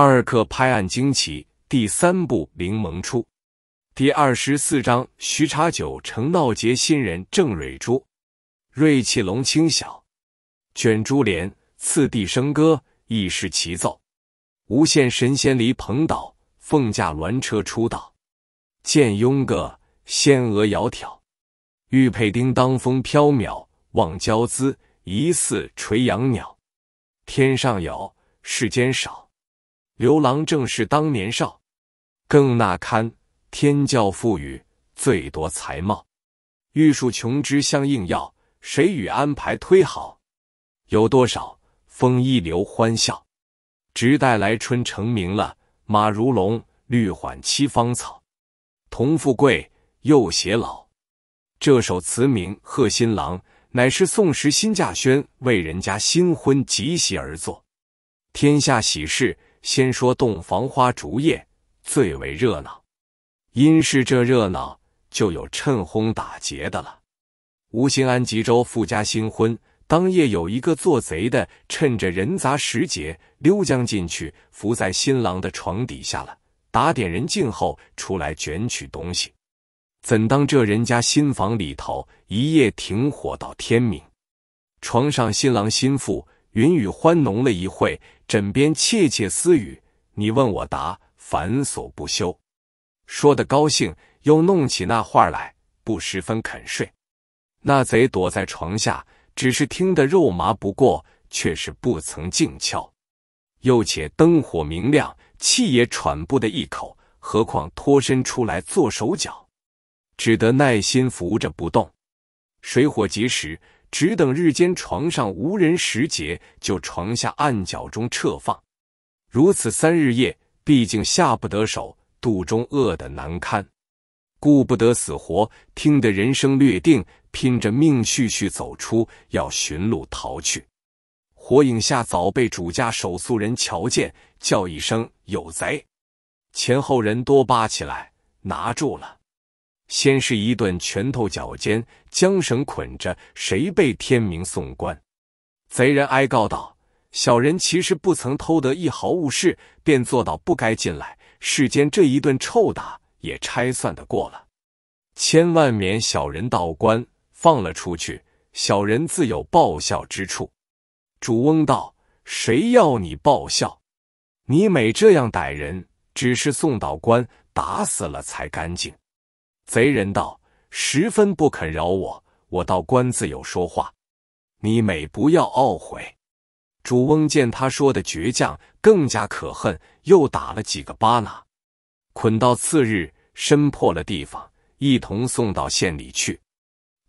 二克拍案惊奇第三部灵蒙出第二十四章徐茶酒成闹杰新人郑蕊珠瑞气龙清晓卷珠帘次第笙歌一是齐奏无限神仙离蓬岛凤驾鸾车出道。见拥个仙娥窈窕玉佩叮当风飘渺望娇姿疑似垂杨鸟天上有世间少。刘郎正是当年少，更那堪天教赋予最多才貌。玉树琼枝相映耀，谁与安排推好？有多少风一流欢笑，直待来春成名了。马如龙绿缓七芳草，同富贵又偕老。这首词名《贺新郎》，乃是宋时辛稼轩为人家新婚即席而作，天下喜事。先说洞房花烛夜最为热闹，因是这热闹，就有趁哄打劫的了。吴兴安吉州富家新婚，当夜有一个做贼的，趁着人杂时节溜将进去，伏在新郎的床底下，了打点人静后出来卷取东西。怎当这人家新房里头一夜停火到天明，床上新郎新妇云雨欢浓了一会。枕边窃窃私语，你问我答，繁琐不休。说的高兴，又弄起那话来，不十分肯睡。那贼躲在床下，只是听得肉麻，不过却是不曾静悄。又且灯火明亮，气也喘不得一口，何况脱身出来做手脚？只得耐心扶着不动。水火及时。只等日间床上无人时节，就床下暗角中撤放。如此三日夜，毕竟下不得手，肚中饿得难堪，顾不得死活。听得人声略定，拼着命续续走出，要寻路逃去。火影下早被主家手速人瞧见，叫一声有贼，前后人多扒起来，拿住了。先是一顿拳头脚尖，缰绳捆着，谁被天明送官？贼人哀告道：“小人其实不曾偷得一毫物事，便做到不该进来。世间这一顿臭打也拆算得过了，千万免小人到官，放了出去，小人自有报效之处。”主翁道：“谁要你报效？你每这样歹人，只是送到官，打死了才干净。”贼人道：“十分不肯饶我，我到官自有说话。你每不要懊悔。”主翁见他说的倔强，更加可恨，又打了几个巴拿，捆到次日，身破了地方，一同送到县里去。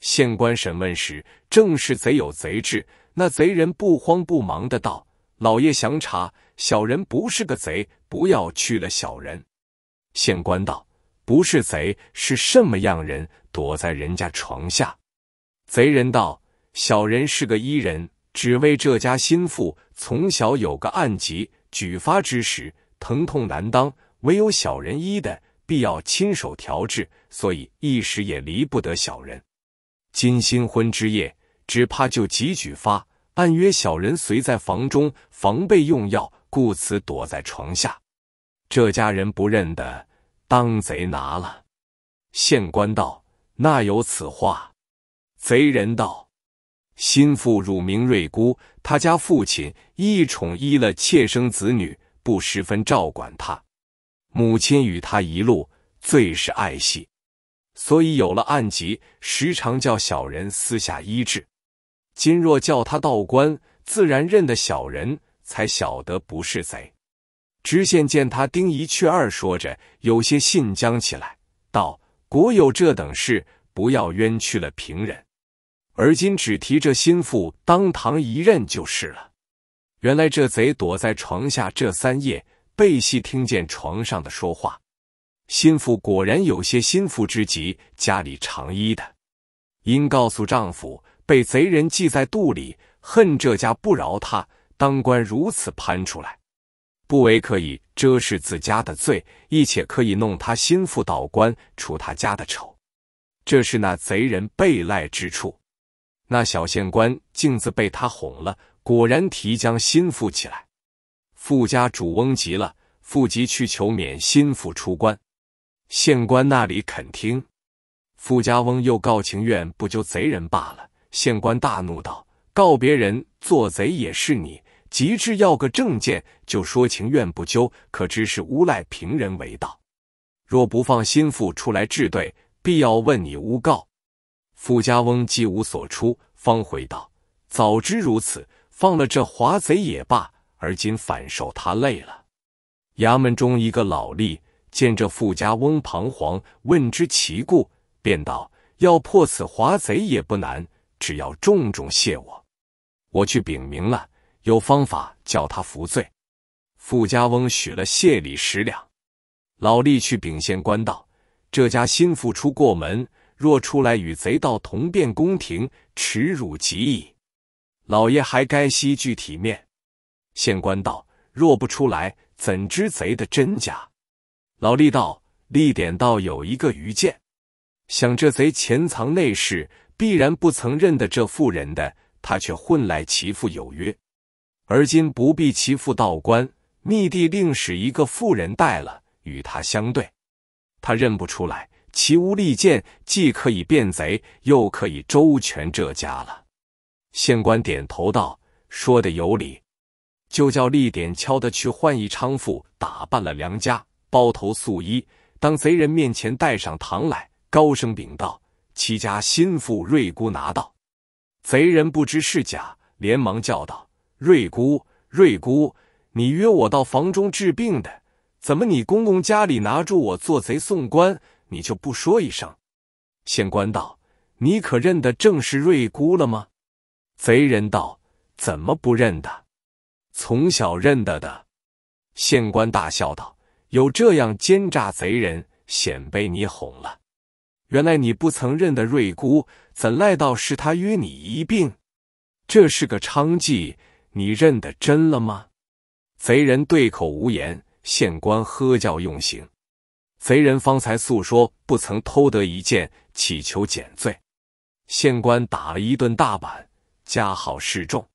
县官审问时，正是贼有贼志，那贼人不慌不忙的道：“老爷详查，小人不是个贼，不要去了小人。”县官道。不是贼，是什么样人躲在人家床下？贼人道：“小人是个医人，只为这家心腹从小有个暗疾，举发之时疼痛难当，唯有小人医的必要亲手调治，所以一时也离不得小人。今新婚之夜，只怕就即举发，暗约小人随在房中防备用药，故此躲在床下。这家人不认得。”当贼拿了，县官道：“那有此话？”贼人道：“心腹乳名瑞姑，他家父亲一宠依了妾生子女，不十分照管他。母亲与他一路，最是爱惜，所以有了暗疾，时常叫小人私下医治。今若叫他到官，自然认得小人才晓得不是贼。”知县见他丁一去二，说着有些信将起来，道：“国有这等事，不要冤屈了平人。而今只提这心腹当堂一认就是了。”原来这贼躲在床下这三夜，背隙听见床上的说话。心腹果然有些心腹之疾，家里常医的，因告诉丈夫，被贼人记在肚里，恨这家不饶他，当官如此攀出来。不为可以遮饰自家的罪，亦且可以弄他心腹倒官，出他家的丑，这是那贼人被赖之处。那小县官径自被他哄了，果然提将心腹起来。富家主翁急了，富即去求免心腹出官，县官那里肯听。富家翁又告情愿不救贼人罢了。县官大怒道：“告别人做贼也是你。”及至要个证件，就说情愿不究，可知是诬赖平人为盗。若不放心腹出来治对，必要问你诬告。富家翁既无所出，方回道：早知如此，放了这华贼也罢。而今反受他累了。衙门中一个老吏见这富家翁彷徨，问之其故，便道：要破此华贼也不难，只要重重谢我，我去禀明了。有方法叫他服罪。富家翁许了谢礼十两。老吏去禀县官道：“这家新妇出过门，若出来与贼盗同辩宫廷，耻辱极矣。老爷还该惜具体面。”县官道：“若不出来，怎知贼的真假？”老吏道：“吏典道有一个愚见，想这贼潜藏内室，必然不曾认得这妇人的。他却混来，其父有约。”而今不必其父道官密地另使一个妇人带了，与他相对，他认不出来。其无利剑，既可以变贼，又可以周全这家了。县官点头道：“说的有理，就叫立典敲的去换一娼妇，打扮了良家，包头素衣，当贼人面前带上堂来，高声禀道：‘其家心腹瑞姑拿到。’贼人不知是假，连忙叫道。”瑞姑，瑞姑，你约我到房中治病的，怎么你公公家里拿住我做贼送官，你就不说一声？县官道：“你可认得正是瑞姑了吗？”贼人道：“怎么不认得？从小认得的。”县官大笑道：“有这样奸诈贼人，险被你哄了。原来你不曾认得瑞姑，怎赖到是他约你一病？这是个娼妓。”你认得真了吗？贼人对口无言。县官喝教用刑，贼人方才诉说不曾偷得一件，乞求减罪。县官打了一顿大板，加好示众。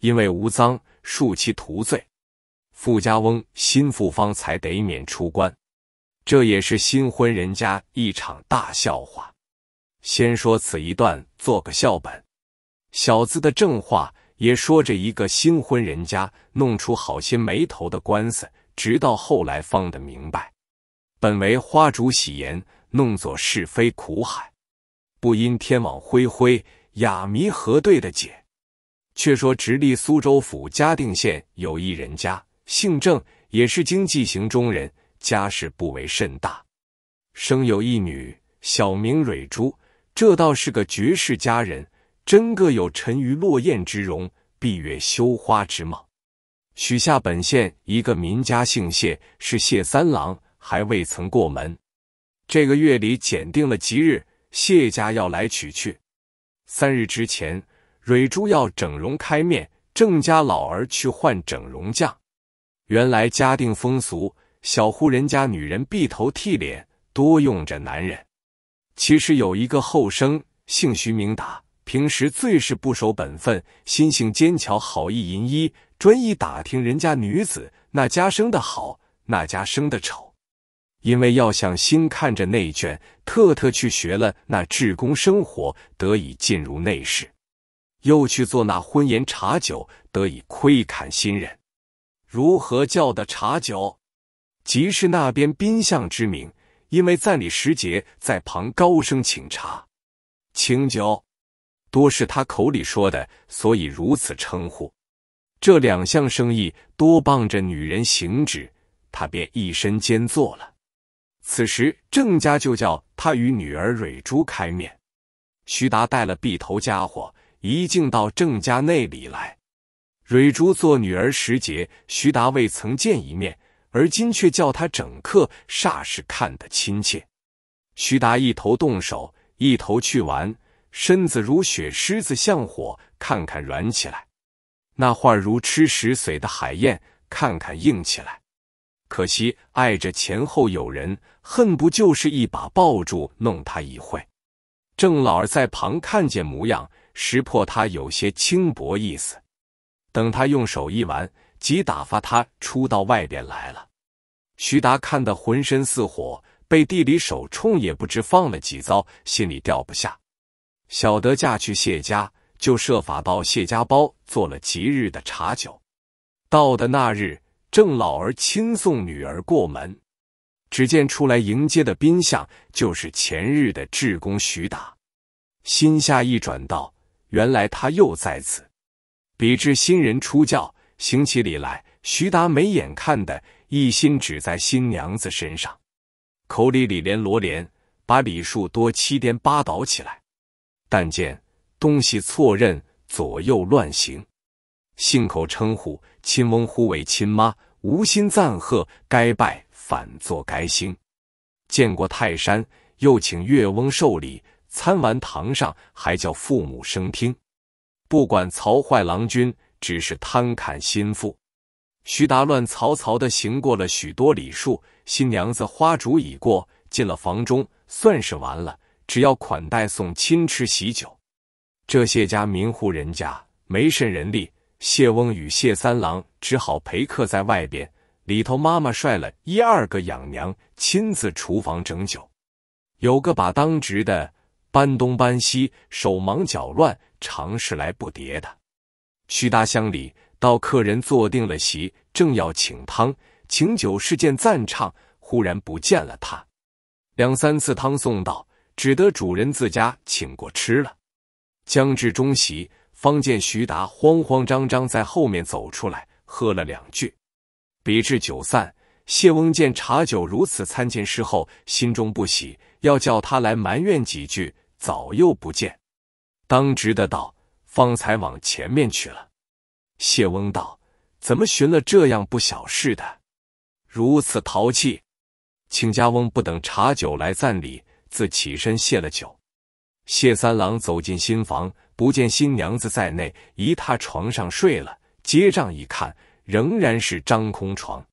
因为无赃，恕其徒罪。富家翁新腹方才得免出关，这也是新婚人家一场大笑话。先说此一段，做个笑本。小子的正话。也说着一个新婚人家弄出好些眉头的官司，直到后来方的明白，本为花烛喜筵，弄作是非苦海，不因天网恢恢，哑谜何对的解？却说直隶苏州府嘉定县有一人家，姓郑，也是经济型中人，家世不为甚大，生有一女，小名蕊珠，这倒是个绝世佳人。真个有沉鱼落雁之容，闭月羞花之貌。许下本县一个民家，姓谢，是谢三郎，还未曾过门。这个月里拣定了吉日，谢家要来娶去。三日之前，蕊珠要整容开面，郑家老儿去换整容匠。原来家定风俗，小户人家女人闭头剃脸，多用着男人。其实有一个后生，姓徐名达。平时最是不守本分，心性坚强，好意淫衣，专一打听人家女子，那家生的好，那家生的丑。因为要想心看着内卷，特特去学了那制工生活，得以进入内室，又去做那婚宴茶酒，得以窥看新人如何叫的茶酒，即是那边宾相之名。因为赞礼时节在旁高声请茶，请酒。多是他口里说的，所以如此称呼。这两项生意多傍着女人行止，他便一身兼做了。此时郑家就叫他与女儿蕊珠开面。徐达带了碧头家伙，一径到郑家内里来。蕊珠做女儿时节，徐达未曾见一面，而今却叫他整客，煞是看得亲切。徐达一头动手，一头去玩。身子如雪，狮子像火。看看软起来，那画如吃食髓的海燕；看看硬起来，可惜碍着前后有人，恨不就是一把抱住弄他一会。郑老儿在旁看见模样，识破他有些轻薄意思。等他用手一玩，即打发他出到外边来了。徐达看得浑身似火，背地里手冲也不知放了几遭，心里掉不下。小德嫁去谢家，就设法到谢家包做了吉日的茶酒。到的那日，郑老儿亲送女儿过门，只见出来迎接的宾相就是前日的志公徐达，心下一转道：原来他又在此。比至新人出轿行起礼来，徐达没眼看的，一心只在新娘子身上，口里里连罗连，把礼数多七颠八倒起来。但见东西错认，左右乱行，信口称呼亲翁呼为亲妈，无心赞贺，该拜反作该兴。见过泰山，又请岳翁受礼，参完堂上，还叫父母生听。不管曹坏郎君，只是贪砍心腹。徐达乱嘈嘈的行过了许多礼数，新娘子花烛已过，进了房中，算是完了。只要款待送亲吃喜酒，这谢家名户人家没甚人力，谢翁与谢三郎只好陪客在外边，里头妈妈率了一二个养娘亲自厨房整酒，有个把当值的搬东搬西，手忙脚乱，常是来不迭的。须搭乡里到客人坐定了席，正要请汤请酒，是件赞唱，忽然不见了他，两三次汤送到。只得主人自家请过吃了。将至中席，方见徐达慌慌张张在后面走出来，喝了两句。比至酒散，谢翁见茶酒如此参见事后，心中不喜，要叫他来埋怨几句，早又不见。当值的道：“方才往前面去了。”谢翁道：“怎么寻了这样不小事的，如此淘气？”请家翁不等茶酒来暂礼。自起身谢了酒，谢三郎走进新房，不见新娘子在内，一踏床上睡了。接账一看，仍然是张空床，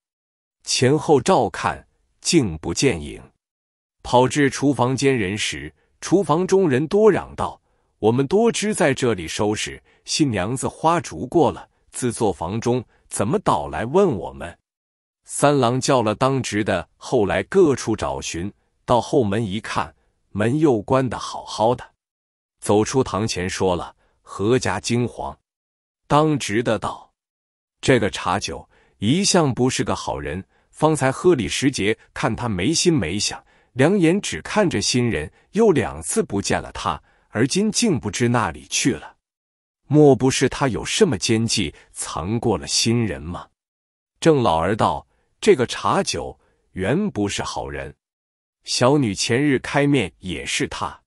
前后照看，竟不见影。跑至厨房间人时，厨房中人多嚷道：“我们多只在这里收拾新娘子花烛过了，自作房中，怎么倒来问我们？”三郎叫了当值的，后来各处找寻。到后门一看，门又关得好好的。走出堂前，说了何家惊惶。当值的道：“这个茶酒一向不是个好人。方才喝李时杰，看他没心没想，两眼只看着新人，又两次不见了他，而今竟不知那里去了。莫不是他有什么奸计，藏过了新人吗？”郑老儿道：“这个茶酒原不是好人。”小女前日开面也是他，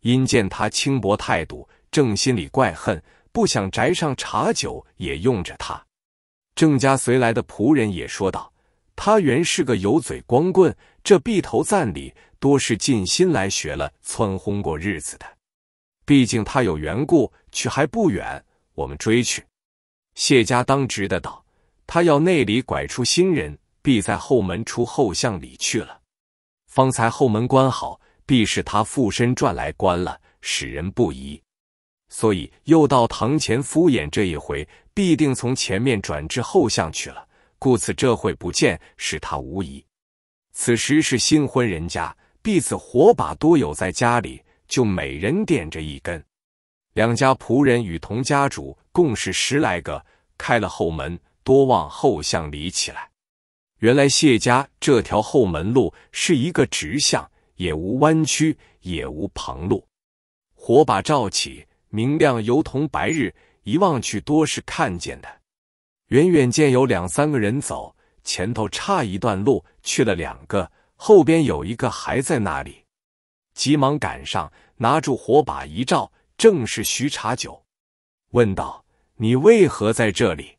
因见他轻薄态度，正心里怪恨，不想宅上茶酒也用着他。郑家随来的仆人也说道：“他原是个油嘴光棍，这碧头赞礼多是尽心来学了，窜轰过日子的。毕竟他有缘故，去还不远，我们追去。”谢家当值的道：“他要内里拐出新人，必在后门出后巷里去了。”方才后门关好，必是他附身转来关了，使人不疑。所以又到堂前敷衍这一回，必定从前面转至后巷去了。故此这会不见，使他无疑。此时是新婚人家，婢子火把多有在家里，就每人点着一根。两家仆人与同家主共是十来个，开了后门，多往后巷里起来。原来谢家这条后门路是一个直巷，也无弯曲，也无旁路。火把照起，明亮犹同白日。一望去，多是看见的。远远见有两三个人走，前头差一段路去了两个，后边有一个还在那里。急忙赶上，拿住火把一照，正是徐茶酒，问道：“你为何在这里？”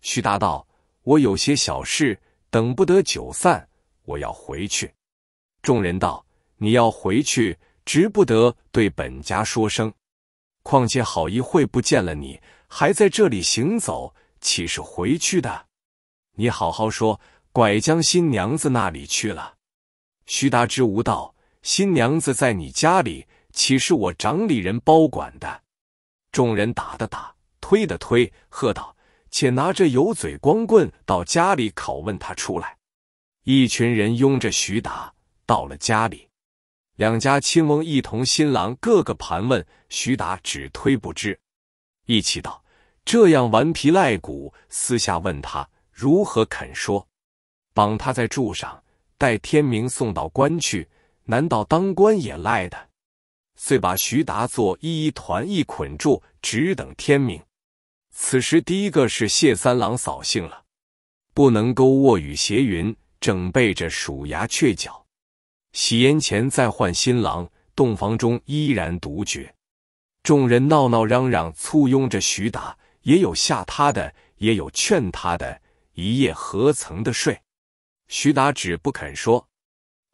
徐答道：“我有些小事。”等不得酒散，我要回去。众人道：“你要回去，值不得对本家说声。况且好一会不见了，你还在这里行走，岂是回去的？你好好说，拐将新娘子那里去了。”徐达之无道，新娘子在你家里，岂是我掌里人包管的？众人打的打，推的推，喝道。且拿着油嘴光棍到家里拷问他出来，一群人拥着徐达到了家里，两家亲翁一同新郎，各个盘问徐达，只推不知。一起道：“这样顽皮赖骨，私下问他如何肯说？绑他在柱上，待天明送到官去，难道当官也赖的？”遂把徐达做一一团一捆住，只等天明。此时，第一个是谢三郎扫兴了，不能勾卧雨斜云，整备着鼠牙雀角。喜宴前再换新郎，洞房中依然独绝。众人闹闹嚷嚷，簇拥着徐达，也有吓他的，也有劝他的。一夜何曾的睡？徐达只不肯说。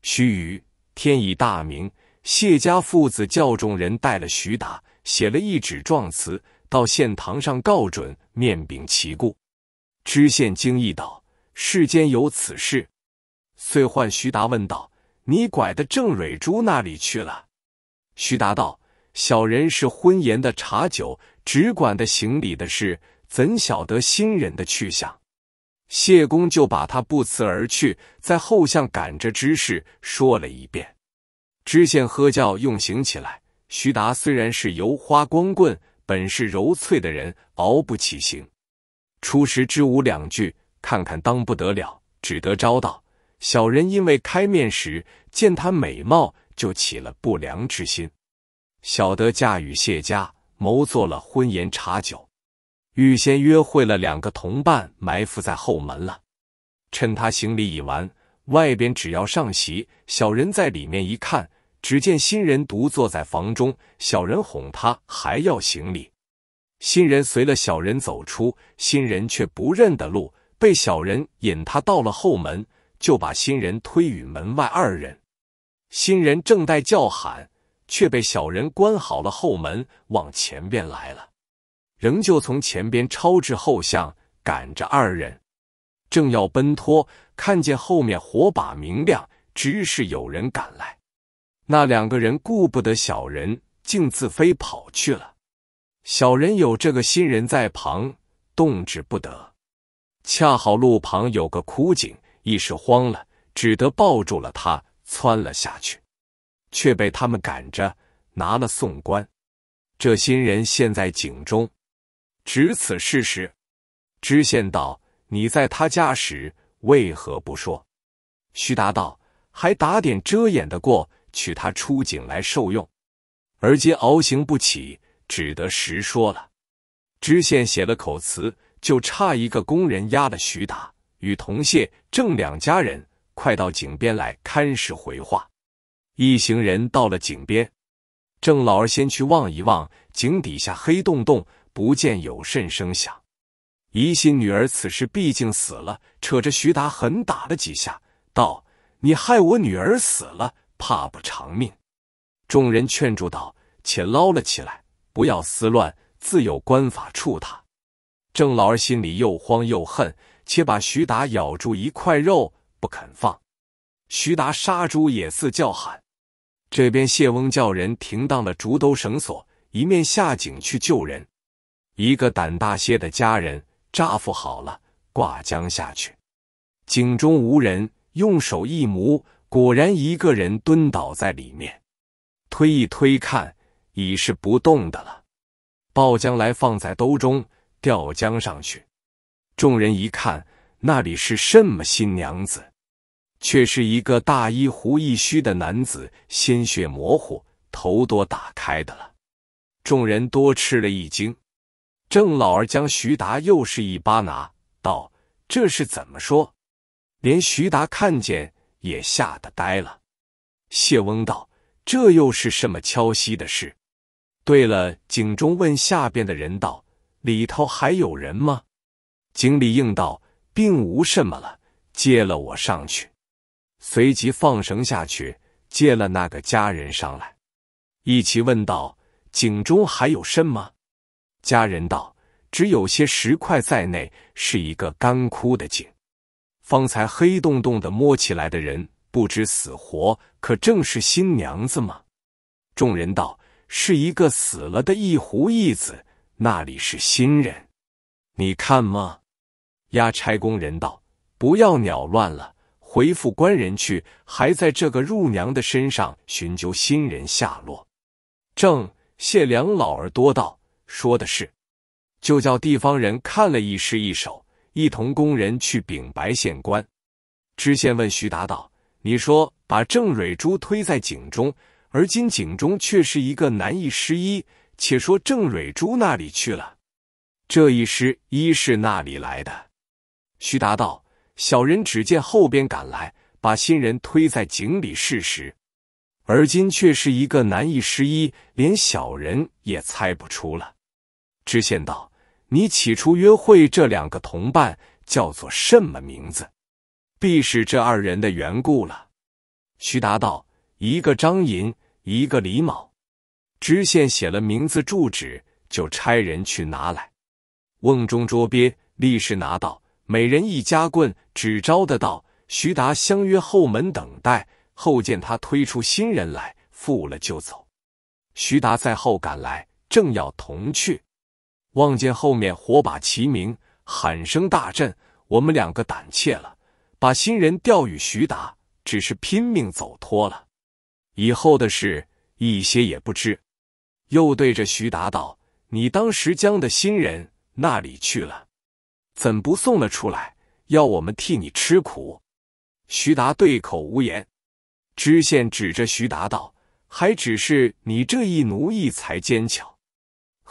须臾，天已大明，谢家父子叫众人带了徐达，写了一纸状词。到县堂上告准，面禀其故。知县惊异道：“世间有此事？”遂唤徐达问道：“你拐的郑蕊珠那里去了？”徐达道：“小人是婚筵的茶酒，只管的行礼的事，怎晓得新人的去向？”谢公就把他不辞而去，在后巷赶着之事说了一遍。知县喝教用刑起来。徐达虽然是油花光棍。本是柔脆的人，熬不起刑。初时之舞两句，看看当不得了，只得招道：“小人因为开面时见她美貌，就起了不良之心。小德嫁与谢家，谋做了婚宴茶酒，预先约会了两个同伴，埋伏在后门了。趁他行礼已完，外边只要上席，小人在里面一看。”只见新人独坐在房中，小人哄他还要行礼。新人随了小人走出，新人却不认得路，被小人引他到了后门，就把新人推与门外二人。新人正待叫喊，却被小人关好了后门，往前边来了，仍旧从前边抄至后巷，赶着二人，正要奔脱，看见后面火把明亮，知是有人赶来。那两个人顾不得小人，竟自飞跑去了。小人有这个新人在旁，动之不得。恰好路旁有个枯井，一时慌了，只得抱住了他，窜了下去，却被他们赶着，拿了送官。这新人陷在井中，只此事实。知县道：“你在他家时，为何不说？”徐达道：“还打点遮掩的过。”取他出井来受用，而今熬行不起，只得实说了。知县写了口词，就差一个工人押了徐达与同谢郑两家人，快到井边来看时回话。一行人到了井边，郑老儿先去望一望井底下黑洞洞，不见有甚声响，疑心女儿此时毕竟死了，扯着徐达狠打了几下，道：“你害我女儿死了。”怕不偿命！众人劝住道：“且捞了起来，不要思乱，自有官法处他。”郑老儿心里又慌又恨，且把徐达咬住一块肉不肯放。徐达杀猪也似叫喊。这边谢翁叫人停当了竹兜绳索，一面下井去救人。一个胆大些的家人扎缚好了，挂浆下去。井中无人，用手一摸。果然，一个人蹲倒在里面，推一推看，已是不动的了。抱将来放在兜中，吊江上去。众人一看，那里是什么新娘子，却是一个大衣胡一虚的男子，鲜血模糊，头都打开的了。众人多吃了一惊。郑老儿将徐达又是一巴拿，道：“这是怎么说？”连徐达看见。也吓得呆了。谢翁道：“这又是什么敲西的事？”对了，井中问下边的人道：“里头还有人吗？”井里应道：“并无什么了。”接了我上去，随即放绳下去，接了那个家人上来，一齐问道：“井中还有什么？”家人道：“只有些石块在内，是一个干枯的井。”方才黑洞洞的摸起来的人不知死活，可正是新娘子吗？众人道：“是一个死了的一狐义子，那里是新人？你看吗？”押差工人道：“不要鸟乱了，回复官人去，还在这个入娘的身上寻求新人下落。”正谢梁老儿多道：“说的是，就叫地方人看了一诗一首。”一同工人去禀白县官，知县问徐达道：“你说把郑蕊珠推在井中，而今井中却是一个难易失一。且说郑蕊珠那里去了？这一失一是那里来的？”徐达道：“小人只见后边赶来，把新人推在井里试时，而今却是一个难易失一，连小人也猜不出了。”知县道。你起初约会这两个同伴叫做什么名字？必是这二人的缘故了。徐达道：“一个张寅，一个李某。”知县写了名字住址，就差人去拿来。瓮中捉鳖，立时拿到。每人一夹棍，只招得到。徐达相约后门等待，后见他推出新人来，付了就走。徐达在后赶来，正要同去。望见后面火把齐鸣，喊声大震，我们两个胆怯了，把新人调与徐达，只是拼命走脱了。以后的事一些也不知。又对着徐达道：“你当时将的新人那里去了？怎不送了出来？要我们替你吃苦？”徐达对口无言。知县指着徐达道：“还只是你这一奴役才坚强。”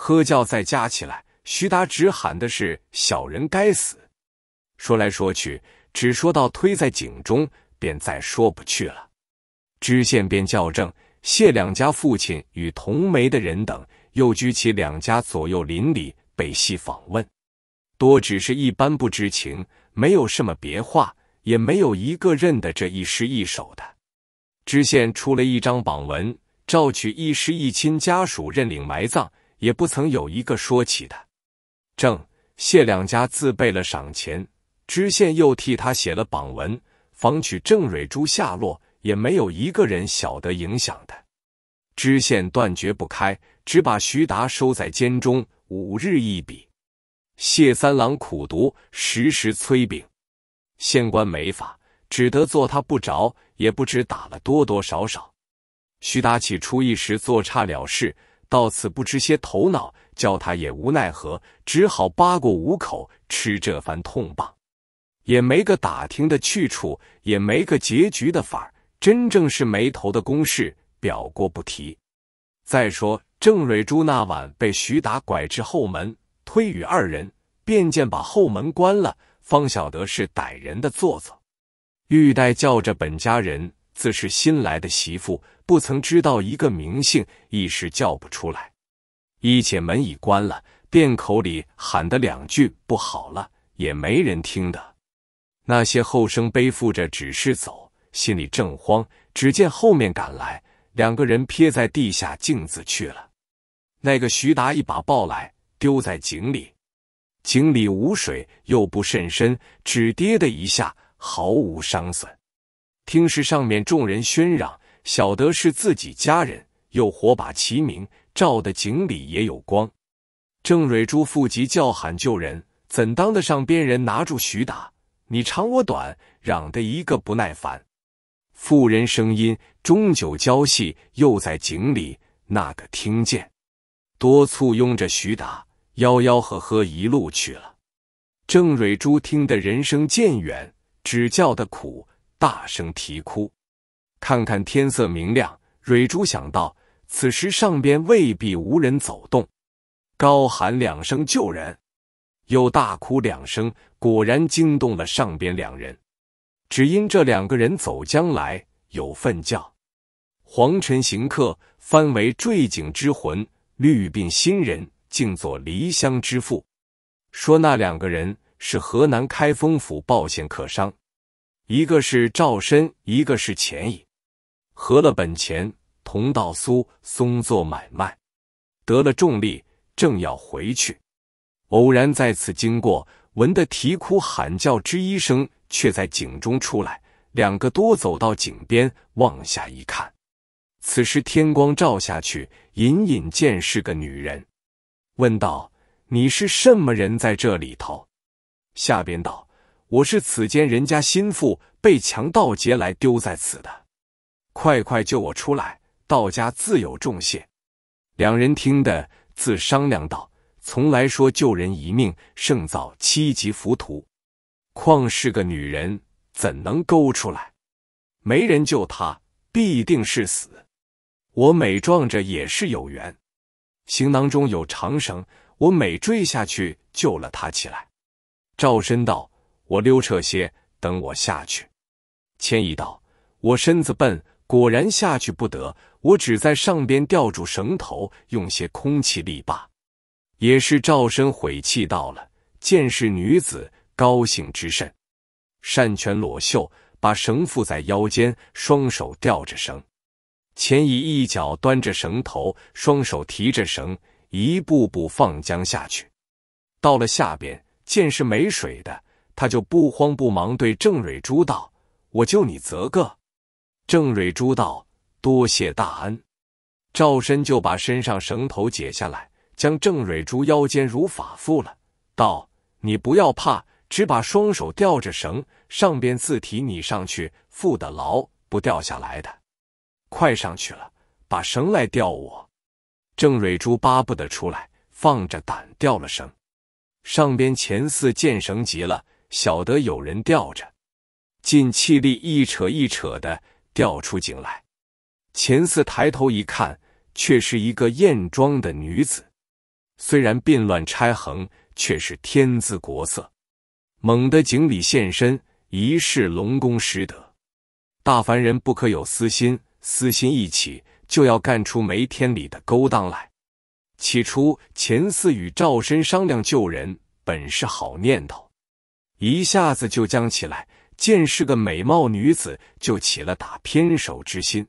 喝叫再加起来，徐达只喊的是“小人该死”。说来说去，只说到推在井中，便再说不去了。知县便校正谢两家父亲与同媒的人等，又拘起两家左右邻里，被细访问，多只是一般不知情，没有什么别话，也没有一个认得这一尸一首的。知县出了一张榜文，召取一师一亲家属认领埋葬。也不曾有一个说起的。郑谢两家自备了赏钱，知县又替他写了榜文，防取郑蕊珠下落，也没有一个人晓得影响的。知县断绝不开，只把徐达收在监中，五日一笔。谢三郎苦读，时时催禀，县官没法，只得做他不着，也不知打了多多少少。徐达起初一时做差了事。到此不知些头脑，叫他也无奈何，只好扒过五口吃这番痛棒，也没个打听的去处，也没个结局的法儿，真正是没头的公事，表过不提。再说郑蕊珠那晚被徐达拐至后门，推与二人，便见把后门关了，方晓得是歹人的做作，玉带叫着本家人，自是新来的媳妇。不曾知道一个名姓，一时叫不出来。一且门已关了，便口里喊的两句“不好了”，也没人听的。那些后生背负着指示走，心里正慌，只见后面赶来两个人，撇在地下镜子去了。那个徐达一把抱来，丢在井里。井里无水，又不甚深，只跌的一下，毫无伤损。听是上面众人喧嚷。晓得是自己家人，又火把齐明，照的井里也有光。郑蕊珠负急叫喊救人，怎当得上边人拿住徐达？你长我短，嚷得一个不耐烦。妇人声音终究娇细，又在井里，那个听见？多簇拥着徐达，吆吆喝喝一路去了。郑蕊珠听得人声渐远，只叫得苦，大声啼哭。看看天色明亮，蕊珠想到此时上边未必无人走动，高喊两声救人，又大哭两声，果然惊动了上边两人。只因这两个人走将来有份叫黄尘行客，翻为坠井之魂；绿鬓新人，竟作离乡之妇。说那两个人是河南开封府报县客商，一个是赵深，一个是钱乙。合了本钱，同道苏松做买卖，得了重利，正要回去，偶然在此经过，闻得啼哭喊叫之一声，却在井中出来。两个多走到井边，往下一看，此时天光照下去，隐隐见是个女人。问道：“你是什么人在这里头？”下边道：“我是此间人家心腹，被强盗劫来丢在此的。”快快救我出来！道家自有重谢。两人听得，自商量道：“从来说救人一命，胜造七级浮屠。况是个女人，怎能勾出来？没人救她，必定是死。我每撞着也是有缘。行囊中有长绳，我每坠下去救了她起来。”赵申道：“我溜彻些，等我下去。”千一道：“我身子笨。果然下去不得，我只在上边吊住绳头，用些空气力罢。也是赵深悔气到了，见是女子，高兴之甚。善全裸袖，把绳缚在腰间，双手吊着绳。钱乙一脚端着绳头，双手提着绳，一步步放江下去。到了下边，见是没水的，他就不慌不忙对郑蕊珠道：“我救你，泽个。”郑蕊珠道：“多谢大恩。”赵深就把身上绳头解下来，将郑蕊珠腰间如法缚了，道：“你不要怕，只把双手吊着绳上边自提你上去，缚得牢，不掉下来的。快上去了，把绳来吊我。”郑蕊珠巴不得出来，放着胆吊了绳。上边前四见绳急了，晓得有人吊着，尽气力一扯一扯的。掉出井来，钱四抬头一看，却是一个艳妆的女子，虽然鬓乱钗横，却是天姿国色。猛地井里现身，一是龙宫失德，大凡人不可有私心，私心一起，就要干出没天理的勾当来。起初钱四与赵深商量救人，本是好念头，一下子就僵起来。见是个美貌女子，就起了打偏手之心。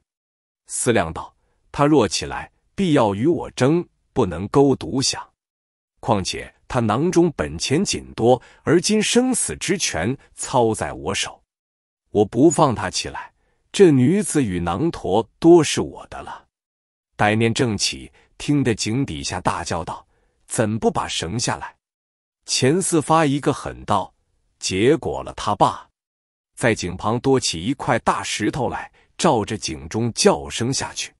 思量道：他若起来，必要与我争，不能勾独享。况且他囊中本钱紧多，而今生死之权操在我手，我不放他起来，这女子与囊驼多是我的了。歹念正起，听得井底下大叫道：“怎不把绳下来？”钱四发一个狠道：“结果了他罢。”在井旁多起一块大石头来，照着井中叫声下去。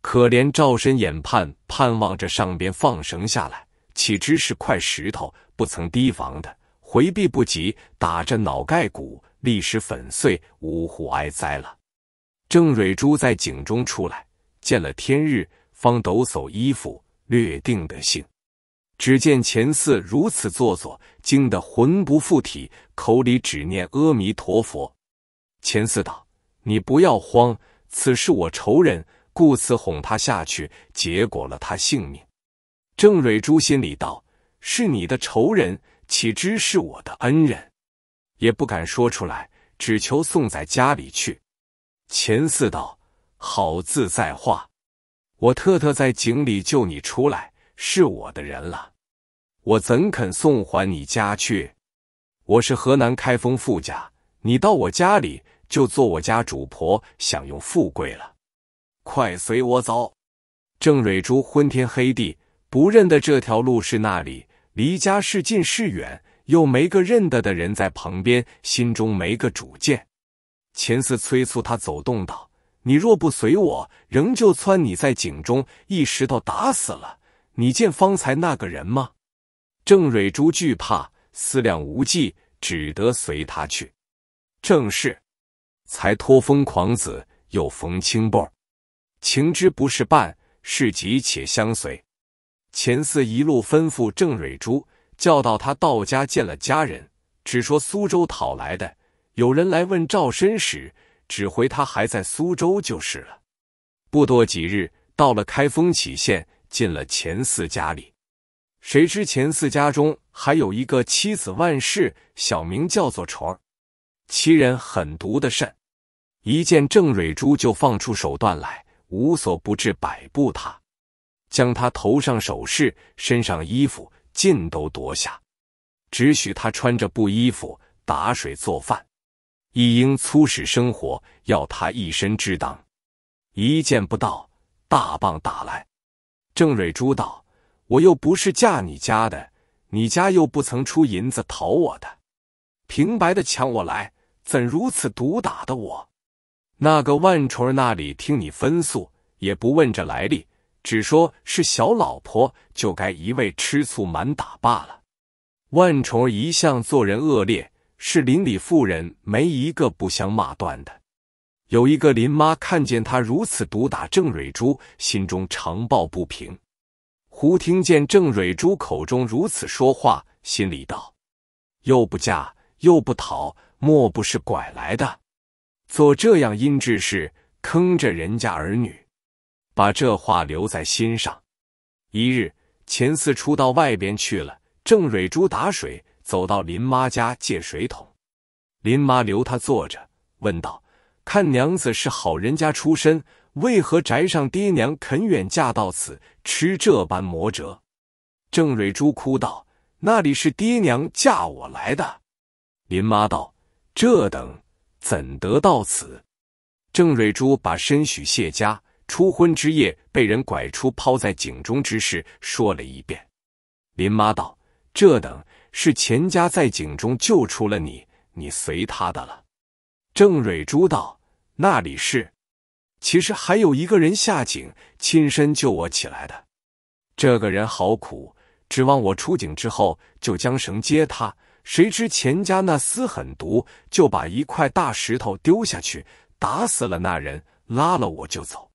可怜赵深眼盼盼望着上边放绳下来，岂知是块石头，不曾提防的，回避不及，打着脑盖骨，立时粉碎，呜呼哀哉了。郑蕊珠在井中出来，见了天日，方抖擞衣服，略定的性。只见钱四如此做作，惊得魂不附体，口里只念阿弥陀佛。钱四道：“你不要慌，此事我仇人，故此哄他下去，结果了他性命。”郑蕊珠心里道：“是你的仇人，岂知是我的恩人？”也不敢说出来，只求送在家里去。钱四道：“好自在话，我特特在井里救你出来。”是我的人了，我怎肯送还你家去？我是河南开封富家，你到我家里就做我家主婆，享用富贵了。快随我走！郑蕊珠昏天黑地，不认得这条路是那里，离家是近是远，又没个认得的人在旁边，心中没个主见。钱四催促他走动道：“你若不随我，仍旧窜你在井中，一石头打死了。”你见方才那个人吗？郑蕊珠惧怕，思量无计，只得随他去。正是，才托风狂子，又逢青波，情之不是伴，是急且相随。钱四一路吩咐郑蕊珠，叫到他到家见了家人，只说苏州讨来的。有人来问赵申时，只回他还在苏州就是了。不多几日，到了开封杞县。进了钱四家里，谁知钱四家中还有一个妻子万氏，小名叫做虫儿，其人狠毒的甚。一见郑蕊珠，就放出手段来，无所不至，摆布他，将他头上首饰、身上衣服尽都夺下，只许他穿着布衣服打水做饭，一应粗使生活要他一身之当。一见不到，大棒打来。郑蕊珠道：“我又不是嫁你家的，你家又不曾出银子讨我的，平白的抢我来，怎如此毒打的我？那个万重儿那里听你分诉，也不问这来历，只说是小老婆，就该一味吃醋满打罢了。万重儿一向做人恶劣，是邻里妇人没一个不相骂断的。”有一个林妈看见他如此毒打郑蕊珠，心中长抱不平。忽听见郑蕊珠口中如此说话，心里道：“又不嫁，又不讨，莫不是拐来的？做这样阴质事，坑着人家儿女。”把这话留在心上。一日，钱四出到外边去了，郑蕊珠打水，走到林妈家借水桶。林妈留他坐着，问道。看娘子是好人家出身，为何宅上爹娘肯远嫁到此，吃这般磨折？郑蕊珠哭道：“那里是爹娘嫁我来的？”林妈道：“这等怎得到此？”郑蕊珠把申许谢家初婚之夜被人拐出，抛在井中之事说了一遍。林妈道：“这等是钱家在井中救出了你，你随他的了。”郑蕊珠道。那里是，其实还有一个人下井，亲身救我起来的。这个人好苦，指望我出井之后就将绳接他，谁知钱家那厮狠毒，就把一块大石头丢下去，打死了那人，拉了我就走。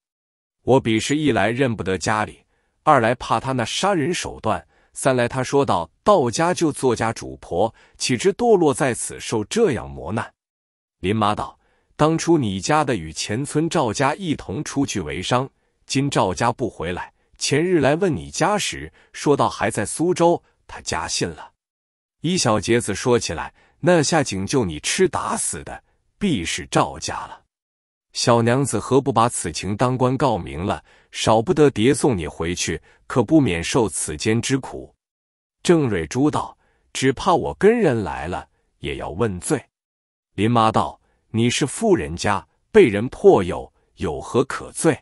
我彼时一来认不得家里，二来怕他那杀人手段，三来他说道：“道家就做家主婆，岂知堕落在此受这样磨难。林妈道。当初你家的与前村赵家一同出去为商，今赵家不回来。前日来问你家时，说到还在苏州，他加信了。一小杰子说起来，那下井救你吃打死的，必是赵家了。小娘子何不把此情当官告明了？少不得爹送你回去，可不免受此间之苦。郑蕊珠道：“只怕我跟人来了，也要问罪。”林妈道。你是富人家，被人迫诱，有何可罪？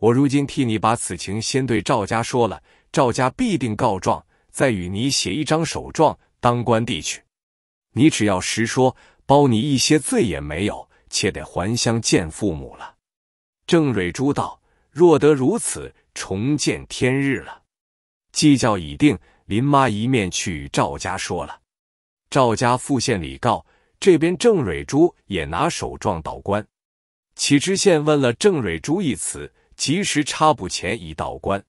我如今替你把此情先对赵家说了，赵家必定告状，再与你写一张手状，当官地去。你只要实说，包你一些罪也没有，且得还乡见父母了。郑蕊珠道：“若得如此，重见天日了。”计较已定，林妈一面去赵家说了，赵家复县里告。这边郑蕊珠也拿手撞倒关，启知县问了郑蕊珠一词，及时插补前已倒关，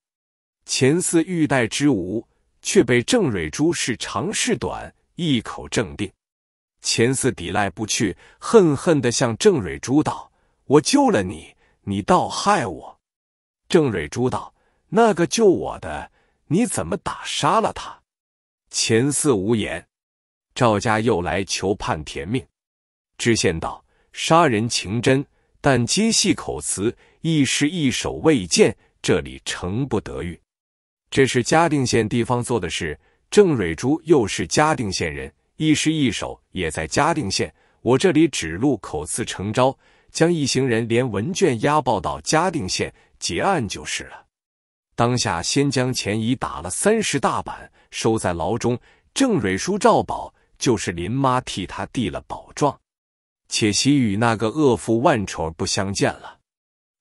钱四欲待之无，却被郑蕊珠是长是短，一口正定。钱四抵赖不去，恨恨的向郑蕊珠道：“我救了你，你倒害我。”郑蕊珠道：“那个救我的，你怎么打杀了他？”钱四无言。赵家又来求判田命，知县道：“杀人情真，但皆系口词，一时一手未见，这里成不得狱。这是嘉定县地方做的事。郑蕊珠又是嘉定县人，一时一手也在嘉定县。我这里只路口词成招，将一行人连文卷押报到嘉定县结案就是了。当下先将钱乙打了三十大板，收在牢中。郑蕊书赵宝。”就是林妈替他递了保状，且喜与那个恶妇万丑儿不相见了。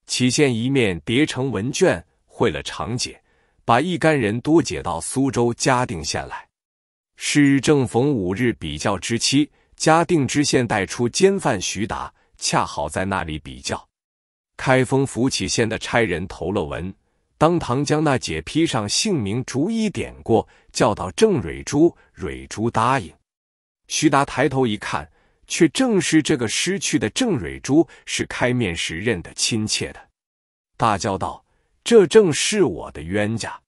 启县一面叠成文卷，会了长解，把一干人多解到苏州嘉定县来。是日正逢五日比较之期，嘉定知县带出奸犯徐达，恰好在那里比较。开封府起县的差人投了文，当堂将那解批上姓名逐一点过，叫到郑蕊珠，蕊珠答应。徐达抬头一看，却正是这个失去的郑蕊珠，是开面时认得亲切的，大叫道：“这正是我的冤家！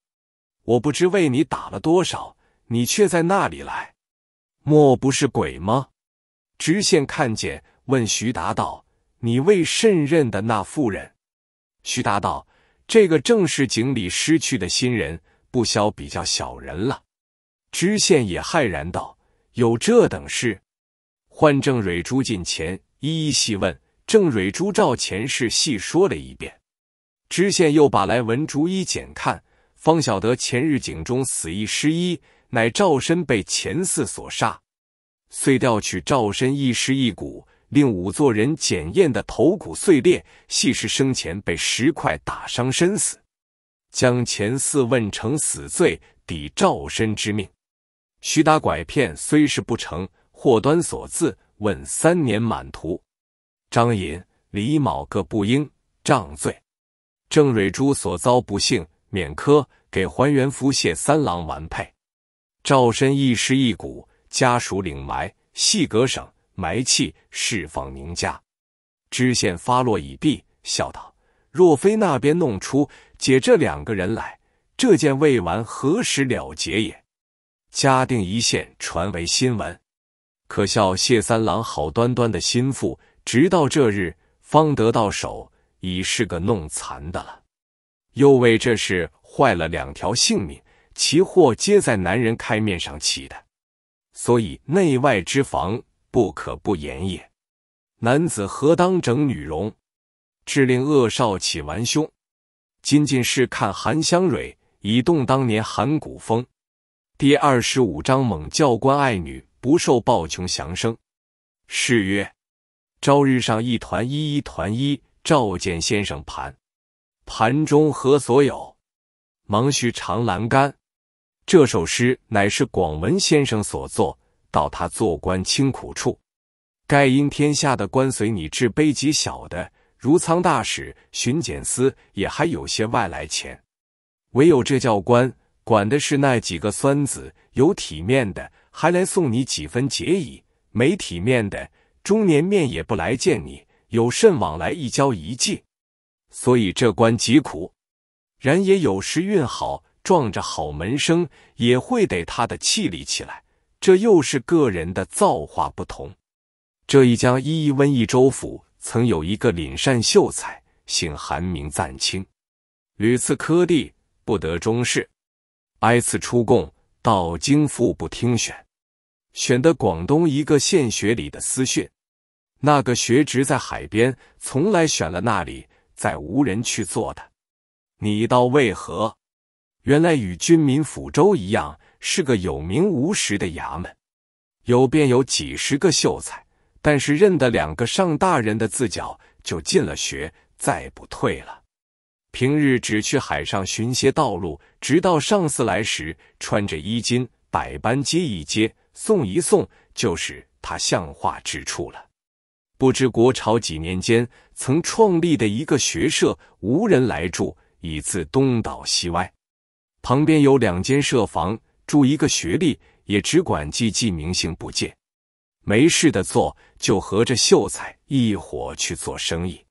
我不知为你打了多少，你却在那里来？莫不是鬼吗？”知县看见，问徐达道：“你为甚认的那妇人？”徐达道：“这个正是井里失去的新人，不消比较小人了。”知县也骇然道。有这等事，唤郑蕊珠近前，一一细问。郑蕊珠照前世细说了一遍。知县又把来文逐一检看，方晓得前日井中死一尸衣，乃赵申被钱四所杀。遂调取赵申一尸一骨，令仵作人检验的头骨碎裂，系是生前被石块打伤身死。将钱四问成死罪，抵赵申之命。徐达拐骗虽是不成，祸端所自。问三年满徒，张寅、李某各不应杖罪。郑蕊珠所遭不幸，免科，给还原夫谢三郎完配。赵申一尸一骨，家属领埋，细隔省埋弃，释放宁家。知县发落已毕，笑道：“若非那边弄出解这两个人来，这件未完何时了结也？”嘉定一线传为新闻，可笑谢三郎好端端的心腹，直到这日方得到手，已是个弄残的了。又为这事坏了两条性命，其祸皆在男人开面上起的，所以内外之防不可不严也。男子何当整女容，致令恶少起顽凶？仅仅是看韩香蕊，已动当年寒谷风。第二十五章，猛教官爱女不受暴穷祥生。是曰：“朝日上一团一一团一，召见先生盘盘中何所有？忙须长栏杆。”这首诗乃是广文先生所作。到他做官清苦处，盖因天下的官随你至卑极小的，如仓大使、巡检司，也还有些外来钱；唯有这教官。管的是那几个酸子，有体面的还来送你几分节谊，没体面的中年面也不来见你，有甚往来一交一借？所以这官极苦，然也有时运好，撞着好门生，也会得他的气力起来，这又是个人的造化不同。这一江一一瘟疫州府曾有一个廪善秀才，姓韩名赞青，屡次科第不得中仕。挨次出贡，到京复部听选，选的广东一个县学里的私训，那个学职在海边，从来选了那里，再无人去做的。你到为何？原来与军民抚州一样，是个有名无实的衙门，有便有几十个秀才，但是认得两个上大人的字脚，就进了学，再不退了。平日只去海上寻些道路，直到上司来时，穿着衣襟，百般接一接、送一送，就是他像话之处了。不知国朝几年间曾创立的一个学社，无人来住，以自东倒西歪。旁边有两间设房，住一个学吏，也只管记记名姓，不借。没事的做，就和着秀才一伙去做生意，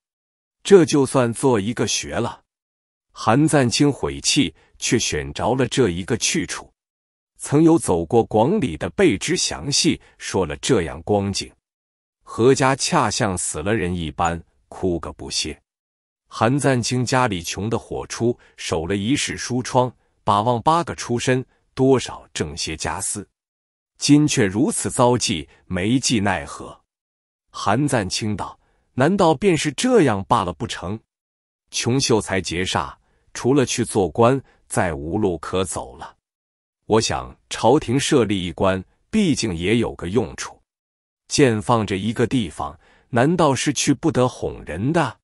这就算做一个学了。韩赞卿悔气，却选着了这一个去处。曾有走过广里的，备之详细说了这样光景：何家恰像死了人一般，哭个不歇。韩赞卿家里穷的火出，守了一世书窗，把望八个出身多少挣些家私，今却如此遭际，没计奈何。韩赞卿道：“难道便是这样罢了不成？”穷秀才劫煞。除了去做官，再无路可走了。我想朝廷设立一官，毕竟也有个用处。建放着一个地方，难道是去不得哄人的？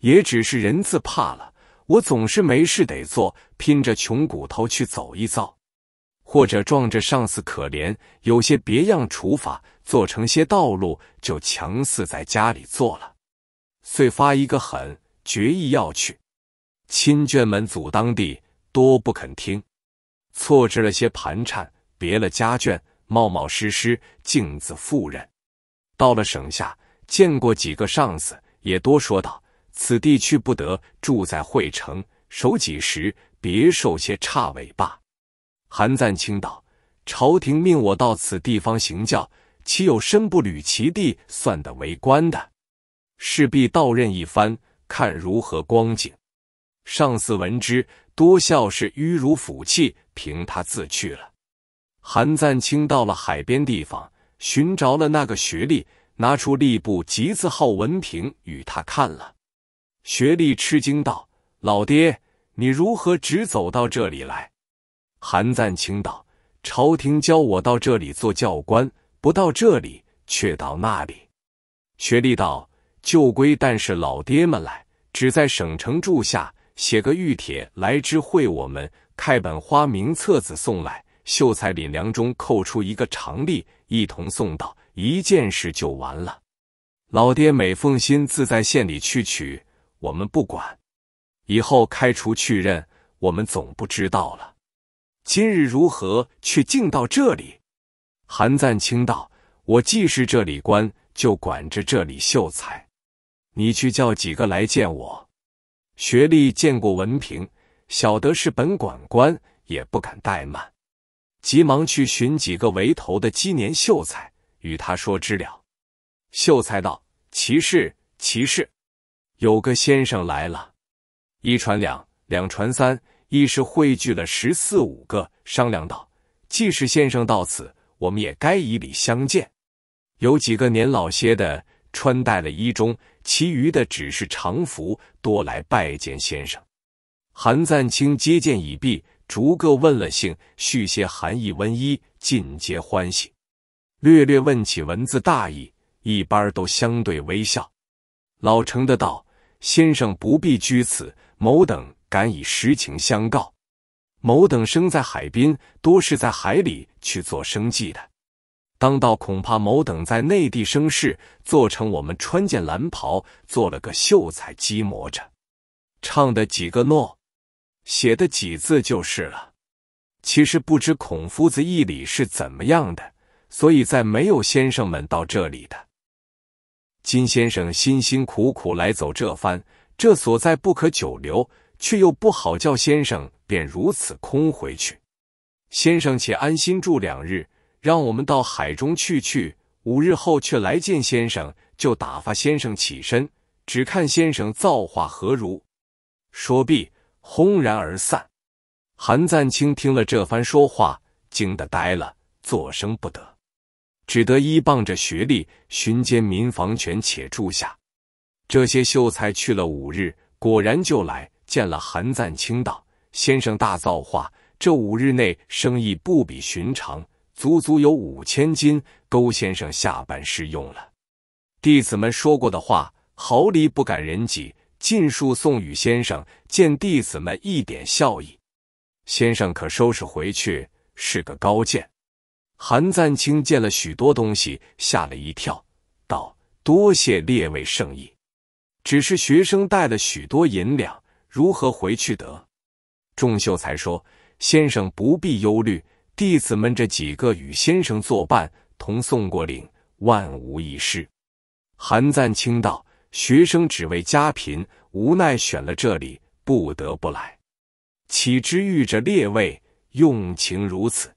也只是人字怕了。我总是没事得做，拼着穷骨头去走一遭，或者撞着上司可怜，有些别样处法，做成些道路，就强似在家里做了。遂发一个狠，决意要去。亲眷们阻当地，多不肯听，错置了些盘缠，别了家眷，冒冒失失，径自赴任。到了省下，见过几个上司，也多说道：“此地去不得，住在会城，守几时，别受些差委罢。”韩赞清道：“朝廷命我到此地方行教，岂有身不履其地算得为官的？势必到任一番，看如何光景。”上司闻之，多笑是迂儒腐气，凭他自去了。韩赞卿到了海边地方，寻着了那个学历，拿出吏部集字号文凭与他看了。学历吃惊道：“老爹，你如何直走到这里来？”韩赞卿道：“朝廷教我到这里做教官，不到这里，却到那里。”学历道：“旧规，但是老爹们来，只在省城住下。”写个玉帖来知会我们，开本花名册子送来，秀才领粮中扣出一个长粒，一同送到，一件事就完了。老爹每凤心自在县里去取，我们不管。以后开除去任，我们总不知道了。今日如何却竟到这里？韩赞清道：“我既是这里官，就管着这里秀才。你去叫几个来见我。”学历见过文凭，晓得是本馆官，也不敢怠慢，急忙去寻几个围头的鸡年秀才，与他说知了。秀才道：“骑事，骑事，有个先生来了。”一传两，两传三，一时汇聚了十四五个，商量道：“既是先生到此，我们也该以礼相见。”有几个年老些的。穿戴了衣中，其余的只是常服，多来拜见先生。韩赞卿接见已毕，逐个问了姓，续些寒意温衣，尽皆欢喜。略略问起文字大意，一般都相对微笑。老成的道：“先生不必居此，某等敢以实情相告。某等生在海滨，多是在海里去做生计的。”当道恐怕某等在内地生事，做成我们穿件蓝袍，做了个秀才，积磨着，唱的几个诺，写的几字就是了。其实不知孔夫子义理是怎么样的，所以在没有先生们到这里的。金先生辛辛苦苦来走这番，这所在不可久留，却又不好叫先生便如此空回去。先生且安心住两日。让我们到海中去去，五日后却来见先生，就打发先生起身，只看先生造化何如。说毕，轰然而散。韩赞清听了这番说话，惊得呆了，作声不得，只得依傍着学历寻间民房权，且住下。这些秀才去了五日，果然就来见了韩赞清道：“先生大造化，这五日内生意不比寻常。”足足有五千斤，勾先生下半世用了。弟子们说过的话，毫厘不敢人己，尽数送与先生。见弟子们一点笑意，先生可收拾回去，是个高见。韩赞听见了许多东西，吓了一跳，道：“多谢列位圣意，只是学生带了许多银两，如何回去得？”众秀才说：“先生不必忧虑。”弟子们这几个与先生作伴，同送过岭，万无一失。韩赞卿道：“学生只为家贫，无奈选了这里，不得不来。岂知遇着列位，用情如此。”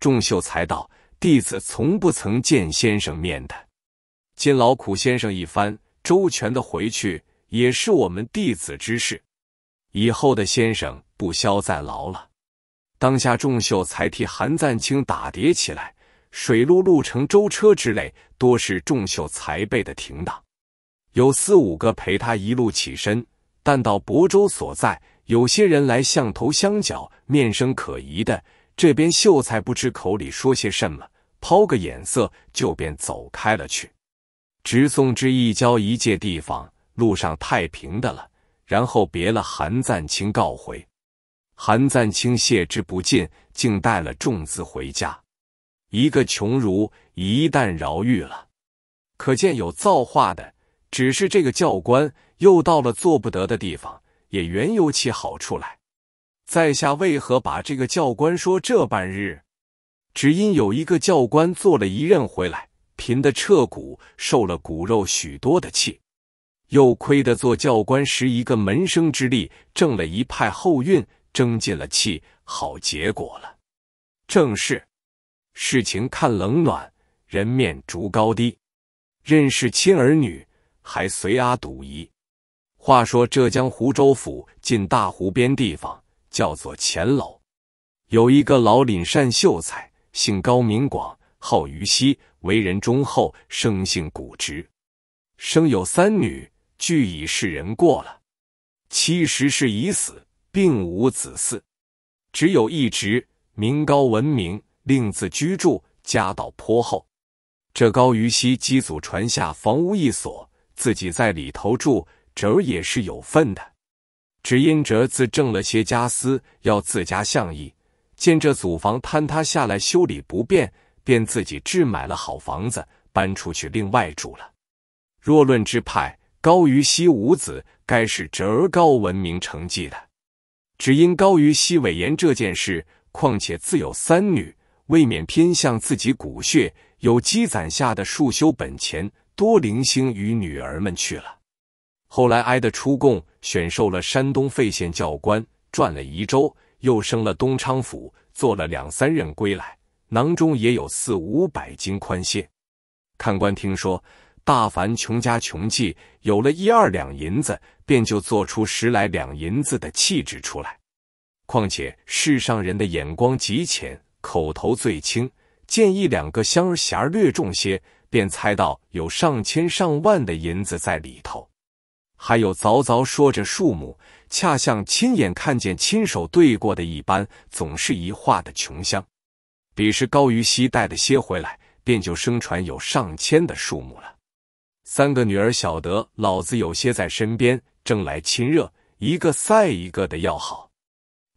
众秀才道：“弟子从不曾见先生面的，今劳苦先生一番，周全的回去，也是我们弟子之事。以后的先生不消再劳了。”当下众秀才替韩赞清打叠起来，水路路程舟车之类，多是众秀才备的停当。有四五个陪他一路起身，但到亳州所在，有些人来相头相脚，面生可疑的。这边秀才不知口里说些什么，抛个眼色，就便走开了去，直送至一郊一界地方，路上太平的了，然后别了韩赞清告回。韩赞卿谢之不尽，竟带了重资回家。一个穷儒一旦饶狱了，可见有造化的。只是这个教官又到了做不得的地方，也原有其好处来。在下为何把这个教官说这半日？只因有一个教官做了一任回来，贫的彻骨，受了骨肉许多的气，又亏得做教官时一个门生之力，挣了一派后运。争尽了气，好结果了。正是，世情看冷暖，人面逐高低。认识亲儿女，还随阿赌疑。话说浙江湖州府近大湖边地方，叫做钱楼，有一个老廪善秀才，姓高名广，号于溪，为人忠厚，生性古直，生有三女，俱已世人过了，七十是已死。并无子嗣，只有一侄，名高文明，另自居住，家道颇厚。这高于熙机祖传下房屋一所，自己在里头住，侄儿也是有份的。只因侄自挣了些家私，要自家相逸，见这祖房坍塌下来，修理不便，便自己置买了好房子，搬出去另外住了。若论支派，高于熙五子，该是侄儿高文明成绩的。只因高于西尾岩这件事，况且自有三女，未免偏向自己骨血，有积攒下的束修本钱，多零星与女儿们去了。后来挨的出贡，选授了山东费县教官，转了宜州，又升了东昌府，做了两三任归来，囊中也有四五百斤宽限。看官听说。大凡穷家穷计，有了一二两银子，便就做出十来两银子的气质出来。况且世上人的眼光极浅，口头最轻，见一两个香儿匣儿略重些，便猜到有上千上万的银子在里头。还有早早说着数目，恰像亲眼看见、亲手对过的一般，总是一话的穷乡。彼时高于西带的些回来，便就生传有上千的数目了。三个女儿晓得老子有些在身边，正来亲热，一个赛一个的要好。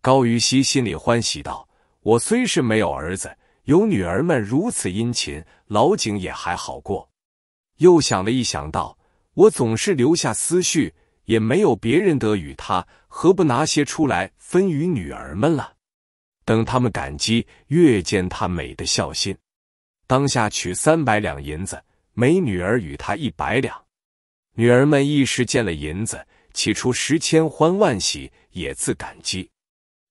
高于熙心里欢喜道：“我虽是没有儿子，有女儿们如此殷勤，老景也还好过。”又想了一想，道：“我总是留下思绪，也没有别人得与他，何不拿些出来分与女儿们了？等他们感激，越见他美的孝心。当下取三百两银子。”每女儿与他一百两，女儿们一时见了银子，起初十千欢万喜，也自感激。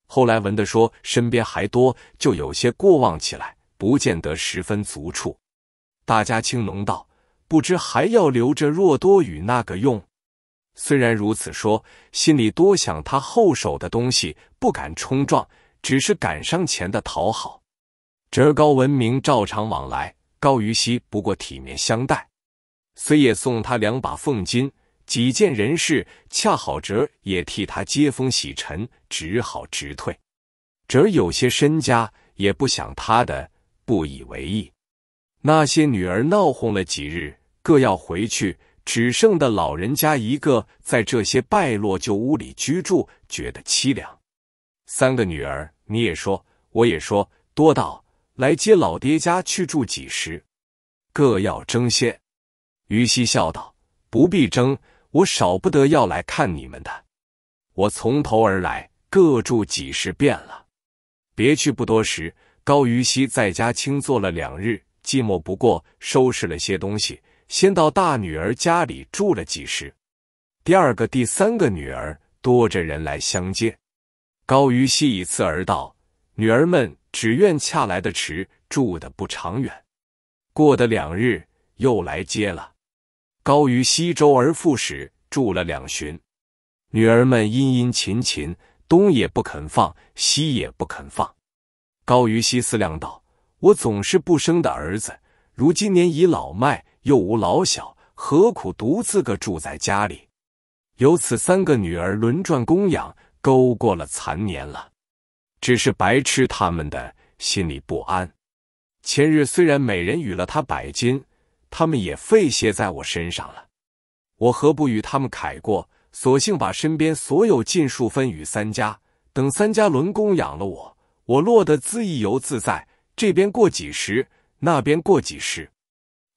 后来闻的说身边还多，就有些过望起来，不见得十分足处。大家青龙道：“不知还要留着若多与那个用。”虽然如此说，心里多想他后手的东西，不敢冲撞，只是赶上前的讨好。侄高文明照常往来。高于熙不过体面相待，虽也送他两把凤金，几件人事，恰好侄儿也替他接风洗尘，只好直退。侄儿有些身家，也不想他的，不以为意。那些女儿闹哄了几日，各要回去，只剩的老人家一个，在这些败落旧屋里居住，觉得凄凉。三个女儿，你也说，我也说，多到。来接老爹家去住几时？各要争先。于西笑道：“不必争，我少不得要来看你们的。我从头而来，各住几十遍了。别去不多时，高于西在家清坐了两日，寂寞不过，收拾了些东西，先到大女儿家里住了几时。第二个、第三个女儿多着人来相见。高于西以次而道。”女儿们只愿恰来的迟，住的不长远。过的两日，又来接了高于西，周而复始，住了两旬。女儿们殷殷勤勤，东也不肯放，西也不肯放。高于西思量道：“我总是不生的儿子，如今年已老迈，又无老小，何苦独自个住在家里？由此三个女儿轮转供养，勾过了残年了。”只是白吃他们的，心里不安。前日虽然每人与了他百金，他们也费些在我身上了。我何不与他们凯过？索性把身边所有尽数分与三家，等三家轮供养了我，我落得自意游自在。这边过几时，那边过几时，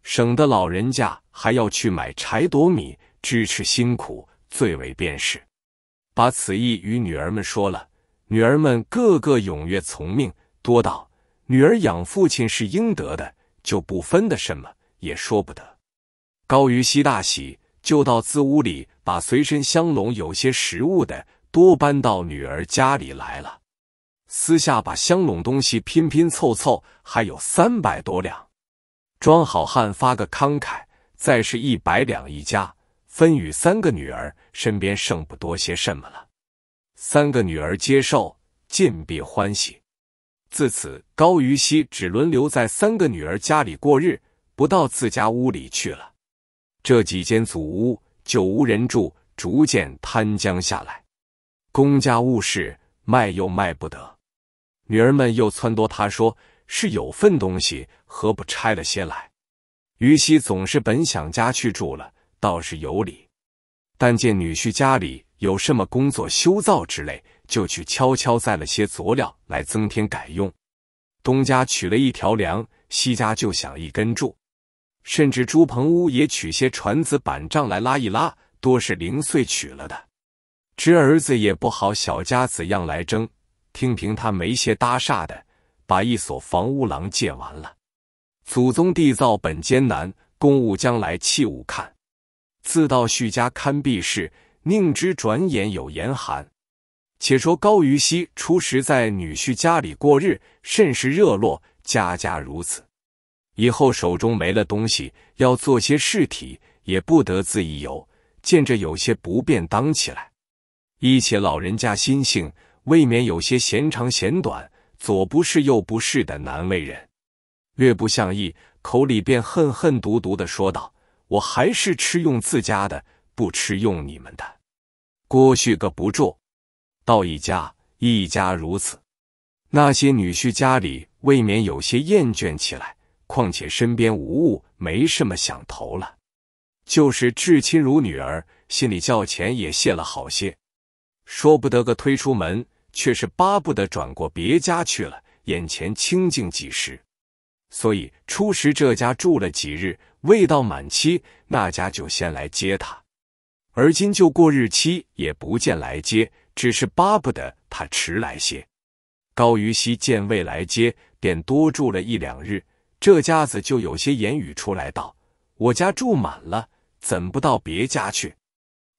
省得老人家还要去买柴夺米，支持辛苦，最为便是。把此意与女儿们说了。女儿们个个踊跃从命，多道女儿养父亲是应得的，就不分的什么也说不得。高于熙大喜，就到自屋里把随身香笼有些食物的多搬到女儿家里来了。私下把香笼东西拼拼凑凑，还有三百多两，庄好汉发个慷慨，再是一百两一家分与三个女儿，身边剩不多些什么了。三个女儿接受，尽必欢喜。自此，高于熙只轮流在三个女儿家里过日，不到自家屋里去了。这几间祖屋就无人住，逐渐坍将下来。公家务事卖又卖不得，女儿们又撺掇他说：“是有份东西，何不拆了些来？”于熙总是本想家去住了，倒是有理。但见女婿家里。有什么工作修造之类，就去悄悄载了些佐料来增添改用。东家取了一条梁，西家就想一根柱，甚至猪棚屋也取些船子板杖来拉一拉，多是零碎取了的。侄儿子也不好小家子样来争，听凭他没些搭煞的，把一所房屋廊借完了。祖宗缔造本艰难，公务将来弃物看。自到续家堪避事。宁知转眼有严寒。且说高于熙初时在女婿家里过日，甚是热络，家家如此。以后手中没了东西，要做些事体，也不得自意有，见着有些不便当起来。一且老人家心性，未免有些嫌长嫌短，左不是右不是的，难为人。略不像意，口里便恨恨毒毒的说道：“我还是吃用自家的，不吃用你们的。”郭旭个不住，到一家一家如此，那些女婿家里未免有些厌倦起来，况且身边无物，没什么想头了。就是至亲如女儿，心里叫钱也谢了好些，说不得个推出门，却是巴不得转过别家去了，眼前清静几时。所以初时这家住了几日，未到满期，那家就先来接他。而今就过日期，也不见来接，只是巴不得他迟来些。高于熙见未来接，便多住了一两日。这家子就有些言语出来道：“我家住满了，怎不到别家去？”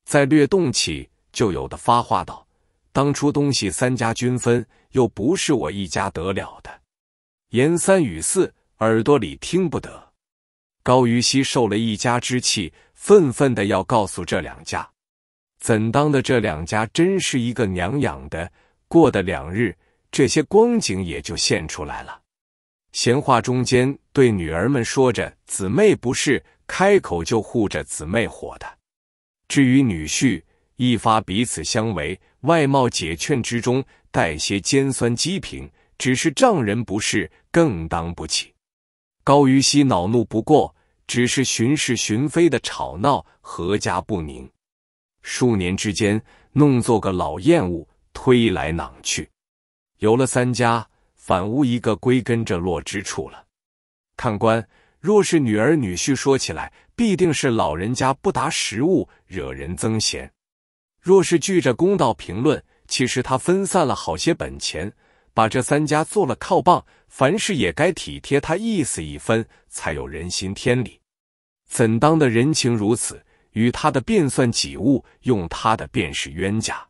再略动气，就有的发话道：“当初东西三家均分，又不是我一家得了的。”言三语四，耳朵里听不得。高于熙受了一家之气。愤愤的要告诉这两家，怎当的这两家真是一个娘养的。过的两日，这些光景也就现出来了。闲话中间，对女儿们说着姊妹不是，开口就护着姊妹火的。至于女婿，一发彼此相为，外貌解劝之中带些尖酸讥评，只是丈人不是，更当不起。高于熙恼怒不过。只是巡视巡飞的吵闹，阖家不宁。数年之间，弄做个老厌恶，推来囊去，有了三家，反无一个归根着落之处了。看官，若是女儿女婿说起来，必定是老人家不达时务，惹人增嫌；若是据着公道评论，其实他分散了好些本钱，把这三家做了靠棒，凡事也该体贴他意思一分，才有人心天理。怎当的人情如此？与他的便算己物，用他的便是冤家。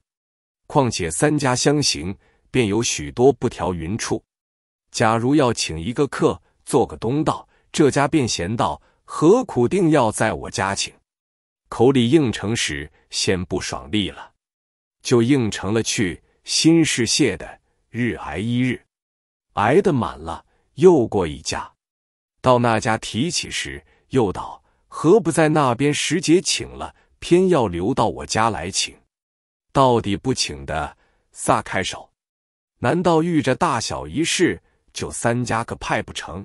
况且三家相行，便有许多不调匀处。假如要请一个客，做个东道，这家便嫌道：何苦定要在我家请？口里应承时，先不爽利了，就应承了去。心是谢的，日挨一日，挨的满了，又过一家。到那家提起时，又道。何不在那边时节请了，偏要留到我家来请？到底不请的，撒开手。难道遇着大小一事，就三家可派不成？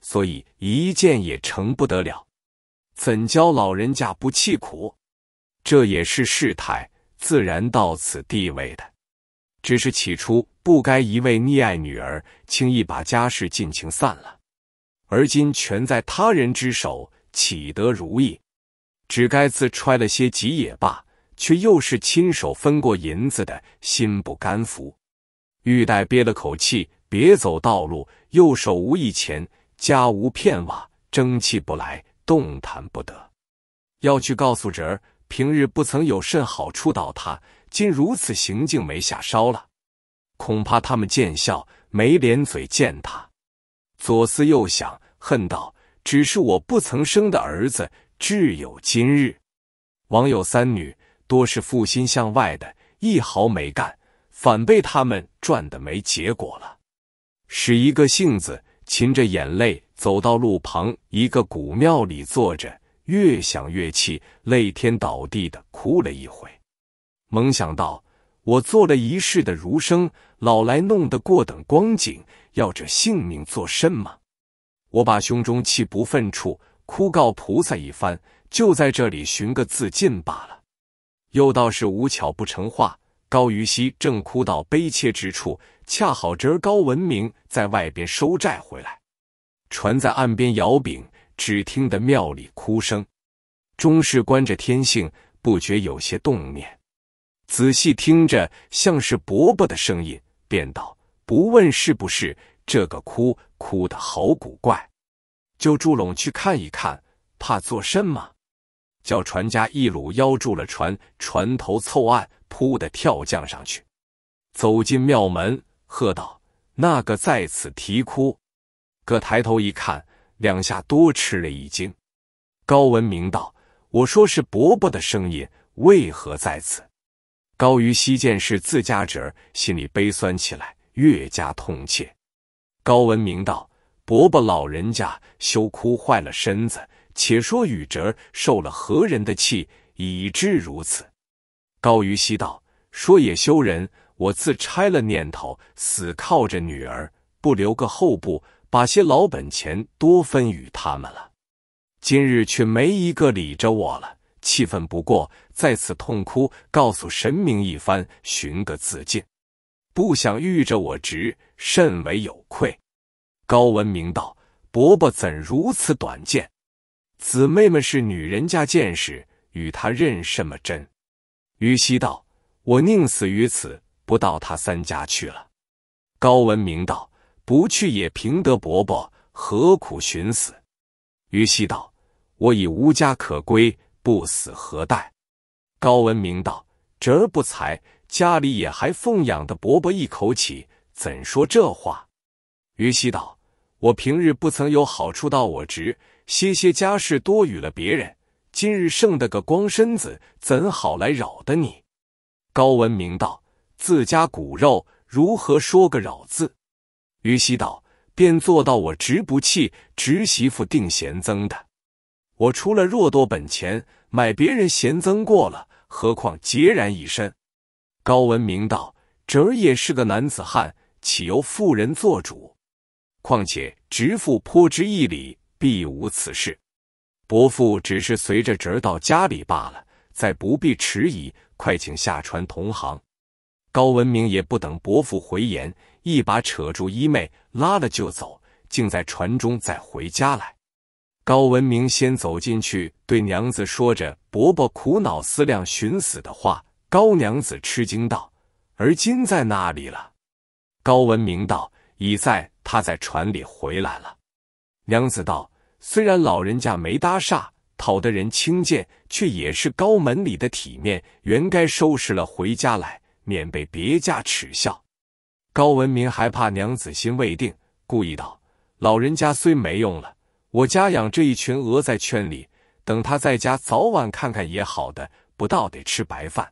所以一件也成不得了。怎教老人家不气苦？这也是事态自然到此地位的。只是起初不该一味溺爱女儿，轻易把家事尽情散了。而今全在他人之手。岂得如意？只该自揣了些吉也罢，却又是亲手分过银子的，心不甘服。玉带憋了口气，别走道路，右手无一钱，家无片瓦，蒸气不来，动弹不得。要去告诉侄儿，平日不曾有甚好处到他，今如此行径，没下烧了，恐怕他们见笑，没脸嘴见他。左思右想，恨道。只是我不曾生的儿子，至有今日。王有三女，多是负心向外的，一毫没干，反被他们赚的没结果了。使一个性子，噙着眼泪，走到路旁一个古庙里坐着，越想越气，泪天倒地的哭了一回。猛想到我做了一世的儒生，老来弄得过等光景，要这性命做甚吗？我把胸中气不愤处，哭告菩萨一番，就在这里寻个自尽罢了。又道是无巧不成话，高于熙正哭到悲切之处，恰好侄儿高文明在外边收债回来，船在岸边摇柄，只听得庙里哭声，终是观着天性，不觉有些动念。仔细听着，像是伯伯的声音，便道不问是不是。这个哭哭的好古怪，就住拢去看一看，怕做甚么？叫船家一撸腰住了船，船头凑岸，扑的跳将上去，走进庙门，喝道：“那个在此啼哭！”哥抬头一看，两下多吃了一惊。高文明道：“我说是伯伯的声音，为何在此？”高于西见是自家侄儿，心里悲酸起来，越加痛切。高文明道：“伯伯老人家，休哭坏了身子。且说雨哲受了何人的气，以致如此？”高于熙道：“说也羞人，我自拆了念头，死靠着女儿，不留个后部，把些老本钱多分与他们了。今日却没一个理着我了，气愤不过，在此痛哭，告诉神明一番，寻个自尽。”不想遇着我侄，甚为有愧。高文明道：“伯伯怎如此短见？姊妹们是女人家见识，与他认什么真？”于西道：“我宁死于此，不到他三家去了。”高文明道：“不去也平得伯伯，何苦寻死？”于西道：“我已无家可归，不死何待？”高文明道：“侄不才。”家里也还奉养的伯伯一口气，怎说这话？于西道：“我平日不曾有好处到我侄，些些家事多与了别人。今日剩的个光身子，怎好来扰的你？”高文明道：“自家骨肉，如何说个扰字？”于西道：“便做到我侄不弃侄媳妇定贤增的，我出了若多本钱买别人贤增过了，何况孑然一身。”高文明道：“侄儿也是个男子汉，岂由妇人做主？况且侄父颇知义理，必无此事。伯父只是随着侄儿到家里罢了，再不必迟疑，快请下船同行。”高文明也不等伯父回言，一把扯住衣袂，拉了就走，竟在船中再回家来。高文明先走进去，对娘子说着伯伯苦恼思量寻死的话。高娘子吃惊道：“而今在哪里了？”高文明道：“已在，他在船里回来了。”娘子道：“虽然老人家没搭煞，讨的人轻贱，却也是高门里的体面，原该收拾了回家来，免被别家耻笑。”高文明还怕娘子心未定，故意道：“老人家虽没用了，我家养这一群鹅在圈里，等他在家早晚看看也好的，不到得吃白饭。”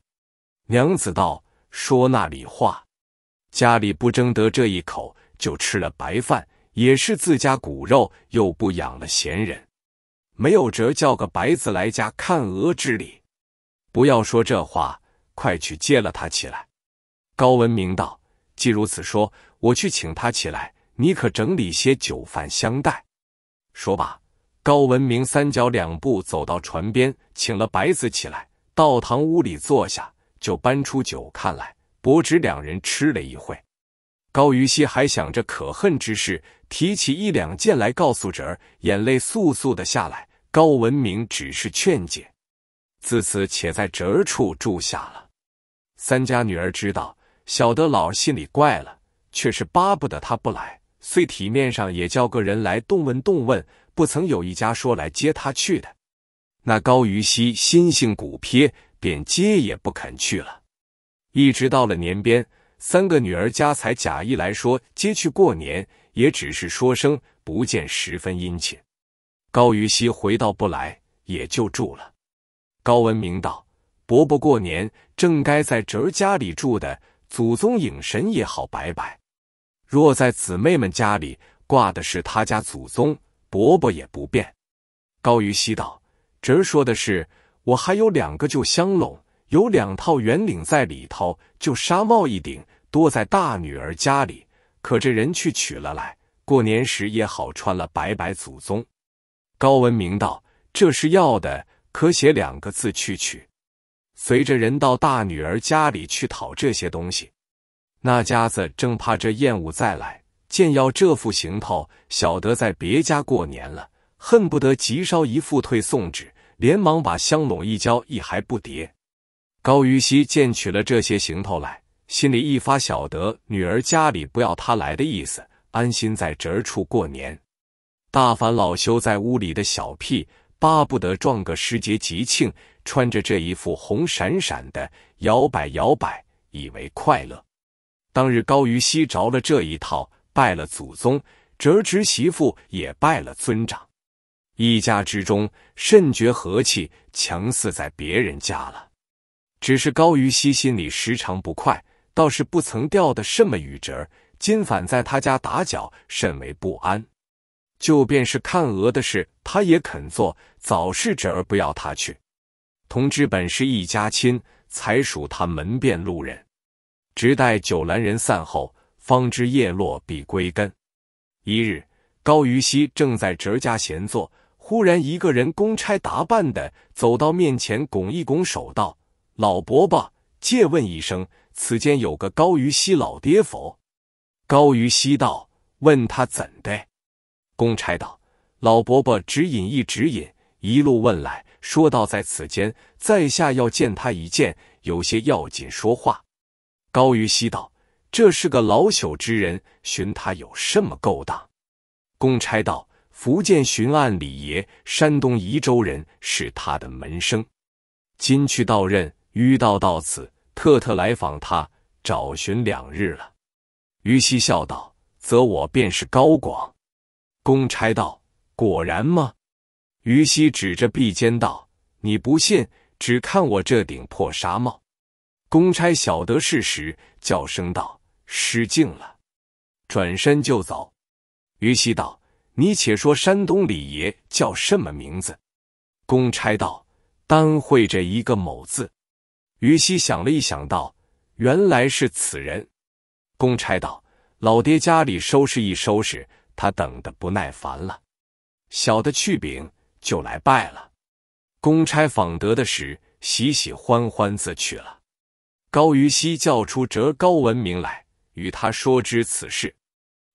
娘子道：“说那里话，家里不争得这一口，就吃了白饭，也是自家骨肉，又不养了闲人，没有辙叫个白子来家看鹅之理。不要说这话，快去接了他起来。”高文明道：“既如此说，我去请他起来，你可整理些酒饭相待。”说罢，高文明三脚两步走到船边，请了白子起来，到堂屋里坐下。就搬出酒，看来伯侄两人吃了一会。高于熙还想着可恨之事，提起一两件来告诉侄儿，眼泪簌簌的下来。高文明只是劝解。自此，且在侄儿处住下了。三家女儿知道，晓得老心里怪了，却是巴不得他不来。虽体面上也叫个人来动问动问，不曾有一家说来接他去的。那高于熙心性骨撇。便接也不肯去了，一直到了年边，三个女儿家才假意来说接去过年，也只是说声，不见十分殷勤。高于熙回到不来，也就住了。高文明道：“伯伯过年正该在侄儿家里住的，祖宗影神也好拜拜。若在姊妹们家里，挂的是他家祖宗，伯伯也不便。”高于熙道：“侄儿说的是。”我还有两个旧香笼，有两套圆领在里头，旧纱帽一顶，多在大女儿家里。可这人去取了来，过年时也好穿了，拜拜祖宗。高文明道：“这是要的，可写两个字去取。”随着人到大女儿家里去讨这些东西，那家子正怕这厌恶再来，见要这副行头，晓得在别家过年了，恨不得急烧一副退送纸。连忙把香拢一交一还不迭。高于熙见取了这些行头来，心里一发晓得女儿家里不要他来的意思，安心在侄儿处过年。大凡老修在屋里的小屁，巴不得撞个时节吉庆，穿着这一副红闪闪的，摇摆摇摆，以为快乐。当日高于熙着了这一套，拜了祖宗，侄儿侄媳妇也拜了尊长。一家之中甚觉和气，强似在别人家了。只是高于西心里时常不快，倒是不曾掉的什么雨折儿。今反在他家打搅，甚为不安。就便是看鹅的事，他也肯做。早是侄儿不要他去，同知本是一家亲，才属他门边路人。直待酒阑人散后，方知叶落必归根。一日，高于西正在侄儿家闲坐。忽然，一个人公差打扮的走到面前，拱一拱手，道：“老伯伯，借问一声，此间有个高于西老爹否？”高于西道：“问他怎的？”公差道：“老伯伯指引一指引，一路问来，说到在此间，在下要见他一见，有些要紧说话。”高于西道：“这是个老朽之人，寻他有什么勾当？”公差道。福建巡按李爷，山东沂州人，是他的门生。今去到任，于道到此，特特来访他，找寻两日了。于西笑道：“则我便是高广。”公差道：“果然吗？”于西指着壁间道：“你不信，只看我这顶破纱帽。”公差晓得事实，叫声道：“失敬了。”转身就走。于西道。你且说山东李爷叫什么名字？公差道单会着一个某字。于西想了一想，道：“原来是此人。”公差道：“老爹家里收拾一收拾，他等得不耐烦了。小的去禀，就来拜了。”公差访得的时，喜喜欢欢自去了。高于熙叫出哲高文明来，与他说知此事。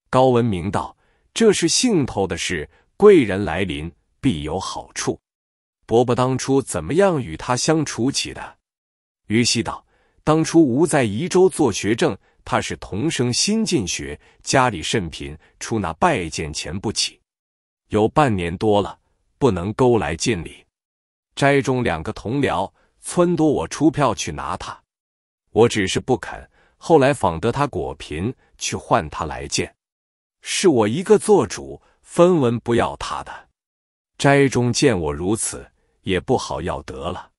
高文明道。这是兴头的事，贵人来临必有好处。伯伯当初怎么样与他相处起的？于西道：当初吾在宜州做学政，他是同生新进学，家里甚贫，出那拜见钱不起，有半年多了，不能勾来见礼。斋中两个同僚撺掇我出票去拿他，我只是不肯。后来访得他果贫，去唤他来见。是我一个做主，分文不要他的。斋中见我如此，也不好要得了。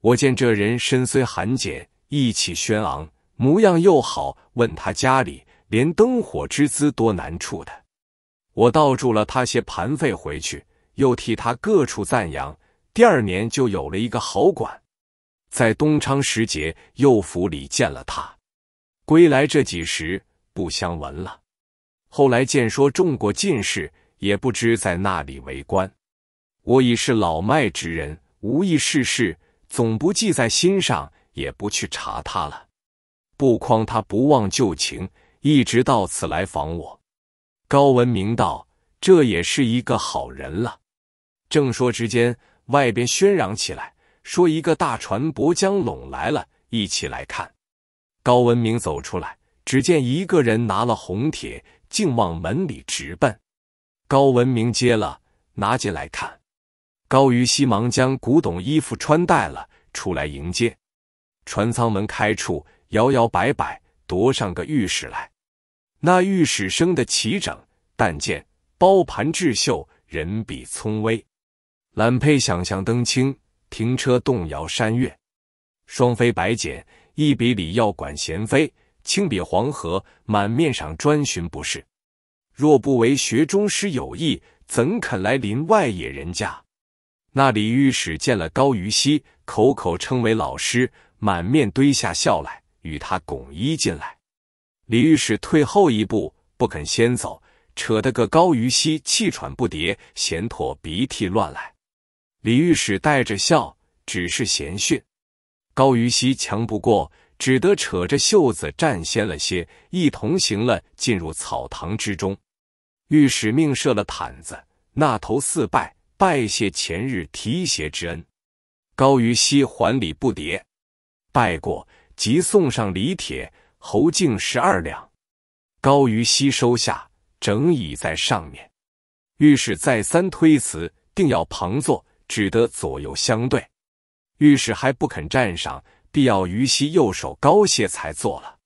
我见这人身虽寒俭，意气轩昂，模样又好，问他家里连灯火之资多难处的，我倒助了他些盘费回去，又替他各处赞扬。第二年就有了一个好管，在东昌时节又府里见了他，归来这几时不相闻了。后来见说中过进士，也不知在那里为官。我已是老迈之人，无意世事，总不记在心上，也不去查他了。不诓他不忘旧情，一直到此来访我。高文明道：“这也是一个好人了。”正说之间，外边喧嚷起来，说一个大船泊江拢来了，一起来看。高文明走出来，只见一个人拿了红帖。竟往门里直奔，高文明接了，拿进来看。高于西忙将古董衣服穿戴了，出来迎接。船舱门开处，摇摇摆摆踱上个御史来。那御史生的齐整，但见包盘至秀，人比聪微，揽佩想象登青，停车动摇山岳。双飞白简，一笔里要管贤妃。轻比黄河，满面上专寻不是。若不为学中师有意，怎肯来临外野人家？那李御史见了高于熙，口口称为老师，满面堆下笑来，与他拱衣进来。李御史退后一步，不肯先走，扯得个高于熙气喘不迭，嫌唾鼻涕乱来。李御史带着笑，只是嫌训高于熙强不过。只得扯着袖子站先了些，一同行了，进入草堂之中。御史命设了毯子，那头四拜拜谢前日提携之恩。高于西还礼不迭，拜过即送上礼帖、侯敬十二两。高于西收下，整倚在上面。御史再三推辞，定要旁坐，只得左右相对。御史还不肯站上。必要于熙右手高谢才做了，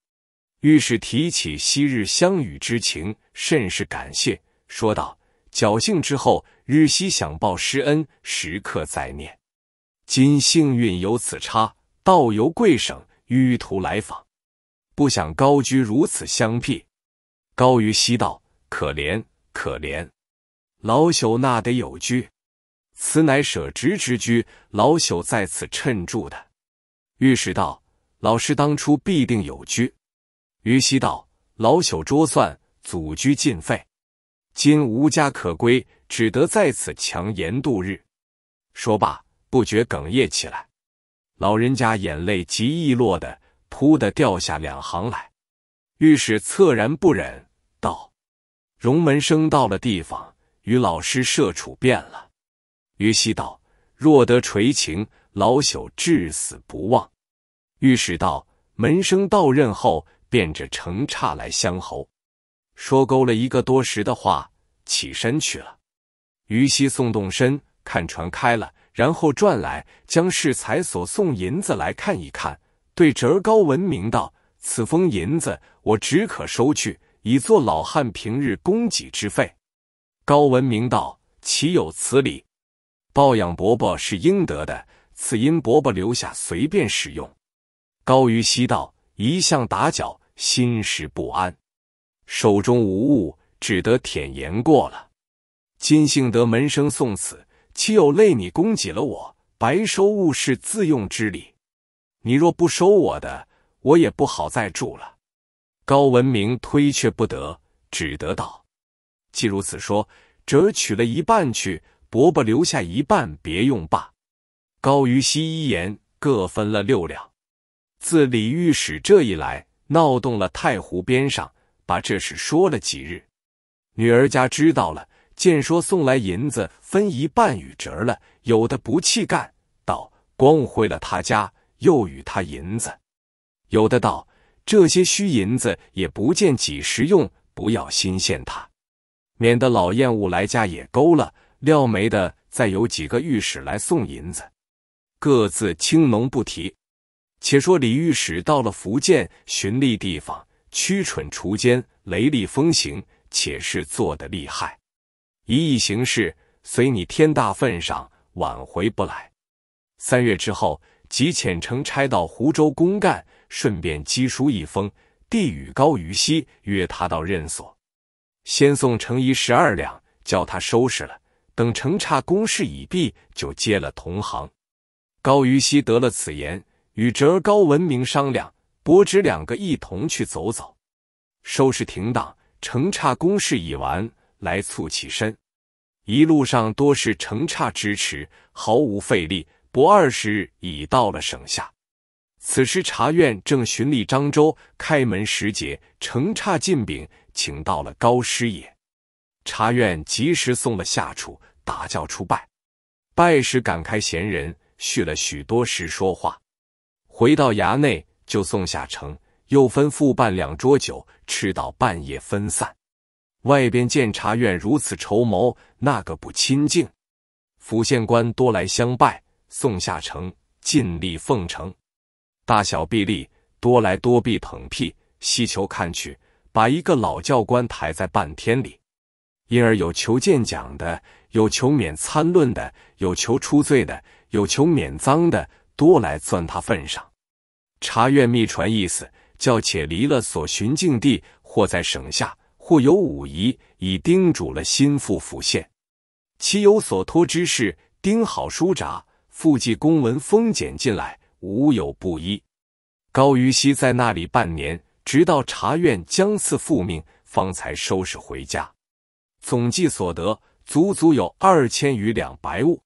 御史提起昔日相遇之情，甚是感谢，说道：“侥幸之后，日夕想报师恩，时刻在念。今幸运有此差，道由贵省，迂途来访，不想高居如此相僻。”高于西道：“可怜，可怜，老朽那得有居，此乃舍职之居，老朽在此趁住的。”御史道：“老师当初必定有居。”于西道：“老朽拙算，祖居尽废，今无家可归，只得在此强言度日。”说罢，不觉哽咽起来。老人家眼泪极易落的，扑的掉下两行来。御史恻然不忍，道：“龙门生到了地方，与老师设处变了。”于西道：“若得垂情。”老朽至死不忘。御史道门生到任后，便着成差来相候。说够了一个多时的话，起身去了。于西送动身，看船开了，然后转来，将世才所送银子来看一看，对侄儿高文明道：“此封银子，我只可收去，以作老汉平日供给之费。”高文明道：“岂有此理！抱养伯伯是应得的。”此因伯伯留下，随便使用。高于西道：一向打搅，心实不安。手中无物，只得舔言过了。金幸德门生送此，岂有累你供给了我，白收物是自用之理，你若不收我的，我也不好再住了。高文明推却不得，只得道：既如此说，折取了一半去，伯伯留下一半，别用罢。高、于西一言，各分了六两。自李御史这一来，闹动了太湖边上，把这事说了几日。女儿家知道了，见说送来银子，分一半与侄儿了。有的不气干，道光回了他家，又与他银子。有的道这些虚银子也不见几时用，不要新鲜他，免得老厌恶来家也勾了。料没的，再有几个御史来送银子。各自青农不提，且说李御史到了福建，寻历地方，驱蠢除奸，雷厉风行，且是做得厉害。一意行事，随你天大份上，挽回不来。三月之后，即遣程差到湖州公干，顺便寄书一封，递与高于熙，约他到任所，先送程颐十二两，教他收拾了。等程差公事已毕，就接了同行。高于熙得了此言，与侄高文明商量，伯侄两个一同去走走。收拾停当，程差公事已完，来促起身。一路上多是程差支持，毫无费力。不二十日，已到了省下。此时茶院正巡历漳州，开门时节，程差进禀，请到了高师爷。茶院及时送了下厨，打轿出拜。拜时感开闲人。叙了许多时说话，回到衙内，就送下城，又吩咐办两桌酒，吃到半夜分散。外边监察院如此筹谋，那个不亲近？府县官多来相拜，宋下城尽力奉承，大小臂力多来多臂捧屁。西求看去，把一个老教官抬在半天里，因而有求见讲的，有求免参论的，有求出罪的。有求免赃的多来钻他份上。查院密传意思，叫且离了所寻境地，或在省下，或有武夷，已叮嘱了心腹府县，其有所托之事，盯好书札，复寄公文封简进来，无有不依。高禹锡在那里半年，直到查院将次复命，方才收拾回家，总计所得，足足有二千余两白物。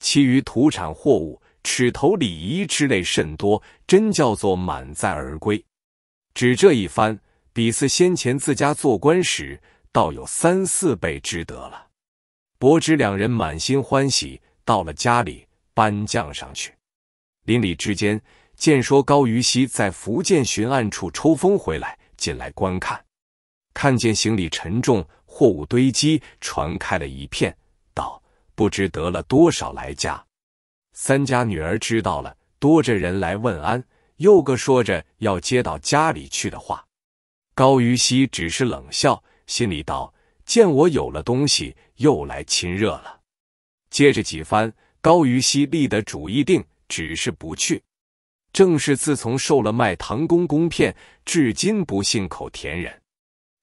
其余土产货物、尺头礼仪之类甚多，真叫做满载而归。只这一番，比似先前自家做官时，倒有三四倍之得了。伯侄两人满心欢喜，到了家里搬将上去。邻里之间见说高于熙在福建巡案处抽风回来，进来观看，看见行李沉重，货物堆积，传开了一片。不知得了多少来家，三家女儿知道了，多着人来问安，又个说着要接到家里去的话，高于熙只是冷笑，心里道：见我有了东西，又来亲热了。接着几番，高于熙立的主意定，只是不去。正是自从受了卖唐公公骗，至今不信口甜人。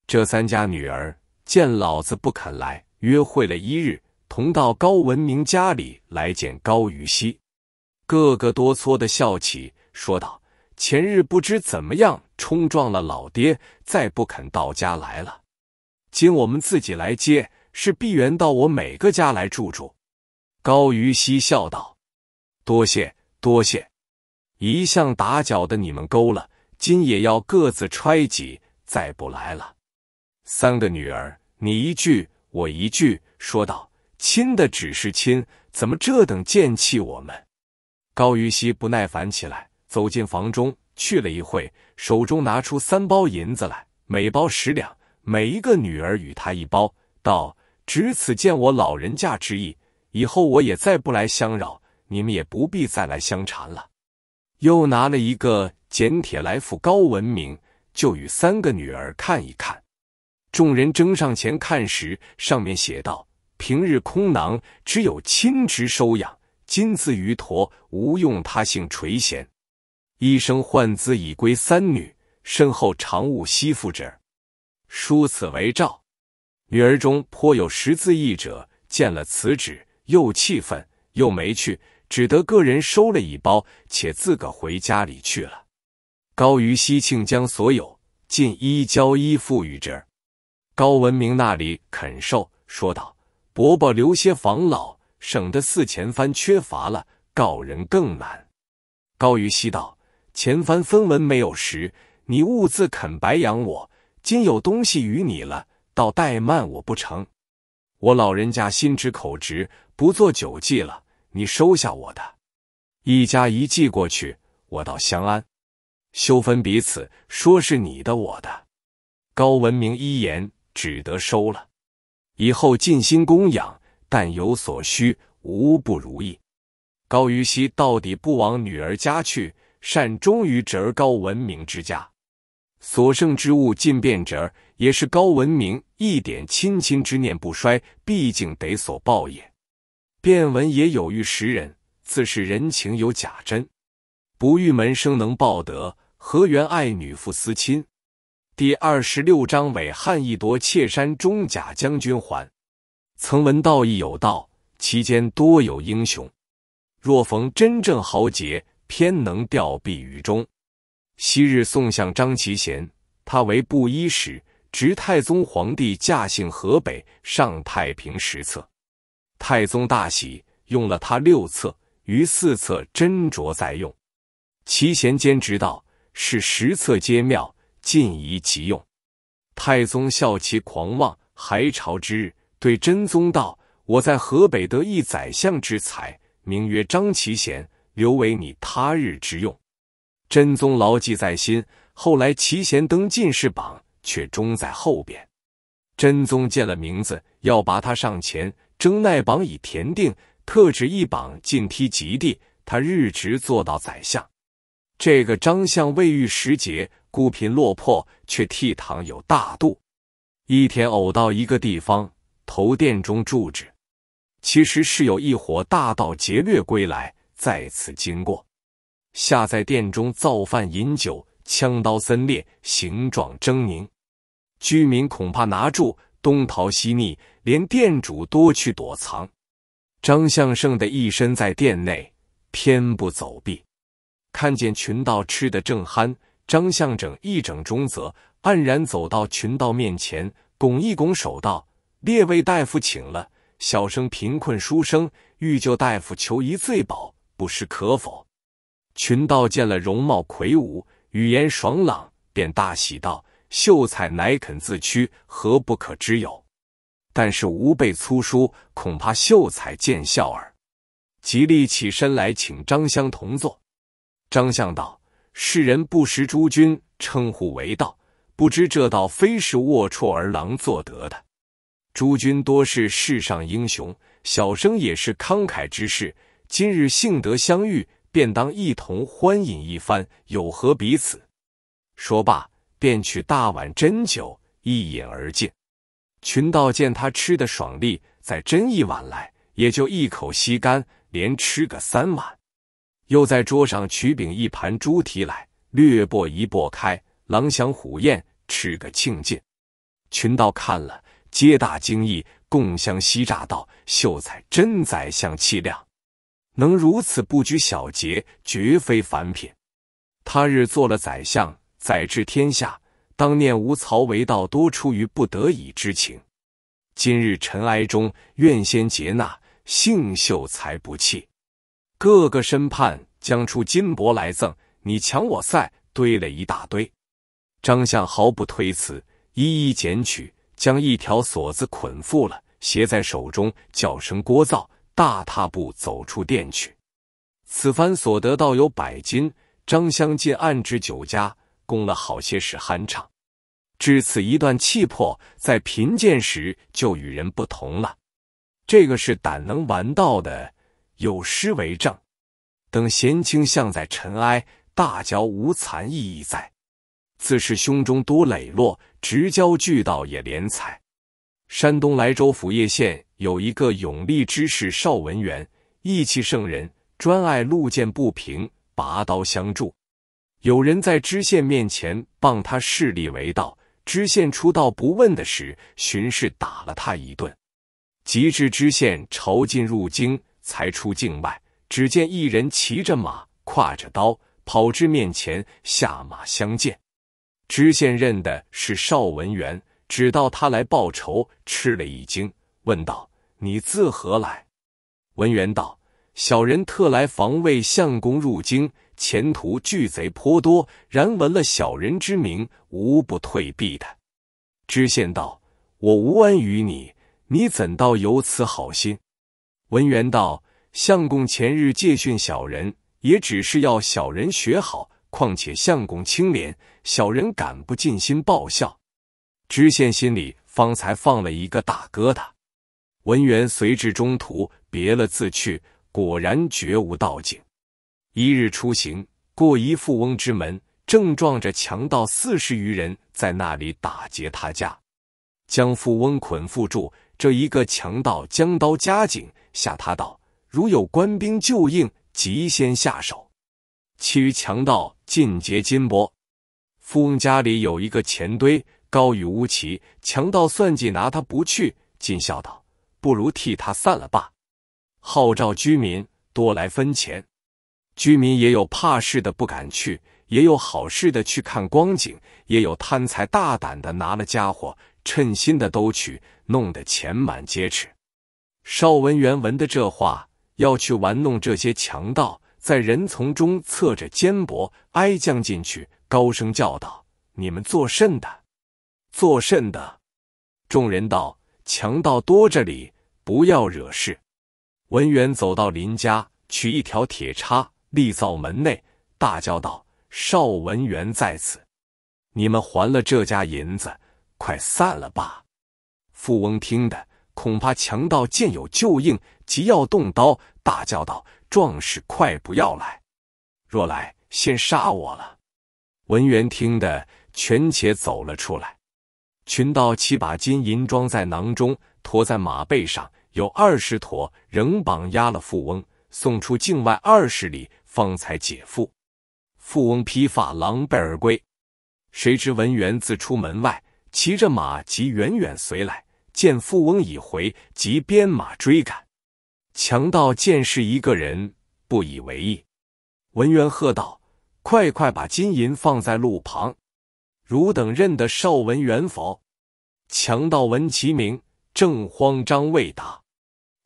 这三家女儿见老子不肯来，约会了一日。同到高文明家里来见高于熙，个个哆嗦的笑起，说道：“前日不知怎么样冲撞了老爹，再不肯到家来了。今我们自己来接，是必然到我每个家来住住。”高于熙笑道：“多谢多谢，一向打搅的你们勾了，今也要各自揣己，再不来了。”三个女儿，你一句我一句说道。亲的只是亲，怎么这等贱气我们？高于溪不耐烦起来，走进房中去了一会，手中拿出三包银子来，每包十两，每一个女儿与他一包，道：“只此见我老人家之意，以后我也再不来相扰，你们也不必再来相缠了。”又拿了一个简帖来付高文明，就与三个女儿看一看。众人争上前看时，上面写道。平日空囊，只有亲侄收养金子、于陀，无用他性垂涎。一生患资已归三女，身后常务悉附之。书此为诏。女儿中颇有识字意者，见了此纸，又气愤又没去，只得个人收了一包，且自个回家里去了。高于西庆将所有尽一交一付与之。高文明那里肯受，说道。伯伯留些防老，省得四前番缺乏了，告人更难。高于西道：“前番分文没有时，你兀自肯白养我；今有东西与你了，倒怠慢我不成？我老人家心直口直，不做酒计了。你收下我的，一家一计过去，我倒相安。修分彼此，说是你的我的。”高文明一言，只得收了。以后尽心供养，但有所需，无不如意。高于熙到底不往女儿家去，善终于侄儿高文明之家。所剩之物尽变侄，也是高文明一点亲亲之念不衰，毕竟得所报也。便闻也有遇识人，自是人情有假真，不遇门生能报德，何缘爱女负思亲？第二十六章，伪汉一夺窃山中，甲将军还。曾闻道义有道，其间多有英雄。若逢真正豪杰，偏能吊臂于中。昔日宋相张齐贤，他为布衣使，值太宗皇帝驾幸河北，上太平十策。太宗大喜，用了他六策，余四策斟酌再用。齐贤兼执道，是十策皆妙。尽宜其用。太宗笑其狂妄，还朝之日，对真宗道：“我在河北得一宰相之才，名曰张齐贤，留为你他日之用。”真宗牢记在心。后来齐贤登进士榜，却终在后边。真宗见了名字，要拔他上前。征奈榜以填定，特指一榜进梯极地，他日直做到宰相。这个张相未遇时节。孤贫落魄，却倜傥有大度。一天偶到一个地方，投店中住着。其实是有一伙大盗劫掠归来，在此经过，下在店中造饭饮酒，枪刀森列，形状狰狞。居民恐怕拿住，东逃西匿，连店主多去躲藏。张相胜的一身在店内，偏不走避，看见群盗吃得正酣。张相整一整中泽，黯然走到群道面前，拱一拱手道：“列位大夫，请了。小生贫困书生，欲救大夫求一醉饱，不识可否？”群道见了容貌魁梧，语言爽朗，便大喜道：“秀才乃肯自屈，何不可之有？但是吾辈粗疏，恐怕秀才见笑耳。”极力起身来请张相同坐。张相道。世人不识诸君称呼为道，不知这道非是龌龊儿郎作得的。诸君多是世上英雄，小生也是慷慨之士。今日幸得相遇，便当一同欢饮一番，有何彼此？说罢，便取大碗斟酒，一饮而尽。群道见他吃得爽利，再斟一碗来，也就一口吸干，连吃个三碗。又在桌上取饼一盘，猪蹄来略拨一拨开，狼翔虎咽，吃个庆尽。群道看了，皆大惊异，共相嘻诈道：“秀才真宰相气量，能如此不拘小节，绝非凡品。他日做了宰相，宰治天下，当念吾曹为道，多出于不得已之情。今日尘埃中，愿先接纳，幸秀才不弃。”各个身畔将出金帛来赠，你抢我赛，堆了一大堆。张相毫不推辞，一一捡取，将一条锁子捆缚了，携在手中，叫声聒噪，大踏步走出店去。此番所得倒有百金。张相进暗置酒家，供了好些时酣畅。至此一段气魄，在贫贱时就与人不同了。这个是胆能玩到的。有诗为证：“等闲清相在尘埃，大嚼无残意亦在。自是胸中多磊落，直交巨道也廉才。”山东莱州府叶县有一个勇力之士邵文元，义气圣人，专爱路见不平，拔刀相助。有人在知县面前帮他势力为道，知县出道不问的时，巡视打了他一顿。及至知县朝觐入京。才出境外，只见一人骑着马，挎着刀，跑至面前，下马相见。知县认的是邵文元，只道他来报仇，吃了一惊，问道：“你自何来？”文元道：“小人特来防卫相公入京，前途巨贼颇多，然闻了小人之名，无不退避的。”知县道：“我无恩于你，你怎道有此好心？”文员道：“相公前日借训小人，也只是要小人学好。况且相公清廉，小人敢不尽心报效。”知县心里方才放了一个大疙瘩。文员随至中途，别了自去，果然绝无道景。一日出行，过一富翁之门，正撞着强盗四十余人，在那里打劫他家，将富翁捆缚住。这一个强盗将刀加颈。吓他道：“如有官兵就应，即先下手；其余强盗尽劫金帛。富翁家里有一个钱堆，高于屋旗。强盗算计拿他不去，尽笑道：‘不如替他散了吧。’号召居民多来分钱。居民也有怕事的不敢去，也有好事的去看光景，也有贪财大胆的拿了家伙，称心的都取，弄得钱满街吃。邵文元闻的这话，要去玩弄这些强盗，在人丛中侧着肩膊挨将进去，高声叫道：“你们作甚的？作甚的？”众人道：“强盗多着哩，不要惹事。”文元走到林家，取一条铁叉，立灶门内，大叫道：“邵文元在此，你们还了这家银子，快散了吧！”富翁听的。恐怕强盗见有旧应，急要动刀，大叫道：“壮士，快不要来！若来，先杀我了。”文员听得，全且走了出来。群盗七把金银装在囊中，驮在马背上，有二十驮，仍绑押了富翁，送出境外二十里，方才解缚。富翁披发狼狈而归。谁知文员自出门外，骑着马，即远远随来。见富翁已回，即鞭马追赶。强盗见是一个人，不以为意。文远喝道：“快快把金银放在路旁！汝等认得少文元否？”强盗闻其名，正慌张未答。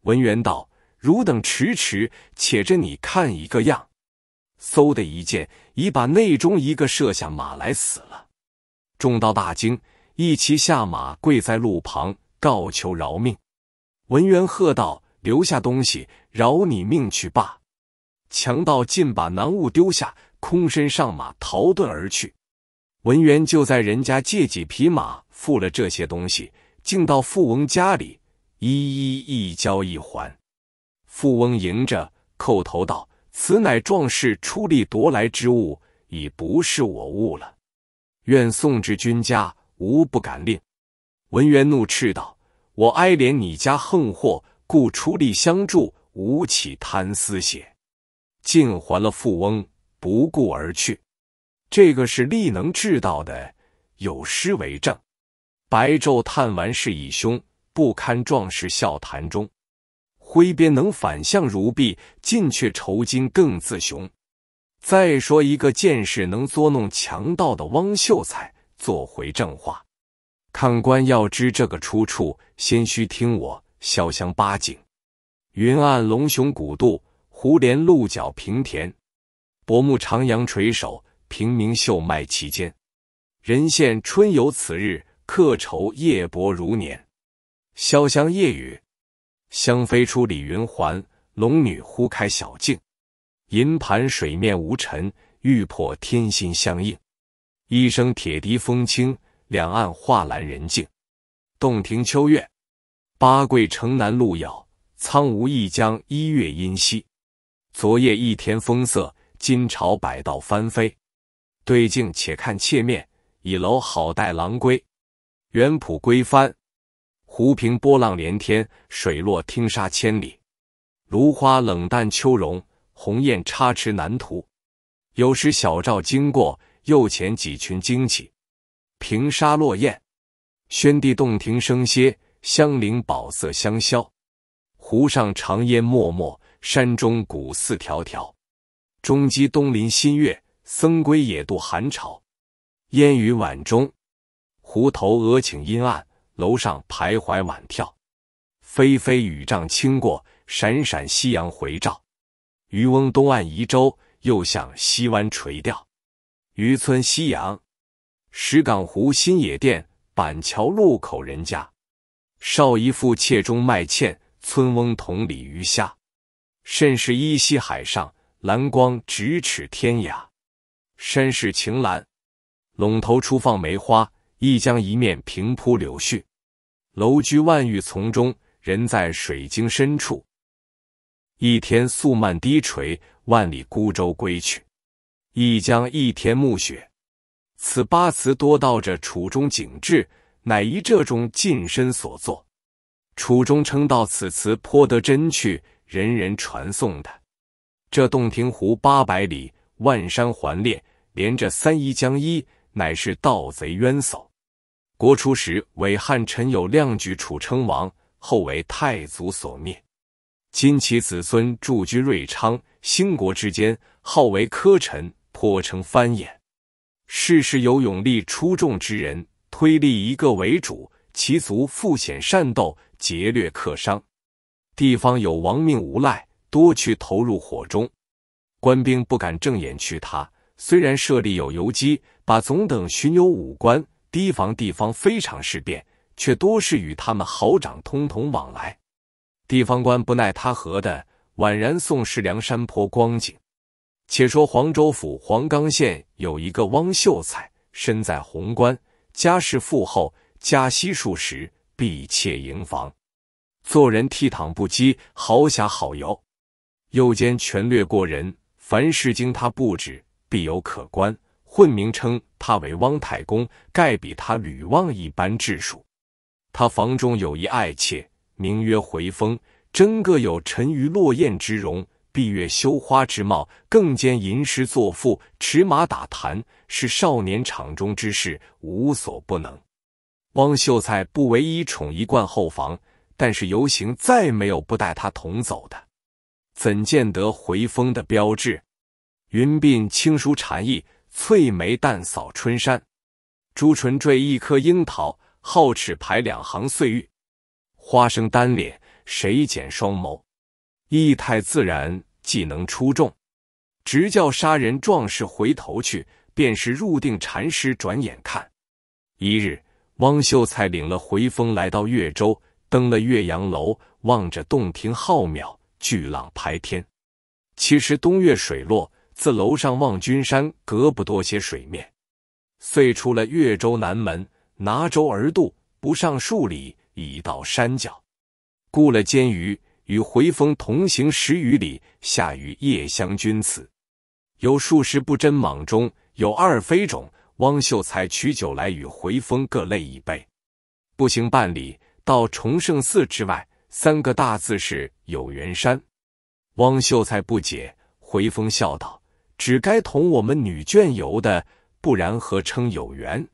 文远道：“汝等迟迟，且着你看一个样。”嗖的一箭，已把内中一个射下马来死了。众盗大惊，一齐下马跪在路旁。告求饶命，文渊喝道：“留下东西，饶你命去罢。”强盗尽把南物丢下，空身上马逃遁而去。文渊就在人家借几匹马，付了这些东西，进到富翁家里，一一一交一还。富翁迎着，叩头道：“此乃壮士出力夺来之物，已不是我物了，愿送至君家，无不敢令。”文员怒斥道：“我哀怜你家横祸，故出力相助，无起贪私血，尽还了富翁，不顾而去。这个是力能治道的，有诗为证：白昼叹完是以凶，不堪壮士笑谈中。挥鞭能反向如臂，尽却酬金更自雄。再说一个见识能捉弄强盗的汪秀才，做回正话。”看官要知这个出处，先须听我潇湘八景：云岸龙雄古渡，湖连鹿角平田，薄暮长阳垂首，平明秀迈其间。人羡春游此日，客愁夜泊如年。潇湘夜雨，香妃出李云环，龙女忽开小径，银盘水面无尘，玉魄天心相应。一声铁笛风清。两岸画栏人静，洞庭秋月，八桂城南路杳，苍梧一江一月阴夕。昨夜一天风色，今朝百道翻飞。对镜且看切面，倚楼好待郎归。原浦归帆，湖平波浪连天，水落汀沙千里。芦花冷淡秋容，鸿雁插池南途。有时小棹经过，右前几群惊起。平沙落雁，宣帝洞庭生歇，香菱宝色香消。湖上长烟漠漠，山中古寺迢迢。中基东临新月，僧归野渡寒潮。烟雨晚中，湖头鹅顷阴暗，楼上徘徊晚眺。霏霏雨帐轻过，闪闪夕阳回照。渔翁东岸移舟，又向西湾垂钓。渔村夕阳。石岗湖新野店板桥路口人家，少一副窃中卖茜，村翁同里鱼虾。甚是依稀海上，蓝光咫尺天涯。山是晴岚，陇头初放梅花。一江一面平铺柳絮，楼居万玉丛中，人在水晶深处。一天素幔低垂，万里孤舟归去。一江一天暮雪。此八词多道着楚中景致，乃一这中近身所作。楚中称道此词颇得真趣，人人传颂的。这洞庭湖八百里，万山环列，连着三一江一，乃是盗贼冤叟。国初时，伪汉陈友谅举楚称王，后为太祖所灭。今其子孙驻居瑞昌，兴国之间，号为柯臣，颇称翻衍。世事有勇力出众之人，推力一个为主，其族复显善斗，劫掠客商。地方有亡命无赖，多去投入火中，官兵不敢正眼去他。虽然设立有游击，把总等巡游武官，提防地方非常事变，却多是与他们豪长通同往来。地方官不耐他何的，宛然宋时梁山坡光景。且说黄州府黄冈县有一个汪秀才，身在宏关，家世富厚，家息数十，婢妾营房。做人倜傥不羁，豪侠好游，又兼权略过人，凡事经他布置，必有可观。混名称他为汪太公，盖比他吕望一般智数。他房中有一爱妾，名曰回风，真个有沉鱼落雁之容。闭月羞花之貌，更兼吟诗作赋、持马打弹，是少年场中之事，无所不能。汪秀才不唯一宠一贯后房，但是游行再没有不带他同走的。怎见得回风的标志？云鬓轻梳禅意，翠眉淡扫春山，朱唇缀一颗樱桃，皓齿排两行碎玉，花生单脸，谁剪双眸？意态自然，技能出众，直教杀人壮士回头去，便是入定禅师转眼看。一日，汪秀才领了回风来到岳州，登了岳阳楼，望着洞庭浩渺，巨浪拍天。其实东岳水落，自楼上望君山，隔不多些水面。遂出了岳州南门，拿舟而渡，不上数里，已到山脚，雇了监鱼。与回峰同行十余里，下于夜香君祠，有数十不真莽中，有二飞种。汪秀才取酒来与回峰各类一杯。步行半里，到崇圣寺之外，三个大字是“有缘山”。汪秀才不解，回峰笑道：“只该同我们女眷游的，不然何称有缘？”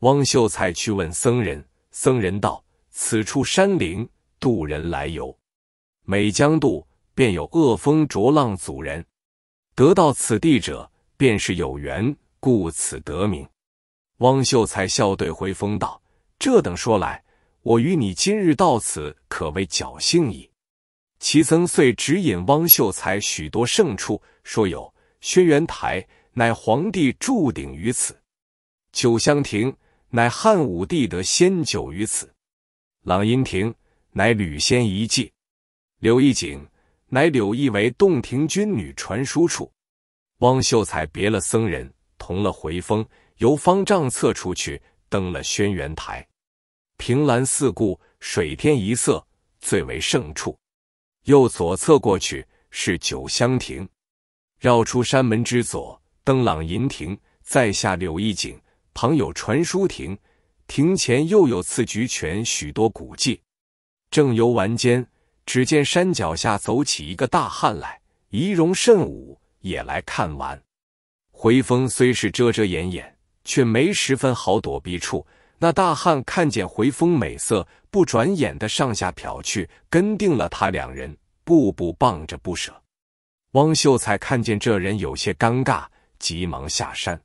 汪秀才去问僧人，僧人道：“此处山林渡人来游。”每将渡，便有恶风浊浪阻人。得到此地者，便是有缘，故此得名。汪秀才笑对回风道：“这等说来，我与你今日到此，可谓侥幸矣。”齐僧遂指引汪秀才许多胜处，说有轩辕台，乃皇帝驻鼎于此；九香亭，乃汉武帝得仙酒于此；朗音亭，乃吕仙遗迹。柳毅景，乃柳毅为洞庭君女传书处。汪秀才别了僧人，同了回风，由方丈侧出去，登了轩辕台，凭栏四顾，水天一色，最为胜处。右左侧过去是九香亭，绕出山门之左，登朗吟亭，在下柳毅景，旁有传书亭，亭前又有次菊泉，许多古迹。正游玩间。只见山脚下走起一个大汉来，仪容甚武，也来看完。回风虽是遮遮掩掩，却没十分好躲避处。那大汉看见回风美色，不转眼的上下瞟去，跟定了他两人，步步傍着不舍。汪秀才看见这人有些尴尬，急忙下山。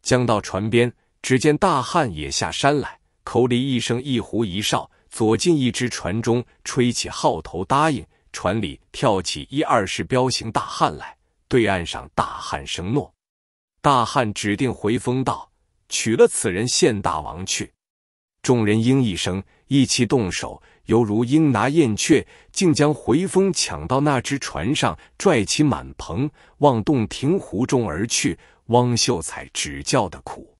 将到船边，只见大汉也下山来，口里一声一呼一哨。左近一只船中吹起号头，答应；船里跳起一二十彪形大汉来，对岸上大喊声诺。大汉指定回风道，取了此人献大王去。众人应一声，一起动手，犹如鹰拿燕雀，竟将回风抢到那只船上，拽起满棚，往洞庭湖中而去。汪秀才只叫的苦，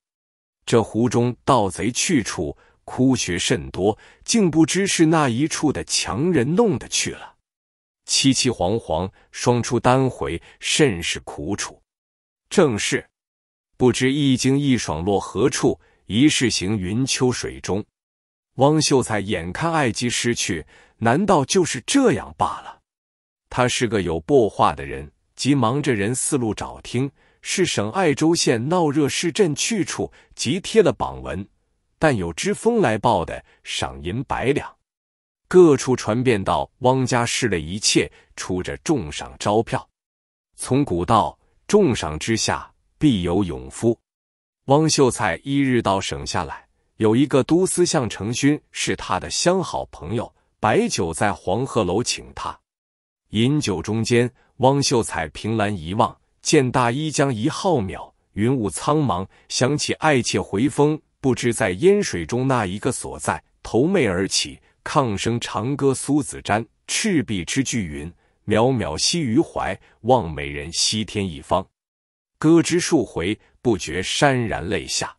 这湖中盗贼去处。哭学甚多，竟不知是那一处的强人弄的去了。凄凄惶惶，双出单回，甚是苦楚。正是，不知一惊一爽落何处，一世行云秋水中。汪秀才眼看爱姬失去，难道就是这样罢了？他是个有擘画的人，急忙着人四路找听，是省爱州县闹热市镇去处，即贴了榜文。但有知风来报的，赏银百两。各处传遍到汪家市了一切，出着重赏招票。从古到重赏之下，必有勇夫。汪秀才一日到省下来，有一个都司向成勋是他的相好朋友，摆酒在黄鹤楼请他。饮酒中间，汪秀才凭栏一望，见大衣将一浩渺，云雾苍茫，想起爱妾回风。不知在烟水中那一个所在，投袂而起，抗声长歌。苏子瞻，赤壁之巨云，渺渺兮于怀，望美人西天一方。歌之数回，不觉潸然泪下。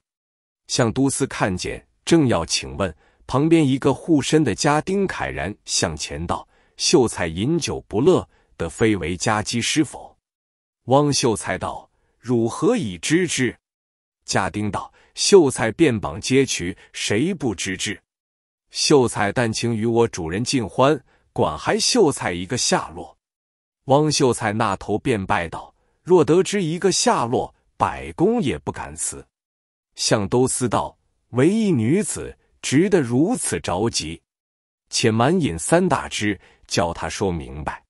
向都司看见，正要请问，旁边一个护身的家丁慨然向前道：“秀才饮酒不乐，得非为家姬是否？”汪秀才道：“汝何以知之？”家丁道。秀才遍榜皆取，谁不知之？秀才但请与我主人尽欢，管还秀才一个下落。汪秀才那头便拜道：“若得知一个下落，百公也不敢辞。”向都司道：“唯一女子，值得如此着急，且满饮三大支，教他说明白。”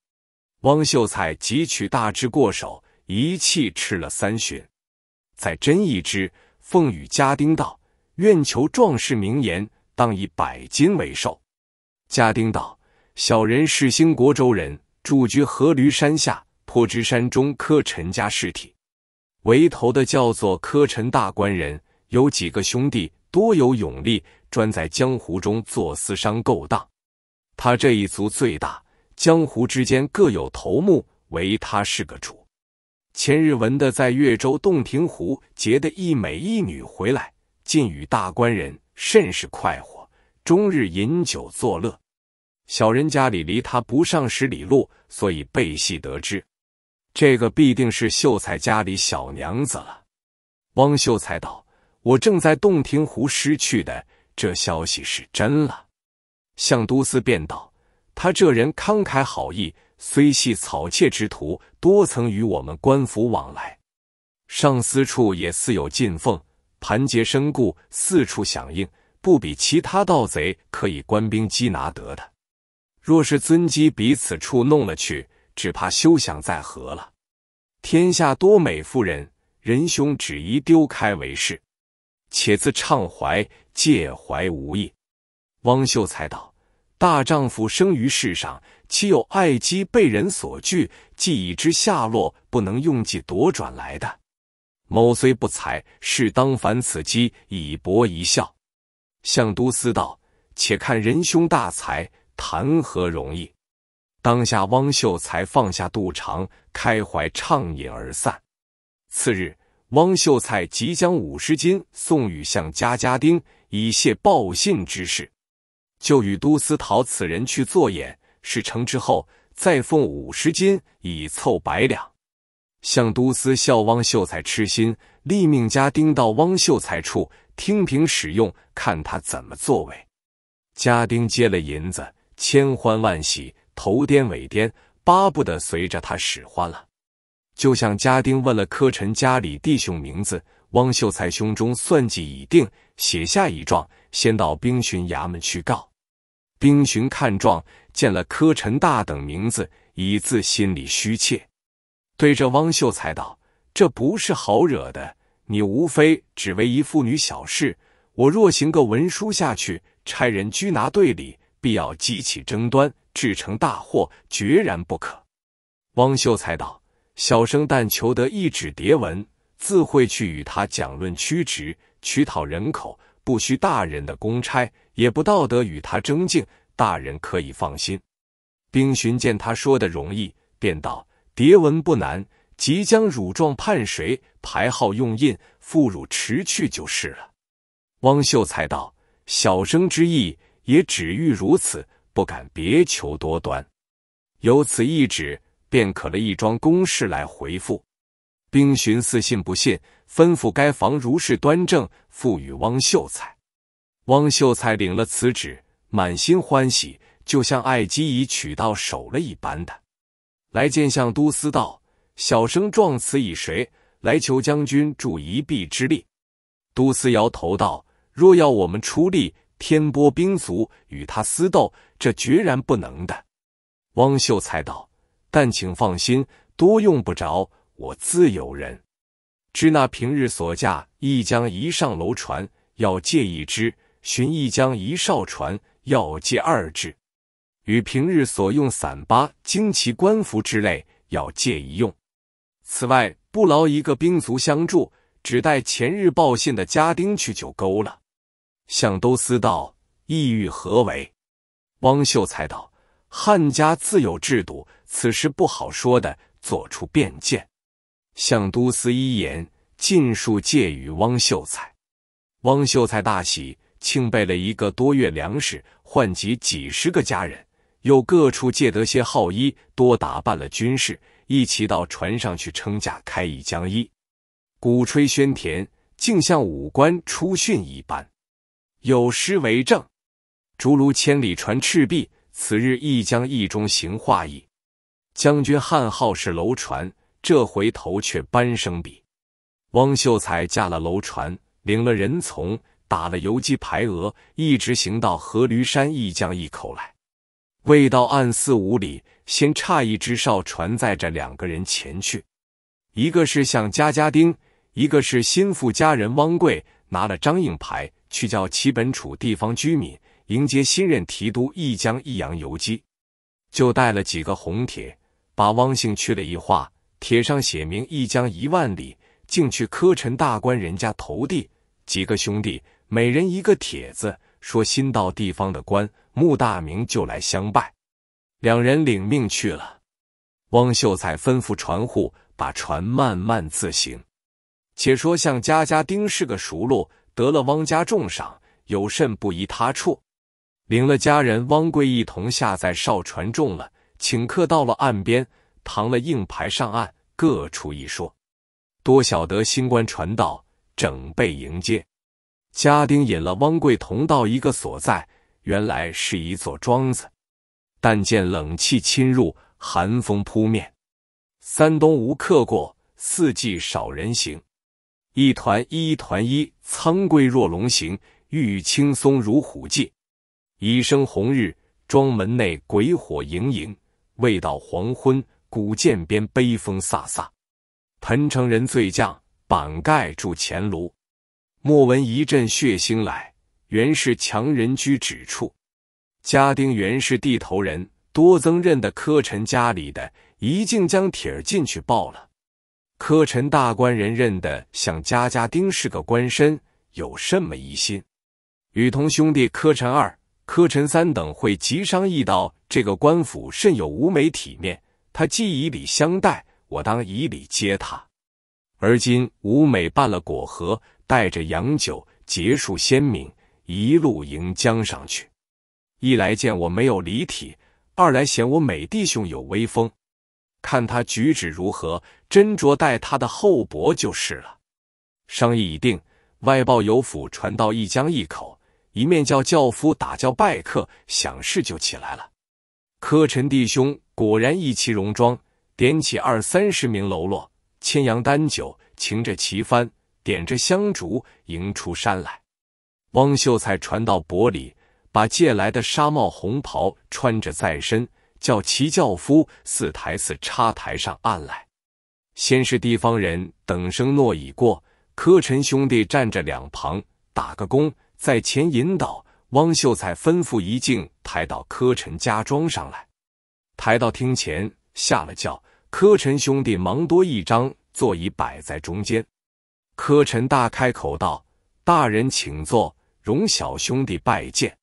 汪秀才汲取大支过手，一气吃了三巡，再斟一支。奉与家丁道：“愿求壮士名言，当以百金为寿。”家丁道：“小人是兴国州人，住居河驴山下。颇知山中柯陈家尸体，为头的叫做柯陈大官人，有几个兄弟，多有勇力，专在江湖中做私商勾当。他这一族最大，江湖之间各有头目，唯他是个主。”前日闻的，在越州洞庭湖结的一美一女回来，尽与大官人甚是快活，终日饮酒作乐。小人家里离他不上十里路，所以背细得知。这个必定是秀才家里小娘子了。汪秀才道：“我正在洞庭湖失去的，这消息是真了。”相都司便道：“他这人慷慨好义。”虽系草窃之徒，多曾与我们官府往来，上司处也似有进奉，盘结身故，四处响应，不比其他盗贼可以官兵缉拿得的。若是尊机比此处弄了去，只怕休想再合了。天下多美妇人，仁兄只宜丢开为是，且自畅怀，介怀无益。汪秀才道：“大丈夫生于世上。”岂有爱姬被人所拒，既已知下落，不能用计夺转来的。某虽不才，是当反此机，以博一笑。向都司道：且看仁兄大才，谈何容易！当下，汪秀才放下肚肠，开怀畅饮而散。次日，汪秀才即将五十斤送与向家家丁，以谢报信之事，就与都司讨此人去做眼。事成之后，再奉五十金以凑百两。向都司笑汪秀才痴心，立命家丁到汪秀才处听凭使用，看他怎么作为。家丁接了银子，千欢万喜，头颠尾颠，巴不得随着他使唤了。就像家丁问了柯臣家里弟兄名字。汪秀才胸中算计已定，写下一状，先到兵巡衙门去告。兵巡看状。见了柯陈大等名字，以自心里虚怯，对着汪秀才道：“这不是好惹的。你无非只为一妇女小事，我若行个文书下去，差人拘拿队里，必要激起争端，制成大祸，决然不可。”汪秀才道：“小生但求得一纸牒文，自会去与他讲论曲直，取讨人口，不需大人的公差，也不道德与他争竞。”大人可以放心。冰寻见他说的容易，便道：“蝶文不难，即将乳状判谁排号用印，副乳持去就是了。”汪秀才道：“小生之意也只欲如此，不敢别求多端。有此一旨，便可了一桩公事来回复。”冰寻似信不信，吩咐该房如是端正，付与汪秀才。汪秀才领了此旨。满心欢喜，就像爱姬已娶到手了一般的，来见相都司道：“小生状此以谁来求将军助一臂之力？”都司摇头道：“若要我们出力，天波兵卒与他私斗，这决然不能的。”汪秀才道：“但请放心，多用不着，我自有人。知那平日所驾一江一上楼船，要借一只寻一江一哨船。”要借二支，与平日所用散八、旌旗、官服之类，要借一用。此外，不劳一个兵卒相助，只带前日报信的家丁去就够了。相都司道意欲何为？汪秀才道：“汉家自有制度，此事不好说的，做出辩见。”相都司一言，尽数借与汪秀才。汪秀才大喜。庆备了一个多月粮食，换集几十个家人，又各处借得些号衣，多打扮了军士，一起到船上去撑架开一江一，鼓吹宣田，竟像武官出汛一般。有诗为证：“竹如千里传赤壁，此日一江一中行画意。将军汉号是楼船，这回头却班生笔。”汪秀才驾了楼船，领了人从。打了游击牌额，一直行到河驴山，一江一口来。未到岸四五里，先差一只哨船载着两个人前去，一个是向家家丁，一个是心腹家人汪贵，拿了张硬牌去叫齐本楚地方居民迎接新任提督。一江一洋游击就带了几个红帖，把汪姓去了一画，帖上写明一江一万里，竟去磕陈大官人家投递。几个兄弟。每人一个帖子，说新到地方的官穆大明就来相拜。两人领命去了。汪秀才吩咐船户把船慢慢自行。且说向家家丁是个熟路，得了汪家重赏，有甚不宜他处。领了家人汪贵一同下在少船中了，请客到了岸边，扛了硬牌上岸，各处一说，多晓得新官传道，整备迎接。家丁引了汪贵同到一个所在，原来是一座庄子。但见冷气侵入，寒风扑面。三冬无客过，四季少人行。一团一团一苍龟若龙形，郁青松如虎迹。已生红日，庄门内鬼火盈盈。未到黄昏，古涧边悲风飒飒。彭城人醉将板盖住前炉。莫闻一阵血腥来，原是强人居止处。家丁原是地头人，多曾认得柯陈家里的一径将铁儿进去报了。柯陈大官人认得，想家家丁是个官绅，有什么疑心？与同兄弟柯陈二、柯陈三等会即商议道：“这个官府甚有五美体面，他既以礼相待，我当以礼接他。而今吴美办了果核，带着洋酒结束鲜明，一路迎江上去。一来见我没有离体，二来嫌我美弟兄有威风。看他举止如何，斟酌待他的厚薄就是了。商议已定，外报由府传到一江一口，一面叫轿夫打轿拜客，想事就起来了。柯陈弟兄果然一齐戎装，点起二三十名喽啰，牵羊担酒，擎着旗幡。点着香烛迎出山来，汪秀才传到脖里，把借来的纱帽红袍穿着在身，叫齐轿夫四抬四插抬上岸来。先是地方人等声诺已过，柯辰兄弟站着两旁打个躬，在前引导。汪秀才吩咐一径抬到柯辰家庄上来，抬到厅前下了轿，柯辰兄弟忙多一张座椅摆在中间。柯陈大开口道：“大人请坐，容小兄弟拜见。”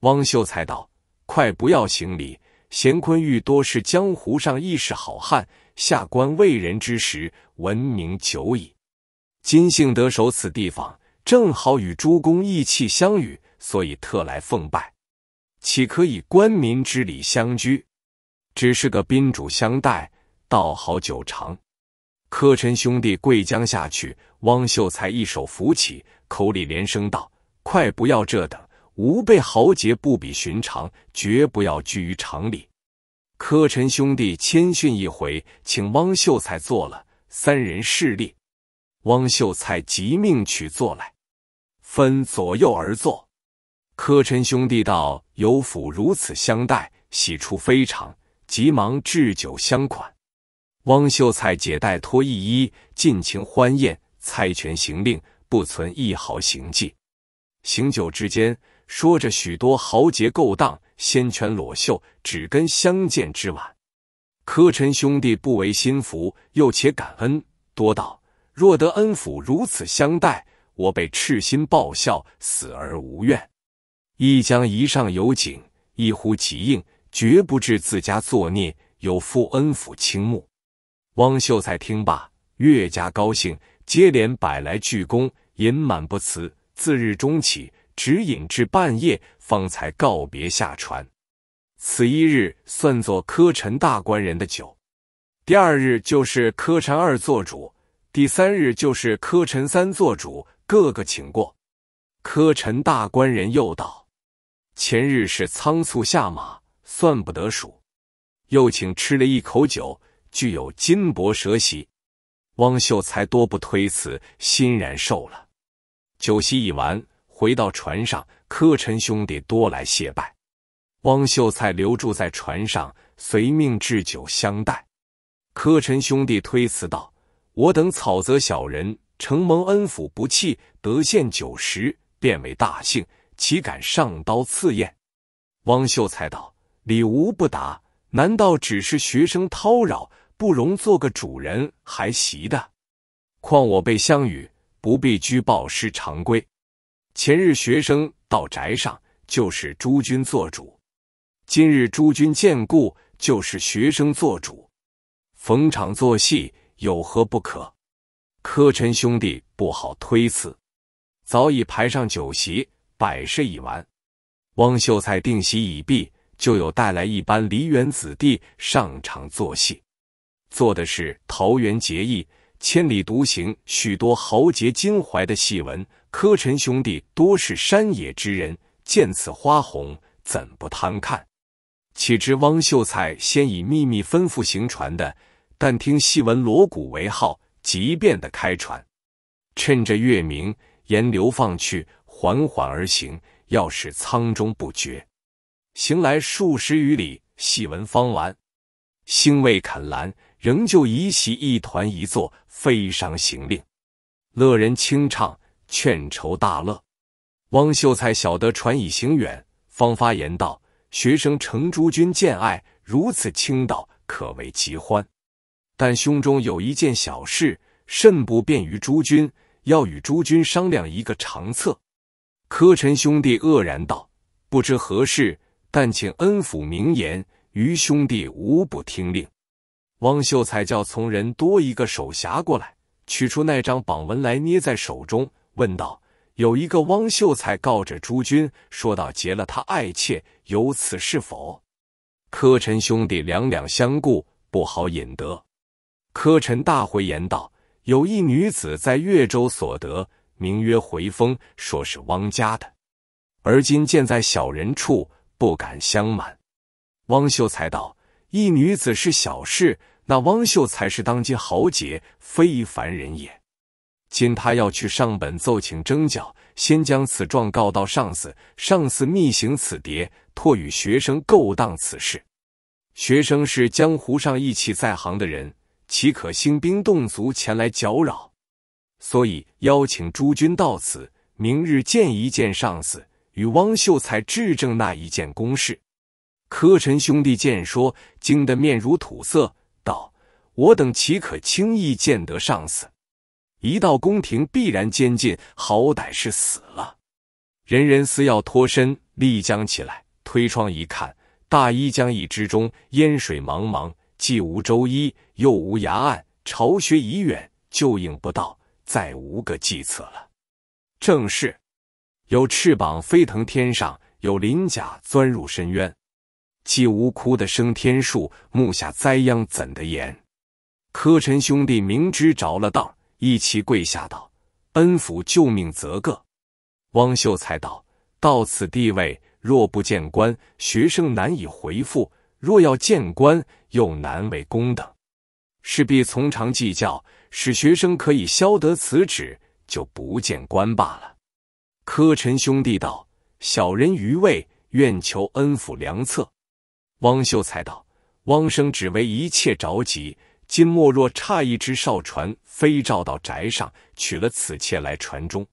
汪秀才道：“快不要行礼，贤坤玉多是江湖上义士好汉，下官为人之时，闻名久矣。金幸得守此地方，正好与诸公义气相与，所以特来奉拜，岂可以官民之礼相居？只是个宾主相待，道好酒长。”柯陈兄弟跪将下去，汪秀才一手扶起，口里连声道：“快不要这等，吾辈豪杰不比寻常，绝不要拘于常理。”柯陈兄弟谦逊一回，请汪秀才坐了，三人势立。汪秀才即命取坐来，分左右而坐。柯陈兄弟道：“有府如此相待，喜出非常，急忙置酒相款。”汪秀才解带脱衣衣，尽情欢宴，猜拳行令，不存一毫行迹。行酒之间，说着许多豪杰勾当。先拳裸袖，只跟相见之晚。柯陈兄弟不为心服，又且感恩，多道：若得恩府如此相待，我辈赤心报效，死而无怨。一将一上有景，一呼即应，绝不致自家作孽，有负恩府倾慕。汪秀才听罢，越加高兴，接连摆来巨躬，饮满不辞。自日中起，只饮至半夜，方才告别下船。此一日算作柯臣大官人的酒，第二日就是柯臣二做主，第三日就是柯臣三做主，个个请过。柯臣大官人又道：“前日是仓促下马，算不得数，又请吃了一口酒。”具有金箔蛇席，汪秀才多不推辞，欣然受了。酒席已完，回到船上，柯陈兄弟多来谢拜，汪秀才留住在船上，随命置酒相待。柯陈兄弟推辞道：“我等草泽小人，承蒙恩抚不弃，得献酒食，便为大幸，岂敢上刀赐宴？”汪秀才道：“礼无不答。”难道只是学生叨扰，不容做个主人还习的？况我被相与，不必拘报失常规。前日学生到宅上，就是诸君做主；今日诸君见故，就是学生做主。逢场作戏，有何不可？柯陈兄弟不好推辞，早已排上酒席，摆设已完。汪秀才定席已毕。就有带来一班梨园子弟上场做戏，做的是桃园结义、千里独行、许多豪杰襟怀的戏文。柯陈兄弟多是山野之人，见此花红，怎不贪看？岂知汪秀才先以秘密吩咐行船的，但听戏文锣鼓为号，即便的开船，趁着月明，沿流放去，缓缓而行，要使舱中不绝。行来数十余里，细闻方完，兴未肯阑，仍旧移席一团一坐，非伤行令，乐人清唱，劝愁大乐。汪秀才晓得船已行远，方发言道：“学生承诸君见爱，如此倾倒，可谓极欢。但胸中有一件小事，甚不便于诸君，要与诸君商量一个长策。”柯臣兄弟愕然道：“不知何事？”但请恩府明言，余兄弟无不听令。汪秀才叫从人多一个手匣过来，取出那张榜文来，捏在手中，问道：“有一个汪秀才告着诸君，说到劫了他爱妾，有此是否？”柯陈兄弟两两相顾，不好引得。柯陈大回言道：“有一女子在岳州所得，名曰回风，说是汪家的，而今见在小人处。”不敢相瞒，汪秀才道：“一女子是小事，那汪秀才是当今豪杰，非凡人也。今他要去上本奏请征剿，先将此状告到上司。上司密行此牒，托与学生勾当此事。学生是江湖上义气在行的人，岂可兴兵动卒前来搅扰？所以邀请诸君到此，明日见一见上司。”与汪秀才质证那一件公事，柯臣兄弟见说，惊得面如土色，道：“我等岂可轻易见得上司？一到宫廷，必然监禁，好歹是死了。人人私要脱身，立将起来，推窗一看，大衣将一之中，烟水茫茫，既无舟衣，又无崖岸，巢穴已远，救应不到，再无个计策了。正是。”有翅膀飞腾天上，有鳞甲钻入深渊。既无枯的升天术，木下栽秧怎得言？柯臣兄弟明知着了道，一齐跪下道：“恩抚救命，则个。”汪秀才道：“到此地位，若不见官，学生难以回复；若要见官，又难为公等，势必从长计较，使学生可以消得此旨，就不见官罢了。”柯陈兄弟道：“小人愚昧，愿求恩抚良策。”汪秀才道：“汪生只为一切着急，今莫若差一只少船，飞棹到宅上，取了此妾来船中。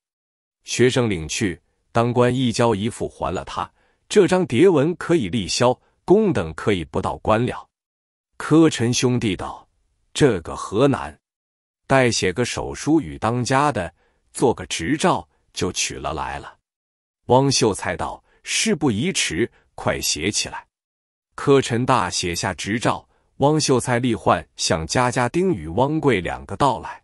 学生领去。当官一交一付，还了他这张牒文，可以立销功等，可以不到官了。”柯陈兄弟道：“这个何难？待写个手书与当家的，做个执照。”就取了来了。汪秀才道：“事不宜迟，快写起来。”柯陈大写下执照。汪秀才立唤向家家丁与汪贵两个到来，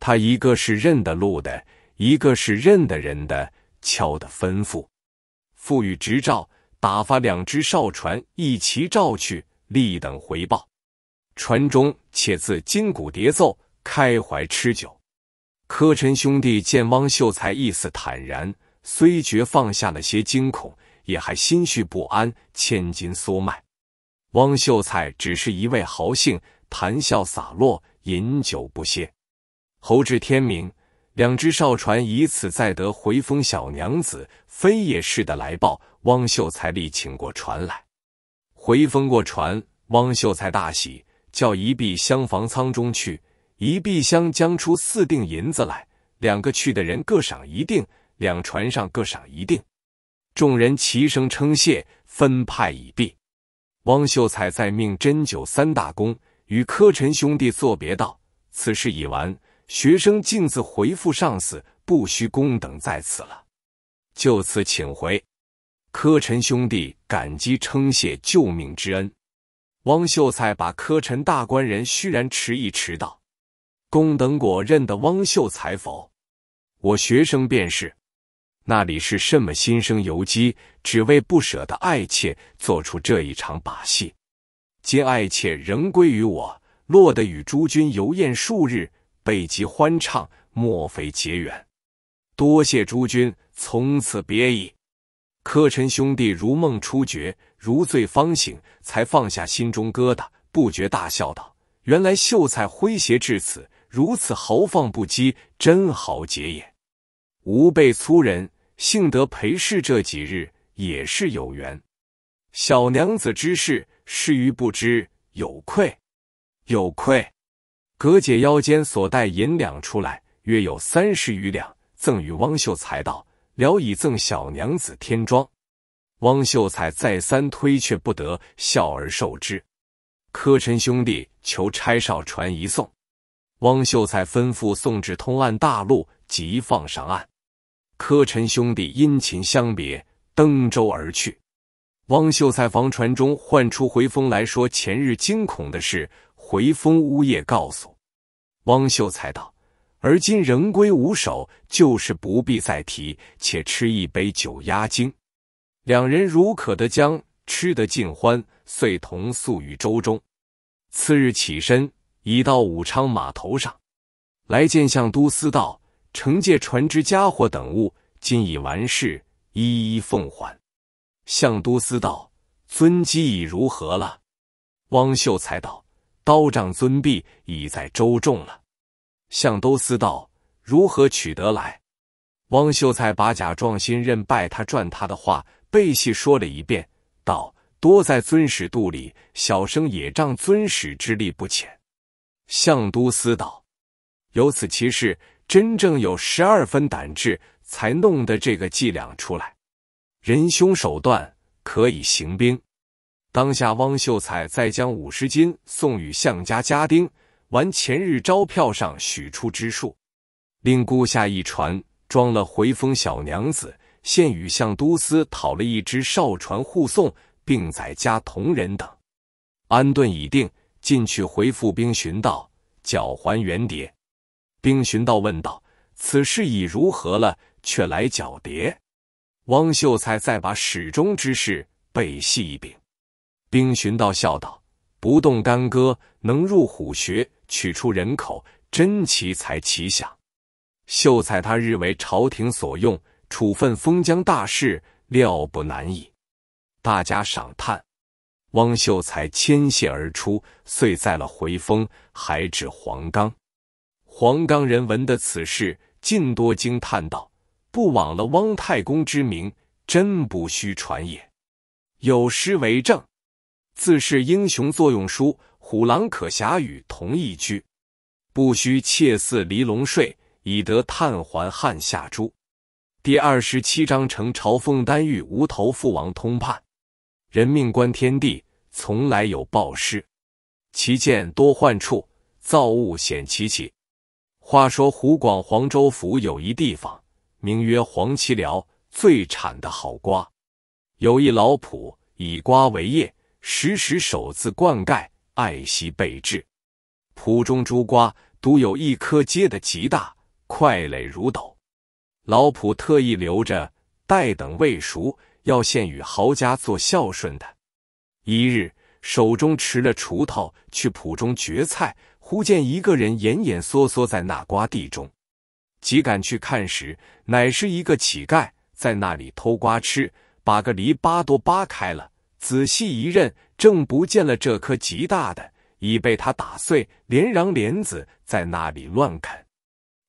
他一个是认得路的，一个是认得人的，敲的吩咐，赋予执照，打发两只哨船一齐照去，立等回报。船中且自金鼓叠奏，开怀吃酒。柯陈兄弟见汪秀才意思坦然，虽觉放下了些惊恐，也还心绪不安，千金缩脉。汪秀才只是一味豪兴，谈笑洒落，饮酒不歇。侯至天明，两只哨船以此再得回风，小娘子飞也似的来报。汪秀才立请过船来，回风过船，汪秀才大喜，叫一壁厢房舱中去。一碧香将出四锭银子来，两个去的人各赏一锭，两船上各赏一锭。众人齐声称谢，分派已毕。汪秀才再命斟酒三大功，与柯陈兄弟作别道：“此事已完，学生径自回复上司，不需公等在此了。就此请回。”柯陈兄弟感激称谢救命之恩。汪秀才把柯陈大官人虚然迟疑迟到，公等果认得汪秀才否？我学生便是。那里是什么新生游击，只为不舍得爱妾，做出这一场把戏。今爱妾仍归于我，落得与诸君游宴数日，备极欢畅。莫非结缘？多谢诸君，从此别矣。柯臣兄弟如梦初觉，如醉方醒，才放下心中疙瘩，不觉大笑道：“原来秀才诙谐至此。”如此豪放不羁，真豪杰也。吾辈粗人，幸得陪侍这几日，也是有缘。小娘子之事，是于不知，有愧，有愧。葛姐腰间所带银两出来，约有三十余两，赠与汪秀才，道聊以赠小娘子添妆。汪秀才再三推却不得，笑而受之。柯臣兄弟，求差少传一送。汪秀才吩咐送至通案大路，即放上岸。柯陈兄弟殷勤相别，登舟而去。汪秀才房船中唤出回风来说前日惊恐的事，回风呜咽告诉。汪秀才道：“而今人归无首，就是不必再提，且吃一杯酒压惊。”两人如可的将吃得尽欢，遂同宿于舟中。次日起身。已到武昌码头上，来见相都司道，惩戒船只、家伙等物，今已完事，一一奉还。相都司道：“尊机已如何了？”汪秀才道：“刀杖尊璧已在周仲了。”相都司道：“如何取得来？”汪秀才把甲壮心任拜他转他的话背戏说了一遍，道：“多在尊使肚里，小生也仗尊使之力不浅。”相都司道，有此奇事，真正有十二分胆智，才弄得这个伎俩出来。人凶手段，可以行兵。当下，汪秀才再将五十金送与相家家丁，完前日钞票上许出之数，另雇下一船，装了回风小娘子。现与相都司讨了一只哨船护送，并载家同人等，安顿已定。进去回复兵巡道，缴还原碟。兵巡道问道：“此事已如何了？却来缴碟？”汪秀才再把始终之事备细一禀。兵巡道笑道：“不动干戈，能入虎穴，取出人口，真奇才奇想。秀才他日为朝廷所用，处分封疆大事，料不难矣。大家赏叹。”汪秀才牵线而出，遂在了回风，还指黄冈。黄冈人闻得此事，尽多惊叹道：“不枉了汪太公之名，真不虚传也。”有诗为证：“自是英雄作用书，虎狼可狎与同一居。不须妾似离龙睡，以得探还汉下珠。”第二十七章：成朝凤丹玉无头父王通判。人命关天，地从来有暴失，其见多患处，造物险其奇。话说湖广黄州府有一地方，名曰黄岐寮，最产的好瓜。有一老仆以瓜为业，时时手自灌溉，爱惜备至。圃中诸瓜，独有一颗结的极大，块垒如斗。老仆特意留着，待等未熟。要献与豪家做孝顺的。一日，手中持了锄头去圃中掘菜，忽见一个人眼眼缩缩在那瓜地中，即赶去看时，乃是一个乞丐在那里偷瓜吃，把个篱笆都扒开了。仔细一认，正不见了这颗极大的，已被他打碎，连瓤莲子在那里乱啃。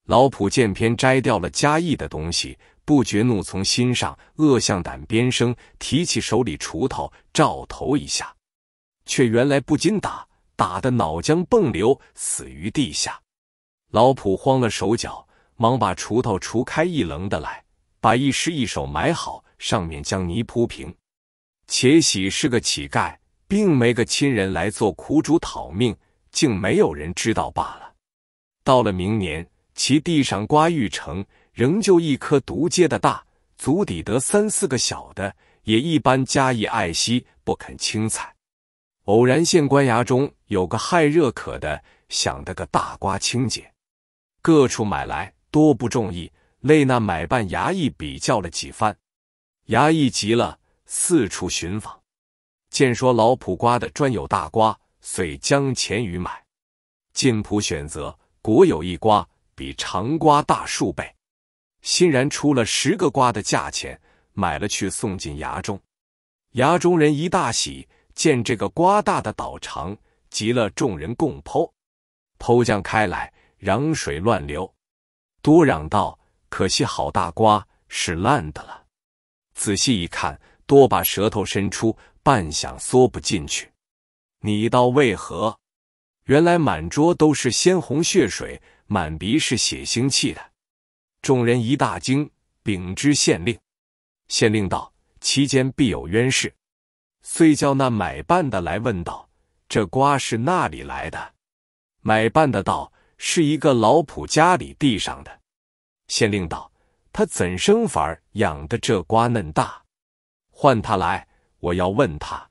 老仆见偏摘掉了家义的东西。不觉怒从心上，恶向胆边生。提起手里锄头，照头一下，却原来不禁打，打得脑浆迸流，死于地下。老普慌了手脚，忙把锄头锄开一棱的来，把一尸一手埋好，上面将泥铺平。且喜是个乞丐，并没个亲人来做苦主讨命，竟没有人知道罢了。到了明年，其地上刮玉成。仍旧一颗独结的大，足底得三四个小的，也一般加以爱惜，不肯轻采。偶然县官衙中有个害热渴的，想得个大瓜清解，各处买来多不中意，累那买办衙役比较了几番，衙役急了，四处寻访，见说老圃瓜的专有大瓜，遂将钱与买。进普选择果有一瓜，比常瓜大数倍。欣然出了十个瓜的价钱，买了去送进衙中。衙中人一大喜，见这个瓜大的倒长，急了众人共剖，剖将开来，壤水乱流。多嚷道：“可惜好大瓜是烂的了。”仔细一看，多把舌头伸出，半晌缩不进去。你道为何？原来满桌都是鲜红血水，满鼻是血腥气的。众人一大惊，禀知县令。县令道：“其间必有冤事。”遂叫那买办的来问道：“这瓜是那里来的？”买办的道：“是一个老仆家里地上的。”县令道：“他怎生法养的这瓜嫩大？换他来，我要问他。”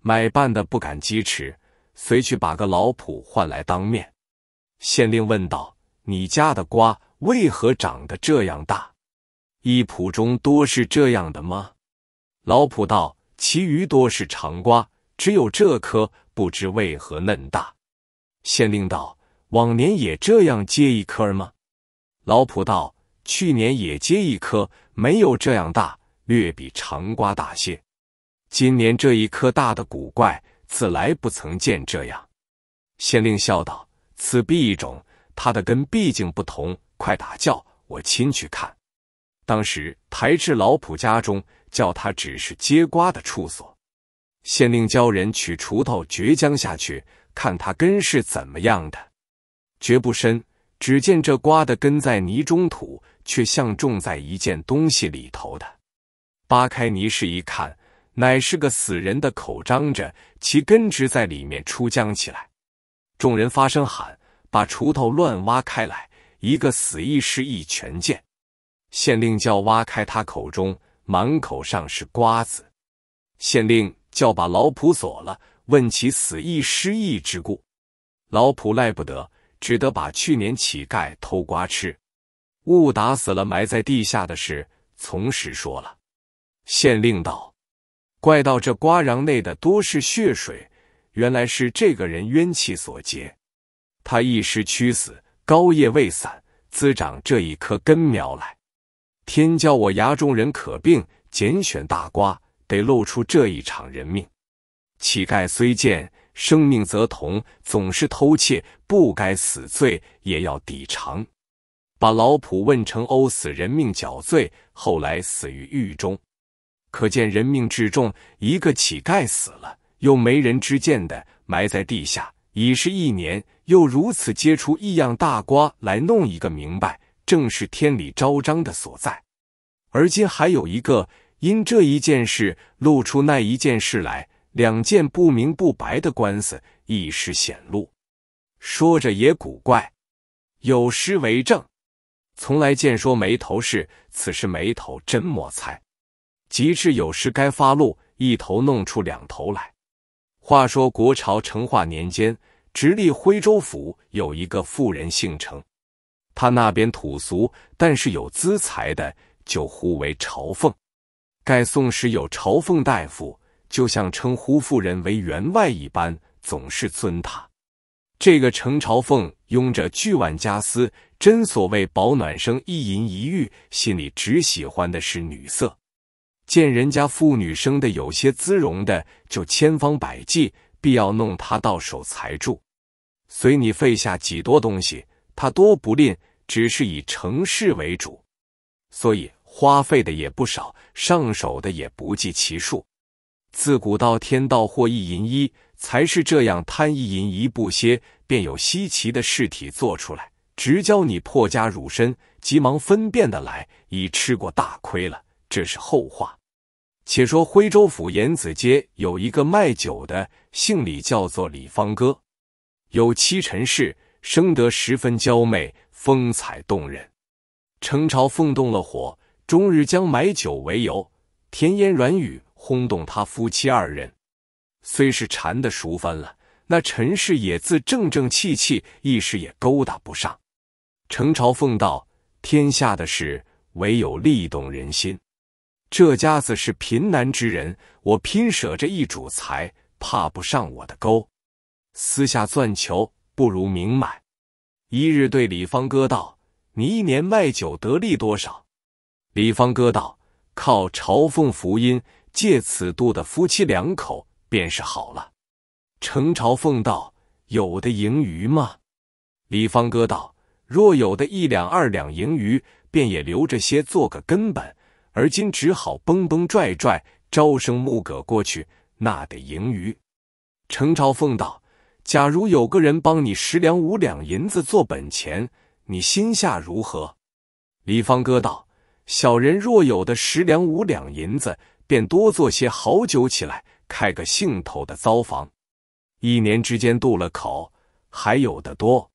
买办的不敢欺迟，随去把个老仆换来当面。县令问道。你家的瓜为何长得这样大？一圃中多是这样的吗？老仆道：其余多是长瓜，只有这棵不知为何嫩大。县令道：往年也这样接一棵吗？老仆道：去年也接一棵，没有这样大，略比长瓜大些。今年这一棵大的古怪，自来不曾见这样。县令笑道：此必一种。他的根毕竟不同，快打叫我亲去看。当时抬至老普家中，叫他只是接瓜的处所。县令叫人取锄头掘浆下去，看他根是怎么样的，绝不深。只见这瓜的根在泥中土，却像种在一件东西里头的。扒开泥是一看，乃是个死人的口张着，其根直在里面出浆起来。众人发声喊。把锄头乱挖开来，一个死，一失一全见。县令叫挖开他口中，满口上是瓜子。县令叫把老仆锁了，问其死意失忆之故。老仆赖不得，只得把去年乞丐偷瓜吃，误打死了埋在地下的事从实说了。县令道：“怪到这瓜瓤内的多是血水，原来是这个人冤气所结。”他一时屈死，高叶未散，滋长这一棵根苗来。天教我崖中人可病，拣选大瓜，得露出这一场人命。乞丐虽贱，生命则同，总是偷窃，不该死罪也要抵偿。把老仆问成殴死人命绞罪，后来死于狱中。可见人命至重，一个乞丐死了，又没人知见的，埋在地下已是一年。又如此揭出异样大瓜来弄一个明白，正是天理昭彰的所在。而今还有一个，因这一件事露出那一件事来，两件不明不白的官司一时显露。说着也古怪，有诗为证：从来见说眉头事，此事眉头真莫猜。及至有时该发怒，一头弄出两头来。话说国朝成化年间。直隶徽州府有一个妇人姓程，他那边土俗，但是有资财的就呼为朝奉。盖宋时有朝奉大夫，就像称呼妇人为员外一般，总是尊他。这个程朝奉拥着巨万家私，真所谓饱暖生一淫一欲，心里只喜欢的是女色。见人家妇女生的有些姿容的，就千方百计，必要弄他到手才住。随你费下几多东西，他多不吝，只是以成事为主，所以花费的也不少，上手的也不计其数。自古到天道，或一银一，才是这样贪一银一，布歇便有稀奇的事体做出来，直教你破家辱身。急忙分辨的来，已吃过大亏了，这是后话。且说徽州府严子街有一个卖酒的，姓李，叫做李方哥。有七陈氏生得十分娇媚，风采动人。程朝奉动了火，终日将买酒为由，甜言软语轰动他夫妻二人。虽是馋的熟翻了，那陈氏也自正正气气，一时也勾搭不上。程朝奉道：“天下的事，唯有利动人心。这家子是贫难之人，我拼舍着一主财，怕不上我的钩。”私下钻求不如明买。一日对李方哥道：“你一年卖酒得利多少？”李方哥道：“靠朝奉福音，借此度的夫妻两口便是好了。”程朝奉道：“有的盈余吗？”李方哥道：“若有的一两二两盈余，便也留着些做个根本。而今只好蹦蹦拽拽，招生木葛过去，那得盈余。”程朝奉道。假如有个人帮你十两五两银子做本钱，你心下如何？李方哥道：“小人若有的十两五两银子，便多做些好酒起来，开个兴头的糟房，一年之间渡了口，还有的多。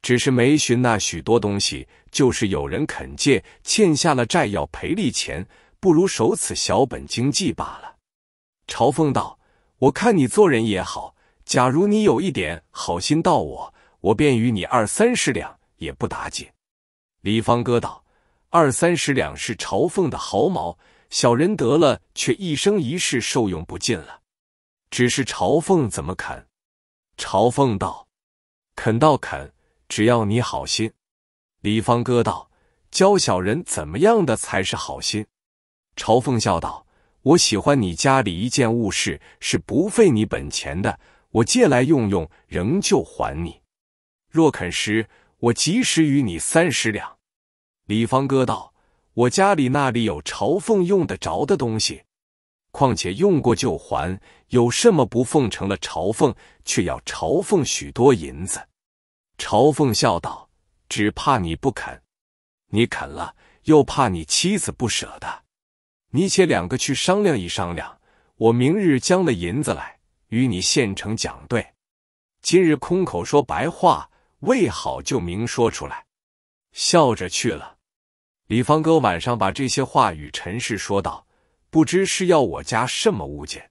只是没寻那许多东西，就是有人肯借，欠下了债要赔利钱，不如守此小本经济罢了。”朝奉道：“我看你做人也好。”假如你有一点好心到我，我便与你二三十两也不打紧。李方哥道：“二三十两是朝奉的毫毛，小人得了却一生一世受用不尽了。只是朝奉怎么肯？”朝奉道：“肯到肯，只要你好心。”李方哥道：“教小人怎么样的才是好心？”朝奉笑道：“我喜欢你家里一件物事，是不费你本钱的。”我借来用用，仍旧还你。若肯时，我即时与你三十两。李方哥道：“我家里那里有朝奉用得着的东西？况且用过就还，有什么不奉承了朝奉，却要朝奉许多银子？”朝奉笑道：“只怕你不肯。你肯了，又怕你妻子不舍得。你且两个去商量一商量，我明日将了银子来。”与你现成讲对，今日空口说白话，为好就明说出来。笑着去了。李方哥晚上把这些话与陈氏说道，不知是要我家什么物件。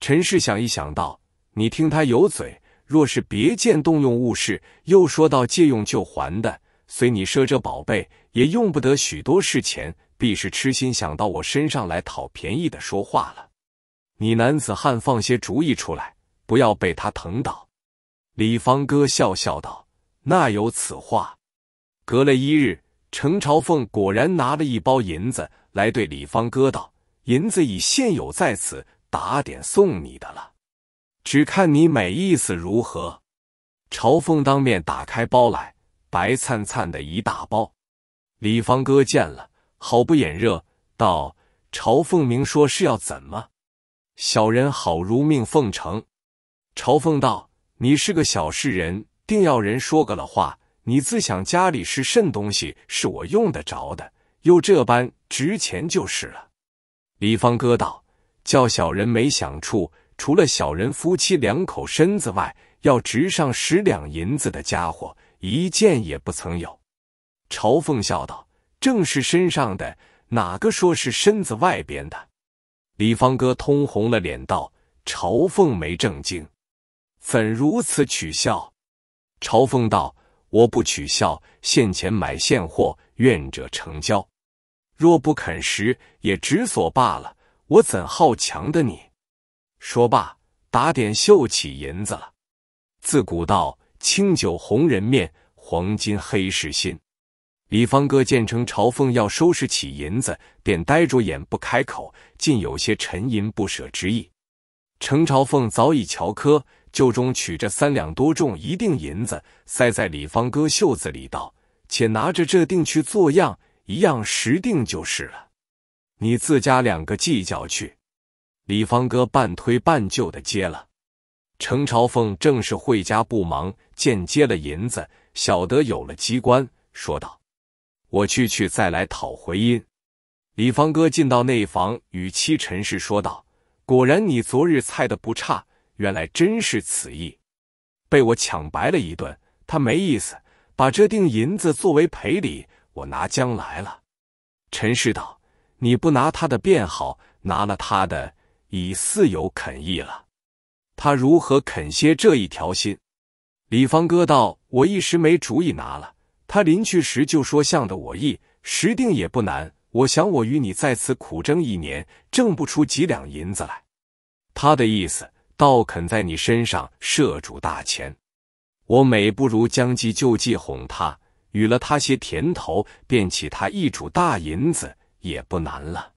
陈氏想一想道：“你听他有嘴，若是别见动用物事，又说到借用就还的，随你赊这宝贝，也用不得许多事钱，必是痴心想到我身上来讨便宜的说话了。”你男子汉放些主意出来，不要被他疼倒。李方哥笑笑道：“那有此话。”隔了一日，程朝凤果然拿了一包银子来，对李方哥道：“银子已现有在此，打点送你的了，只看你美意思如何。”朝凤当面打开包来，白灿灿的一大包。李方哥见了，好不眼热，道：“朝凤明说是要怎么？”小人好如命奉承，朝奉道：“你是个小事人，定要人说个了话，你自想家里是甚东西是我用得着的，又这般值钱就是了。”李方哥道：“叫小人没想处，除了小人夫妻两口身子外，要值上十两银子的家伙一件也不曾有。”朝奉笑道：“正是身上的，哪个说是身子外边的？”李方哥通红了脸，道：“朝凤没正经，怎如此取笑？”朝凤道：“我不取笑，现钱买现货，愿者成交。若不肯时，也只所罢了。我怎好强的你？”说罢，打点绣起银子了。自古道：“清酒红人面，黄金黑市心。”李方哥见程朝奉要收拾起银子，便呆着眼不开口，竟有些沉吟不舍之意。程朝奉早已瞧科，就中取着三两多重一锭银子，塞在李方哥袖子里，道：“且拿着这锭去做样，一样十锭就是了。你自家两个计较去。”李方哥半推半就的接了。程朝奉正是会家不忙，见接了银子，晓得有了机关，说道。我去去再来讨回音。李方哥进到内房，与妻陈氏说道：“果然你昨日菜的不差，原来真是此意。被我抢白了一顿，他没意思，把这锭银子作为赔礼，我拿将来了。”陈氏道：“你不拿他的便好，拿了他的，已似有肯意了。他如何肯歇这一条心？”李方哥道：“我一时没主意，拿了。”他临去时就说：“向的我意，十定也不难。我想我与你在此苦争一年，挣不出几两银子来。他的意思，倒肯在你身上设主大钱。我每不如将计就计，哄他，与了他些甜头，便起他一主大银子也不难了。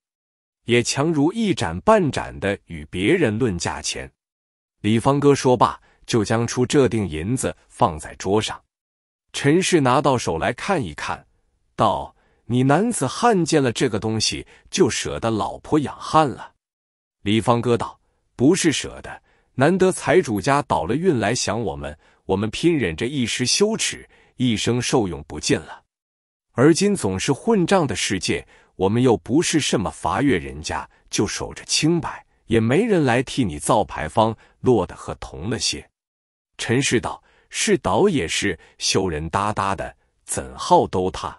也强如一盏半盏的与别人论价钱。”李方哥说罢，就将出这锭银子放在桌上。陈氏拿到手来看一看，道：“你男子汉见了这个东西，就舍得老婆养汉了。”李方哥道：“不是舍得，难得财主家倒了运来想我们，我们拼忍着一时羞耻，一生受用不尽了。而今总是混账的世界，我们又不是什么阀越人家，就守着清白，也没人来替你造牌坊，落得和同了些。”陈氏道。是倒也是羞人哒哒的，怎好兜他？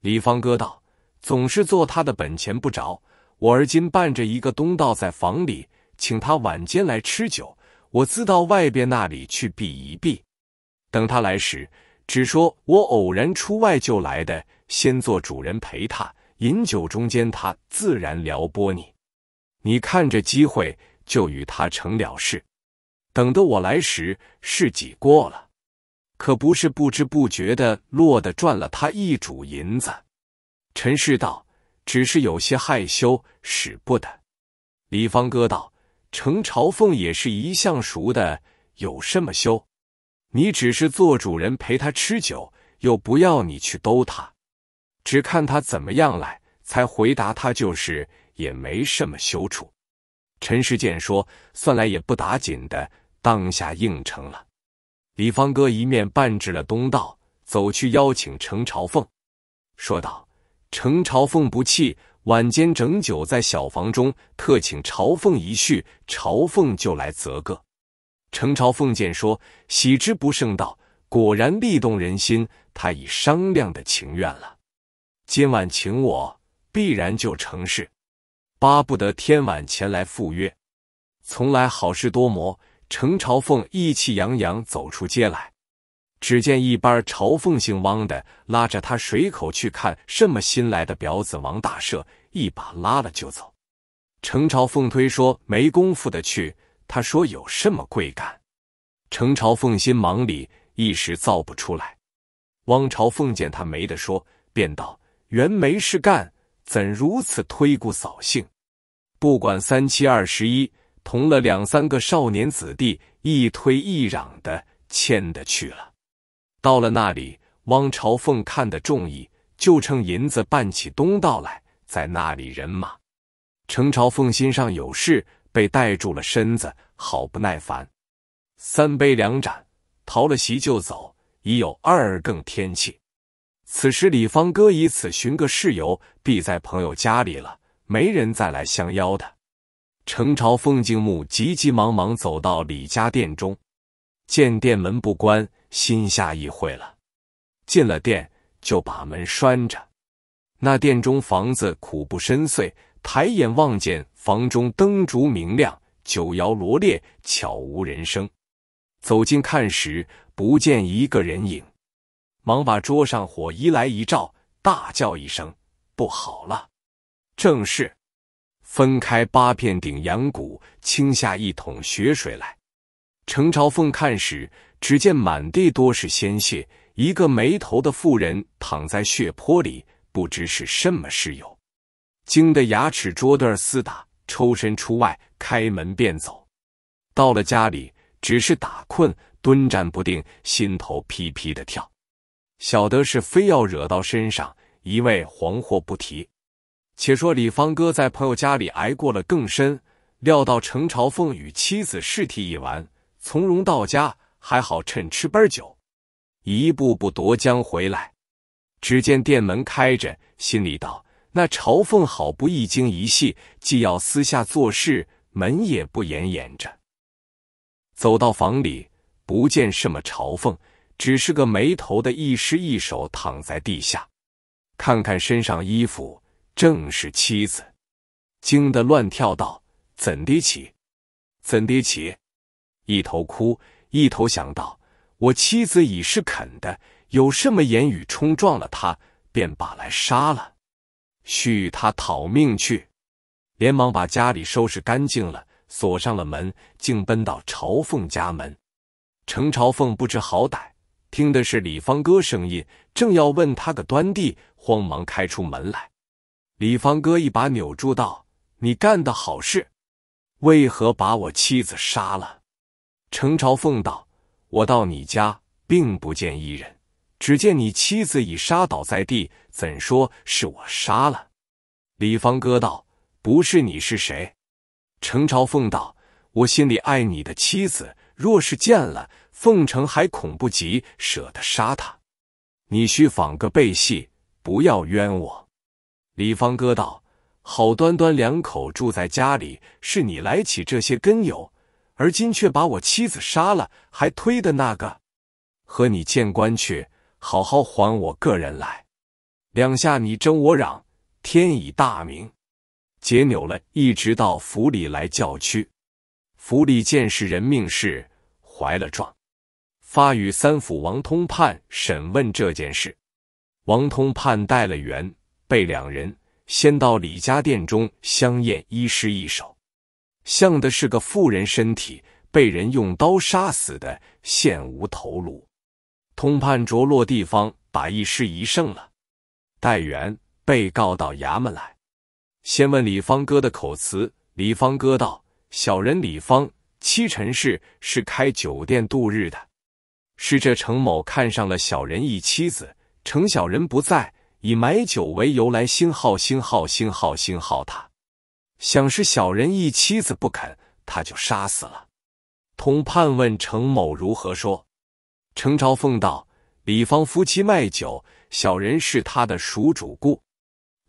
李方哥道：“总是做他的本钱不着。我而今伴着一个东道在房里，请他晚间来吃酒。我自到外边那里去避一避。等他来时，只说我偶然出外就来的。先做主人陪他饮酒，中间他自然撩拨你。你看着机会，就与他成了事。”等得我来时是几过了，可不是不知不觉的落得赚了他一主银子。陈氏道：“只是有些害羞，使不得。”李方哥道：“程朝凤也是一向熟的，有什么羞？你只是做主人陪他吃酒，又不要你去兜他，只看他怎么样来，才回答他就是，也没什么羞处。”陈世建说：“算来也不打紧的。”当下应承了，李方哥一面扮至了东道，走去邀请程朝凤，说道：“程朝凤不弃，晚间整酒在小房中，特请朝凤一叙。朝凤就来择个。”程朝凤见说，喜之不胜，道：“果然力动人心，他已商量的情愿了。今晚请我，必然就成事，巴不得天晚前来赴约。从来好事多磨。”程朝凤意气洋洋走出街来，只见一班朝凤姓汪的拉着他随口去看什么新来的婊子王大赦，一把拉了就走。程朝凤推说没工夫的去，他说有什么贵干。程朝凤心忙里一时造不出来。汪朝凤见他没得说，便道：原没事干，怎如此推故扫兴？不管三七二十一。同了两三个少年子弟，一推一嚷的牵的去了。到了那里，汪朝凤看得中意，就趁银子办起东道来。在那里人马，程朝凤心上有事，被带住了身子，好不耐烦。三杯两盏，逃了席就走。已有二更天气，此时李方哥以此寻个事由，必在朋友家里了，没人再来相邀的。程朝凤敬目，急急忙忙走到李家店中，见店门不关，心下一会了。进了店，就把门拴着。那店中房子苦不深邃，抬眼望见房中灯烛明亮，酒肴罗列，悄无人声。走近看时，不见一个人影，忙把桌上火移来一照，大叫一声：“不好了！”正是。分开八片顶羊骨，倾下一桶血水来。程朝凤看时，只见满地多是鲜血，一个没头的妇人躺在血泊里，不知是什么事由，惊得牙齿桌对厮打，抽身出外，开门便走。到了家里，只是打困，蹲站不定，心头噼噼的跳，晓得是非要惹到身上，一味惶惑不提。且说李方哥在朋友家里挨过了更深，料到程朝凤与妻子试体已完，从容到家，还好趁吃杯酒，一步步夺江回来。只见店门开着，心里道：“那朝凤好不一惊一喜，既要私下做事，门也不掩掩着。”走到房里，不见什么朝凤，只是个没头的一尸一手躺在地下，看看身上衣服。正是妻子，惊得乱跳道：“怎的起？怎的起？”一头哭，一头想到：“我妻子已是肯的，有什么言语冲撞了他，便把来杀了，须与他讨命去。”连忙把家里收拾干净了，锁上了门，竟奔到朝凤家门。程朝凤不知好歹，听的是李方哥声音，正要问他个端地，慌忙开出门来。李方哥一把扭住道：“你干的好事，为何把我妻子杀了？”程朝奉道：“我到你家，并不见一人，只见你妻子已杀倒在地，怎说是我杀了？”李方哥道：“不是你是谁？”程朝奉道：“我心里爱你的妻子，若是见了凤城，还恐不及，舍得杀他。你须仿个背戏，不要冤我。”李方哥道：“好端端两口住在家里，是你来起这些根由，而今却把我妻子杀了，还推的那个，和你见官去，好好还我个人来。两下你争我嚷，天已大明，结扭了一直到府里来叫屈。府里见是人命事，怀了状，发与三府王通判审问这件事。王通判带了员。”被两人先到李家店中相验一尸一手，像的是个妇人身体，被人用刀杀死的，现无头颅。通判着落地方，把一师一盛了，代员被告到衙门来，先问李方哥的口词。李方哥道：“小人李方，七尘氏是开酒店度日的，是这程某看上了小人一妻子，程小人不在。”以买酒为由来星号星号星号星号，他想是小人一妻子不肯，他就杀死了。同判问程某如何说，程朝奉道：“李芳夫妻卖酒，小人是他的属主顾。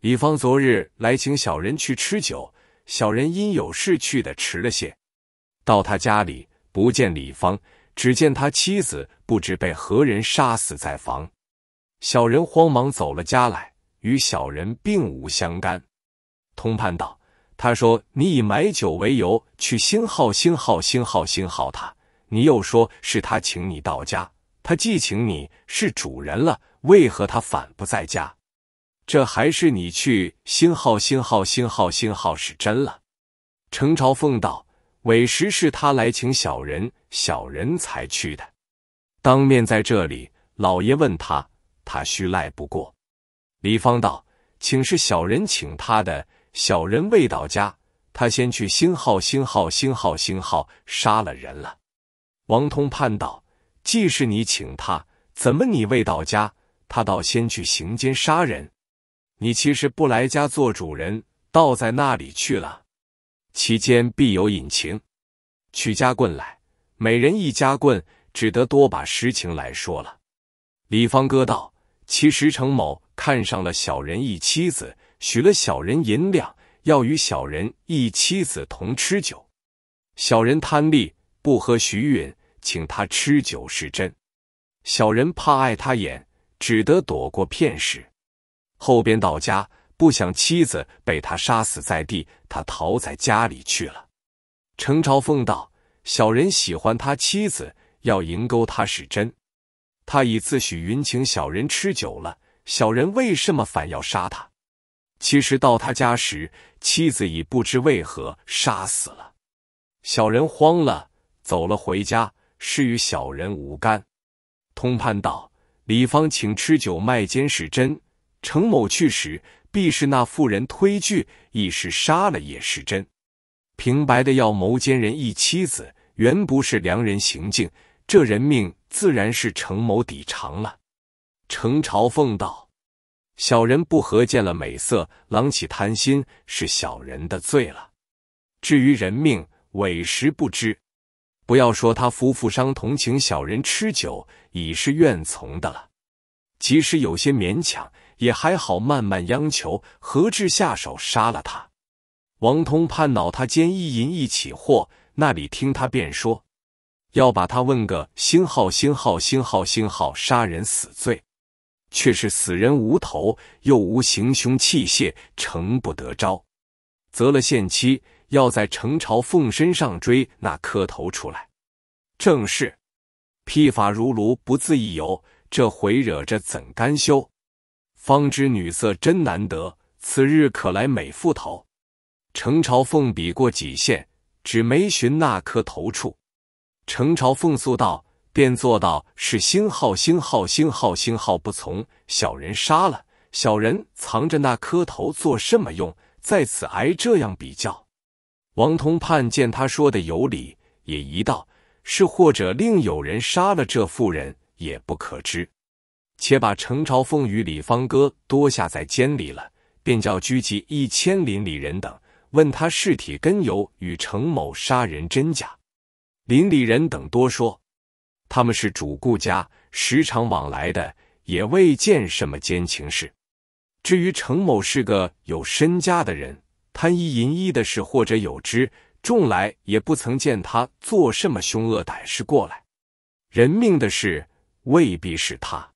李芳昨日来请小人去吃酒，小人因有事去的迟了些，到他家里不见李芳，只见他妻子不知被何人杀死在房。”小人慌忙走了家来，与小人并无相干。通判道：“他说你以买酒为由去星号星号星号星号他，你又说是他请你到家，他既请你是主人了，为何他反不在家？这还是你去星号星号星号星号是真了。”程朝奉道：“委实是他来请小人，小人才去的。当面在这里，老爷问他。”他须赖不过。李芳道：“请是小人请他的，小人未到家，他先去星号星号星号星号杀了人了。”王通判道：“既是你请他，怎么你未到家，他倒先去行奸杀人？你其实不来家做主人，倒在那里去了？其间必有隐情。取家棍来，每人一家棍，只得多把实情来说了。”李芳哥道。其实程某看上了小人一妻子，许了小人银两，要与小人一妻子同吃酒。小人贪利，不和许允请他吃酒是真。小人怕碍他眼，只得躲过骗时。后边到家，不想妻子被他杀死在地，他逃在家里去了。程朝奉道：“小人喜欢他妻子，要银勾他是真。”他已自诩云请小人吃酒了，小人为什么反要杀他？其实到他家时，妻子已不知为何杀死了。小人慌了，走了回家，是与小人无干。通判道：“李芳请吃酒卖奸是真，程某去时必是那妇人推拒，亦是杀了也是真。平白的要谋奸人一妻子，原不是良人行径，这人命。”自然是程某抵偿了。程朝奉道：“小人不和见了美色，狼起贪心，是小人的罪了。至于人命，委实不知。不要说他夫妇商同请小人吃酒，已是愿从的了。即使有些勉强，也还好慢慢央求，何至下手杀了他？”王通判恼他奸一淫一起祸，那里听他便说。要把他问个星号星号星号星号杀人死罪，却是死人无头，又无行凶器械，成不得招。择了限期，要在程朝凤身上追那磕头出来。正是，披法如炉，不自一游。这回惹着怎甘休？方知女色真难得，此日可来美妇头。程朝凤比过几线，只没寻那磕头处。程朝凤诉道：“便做到是星号星号星号星号不从，小人杀了小人，藏着那磕头做什么用？在此挨这样比较。”王通判见他说的有理，也一道：“是或者另有人杀了这妇人，也不可知。且把程朝凤与李方哥多下在监里了，便叫拘集一千邻里人等，问他尸体根由与程某杀人真假。”邻里人等多说，他们是主顾家时常往来的，也未见什么奸情事。至于程某是个有身家的人，贪一银一的事或者有之，众来也不曾见他做什么凶恶歹事过来。人命的事未必是他。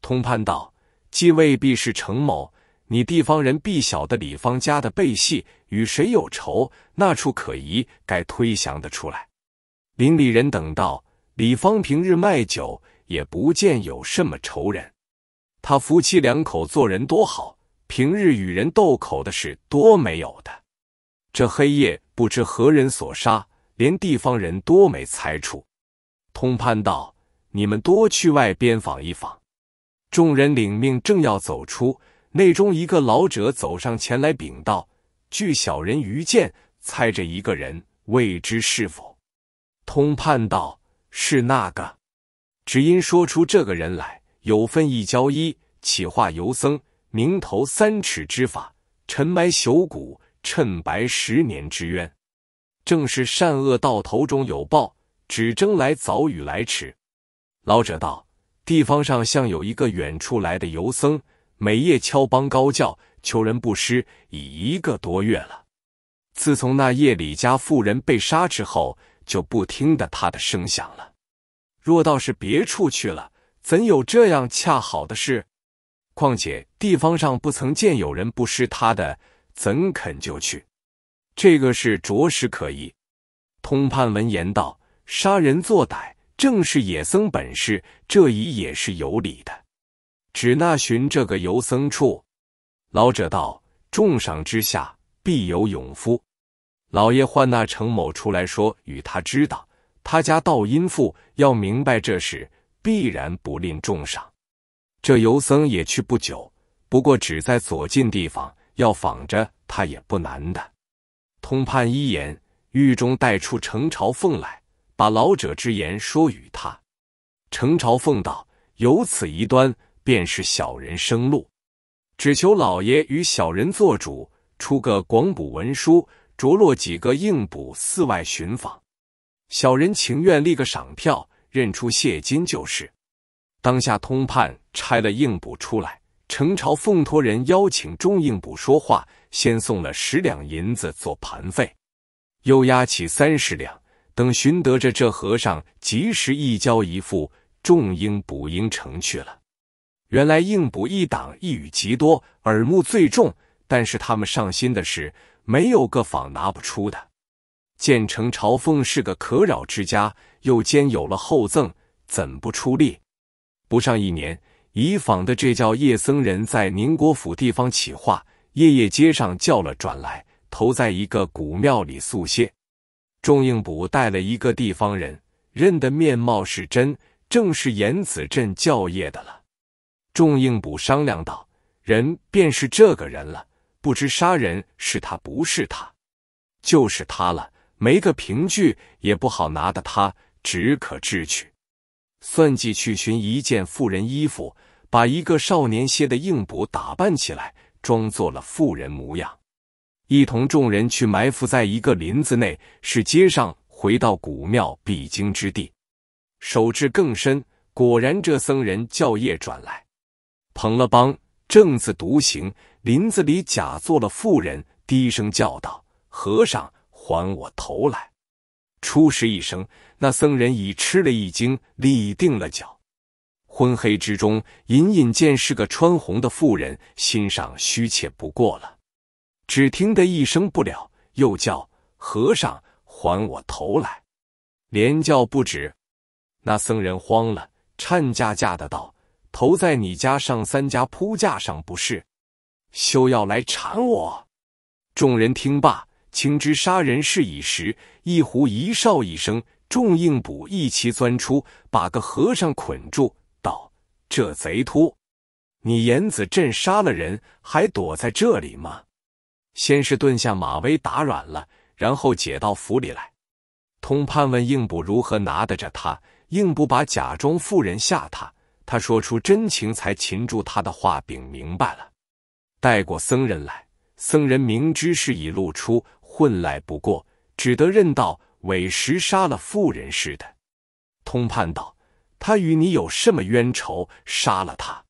通判道：“既未必是程某，你地方人必晓得李方家的背系与谁有仇，那处可疑，该推详的出来。”邻里人等到李芳平日卖酒，也不见有什么仇人。他夫妻两口做人多好，平日与人斗口的事多没有的。这黑夜不知何人所杀，连地方人多没猜出。”通判道：“你们多去外边访一访。”众人领命，正要走出，内中一个老者走上前来禀道：“据小人愚见，猜着一个人，未知是否。”通判道：“是那个，只因说出这个人来，有份一交一起化游僧，名头三尺之法，尘埋朽骨，趁白十年之冤。正是善恶到头中有报，只争来早与来迟。”老者道：“地方上像有一个远处来的游僧，每夜敲梆高叫，求人布施，已一个多月了。自从那夜里家妇人被杀之后。”就不听得他的声响了。若倒是别处去了，怎有这样恰好的事？况且地方上不曾见有人不识他的，怎肯就去？这个事着实可疑。通判闻言道：“杀人作歹，正是野僧本事。这一也是有理的。只那寻这个游僧处。”老者道：“重赏之下，必有勇夫。”老爷唤那程某出来说，与他知道，他家道阴富，要明白这事，必然不吝重赏。这游僧也去不久，不过只在左近地方，要访着他也不难的。通判一言，狱中带出程朝奉来，把老者之言说与他。程朝奉道：“有此一端，便是小人生路，只求老爷与小人做主，出个广补文书。”着落几个硬补寺外寻访，小人情愿立个赏票认出谢金就是。当下通判拆了硬补出来，程朝奉托人邀请众硬补说话，先送了十两银子做盘费，又押起三十两，等寻得着这和尚，及时一交一副，众应捕应成去了。原来应补一党一语极多，耳目最重，但是他们上心的是。没有个坊拿不出的。建成朝奉是个可扰之家，又兼有了厚赠，怎不出力？不上一年，以访的这叫叶僧人，在宁国府地方起化，夜夜街上叫了转来，投在一个古庙里宿歇。众应卜带了一个地方人，认得面貌是真，正是岩子镇教业的了。众应卜商量道：“人便是这个人了。”不知杀人是他不是他，就是他了。没个凭据，也不好拿的。他只可智取，算计去寻一件妇人衣服，把一个少年些的硬补打扮起来，装作了妇人模样，一同众人去埋伏在一个林子内，是街上回到古庙必经之地。守至更深，果然这僧人叫夜转来，捧了帮，正自独行。林子里假做了妇人，低声叫道：“和尚，还我头来！”初时一声，那僧人已吃了一惊，立定了脚。昏黑之中，隐隐见是个穿红的妇人，心上虚怯不过了。只听得一声不了，又叫：“和尚，还我头来！”连叫不止，那僧人慌了，颤架架的道：“头在你家上三家铺架上，不是？”休要来缠我！众人听罢，情知杀人事已时，一呼一哨一声，众硬捕一齐钻出，把个和尚捆住，道：“这贼秃，你严子镇杀了人，还躲在这里吗？”先是顿下马威，打软了，然后解到府里来。通判问应捕如何拿得着他，应捕把假装妇人吓他，他说出真情，才擒住他的话禀明白了。带过僧人来，僧人明知是已露出混赖，不过只得认道，委实杀了妇人似的。通判道：“他与你有什么冤仇？杀了他。”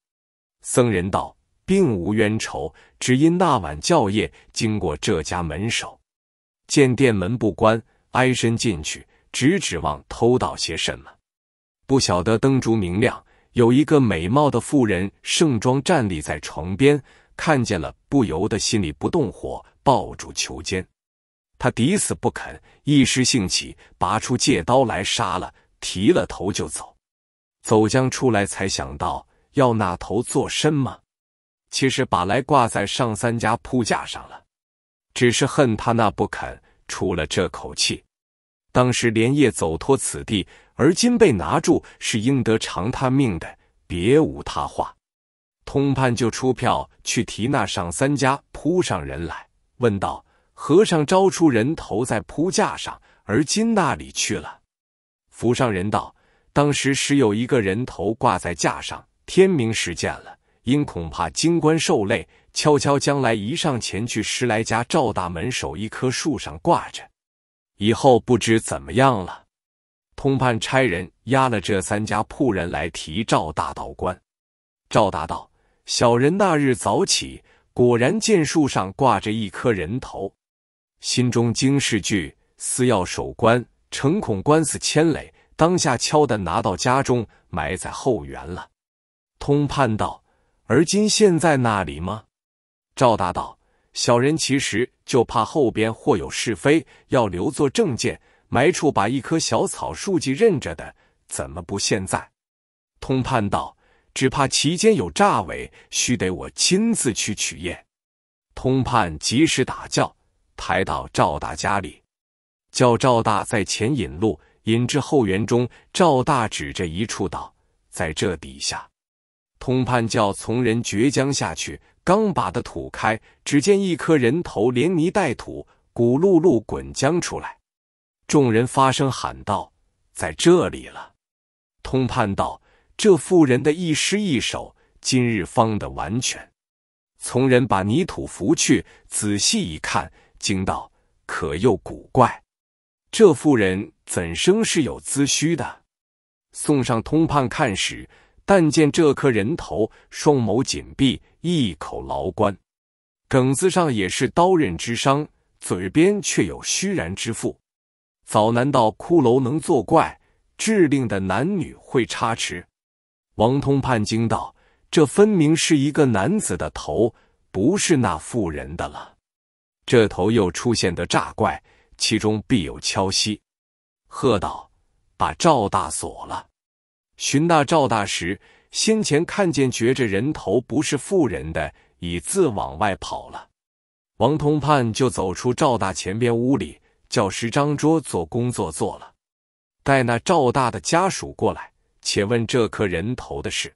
僧人道：“并无冤仇，只因那晚教夜经过这家门首，见店门不关，挨身进去，只指望偷盗些什么，不晓得灯烛明亮，有一个美貌的妇人盛装站立在床边。”看见了，不由得心里不动火，抱住裘坚，他抵死不肯，一时兴起，拔出借刀来杀了，提了头就走。走将出来，才想到要那头做甚么？其实把来挂在上三家铺架上了，只是恨他那不肯出了这口气。当时连夜走脱此地，而今被拿住，是应得偿他命的，别无他话。通判就出票去提那上三家铺上人来，问道：“和尚招出人头在铺架上，而今那里去了？”府上人道：“当时时有一个人头挂在架上，天明时见了，因恐怕京官受累，悄悄将来一上前去十来家赵大门守一棵树上挂着，以后不知怎么样了。”通判差人押了这三家铺人来提赵大道官，赵大道。小人那日早起，果然见树上挂着一颗人头，心中惊世惧，私要守关，诚恐官司牵累，当下敲的拿到家中，埋在后园了。通判道：“而今现在那里吗？”赵大道：“小人其实就怕后边或有是非，要留作证件，埋处把一棵小草树记认着的，怎么不现在？”通判道。只怕其间有诈伪，须得我亲自去取验。通判及时打轿，抬到赵大家里，叫赵大在前引路，引至后园中。赵大指着一处道：“在这底下。”通判叫从人掘将下去，刚把的土开，只见一颗人头连泥带土，骨碌碌滚将出来。众人发声喊道：“在这里了！”通判道。这妇人的一诗一首，今日方得完全。从人把泥土拂去，仔细一看，惊道：“可又古怪！这妇人怎生是有资须的？”送上通判看时，但见这颗人头，双眸紧闭，一口牢关，梗子上也是刀刃之伤，嘴边却有虚然之腹。早难道骷髅能作怪，制令的男女会差池？王通判惊道：“这分明是一个男子的头，不是那妇人的了。这头又出现的诈怪，其中必有敲息。”喝道：“把赵大锁了！”寻那赵大时，先前看见，觉着人头不是妇人的，已自往外跑了。王通判就走出赵大前边屋里，叫十张桌做工作做了，待那赵大的家属过来。且问这颗人头的事，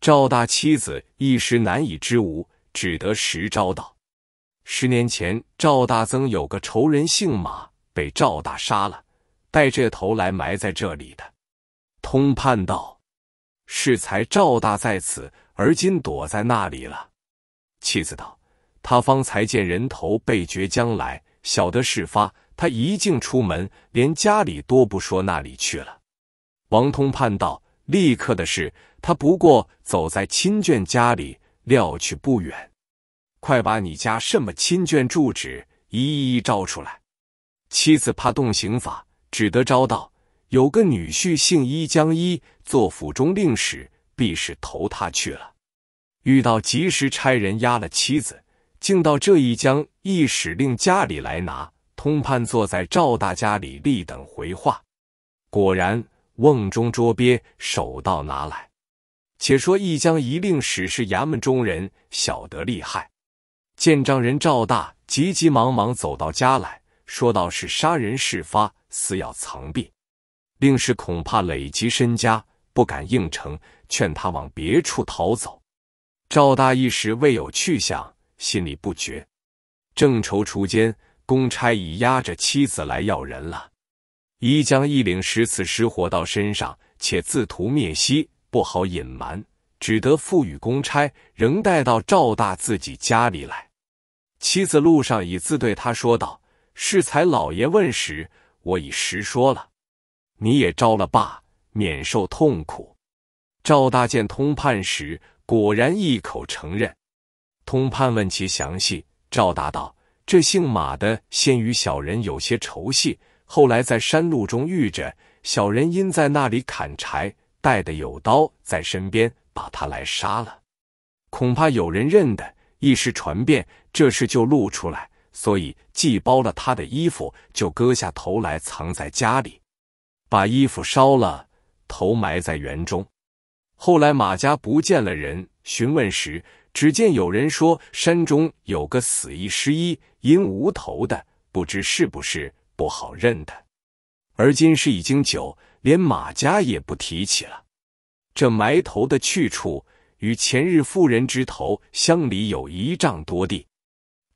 赵大妻子一时难以知无，只得实招道：十年前赵大曾有个仇人姓马，被赵大杀了，带这头来埋在这里的。通判道：适才赵大在此，而今躲在那里了。妻子道：他方才见人头被掘将来，晓得事发，他一进出门，连家里都不说那里去了。王通判道：“立刻的事，他不过走在亲眷家里，料去不远。快把你家什么亲眷住址一一招出来。”妻子怕动刑法，只得招道：“有个女婿姓伊江一，做府中令史，必是投他去了。”遇到及时差人押了妻子，竟到这一江一史令家里来拿。通判坐在赵大家里立等回话，果然。瓮中捉鳖，手到拿来。且说一江一令使是衙门中人，晓得厉害。见丈人赵大急急忙忙走到家来说道：“是杀人事发，似要藏避。令是恐怕累及身家，不敢应承，劝他往别处逃走。”赵大一时未有去向，心里不决，正踌躇间，公差已押着妻子来要人了。一将一领，十次失火到身上，且自图灭息，不好隐瞒，只得付与公差，仍带到赵大自己家里来。妻子路上已自对他说道：“适才老爷问时，我已实说了，你也招了罢，免受痛苦。”赵大见通判时，果然一口承认。通判问其详细，赵大道：“这姓马的先与小人有些仇隙。”后来在山路中遇着小人，因在那里砍柴，带的有刀在身边，把他来杀了。恐怕有人认得，一时传遍，这事就露出来。所以既包了他的衣服，就割下头来藏在家里，把衣服烧了，头埋在园中。后来马家不见了人，询问时，只见有人说山中有个死一尸一因无头的，不知是不是。不好认的，而今是已经久，连马家也不提起了。这埋头的去处，与前日妇人之头相离有一丈多地，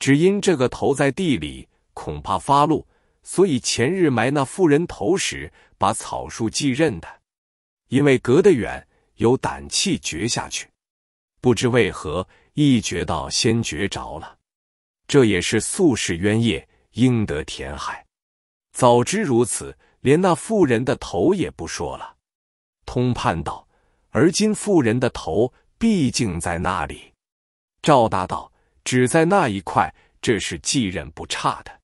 只因这个头在地里，恐怕发露，所以前日埋那妇人头时，把草树继认的。因为隔得远，有胆气掘下去，不知为何一掘到，先掘着了。这也是素世冤业，应得填海。早知如此，连那妇人的头也不说了。通判道：“而今妇人的头毕竟在那里？”赵大道：“只在那一块，这是继认不差的。”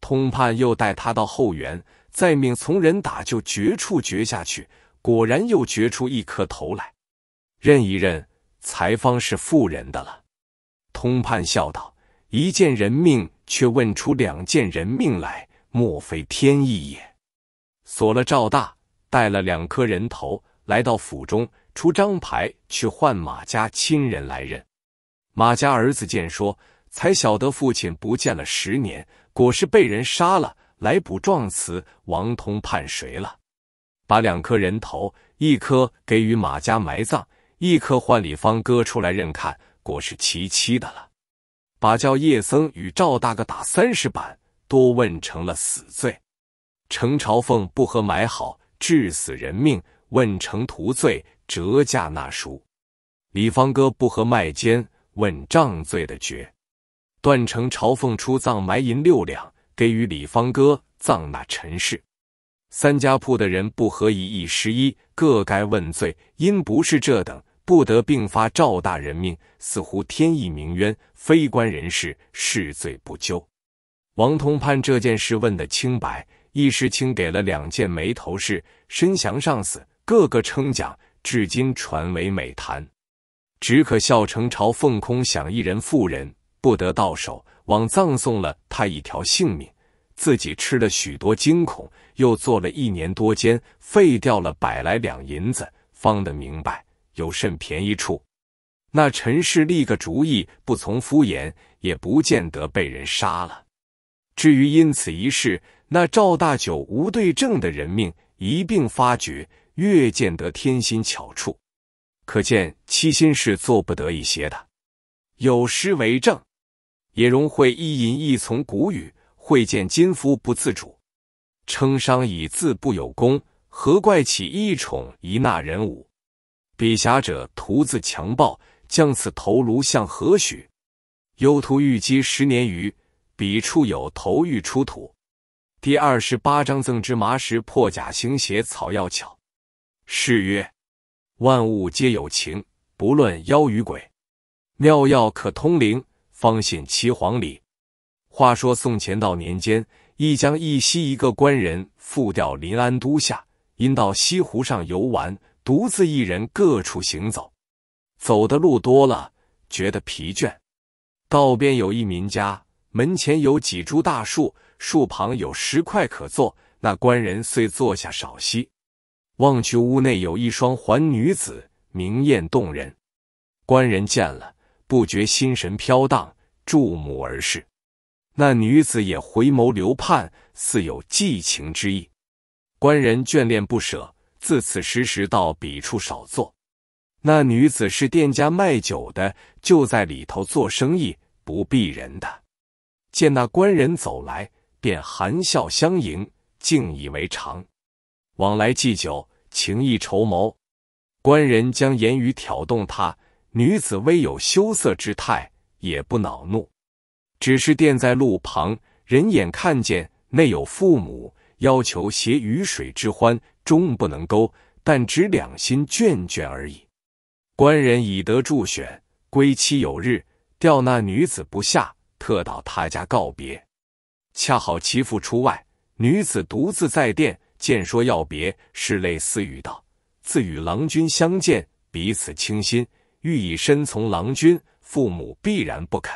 通判又带他到后园，再命从人打就绝处掘下去，果然又掘出一颗头来，认一认，才方是妇人的了。通判笑道：“一件人命，却问出两件人命来。”莫非天意也？锁了赵大，带了两颗人头，来到府中，出张牌去换马家亲人来认。马家儿子见说，才晓得父亲不见了十年，果是被人杀了，来补状词。王通判谁了？把两颗人头，一颗给予马家埋葬，一颗换李方哥出来认看，果是其妻的了。把叫叶僧与赵大哥打三十板。多问成了死罪，程朝凤不合埋好，致死人命，问成徒罪，折价纳赎。李方哥不合卖奸，问账罪的决。断程朝凤出葬埋银六两，给予李方哥葬那陈氏。三家铺的人不合以一十一，各该问罪。因不是这等，不得并发赵大人命，似乎天意明冤，非官人士是罪不究。王通判这件事问的清白，易世清给了两件眉头事，申祥上司个个称奖，至今传为美谈。只可笑成朝奉空想一人富人不得到手，枉葬送了他一条性命，自己吃了许多惊恐，又做了一年多监，废掉了百来两银子，方的明白有甚便宜处。那陈氏立个主意，不从敷衍，也不见得被人杀了。至于因此一事，那赵大九无对证的人命一并发觉，越见得天心巧处，可见七心是做不得一些的。有诗为证：也容会一吟一从古语，会见金夫不自主，称商以自不有功，何怪起一宠一纳人伍？比侠者徒自强暴，将此头颅向何许？幽徒欲积十年余。笔处有头玉出土，第二十八章赠之麻石破甲行邪草药巧。是曰，万物皆有情，不论妖与鬼，妙药可通灵，方信其黄理。话说宋乾道年间，亦将一西，一个官人复调临安都下，因到西湖上游玩，独自一人各处行走，走的路多了，觉得疲倦，道边有一民家。门前有几株大树，树旁有石块可坐。那官人遂坐下少息，望去屋内有一双环女子，明艳动人。官人见了，不觉心神飘荡，注目而视。那女子也回眸流盼，似有寄情之意。官人眷恋不舍，自此时时到彼处少坐。那女子是店家卖酒的，就在里头做生意，不避人的。见那官人走来，便含笑相迎，敬以为常，往来祭酒，情意绸缪。官人将言语挑动他女子，微有羞涩之态，也不恼怒，只是垫在路旁，人眼看见内有父母，要求携雨水之欢，终不能勾，但只两心眷眷而已。官人以得助选，归期有日，吊那女子不下。特到他家告别，恰好其父出外，女子独自在殿，见说要别，拭泪私语道：“自与郎君相见，彼此倾心，欲以身从郎君，父母必然不肯。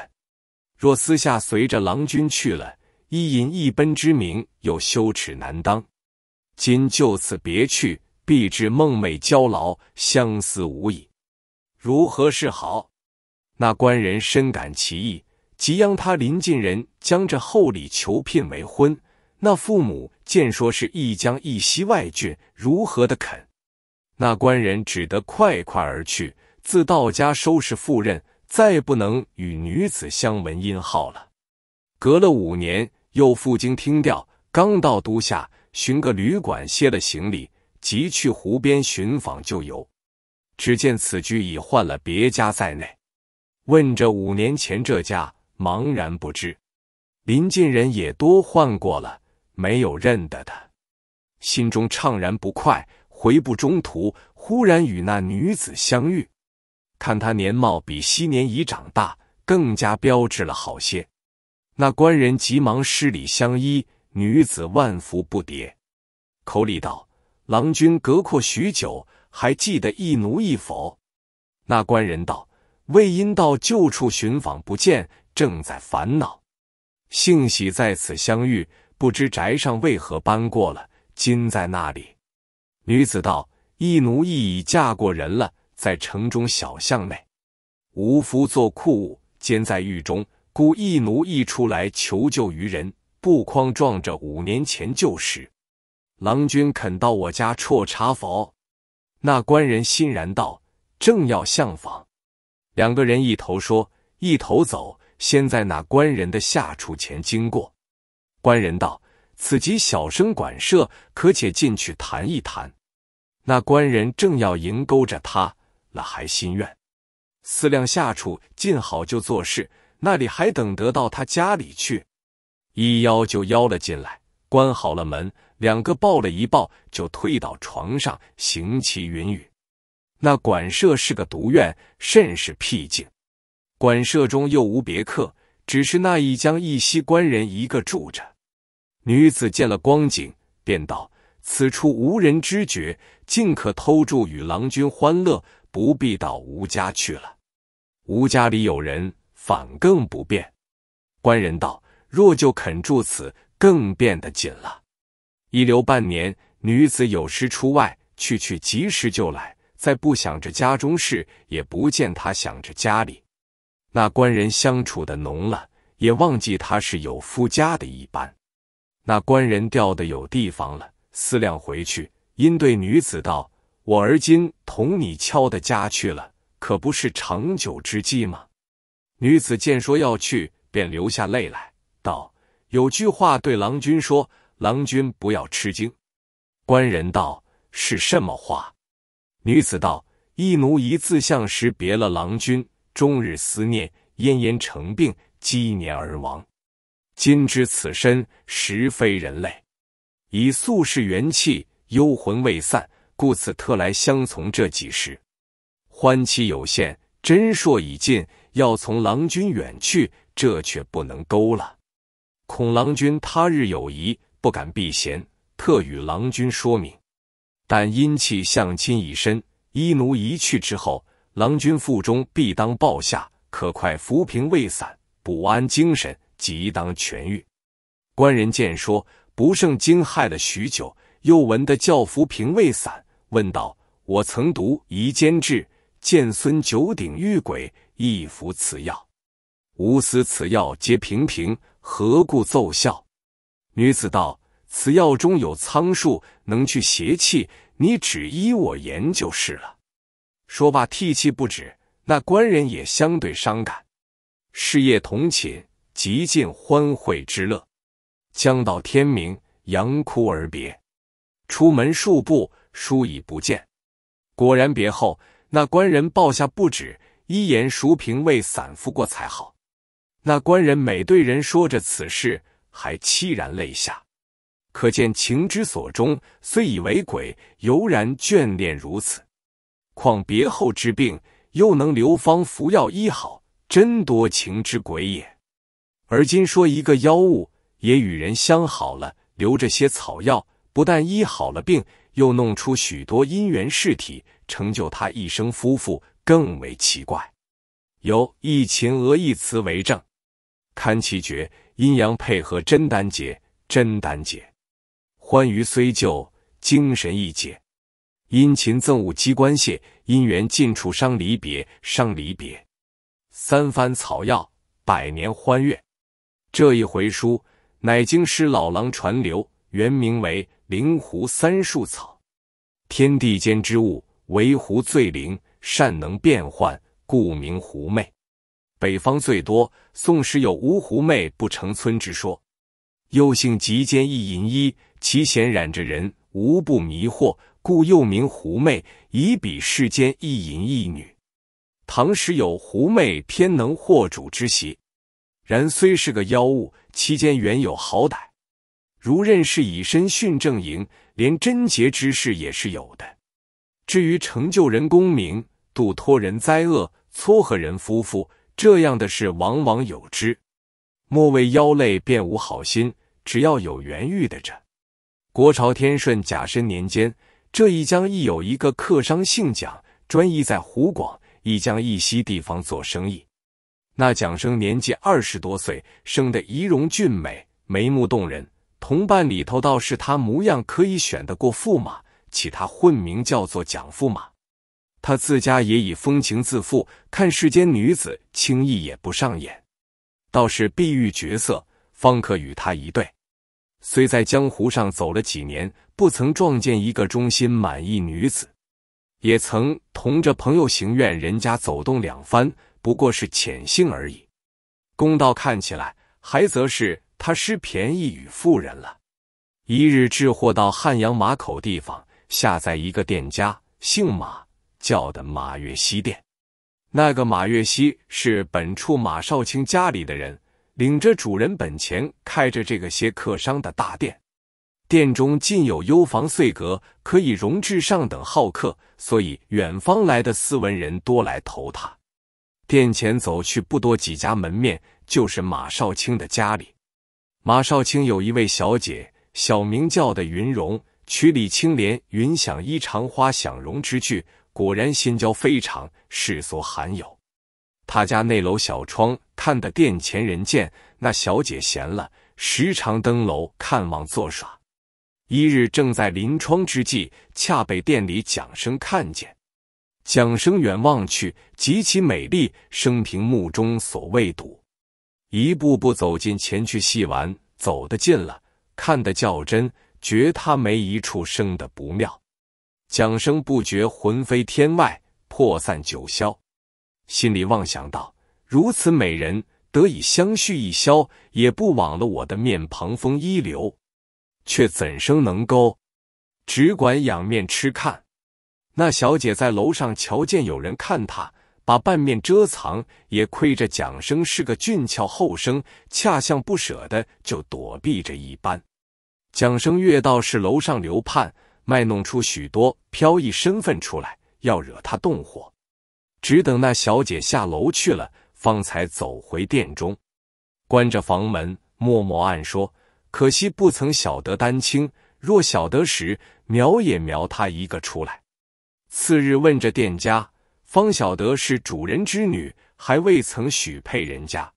若私下随着郎君去了，一隐一奔之名，又羞耻难当。今就此别去，必致梦寐焦劳，相思无已，如何是好？”那官人深感其意。即央他邻近人将这厚礼求聘为婚，那父母见说是一将一息外郡，如何的肯？那官人只得快快而去，自到家收拾赴任，再不能与女子相闻音号了。隔了五年，又赴京听调，刚到都下，寻个旅馆歇了行李，即去湖边寻访旧友，只见此居已换了别家在内，问着五年前这家。茫然不知，临近人也多换过了，没有认得的，心中怅然不快。回步中途，忽然与那女子相遇，看他年貌比昔年已长大，更加标致了好些。那官人急忙施礼相依，女子万福不迭，口里道：“郎君隔阔许久，还记得一奴一否？”那官人道：“魏因到旧处寻访不见。”正在烦恼，幸喜在此相遇，不知宅上为何搬过了，今在那里？女子道：“一奴役已嫁过人了，在城中小巷内，无夫作酷，监在狱中，故一奴役出来求救于人，不匡撞着五年前旧时，郎君肯到我家啜茶否？”那官人欣然道：“正要相访。”两个人一头说，一头走。先在那官人的下处前经过，官人道：“此即小生管社，可且进去谈一谈。”那官人正要迎勾着他，了还心愿，思量下处进好就做事，那里还等得到他家里去？一邀就邀了进来，关好了门，两个抱了一抱，就退到床上，行起云雨。那管社是个独院，甚是僻静。馆舍中又无别客，只是那一江一溪官人一个住着。女子见了光景，便道：“此处无人知觉，尽可偷住与郎君欢乐，不必到吴家去了。吴家里有人，反更不便。”官人道：“若就肯住此，更变得紧了。一留半年，女子有时出外去去，及时就来。再不想着家中事，也不见他想着家里。”那官人相处的浓了，也忘记他是有夫家的一般。那官人钓的有地方了，思量回去，因对女子道：“我而今同你敲的家去了，可不是长久之计吗？”女子见说要去，便流下泪来，道：“有句话对郎君说，郎君不要吃惊。”官人道：“是什么话？”女子道：“一奴一字相时别了郎君。”终日思念，奄奄成病，积年而亡。今知此身实非人类，以素世元气，幽魂未散，故此特来相从。这几时欢期有限，真朔已尽，要从郎君远去，这却不能勾了。恐郎君他日有疑，不敢避嫌，特与郎君说明。但阴气向亲已深，一奴一去之后。郎君腹中必当暴下，可快扶平胃散，补安精神，即当痊愈。官人见说，不胜惊骇了许久，又闻得教扶平胃散，问道：“我曾读《夷坚志》，见孙九鼎遇鬼，亦服此药。吾思此药皆平平，何故奏效？”女子道：“此药中有苍术，能去邪气。你只依我言就是了。”说罢，涕泣不止。那官人也相对伤感，事业同寝，极尽欢会之乐。将到天明，扬哭而别。出门数步，书已不见。果然别后，那官人抱下不止，一言熟平未散付过才好。那官人每对人说着此事，还凄然泪下。可见情之所钟，虽以为鬼，犹然眷恋如此。况别后之病，又能留方服药医好，真多情之鬼也。而今说一个妖物，也与人相好了，留着些草药，不但医好了病，又弄出许多姻缘事体，成就他一生夫妇，更为奇怪。有一秦娥一词为证，堪其绝，阴阳配合真丹解，真丹解，欢愉虽旧，精神亦解。殷勤赠物机关谢，因缘尽处伤离别，伤离别。三番草药，百年欢悦。这一回书乃京师老郎传流，原名为灵狐三树草。天地间之物，唯狐最灵，善能变幻，故名狐媚。北方最多。宋时有无狐媚不成村之说。又姓极坚一吟衣，其显染着人，无不迷惑。故又名狐媚，以比世间一淫一女。唐时有狐媚，偏能惑主之席。然虽是个妖物，其间原有好歹。如任是以身殉正营，连贞洁之事也是有的。至于成就人功名，度脱人灾厄，撮合人夫妇，这样的事往往有之。莫谓妖类便无好心，只要有缘遇的着。国朝天顺甲申年间。这一江亦有一个客商姓蒋，专意在湖广、一江一西地方做生意。那蒋生年纪二十多岁，生得仪容俊美，眉目动人。同伴里头倒是他模样可以选得过驸马，起他混名叫做蒋驸马。他自家也以风情自负，看世间女子轻易也不上眼，倒是碧玉绝色方可与他一对。虽在江湖上走了几年，不曾撞见一个忠心满意女子，也曾同着朋友行愿人家走动两番，不过是浅幸而已。公道看起来，还则是他失便宜与妇人了。一日置货到汉阳马口地方，下在一个店家，姓马，叫的马月西店。那个马月西是本处马少卿家里的人。领着主人本钱，开着这个些客商的大店，店中尽有幽房碎阁，可以容置上等好客，所以远方来的斯文人多来投他。店前走去不多几家门面，就是马少卿的家里。马少卿有一位小姐，小名叫的云容，取李青莲云想衣裳花想容之句，果然心交非常，世俗罕有。他家那楼小窗看得殿前人见，那小姐闲了，时常登楼看望作耍。一日正在临窗之际，恰被殿里蒋生看见。蒋生远望去，极其美丽，生平目中所未睹。一步步走近前去细玩，走得近了，看得较真，觉他没一处生的不妙。蒋生不觉魂飞天外，魄散九霄。心里妄想道：“如此美人得以相续一宵，也不枉了我的面庞风一流，却怎生能勾？只管仰面痴看。那小姐在楼上瞧见有人看她，把半面遮藏，也亏着蒋生是个俊俏后生，恰像不舍的就躲避着一般。蒋生越道是楼上流盼，卖弄出许多飘逸身份出来，要惹他动火。”只等那小姐下楼去了，方才走回殿中，关着房门，默默暗说：“可惜不曾晓得丹青，若晓得时，瞄也瞄他一个出来。”次日问着店家，方晓得是主人之女，还未曾许配人家。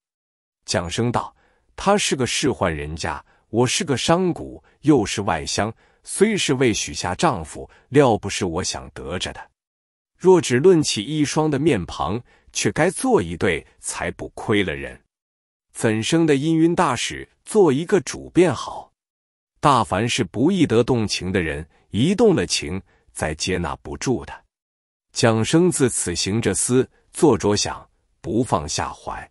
蒋生道：“她是个世宦人家，我是个商贾，又是外乡，虽是未许下丈夫，料不是我想得着的。”若只论起一双的面庞，却该做一对才不亏了人。怎生的阴云大使做一个主便好？大凡是不易得动情的人，一动了情，再接纳不住的。蒋生自此行着思，坐着想，不放下怀。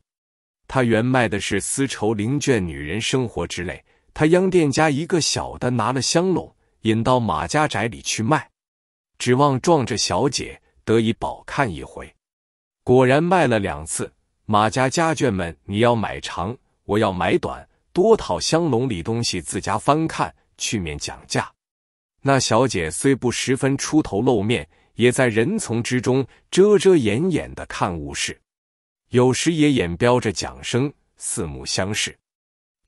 他原卖的是丝绸绫绢，女人生活之类。他央店家一个小的拿了香笼，引到马家宅里去卖，指望撞着小姐。得以饱看一回，果然卖了两次。马家家眷们，你要买长，我要买短，多讨香笼里东西自家翻看去面讲价。那小姐虽不十分出头露面，也在人丛之中遮遮掩掩的看物事，有时也眼标着蒋生，四目相视。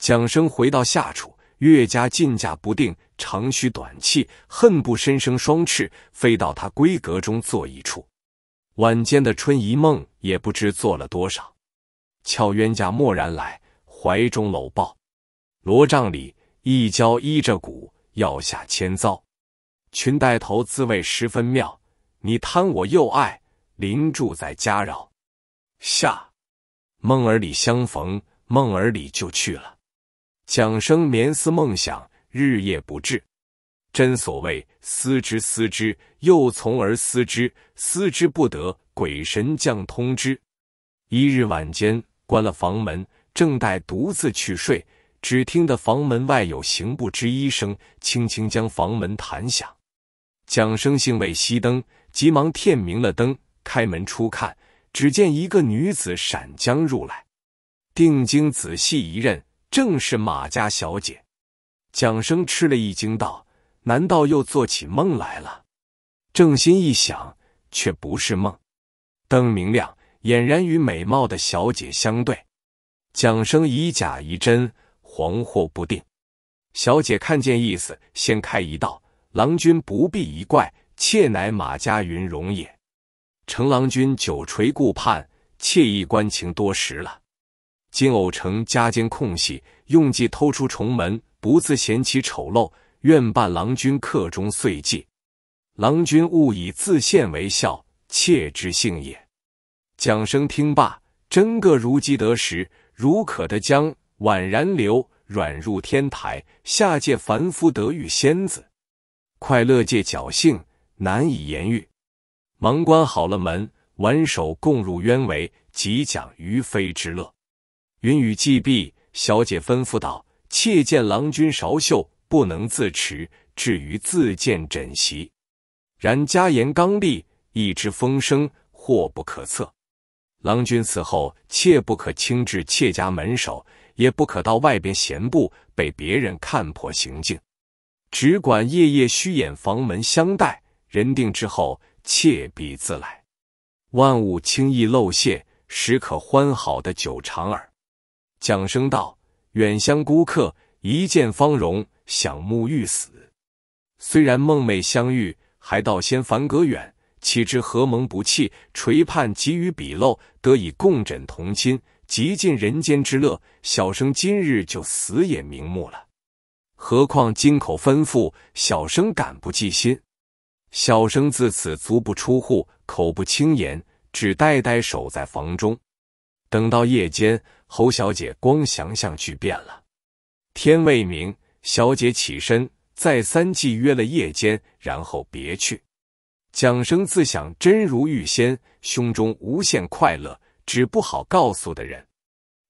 蒋生回到下处。越加进价不定，长吁短气，恨不身生双翅，飞到他闺阁中坐一处。晚间的春怡梦，也不知做了多少。俏冤家蓦然来，怀中搂抱。罗帐里一跤依着骨，要下千遭。裙带头滋味十分妙，你贪我又爱，临住在家扰。下梦儿里相逢，梦儿里就去了。蒋生眠思梦想，日夜不至。真所谓思之思之，又从而思之，思之不得，鬼神将通之。一日晚间，关了房门，正待独自去睡，只听得房门外有行步之一声，轻轻将房门弹响。蒋生兴未熄灯，急忙掭明了灯，开门初看，只见一个女子闪将入来，定睛仔细一认。正是马家小姐，蒋生吃了一惊，道：“难道又做起梦来了？”正心一想，却不是梦。灯明亮，俨然与美貌的小姐相对。蒋生以假疑真，惶惑不定。小姐看见意思，先开一道：“郎君不必疑怪，妾乃马家云容也。程郎君久垂顾盼，妾意关情多时了。”今偶成家间空隙，用计偷出重门，不自嫌其丑陋，愿伴郎君刻中岁迹。郎君勿以自献为笑，妾之幸也。蒋生听罢，真个如饥得食，如渴得浆，宛然流软入天台，下界凡夫得遇仙子，快乐界侥幸，难以言喻。忙关好了门，挽手共入鸢尾，即讲于飞之乐。云雨既毕，小姐吩咐道：“妾见郎君韶秀，不能自持，至于自荐枕席。然家言刚立，一之风声，祸不可测。郎君此后切不可轻至妾家门首，也不可到外边闲步，被别人看破行径。只管夜夜虚掩房门相待。人定之后，妾必自来。万物轻易露泄，时可欢好的久长耳。”蒋生道：“远乡孤客，一见芳容，想慕欲死。虽然梦寐相遇，还道先凡隔远，岂知何盟不弃，垂盼给予笔漏，得以共枕同寝，极尽人间之乐。小生今日就死也瞑目了。何况金口吩咐，小生敢不记心？小生自此足不出户，口不轻言，只呆呆守在房中，等到夜间。”侯小姐光想想去变了。天未明，小姐起身，再三计约了夜间，然后别去。蒋生自想真如玉仙，胸中无限快乐，只不好告诉的人。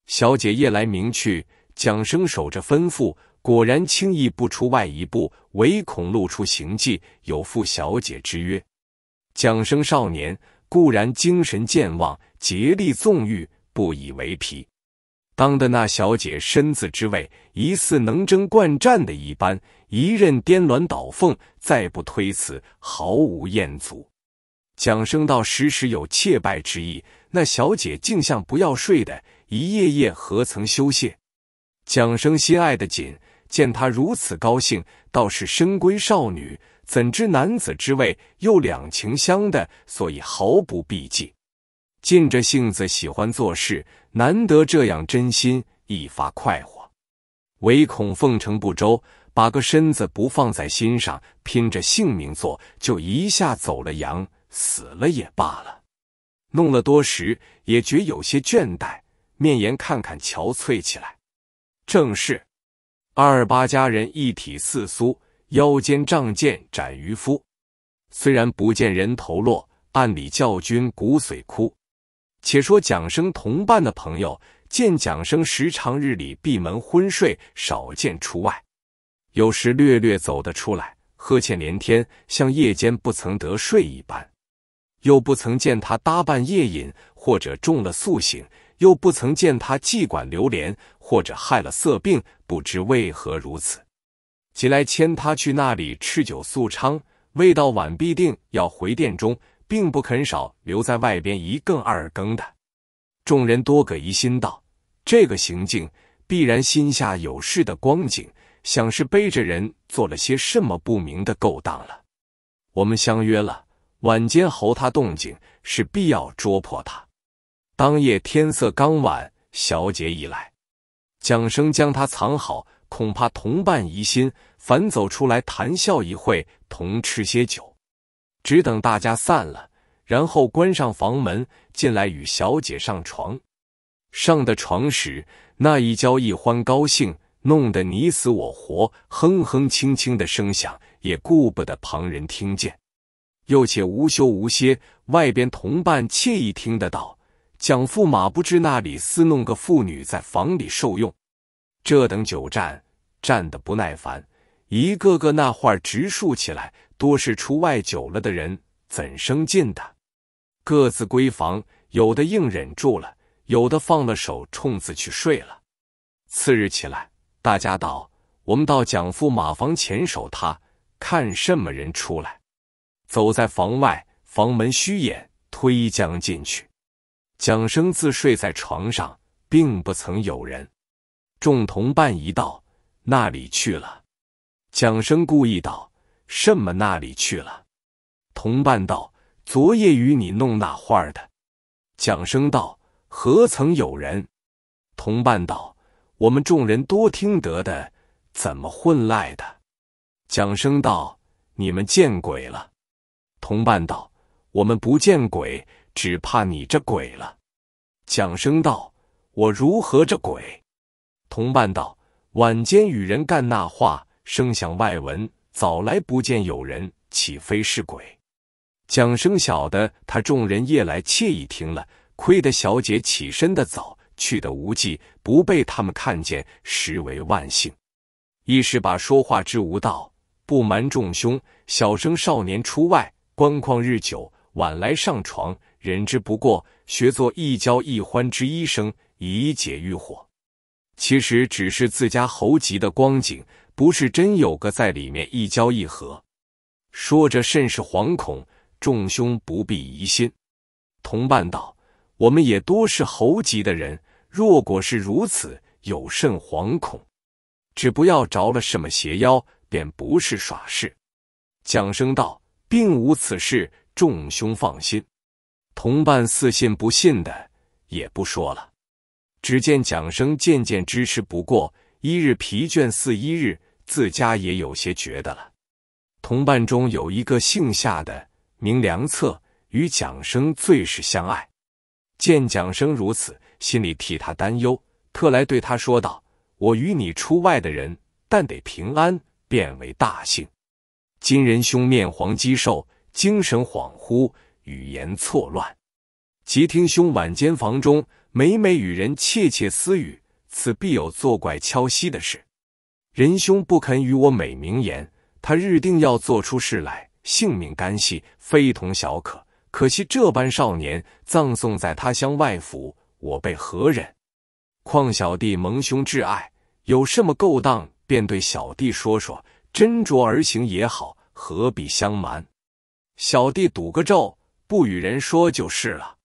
小姐夜来明去，蒋生守着吩咐，果然轻易不出外一步，唯恐露出行迹，有负小姐之约。蒋生少年固然精神健忘，竭力纵欲，不以为疲。当的那小姐身子之位，疑似能争惯战的一般，一任颠鸾倒凤，再不推辞，毫无厌足。蒋生道时时有怯败之意，那小姐竟像不要睡的，一夜夜何曾休歇。蒋生心爱的紧，见她如此高兴，倒是深闺少女，怎知男子之位又两情相的，所以毫不避忌。尽着性子喜欢做事，难得这样真心一发快活，唯恐奉承不周，把个身子不放在心上，拼着性命做，就一下走了羊，死了也罢了。弄了多时，也觉有些倦怠，面颜看看憔悴起来。正是二八佳人，一体四苏，腰间仗剑斩渔夫。虽然不见人头落，暗里教君骨髓枯。且说蒋生同伴的朋友，见蒋生时常日里闭门昏睡，少见出外，有时略略走得出来，呵欠连天，像夜间不曾得睡一般。又不曾见他搭伴夜饮，或者中了宿醒；又不曾见他妓管流连，或者害了色病。不知为何如此，即来牵他去那里吃酒诉娼，未到晚必定要回殿中。并不肯少留在外边一更二更的，众人多个疑心道：“这个行径必然心下有事的光景，想是背着人做了些什么不明的勾当了。”我们相约了晚间候他动静，是必要捉破他。当夜天色刚晚，小姐一来，蒋生将他藏好，恐怕同伴疑心，反走出来谈笑一会，同吃些酒。只等大家散了，然后关上房门，进来与小姐上床。上的床时，那一娇一欢，高兴弄得你死我活，哼哼轻轻的声响，也顾不得旁人听见。又且无休无歇，外边同伴惬意听得到。蒋驸马不知那里私弄个妇女在房里受用，这等久战，战得不耐烦，一个个那画直竖起来。多是出外久了的人，怎生进的？各自闺房，有的硬忍住了，有的放了手，冲子去睡了。次日起来，大家道：“我们到蒋父马房前守他，看什么人出来。”走在房外，房门虚掩，推将进去，蒋生自睡在床上，并不曾有人。众同伴一道，那里去了，蒋生故意道。什么那里去了？同伴道：“昨夜与你弄那画的。”蒋生道：“何曾有人？”同伴道：“我们众人多听得的，怎么混赖的？”蒋生道：“你们见鬼了。”同伴道：“我们不见鬼，只怕你这鬼了。”蒋生道：“我如何这鬼？”同伴道：“晚间与人干那话，声响外闻。”早来不见有人，岂非是鬼？蒋生晓得他众人夜来惬意听了，亏得小姐起身的早，去的无忌，不被他们看见，实为万幸。一时把说话之无道，不瞒众兄。小生少年出外，观旷日久，晚来上床，忍之不过，学做一交一欢之医生，以解欲火。其实只是自家猴急的光景。不是真有个在里面一交一合，说着甚是惶恐。众兄不必疑心。同伴道：“我们也多是猴急的人，若果是如此，有甚惶恐？只不要着了什么邪妖，便不是耍事。”蒋生道：“并无此事，众兄放心。”同伴似信不信的也不说了。只见蒋生渐渐支持不过。一日疲倦似一日，自家也有些觉得了。同伴中有一个姓夏的，名良策，与蒋生最是相爱。见蒋生如此，心里替他担忧，特来对他说道：“我与你出外的人，但得平安，便为大幸。金仁兄面黄肌瘦，精神恍惚，语言错乱。即听兄晚间房中每每与人窃窃私语。”此必有作怪敲息的事，仁兄不肯与我美名言，他日定要做出事来，性命干系非同小可。可惜这般少年葬送在他乡外府，我辈何忍？况小弟蒙兄挚爱，有什么勾当，便对小弟说说，斟酌而行也好，何必相瞒？小弟赌个咒，不与人说就是了。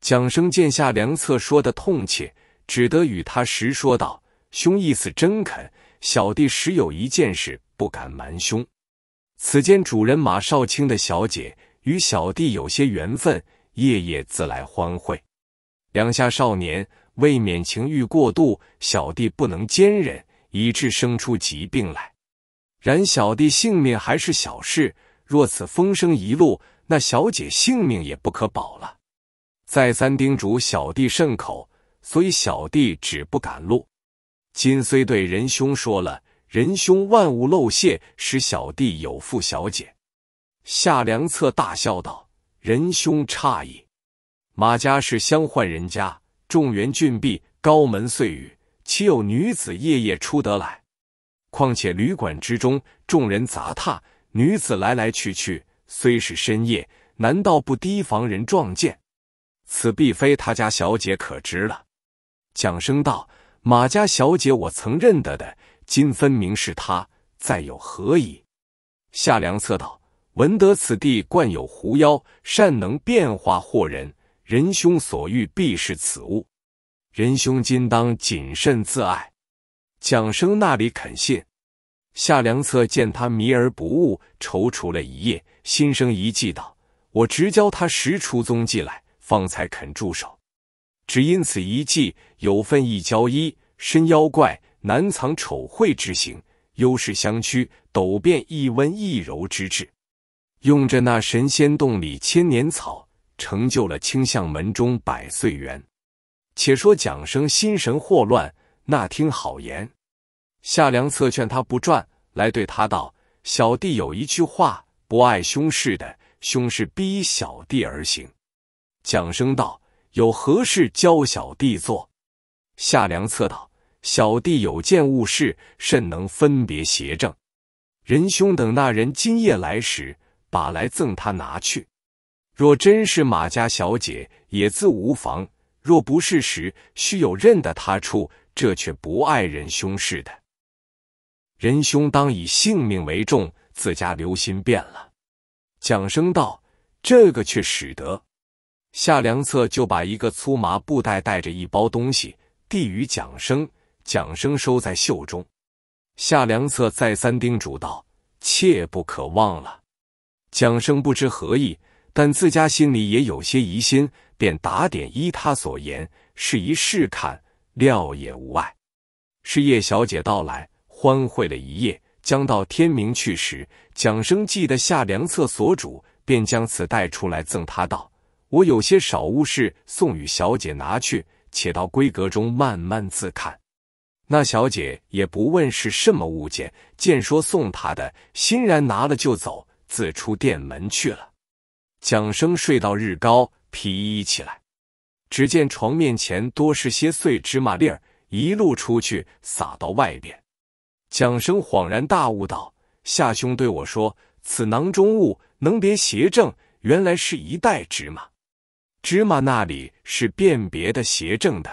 蒋生见下良策说的痛切。只得与他实说道：“兄意思真肯，小弟实有一件事不敢瞒兄。此间主人马少卿的小姐与小弟有些缘分，夜夜自来欢会。两下少年未免情欲过度，小弟不能坚忍，以致生出疾病来。然小弟性命还是小事，若此风声一露，那小姐性命也不可保了。再三叮嘱小弟慎口。”所以小弟只不赶路，今虽对仁兄说了，仁兄万勿漏泄，使小弟有负小姐。夏良策大笑道：“仁兄诧异，马家是乡宦人家，众园俊婢，高门碎玉，岂有女子夜夜出得来？况且旅馆之中，众人杂沓，女子来来去去，虽是深夜，难道不提防人撞见？此必非他家小姐可知了。”蒋生道：“马家小姐，我曾认得的，今分明是她，再有何疑？”夏良策道：“闻得此地惯有狐妖，善能变化惑人，仁兄所欲必是此物，仁兄今当谨慎自爱。”蒋生那里肯信？夏良策见他迷而不悟，踌躇了一夜，心生一计，道：“我直教他识出踪迹来，方才肯住手。”只因此一计，有份一交一身妖怪，难藏丑秽之行；优势相趋，陡变一温一柔之志。用着那神仙洞里千年草，成就了清相门中百岁缘。且说蒋生心神霍乱，那听好言，夏良策劝他不转，来对他道：“小弟有一句话，不爱凶事的，凶是逼小弟而行。”蒋生道。有何事教小弟做？夏良策道：“小弟有件物事，甚能分别邪正。仁兄等那人今夜来时，把来赠他拿去。若真是马家小姐，也自无妨；若不是时，须有认得他处，这却不碍仁兄事的。仁兄当以性命为重，自家留心便了。”蒋生道：“这个却使得。”夏良策就把一个粗麻布袋带着一包东西递与蒋生，蒋生收在袖中。夏良策再三叮嘱道：“切不可忘了。”蒋生不知何意，但自家心里也有些疑心，便打点依他所言，试一试看，料也无碍。是叶小姐到来，欢会了一夜，将到天明去时，蒋生记得夏良策所嘱，便将此带出来赠他道。我有些少物事送与小姐拿去，且到闺阁中慢慢自看。那小姐也不问是什么物件，见说送她的，欣然拿了就走，自出店门去了。蒋生睡到日高，披衣起来，只见床面前多是些碎芝麻粒儿，一路出去撒到外边。蒋生恍然大悟道：“夏兄对我说，此囊中物能别邪正，原来是一袋芝麻。”芝麻那里是辨别的邪正的，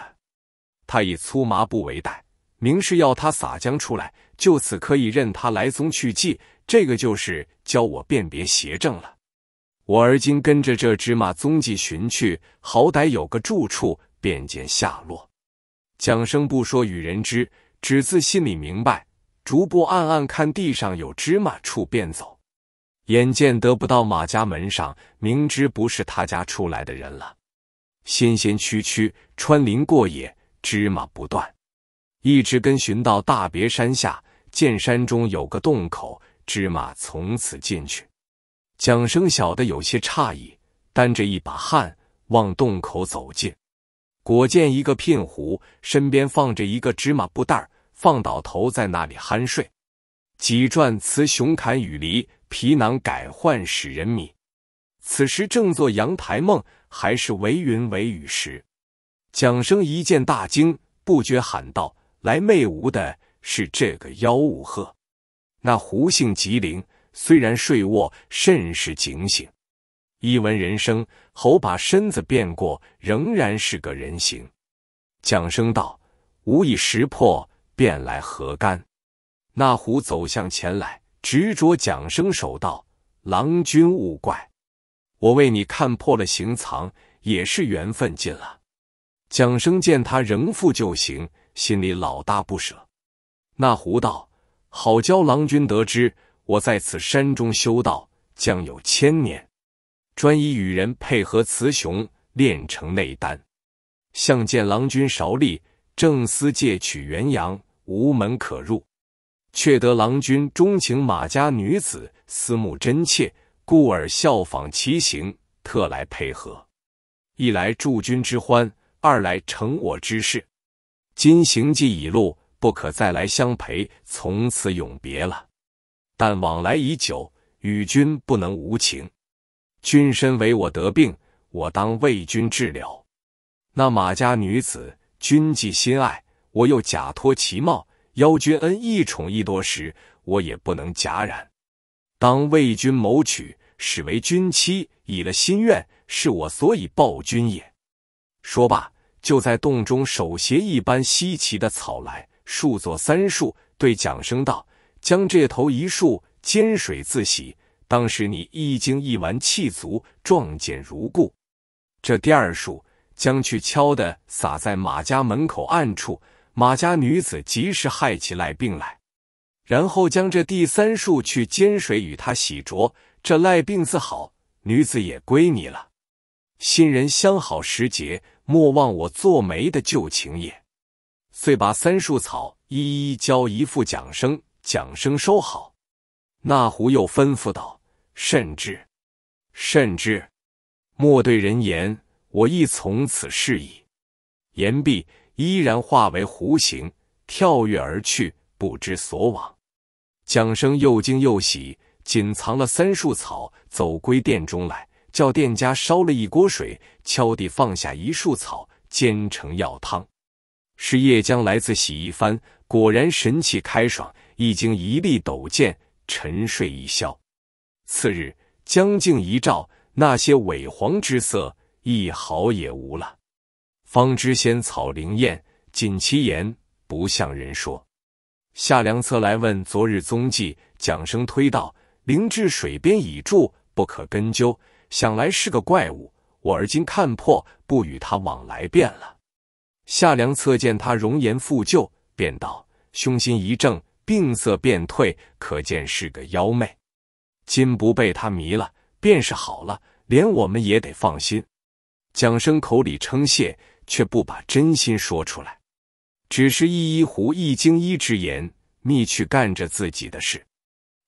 他以粗麻布为带，明是要他撒浆出来，就此可以任他来踪去迹。这个就是教我辨别邪正了。我而今跟着这芝麻踪迹寻去，好歹有个住处，便见下落。蒋生不说与人知，只自心里明白，逐步暗暗看地上有芝麻处便走。眼见得不到马家门上，明知不是他家出来的人了，先先屈屈穿林过野，芝麻不断，一直跟寻到大别山下，见山中有个洞口，芝麻从此进去。蒋生小的有些诧异，担着一把汗往洞口走近，果见一个聘壶，身边放着一个芝麻布袋放倒头在那里酣睡。几转雌雄侃羽离。皮囊改换使人迷，此时正做阳台梦，还是为云为雨时。蒋生一见大惊，不觉喊道：“来媚吴的是这个妖物鹤！”那狐性极灵，虽然睡卧，甚是警醒，一闻人声，猴把身子变过，仍然是个人形。蒋生道：“吾已识破，便来何干？”那狐走向前来。执着蒋生手道：“郎君勿怪，我为你看破了行藏，也是缘分尽了。”蒋生见他仍复旧行，心里老大不舍。那胡道：“好教郎君得知，我在此山中修道，将有千年，专一与人配合雌雄，炼成内丹。相见郎君，勺力正思借取元阳，无门可入。”却得郎君钟情马家女子，思慕真切，故而效仿其行，特来配合。一来助君之欢，二来成我之事。今行迹已露，不可再来相陪，从此永别了。但往来已久，与君不能无情。君身为我得病，我当为君治疗。那马家女子，君既心爱，我又假托其貌。邀君恩一宠一多时，我也不能戛然。当为君谋取，始为君妻，以了心愿，是我所以报君也。说罢，就在洞中手携一般稀奇的草来，数作三数，对蒋生道：“将这头一树煎水自洗。当时你一惊一完，气足撞见如故。这第二树，将去敲的撒在马家门口暗处。”马家女子及时害起赖病来，然后将这第三束去煎水与他洗濯，这赖病自好，女子也归你了。新人相好时节，莫忘我做媒的旧情也。遂把三束草一一交一副讲生，讲生收好。那胡又吩咐道：“甚之，甚之，莫对人言，我亦从此是矣。”言毕。依然化为弧形跳跃而去，不知所往。蒋生又惊又喜，仅藏了三束草，走归店中来，叫店家烧了一锅水，敲地放下一束草，煎成药汤。是夜将来自洗一番，果然神气开爽。一经一粒斗剑，沉睡一宵。次日将镜一照，那些萎黄之色一毫也无了。方知仙草灵验，仅其言不向人说。夏良策来问昨日踪迹，蒋生推道灵至水边已住，不可根究。想来是个怪物，我而今看破，不与他往来便了。夏良策见他容颜复旧，便道：胸心一正，病色便退，可见是个妖魅。今不被他迷了，便是好了，连我们也得放心。蒋生口里称谢。却不把真心说出来，只是一一胡一惊一之言，密去干着自己的事，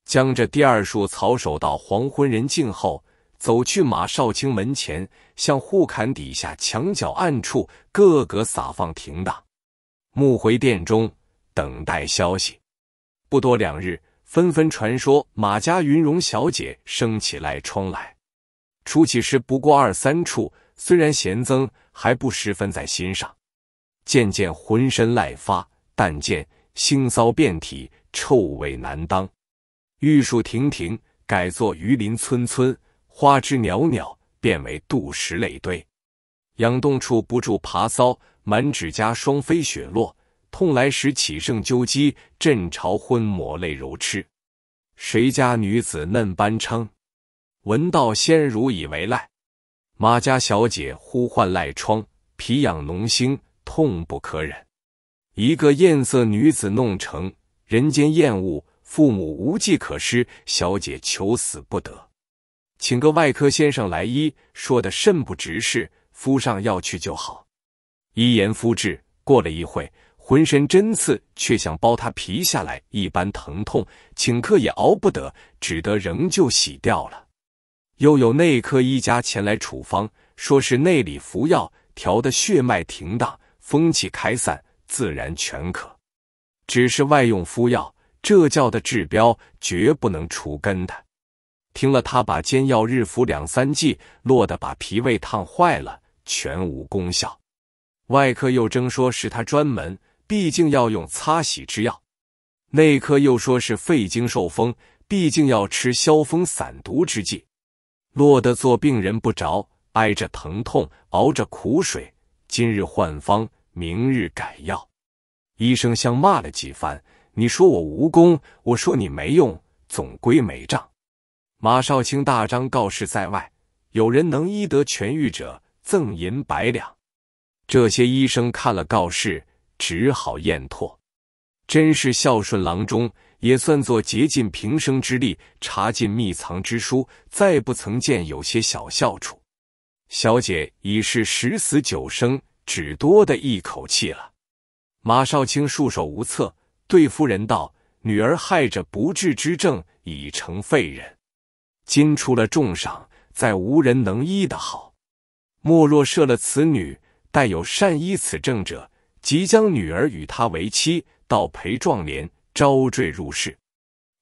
将这第二束草守到黄昏人静后，走去马少卿门前，向户坎底下墙角暗处各个撒放停当，暮回殿中等待消息。不多两日，纷纷传说马家云容小姐升起来窗来，出起时不过二三处。虽然贤憎还不十分在心上，渐渐浑身癞发，但见腥臊遍体，臭味难当。玉树亭亭改作鱼林村村，花枝袅袅变为杜石垒堆。养动处不住爬骚，满指甲霜飞雪落。痛来时起胜揪鸡，镇朝昏抹泪如痴。谁家女子嫩般称？闻道先如以为赖。马家小姐呼唤赖疮，皮痒脓腥，痛不可忍。一个艳色女子弄成人间厌恶，父母无计可施，小姐求死不得，请个外科先生来医，说的甚不直视，敷上药去就好。医言敷治，过了一会，浑身针刺，却像剥他皮下来一般疼痛，请客也熬不得，只得仍旧洗掉了。又有内科医家前来处方，说是内里服药调的血脉停当，风气开散，自然全可。只是外用敷药，这叫的治标，绝不能除根的。听了他把煎药日服两三剂，落得把脾胃烫坏了，全无功效。外科又争说是他专门，毕竟要用擦洗之药；内科又说是肺经受风，毕竟要吃消风散毒之剂。落得做病人不着，挨着疼痛，熬着苦水。今日换方，明日改药，医生相骂了几番。你说我无功，我说你没用，总归没账。马少卿大张告示在外，有人能医得痊愈者，赠银百两。这些医生看了告示，只好咽唾。真是孝顺郎中。也算作竭尽平生之力，查尽秘藏之书，再不曾见有些小笑处。小姐已是十死九生，只多的一口气了。马少卿束手无策，对夫人道：“女儿害着不治之症，已成废人。今出了重赏，再无人能医的好。莫若设了此女，待有善医此症者，即将女儿与他为妻，到陪壮年。”招赘入室，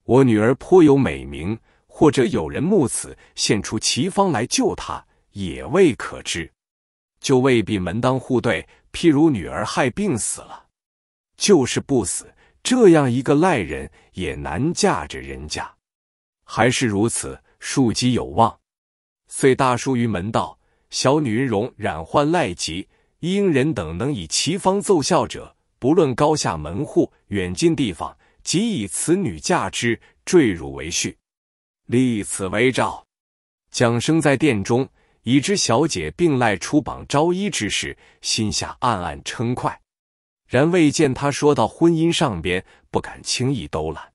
我女儿颇有美名，或者有人慕此，献出奇方来救她，也未可知。就未必门当户对。譬如女儿害病死了，就是不死，这样一个赖人也难嫁着人家。还是如此，庶几有望。遂大书于门道，小女容染患赖疾，因人等能以奇方奏效者，不论高下门户、远近地方。即以此女嫁之，坠入为婿，立此为照。蒋生在殿中，已知小姐病赖出榜招医之事，心下暗暗称快。然未见他说到婚姻上边，不敢轻易兜揽，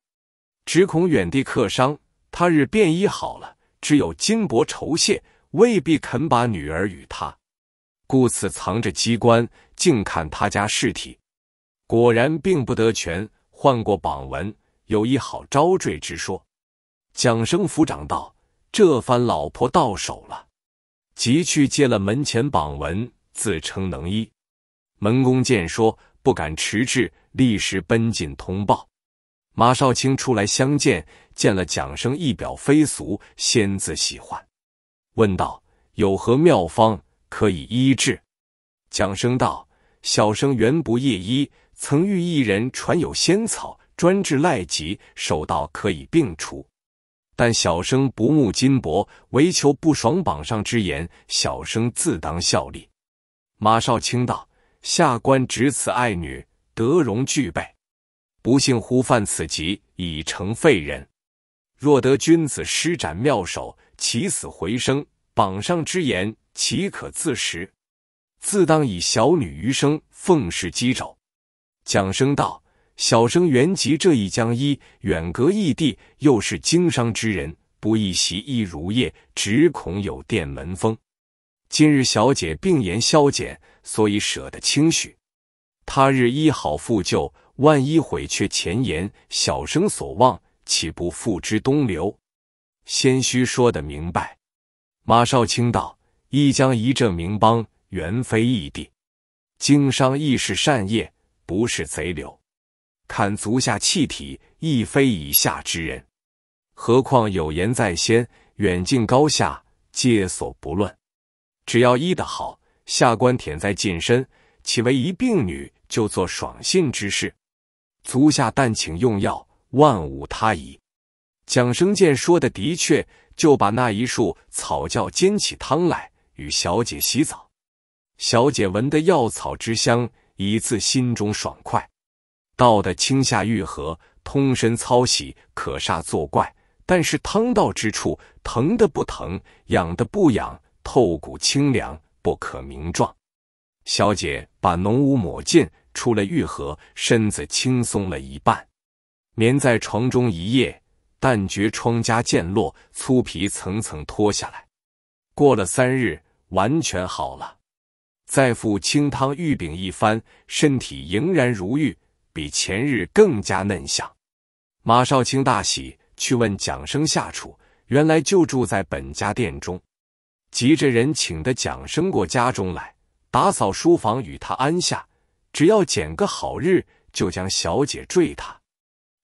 只恐远地客商，他日便医好了，只有金帛酬谢，未必肯把女儿与他，故此藏着机关，静看他家事体。果然并不得全。换过榜文，有一好招赘之说。蒋生抚掌道：“这番老婆到手了，即去借了门前榜文，自称能医。”门公见说，不敢迟滞，立时奔进通报。马少卿出来相见，见了蒋生，一表非俗，先自喜欢，问道：“有何妙方可以医治？”蒋生道：“小生原不夜医。”曾遇一人传有仙草，专治赖疾，手到可以病除。但小生不慕金帛，唯求不爽榜上之言，小生自当效力。马少卿道：“下官执此爱女，德容俱备，不幸忽犯此疾，已成废人。若得君子施展妙手，起死回生，榜上之言岂可自食？自当以小女余生奉侍箕肘。”蒋生道：“小生原籍这一江一，远隔异地，又是经商之人，不易习医如业，只恐有店门风。今日小姐病言消减，所以舍得轻许。他日医好复旧，万一悔却前言，小生所望岂不付之东流？先须说得明白。”马少卿道：“一江一这名邦，原非异地，经商亦是善业。”不是贼流，看足下气体，亦非以下之人。何况有言在先，远近高下皆所不论，只要医得好，下官舔在近身，岂为一病女就做爽信之事？足下但请用药，万无他疑。蒋生健说的的确，就把那一束草药煎起汤来，与小姐洗澡。小姐闻得药草之香。以自心中爽快，道的清夏愈合，通身操喜，可煞作怪。但是汤到之处，疼的不疼，痒的不痒，透骨清凉，不可名状。小姐把浓雾抹尽，出了愈合，身子轻松了一半，眠在床中一夜，但觉疮痂渐落，粗皮层层脱下来。过了三日，完全好了。再赴清汤玉饼一番，身体莹然如玉，比前日更加嫩香。马少卿大喜，去问蒋生下厨，原来就住在本家店中，急着人请的蒋生过家中来，打扫书房与他安下，只要拣个好日，就将小姐坠他。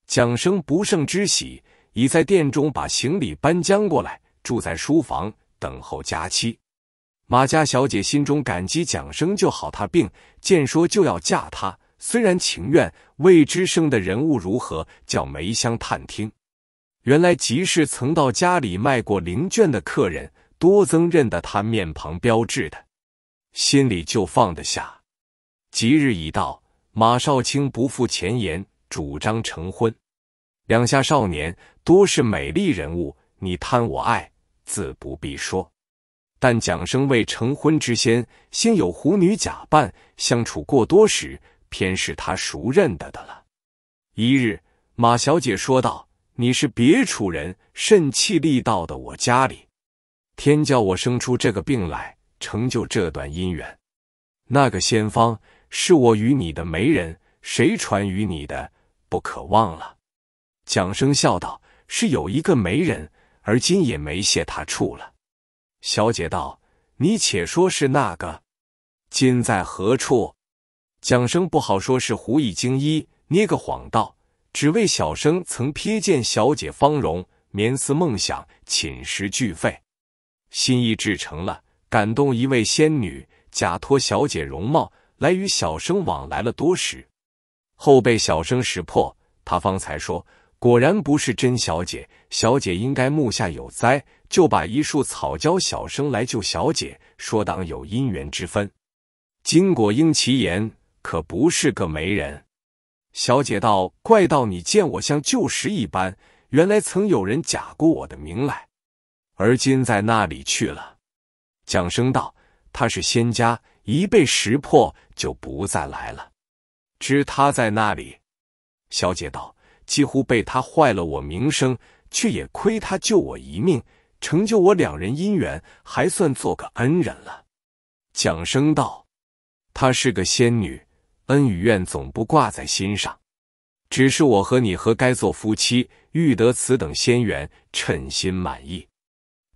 蒋生不胜之喜，已在店中把行李搬将过来，住在书房等候佳期。马家小姐心中感激，蒋生就好。她病见说就要嫁他，虽然情愿，未知生的人物如何，叫梅香探听。原来集市曾到家里卖过灵券的客人，多曾认得他面庞标志的，心里就放得下。吉日已到，马少卿不负前言，主张成婚。两下少年多是美丽人物，你贪我爱，自不必说。但蒋生未成婚之先，先有狐女假扮相处过多时，偏是他熟认得的了。一日，马小姐说道：“你是别处人，甚气力道的我家里，天叫我生出这个病来，成就这段姻缘。那个仙方是我与你的媒人谁传与你的，不可忘了。”蒋生笑道：“是有一个媒人，而今也没谢他处了。”小姐道：“你且说是那个，今在何处？”蒋生不好说是狐医精衣，捏个谎道：“只为小生曾瞥见小姐芳容，眠思梦想，寝食俱废，心意至诚了，感动一位仙女，假托小姐容貌来与小生往来了多时，后被小生识破。他方才说，果然不是真小姐，小姐应该目下有灾。”就把一束草椒小生来救小姐，说当有姻缘之分。金果英其言，可不是个媒人。小姐道：“怪道你见我像旧时一般，原来曾有人假过我的名来，而今在那里去了。”蒋生道：“他是仙家，一被识破就不再来了。知他在那里。”小姐道：“几乎被他坏了我名声，却也亏他救我一命。”成就我两人姻缘，还算做个恩人了。蒋生道：“她是个仙女，恩与怨总不挂在心上。只是我和你和该做夫妻，欲得此等仙缘，称心满意。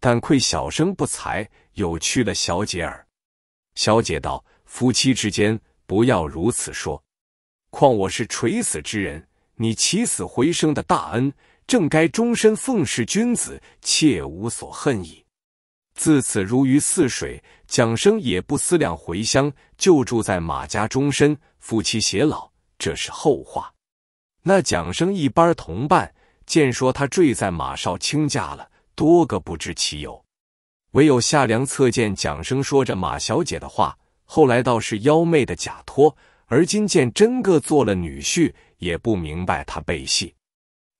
但愧小生不才，有屈了小姐耳。”小姐道：“夫妻之间，不要如此说。况我是垂死之人，你起死回生的大恩。”正该终身奉侍君子，切无所恨矣。自此如鱼似水，蒋生也不思量回乡，就住在马家终身，夫妻偕老。这是后话。那蒋生一班同伴见说他坠在马少卿家了，多个不知其有，唯有夏良策见蒋生说着马小姐的话，后来倒是妖媚的假托，而今见真个做了女婿，也不明白他背戏。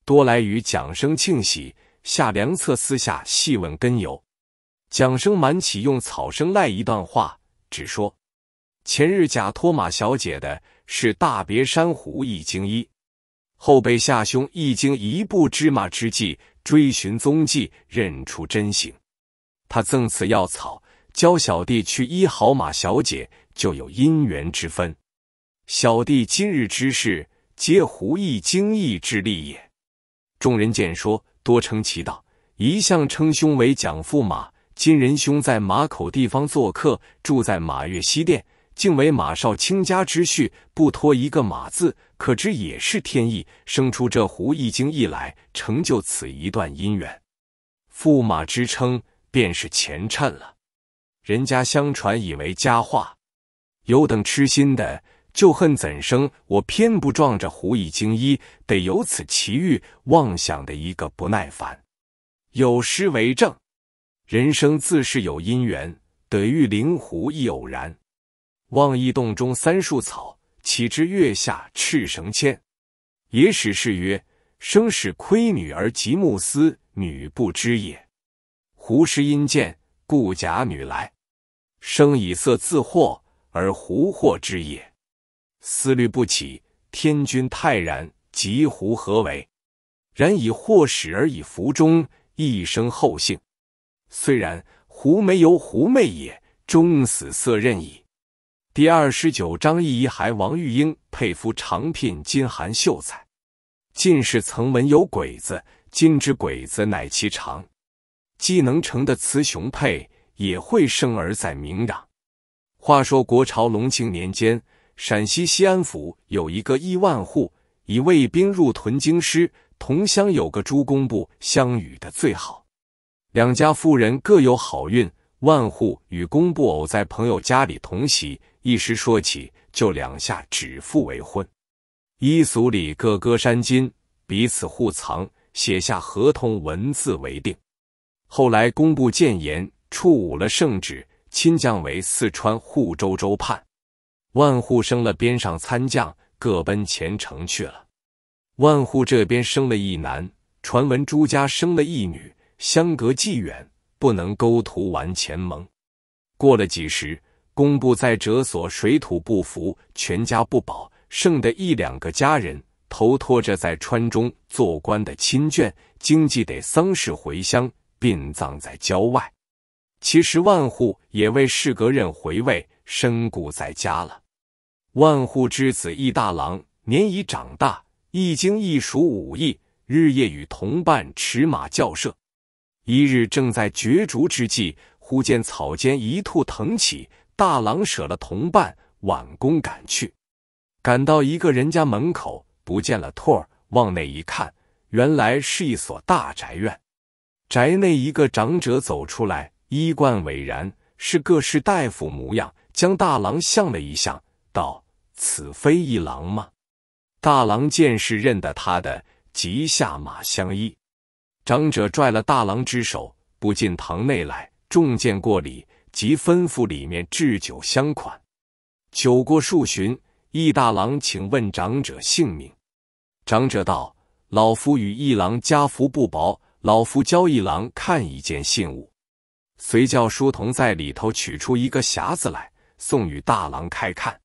多来与蒋生庆喜，夏良策私下细问根由。蒋生满起用草生赖一段话，只说：前日假托马小姐的是大别山胡一精一，后被夏兄一惊一步芝麻之计，追寻踪迹，认出真形。他赠此药草，教小弟去医好马小姐，就有姻缘之分。小弟今日之事，皆胡一精一之力也。众人见说，多称其道。一向称兄为蒋驸马，今仁兄在马口地方做客，住在马月西店，竟为马少卿家之婿，不脱一个马字，可知也是天意，生出这胡一经一来，成就此一段姻缘。驸马之称，便是前衬了。人家相传以为佳话，有等痴心的。就恨怎生我偏不撞着狐意精衣，得有此奇遇，妄想的一个不耐烦。有诗为证：人生自是有因缘，得遇灵狐亦偶然。望一洞中三树草，岂知月下赤绳牵？野史是曰：生使亏女而及木思，女不知也。胡师因见，故假女来。生以色自惑，而胡惑之也。思虑不起，天君泰然。及胡何为？然以祸始而以福终，一生厚幸。虽然狐没由狐媚也，终死色任矣。第二十九章一孩王玉英佩服长聘金韩秀才。进士曾闻有鬼子，今知鬼子乃其长，既能成的雌雄配，也会生儿在明壤。话说国朝隆庆年间。陕西西安府有一个亿万户，以卫兵入屯京师。同乡有个朱公部，相与的最好。两家妇人各有好运，万户与公部偶在朋友家里同席，一时说起，就两下指腹为婚。彝俗里各割山金，彼此互藏，写下合同文字为定。后来工部谏言，触武了圣旨，亲降为四川户州州判。万户生了边上参将，各奔前程去了。万户这边生了一男，传闻朱家生了一女，相隔既远，不能勾图完前盟。过了几时，公部在哲所水土不服，全家不保，剩的一两个家人，投托着在川中做官的亲眷，经济得丧事回乡，殡葬在郊外。其实万户也为事隔任回位。身故在家了。万户之子易大郎年已长大，一经一熟武艺，日夜与同伴驰马教射。一日正在角逐之际，忽见草间一兔腾起，大郎舍了同伴，挽弓赶去。赶到一个人家门口，不见了兔儿，往内一看，原来是一所大宅院。宅内一个长者走出来，衣冠伟然，是各世大夫模样。将大郎向了一向，道：“此非一郎吗？”大郎见是认得他的，即下马相揖。长者拽了大郎之手，不进堂内来，重见过礼，即吩咐里面置酒相款。酒过数巡，一大郎请问长者姓名。长者道：“老夫与一郎家福不薄，老夫教一郎看一件信物。”遂叫书童在里头取出一个匣子来。送与大郎开看，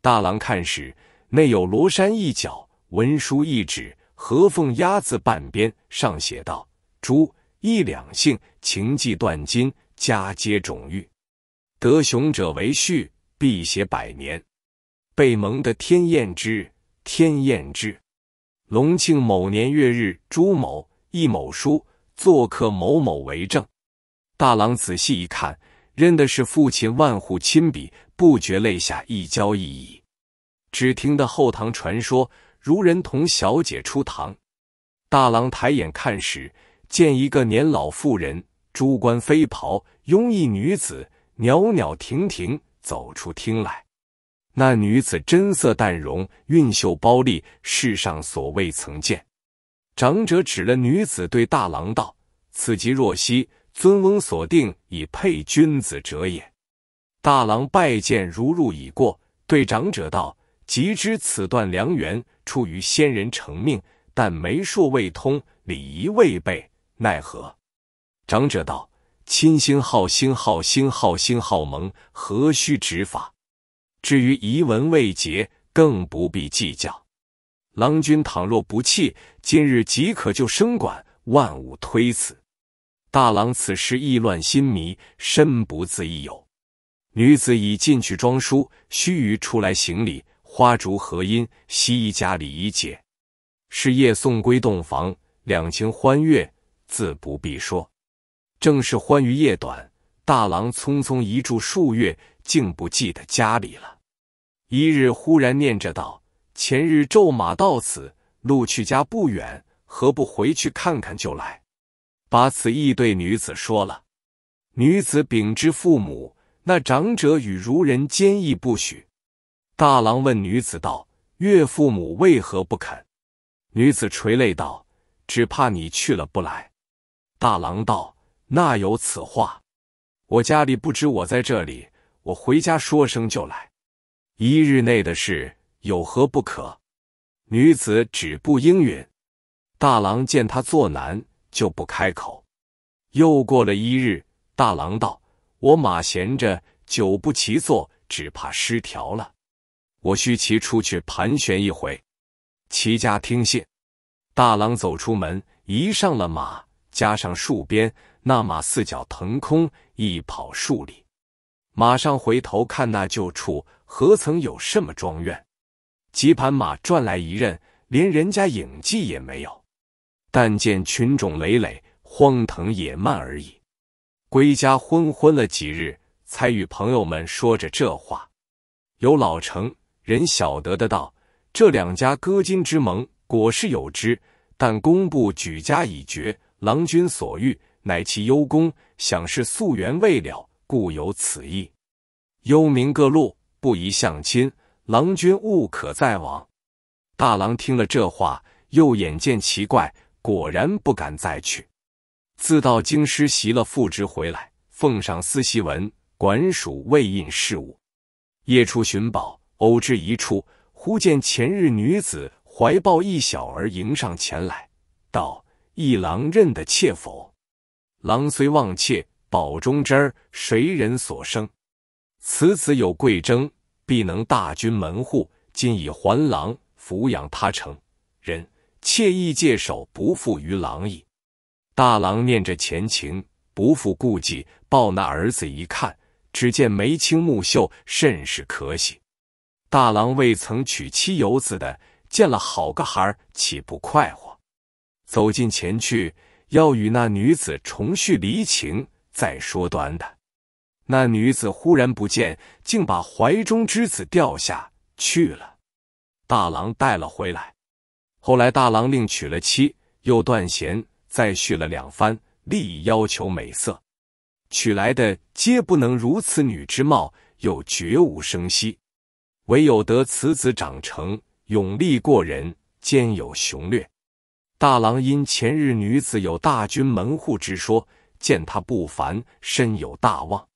大郎看时，内有罗衫一角，文书一纸，合缝压字半边，上写道：“朱一两姓情寄断金，家皆种玉，得雄者为婿，必写百年。”被蒙的天验之，天验之。隆庆某年月日，朱某一某书，做客某某为证。大郎仔细一看。认的是父亲万户亲笔，不觉泪下一交一溢。只听得后堂传说，如人同小姐出堂。大郎抬眼看时，见一个年老妇人，朱冠飞袍，拥一女子，袅袅婷婷走出厅来。那女子真色淡容，韵秀包丽，世上所未曾见。长者指了女子对大郎道：“此即若曦。”尊翁所定，以配君子者也。大郎拜见，如入已过，对长者道：“即知此段良缘出于先人成命，但媒妁未通，礼仪未备，奈何？”长者道：“亲心好心好心好心好盟，何须执法？至于疑文未结，更不必计较。郎君倘若不弃，今日即可就升馆，万物推辞。”大郎此时意乱心迷，身不自已。有女子已进去装书，须臾出来行礼，花烛合卺，西家里一解，是夜送归洞房，两情欢悦，自不必说。正是欢愉夜短，大郎匆匆一住数月，竟不记得家里了。一日忽然念着道：“前日骤马到此，路去家不远，何不回去看看就来？”把此意对女子说了，女子禀知父母，那长者与孺人坚毅不许。大郎问女子道：“岳父母为何不肯？”女子垂泪道：“只怕你去了不来。”大郎道：“那有此话？我家里不知我在这里，我回家说声就来。一日内的事有何不可？”女子止步应允。大郎见他作难。就不开口。又过了一日，大郎道：“我马闲着，久不骑坐，只怕失调了。我须骑出去盘旋一回。”齐家听信。大郎走出门，一上了马，加上树鞭，那马四脚腾空，一跑数里。马上回头看那旧处，何曾有什么庄院？几盘马转来一任，连人家影迹也没有。但见群种累累，荒藤野蔓而已。归家昏昏了几日，才与朋友们说着这话。有老成人晓得的道：“这两家割金之盟，果是有之。但公部举家已绝，郎君所欲，乃其幽公，想是夙缘未了，故有此意。幽冥各路，不宜相亲，郎君勿可再往。”大郎听了这话，又眼见奇怪。果然不敢再去。自到京师，袭了父职回来，奉上司檄文，管署未印事务。夜出寻宝，偶至一处，忽见前日女子怀抱一小儿迎上前来，道：“一郎认得妾否？”“郎虽忘妾，宝中儿谁人所生？此子有贵征，必能大军门户。今已还郎，抚养他成。”妾意借手不负于郎矣。大郎念着前情，不复顾忌，抱那儿子一看，只见眉清目秀，甚是可喜。大郎未曾娶妻有子的，见了好个孩儿，岂不快活？走进前去，要与那女子重续离情，再说端的。那女子忽然不见，竟把怀中之子掉下去了。大郎带了回来。后来大郎另娶了妻，又断弦，再续了两番，力要求美色，娶来的皆不能如此女之貌，又绝无声息，唯有得此子长成，勇力过人，兼有雄略。大郎因前日女子有大军门户之说，见他不凡，深有大望。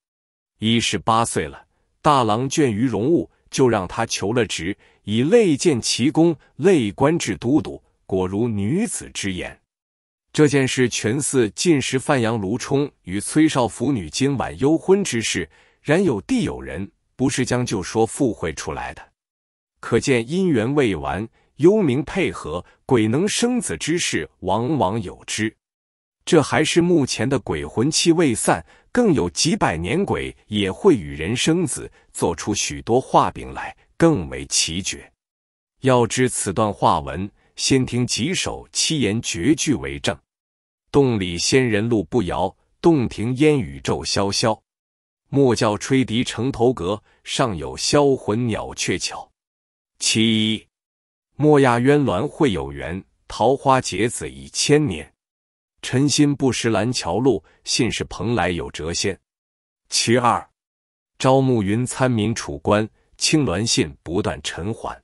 一十八岁了，大郎倦于荣物。就让他求了职，以类见奇功，累官至都督。果如女子之言，这件事全似进时范阳卢冲与崔少府女今晚幽婚之事。然有地有人，不是将就说附会出来的。可见姻缘未完，幽冥配合，鬼能生子之事，往往有之。这还是目前的鬼魂气未散，更有几百年鬼也会与人生子，做出许多画饼来，更为奇绝。要知此段画文，先听几首七言绝句为证：洞里仙人路不遥，洞庭烟雨昼萧萧。莫教吹笛城头阁，上有销魂鸟雀桥。其一，莫亚渊鸾会有缘，桃花结子已千年。陈心不识蓝桥路，信是蓬莱有谪仙。其二，朝暮云参民楚关，青鸾信不断尘寰。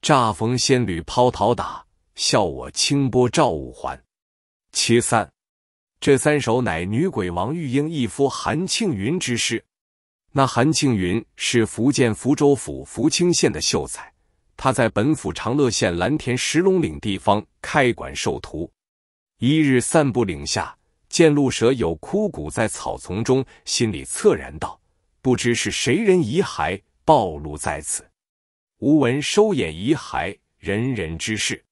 乍逢仙侣抛桃打，笑我清波照五环。其三，这三首乃女鬼王玉英一夫韩庆云之诗。那韩庆云是福建福州府福清县的秀才，他在本府长乐县蓝田石龙岭地方开馆授徒。一日散步岭下，见鹿蛇有枯骨在草丛中，心里恻然道：“不知是谁人遗骸暴露在此。吾闻收掩遗骸，人人之事。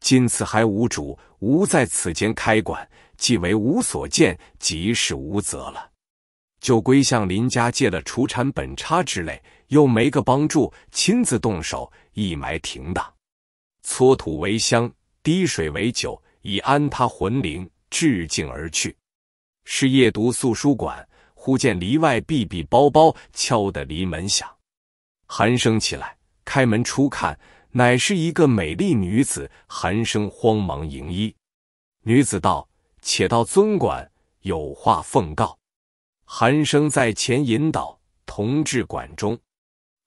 今此骸无主，吾在此间开馆，既为吾所见，即是吾责了。就归向林家借了锄铲、本叉之类，又没个帮助，亲自动手一埋停当，搓土为香，滴水为酒。”以安他魂灵，致敬而去。是夜读宿书馆，忽见篱外壁壁包包敲得篱门响。寒生起来开门，初看乃是一个美丽女子。寒生慌忙迎衣。女子道：“且到尊馆，有话奉告。”寒生在前引导，同至馆中。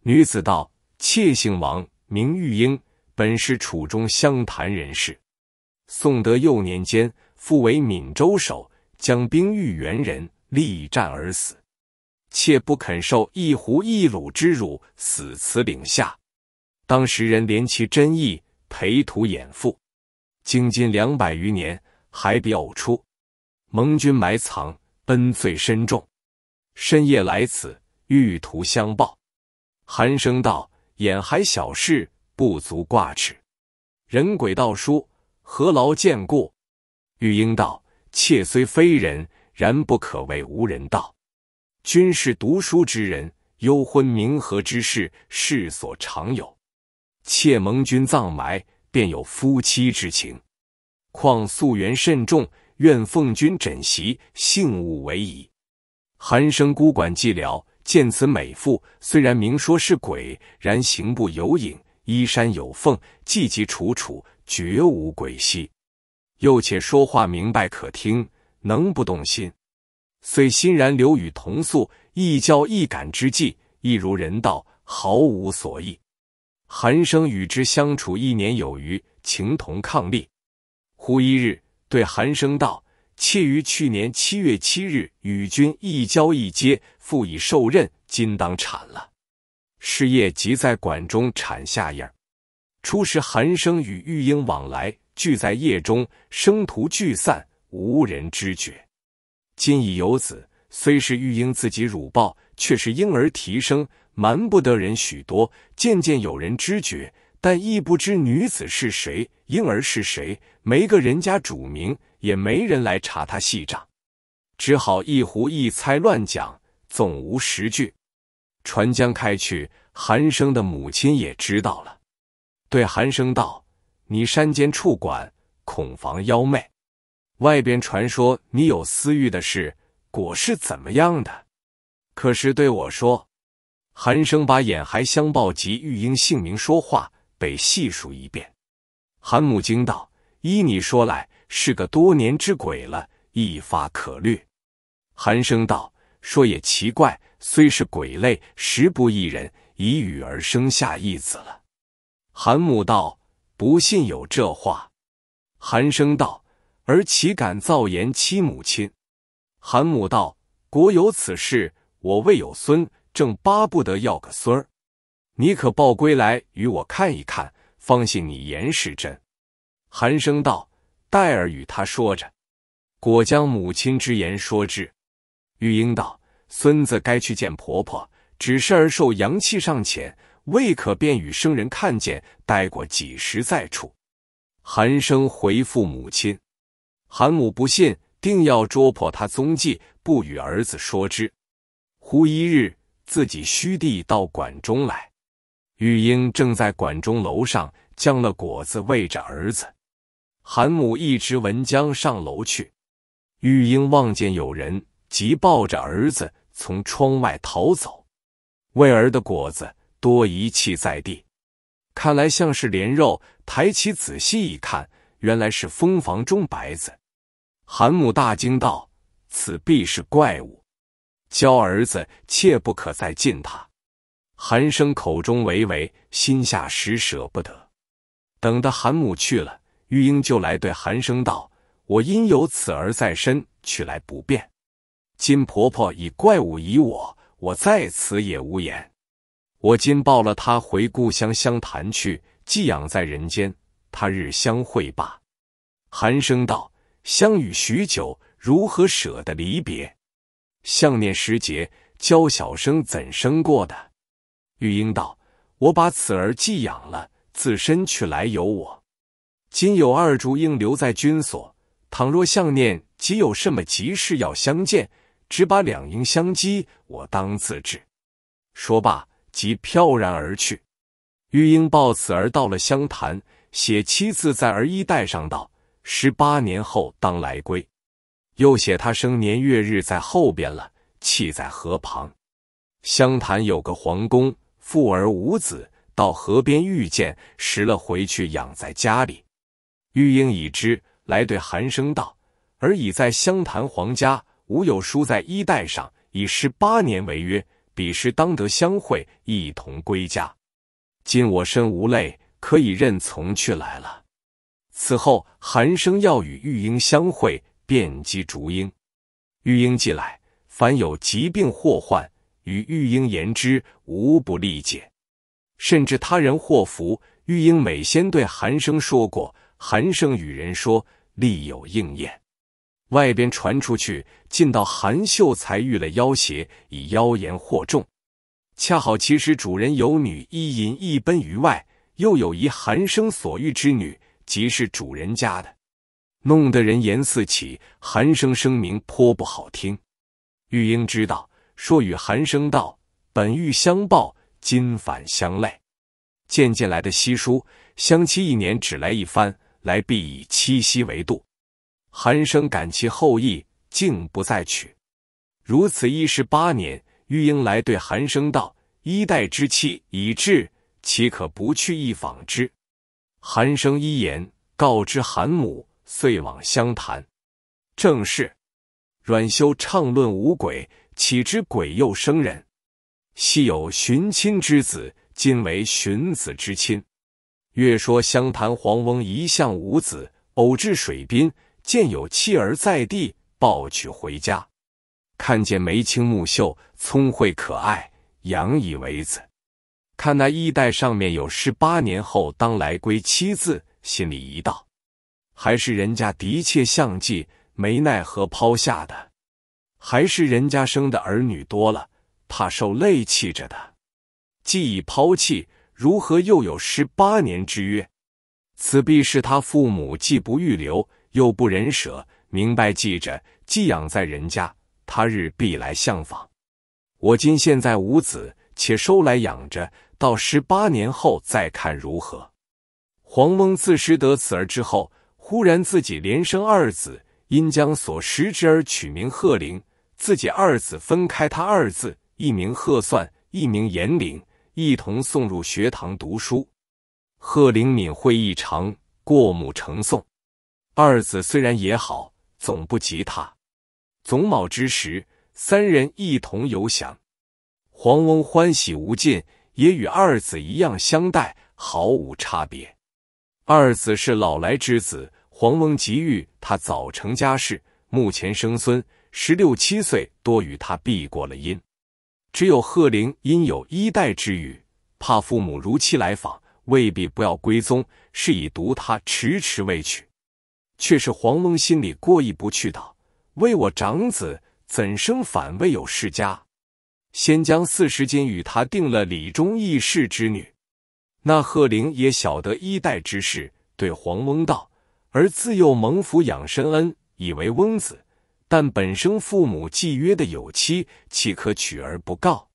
女子道：“妾姓王，名玉英，本是楚中湘潭人士。”宋德幼年间，父为闽州守，将兵御元人，力战而死。妾不肯受一胡一虏之辱，死此岭下。当时人怜其真意，陪土掩腹，经今两百余年，还比偶出，蒙军埋藏，恩罪深重。深夜来此，欲图相报。寒声道：“眼还小事，不足挂齿。人鬼道书。何劳见故？”玉英道：“妾虽非人，然不可谓无人道。君是读书之人，幽昏冥合之事，世所常有。妾蒙君葬埋，便有夫妻之情。况素缘甚重，愿奉君枕席，幸勿为矣。”寒生孤馆寂寥，见此美妇，虽然明说是鬼，然行不有影，衣衫有缝，寂寂楚楚。绝无鬼戏。又且说话明白可听，能不动心？遂欣然留与同宿。一交一感之际，亦如人道，毫无所忆。韩生与之相处一年有余，情同伉俪。忽一日，对韩生道：“妾于去年七月七日与君一交一接，复已受任，今当产了。事业即在馆中产下儿。”初时，寒生与玉英往来，聚在夜中，生徒聚散，无人知觉。今已有子，虽是玉英自己乳抱，却是婴儿啼声，瞒不得人许多。渐渐有人知觉，但亦不知女子是谁，婴儿是谁，没个人家主名，也没人来查他细账，只好一胡一猜乱讲，总无实据。船将开去，寒生的母亲也知道了。对韩生道：“你山间处管，恐防妖魅。外边传说你有私欲的事，果是怎么样的？可是对我说。”韩生把眼孩相报及玉英姓名说话，被细数一遍。韩母惊道：“依你说来，是个多年之鬼了，一发可虑。”韩生道：“说也奇怪，虽是鬼类，实不异人，一与而生下一子了。”韩母道：“不信有这话。”韩生道：“儿岂敢造言欺母亲？”韩母道：“果有此事，我未有孙，正巴不得要个孙儿。你可报归来，与我看一看，方信你言是真。”韩生道：“待儿与他说着，果将母亲之言说之。”玉英道：“孙子该去见婆婆，只是儿受阳气尚浅。”未可便与生人看见，待过几时再处。韩生回复母亲，韩母不信，定要捉破他踪迹，不与儿子说之。忽一日，自己虚弟到馆中来，玉英正在馆中楼上将了果子喂着儿子，韩母一直闻将上楼去，玉英望见有人，即抱着儿子从窗外逃走，喂儿的果子。多遗弃在地，看来像是连肉。抬起仔细一看，原来是蜂房中白子。韩母大惊道：“此必是怪物，教儿子切不可再近他。”韩生口中唯唯，心下实舍不得。等到韩母去了，玉英就来对韩生道：“我因有此儿在身，去来不便。金婆婆以怪物疑我，我在此也无言。”我今抱了他回故乡湘潭去，寄养在人间，他日相会罢。寒声道：相与许久，如何舍得离别？相念时节，娇小生怎生过的？玉英道：我把此儿寄养了，自身去来由我。今有二竹应留在军所，倘若相念，即有什么急事要相见，只把两应相击，我当自治。说罢。即飘然而去。玉英报此而到了湘潭，写七字在儿衣带上道：“十八年后当来归。”又写他生年月日在后边了，弃在河旁。湘潭有个皇宫，富而无子，到河边遇见，拾了回去养在家里。玉英已知，来对寒生道：“儿已在湘潭皇家，吾有书在衣带上，以十八年为约。”彼时当得相会，一同归家。今我身无累，可以任从去来了。此后，寒生要与玉英相会，遍及竹英。玉英既来，凡有疾病祸患，与玉英言之，无不利解。甚至他人祸福，玉英每先对寒生说过，寒生与人说，必有应验。外边传出去，进到韩秀才遇了妖邪，以妖言惑众。恰好其实主人有女一淫一奔于外，又有一韩生所遇之女，即是主人家的，弄得人言四起，寒生声名颇不好听。玉英知道，说与寒生道：“本欲相报，今反相累。”渐渐来的稀疏，相期一年只来一番，来必以七夕为度。韩生感其后意，竟不再娶。如此一十八年，玉英来对韩生道：“一代之妻已至，岂可不去一访之？”韩生依言，告知韩母，遂往湘潭。正是：阮修畅论无鬼，岂知鬼又生人？昔有寻亲之子，今为寻子之亲。越说湘潭黄翁一向无子，偶至水滨。见有妻儿在地，抱取回家。看见眉清目秀、聪慧可爱，养以为子。看那衣带上面有“十八年后当来归妻”字，心里一道，还是人家的确相继，没奈何抛下的。还是人家生的儿女多了，怕受累气着的。既已抛弃，如何又有十八年之约？此必是他父母既不预留。又不忍舍，明白记着，寄养在人家，他日必来相访。我今现在无子，且收来养着，到十八年后再看如何。黄翁自识得此儿之后，忽然自己连生二子，因将所识之儿取名贺龄，自己二子分开他二字，一名贺算，一名严龄，一同送入学堂读书。贺龄敏慧异常，过目成诵。二子虽然也好，总不及他。总卯之时，三人一同游翔，黄翁欢喜无尽，也与二子一样相待，毫无差别。二子是老来之子，黄翁急欲他早成家室，目前生孙，十六七岁多与他避过了阴。只有贺灵因有衣带之语，怕父母如期来访，未必不要归宗，是以独他迟迟未娶。却是黄翁心里过意不去，道：“为我长子，怎生反为有世家？先将四十金与他定了李忠义氏之女。”那贺灵也晓得衣带之事，对黄翁道：“而自幼蒙福养身恩，以为翁子。但本生父母既约的有妻，岂可娶而不告？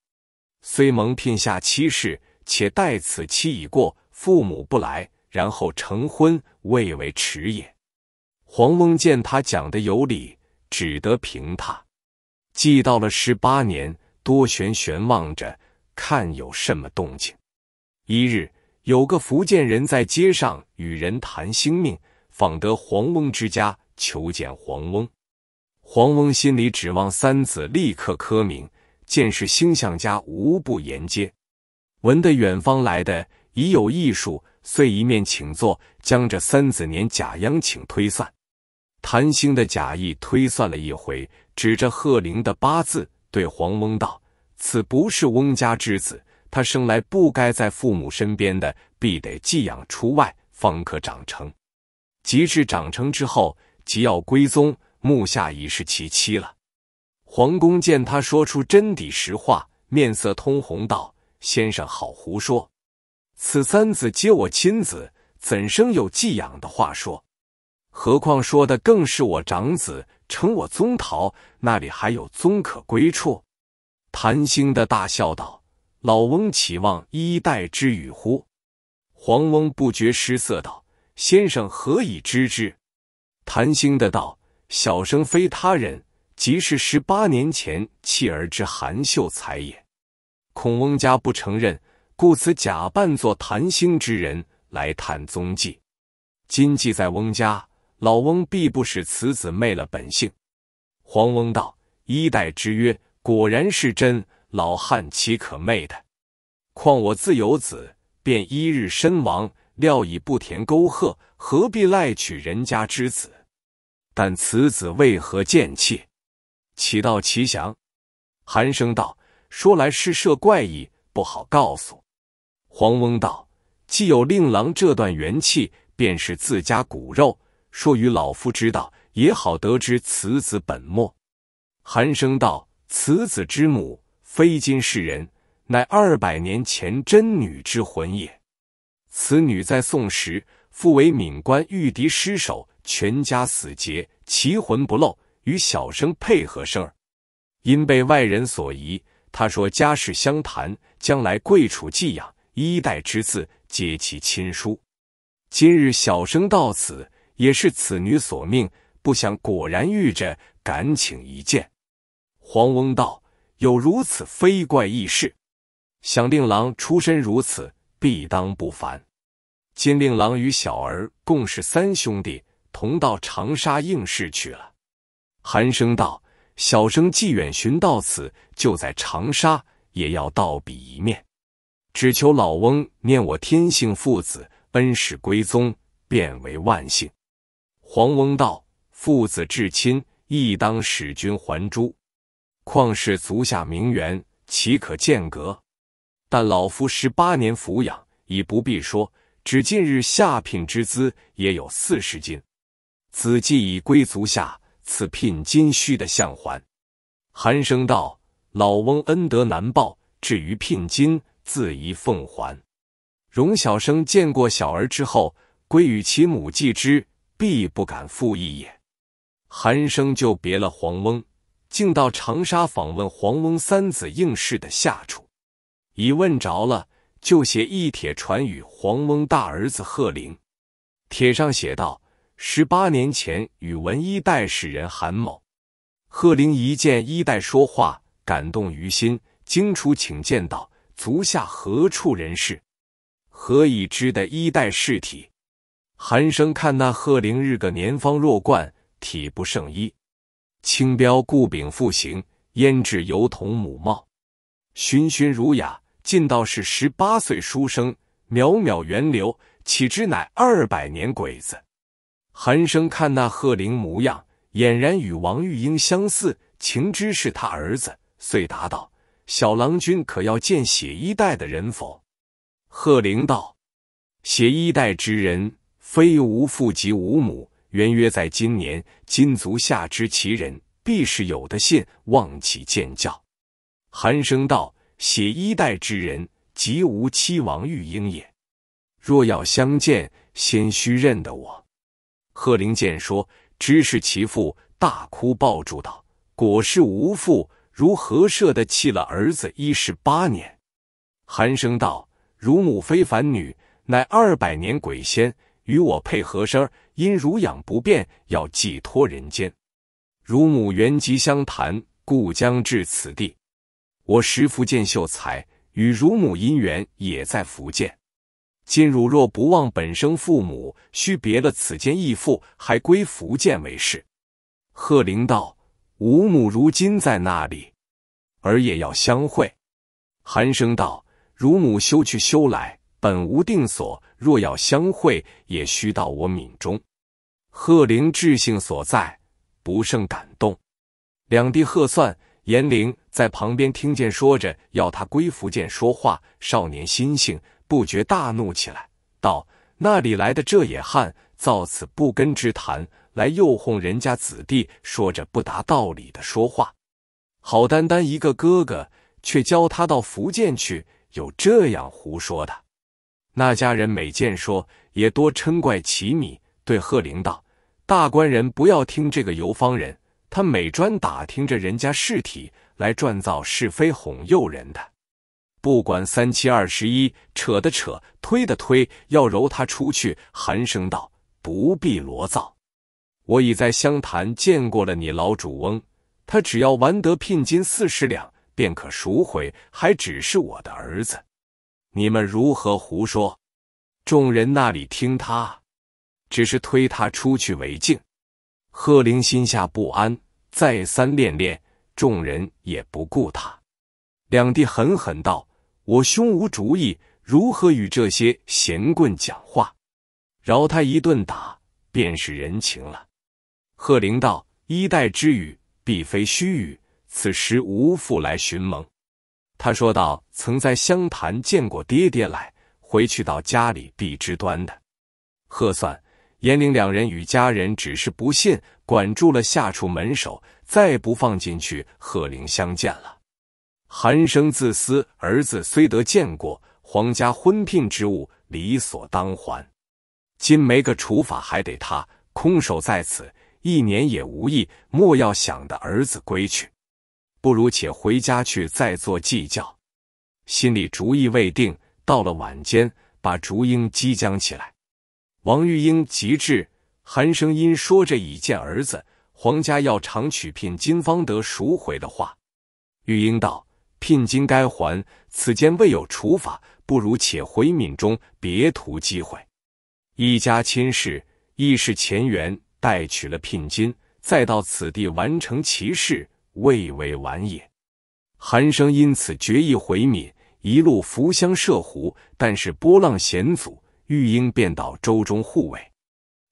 虽蒙聘下妻室，且待此期已过，父母不来，然后成婚，未为迟也。”黄翁见他讲的有理，只得凭他。记到了十八年，多悬悬望着看有什么动静。一日，有个福建人在街上与人谈星命，访得黄翁之家，求见黄翁。黄翁心里指望三子立刻科名，见是星象家，无不言接。闻得远方来的已有异术，遂一面请坐，将这三子年甲央请推算。谭兴的假意推算了一回，指着贺灵的八字，对黄翁道：“此不是翁家之子，他生来不该在父母身边的，必得寄养出外，方可长成。及至长成之后，即要归宗。目下已是其妻了。”黄公见他说出真底实话，面色通红，道：“先生好胡说！此三子皆我亲子，怎生有寄养的话说？”何况说的更是我长子，称我宗桃，那里还有宗可归处？谭兴的大笑道：“老翁岂望衣带之与乎？”黄翁不觉失色道：“先生何以知之？”谭兴的道：“小生非他人，即是十八年前弃儿之韩秀才也。孔翁家不承认，故此假扮作谭兴之人来探踪迹。今既在翁家。”老翁必不使此子昧了本性。黄翁道：“衣带之约果然是真，老汉岂可昧的？况我自有子，便一日身亡，料已不填沟壑，何必赖取人家之子？但此子为何贱气？岂道其祥？”寒生道：“说来是涉怪异，不好告诉。”黄翁道：“既有令郎这段元气，便是自家骨肉。”说与老夫知道也好，得知此子本末。韩生道：“此子之母非今世人，乃二百年前真女之魂也。此女在宋时，父为闽官御敌失守，全家死劫，其魂不露，与小生配合生儿。因被外人所疑，他说家世相谈，将来贵处寄养，衣带之字皆其亲书。今日小生到此。”也是此女所命，不想果然遇着，敢请一见。黄翁道：“有如此非怪异事，想令郎出身如此，必当不凡。今令郎与小儿共是三兄弟，同到长沙应试去了。”寒生道：“小生既远寻到此，就在长沙也要道比一面，只求老翁念我天性父子，恩师归宗，便为万幸。”黄翁道：“父子至亲，亦当使君还珠。况是足下名媛，岂可见隔？但老夫十八年抚养，已不必说。只近日下聘之资，也有四十斤。子既已归足下，此聘金须的相还。”寒生道：“老翁恩德难报，至于聘金，自宜奉还。”荣小生见过小儿之后，归与其母继之。必不敢负义也。韩生就别了黄翁，竟到长沙访问黄翁三子应试的下处，已问着了，就写一帖传与黄翁大儿子贺灵。帖上写道：十八年前与文一代使人韩某。贺灵一见一代说话，感动于心，惊出请见道：足下何处人士？何以知的一代事体？韩生看那贺灵，日个年方弱冠，体不胜衣，青标固柄复行，胭脂犹同母貌，循循儒雅，尽道是十八岁书生。渺渺源流，岂知乃二百年鬼子？韩生看那贺灵模样，俨然与王玉英相似，情知是他儿子，遂答道：“小郎君可要见写衣带的人否？”贺灵道：“写衣带之人。”非无父即无母，原约在今年，金足下知其人，必是有的信，望其见教。寒生道：写衣带之人，即无妻王玉英也。若要相见，先须认得我。贺灵见说：知是其父，大哭抱住道：果是无父，如何舍的弃了儿子，衣十八年？寒生道：汝母非凡女，乃二百年鬼仙。与我配合声，因乳养不便，要寄托人间。乳母原籍湘潭，故将至此地。我识福建秀才，与乳母姻缘也在福建。今汝若不忘本生父母，须别了此间义父，还归福建为事。贺灵道：吾母如今在那里？儿也要相会。寒生道：乳母休去休来，本无定所。若要相会，也须到我闽中。贺灵智性所在，不胜感动。两地贺算，严灵在旁边听见，说着要他归福建说话。少年心性，不觉大怒起来，道：“那里来的这野汉，造此不根之谈，来诱哄人家子弟，说着不达道理的说话。好单单一个哥哥，却教他到福建去，有这样胡说的。”那家人每见说，也多嗔怪齐米，对贺灵道：“大官人不要听这个游方人，他每专打听着人家事体来赚造是非哄诱人的。不管三七二十一，扯的扯，推的推，要揉他出去。”寒声道：“不必罗造，我已在湘潭见过了你老主翁，他只要完得聘金四十两，便可赎回，还只是我的儿子。”你们如何胡说？众人那里听他，只是推他出去为敬。贺灵心下不安，再三恋恋，众人也不顾他，两地狠狠道：“我兄无主意，如何与这些闲棍讲话？饶他一顿打，便是人情了。”贺灵道：“衣带之语，必非虚语。此时无父来寻盟。”他说道：“曾在湘潭见过爹爹来回去，到家里避之端的。”贺算、严玲两人与家人只是不信，管住了下处门首，再不放进去。贺灵相见了，寒生自私，儿子虽得见过皇家婚聘之物，理所当还。今没个处法，还得他空守在此，一年也无益，莫要想的儿子归去。不如且回家去再做计较，心里主意未定。到了晚间，把竹英激将起来。王玉英急至，韩生因说着已见儿子黄家要长取聘金方得赎回的话，玉英道：“聘金该还，此间未有处法，不如且回闽中，别图机会。一家亲事亦是前缘，待取了聘金，再到此地完成其事。”未为晚也。韩生因此决意回闽，一路扶箱涉湖，但是波浪险阻，玉英便到舟中护卫。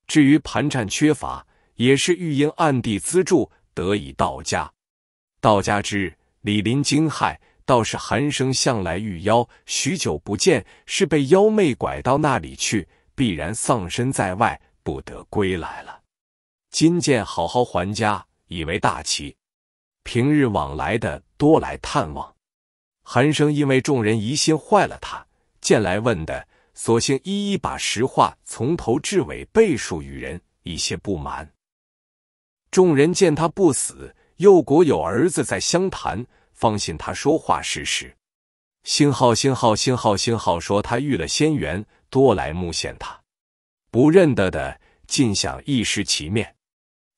至于盘缠缺乏，也是玉英暗地资助，得以到家。到家之日，李林惊骇，倒是韩生向来遇妖，许久不见，是被妖魅拐到那里去，必然丧身在外，不得归来了。金见好好还家，以为大齐。平日往来的多来探望，韩生因为众人疑心坏了他，见来问的，索性一一把实话从头至尾背述与人，一些不瞒。众人见他不死，又果有儿子在湘潭，方信他说话事实。星号星号星号星号说他遇了仙缘，多来慕羡他，不认得的尽想一时其面。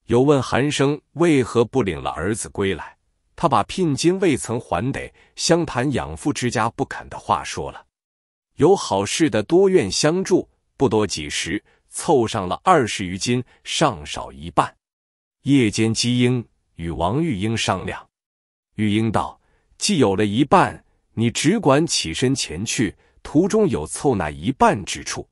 有问韩生为何不领了儿子归来，他把聘金未曾还得，相谈养父之家不肯的话说了。有好事的多愿相助，不多几时凑上了二十余金，尚少一半。夜间姬英与王玉英商量，玉英道：“既有了一半，你只管起身前去，途中有凑那一半之处。”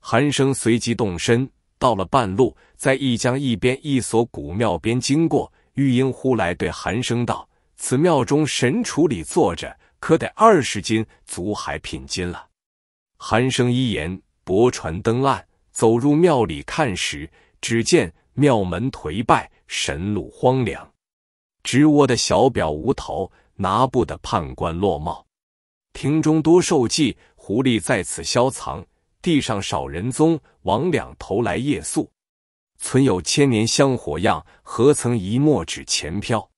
韩生随即动身，到了半路。在一江一边一所古庙边经过，玉英忽来对寒生道：“此庙中神厨里坐着，可得二十斤足海品金了。”寒生一言，泊船登岸，走入庙里看时，只见庙门颓败，神路荒凉，直窝的小表无头，拿布的判官落帽，亭中多受祭，狐狸在此消藏，地上少人踪，往两头来夜宿。存有千年香火样，何曾一墨纸钱飘？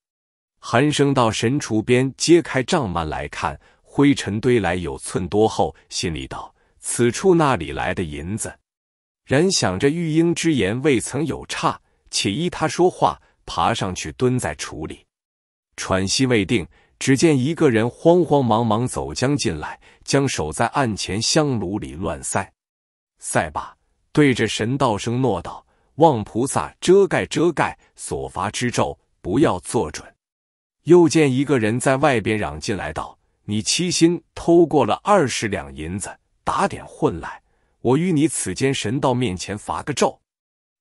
寒生到神厨边揭开帐幔来看，灰尘堆来有寸多厚，心里道：此处那里来的银子？然想着玉英之言未曾有差，且依他说话，爬上去蹲在橱里，喘息未定，只见一个人慌慌忙忙走将进来，将手在案前香炉里乱塞，塞罢，对着神道生诺道。望菩萨遮盖遮盖所罚之咒，不要做准。又见一个人在外边嚷进来道：“你七心偷过了二十两银子，打点混来，我与你此间神道面前罚个咒，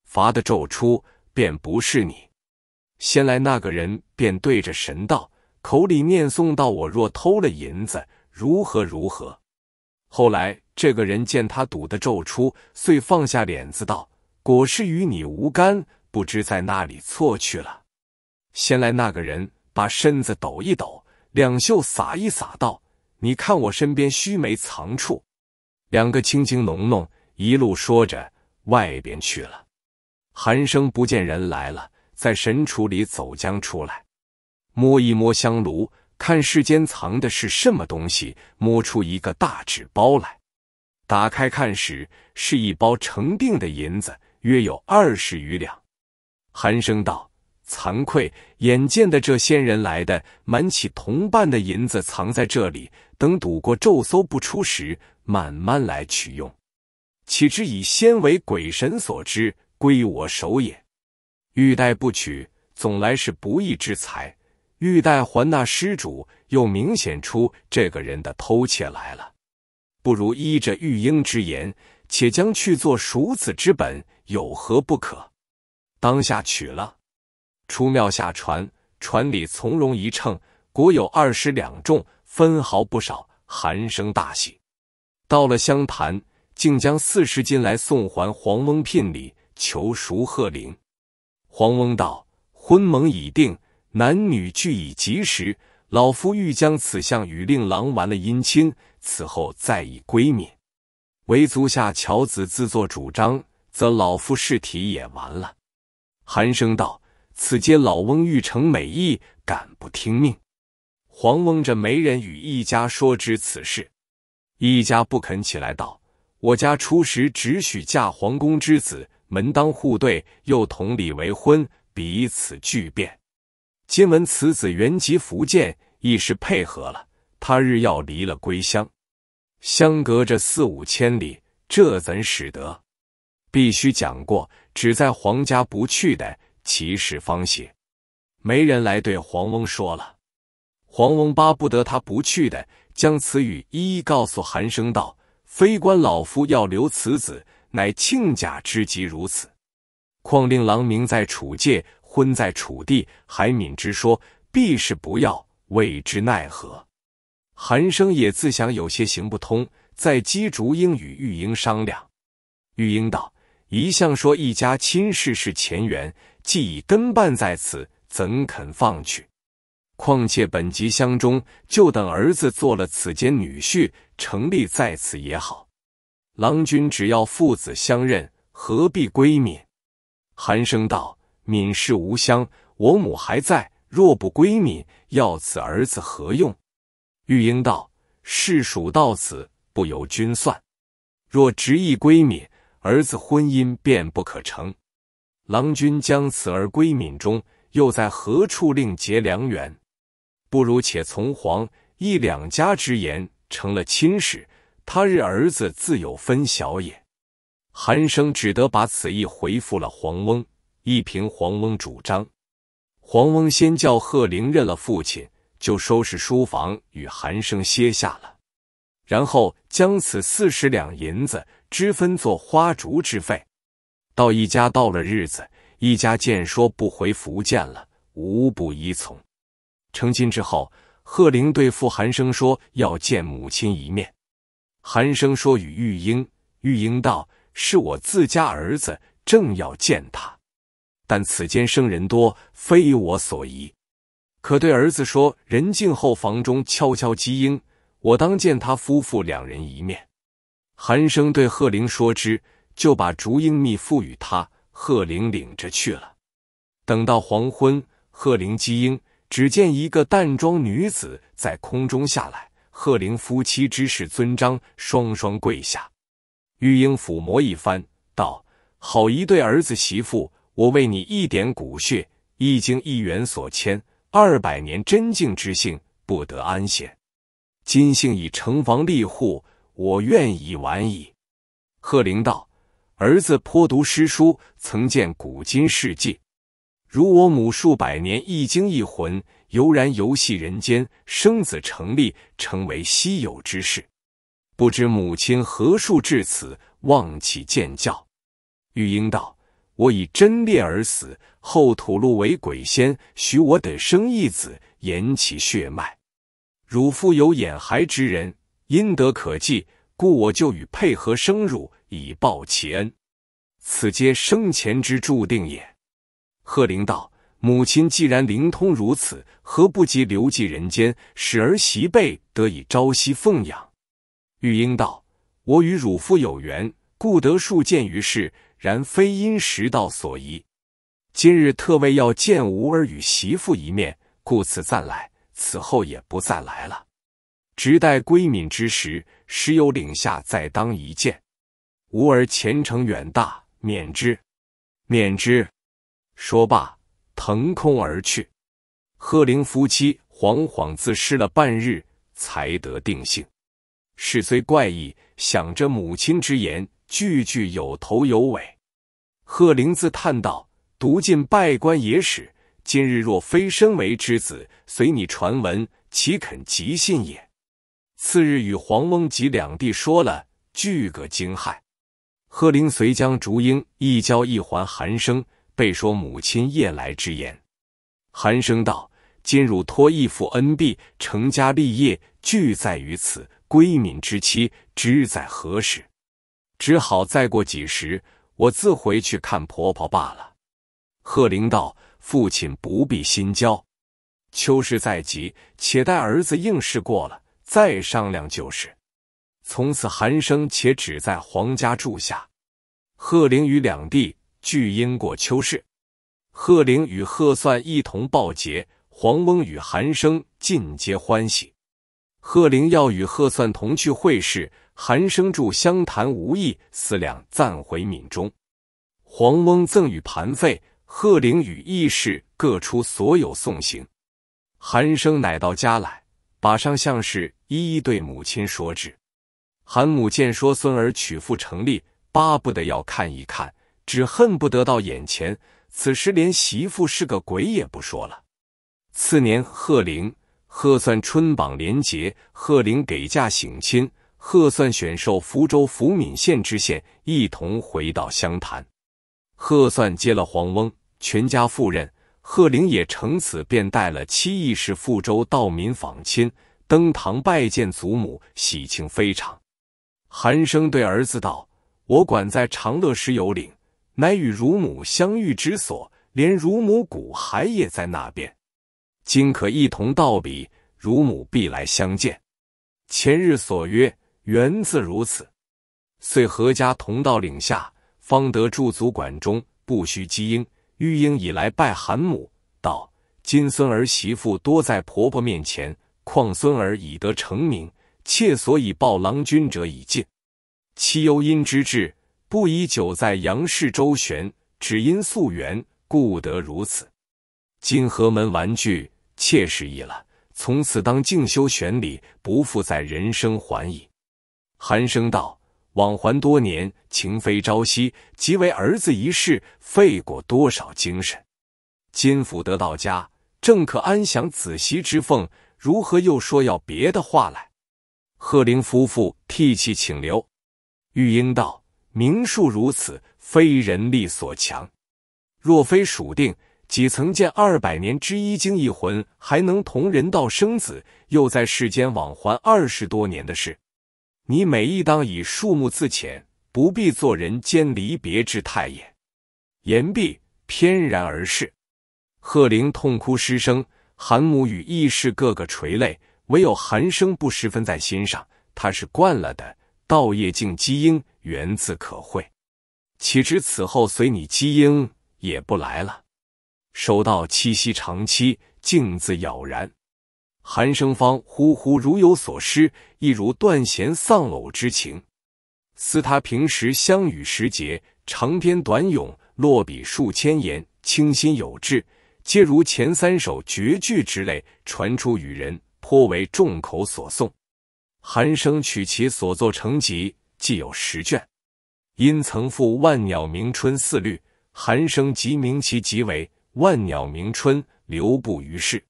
罚的咒出便不是你。”先来那个人便对着神道口里念诵道：“我若偷了银子，如何如何。”后来这个人见他赌的咒出，遂放下脸子道。果是与你无干，不知在那里错去了。先来那个人，把身子抖一抖，两袖洒一洒，道：“你看我身边须眉藏处。”两个轻轻浓浓，一路说着，外边去了。寒生不见人来了，在神橱里走将出来，摸一摸香炉，看世间藏的是什么东西，摸出一个大纸包来，打开看时，是一包成锭的银子。约有二十余两，寒声道：“惭愧，眼见的这仙人来的，瞒起同伴的银子藏在这里，等赌过咒搜不出时，慢慢来取用。岂知以仙为鬼神所知，归我手也。欲待不取，总来是不义之财；欲待还那施主，又明显出这个人的偷窃来了。不如依着玉英之言，且将去做赎子之本。”有何不可？当下取了，出庙下船，船里从容一秤，果有二十两重，分毫不少。寒声大喜，到了湘潭，竟将四十斤来送还黄翁聘礼，求赎贺龄。黄翁道：婚盟已定，男女俱已及时，老夫欲将此项与令郎完了姻亲，此后再以闺免。”唯足下乔子自作主张。则老夫尸体也完了。寒声道：“此皆老翁欲成美意，敢不听命？”黄翁这媒人与一家说知此事，一家不肯起来道：“我家初时只许嫁皇宫之子，门当户对，又同李为婚，彼此俱变。今闻此子原籍福建，亦是配合了。他日要离了归乡，相隔着四五千里，这怎使得？”必须讲过，只在皇家不去的，其实方行。没人来对黄翁说了，黄翁巴不得他不去的，将此语一一告诉韩生道：“非官老夫要留此子，乃亲家之急如此。况令郎名在楚界，婚在楚地，海敏之说，必是不要，未知奈何。”韩生也自想有些行不通，在姬竹英与玉英商量，玉英道。一向说一家亲事是前缘，既已跟伴在此，怎肯放去？况且本籍乡中，就等儿子做了此间女婿，成立在此也好。郎君只要父子相认，何必归敏？寒生道：敏氏无乡，我母还在，若不归敏，要此儿子何用？玉英道：事属到此，不由君算。若执意归敏，儿子婚姻便不可成，郎君将此而归闽中，又在何处另结良缘？不如且从黄一两家之言，成了亲事，他日儿子自有分晓也。韩生只得把此意回复了黄翁，依凭黄翁主张。黄翁先叫贺灵认了父亲，就收拾书房与韩生歇下了，然后将此四十两银子。支分做花烛之费，到一家到了日子，一家见说不回福建了，无不依从。成亲之后，贺玲对傅寒生说要见母亲一面。寒生说与玉英，玉英道是我自家儿子，正要见他，但此间生人多，非我所宜。可对儿子说，人静后房中悄悄积英，我当见他夫妇两人一面。韩生对贺灵说之，就把竹英密赋予他。贺灵领着去了。等到黄昏，贺灵姬婴，只见一个淡妆女子在空中下来。贺灵夫妻之事尊章，双双跪下。玉英抚摸一番，道：“好一对儿子媳妇，我为你一点骨血，一经一元所牵，二百年真静之性不得安闲。金幸以城房立户。”我愿以玩矣。贺灵道：“儿子颇读诗书，曾见古今世界。如我母数百年一精一魂，悠然游戏人间，生子成立，成为稀有之事。不知母亲何数至此，望其见教。”玉英道：“我以真烈而死，后吐露为鬼仙，许我得生一子，延其血脉。汝父有眼孩之人。”阴德可济，故我就与配合生汝，以报其恩。此皆生前之注定也。贺灵道，母亲既然灵通如此，何不及留寄人间，使儿媳辈得以朝夕奉养？玉英道，我与汝父有缘，故得数见于世，然非因时道所宜。今日特为要见吾儿与媳妇一面，故此暂来，此后也不再来了。直待归闽之时，时有岭下再当一见。吾儿前程远大，免之，免之。说罢，腾空而去。贺灵夫妻惶惶自失了半日，才得定性。事虽怪异，想着母亲之言，句句有头有尾。贺灵自叹道：“读尽拜官野史，今日若非身为之子，随你传闻，岂肯即信也？”次日与黄翁及两弟说了，俱个惊骇。贺灵随将竹英一交一还，寒生被说母亲夜来之言。寒生道：“今汝托义父恩庇，成家立业，俱在于此。归敏之期，知在何时？只好再过几时，我自回去看婆婆罢了。”贺灵道：“父亲不必心焦，秋事在即，且待儿子应试过了。”再商量就是。从此韩生且只在黄家住下。贺龄与两弟俱因过秋事，贺龄与贺算一同报捷，黄翁与韩生尽皆欢喜。贺龄要与贺算同去会试，韩生助相谈无益，思量暂回闽中。黄翁赠与盘费，贺龄与义士各出所有送行。韩生乃到家来，把上相事。一一对母亲说之，韩母见说孙儿娶妇成立，巴不得要看一看，只恨不得到眼前。此时连媳妇是个鬼也不说了。次年贺龄、贺算春榜连结，贺龄给嫁省亲，贺算选授福州福闽县知县，一同回到湘潭。贺算接了黄翁，全家赴任。贺龄也乘此便带了七义士赴州道民访亲。登堂拜见祖母，喜庆非常。韩生对儿子道：“我管在长乐时有领，乃与乳母相遇之所，连乳母骨骸也在那边。今可一同到彼，乳母必来相见。前日所约，缘自如此。遂合家同到岭下，方得驻足馆中，不须鸡婴玉婴，已来拜韩母，道：‘金孙儿媳妇多在婆婆面前。’”况孙儿已得成名，妾所以报郎君者已尽。妻忧因之志，不以久在杨氏周旋，只因夙缘，故得如此。今何门玩具，妾失已了，从此当静修玄理，不复在人生还矣。寒生道：往还多年，情非朝夕，即为儿子一事，费过多少精神。金府得到家，正可安享子媳之奉。如何又说要别的话来？贺灵夫妇涕泣请留。玉英道：“名数如此，非人力所强。若非属定，几曾见二百年之一精一魂还能同人道生子，又在世间往还二十多年的事？你每一当以树木自遣，不必做人间离别之态也。”言毕，翩然而逝。贺灵痛哭失声。韩母与义士个个垂泪，唯有韩生不十分在心上。他是惯了的，道业敬基因源自可会。岂知此后随你基因也不来了。收到七夕长期，静自杳然。韩生方呼呼如有所失，亦如断弦丧偶之情。思他平时相与时节，长篇短咏，落笔数千言，清新有致。皆如前三首绝句之类，传出与人，颇为众口所诵。韩生取其所作成集，既有十卷。因曾赋《万鸟鸣春》四律，韩生即名其集为《万鸟鸣春》，留步于世。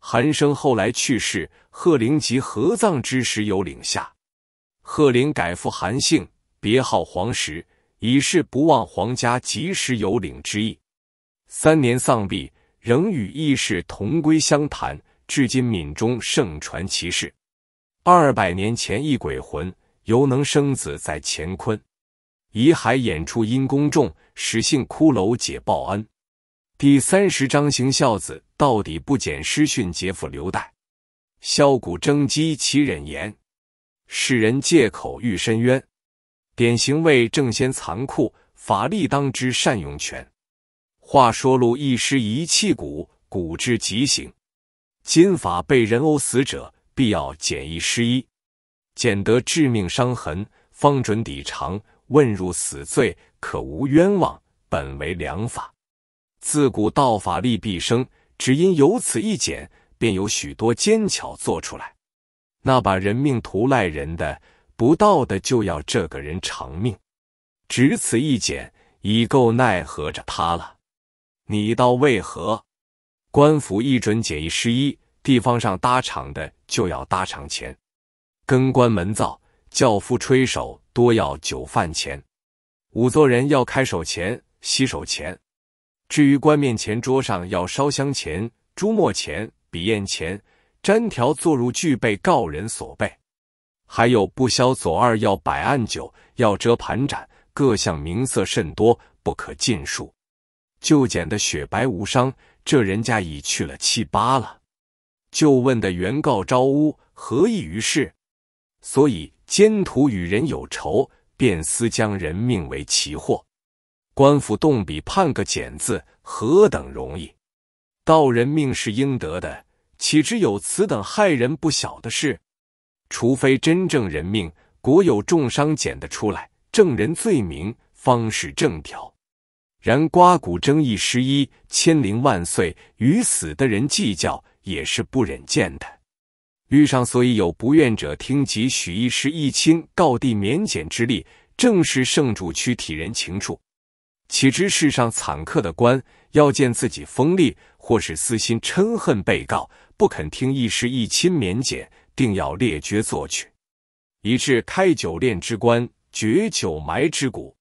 韩生后来去世，贺灵即合葬之时有领下。贺灵改复韩姓，别号黄石，以示不忘皇家及时有领之意。三年丧毕。仍与义士同归相谈，至今闽中盛传其事。二百年前一鬼魂，犹能生子在乾坤。遗骸演出因公众，始信骷髅解报恩。第三十章行孝子，到底不减师训；劫父留代。孝骨争激其忍言。世人借口欲伸冤，典型为正先残酷，法力当知善用权。话说路一失一弃骨骨之极形。金法被人殴死者，必要减一失一，检得致命伤痕，方准抵偿。问入死罪，可无冤枉？本为良法，自古道法利必生，只因有此一检，便有许多奸巧做出来。那把人命图赖人的，不道的就要这个人偿命，只此一检，已够奈何着他了。你倒为何？官府一准解一失一，地方上搭场的就要搭场钱，跟关门灶、轿夫吹手多要酒饭钱，仵作人要开手钱、洗手钱。至于官面前桌上要烧香钱、朱墨钱、笔砚钱、粘条，作入具备告人所备。还有不消左二要摆案酒，要遮盘盏，各项名色甚多，不可尽数。就捡的雪白无伤，这人家已去了七八了。就问的原告招乌何意于事？所以奸徒与人有仇，便思将人命为奇祸。官府动笔判个“减字，何等容易？道人命是应得的，岂知有此等害人不小的事？除非真正人命，国有重伤捡得出来，证人罪名方是正条。然刮骨争议失一，千灵万岁与死的人计较也是不忍见的。遇上所以有不愿者听及许一师一亲告地免检之力，正是圣主躯体人情处。岂知世上惨刻的官，要见自己锋利，或是私心嗔恨被告不肯听一时一亲免检，定要列爵作去，以至开九炼之棺，掘九埋之骨。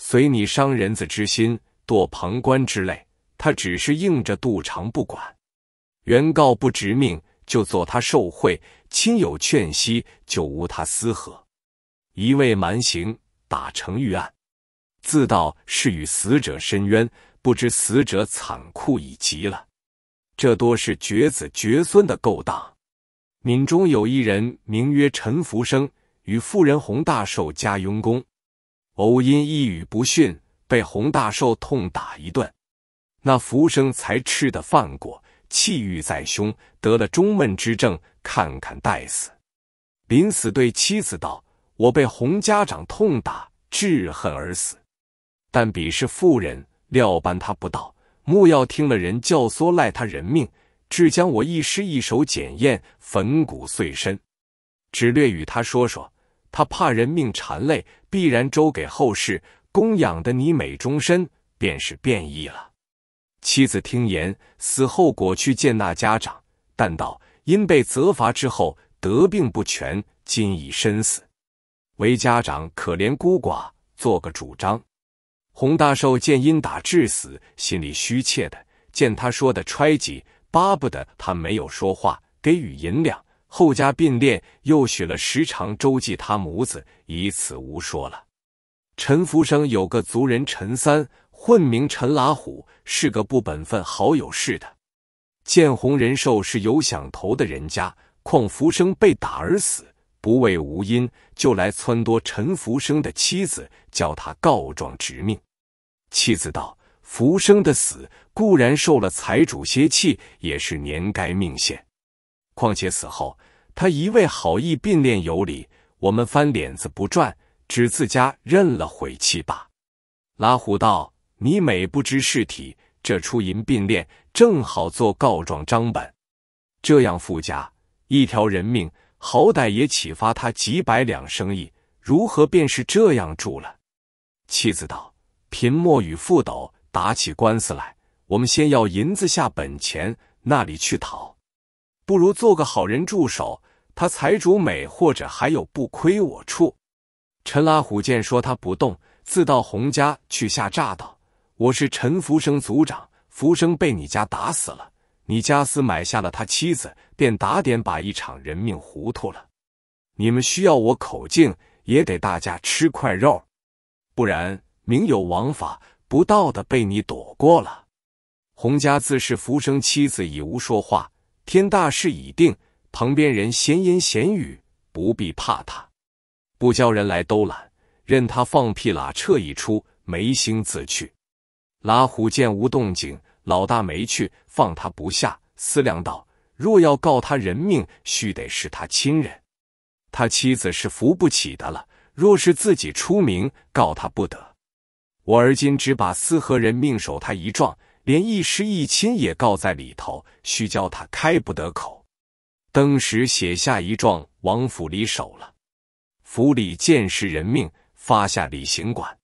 随你伤人子之心，堕旁观之泪，他只是应着肚长不管。原告不执命，就做他受贿；亲友劝息，就无他私合。一味蛮行，打成预案，自道是与死者深冤，不知死者惨酷已极了。这多是绝子绝孙的勾当。闽中有一人，名曰陈福生，与妇人洪大寿家佣工。偶因一语不逊，被洪大寿痛打一顿，那福生才吃的饭过，气郁在胸，得了中闷之症，看看待死。临死对妻子道：“我被洪家长痛打，至恨而死。但彼是妇人，料般他不道。莫要听了人教唆，赖他人命，只将我一尸一手检验，粉骨碎身。只略与他说说。”他怕人命缠累，必然周给后世供养的你美终身，便是变异了。妻子听言，死后果去见那家长，但道因被责罚之后得病不全，今已身死。为家长可怜孤寡，做个主张。洪大寿见因打致死，心里虚怯的，见他说的揣己，巴不得他没有说话，给予银两。后家并练，又许了时常周济他母子，以此无说了。陈福生有个族人陈三，混名陈老虎，是个不本分、好有事的。见红仁寿是有响头的人家，况福生被打而死，不为无因，就来撺掇陈福生的妻子叫他告状执命。妻子道：“福生的死固然受了财主些气，也是年该命现。”况且死后，他一味好意，并练有理，我们翻脸子不转，只自家认了悔气罢。拉虎道：“你每不知事体，这出银并练正好做告状张本，这样富家一条人命，好歹也启发他几百两生意，如何便是这样住了？”妻子道：“贫莫与富斗，打起官司来，我们先要银子下本钱，那里去讨？”不如做个好人助手，他财主美，或者还有不亏我处。陈拉虎见说他不动，自到洪家去下诈道：“我是陈福生族长，福生被你家打死了，你家私买下了他妻子，便打点把一场人命糊涂了。你们需要我口径，也得大家吃块肉，不然明有王法，不道的被你躲过了。”洪家自是福生妻子已无说话。天大事已定，旁边人闲言闲语，不必怕他。不叫人来都懒，任他放屁拉撤一出，没心自去。拉虎见无动静，老大没去，放他不下。思量道：若要告他人命，须得是他亲人。他妻子是扶不起的了。若是自己出名，告他不得。我而今只把司和人命守他一状。连一师一亲也告在里头，须教他开不得口。登时写下一状，往府里守了。府里见是人命，发下李行管。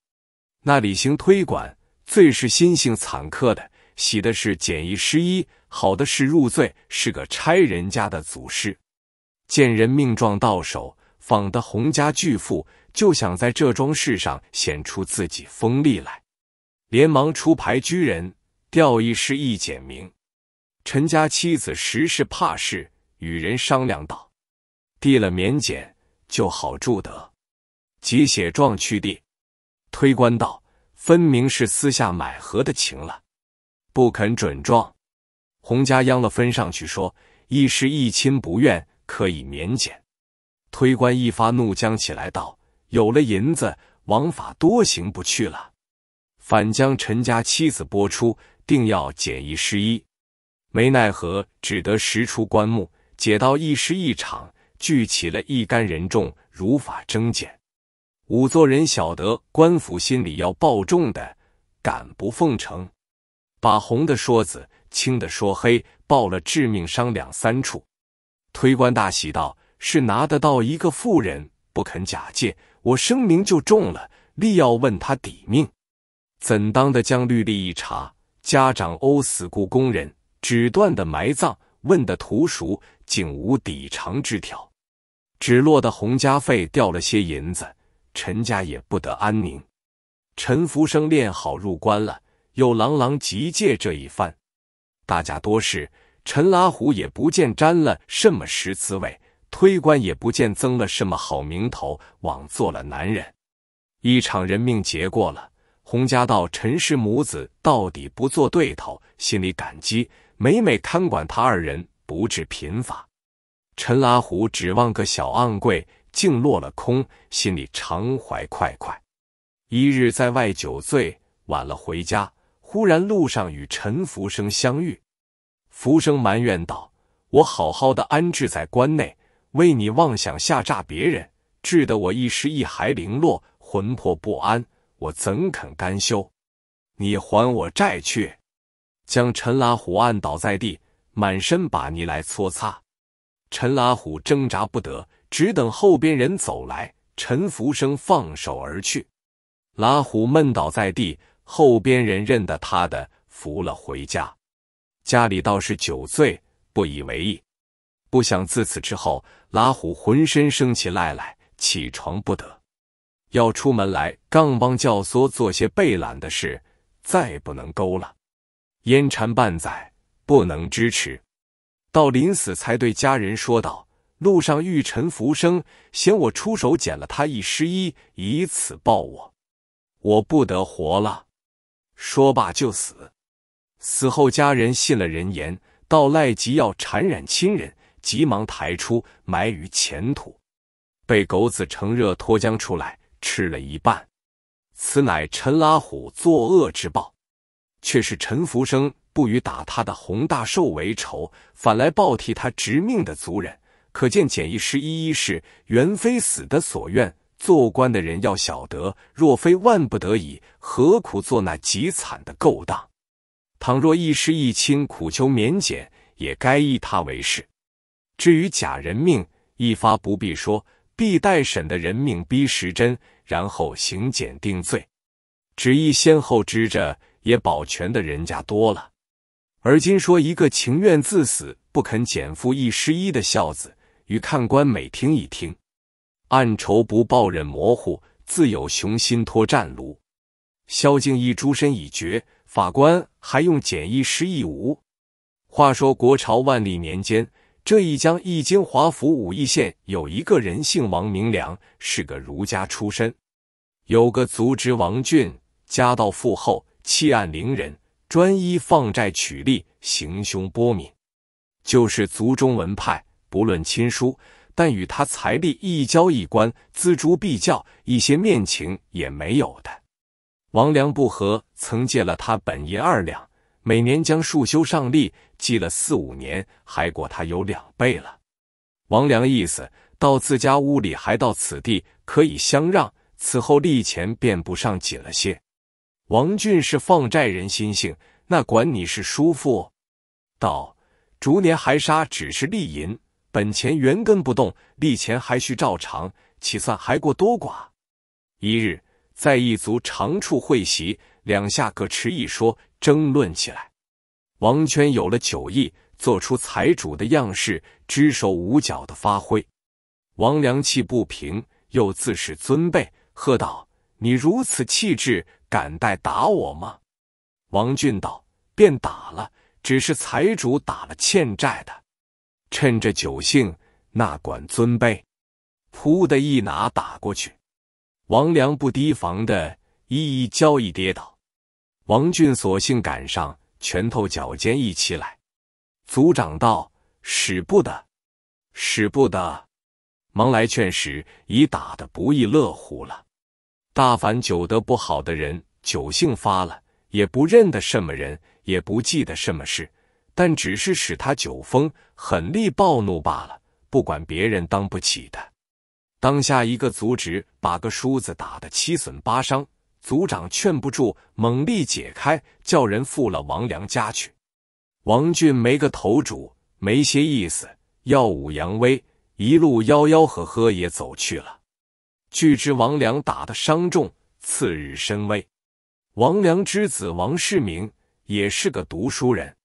那李行推管最是心性惨刻的，喜的是简易失衣，好的是入罪，是个差人家的祖师。见人命状到手，仿得洪家巨富，就想在这桩事上显出自己锋利来，连忙出牌拘人。调一师一简名，陈家妻子时事怕事，与人商量道：“递了免检，就好住得。”即写状去递。推官道：“分明是私下买和的情了，不肯准状。”洪家央了分上去说：“一师一亲不愿，可以免检。”推官一发怒将起来道：“有了银子，王法多行不去了，反将陈家妻子拨出。”定要减一失一，没奈何，只得拾出棺木，解到一失一场，聚起了一干人众，如法征减。仵作人晓得官府心里要报重的，敢不奉承，把红的说紫，青的说黑，报了致命伤两三处。推官大喜道：“是拿得到一个妇人不肯假借，我声明就重了，立要问他抵命，怎当的将律历一查？”家长殴死雇工人，纸断的埋葬，问的图熟，竟无抵偿之条，只落得洪家费掉了些银子，陈家也不得安宁。陈福生练好入关了，又朗朗急介这一番，大家多是陈拉虎也不见沾了什么实滋味，推官也不见增了什么好名头，枉做了男人。一场人命结过了。洪家道陈氏母子到底不做对头，心里感激，每每看管他二人不至贫乏。陈拉虎指望个小暗柜，竟落了空，心里常怀快快。一日在外酒醉，晚了回家，忽然路上与陈福生相遇。福生埋怨道：“我好好的安置在关内，为你妄想下诈别人，治得我一时一孩零落，魂魄不安。”我怎肯甘休？你还我债去！将陈拉虎按倒在地，满身把泥来搓擦。陈拉虎挣扎不得，只等后边人走来。陈福生放手而去，拉虎闷倒在地。后边人认得他的，扶了回家。家里倒是酒醉，不以为意。不想自此之后，拉虎浑身生起赖来，起床不得。要出门来，杠帮教唆做些被揽的事，再不能勾了，烟缠半载，不能支持，到临死才对家人说道：“路上遇陈福生，嫌我出手捡了他一尸衣，以此报我，我不得活了。”说罢就死。死后家人信了人言，到赖吉要缠染亲人，急忙抬出埋于前土，被狗子乘热脱缰出来。吃了一半，此乃陈拉虎作恶之报，却是陈福生不与打他的洪大寿为仇，反来报替他执命的族人。可见简易师一一是原非死的所愿。做官的人要晓得，若非万不得已，何苦做那极惨的勾当？倘若一师一卿苦求免减，也该依他为事。至于假人命一发不必说，必待审的人命逼时真。然后行检定罪，旨意先后知着也保全的人家多了。而今说一个情愿自死不肯减负一失一的孝子，与看官每听一听，暗愁不报忍模糊，自有雄心托战庐。萧敬义诸身已绝，法官还用简易失一无。话说国朝万历年间。这一江一京华府武义县有一个人姓王明良，是个儒家出身，有个族侄王俊，家道富厚，弃暗凌人，专一放债取利，行凶波民。就是族中文派，不论亲疏，但与他财力一交一关，锱铢必较，一些面情也没有的。王良不和，曾借了他本银二两，每年将数修上利。记了四五年，还过他有两倍了。王良意思到自家屋里，还到此地可以相让，此后利钱便不上紧了些。王俊是放债人心性，那管你是叔父，道逐年还杀只是利银，本钱原根不动，利钱还需照常，岂算还过多寡？一日在一族长处会席，两下各持一说，争论起来。王圈有了酒意，做出财主的样式，只手无脚的发挥。王良气不平，又自恃尊卑，喝道：“你如此气质，敢带打我吗？”王俊道：“便打了，只是财主打了欠债的，趁着酒兴，那管尊卑。”噗的一拿打过去，王良不提防的，一一交一跌倒。王俊索性赶上。拳头脚尖一起来，族长道：“使不得，使不得！”忙来劝时，已打得不亦乐乎了。大凡酒德不好的人，酒性发了，也不认得什么人，也不记得什么事，但只是使他酒疯狠力暴怒罢了，不管别人当不起的。当下一个足指把个梳子打得七损八伤。族长劝不住，猛力解开，叫人赴了王良家去。王俊没个头主，没些意思，耀武扬威，一路吆吆喝喝也走去了。据知王良打的伤重，次日身危。王良之子王世明也是个读书人，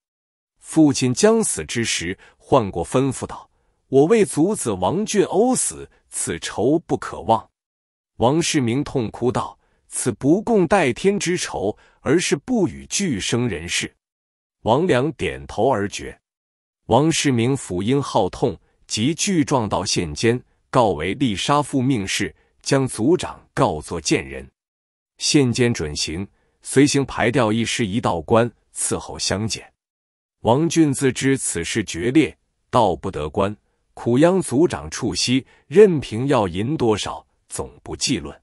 父亲将死之时，换过吩咐道：“我为族子王俊殴死，此仇不可忘。”王世明痛哭道。此不共戴天之仇，而是不与俱生人士。王良点头而决。王世明抚音号痛，即具状到县监，告为立杀父命事，将族长告作贱人。县监准行，随行排调一师一道官伺候相见。王俊自知此事决裂，道不得官，苦央族长处息，任凭要银多少，总不计论。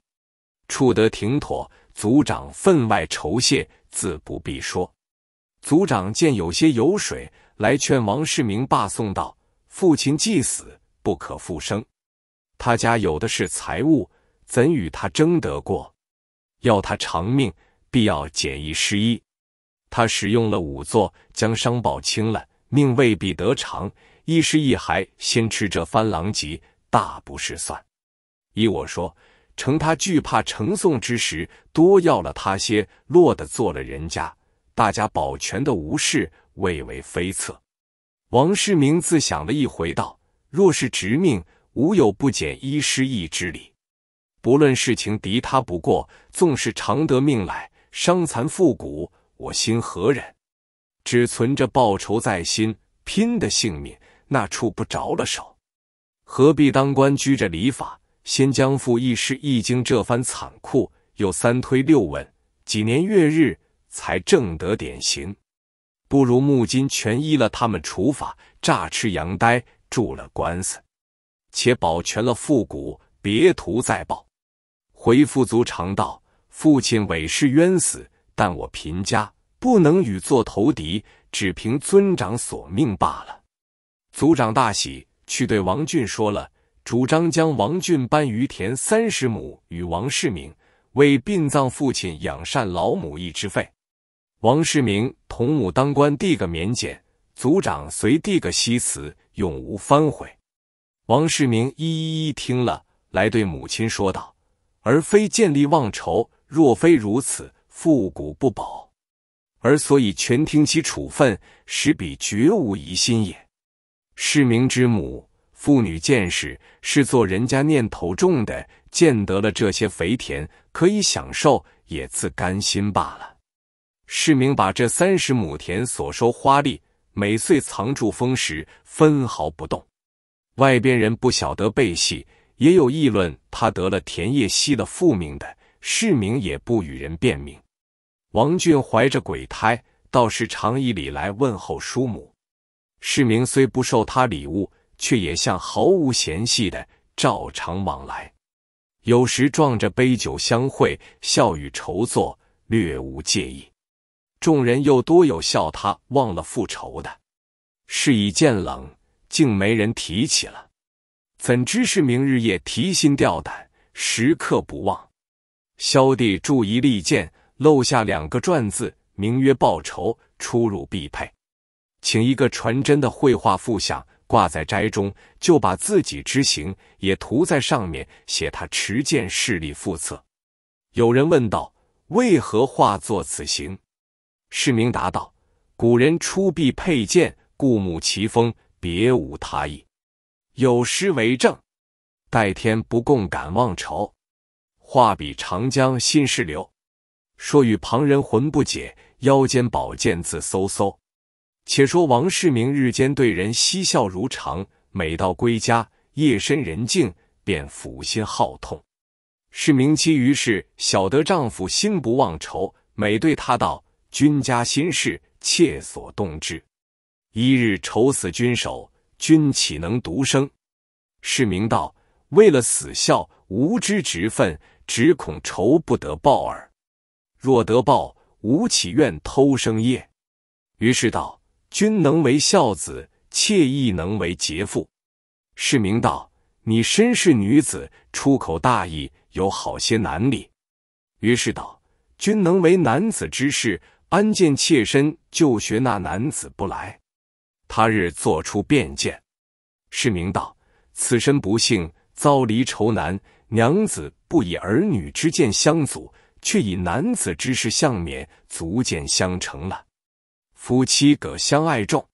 处得停妥，族长分外酬谢，自不必说。族长见有些油水，来劝王世明罢送道：“父亲既死，不可复生。他家有的是财物，怎与他争得过？要他偿命，必要减一失一。他使用了五座，将伤报清了，命未必得偿。一失一还，先吃这番狼藉，大不是算。依我说。”乘他惧怕承送之时，多要了他些，落得做了人家，大家保全的无事，未为非策。王世明自想了一回，道：“若是执命，无有不减一失一之理。不论事情敌他不过，纵是常得命来，伤残复骨，我心何忍？只存着报仇在心，拼的性命，那处不着了手？何必当官拘着礼法？”先将父一尸一经这番惨酷，又三推六问，几年月日才正得典型。不如木金全依了他们处法，诈吃羊呆，住了官司，且保全了复古，别图再报。回复族长道：“父亲委是冤死，但我贫家不能与做投敌，只凭尊长索命罢了。”族长大喜，去对王俊说了。主张将王俊搬于田三十亩与王世明为殡葬父亲、养赡老母一之费。王世明同母当官，递个免检，族长随递个西辞，永无翻悔。王世明一一一听了，来对母亲说道：“而非见利忘仇，若非如此，复古不保。而所以全听其处分，实比绝无疑心也。”世明之母。妇女见识是做人家念头重的，见得了这些肥田，可以享受，也自甘心罢了。世明把这三十亩田所收花利，每岁藏住风时，分毫不动。外边人不晓得背戏，也有议论他得了田业，吸了复命的。世明也不与人辩明。王俊怀着鬼胎，倒是常以礼来问候叔母。世明虽不受他礼物。却也像毫无嫌隙的照常往来，有时撞着杯酒相会，笑语愁作，略无介意。众人又多有笑他忘了复仇的，事已渐冷，竟没人提起了。怎知是明日夜提心吊胆，时刻不忘。萧帝注一利剑，漏下两个篆字，名曰报仇。出入必配。请一个传真的绘画副相。挂在斋中，就把自己之行也涂在上面，写他持剑势力复侧。有人问道：“为何化作此行？”世明答道：“古人出必佩剑，故慕其风，别无他意。有诗为证：‘待天不共感，望仇画笔长江心事流。说与旁人浑不解，腰间宝剑自飕飕。’”且说王世明日间对人嬉笑如常，每到归家，夜深人静，便抚心好痛。世明妻于是晓得丈夫心不忘仇，每对他道：“君家心事，切所动之。一日愁死君手，君岂能独生？”世明道：“为了死孝，无知直愤，只恐仇不得报耳。若得报，吾岂愿偷生夜？”于是道。君能为孝子，妾亦能为节妇。世明道：“你身是女子，出口大义，有好些难理。”于是道：“君能为男子之事，安见妾身就学那男子不来？他日做出辩见。”世明道：“此身不幸遭离愁难，娘子不以儿女之见相阻，却以男子之事相勉，足见相成了。”夫妻葛相爱重，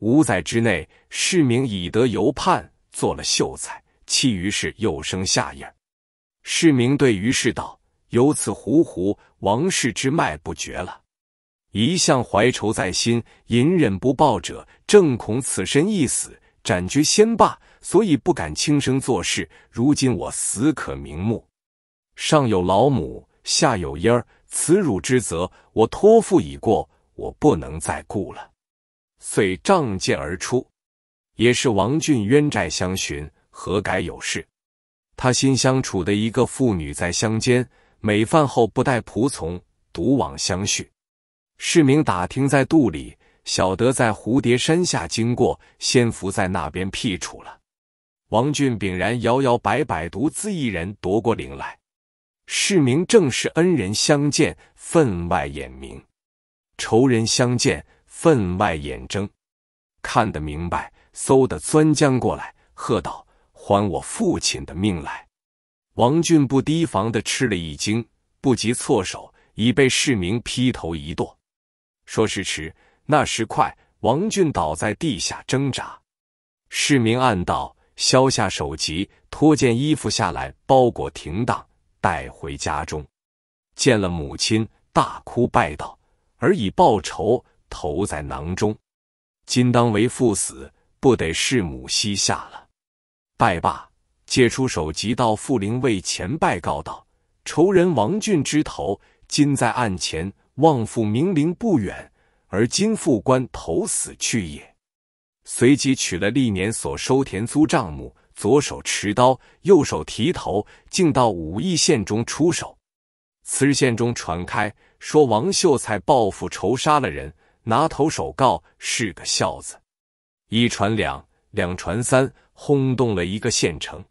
五载之内，世明以德尤盼，做了秀才。气于是又生下儿。世明对于氏道：“有此胡胡王氏之脉不绝了。一向怀仇在心，隐忍不报者，正恐此身一死，斩绝先霸，所以不敢轻生做事。如今我死可瞑目，上有老母，下有儿，此辱之责，我托付已过。”我不能再顾了，遂仗剑而出。也是王俊冤债相寻，何该有事？他新相处的一个妇女在乡间，每饭后不带仆从，独往相叙。世民打听在肚里，晓得在蝴蝶山下经过，先伏在那边辟处了。王俊炳然摇摇摆摆，独自一人夺过铃来。世民正是恩人相见，分外眼明。仇人相见，分外眼睁，看得明白，嗖的钻将过来，喝道：“还我父亲的命来！”王俊不提防的吃了一惊，不及措手，已被世民劈头一跺。说时迟，那时快，王俊倒在地下挣扎。世民暗道：“削下首级，脱件衣服下来，包裹停当，带回家中，见了母亲，大哭拜道。”而以报仇投在囊中，今当为父死，不得弑母膝下了。拜罢，借出首级到傅灵卫前拜告道：“仇人王俊之头，今在案前。望父明灵不远，而今副官投死去也。”随即取了历年所收田租账目，左手持刀，右手提头，竟到武义县中出手。此县中传开，说王秀才报复仇杀了人，拿头首告，是个孝子。一传两，两传三，轰动了一个县城。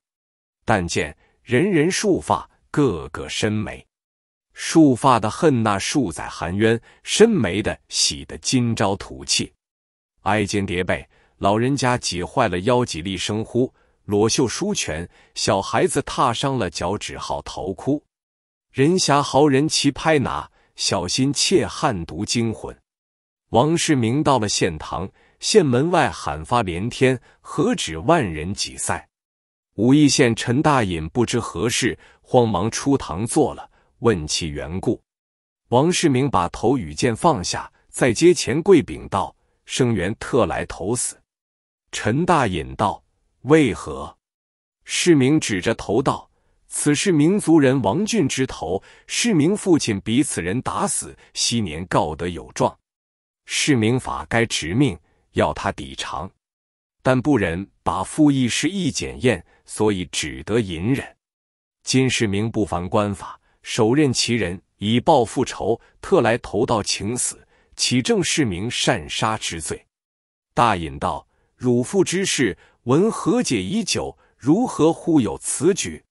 但见人人束发，个个深眉。束发的恨那数载含冤，深眉的喜得今朝吐气。挨肩叠背，老人家挤坏了腰脊，厉声呼；裸袖舒拳，小孩子踏伤了脚趾，号头哭。人侠豪人齐拍拿，小心窃汉毒惊魂。王世明到了县堂，县门外喊发连天，何止万人挤塞。武义县陈大隐不知何事，慌忙出堂坐了，问其缘故。王世明把头与剑放下，在阶前跪禀道：“生员特来投死。”陈大隐道：“为何？”世明指着头道。此事明族人王俊之头，是明父亲比此人打死，昔年告得有状，是明法该执命，要他抵偿，但不忍把父义事一检验，所以只得隐忍。今世明不凡官法，手刃其人以报父仇，特来投道请死，岂正是明擅杀之罪。大隐道：汝父之事，闻和解已久，如何忽有此举？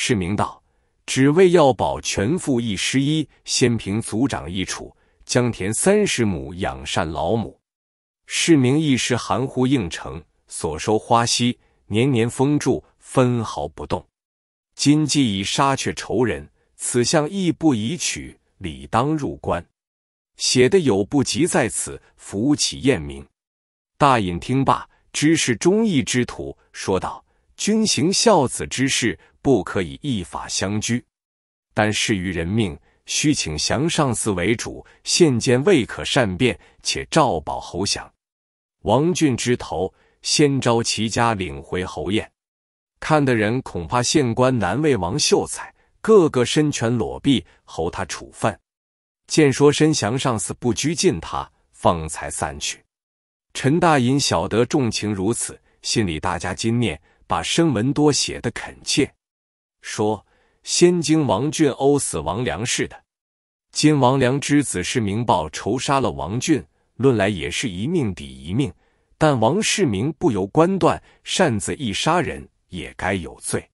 世明道，只为要保全父一尸一，先凭族长一处，将田三十亩养善老母。世明一时含糊应承，所收花息年年封住，分毫不动。今既已杀却仇人，此项亦不宜取，理当入关。写的有不及，在此扶起验明。大隐听罢，知是忠义之徒，说道。君行孝子之事，不可以一法相拘。但事于人命，须请降上司为主。现见未可善变，且照保侯降、王俊之头，先招其家领回侯宴。看的人恐怕县官难为王秀才，个个身权裸臂，候他处分。见说申降上司不拘禁他，方才散去。陈大隐晓得众情如此，心里大家惊念。把申文多写的恳切，说：“先经王俊殴死王良氏的，今王良之子是明报仇杀了王俊，论来也是一命抵一命。但王世明不由官断，擅自一杀人也该有罪。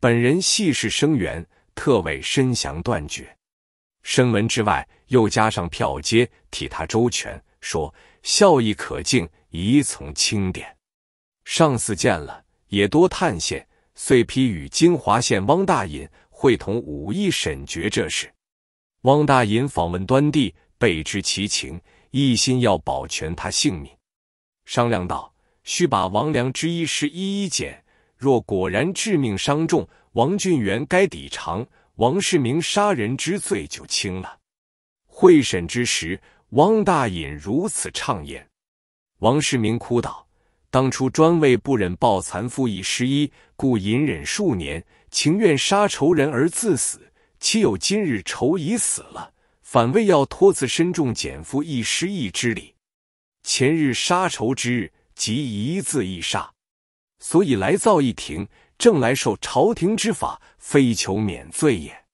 本人系是声援，特为申详断绝。”申文之外，又加上票接替他周全，说孝义可敬，宜从轻典。上司见了。”也多探线，遂批与金华县汪大隐，会同武义审决这事。汪大隐访问端地，备知其情，一心要保全他性命，商量道：需把王良之医事一一检，若果然致命伤重，王俊元该抵偿，王世明杀人之罪就轻了。会审之时，汪大隐如此畅言，王世明哭道。当初专为不忍抱残夫一失一，故隐忍数年，情愿杀仇人而自死。岂有今日仇已死了，反为要托自身重减夫一失一之礼？前日杀仇之日，即一字一杀，所以来造一庭，正来受朝廷之法，非求免罪也。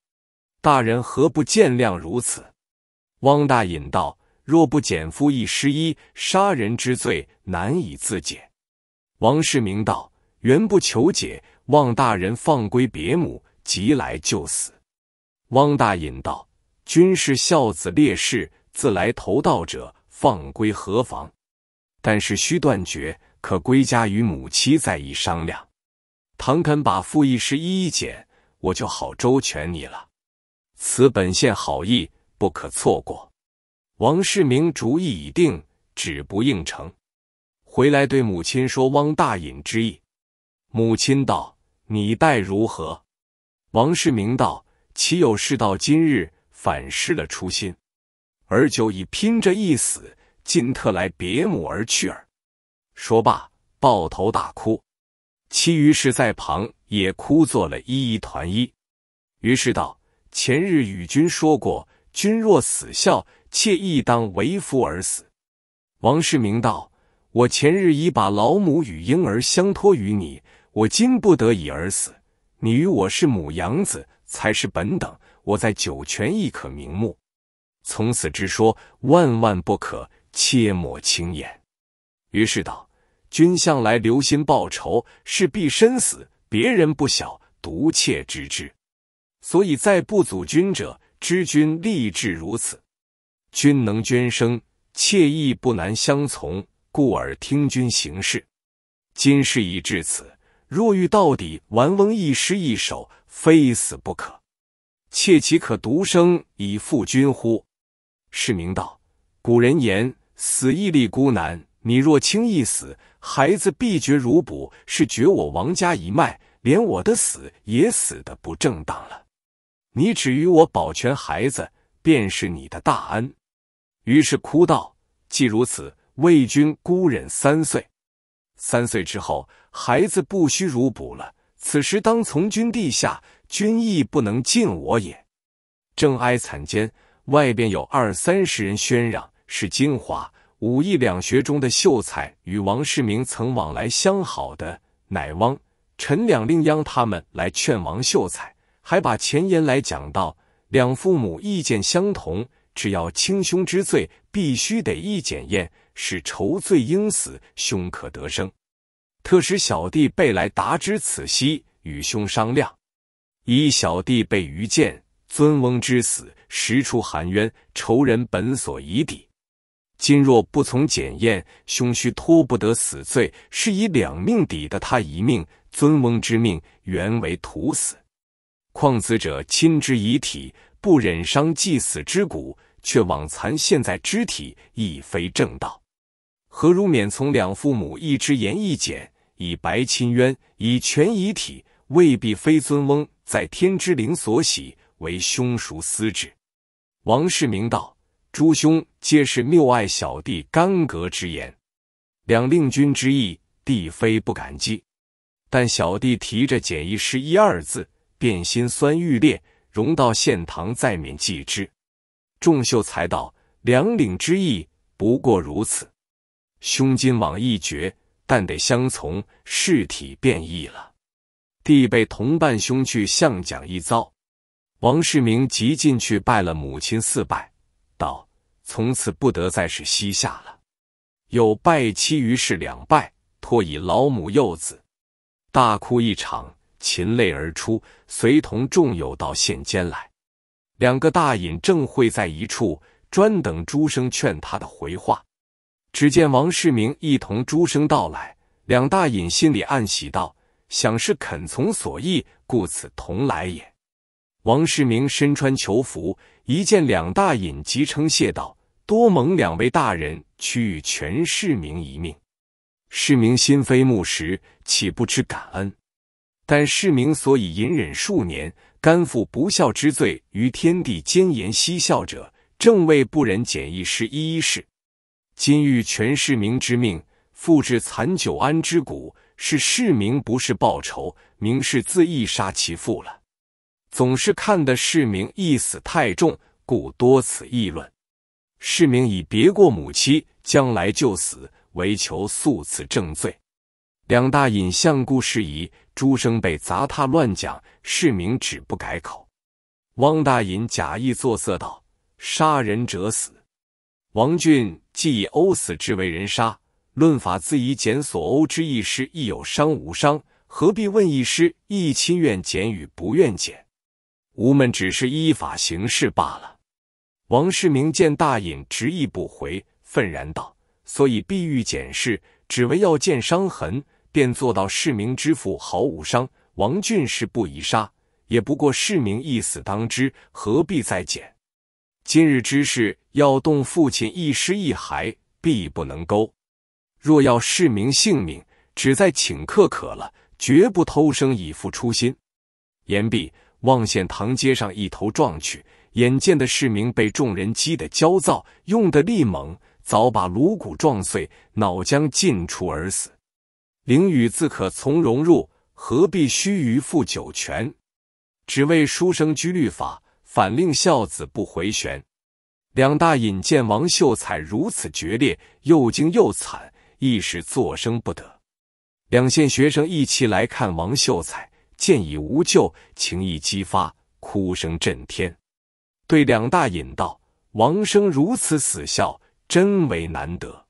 大人何不见谅如此？汪大隐道：“若不减夫一失一，杀人之罪难以自解。”王世明道：“原不求解，望大人放归别母，即来就死。”汪大隐道：“君是孝子烈士，自来投道者，放归何妨？但是须断绝，可归家与母妻再一商量。”唐肯把副议事一一检，我就好周全你了。此本县好意，不可错过。王世明主意已定，只不应成。回来对母亲说：“汪大隐之意。”母亲道：“你待如何？”王世明道：“岂有事到今日反失了初心？儿久已拼着一死，今特来别母而去耳。”说罢，抱头大哭。其余事在旁也哭，作了一一团衣。于是道：“前日与君说过，君若死孝，妾亦当为夫而死。”王世明道。我前日已把老母与婴儿相托于你，我今不得已而死。你与我是母养子，才是本等。我在九泉亦可瞑目。从此之说，万万不可，切莫轻言。于是道：君向来留心报仇，势必身死，别人不晓，独妾知之。所以再不阻君者，知君立志如此。君能捐生，妾亦不难相从。故而听君行事，今事已至此，若欲到底，玩翁一诗一首，非死不可。妾岂可独生以负君乎？世明道，古人言，死亦立孤难。你若轻易死，孩子必绝如哺，是绝我王家一脉，连我的死也死的不正当了。你只与我保全孩子，便是你的大恩。于是哭道：既如此。魏军孤忍三岁，三岁之后，孩子不需如哺了。此时当从军地下，君亦不能尽我也。正哀惨间，外边有二三十人喧嚷，是金华武义两学中的秀才与王世明曾往来相好的乃汪陈两令央他们来劝王秀才，还把前言来讲到：两父母意见相同，只要亲兄之罪，必须得一检验。是仇罪应死，兄可得生。特使小弟备来达之此息，与兄商量。以小弟被愚见，尊翁之死，实出含冤，仇人本所疑抵。今若不从检验，兄须脱不得死罪，是以两命抵的他一命。尊翁之命原为徒死，况子者亲之遗体，不忍伤既死之骨，却枉残现在肢体，亦非正道。何如免从两父母一之言一简，以白亲冤，以全遗体，未必非尊翁在天之灵所喜，为兄赎私之？”王世明道：“诸兄皆是谬爱小弟干戈之言，两令君之意，弟非不敢记，但小弟提着简易诗一二字，便心酸欲裂，容到县堂再免记之。”众秀才道：“两领之意，不过如此。”胸襟往一绝，但得相从，事体变异了。弟被同伴兄去相讲一遭，王世明即进去拜了母亲四拜，道：“从此不得再是西夏了。”又拜妻于是两拜，托以老母幼子，大哭一场，噙泪而出，随同众友到县间来。两个大尹正会在一处，专等诸生劝他的回话。只见王世明一同诸生到来，两大隐心里暗喜道：“想是肯从所意，故此同来也。”王世明身穿囚服，一见两大隐，即称谢道：“多蒙两位大人屈与全世明一命，世明心非木石，岂不知感恩？但世明所以隐忍数年，甘负不孝之罪于天地，奸言嬉笑者，正为不忍简易失一一事。”今欲全世民之命，复制残九安之骨，是世民不是报仇，明是自缢杀其父了。总是看得世民一死太重，故多此议论。世民已别过母妻，将来就死，唯求速此正罪。两大隐相故事已，诸生被杂踏乱讲，世民止不改口。汪大隐假意作色道：“杀人者死。”王俊既以殴死之为人杀，论法自以检所殴之一师亦有伤无伤，何必问一师？亦亲愿检与不愿检，吾们只是依法行事罢了。王世明见大隐执意不回，愤然道：“所以必欲检事，只为要见伤痕，便做到世明之父毫无伤。王俊是不宜杀，也不过世明一死当之，何必再检？”今日之事，要动父亲一尸一骸，必不能勾。若要市民性命，只在请客可了，绝不偷生以复初心。言毕，望县堂街上一头撞去。眼见的市民被众人击得焦躁，用的力猛，早把颅骨撞碎，脑浆尽出而死。凌雨自可从容入，何必须臾赴九泉？只为书生拘律法。反令孝子不回旋。两大引见王秀才如此决裂，又惊又惨，一时作声不得。两县学生一齐来看王秀才，见已无救，情意激发，哭声震天。对两大引道：“王生如此死孝，真为难得。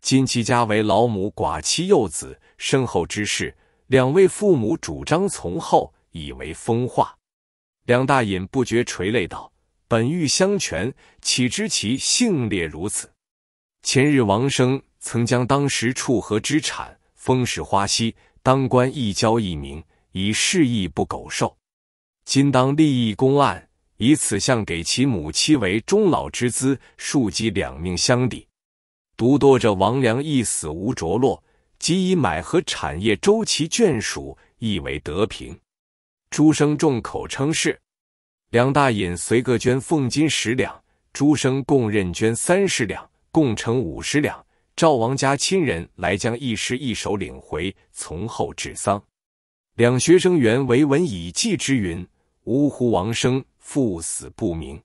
今其家为老母寡妻幼子，身后之事，两位父母主张从后，以为风化。”梁大隐不觉垂泪道：“本欲相全，岂知其性烈如此？前日王生曾将当时处河之产封使花溪当官一交一名，以示意不苟受。今当立一公案，以此项给其母妻为终老之资，庶几两命相抵。独多者王良一死无着落，即以买和产业周其眷属，亦为得平。”诸生众口称是，梁大隐随各捐奉金十两，诸生共认捐三十两，共称五十两。赵王家亲人来将一尸一首领回，从后治丧。两学生员为闻以记之云：呜呼，王生父死不明，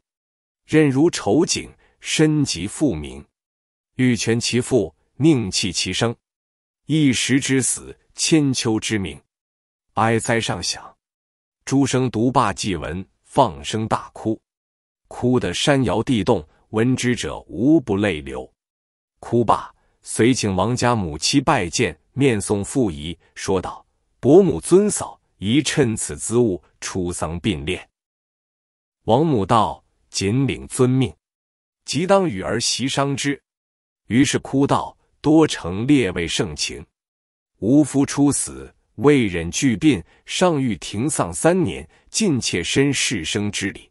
任如仇景身及复明，欲全其父，宁弃其生。一时之死，千秋之名，哀哉尚想。诸生独罢祭文，放声大哭，哭得山摇地动，闻之者无不泪流。哭罢，遂请王家母妻拜见，面送父仪，说道：“伯母尊嫂，宜趁此资物出丧，并列。”王母道：“谨领遵命，即当与儿席商之。”于是哭道：“多承列位盛情，吾夫初死。”未忍俱病，尚欲停丧三年，尽妾身世生之礼。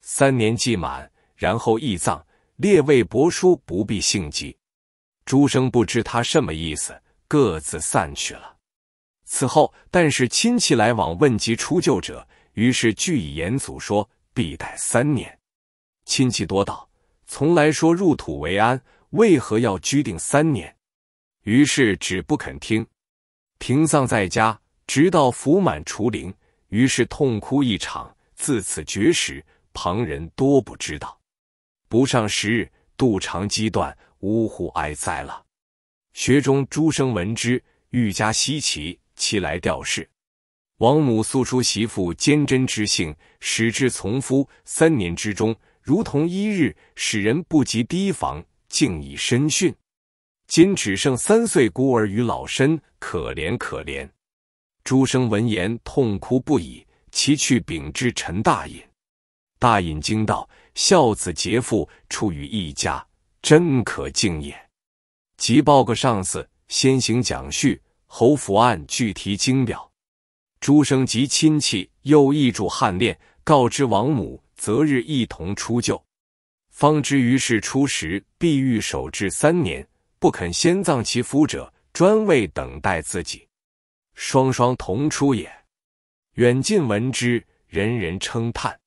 三年既满，然后易葬。列位伯叔不必性急。诸生不知他什么意思，各自散去了。此后，但是亲戚来往问及出救者，于是俱以言祖说，必待三年。亲戚多道，从来说入土为安，为何要拘定三年？于是只不肯听。停丧在家，直到服满除灵，于是痛哭一场。自此绝食，旁人多不知道。不上十日，肚肠积断，呜呼哀哉了。学中诸生闻之，愈加稀奇，其来吊事。王母诉出媳妇坚贞之性，始至从夫三年之中，如同一日，使人不及提防，竟以身殉。今只剩三岁孤儿与老身，可怜可怜。朱生闻言痛哭不已，其去禀之陈大隐。大隐惊道：“孝子节父，出于一家，真可敬也。”即报个上司，先行讲叙侯府案具体经表。朱生及亲戚又意住汉恋，告知王母，择日一同出救。方知于是初时，必欲守至三年。不肯先葬其夫者，专为等待自己，双双同出也。远近闻之，人人称叹。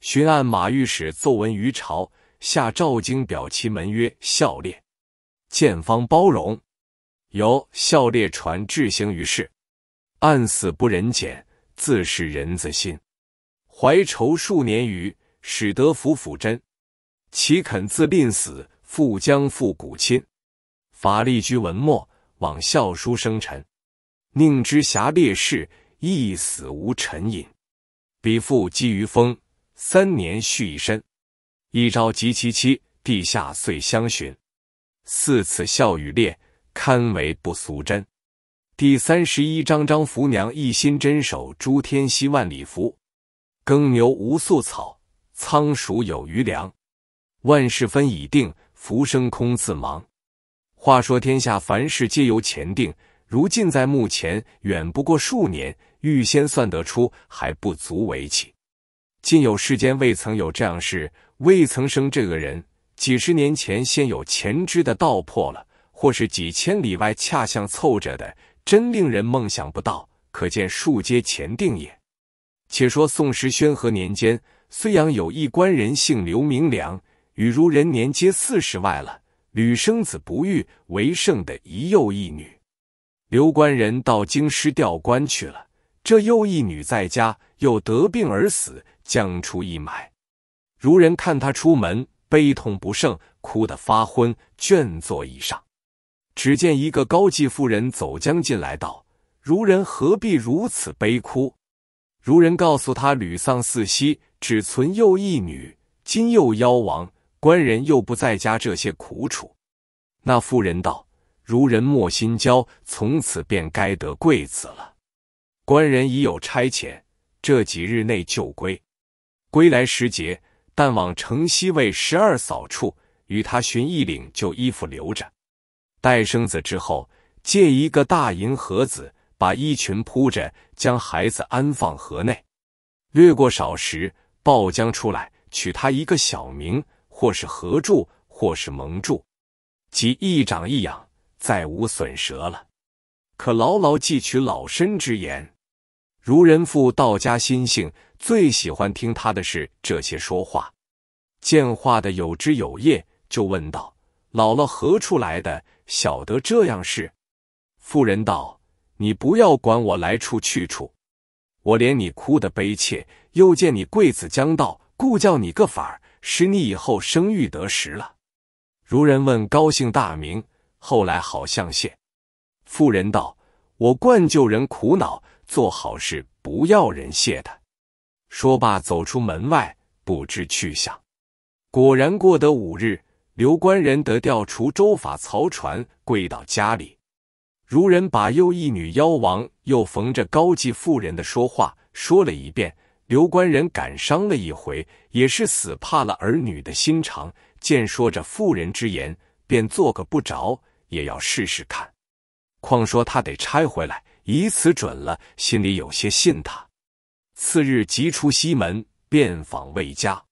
巡按马御史奏闻于朝，下诏京表其门曰：“孝烈。”见方包容，由孝烈传至行于世。案死不忍简，自是人子心。怀愁数年余，始得服辅真。岂肯自吝死，复将复古亲？法力居文末，往孝书生辰，宁知侠烈士，一死无尘隐。彼父积于风，三年续一身，一朝及其妻，地下遂相寻。四此孝与烈，堪为不俗真。第三十一章：张福娘一心真守诸天西万里福，耕牛无宿草，仓鼠有余粮。万事分已定，浮生空自忙。话说天下凡事皆由前定，如今在目前，远不过数年，预先算得出，还不足为奇。今有世间未曾有这样事，未曾生这个人，几十年前先有前知的道破了，或是几千里外恰相凑着的，真令人梦想不到。可见数皆前定也。且说宋时宣和年间，睢阳有一官人姓刘名良，与如人年皆四十外了。吕生子不育，为剩的一幼一女。刘官人到京师调官去了，这幼一女在家又得病而死，将出一埋。如人看她出门，悲痛不胜，哭得发昏，倦坐椅上。只见一个高继妇人走将进来，道：“如人何必如此悲哭？”如人告诉他：“吕丧四息，只存幼一女，今又夭亡。”官人又不在家，这些苦楚。那妇人道：“如人莫心焦，从此便该得贵子了。官人已有差遣，这几日内就归。归来时节，但往城西卫十二嫂处，与他寻一领旧衣服留着。待生子之后，借一个大银盒子，把衣裙铺着，将孩子安放盒内。略过少时，抱将出来，取他一个小名。”或是合住，或是蒙住，即一长一养，再无损折了。可牢牢记取老身之言。如人父道家心性，最喜欢听他的是这些说话。见话的有知有业，就问道：“姥姥何处来的？晓得这样事？”妇人道：“你不要管我来处去处，我怜你哭的悲切，又见你贵子将到，故叫你个法儿。”使你以后生育得时了。如人问高姓大名，后来好像谢。妇人道：“我惯救人苦恼，做好事不要人谢的。”说罢，走出门外，不知去向。果然过得五日，刘官人得调除周法曹船，归到家里。如人把又一女妖王又逢着高继妇人的说话说了一遍。刘官人感伤了一回，也是死怕了儿女的心肠。见说着妇人之言，便做个不着，也要试试看。况说他得拆回来，以此准了，心里有些信他。次日即出西门，遍访魏家，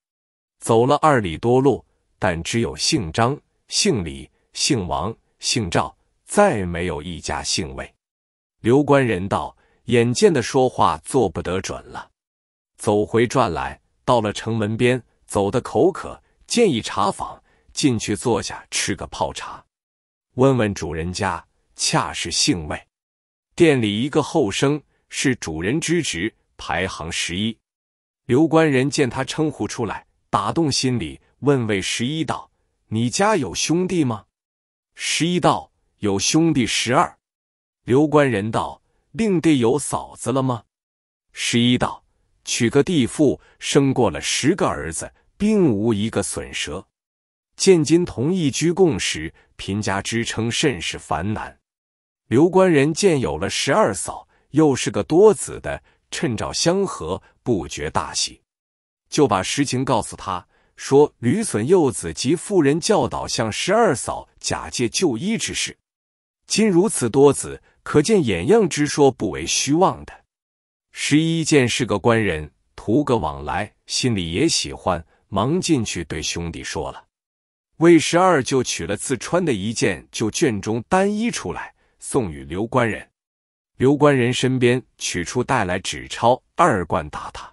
走了二里多路，但只有姓张、姓李、姓王、姓赵，再没有一家姓魏。刘官人道：“眼见的说话做不得准了。”走回转来，到了城门边，走得口渴，建议茶坊，进去坐下吃个泡茶，问问主人家，恰是姓魏。店里一个后生是主人之侄，排行十一。刘官人见他称呼出来，打动心里，问魏十一道：“你家有兄弟吗？”十一道：“有兄弟十二。”刘官人道：“另弟有嫂子了吗？”十一道。娶个地妇，生过了十个儿子，并无一个损折。见今同意居供时，贫家支撑甚是繁难。刘官人见有了十二嫂，又是个多子的，趁着相合，不觉大喜，就把实情告诉他，说吕损幼子及妇人教导向十二嫂假借就医之事，今如此多子，可见眼样之说不为虚妄的。十一见是个官人，图个往来，心里也喜欢，忙进去对兄弟说了。魏十二就取了自穿的一件，就卷中单衣出来，送与刘官人。刘官人身边取出带来纸钞二贯，打他。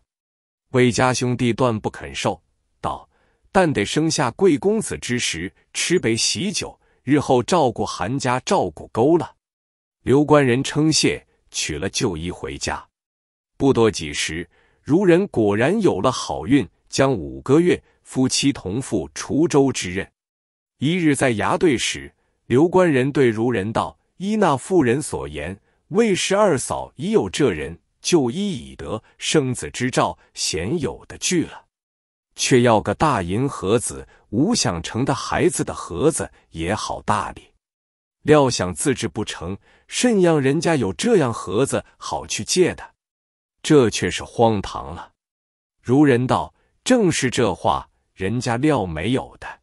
魏家兄弟断不肯受，道：“但得生下贵公子之时，吃杯喜酒，日后照顾韩家，照顾够了。”刘官人称谢，取了旧衣回家。不多几时，如人果然有了好运，将五个月夫妻同赴滁州之任。一日在衙队时，刘官人对如人道：“依那妇人所言，魏氏二嫂已有这人，就医已得生子之兆，鲜有的聚了，却要个大银盒子，无想成的孩子的盒子也好大礼。料想自制不成，甚样人家有这样盒子好去借的。”这却是荒唐了。如人道，正是这话，人家料没有的，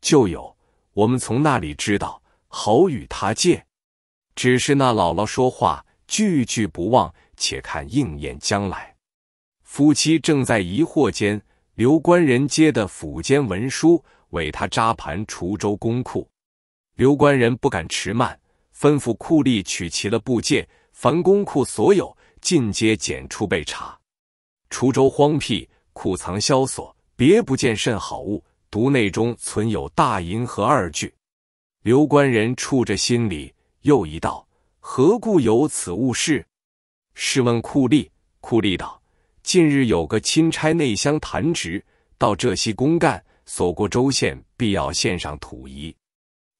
就有。我们从那里知道，好与他借。只是那姥姥说话，句句不忘，且看应验将来。夫妻正在疑惑间，刘官人接的府间文书，为他扎盘滁州公库。刘官人不敢迟慢，吩咐库吏取齐了布件，凡公库所有。尽皆检出被查，滁州荒僻，库藏萧索，别不见甚好物。独内中存有大银和二具。刘官人触着心里，又一道：“何故有此物事？”试问库吏，库吏道：“近日有个钦差内乡弹职到浙西公干，所过州县必要献上土仪。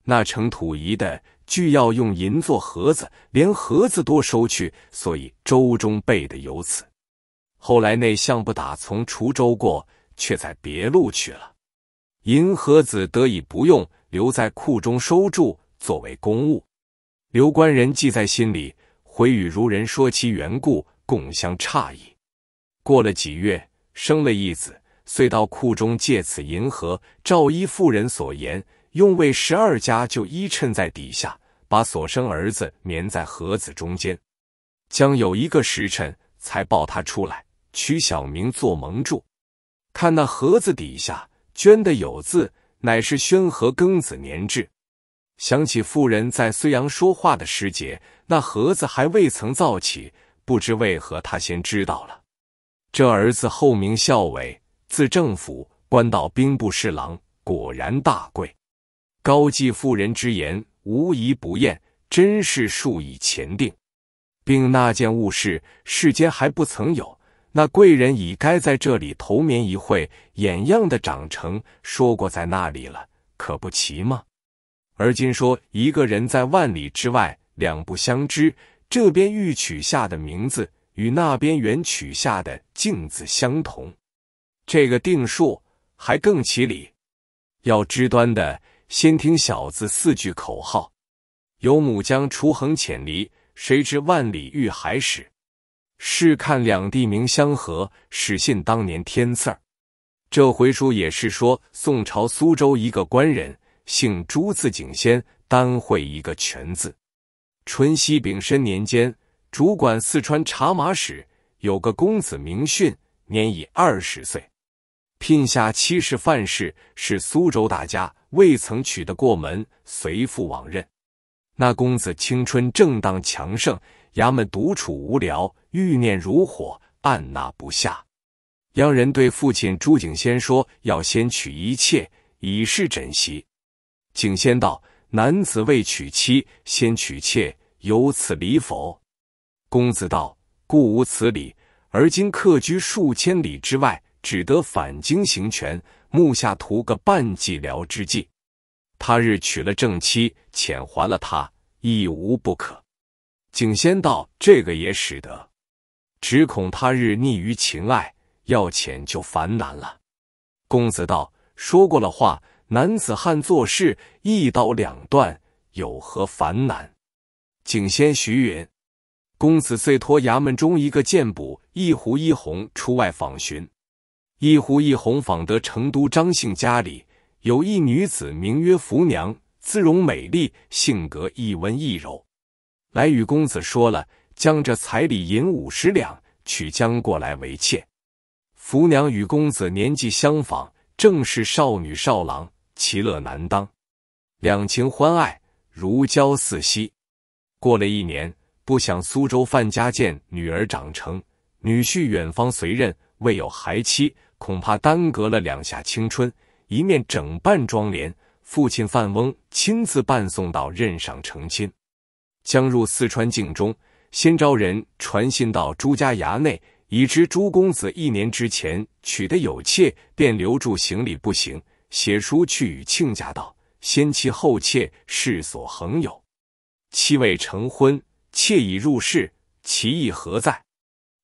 那成土仪的。”俱要用银做盒子，连盒子都收去，所以周中备的有此。后来内相不打从滁州过，却在别路去了，银盒子得以不用，留在库中收住，作为公物。刘官人记在心里，回与如人说其缘故，共相诧异。过了几月，生了一子，遂到库中借此银盒，照依妇人所言。用为十二家就依衬在底下，把所生儿子粘在盒子中间，将有一个时辰才抱他出来，取小名做蒙住。看那盒子底下捐的有字，乃是宣和庚子年制。想起妇人在睢阳说话的时节，那盒子还未曾造起，不知为何他先知道了。这儿子后名孝伟，字正甫，官到兵部侍郎，果然大贵。高继妇人之言，无一不验，真是数以前定，并那件物事，世间还不曾有。那贵人已该在这里头眠一会，眼样的长成，说过在那里了，可不奇吗？而今说一个人在万里之外，两不相知，这边欲取下的名字与那边原取下的镜子相同，这个定数还更其理。要知端的。先听小子四句口号：有母将雏横浅离，谁知万里遇海使？试看两地名相合，始信当年天赐儿。这回书也是说宋朝苏州一个官人，姓朱字景仙，单会一个全字。淳熙丙申年间，主管四川茶马使，有个公子名训，年已二十岁，聘下七世范氏，是苏州大家。未曾娶得过门，随父往任。那公子青春正当强盛，衙门独处无聊，欲念如火，按捺不下。央人对父亲朱景先说：“要先娶一妾，以示枕席。”景先道：“男子未娶妻，先娶妾，有此理否？”公子道：“故无此理。而今客居数千里之外，只得返京行权。”目下图个半寂寥之计，他日娶了正妻，遣还了他，亦无不可。景仙道：“这个也使得，只恐他日溺于情爱，要遣就烦难了。”公子道：“说过了话，男子汉做事，一刀两断，有何烦难？”景仙徐云：“公子遂托衙门中一个剑捕，一狐一红出外访寻。一狐一红访得成都张姓家里有一女子，名曰福娘，姿容美丽，性格亦温亦柔。来与公子说了，将这彩礼银五十两取将过来为妾。福娘与公子年纪相仿，正是少女少郎，其乐难当，两情欢爱如胶似漆。过了一年，不想苏州范家见女儿长成，女婿远方随任，未有孩妻。恐怕耽搁了两下青春，一面整扮妆奁，父亲范翁亲自伴送到任上成亲。将入四川境中，先招人传信到朱家衙内，已知朱公子一年之前娶得有妾，便留住行李不行，写书去与亲家道：先妻后妾，世所恒有。妻未成婚，妾已入室，其意何在？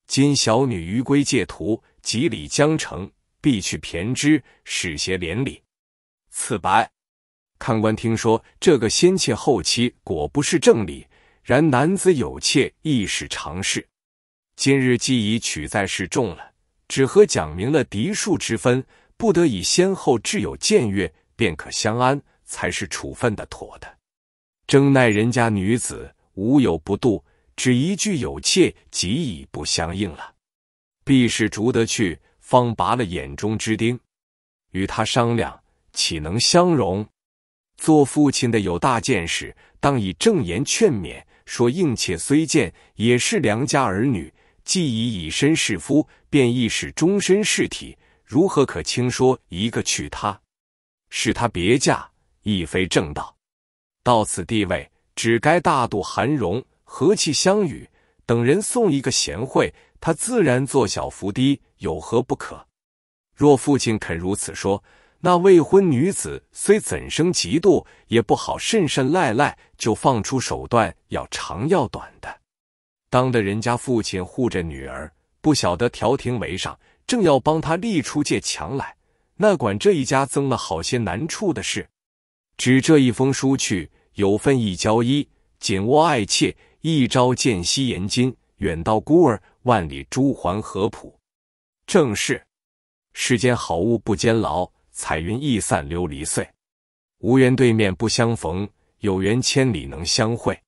今小女余归借图，及礼将成，必去骈之，使邪连理。此白看官听说，这个先妾后妻，果不是正理。然男子有妾，亦是常事。今日既已取在世重了，只和讲明了嫡庶之分，不得以先后至有僭越，便可相安，才是处分的妥的。争奈人家女子无有不度，只一句有妾，即已不相应了。必是逐得去，方拔了眼中之钉。与他商量，岂能相容？做父亲的有大见识，当以正言劝勉，说应且虽贱，也是良家儿女。既已以身试夫，便亦使终身事体，如何可轻说一个娶她，使她别嫁，亦非正道。到此地位，只该大度含容，和气相与，等人送一个贤惠。他自然做小伏低，有何不可？若父亲肯如此说，那未婚女子虽怎生嫉妒，也不好甚甚赖赖，就放出手段要长要短的。当的人家父亲护着女儿，不晓得调停为上，正要帮他立出界墙来，那管这一家增了好些难处的事。只这一封书去，有份一交一，紧握爱妾，一朝见息延金，远到孤儿。万里珠环合浦，正是世间好物不坚牢，彩云易散琉璃碎。无缘对面不相逢，有缘千里能相会。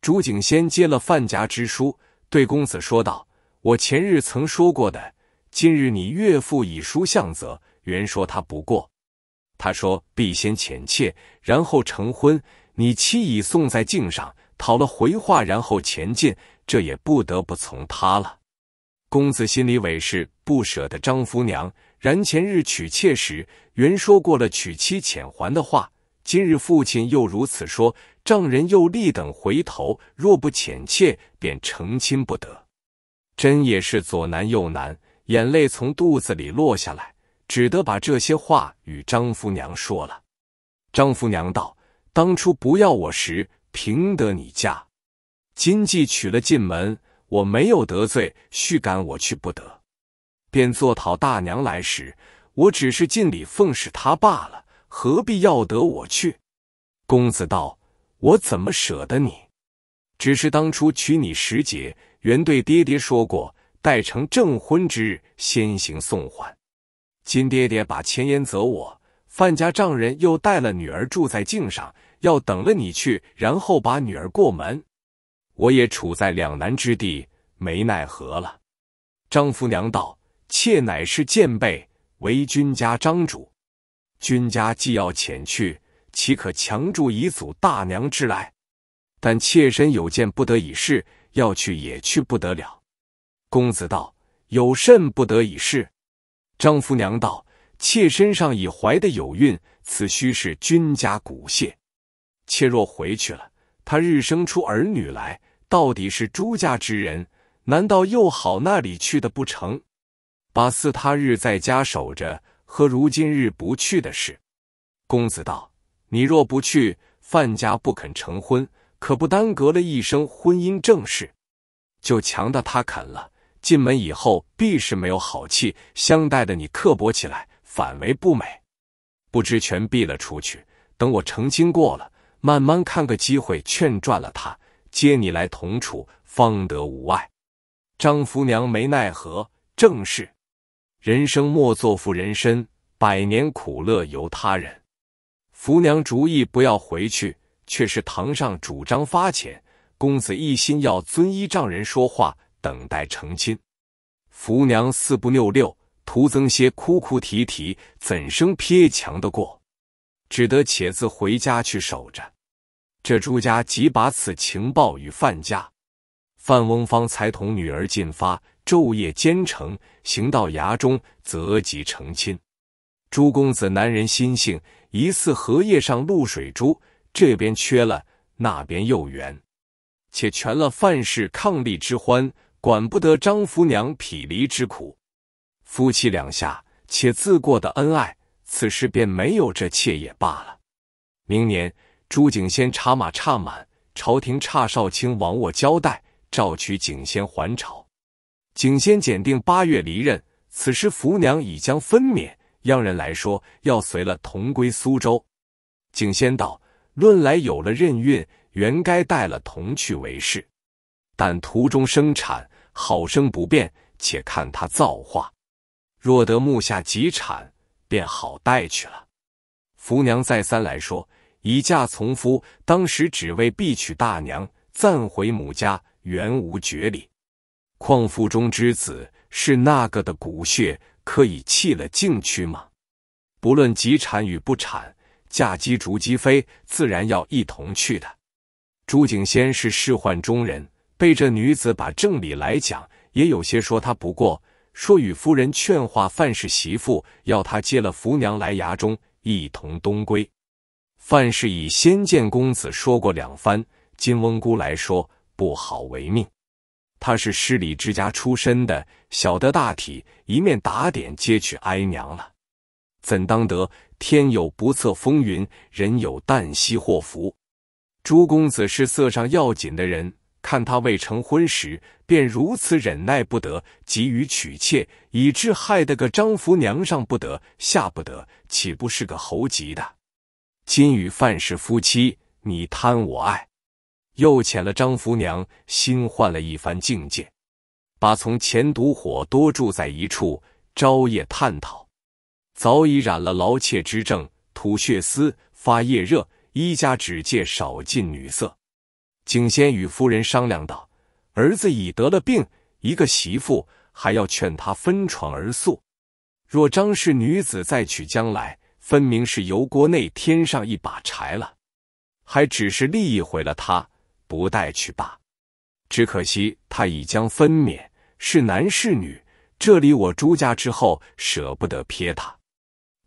朱景仙接了范家之书，对公子说道：“我前日曾说过的，今日你岳父以书相责，原说他不过，他说必先遣妾，然后成婚。你妻已送在镜上，讨了回话，然后前进。”这也不得不从他了。公子心里委是不舍得张福娘，然前日娶妾时原说过了娶妻遣还的话，今日父亲又如此说，丈人又立等回头，若不遣妾，便成亲不得。真也是左难右难，眼泪从肚子里落下来，只得把这些话与张福娘说了。张福娘道：“当初不要我时，凭得你嫁。”金既娶了进门，我没有得罪，须赶我去不得，便做讨大娘来时，我只是尽礼奉侍他罢了，何必要得我去？公子道：“我怎么舍得你？只是当初娶你时节，原对爹爹说过，待成正婚之日先行送还。今爹爹把钱言责我，范家丈人又带了女儿住在境上，要等了你去，然后把女儿过门。”我也处在两难之地，没奈何了。张夫娘道：“妾乃是贱辈，为君家张主。君家既要遣去，岂可强助遗祖大娘之来？但妾身有件不得已事，要去也去不得了。”公子道：“有甚不得已事？”张夫娘道：“妾身上已怀的有孕，此须是君家骨血。妾若回去了，他日生出儿女来。”到底是朱家之人，难道又好那里去的不成？把似他日在家守着，和如今日不去的事。公子道：“你若不去，范家不肯成婚，可不耽搁了一生婚姻正事？就强的他肯了，进门以后必是没有好气相待的。你刻薄起来，反为不美。不知全避了出去，等我成亲过了，慢慢看个机会劝转了他。”接你来同处，方得无碍。张福娘没奈何，正是人生莫作负人身，百年苦乐由他人。福娘主意不要回去，却是堂上主张发钱，公子一心要遵依丈人说话，等待成亲。福娘四不拗六，徒增些哭哭啼啼，怎生撇强的过？只得且自回家去守着。这朱家即把此情报与范家，范翁方才同女儿进发，昼夜兼程，行到崖中，择吉成亲。朱公子男人心性，疑似荷叶上露水珠，这边缺了，那边又圆，且全了范氏伉俪之欢，管不得张福娘匹离之苦。夫妻两下，且自过得恩爱，此事便没有这妾也罢了。明年。朱景仙茶马差满，朝廷差少卿王沃交代，召取景仙还朝。景仙检定八月离任，此时福娘已将分娩。央人来说，要随了同归苏州。景仙道：“论来有了任孕，原该带了同去为是，但途中生产，好生不便，且看他造化。若得目下几产，便好带去了。”福娘再三来说。以嫁从夫，当时只为避娶大娘，暂回母家，原无绝礼。况腹中之子是那个的骨血，可以弃了禁去吗？不论及产与不产，嫁鸡逐鸡飞，自然要一同去的。朱景仙是仕宦中人，被这女子把正理来讲，也有些说他不过。说与夫人劝化范氏媳妇，要他接了福娘来衙中，一同东归。范氏以先见公子说过两番，金翁姑来说不好为命。他是失礼之家出身的，晓得大体，一面打点接娶哀娘了。怎当得天有不测风云，人有旦夕祸福？朱公子是色上要紧的人，看他未成婚时便如此忍耐不得，急于娶妾，以致害得个张福娘上不得下不得，岂不是个猴急的？今与范氏夫妻，你贪我爱，又遣了张福娘，新换了一番境界，把从前毒火多住在一处，朝夜探讨，早已染了劳妾之症，吐血丝，发夜热，一家只借少近女色。景仙与夫人商量道：“儿子已得了病，一个媳妇还要劝他分床而宿，若张氏女子再娶，将来……”分明是油锅内添上一把柴了，还只是利益毁了他，不带去罢。只可惜他已将分娩，是男是女，这里我朱家之后舍不得撇他。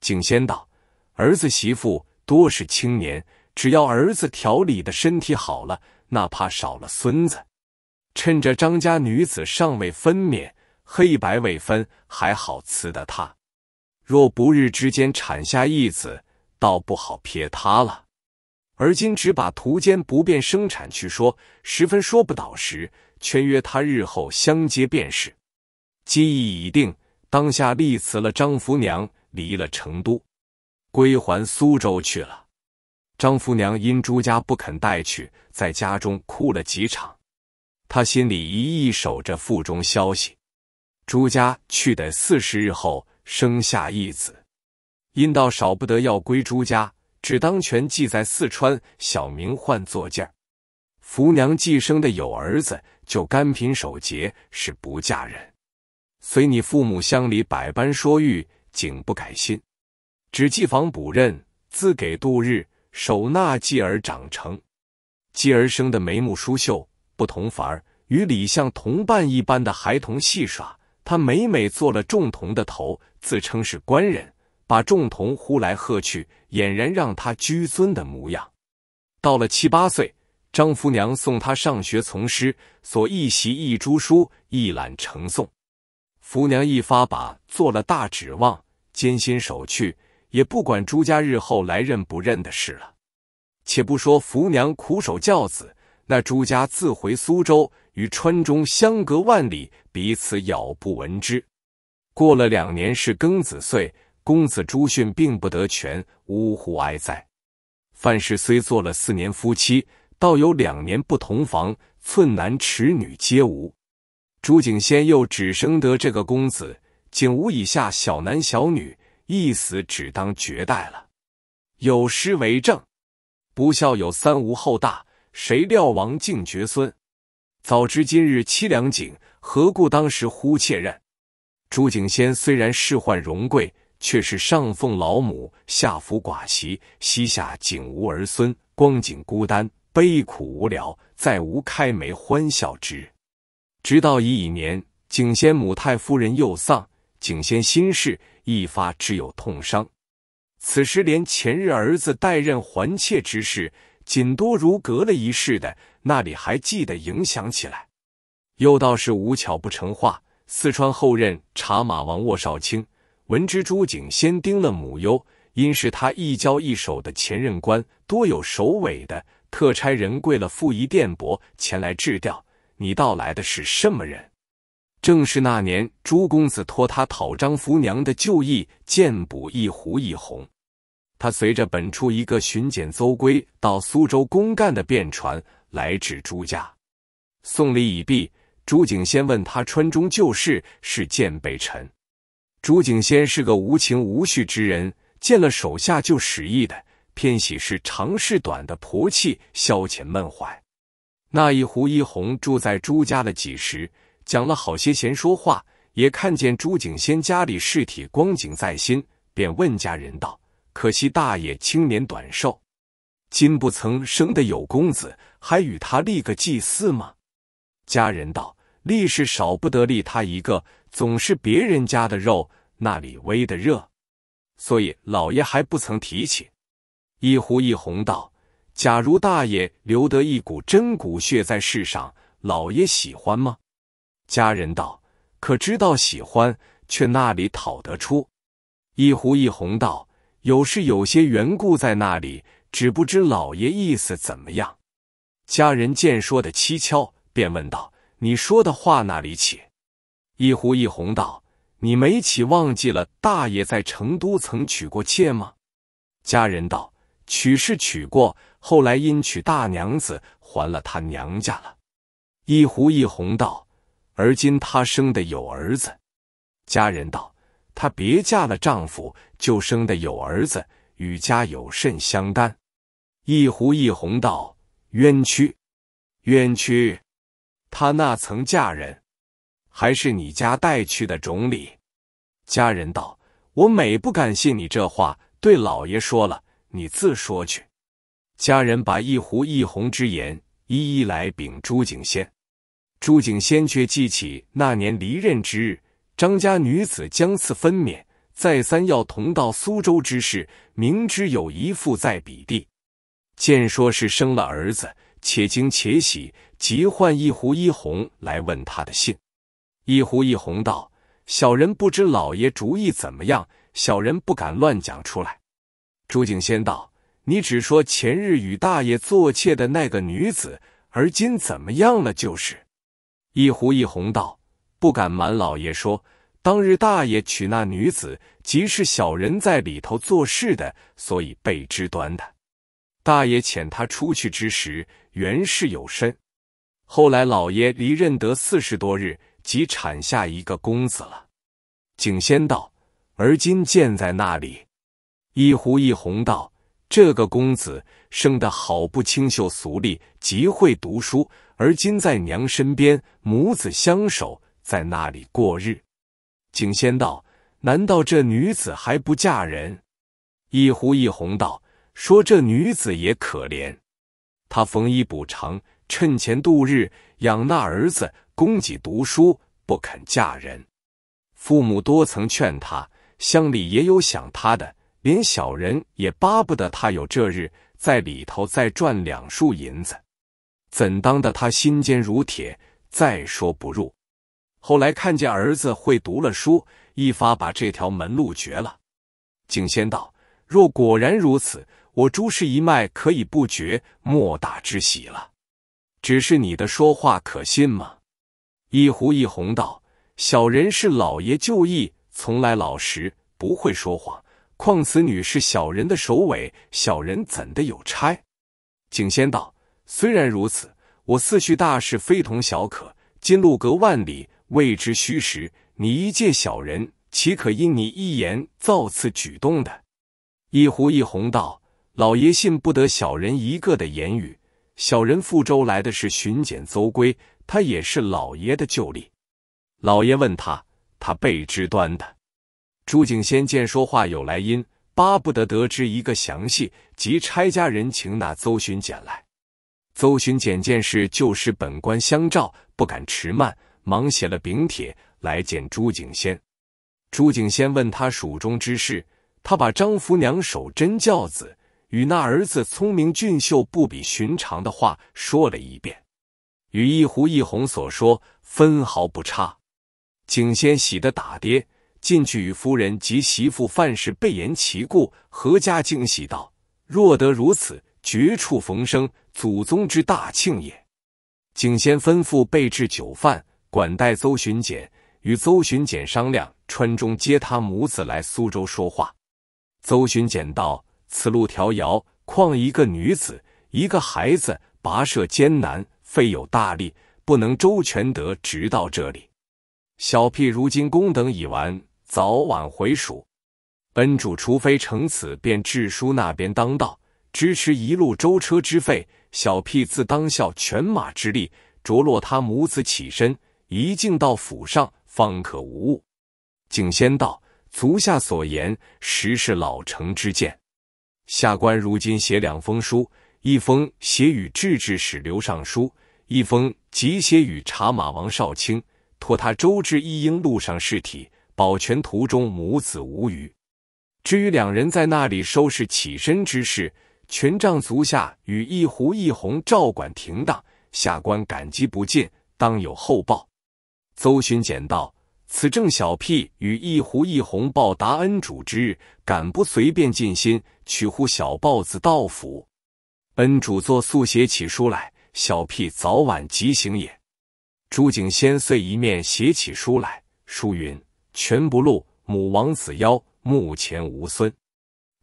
景仙道：“儿子媳妇多是青年，只要儿子调理的身体好了，哪怕少了孙子，趁着张家女子尚未分娩，黑白未分，还好辞的他。”若不日之间产下一子，倒不好撇他了。而今只把途间不便生产去说，十分说不倒时，劝约他日后相接便是。机意已定，当下立辞了张福娘，离了成都，归还苏州去了。张福娘因朱家不肯带去，在家中哭了几场。他心里一意守着腹中消息。朱家去的四十日后。生下一子，因道少不得要归朱家，只当权寄在四川，小名唤作劲儿。福娘寄生的有儿子，就甘贫守节，是不嫁人。随你父母乡里百般说喻，竟不改心，只寄房补任，自给度日，守纳继儿长成。继而生的眉目疏秀，不同凡儿，与李相同伴一般的孩童戏耍。他每每做了众童的头，自称是官人，把众童呼来喝去，俨然让他居尊的模样。到了七八岁，张福娘送他上学从师，所一习一朱书，一览成诵。福娘一发把做了大指望，艰辛守去，也不管朱家日后来认不认的事了。且不说福娘苦守教子，那朱家自回苏州。与川中相隔万里，彼此杳不闻之。过了两年是庚子岁，公子朱迅并不得全，呜呼哀哉！范氏虽做了四年夫妻，倒有两年不同房，寸男尺女皆无。朱景先又只生得这个公子，景无以下小男小女，一死只当绝代了。有诗为证：“不孝有三，无后大。谁料王竟绝孙。”早知今日凄凉景，何故当时忽妾任？朱景仙虽然仕宦荣贵，却是上奉老母，下扶寡媳，膝下竟无儿孙，光景孤单，悲苦无聊，再无开眉欢笑之日。直到乙已年，景仙母太夫人又丧，景仙心事一发，只有痛伤。此时连前日儿子代任还妾之事。仅多如隔了一世的，那里还记得影响起来？又倒是无巧不成话。四川后任茶马王沃少卿闻知朱景先盯了母忧，因是他一交一手的前任官，多有首尾的，特差人跪了傅仪电伯前来致调。你到来的是什么人？正是那年朱公子托他讨张福娘的旧意，见补一壶一红。他随着本处一个巡检邹归到苏州公干的便船来至朱家，送礼已毕。朱景先问他川中旧事，是见北辰。朱景先是个无情无绪之人，见了手下就使意的，偏喜是长事短的婆气消遣闷怀。那一胡一红住在朱家的几时，讲了好些闲说话，也看见朱景先家里事体光景在心，便问家人道。可惜大爷青年短寿，今不曾生的有公子，还与他立个祭祀吗？家人道：“立是少不得立他一个，总是别人家的肉，那里煨的热，所以老爷还不曾提起。”一呼一红道：“假如大爷留得一股真骨血在世上，老爷喜欢吗？”家人道：“可知道喜欢，却那里讨得出？”一呼一红道。有是有些缘故在那里，只不知老爷意思怎么样。家人见说的蹊跷，便问道：“你说的话哪里起？”一狐一红道：“你没起忘记了？大爷在成都曾娶过妾吗？”家人道：“娶是娶过，后来因娶大娘子，还了他娘家了。”一狐一红道：“而今他生的有儿子。”家人道：“他别嫁了丈夫。”就生的有儿子，与家有甚相干？一胡一红道：冤屈，冤屈！他那曾嫁人，还是你家带去的种礼？家人道：我每不敢信你这话，对老爷说了，你自说去。家人把一胡一红之言一一来禀朱景先。朱景先却记起那年离任之日，张家女子将次分娩。再三要同到苏州之事，明知有一父在彼地，见说是生了儿子，且惊且喜，急唤一胡一红来问他的信。一胡一红道：“小人不知老爷主意怎么样，小人不敢乱讲出来。”朱景仙道：“你只说前日与大爷做妾的那个女子，而今怎么样了？”就是一胡一红道：“不敢瞒老爷说。”当日大爷娶那女子，即是小人在里头做事的，所以被知端的。大爷遣他出去之时，原是有身。后来老爷离任得四十多日，即产下一个公子了。景仙道：“而今见在那里？”一胡一红道：“这个公子生得好不清秀俗丽，极会读书。而今在娘身边，母子相守，在那里过日。”景仙道：“难道这女子还不嫁人？”一呼一红道：“说这女子也可怜，她缝衣补偿，趁钱度日，养那儿子，供给读书，不肯嫁人。父母多曾劝她，乡里也有想她的，连小人也巴不得她有这日，在里头再赚两束银子。怎当的她心坚如铁？再说不入。”后来看见儿子会读了书，一发把这条门路绝了。景仙道：“若果然如此，我朱氏一脉可以不绝，莫大之喜了。只是你的说话可信吗？”一胡一红道：“小人是老爷旧义，从来老实，不会说谎。况此女是小人的首尾，小人怎得有差？”景仙道：“虽然如此，我四婿大事非同小可，今路隔万里。”未知虚实，你一介小人，岂可因你一言造次举动的？一胡一红道：“老爷信不得小人一个的言语。小人赴州来的是巡检邹归，他也是老爷的旧吏。老爷问他，他备知端的。”朱景先见说话有来因，巴不得得知一个详细，即差家人请那邹巡检来。邹巡检见是旧是本官相召，不敢迟慢。忙写了禀帖来见朱景仙。朱景仙问他蜀中之事，他把张福娘守贞教子与那儿子聪明俊秀不比寻常的话说了一遍，与一胡一红所说分毫不差。景仙喜得打跌进去，与夫人及媳妇范氏备言其故。何家惊喜道：“若得如此，绝处逢生，祖宗之大庆也。”景仙吩咐备置酒饭。管带邹巡检，与邹巡检商量川中接他母子来苏州说话。邹巡检道：“此路迢遥，况一个女子，一个孩子，跋涉艰难，费有大力，不能周全得直到这里。小屁如今功等已完，早晚回蜀。恩主，除非成此，便致书那边当道，支持一路舟车之费。小屁自当效犬马之力，着落他母子起身。”一进到府上，方可无误。景仙道：“足下所言，实是老臣之见。下官如今写两封书，一封写与制治使刘尚书，一封即写与茶马王少卿，托他周知一应路上事体，保全途中母子无虞。至于两人在那里收拾起身之事，全仗足下与一胡一红照管停当。下官感激不尽，当有厚报。”邹寻简道：“此正小辟与一狐一红报答恩主之日，敢不随便尽心取乎小豹子到府？恩主坐速写起书来，小辟早晚即行也。”朱景先遂一面写起书来，书云：“全不露母王子夭，目前无孙。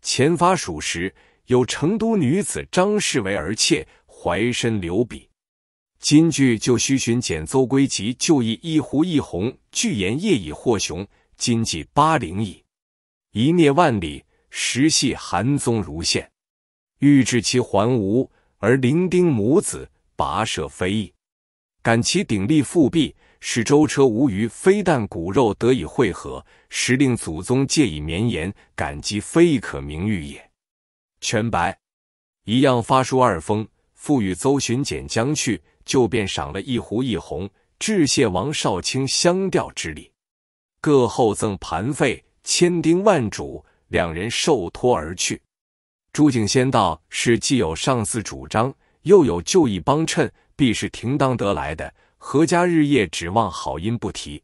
前发蜀时，有成都女子张氏为儿妾，怀身留笔。”今句就须寻简邹归集旧意一狐一红，巨言业已获雄，今计八零矣。一蹑万里，实系寒宗如现。欲至其还无，而伶丁母子跋涉非易，感其鼎力复辟，使舟车无虞，非但骨肉得以会合，时令祖宗借以绵延，感激非可名誉也。全白一样发书二封，复与邹巡检将去。就便赏了一壶一红，致谢王少卿相调之礼，各厚赠盘费，千叮万嘱，两人受托而去。朱景先道：“是既有上司主张，又有旧义帮衬，必是停当得来的。何家日夜指望好音不提。”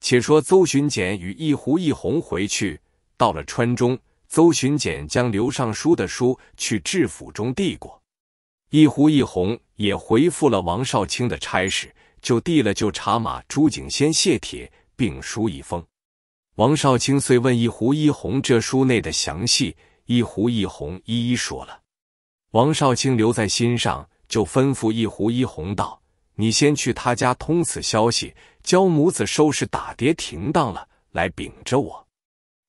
且说邹巡检与一壶一红回去，到了川中，邹巡检将刘尚书的书去知府中递过。一胡一红也回复了王少卿的差事，就递了就茶马朱景先谢帖，并书一封。王少卿遂问一胡一红这书内的详细，一胡一红一一说了。王少卿留在心上，就吩咐一胡一红道：“你先去他家通此消息，教母子收拾打碟停当了，来禀着我。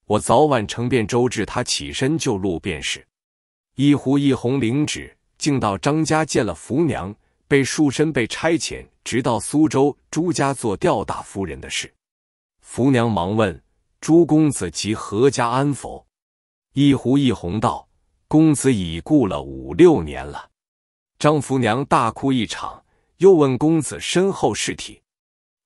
我早晚呈遍周至，他起身就路便是。”一胡一红领旨。竟到张家见了福娘，被束身，被差遣，直到苏州朱家做吊大夫人的事。福娘忙问：“朱公子及何家安否？”一胡一红道：“公子已故了五六年了。”张福娘大哭一场，又问：“公子身后事体？”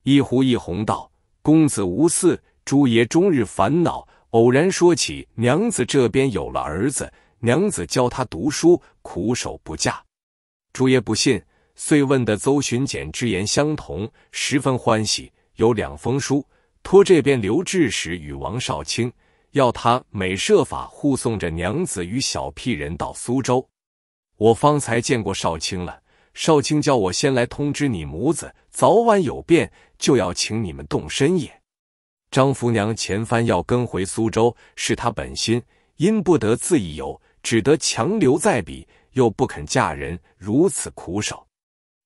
一胡一红道：“公子无嗣，朱爷终日烦恼，偶然说起娘子这边有了儿子。”娘子教他读书，苦守不嫁。朱爷不信，遂问的邹巡检之言相同，十分欢喜。有两封书，托这边刘志时与王少卿，要他每设法护送着娘子与小屁人到苏州。我方才见过少卿了，少卿叫我先来通知你母子，早晚有变，就要请你们动身也。张福娘前番要跟回苏州，是他本心，因不得自意游。只得强留在彼，又不肯嫁人，如此苦守。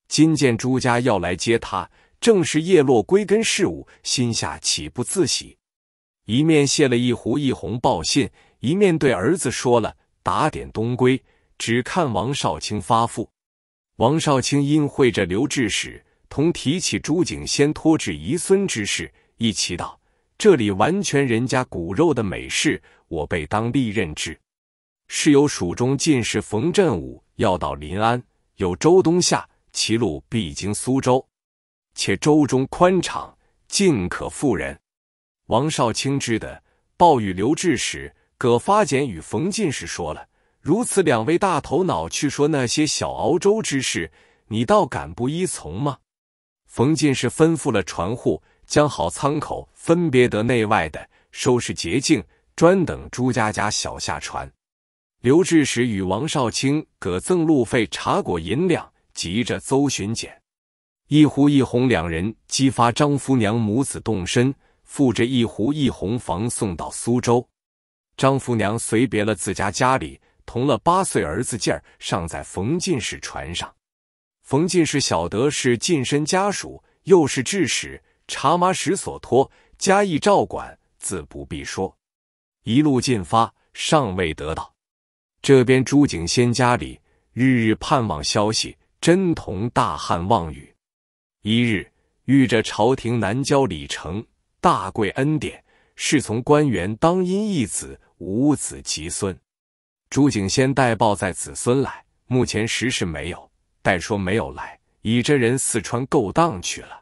今见朱家要来接他，正是叶落归根事物，心下岂不自喜？一面谢了一壶一红报信，一面对儿子说了打点东归，只看王少卿发付。王少卿因会着刘志使，同提起朱景先托置遗孙之事，一起道：“这里完全人家骨肉的美事，我被当立任之。”是由蜀中进士冯振武要到临安，有周东下齐鲁必经苏州，且周中宽敞，尽可负人。王少卿知的，暴雨流至时，葛发简与冯进士说了：如此两位大头脑去说那些小熬粥之事，你倒敢不依从吗？冯进士吩咐了船户，将好舱口分别得内外的收拾洁净，专等朱家家小下船。刘志史与王少卿各赠路费、茶果、银两，急着搜巡检。一狐一红两人激发张福娘母子动身，负着一壶一红房送到苏州。张福娘随别了自家家里，同了八岁儿子劲儿，尚在冯进士船上。冯进士晓得是近身家属，又是志使茶麻使所托，加以照管，自不必说。一路进发，尚未得到。这边朱景仙家里日日盼望消息，真同大旱望雨。一日遇着朝廷南郊李成，大贵恩典，侍从官员当因一子，无子及孙。朱景仙带报在子孙来，目前实事没有。待说没有来，已这人四川勾当去了。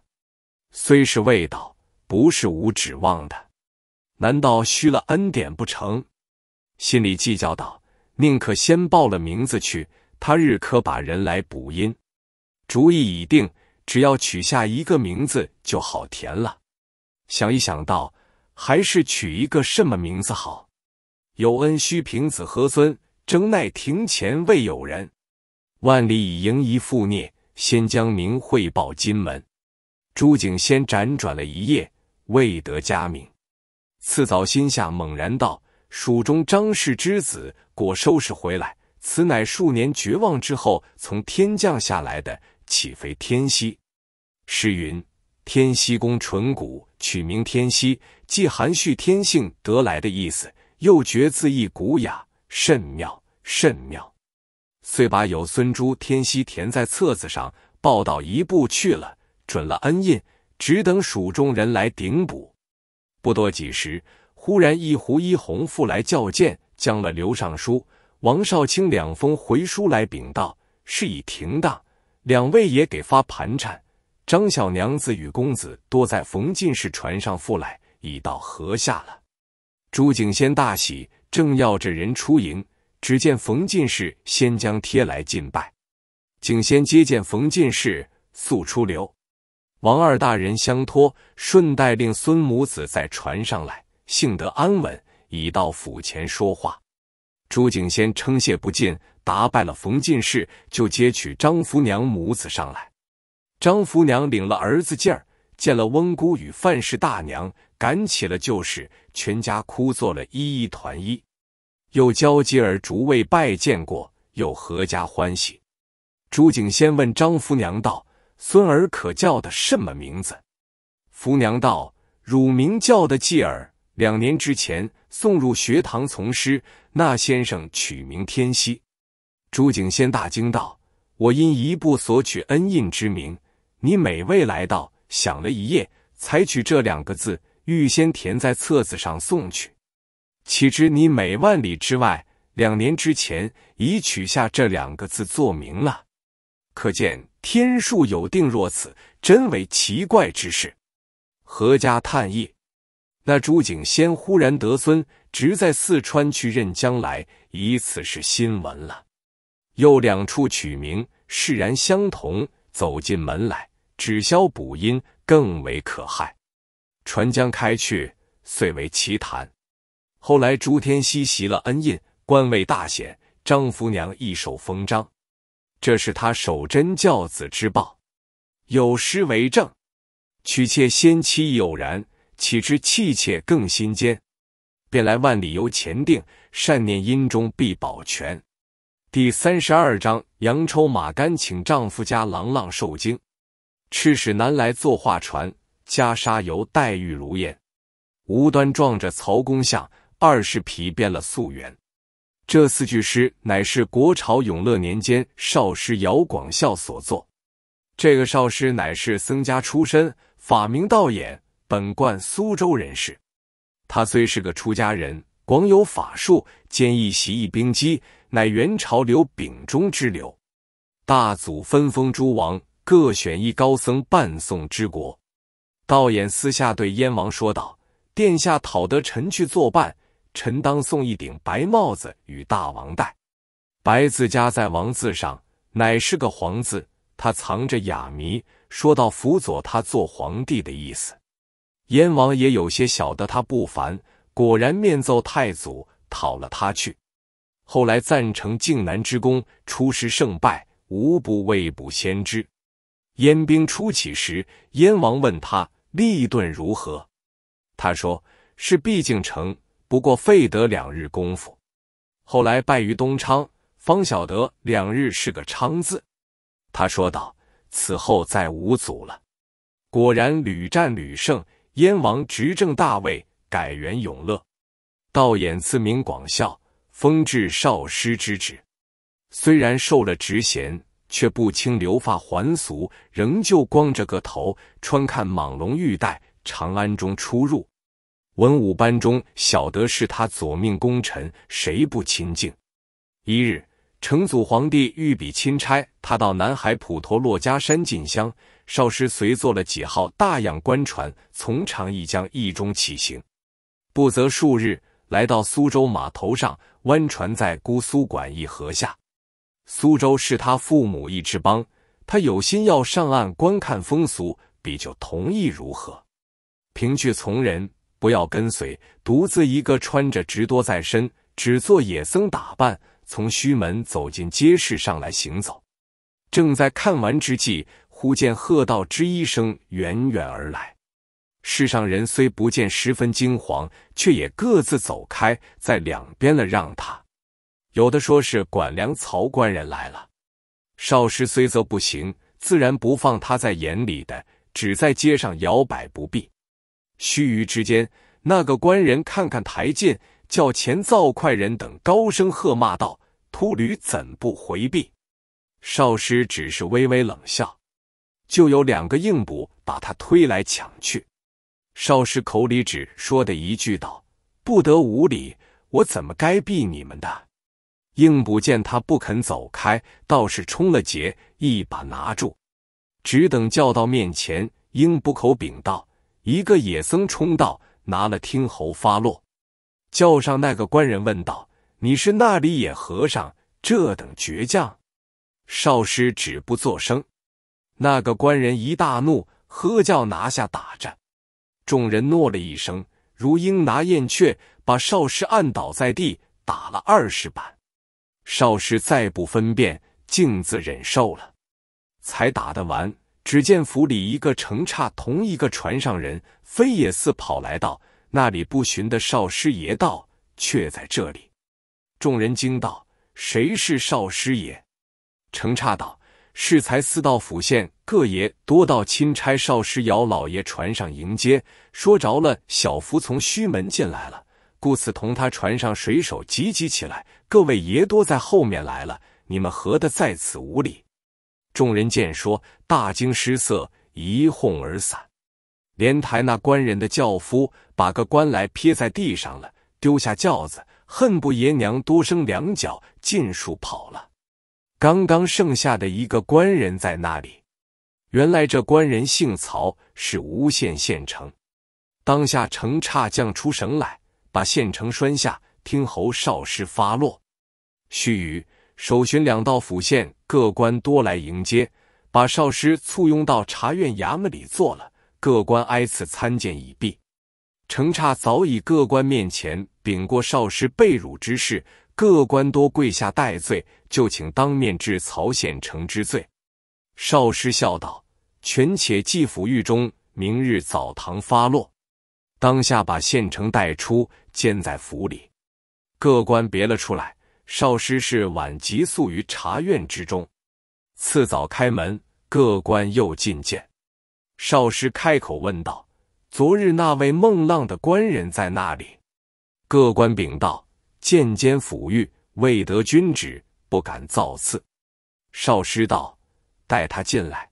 虽是未到，不是无指望的。难道虚了恩典不成？心里计较道。宁可先报了名字去，他日可把人来补阴。主意已定，只要取下一个名字就好填了。想一想到，还是取一个什么名字好？有恩须凭子和尊，争奈庭前未有人。万里已迎一父孽，先将名汇报金门。朱景先辗转了一夜，未得佳名。次早心下猛然道。蜀中张氏之子果收拾回来，此乃数年绝望之后从天降下来的，岂非天锡？诗云：“天锡公纯古，取名天锡，既含蓄天性得来的意思，又觉字意古雅，甚妙甚妙。”遂把有孙朱天锡填在册子上，报到一步去了，准了恩印，只等蜀中人来顶补。不多几时。忽然，一胡一红复来叫见，将了刘尚书、王少卿两封回书来禀道：事已停当，两位也给发盘缠。张小娘子与公子多在冯进士船上复来，已到河下了。朱景仙大喜，正要着人出迎，只见冯进士先将贴来进拜。景仙接见冯进士，速出留。王二大人相托，顺带令孙母子在船上来。幸得安稳，已到府前说话。朱景仙称谢不尽，答拜了冯进士，就接取张福娘母子上来。张福娘领了儿子继儿，见了翁姑与范氏大娘，赶起了旧事，全家哭作了一一团衣，又交接而逐位拜见过，又阖家欢喜。朱景仙问张福娘道：“孙儿可叫的什么名字？”福娘道：“乳名叫的继儿。”两年之前送入学堂从师，那先生取名天锡。朱景先大惊道：“我因一步索取恩印之名，你每未来到，想了一夜，才取这两个字，预先填在册子上送去。岂知你每万里之外，两年之前已取下这两个字作名了？可见天数有定，若此，真为奇怪之事。何家叹夜。那朱景先忽然得孙，直在四川去任将来，以此是新闻了。又两处取名，释然相同。走进门来，只消补音，更为可害。船将开去，遂为奇谈。后来朱天锡袭了恩印，官位大显。张福娘一手封章，这是他守贞教子之报。有诗为证：娶妾先妻有然。岂知弃妾更心坚，便来万里由前定。善念阴中必保全。第三十二章：杨抽马干请丈夫家；郎浪受惊，赤史南来坐画船。袈裟犹黛玉如烟，无端撞着曹公像。二是疲遍了素缘。这四句诗乃是国朝永乐年间少师姚广孝所作。这个少师乃是僧家出身，法名道眼。本贯苏州人士，他虽是个出家人，广有法术，兼一习一兵机，乃元朝刘秉忠之流。大祖分封诸王，各选一高僧伴送之国。道衍私下对燕王说道：“殿下讨得臣去作伴，臣当送一顶白帽子与大王戴，白字加在王字上，乃是个皇字。他藏着哑谜，说到辅佐他做皇帝的意思。”燕王也有些晓得他不凡，果然面奏太祖讨了他去。后来赞成靖南之功，出师胜败无不未卜先知。燕兵初起时，燕王问他立顿如何？他说是毕竟成，不过费得两日功夫。后来败于东昌，方晓得两日是个昌字。他说道：“此后再无阻了。”果然屡战屡胜。燕王执政大位，改元永乐。道衍赐名广孝，封至少师之职。虽然受了职衔，却不轻留发还俗，仍旧光着个头，穿看蟒龙玉带，长安中出入。文武班中晓得是他左命功臣，谁不亲近？一日，成祖皇帝御笔钦差他到南海普陀洛珈山进香。少师随坐了几号大洋官船，从长义江一中起行，不则数日，来到苏州码头上。湾船在姑苏馆驿河下。苏州是他父母一之邦，他有心要上岸观看风俗，比就同意如何？凭据从人，不要跟随，独自一个穿着直多在身，只做野僧打扮，从虚门走进街市上来行走。正在看完之际。忽见喝道之一声远远而来，世上人虽不见十分惊惶，却也各自走开，在两边了让他。有的说是管粮曹官人来了，少师虽则不行，自然不放他在眼里，的只在街上摇摆不避。须臾之间，那个官人看看台近，叫前灶快人等高声喝骂道：“秃驴怎不回避？”少师只是微微冷笑。就有两个硬补把他推来抢去，少师口里只说的一句道：“不得无礼，我怎么该避你们的？”硬补见他不肯走开，倒是冲了劫，一把拿住，只等叫到面前，硬不口禀道：“一个野僧冲到，拿了听候发落。”叫上那个官人问道：“你是那里野和尚？这等倔强？”少师止不作声。那个官人一大怒，喝叫拿下打着，众人诺了一声，如鹰拿燕雀，把少师按倒在地，打了二十板。少师再不分辨，径自忍受了，才打得完。只见府里一个程差，同一个船上人飞也似跑来到那里不寻的少师爷道，却在这里。”众人惊道：“谁是少师爷？”程差道。适才四道府县各爷多到钦差少师姚老爷船上迎接，说着了，小福从虚门进来了，故此同他船上水手急急起来，各位爷多在后面来了，你们何得在此无礼？众人见说，大惊失色，一哄而散。莲台那官人的轿夫把个官来撇在地上了，丢下轿子，恨不爷娘多生两脚，尽数跑了。刚刚剩下的一个官人在那里，原来这官人姓曹，是无限县城。当下程差将出绳来，把县城拴下，听侯少师发落。须臾，首巡两道府县各官多来迎接，把少师簇拥到察院衙门里坐了。各官挨次参见已毕，程差早已各官面前禀过少师被辱之事。各官多跪下待罪，就请当面治曹县丞之罪。少师笑道：“权且寄府狱中，明日早堂发落。”当下把县丞带出，监在府里。各官别了出来，少师是晚急宿于茶院之中。次早开门，各官又进见。少师开口问道：“昨日那位孟浪的官人在那里？”各官禀道。渐兼抚育，未得君旨，不敢造次。少师道：“带他进来。”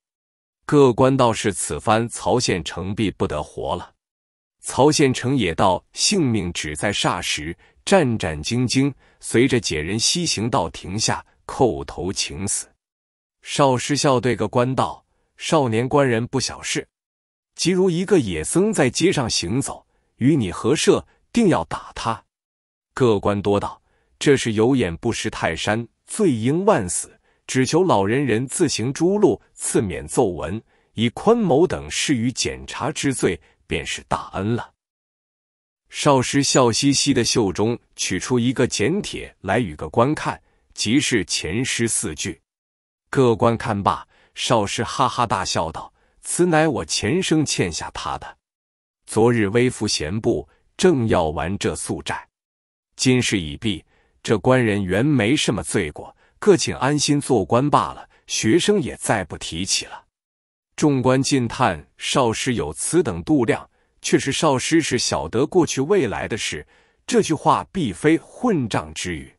各官道士此番曹县丞必不得活了。曹县丞也道：“性命只在霎时，战战兢兢，随着解人西行，到亭下叩头请死。”少师笑对个官道：“少年官人不小事，即如一个野僧在街上行走，与你合射，定要打他。”各官多道，这是有眼不识泰山，罪应万死。只求老人人自行诛戮，赐免奏文，以宽某等事于检查之罪，便是大恩了。少师笑嘻嘻的袖中取出一个简帖来，与个观看，即是前诗四句。各官看罢，少师哈哈大笑道：“此乃我前生欠下他的。昨日微服闲步，正要完这宿债。”今事已毕，这官人原没什么罪过，各请安心做官罢了。学生也再不提起了。众官尽叹少师有此等度量，却是少师是晓得过去未来的事。这句话必非混账之语。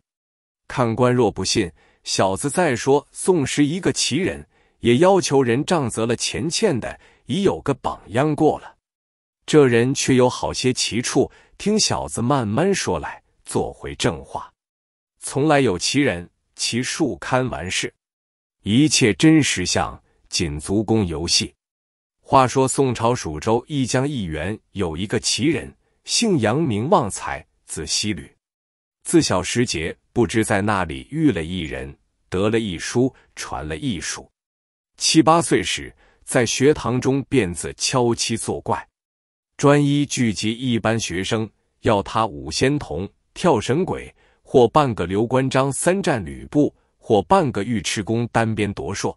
看官若不信，小子再说：宋时一个奇人，也要求人杖责了钱欠的，已有个榜样过了。这人却有好些奇处，听小子慢慢说来。做回正话，从来有奇人，其数堪完事。一切真实相，仅足供游戏。话说宋朝蜀州一江一员，有一个奇人，姓杨名旺财，字希吕。自小时节，不知在那里遇了一人，得了一书，传了艺术。七八岁时，在学堂中便自敲漆作怪，专一聚集一班学生，要他五仙童。跳神鬼，或半个刘关张三战吕布，或半个尉迟恭单边夺槊，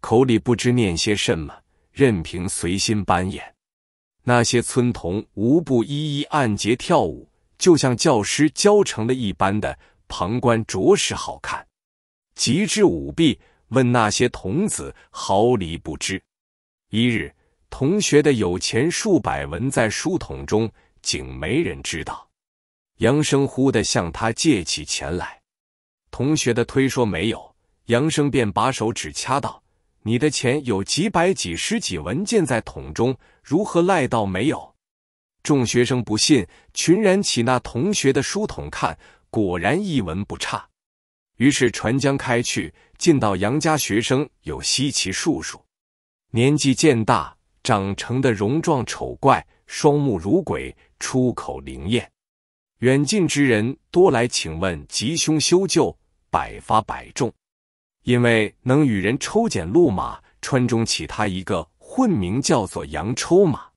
口里不知念些甚么，任凭随心搬演。那些村童无不一一按节跳舞，就像教师教成的一般的旁观，着实好看。极致舞弊，问那些童子毫厘不知。一日，同学的有钱数百文在书桶中，竟没人知道。杨生忽地向他借起钱来，同学的推说没有，杨生便把手指掐道：“你的钱有几百、几十几文件在桶中，如何赖到没有？”众学生不信，群燃起那同学的书桶看，果然一文不差。于是船将开去，进到杨家，学生有稀奇数数，年纪渐大，长成的容状丑怪，双目如鬼，出口灵验。远近之人多来请问吉凶修旧，百发百中，因为能与人抽检鹿马，川中起他一个混名叫做杨抽马。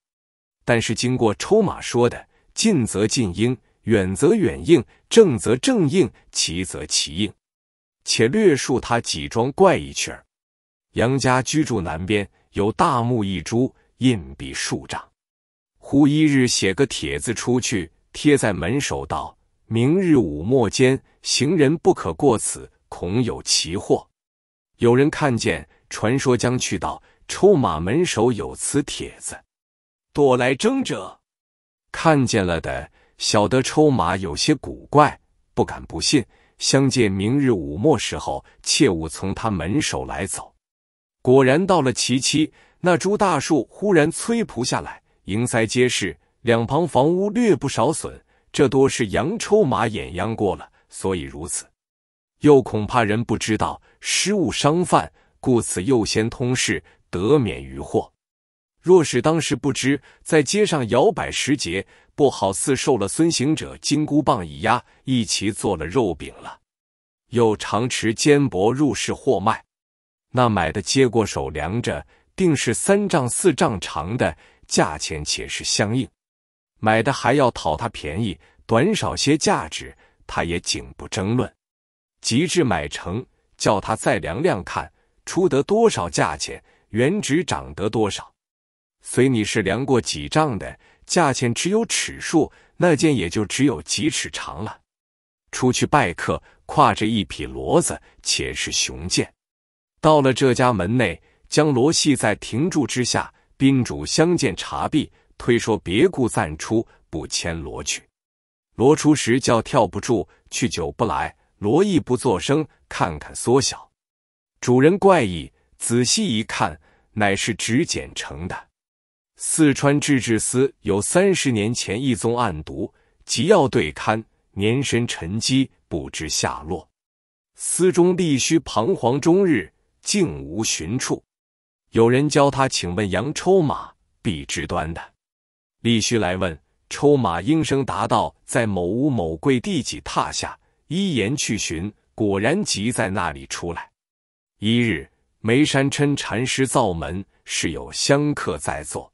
但是经过抽马说的近则近应，远则远应，正则正应，奇则奇应，且略述他几桩怪异趣儿。杨家居住南边，有大木一株，硬笔数丈。忽一日写个帖子出去。贴在门首道：“明日午末间，行人不可过此，恐有奇祸。”有人看见，传说将去道：“抽马门首有此帖子，躲来争者。”看见了的，晓得抽马有些古怪，不敢不信。相见明日午末时候，切勿从他门首来走。果然到了其期，那株大树忽然摧仆下来，营塞皆是。两旁房屋略不少损，这多是羊抽马眼殃过了，所以如此。又恐怕人不知道，失物商贩，故此又先通事，得免于祸。若是当时不知，在街上摇摆时节，不好似受了孙行者金箍棒一压，一齐做了肉饼了。又常持尖薄入市货卖，那买的接过手量着，定是三丈四丈长的，价钱且是相应。买的还要讨他便宜，短少些价值，他也竟不争论。及至买成，叫他再量量看，出得多少价钱，原值涨得多少。随你是量过几丈的价钱，只有尺数，那件也就只有几尺长了。出去拜客，挎着一匹骡子，且是雄健。到了这家门内，将罗系在亭柱之下，宾主相见，茶毕。推说别故暂出，不牵罗去。罗出时叫跳不住，去久不来。罗亦不作声，看看缩小。主人怪异，仔细一看，乃是纸剪成的。四川制制司有三十年前一宗案牍，急要对勘，年深沉积，不知下落。司中吏虚彷徨终日，竟无寻处。有人教他，请问羊抽马，必知端的。李须来问，抽马应声答道：“在某屋某柜第几榻下。”依言去寻，果然即在那里出来。一日，梅山琛禅师造门，是有香客在座。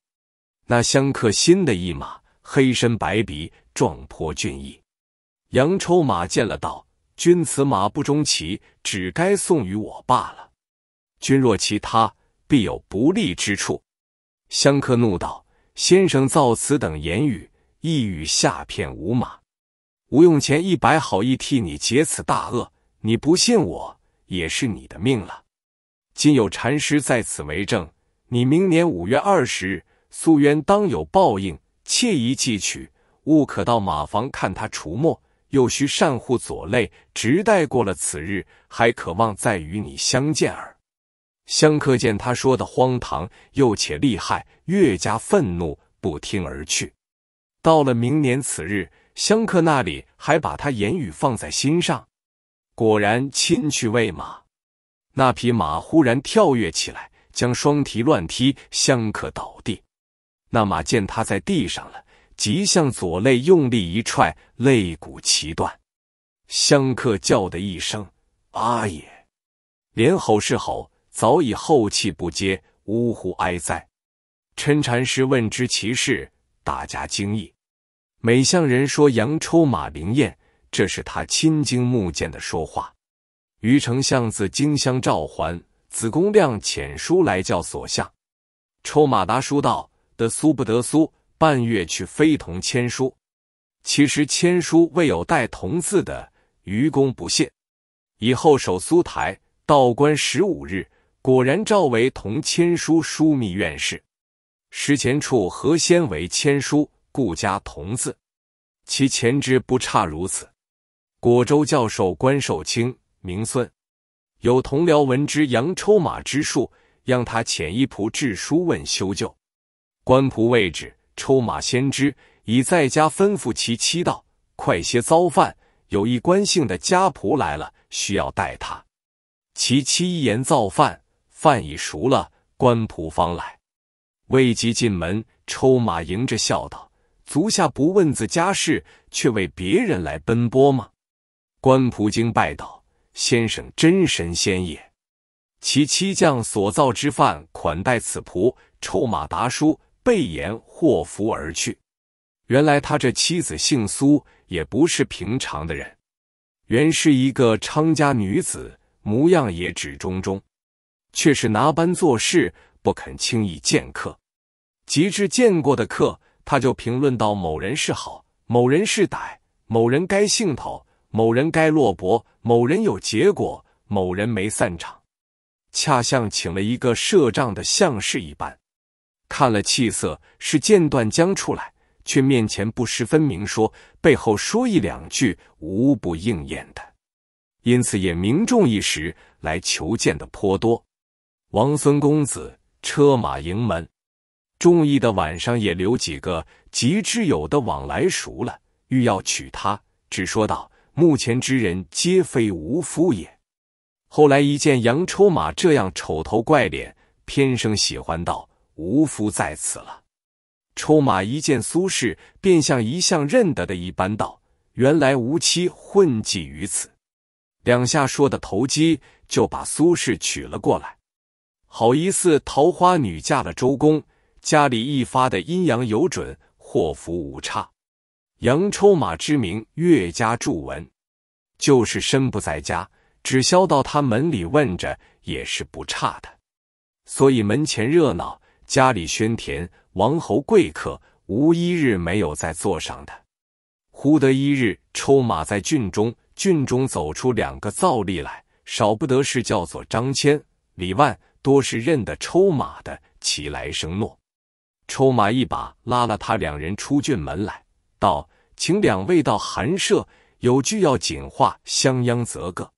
那香客新的一马，黑身白鼻，壮颇俊逸。杨抽马见了，道：“君此马不中骑，只该送与我罢了。君若骑他，必有不利之处。”香客怒道。先生造此等言语，意欲下骗无马。吴用前一百好意替你解此大恶，你不信我，也是你的命了。今有禅师在此为证，你明年五月二十日，宿冤当有报应，切宜记取。勿可到马房看他除没，又需善护左肋，直待过了此日，还可望再与你相见耳。香客见他说的荒唐，又且厉害，越加愤怒，不听而去。到了明年此日，香客那里还把他言语放在心上。果然亲去喂马，那匹马忽然跳跃起来，将双蹄乱踢，香客倒地。那马见他在地上了，即向左肋用力一踹，肋骨齐断。香客叫的一声“阿也”，连吼是吼。早已后气不接，呜呼哀哉！陈禅师问之其事，大家惊异。每向人说羊抽马灵验，这是他亲经目见的说话。于丞相自荆襄召还，子公亮遣书来教所向抽马达书道得苏不得苏，半月去非同签书。其实签书未有带同字的，愚公不屑。以后守苏台道观十五日。果然，赵为同签书枢密院士，识前处何先为签书，故家同字。其前知不差如此。果州教授关寿卿，名孙，有同僚闻之，扬抽马之术，让他遣一仆致书问修旧。官仆位置抽马先知，已在家吩咐其妻道：“快些造饭，有一关姓的家仆来了，需要带他。”其妻一言造饭。饭已熟了，官仆方来，未及进门，抽马迎着笑道：“足下不问自家事，却为别人来奔波吗？”官仆惊拜道：“先生真神仙也。”其妻将所造之饭款待此仆，抽马达书，备言祸福而去。原来他这妻子姓苏，也不是平常的人，原是一个娼家女子，模样也只中中。却是拿班做事，不肯轻易见客。及至见过的客，他就评论到某人是好，某人是歹，某人该兴头，某人该落泊，某人有结果，某人没散场。恰像请了一个赊账的相士一般，看了气色是间断将出来，却面前不识分明说，背后说一两句，无不应验的。因此也名重一时，来求见的颇多。王孙公子车马迎门，中意的晚上也留几个，及之有的往来熟了，欲要娶她，只说道：目前之人皆非无夫也。后来一见杨抽马这样丑头怪脸，偏生喜欢道：无夫在此了。抽马一见苏轼，便像一向认得的一般道：原来无妻混迹于此。两下说的投机，就把苏轼娶了过来。好一似桃花女嫁了周公，家里一发的阴阳有准，祸福无差。杨抽马之名越加著文，就是身不在家，只消到他门里问着，也是不差的。所以门前热闹，家里喧甜，王侯贵客无一日没有在座上的。忽得一日抽马在郡中，郡中走出两个造吏来，少不得是叫做张骞、李万。多是认得抽马的，起来声诺。抽马一把拉了他两人出郡门来，道：“请两位到寒舍，有句要紧话相央则个。”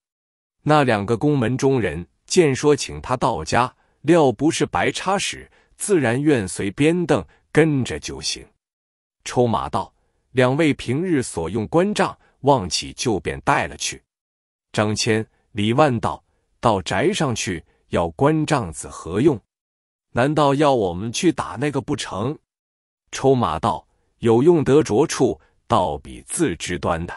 那两个宫门中人见说请他到家，料不是白差使，自然愿随边凳跟着就行。抽马道：“两位平日所用官仗，忘起就便带了去。”张骞、李万道：“到宅上去。”要关帐子何用？难道要我们去打那个不成？抽马道有用得着处，倒比自知端的。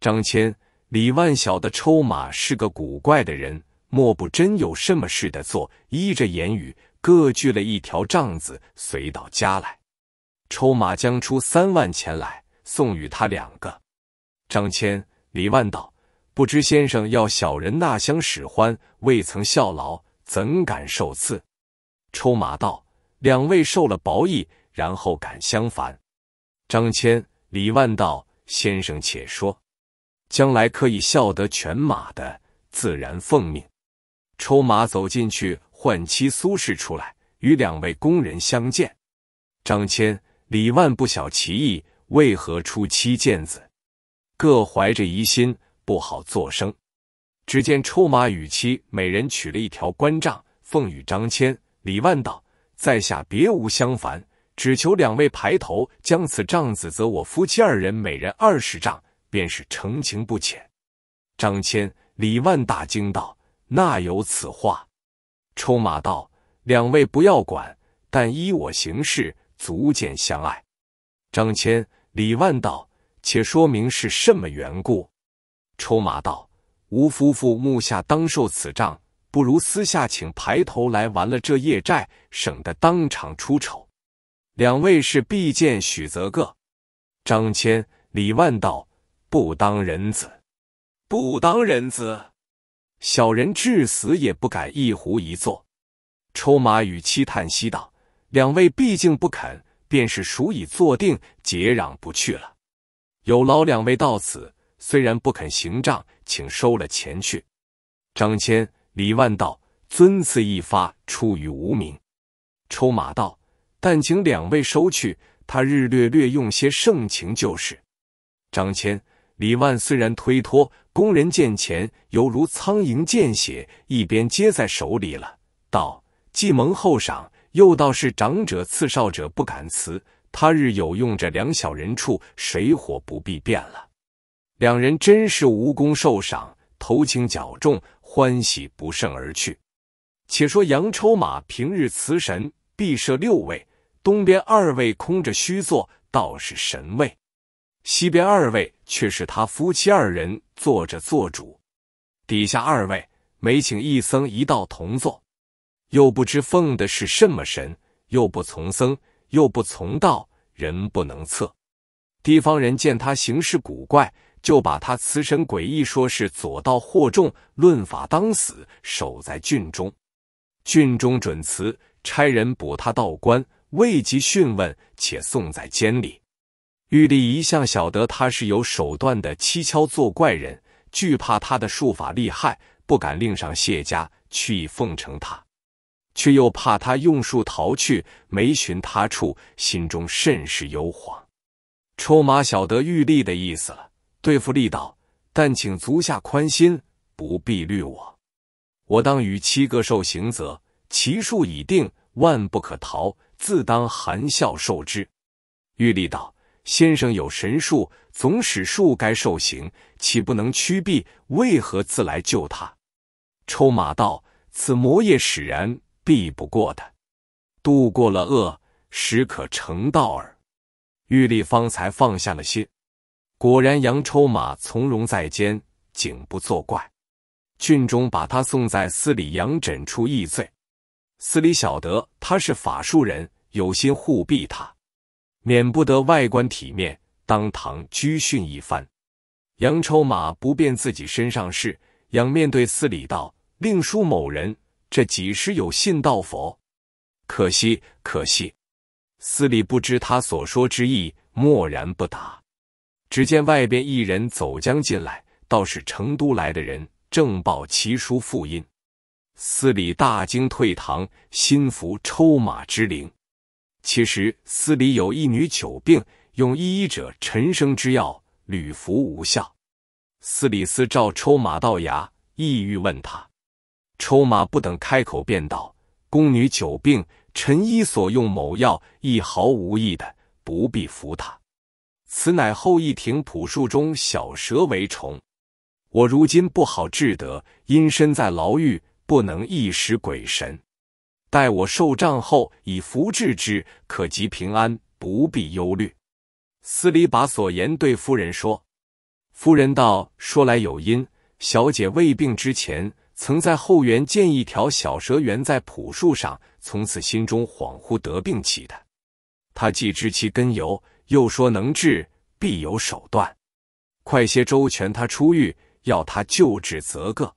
张骞、李万小的抽马是个古怪的人，莫不真有什么事的做？依着言语，各聚了一条帐子，随到家来。抽马将出三万钱来，送与他两个。张骞、李万道：不知先生要小人那厢使欢。未曾效劳，怎敢受赐？抽马道，两位受了薄意，然后敢相烦。张骞、李万道，先生且说，将来可以效得犬马的，自然奉命。抽马走进去，唤妻苏氏出来，与两位工人相见。张骞、李万不晓其意，为何出妻见子？各怀着疑心，不好作声。只见抽马与妻每人取了一条官杖，奉与张骞。李万道：“在下别无相烦，只求两位抬头，将此杖子，则我夫妻二人每人二十杖，便是成情不浅。”张骞、李万大惊道：“那有此话？”抽马道：“两位不要管，但依我行事，足见相爱。”张骞、李万道：“且说明是什么缘故。”抽马道。吴夫妇目下当受此账，不如私下请排头来完了这夜债，省得当场出丑。两位是必见许泽个、张骞、李万道，不当人子，不当人子，小人至死也不敢一壶一坐。抽马与妻叹息道：“两位毕竟不肯，便是数已坐定，结壤不去了。有劳两位到此。”虽然不肯行账，请收了钱去。张骞、李万道：“尊赐一发出于无名。”抽马道：“但请两位收去，他日略略用些盛情就是。”张骞、李万虽然推脱，工人见钱犹如苍蝇见血，一边接在手里了，道：“既蒙厚赏，又道是长者赐少者不敢辞。他日有用这两小人处，水火不必变了。”两人真是无功受赏，头轻脚重，欢喜不胜而去。且说杨抽马平日辞神，必设六位，东边二位空着虚坐，倒是神位；西边二位却是他夫妻二人坐着做主。底下二位没请一僧一道同坐，又不知奉的是什么神，又不从僧，又不从道，人不能测。地方人见他行事古怪。就把他辞神诡异，说是左道惑众，论法当死。守在郡中，郡中准辞差人捕他到官，未及讯问，且送在监里。玉帝一向晓得他是有手段的蹊跷作怪人，惧怕他的术法厉害，不敢令上谢家去奉承他，却又怕他用术逃去，没寻他处，心中甚是忧惶。抽马晓得玉帝的意思了。对付力道，但请足下宽心，不必虑我。我当与七个受刑，则其数已定，万不可逃，自当含笑受之。玉立道：“先生有神术，总使术该受刑，岂不能驱避？为何自来救他？”抽马道：“此魔业使然，避不过的。度过了恶，时可成道耳。”玉立方才放下了心。果然，杨抽马从容在肩，竟不作怪。郡中把他送在司礼杨枕处议罪，司礼晓得他是法术人，有心护庇他，免不得外观体面，当堂拘训一番。杨抽马不便自己身上事，仰面对司礼道：“令叔某人，这几时有信到否？可惜，可惜。”司礼不知他所说之意，默然不答。只见外边一人走将进来，倒是成都来的人，正报奇书复印。司礼大惊，退堂，心服抽马之灵。其实司礼有一女久病，用医者陈生之药屡服无效。司礼司照抽马到衙，意欲问他，抽马不等开口便道：宫女久病，陈医所用某药一毫无益的，不必服他。此乃后羿亭朴树中小蛇为虫，我如今不好治得，因身在牢狱，不能一时鬼神。待我受杖后，以符治之，可及平安，不必忧虑。司礼把所言对夫人说，夫人道：“说来有因，小姐未病之前，曾在后园见一条小蛇缘在朴树上，从此心中恍惚得病起的。他既知其根由。”又说能治必有手段，快些周全他出狱，要他救治则个。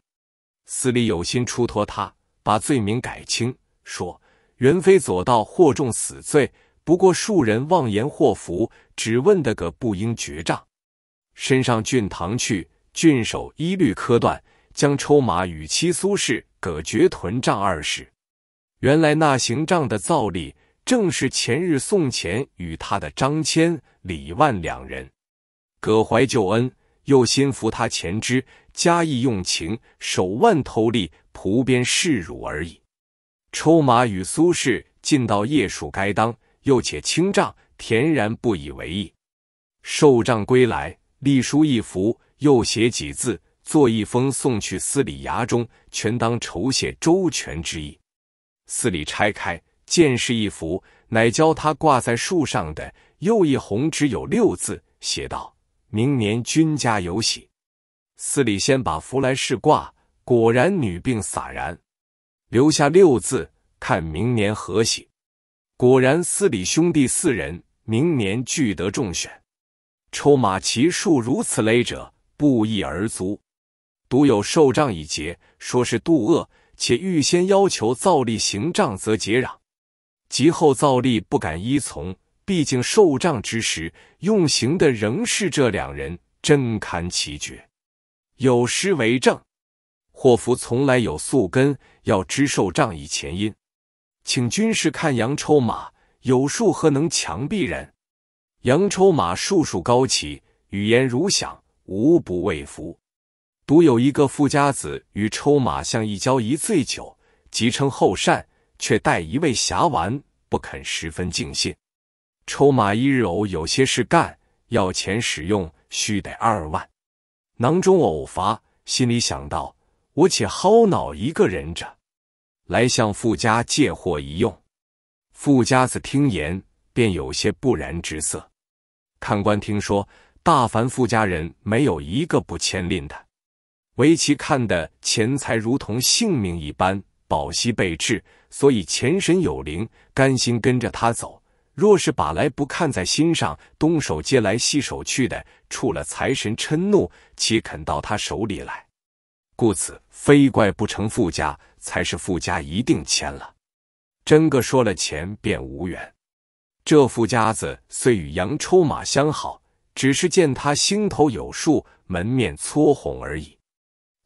司礼有心出脱他，把罪名改轻，说元妃左道惑众死罪，不过庶人妄言祸福，只问得个不应绝杖。身上郡堂去，郡守一律磕断，将抽马与妻苏氏葛绝屯杖二十。原来那行杖的造例。正是前日送钱与他的张骞、李万两人，葛怀旧恩又心服他前知，加意用情，手腕偷利，仆鞭示辱而已。抽马与苏轼进到夜署该当，又且清账，恬然不以为意。受账归来，隶书一幅，又写几字，作一封送去司礼衙中，全当酬谢周全之意。司礼拆开。见是一幅，乃教他挂在树上的。又一红纸有六字，写道：“明年君家有喜。”司礼先把符来试卦，果然女病洒然，留下六字，看明年何喜。果然司礼兄弟四人，明年俱得中选。抽马骑术如此累者，不一而足。独有受杖一节，说是度厄，且预先要求造立行杖，则结壤。及后造例不敢依从，毕竟受杖之时，用刑的仍是这两人，真堪奇绝。有诗为证：祸福从来有宿根，要知受杖以前因。请军士看羊抽马，有数何能强避人？羊抽马，术数高奇，语言如响，无不畏服。独有一个富家子与抽马相一交，一醉酒，即称后善。却带一位侠玩不肯十分尽信，抽马一日偶有些事干，要钱使用，须得二万，囊中偶乏，心里想到我且薅脑一个人着，来向富家借货一用。富家子听言，便有些不然之色。看官听说，大凡富家人没有一个不牵吝的，唯其看的钱财如同性命一般，保息备至。所以钱神有灵，甘心跟着他走。若是把来不看在心上，东手接来西手去的，触了财神嗔怒，岂肯到他手里来？故此非怪不成富家，才是富家一定签了。真个说了钱便无缘。这富家子虽与杨抽马相好，只是见他心头有数，门面搓哄而已。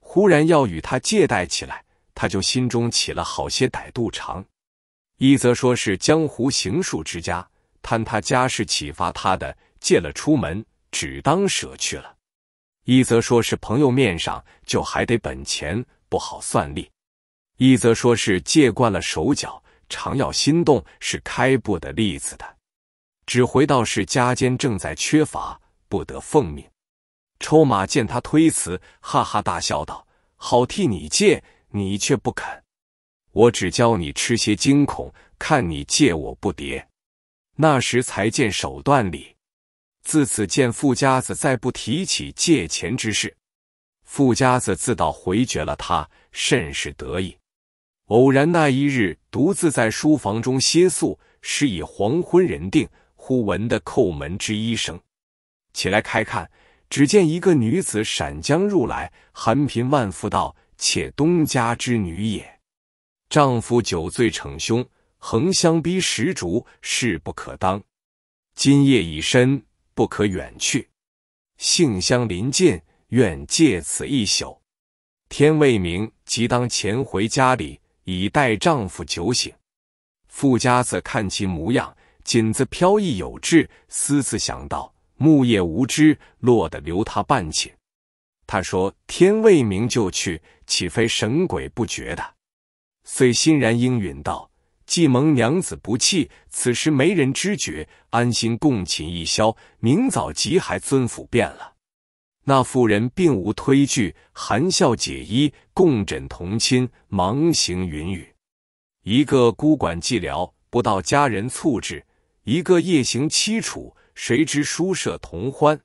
忽然要与他借贷起来。他就心中起了好些歹度肠，一则说是江湖行术之家，贪他家世启发他的，借了出门只当舍去了；一则说是朋友面上，就还得本钱，不好算利；一则说是借惯了手脚，常要心动，是开不的例子的。只回到是家间正在缺乏，不得奉命。抽马见他推辞，哈哈大笑道：“好替你借。”你却不肯，我只教你吃些惊恐，看你借我不迭，那时才见手段里。自此见富家子再不提起借钱之事，富家子自倒回绝了他，甚是得意。偶然那一日独自在书房中歇宿，时已黄昏人定，忽闻得叩门之一声，起来开看，只见一个女子闪将入来，含贫万夫道。且东家之女也，丈夫酒醉逞凶，横相逼十竹，势不可当。今夜已深，不可远去。性相临近，愿借此一宿。天未明，即当潜回家里，以待丈夫酒醒。富家子看其模样，锦子飘逸有致，私自想到：木叶无知，落得留他半寝。他说：“天未明就去，岂非神鬼不觉的？”遂欣然应允道：“既蒙娘子不弃，此时没人知觉，安心共寝一宵。明早即还尊府便了。”那妇人并无推拒，含笑解衣，共枕同衾，忙行云雨。一个孤馆寂寥，不到佳人促织；一个夜行凄楚，谁知书舍同欢？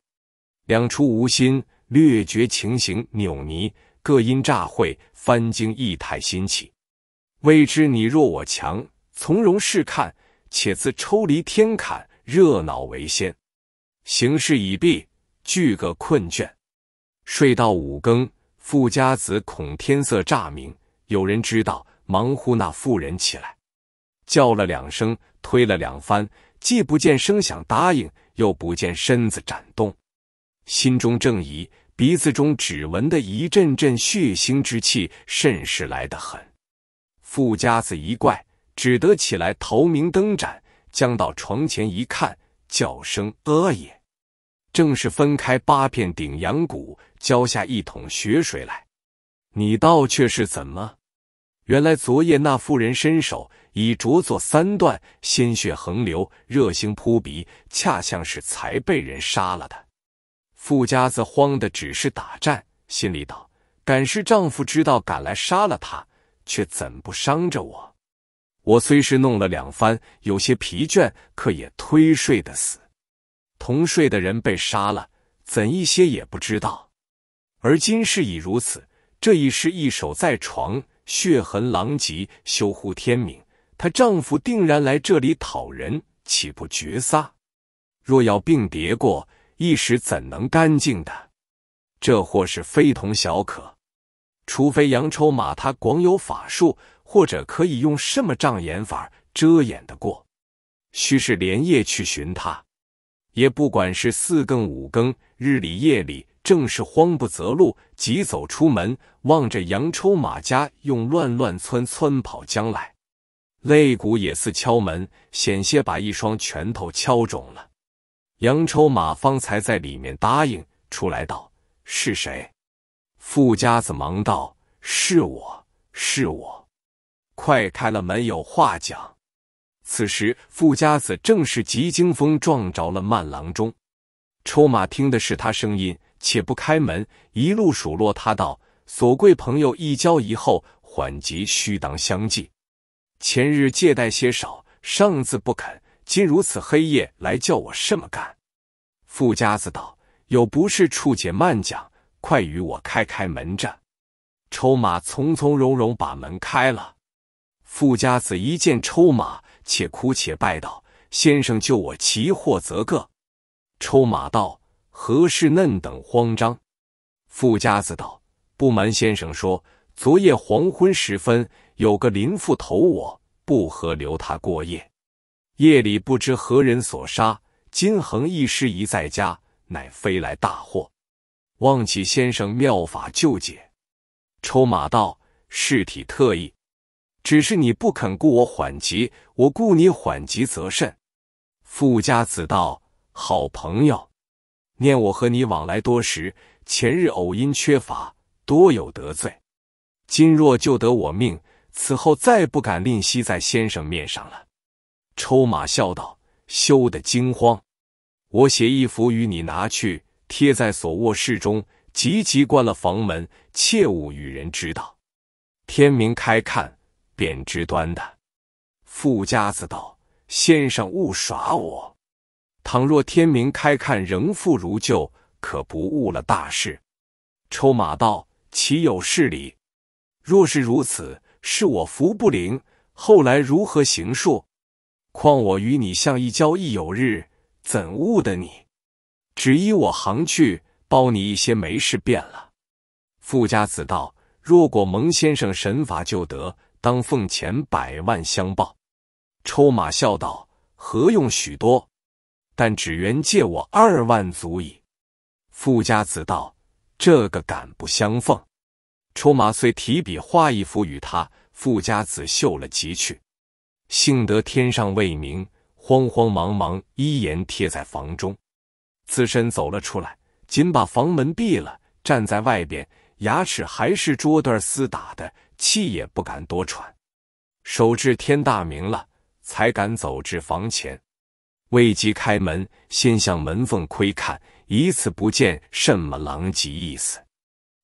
两处无心。略觉情形扭捏，各因诈会翻经异态新奇，未知你弱我强，从容试看，且自抽离天坎，热闹为先。行事已毕，聚个困倦，睡到五更。富家子恐天色乍明，有人知道，忙呼那妇人起来，叫了两声，推了两番，既不见声响答应，又不见身子展动，心中正疑。鼻子中只闻的一阵阵血腥之气，甚是来得很。富家子一怪，只得起来，投明灯盏，将到床前一看，叫声“阿也”，正是分开八片顶阳骨，浇下一桶血水来。你倒却是怎么？原来昨夜那妇人伸手，已着作三段，鲜血横流，热腥扑鼻，恰像是才被人杀了的。富家子慌的只是打战，心里道：“敢是丈夫知道赶来杀了他，却怎不伤着我？我虽是弄了两番，有些疲倦，可也推睡得死。同睡的人被杀了，怎一些也不知道。而今事已如此，这一时一手在床，血痕狼藉，休乎天明，她丈夫定然来这里讨人，岂不绝杀？若要并别过。”一时怎能干净的？这货是非同小可，除非杨抽马他广有法术，或者可以用什么障眼法遮掩的过。须是连夜去寻他，也不管是四更五更，日里夜里，正是慌不择路，急走出门，望着杨抽马家用乱乱窜窜跑将来，肋骨也似敲门，险些把一双拳头敲肿了。杨抽马方才在里面答应出来道：“是谁？”富家子忙道：“是我，是我，快开了门，有话讲。”此时富家子正是急惊风撞着了慢郎中，抽马听的是他声音，且不开门，一路数落他道：“所贵朋友一交一厚，缓急须当相济。前日借贷些少，上次不肯。”今如此黑夜来叫我甚么干？富家子道：“有不是处，且慢讲，快与我开开门着。”抽马从从容容把门开了。富家子一见抽马，且哭且拜道：“先生救我，其祸则个。”抽马道：“何事恁等慌张？”富家子道：“不瞒先生说，昨夜黄昏时分，有个林妇投我，不合留他过夜。”夜里不知何人所杀，金恒一师一在家，乃飞来大祸，望起先生妙法救解。抽马道，事体特异，只是你不肯顾我缓急，我顾你缓急则甚。富家子道：好朋友，念我和你往来多时，前日偶因缺乏，多有得罪，今若救得我命，此后再不敢吝惜在先生面上了。抽马笑道：“羞得惊慌，我写一幅与你拿去，贴在所卧室中，急急关了房门，切勿与人知道。天明开看，便知端的。”富家子道：“先生勿耍我，倘若天明开看仍复如旧，可不误了大事？”抽马道：“岂有是理？若是如此，是我福不灵，后来如何行术？”况我与你相一交易有日，怎误的你？只依我行去，包你一些没事便了。富家子道：“若果蒙先生神法救得，当奉钱百万相报。”抽马笑道：“何用许多？但只缘借我二万足矣。”富家子道：“这个敢不相奉？”抽马遂提笔画一幅与他，富家子绣了即去。幸得天上未明，慌慌忙忙，依言贴在房中，自身走了出来，紧把房门闭了，站在外边，牙齿还是捉断厮打的，气也不敢多喘，守至天大明了，才敢走至房前，未及开门，先向门缝窥看，以此不见什么狼藉意思，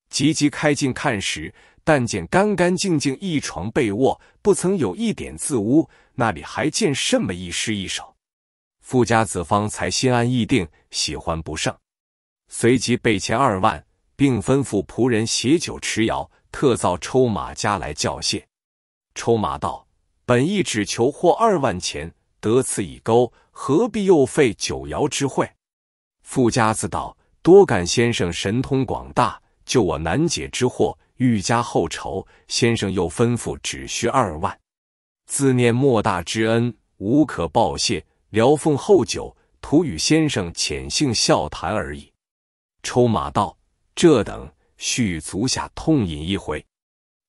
急急开进看时。但见干干净净一床被卧，不曾有一点渍污。那里还见什么一尸一手？富家子方才心安意定，喜欢不胜。随即备钱二万，并吩咐仆人携酒持肴，特造抽马家来叫谢。抽马道：“本意只求获二万钱，得此以够，何必又费九窑之会？”富家子道：“多感先生神通广大，救我难解之惑。”欲加厚酬，先生又吩咐只需二万。自念莫大之恩，无可报谢，聊奉厚酒，徒与先生浅性笑谈而已。抽马道：这等续足下痛饮一回。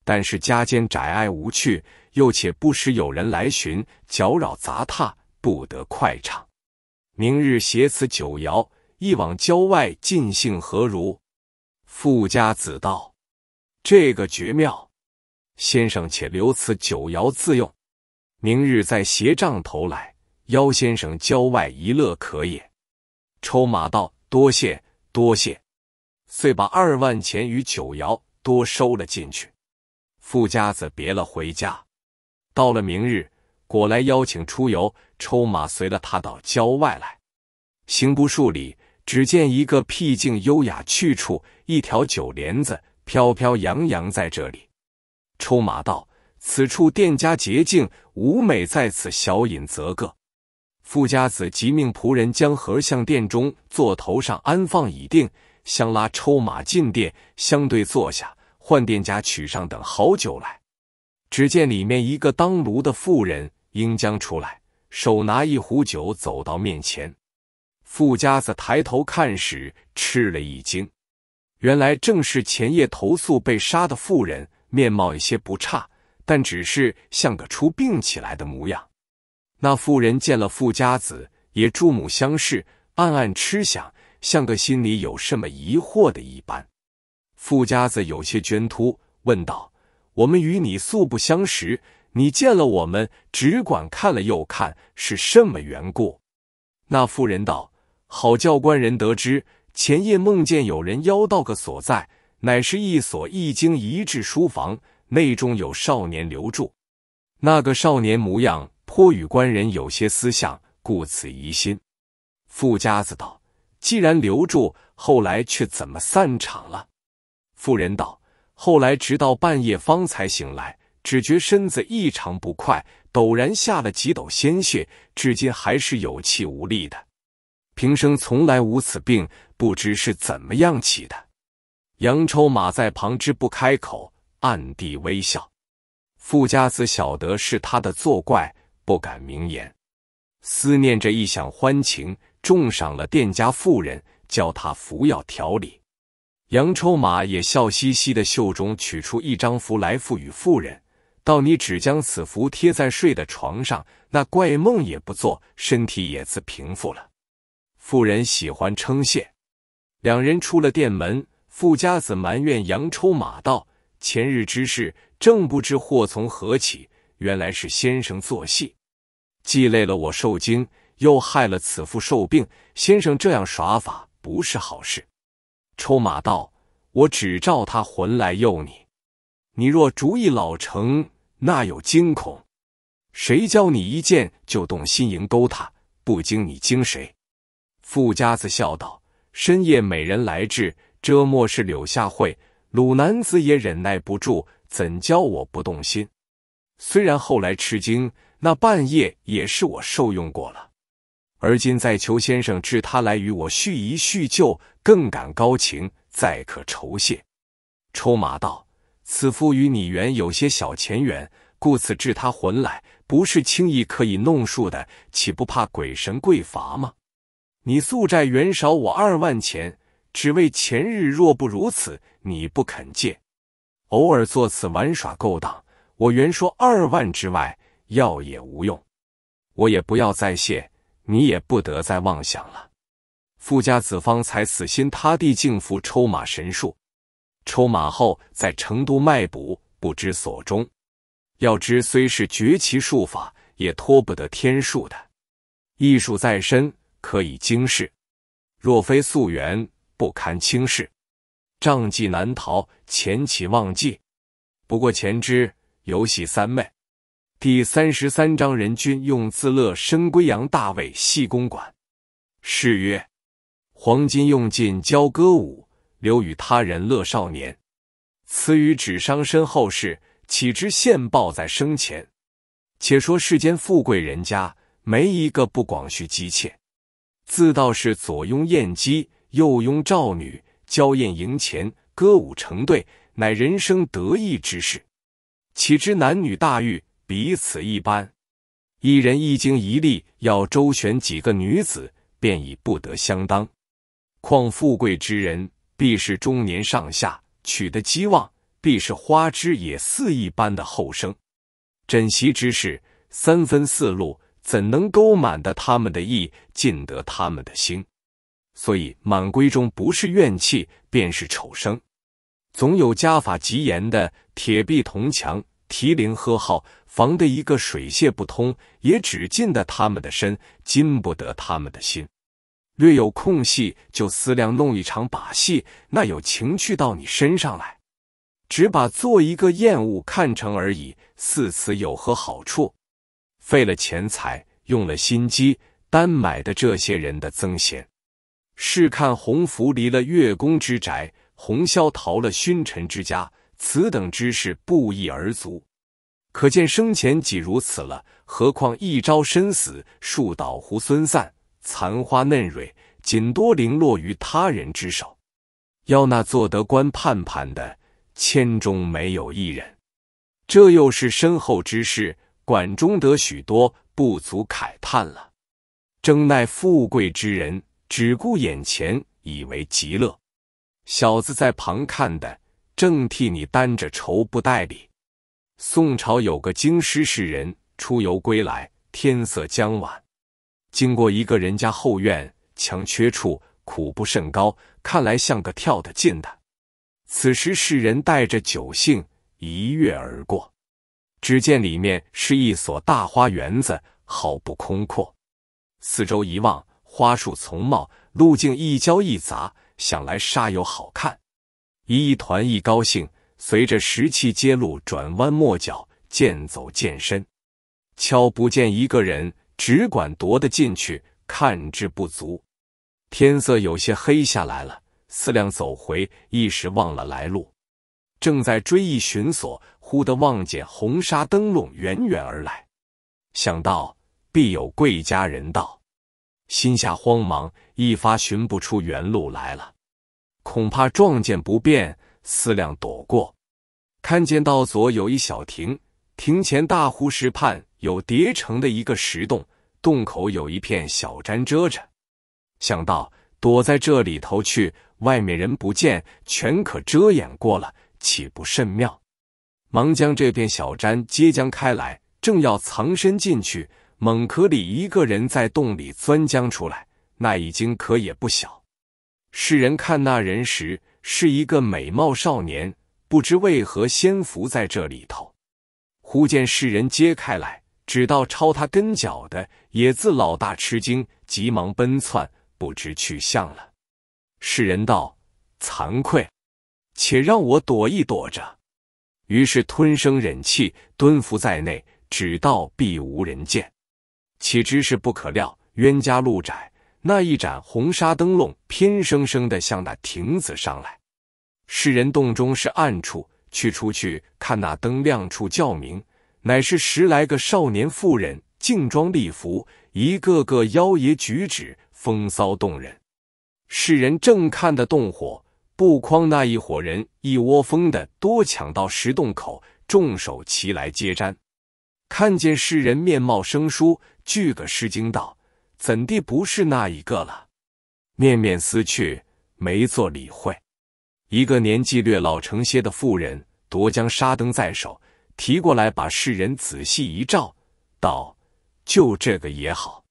但是家间窄隘无趣，又且不时有人来寻搅扰杂沓，不得快畅。明日携此酒肴，一往郊外尽兴何如？富家子道。这个绝妙，先生且留此九肴自用。明日再携杖头来邀先生郊外一乐可也。抽马道多谢多谢，遂把二万钱与九爻多收了进去。富家子别了回家，到了明日，果来邀请出游。抽马随了他到郊外来，行不数里，只见一个僻静优雅去处，一条酒帘子。飘飘扬扬在这里，抽马道此处店家洁净，吾美在此小饮则个。富家子即命仆人将盒向殿中座头上安放已定，相拉抽马进店，相对坐下，唤店家取上等好酒来。只见里面一个当炉的妇人应将出来，手拿一壶酒走到面前。富家子抬头看时，吃了一惊。原来正是前夜投宿被杀的妇人，面貌一些不差，但只是像个出病起来的模样。那妇人见了富家子，也注目相视，暗暗痴想，像个心里有什么疑惑的一般。富家子有些捐突，问道：“我们与你素不相识，你见了我们，只管看了又看，是什么缘故？”那妇人道：“好教官人得知。”前夜梦见有人邀到个所在，乃是一所易经一志书房，内中有少年留住。那个少年模样颇与官人有些思想，故此疑心。富家子道：“既然留住，后来却怎么散场了？”妇人道：“后来直到半夜方才醒来，只觉身子异常不快，陡然下了几斗鲜血，至今还是有气无力的。”平生从来无此病，不知是怎么样起的。杨抽马在旁之不开口，暗地微笑。富家子晓得是他的作怪，不敢明言。思念着一想欢情，重赏了店家妇人，教他服药调理。杨抽马也笑嘻嘻的，袖中取出一张符来，付与妇人，道：“你只将此符贴在睡的床上，那怪梦也不做，身体也自平复了。”妇人喜欢称谢，两人出了店门。富家子埋怨杨抽马道：“前日之事，正不知祸从何起。原来是先生作戏，既累了我受惊，又害了此妇受病。先生这样耍法，不是好事。”抽马道：“我只照他魂来诱你，你若主意老成，那有惊恐？谁教你一见就动心营勾他？不惊你惊谁？”富家子笑道：“深夜美人来至，这莫是柳下惠鲁男子也忍耐不住，怎教我不动心？虽然后来吃惊，那半夜也是我受用过了。而今再求先生置他来与我叙一叙旧，更感高情，再可酬谢。”抽马道：“此夫与你原有些小前缘，故此置他魂来，不是轻易可以弄术的，岂不怕鬼神贵罚吗？”你素债原少我二万钱，只为前日若不如此，你不肯借。偶尔做此玩耍勾当，我原说二万之外要也无用，我也不要再谢，你也不得再妄想了。富家子方才死心塌地敬服抽马神术，抽马后在成都卖卜，不知所终。要知虽是绝奇术法，也脱不得天数的，艺术在身。可以惊世，若非素源不堪轻视。仗计难逃，前起忘记。不过前知，游戏三昧，第三十三章：人君用自乐，深归阳大卫，戏公馆。是曰：黄金用尽交歌舞，留与他人乐少年。此语只伤身后事，岂知现报在生前？且说世间富贵人家，没一个不广蓄姬妾。自道是左拥燕姬，右拥赵女，娇艳迎前，歌舞成对，乃人生得意之事。岂知男女大欲，彼此一般，一人一精一力，要周旋几个女子，便已不得相当。况富贵之人，必是中年上下，娶的积望，必是花枝也似一般的后生。枕席之事，三分四路。怎能勾满的他们的意，尽得他们的心？所以满闺中不是怨气，便是丑声。总有家法极严的铁壁铜墙，提铃喝号，防得一个水泄不通，也只进得他们的身，进不得他们的心。略有空隙，就思量弄一场把戏，那有情趣到你身上来？只把做一个厌恶看成而已，似此有何好处？费了钱财，用了心机，单买的这些人的增贤。试看洪福离了月宫之宅，洪霄逃了勋臣之家，此等之事不一而足。可见生前几如此了，何况一朝身死，树倒猢狲散，残花嫩蕊，仅多零落于他人之手。要那做得官判判的，千中没有一人。这又是身后之事。管中得许多，不足慨叹了。争奈富贵之人只顾眼前，以为极乐。小子在旁看的，正替你担着愁不代理。宋朝有个京师士人出游归来，天色将晚，经过一个人家后院，墙缺处苦不甚高，看来像个跳得近的。此时世人带着酒兴，一跃而过。只见里面是一所大花园子，好不空阔。四周一望，花树丛茂，路径一交一杂，想来煞有好看。一团一高兴，随着石器揭路转弯抹角，渐走渐深，敲不见一个人，只管踱得进去，看之不足。天色有些黑下来了，思量走回，一时忘了来路，正在追忆寻索。忽地望见红纱灯笼远远而来，想到必有贵家人到，心下慌忙，一发寻不出原路来了。恐怕撞见不便，思量躲过。看见道左有一小亭，亭前大湖石畔有叠成的一个石洞，洞口有一片小毡遮着。想到躲在这里头去，外面人不见，全可遮掩过了，岂不甚妙？忙将这片小毡揭将开来，正要藏身进去，猛可里一个人在洞里钻将出来，那已经可也不小。世人看那人时，是一个美貌少年，不知为何先伏在这里头。忽见世人揭开来，只到抄他跟脚的，也自老大吃惊，急忙奔窜，不知去向了。世人道：“惭愧，且让我躲一躲着。”于是吞声忍气，蹲伏在内，只道必无人见，岂知是不可料，冤家路窄。那一盏红纱灯笼，偏生生的向那亭子上来。世人洞中是暗处，去出去看那灯亮处叫明，乃是十来个少年妇人，净装丽服，一个个妖冶举止，风骚动人。世人正看得动火。布匡那一伙人一窝蜂的多抢到石洞口，众手齐来接毡。看见世人面貌生疏，俱个失惊道：“怎地不是那一个了？”面面思去，没做理会。一个年纪略老成些的妇人夺将沙灯在手，提过来把世人仔细一照，道：“就这个也好。”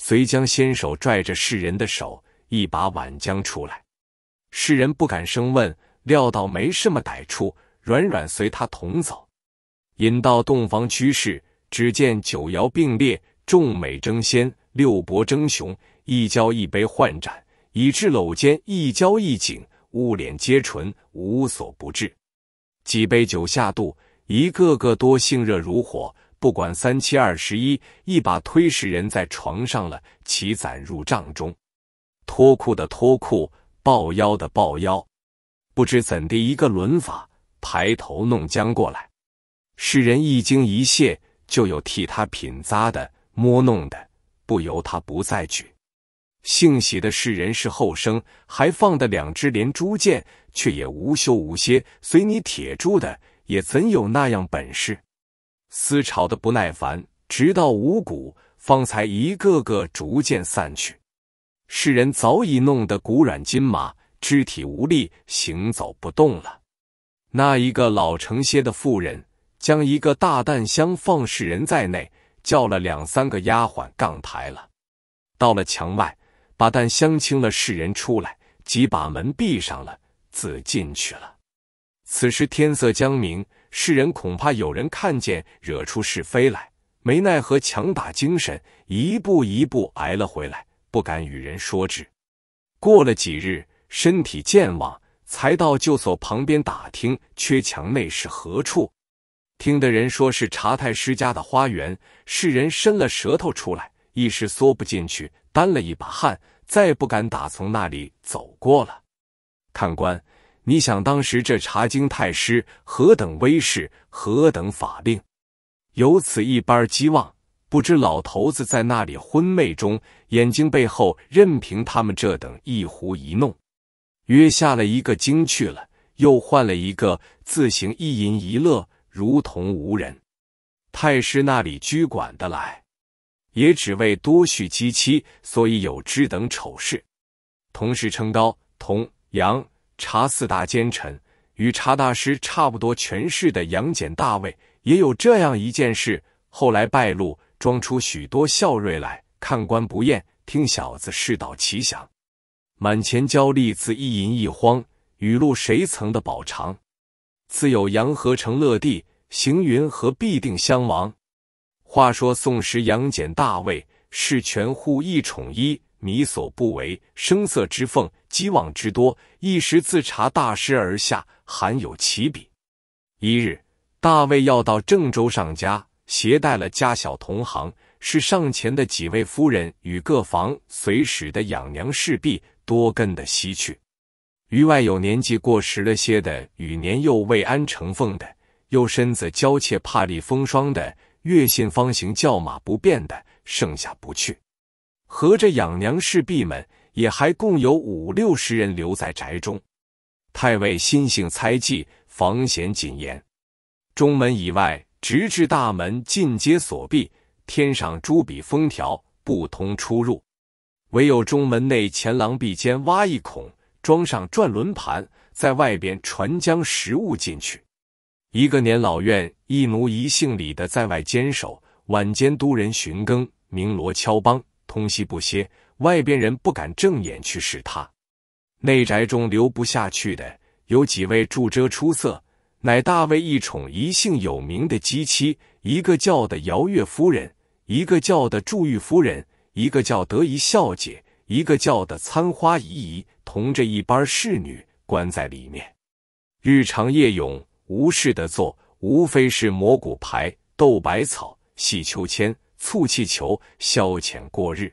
遂将先手拽着世人的手，一把挽将出来。世人不敢生问，料到没什么歹处，软软随他同走，引到洞房居室，只见九瑶并列，众美争仙，六博争雄，一交一杯换盏，以致搂肩一交一紧，物脸接唇，无所不至。几杯酒下肚，一个个多性热如火，不管三七二十一，一把推使人在床上了，其攒入帐中，脱裤的脱裤。抱腰的抱腰，不知怎地一个轮法，抬头弄将过来。世人一惊一谢，就有替他品咂的、摸弄的，不由他不再举。姓喜的世人是后生，还放的两只连珠箭，却也无休无歇。随你铁铸的，也怎有那样本事？思潮的不耐烦，直到五谷，方才一个个逐渐散去。世人早已弄得骨软筋麻，肢体无力，行走不动了。那一个老成些的妇人，将一个大蛋箱放世人在内，叫了两三个丫鬟杠抬了，到了墙外，把蛋箱清了，世人出来，即把门闭上了，自进去了。此时天色将明，世人恐怕有人看见，惹出是非来，没奈何强打精神，一步一步挨了回来。不敢与人说之。过了几日，身体健忘，才到旧所旁边打听缺墙内是何处。听的人说是查太师家的花园，世人伸了舌头出来，一时缩不进去，担了一把汗，再不敢打从那里走过了。看官，你想当时这查经太师何等威势，何等法令，有此一般机望。不知老头子在那里昏昧中，眼睛背后任凭他们这等一胡一弄，约下了一个精去了，又换了一个，自行一淫一乐，如同无人。太师那里居管的来，也只为多续积妻，所以有之等丑事。同时称高同杨查四大奸臣，与查大师差不多权势的杨戬大卫，也有这样一件事，后来败露。装出许多笑瑞来，看官不厌；听小子世道奇想，满前焦力自一淫一荒，雨露谁曾的饱尝？自有杨和成乐帝，行云何必定相亡。话说宋时杨戬大卫，是权护一宠一，米所不为，声色之奉，机往之多，一时自察大师而下，罕有其比。一日，大卫要到郑州上家。携带了家小同行是上前的几位夫人与各房随使的养娘侍婢多跟的西去，余外有年纪过时了些的与年幼未安成凤的，又身子娇怯怕历风霜的，月信方行叫马不便的，剩下不去。合着养娘侍婢们也还共有五六十人留在宅中。太尉心性猜忌，防闲谨严，中门以外。直至大门尽皆锁闭，天上朱笔封条，不通出入。唯有中门内前廊壁间挖一孔，装上转轮盘，在外边传将食物进去。一个年老院一奴一姓李的在外坚守，晚间都人巡更，鸣锣敲梆，通夕不歇。外边人不敢正眼去视他。内宅中留不下去的，有几位住遮出色。乃大卫一宠一姓有名的姬妻，一个叫的姚月夫人，一个叫的祝玉夫人，一个叫德仪小姐，一个叫的参花姨姨，同着一班侍女关在里面，日长夜永，无事的做，无非是磨骨牌、斗百草、戏秋千、促气球、消遣过日。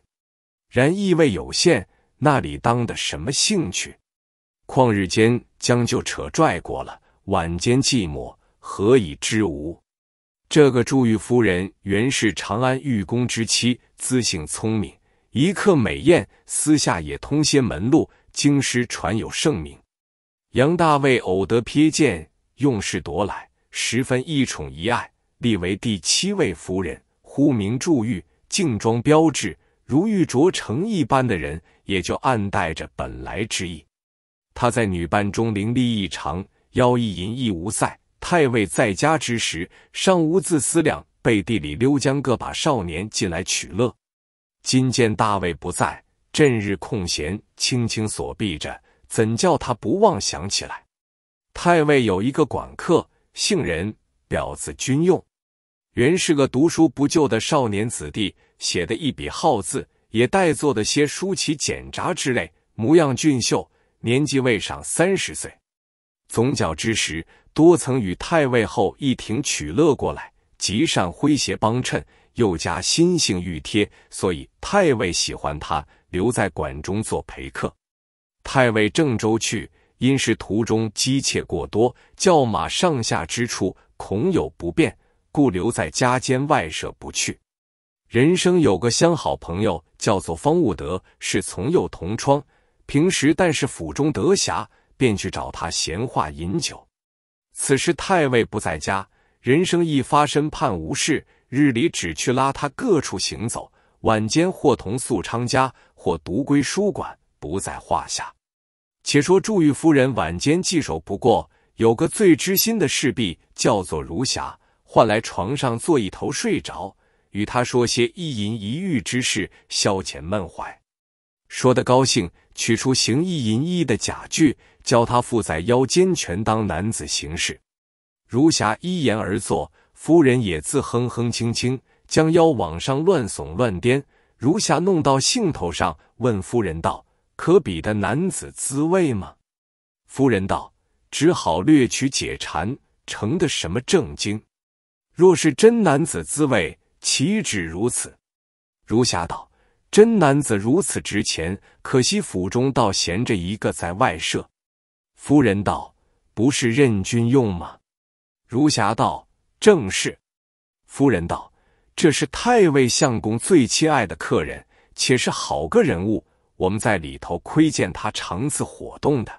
然意味有限，那里当的什么兴趣？旷日间将就扯拽过了。晚间寂寞，何以知无？这个祝玉夫人原是长安玉公之妻，姿性聪明，一刻美艳，私下也通些门路，京师传有盛名。杨大卫偶得瞥见，用事夺来，十分一宠一爱，立为第七位夫人，呼名祝玉。净装标志，如玉琢成一般的人，也就暗带着本来之意。她在女伴中伶俐异常。妖一淫亦无赛。太尉在家之时，尚无自思量，背地里溜将个把少年进来取乐。今见大卫不在，朕日空闲，轻轻锁闭着，怎叫他不妄想起来？太尉有一个管客，姓任，表字君用，原是个读书不就的少年子弟，写的一笔好字，也带做的些书旗简札之类，模样俊秀，年纪未上三十岁。总角之时，多曾与太尉后一庭取乐过来，极善诙谐帮衬，又加心性欲贴，所以太尉喜欢他，留在馆中做陪客。太尉郑州去，因是途中机妾过多，叫马上下之处恐有不便，故留在家间外舍不去。人生有个相好朋友，叫做方悟德，是从幼同窗，平时但是府中得暇。便去找他闲话饮酒。此时太尉不在家，人生一发生，判无事。日里只去拉他各处行走，晚间或同素昌家，或独归书馆，不在话下。且说祝玉夫人晚间记守不过，有个最知心的侍婢，叫做如霞，唤来床上坐一头睡着，与他说些一淫一欲之事，消遣闷怀。说的高兴，取出行一淫一的假具。教他负在腰间，权当男子行事。如霞依言而坐，夫人也自哼哼轻轻，将腰往上乱耸乱颠。如霞弄到兴头上，问夫人道：“可比的男子滋味吗？”夫人道：“只好略取解馋，成的什么正经？若是真男子滋味，岂止如此？”如霞道：“真男子如此值钱，可惜府中倒闲着一个在外设。”夫人道：“不是任君用吗？”如霞道：“正是。”夫人道：“这是太尉相公最亲爱的客人，且是好个人物。我们在里头窥见他常自活动的。”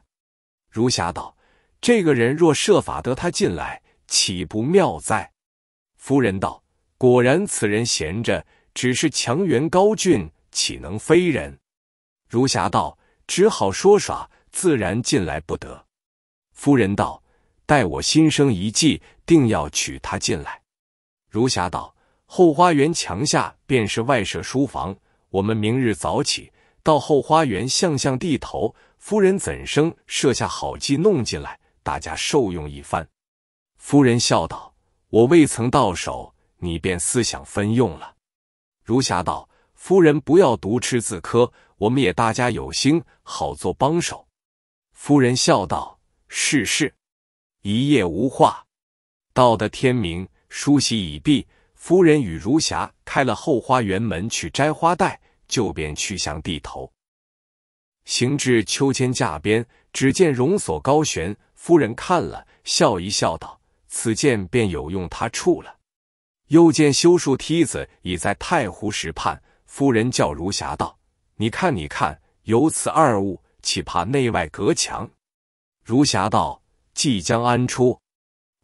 如霞道：“这个人若设法得他进来，岂不妙哉？”夫人道：“果然此人闲着，只是强援高峻，岂能非人？”如霞道：“只好说耍。”自然进来不得。夫人道：“待我心生一计，定要娶她进来。”如霞道：“后花园墙下便是外舍书房，我们明日早起到后花园向向地头，夫人怎生设下好计弄进来，大家受用一番？”夫人笑道：“我未曾到手，你便思想分用了。”如霞道：“夫人不要独吃自苛，我们也大家有心，好做帮手。”夫人笑道：“是是。”一夜无话。到得天明，梳洗已毕，夫人与如霞开了后花园门去摘花袋，就便去向地头。行至秋千架边，只见绒索高悬，夫人看了，笑一笑道：“此剑便有用他处了。”又见修树梯子已在太湖石畔，夫人叫如霞道：“你看，你看，有此二物。”岂怕内外隔墙？如霞道：“即将安出。”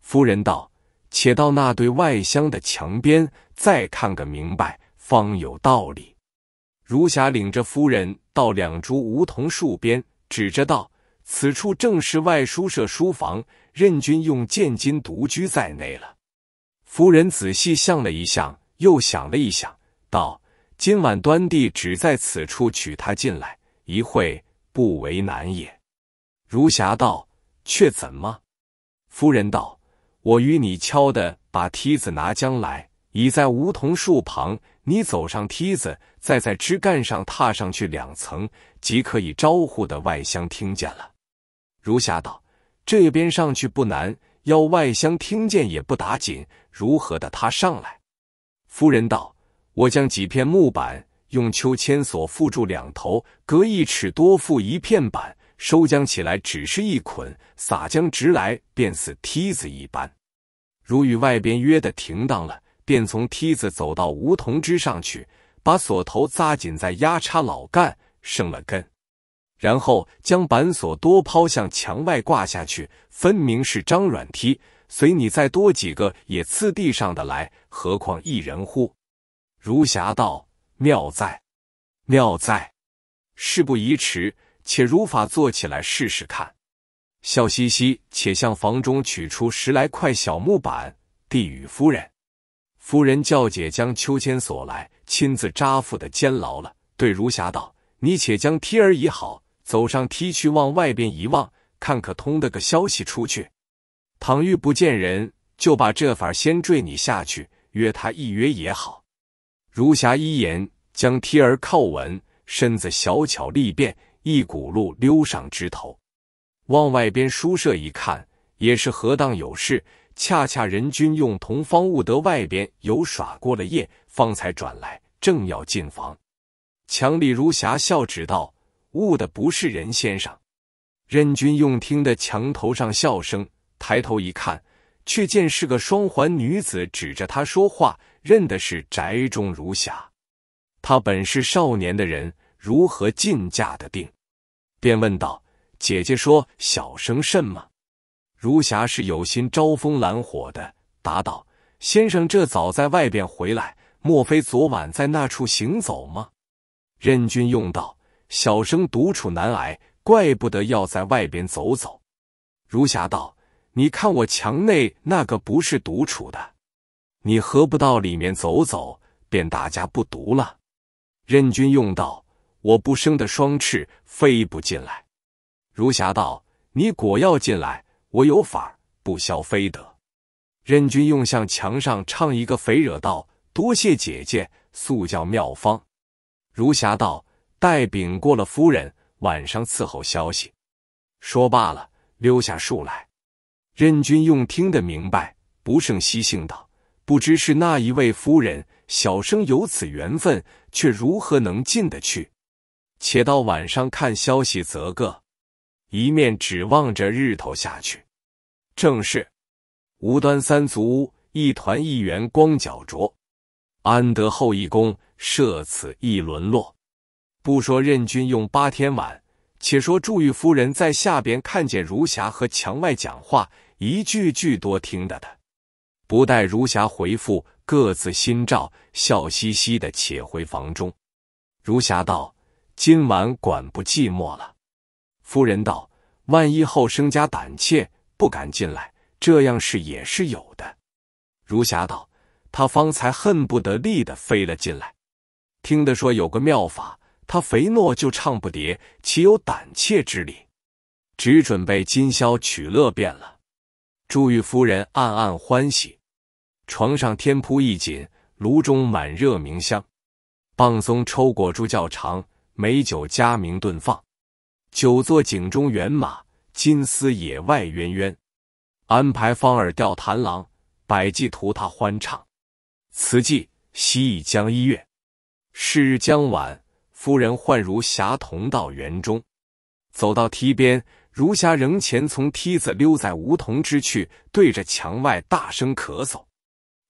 夫人道：“且到那对外厢的墙边，再看个明白，方有道理。”如霞领着夫人到两株梧桐树边，指着道：“此处正是外书舍书房，任君用剑金独居在内了。”夫人仔细向了一向，又想了一想，道：“今晚端地只在此处娶她进来，一会。”不为难也。如霞道：“却怎么？”夫人道：“我与你敲的，把梯子拿将来，倚在梧桐树旁。你走上梯子，再在枝干上踏上去两层，即可以招呼的外乡听见了。”如霞道：“这边上去不难，要外乡听见也不打紧。如何的他上来？”夫人道：“我将几片木板。”用秋千索缚住两头，隔一尺多缚一片板，收将起来只是一捆；撒将直来便似梯子一般。如与外边约的停当了，便从梯子走到梧桐枝上去，把锁头扎紧在压叉老干，生了根，然后将板索多抛向墙外挂下去，分明是张软梯。随你再多几个，也次地上的来，何况一人乎？如侠道。妙哉，妙哉！事不宜迟，且如法做起来试试看。笑嘻嘻，且向房中取出十来块小木板，递与夫人。夫人叫姐将秋千索来，亲自扎缚的监牢了。对如霞道：“你且将梯儿移好，走上梯去，往外边一望，看可通得个消息出去。倘遇不见人，就把这法先坠你下去，约他一约也好。”如霞依言将梯儿靠稳，身子小巧利便，一骨碌溜上枝头。往外边书舍一看，也是何当有事。恰恰任君用同方悟德外边有耍过了夜，方才转来，正要进房，强力如霞笑指道：“悟的不是人先生。”任君用听得墙头上笑声，抬头一看，却见是个双环女子指着他说话。认的是宅中如霞，他本是少年的人，如何进嫁的定？便问道：“姐姐说小生甚么？”如霞是有心招风揽火的，答道：“先生这早在外边回来，莫非昨晚在那处行走吗？”任君用道：“小生独处难挨，怪不得要在外边走走。”如霞道：“你看我墙内那个不是独处的。”你何不到里面走走，便大家不毒了。任君用道：“我不生的双翅，飞不进来。”如霞道：“你果要进来，我有法儿，不消飞得。”任君用向墙上唱一个“肥惹道”，多谢姐姐速教妙方。如霞道：“待禀过了夫人，晚上伺候消息。”说罢了，溜下树来。任君用听得明白，不胜惜性道。不知是那一位夫人，小生有此缘分，却如何能进得去？且到晚上看消息则个。一面指望着日头下去。正是，无端三足一团一圆光脚着，安得后一宫设此一沦落？不说任君用八天晚，且说祝玉夫人在下边看见如霞和墙外讲话，一句句多听的的。不待如霞回复，各自心照，笑嘻嘻的且回房中。如霞道：“今晚管不寂寞了。”夫人道：“万一后生家胆怯，不敢进来，这样事也是有的。”如霞道：“他方才恨不得立的飞了进来，听得说有个妙法，他肥诺就唱不迭，岂有胆怯之理？只准备今宵取乐便了。”祝玉夫人暗暗欢喜。床上添铺一锦，炉中满热明香，棒松抽裹住较长，美酒佳茗顿放。久坐井中圆马，金丝野外鸳鸳。安排方儿钓弹郎，百计图他欢畅。此记西江一月，是日将晚，夫人唤如霞同到园中。走到梯边，如霞仍前从梯子溜在梧桐之去，对着墙外大声咳嗽。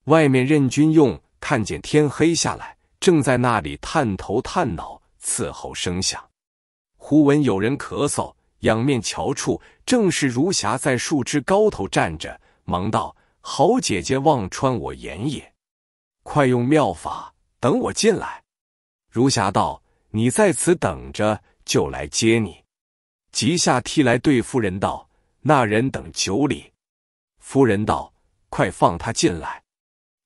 外面任军用看见天黑下来，正在那里探头探脑伺候声响，忽闻有人咳嗽，仰面瞧处，正是如霞在树枝高头站着，忙道：“好姐姐，望穿我眼也，快用妙法等我进来。”如霞道：“你在此等着，就来接你。”即下梯来对夫人道：“那人等九里。”夫人道：“快放他进来。”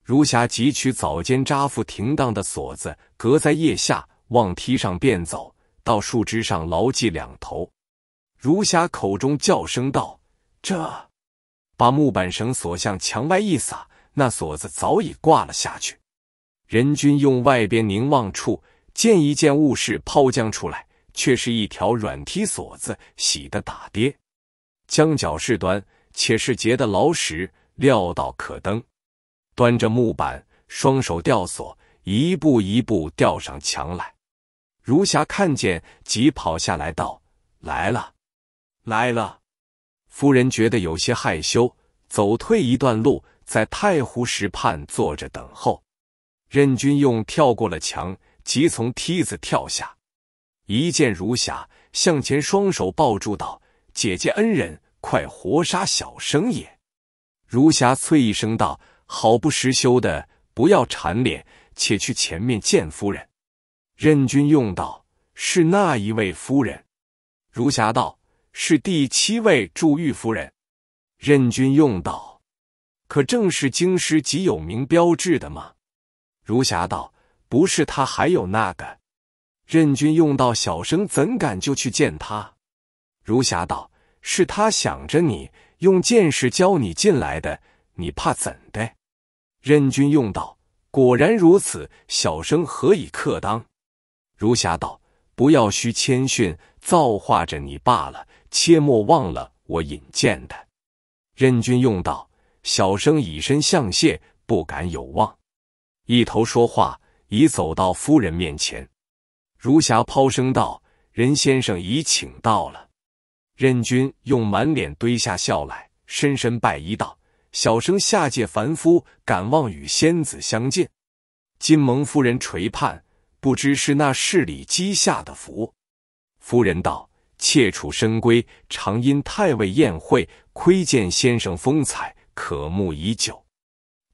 如霞汲取早间扎缚停当的锁子，搁在腋下，往梯上便走，到树枝上牢记两头。如霞口中叫声道：“这！”把木板绳索向墙外一撒，那锁子早已挂了下去。任君用外边凝望处，见一件物事抛将出来，却是一条软梯锁子，喜得打跌，将脚事端，且是结的牢实，料到可登。端着木板，双手吊索，一步一步吊上墙来。如霞看见，急跑下来，道：“来了，来了。”夫人觉得有些害羞，走退一段路，在太湖石畔坐着等候。任君用跳过了墙，即从梯子跳下，一见如霞，向前双手抱住，道：“姐姐，恩人，快活杀小生也。”如霞啐一声，道：好不识羞的，不要缠脸，且去前面见夫人。任君用道：“是那一位夫人？”如霞道：“是第七位祝玉夫人。”任君用道：“可正是京师极有名标志的吗？”如霞道：“不是他，还有那个。”任君用道：“小生怎敢就去见他？”如霞道：“是他想着你，用见识教你进来的，你怕怎的？”任君用道：“果然如此，小生何以克当？”如霞道：“不要须谦逊，造化着你罢了，切莫忘了我引荐的。”任君用道：“小生以身相谢，不敢有忘。”一头说话，已走到夫人面前。如霞抛声道：“任先生已请到了。”任君用满脸堆下笑来，深深拜揖道。小生下界凡夫，敢望与仙子相见。金蒙夫人垂盼，不知是那世里积下的福。夫人道：“妾处深闺，常因太尉宴会，窥见先生风采，渴慕已久。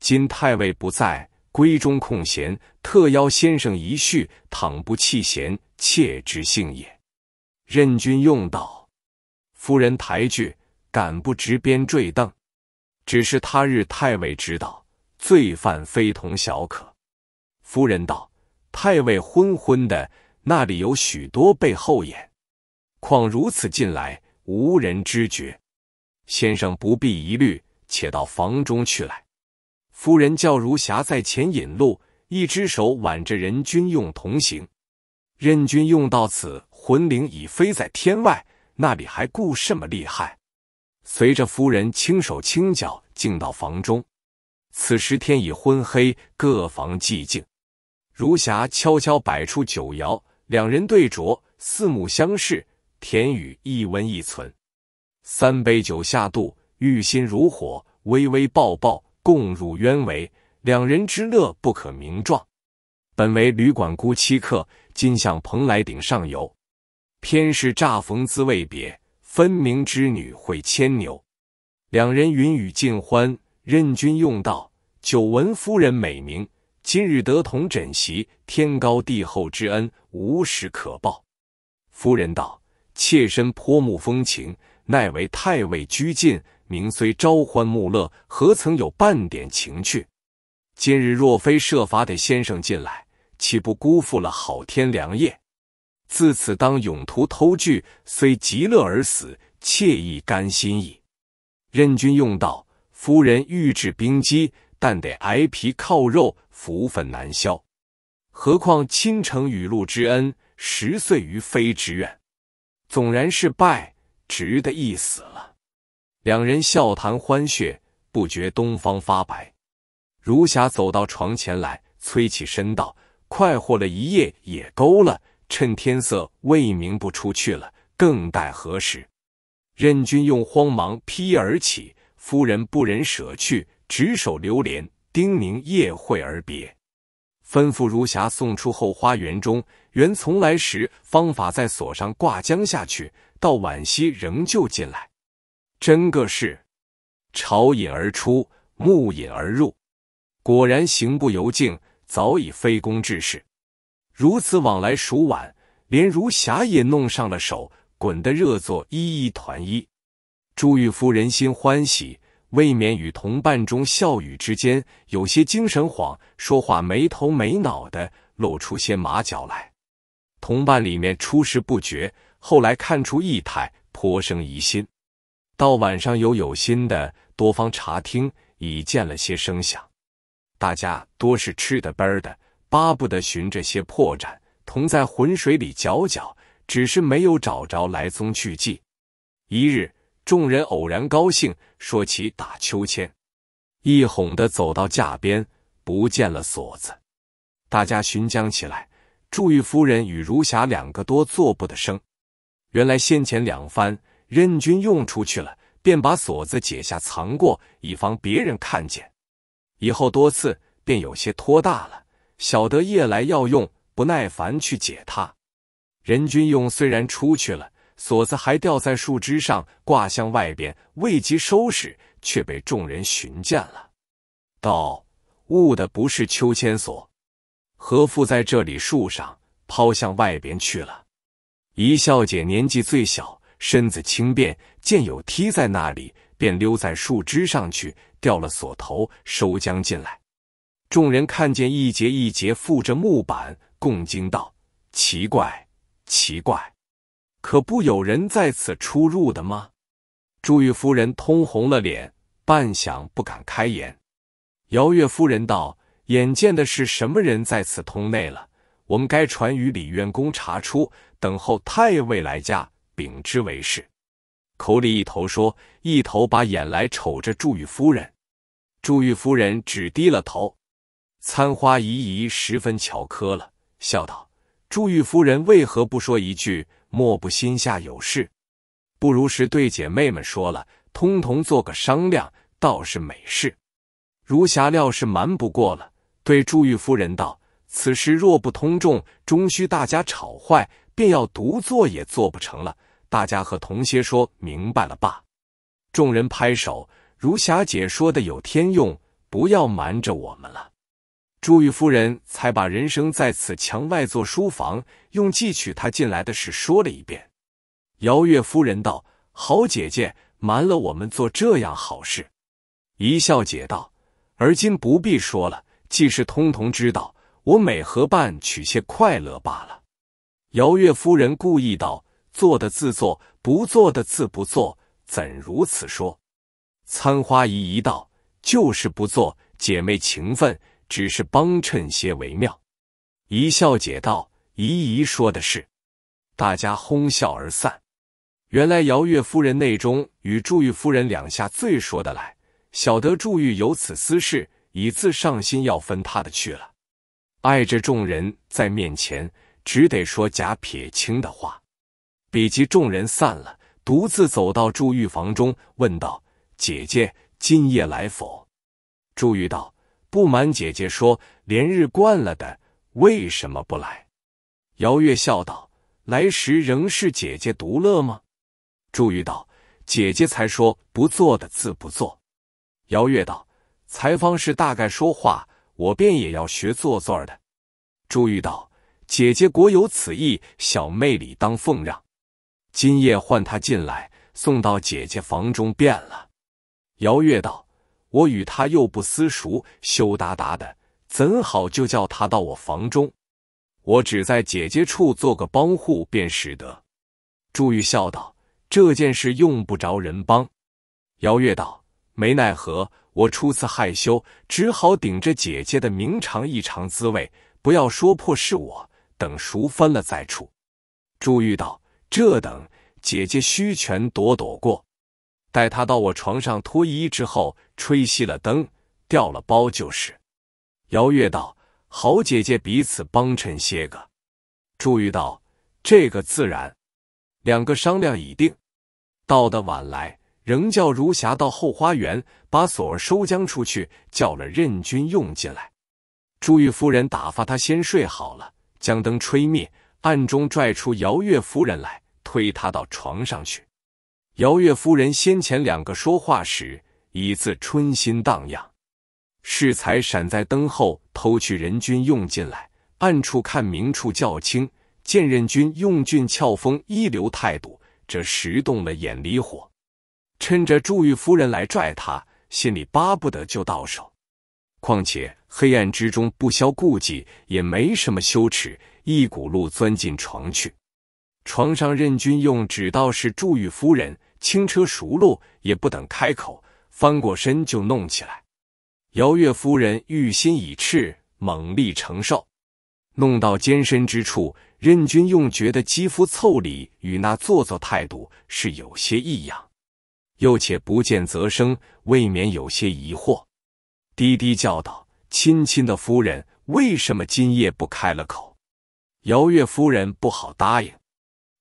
今太尉不在，闺中空闲，特邀先生一叙，倘不弃嫌，妾之幸也。任君用道，夫人抬举，敢不执鞭坠镫？”只是他日太尉知道，罪犯非同小可。夫人道：“太尉昏昏的，那里有许多背后眼，况如此近来，无人知觉。先生不必疑虑，且到房中去来。”夫人叫如霞在前引路，一只手挽着任君用同行。任君用到此，魂灵已飞在天外，那里还顾什么厉害？随着夫人轻手轻脚进到房中，此时天已昏黑，各房寂静。如霞悄悄摆出酒肴，两人对酌，四目相视，甜语一温一存。三杯酒下肚，欲心如火，微微抱抱，共入渊帷，两人之乐不可名状。本为旅馆孤妻客，今向蓬莱顶上游，偏是乍逢滋味别。分明织女会牵牛，两人云雨尽欢。任君用道：久闻夫人美名，今日得同枕席，天高地厚之恩，无时可报。夫人道：妾身泼慕风情，奈为太尉拘禁，名虽朝欢暮乐，何曾有半点情趣？今日若非设法得先生进来，岂不辜负了好天良夜？自此当勇徒偷惧，虽极乐而死，妾亦甘心矣。任君用道：“夫人欲制兵机，但得挨皮靠肉，福分难消。何况亲承雨露之恩，十岁于非之愿，纵然是败，值得一死了。”两人笑谈欢谑，不觉东方发白。如霞走到床前来，催起身道：“快活了一夜，也够了。”趁天色未明，不出去了，更待何时？任君用慌忙披衣而起，夫人不忍舍去，执手流连，叮咛夜会而别，吩咐如霞送出后花园中。原从来时方法在锁上挂浆下去，到晚夕仍旧进来，真个是朝饮而出，暮饮而入，果然行不由径，早已非公之事。如此往来数晚，连如霞也弄上了手，滚得热作一一团一。朱玉夫人心欢喜，未免与同伴中笑语之间有些精神恍，说话没头没脑的，露出些马脚来。同伴里面初时不觉，后来看出异态，颇生疑心。到晚上，有有心的多方查听，已见了些声响。大家多是吃的奔的。巴不得寻着些破绽，同在浑水里搅搅，只是没有找着来踪去迹。一日，众人偶然高兴，说起打秋千，一哄的走到架边，不见了锁子。大家寻将起来，祝玉夫人与如霞两个多坐不得声。原来先前两番任君用出去了，便把锁子解下藏过，以防别人看见。以后多次，便有些拖大了。晓得夜来要用，不耐烦去解它。任君用虽然出去了，锁子还吊在树枝上，挂向外边，未及收拾，却被众人寻见了，道：“误的不是秋千锁，何父在这里树上抛向外边去了。”一笑姐年纪最小，身子轻便，见有梯在那里，便溜在树枝上去，掉了锁头，收将进来。众人看见一节一节附着木板，共惊道：“奇怪，奇怪！可不有人在此出入的吗？”祝玉夫人通红了脸，半晌不敢开言。姚月夫人道：“眼见的是什么人在此通内了？我们该传与李院公查出，等候太尉来家禀之为是。”口里一头说，一头把眼来瞅着祝玉夫人。祝玉夫人只低了头。参花姨姨十分巧磕了，笑道：“祝玉夫人为何不说一句？莫不心下有事，不如是对姐妹们说了，通通做个商量，倒是美事。”如霞料是瞒不过了，对祝玉夫人道：“此事若不通众，终需大家吵坏，便要独做也做不成了。大家和同些说明白了吧。”众人拍手，如霞姐说的有天用，不要瞒着我们了。朱玉夫人才把人生在此墙外做书房，用计取他进来的事说了一遍。姚月夫人道：“好姐姐，瞒了我们做这样好事。”一笑解道：“而今不必说了，既是通同知道，我每何办取些快乐罢了。”姚月夫人故意道：“做的自做，不做的自不做，怎如此说？”参花姨一道：“就是不做，姐妹情分。”只是帮衬些为妙。一笑解道：“姨姨说的是。”大家哄笑而散。原来姚月夫人内中与祝玉夫人两下最说得来，晓得祝玉有此私事，以自上心要分他的去了。碍着众人在面前，只得说假撇清的话。比及众人散了，独自走到祝玉房中，问道：“姐姐，今夜来否？”祝玉道。不瞒姐姐说，连日惯了的，为什么不来？姚月笑道：“来时仍是姐姐独乐吗？”注玉道：“姐姐才说不做的字不做。”姚月道：“才方是大概说话，我便也要学做做儿的。”注玉道：“姐姐果有此意，小妹理当奉让。今夜唤他进来，送到姐姐房中便了。”姚月道。我与他又不私熟，羞答答的，怎好就叫他到我房中？我只在姐姐处做个帮户，便使得。祝玉笑道：“这件事用不着人帮。”姚月道：“没奈何，我初次害羞，只好顶着姐姐的名尝一尝滋味。不要说破是我，等熟分了再处。”祝玉道：“这等，姐姐虚权躲躲过。”待他到我床上脱衣之后，吹熄了灯，掉了包就是。姚月道：“好姐姐，彼此帮衬些个。”注玉道：“这个自然。”两个商量已定，到得晚来，仍叫如霞到后花园把锁收将出去，叫了任君用进来。朱玉夫人打发他先睡好了，将灯吹灭，暗中拽出姚月夫人来，推他到床上去。姚月夫人先前两个说话时，已自春心荡漾。适才闪在灯后偷去，任君用进来，暗处看明处较轻。见任君用俊俏风一流态度，这时动了眼离火，趁着祝玉夫人来拽他，心里巴不得就到手。况且黑暗之中不消顾忌，也没什么羞耻，一骨碌钻进床去。床上任君用只道是祝玉夫人。轻车熟路，也不等开口，翻过身就弄起来。姚月夫人欲心已赤，猛力承受，弄到肩身之处，任君用觉得肌肤凑里与那做作态度是有些异样，又且不见则生，未免有些疑惑，低低叫道：“亲亲的夫人，为什么今夜不开了口？”姚月夫人不好答应，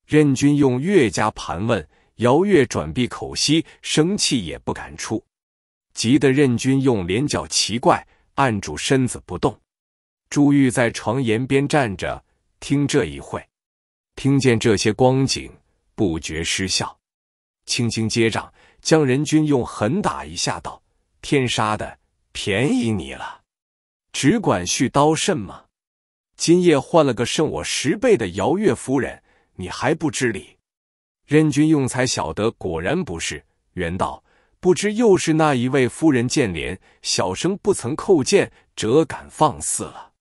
任君用越加盘问。姚月转闭口息，生气也不敢出，急得任君用连脚奇怪，按住身子不动。朱玉在床沿边站着听这一会，听见这些光景，不觉失笑，轻轻接掌，将任君用狠打一下，道：“天杀的，便宜你了！只管续刀甚吗？今夜换了个胜我十倍的姚月夫人，你还不知礼？”任君用才晓得，果然不是。原道不知又是那一位夫人见怜，小生不曾叩见，折敢放肆了。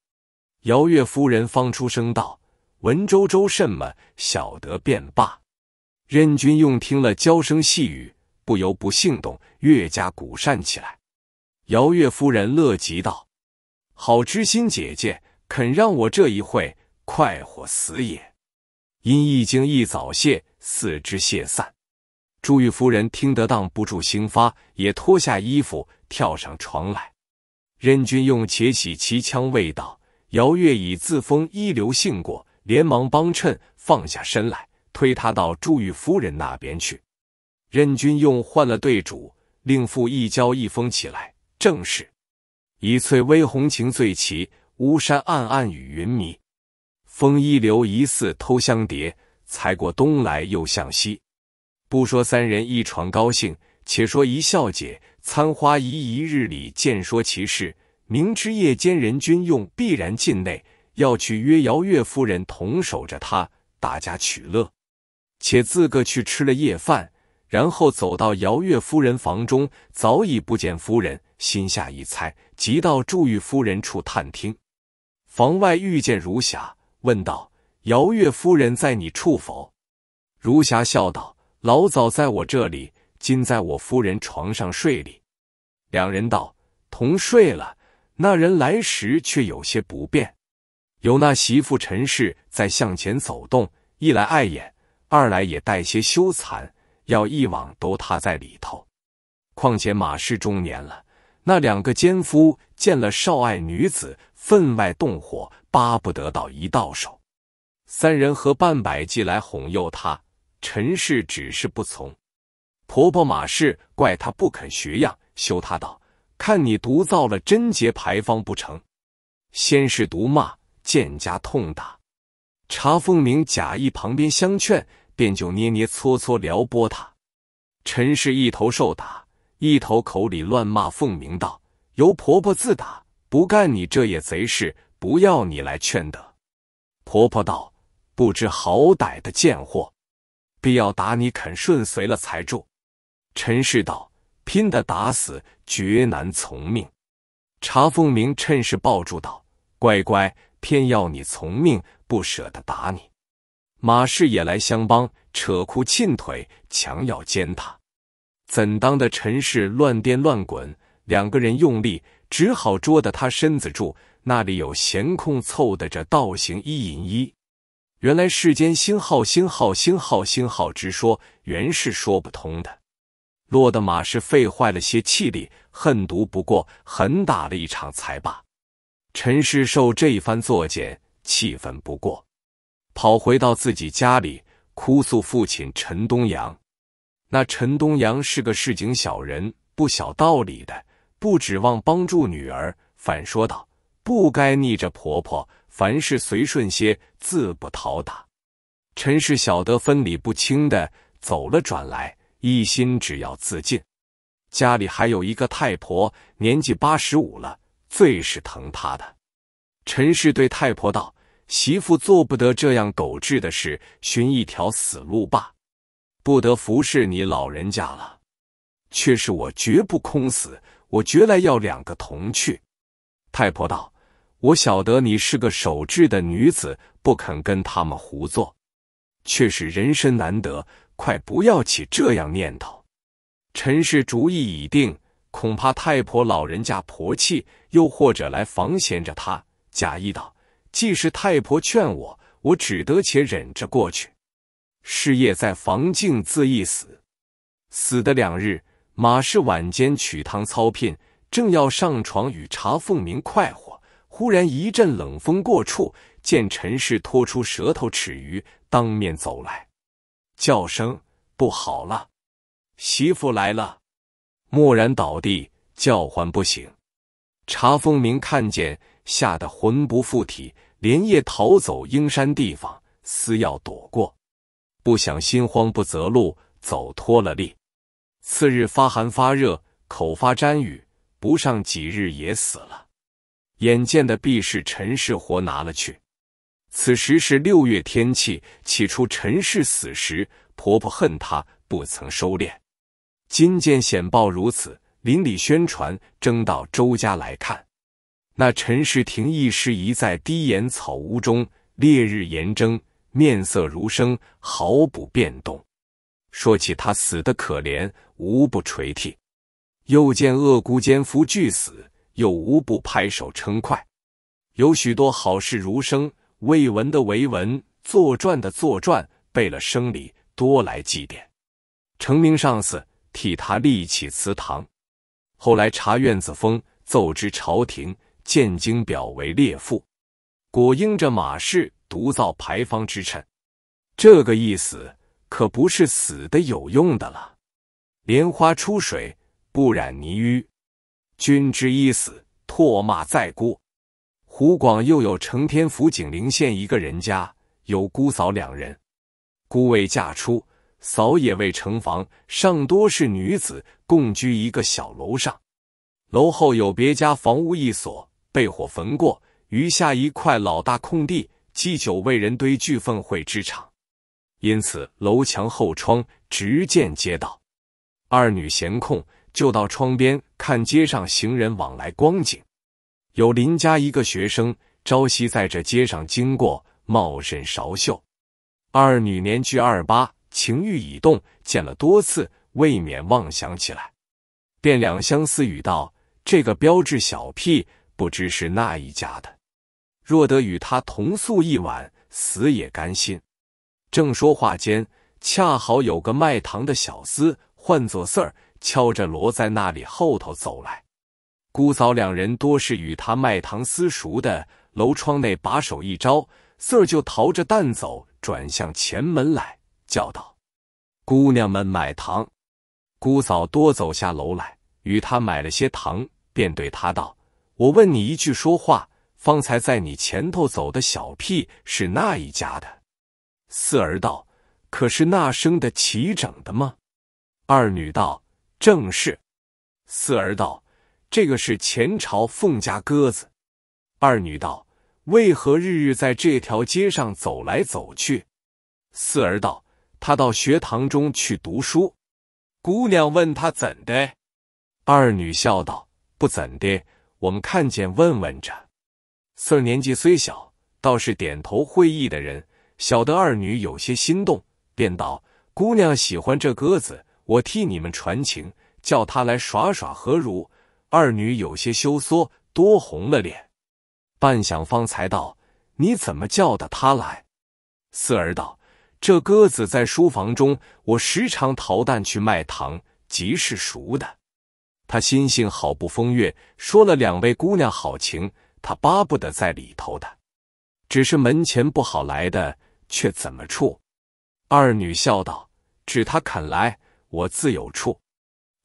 姚月夫人方出声道：“文绉绉甚么？晓得便罢。”任君用听了娇声细语，不由不心动，越加鼓扇起来。姚月夫人乐极道：“好知心姐姐，肯让我这一会快活死也，因一经一早谢。”四肢泄散，朱玉夫人听得当不住兴发，也脱下衣服跳上床来。任君用且喜其枪未倒，姚月已自封一流信过，连忙帮衬，放下身来，推他到朱玉夫人那边去。任君用换了对主，令父一交一封起来，正是。一翠微红情醉起，巫山暗暗雨云迷。风一流疑似偷香蝶。才过东来又向西，不说三人一床高兴，且说一笑解参花姨一日里见说其事，明知夜间人君用必然进内，要去约姚月夫人同守着他，大家取乐，且自个去吃了夜饭，然后走到姚月夫人房中，早已不见夫人，心下一猜，急到祝玉夫人处探听，房外遇见如霞，问道。姚月夫人在你处否？如霞笑道：“老早在我这里，今在我夫人床上睡哩。”两人道：“同睡了。”那人来时却有些不便，有那媳妇陈氏在向前走动，一来碍眼，二来也带些羞惭，要一往都踏在里头。况且马氏中年了，那两个奸夫见了少爱女子，分外动火，巴不得到一到手。三人合半百计来哄诱他，陈氏只是不从。婆婆马氏怪他不肯学样，羞他道：“看你独造了贞节牌坊不成？”先是毒骂，见家痛打。查凤鸣假意旁边相劝，便就捏捏搓搓撩拨他。陈氏一头受打，一头口里乱骂凤鸣道：“由婆婆自打，不干你这野贼事，不要你来劝得。”婆婆道。不知好歹的贱货，必要打你肯顺随了才住。陈氏道：“拼的打死，绝难从命。”查凤鸣趁势抱住道：“乖乖，偏要你从命，不舍得打你。”马氏也来相帮，扯裤沁腿，强要奸他。怎当的陈氏乱颠乱滚？两个人用力，只好捉得他身子住。那里有闲空凑的这倒行一引一。原来世间“星号星号星号星号”之说，原是说不通的。落的马是费坏了些气力，恨毒不过，狠打了一场才罢。陈世寿这一番作践，气愤不过，跑回到自己家里，哭诉父亲陈东阳。那陈东阳是个市井小人，不晓道理的，不指望帮助女儿，反说道：“不该逆着婆婆。”凡事随顺些，自不讨打。陈氏晓得分理不清的，走了转来，一心只要自尽。家里还有一个太婆，年纪八十五了，最是疼她的。陈氏对太婆道：“媳妇做不得这样狗彘的事，寻一条死路罢，不得服侍你老人家了。却是我绝不空死，我绝来要两个同去。”太婆道。我晓得你是个守制的女子，不肯跟他们胡做，却是人身难得，快不要起这样念头。陈氏主意已定，恐怕太婆老人家婆气，又或者来防嫌着她，假意道：“既是太婆劝我，我只得且忍着过去。”事业在房静自缢死，死的两日。马氏晚间取汤操聘，正要上床与查凤鸣快活。忽然一阵冷风过处，见陈氏拖出舌头齿鱼，当面走来，叫声不好了，媳妇来了，蓦然倒地，叫唤不醒。查凤鸣看见，吓得魂不附体，连夜逃走阴山地方，思要躲过，不想心慌不择路，走脱了力。次日发寒发热，口发粘雨，不上几日也死了。眼见的必是陈氏活拿了去。此时是六月天气，起初陈氏死时，婆婆恨她不曾收敛。今见显报如此，邻里宣传，争到周家来看。那陈氏廷一时遗在低檐草屋中，烈日炎蒸，面色如生，毫不变动。说起他死的可怜，无不垂涕。又见恶姑奸夫俱死。又无不拍手称快，有许多好事如生，未闻的为闻，作传的作传，备了生礼，多来祭奠。成名上司替他立起祠堂，后来查院子封奏知朝廷，建经表为列父，果应着马氏独造牌坊之称，这个意思可不是死的有用的了。莲花出水，不染泥淤。君之一死，唾骂在孤。湖广又有承天府景陵县一个人家，有姑嫂两人，姑未嫁出，嫂也未成房，尚多是女子，共居一个小楼上。楼后有别家房屋一所，被火焚过，余下一块老大空地，祭酒为人堆聚粪秽之场，因此楼墙后窗直见街道。二女闲空，就到窗边。看街上行人往来光景，有邻家一个学生朝夕在这街上经过，茂甚韶秀。二女年距二八，情欲已动，见了多次，未免妄想起来，便两相私语道：“这个标致小屁，不知是那一家的？若得与他同宿一晚，死也甘心。”正说话间，恰好有个卖糖的小厮，唤作四儿。敲着锣在那里后头走来，姑嫂两人多是与他卖糖私熟的，楼窗内把手一招，四儿就逃着蛋走，转向前门来，叫道：“姑娘们买糖。”姑嫂多走下楼来，与他买了些糖，便对他道：“我问你一句说话，方才在你前头走的小屁是那一家的？”四儿道：“可是那生的齐整的吗？”二女道：正是，四儿道：“这个是前朝凤家鸽子。”二女道：“为何日日在这条街上走来走去？”四儿道：“他到学堂中去读书。”姑娘问他怎的？二女笑道：“不怎的，我们看见问问着。”四儿年纪虽小，倒是点头会意的人，晓得二女有些心动，便道：“姑娘喜欢这鸽子。”我替你们传情，叫他来耍耍何如？二女有些羞缩，多红了脸，半晌方才道：“你怎么叫的他来？”四儿道：“这鸽子在书房中，我时常淘蛋去卖糖，极是熟的。他心性好不风月，说了两位姑娘好情，他巴不得在里头的，只是门前不好来的，却怎么处？”二女笑道：“只他肯来。”我自有处，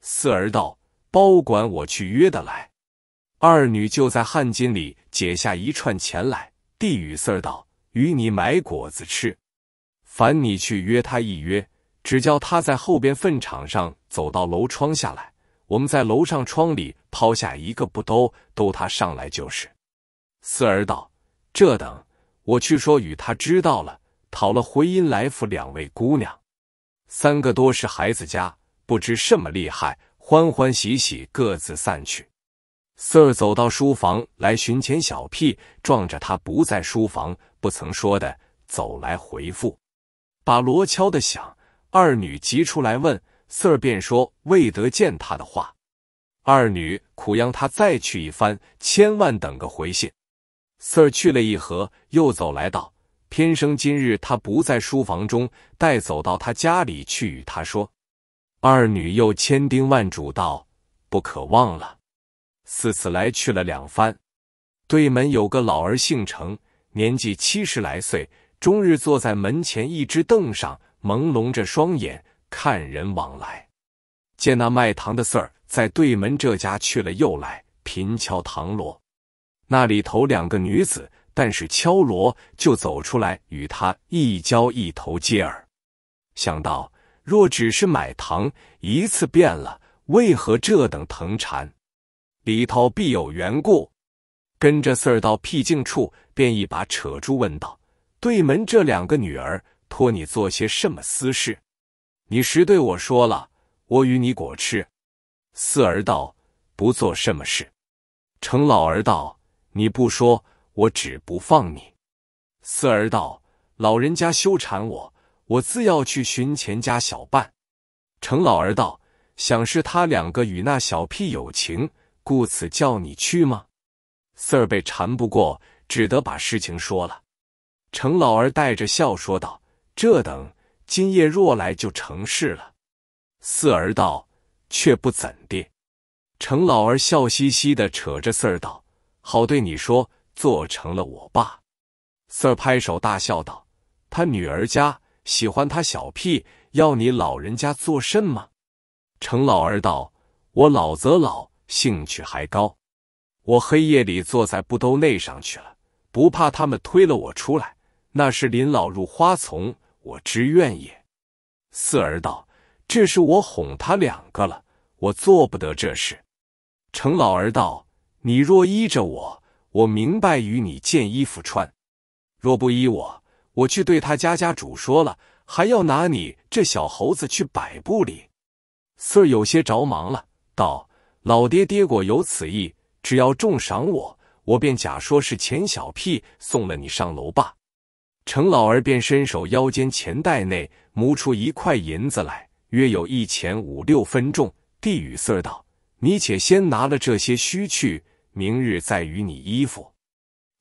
四儿道：“包管我去约的来。”二女就在汗巾里解下一串钱来，递与四儿道：“与你买果子吃。凡你去约他一约，只叫他在后边粪场上走到楼窗下来，我们在楼上窗里抛下一个布兜，兜他上来就是。”四儿道：“这等，我去说与他知道了，讨了回音来复两位姑娘。”三个多是孩子家，不知什么厉害，欢欢喜喜各自散去。四儿走到书房来寻钱小屁，撞着他不在书房，不曾说的，走来回复，把锣敲的响。二女急出来问四儿，便说未得见他的话。二女苦央他再去一番，千万等个回信。四儿去了一合，又走来道。偏生今日他不在书房中，带走到他家里去与他说。二女又千叮万嘱道：“不可忘了。”四次来去了两番。对门有个老儿姓程，年纪七十来岁，终日坐在门前一只凳上，朦胧着双眼看人往来。见那卖糖的四儿在对门这家去了又来，频敲堂锣。那里头两个女子。但是敲锣就走出来，与他一交一头接耳。想到若只是买糖，一次变了，为何这等藤缠？里头必有缘故。跟着四儿到僻静处，便一把扯住，问道：“对门这两个女儿，托你做些什么私事？你实对我说了，我与你果吃。”四儿道：“不做什么事。”程老儿道：“你不说。”我只不放你。四儿道：“老人家休缠我，我自要去寻钱家小伴。”程老儿道：“想是他两个与那小屁有情，故此叫你去吗？”四儿被缠不过，只得把事情说了。程老儿带着笑说道：“这等，今夜若来就成事了。”四儿道：“却不怎地？”程老儿笑嘻嘻的扯着四儿道：“好对你说。”做成了，我爸四儿拍手大笑道：“他女儿家喜欢他小屁，要你老人家做甚吗？”程老儿道：“我老则老，兴趣还高。我黑夜里坐在布兜内上去了，不怕他们推了我出来。那是临老入花丛，我之愿也。”四儿道：“这是我哄他两个了，我做不得这事。”程老儿道：“你若依着我。”我明白，与你见衣服穿。若不依我，我去对他家家主说了，还要拿你这小猴子去摆布哩。四儿有些着忙了，道：“老爹爹果有此意，只要重赏我，我便假说是钱小屁送了你上楼吧。”程老儿便伸手腰间钱袋内，摸出一块银子来，约有一钱五六分重，递与四儿道：“你且先拿了这些须去。”明日再与你衣服。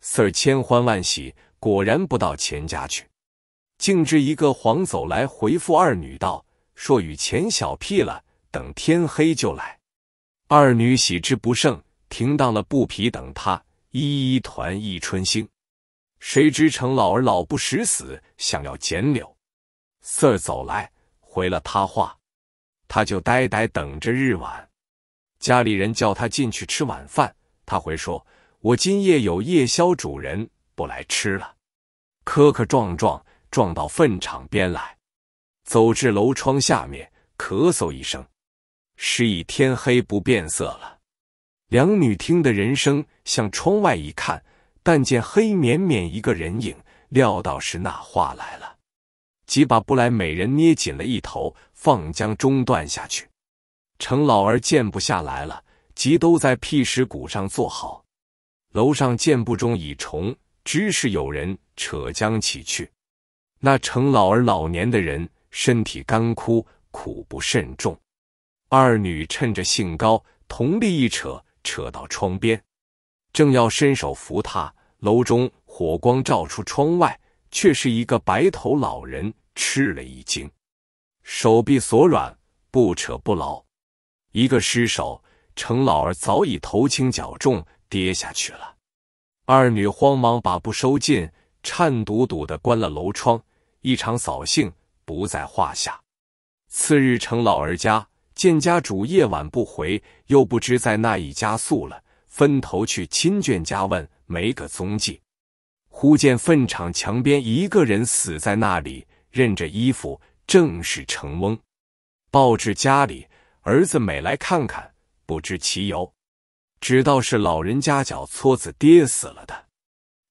四儿千欢万喜，果然不到钱家去，径至一个黄走来回复二女道：“说与钱小屁了，等天黑就来。”二女喜之不胜，停当了布匹等他，一一团一春星。谁知程老儿老不识死，想要剪柳。四儿走来回了他话，他就呆呆等着日晚。家里人叫他进去吃晚饭。他会说：“我今夜有夜宵，主人不来吃了。”磕磕撞撞撞到粪场边来，走至楼窗下面，咳嗽一声，示意天黑，不变色了。两女听的人声，向窗外一看，但见黑绵绵一个人影，料到是那话来了，即把布莱美人捏紧了一头，放将中断下去。程老儿见不下来了。即都在辟石谷上坐好，楼上见不中蚁虫，知是有人扯将起去。那成老而老年的人，身体干枯，苦不甚重。二女趁着兴高，同力一扯，扯到窗边，正要伸手扶他，楼中火光照出窗外，却是一个白头老人，吃了一惊，手臂索软，不扯不牢，一个失手。程老儿早已头轻脚重跌下去了，二女慌忙把布收进，颤抖抖的关了楼窗。一场扫兴不在话下。次日，程老儿家见家主夜晚不回，又不知在那一家宿了，分头去亲眷家问，没个踪迹。忽见粪场墙边一个人死在那里，认着衣服正是程翁，抱至家里，儿子每来看看。不知其由，只道是老人家脚搓子跌死了的，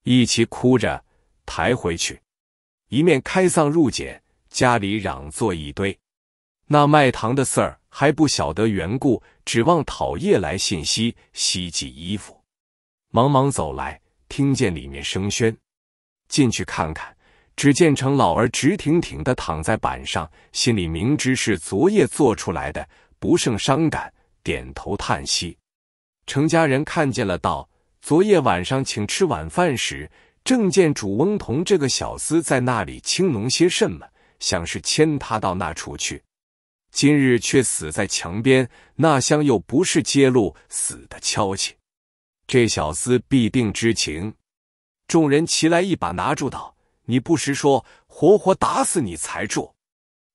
一起哭着抬回去，一面开丧入殓，家里嚷作一堆。那卖糖的四儿还不晓得缘故，指望讨夜来信息，洗洗衣服，忙忙走来，听见里面声喧，进去看看，只见程老儿直挺挺的躺在板上，心里明知是昨夜做出来的，不胜伤感。点头叹息，程家人看见了，道：“昨夜晚上请吃晚饭时，正见主翁同这个小厮在那里轻浓些什么，想是牵他到那处去，今日却死在墙边。那香又不是揭露死的敲起。这小厮必定知情。”众人齐来一把拿住，道：“你不实说，活活打死你才住。”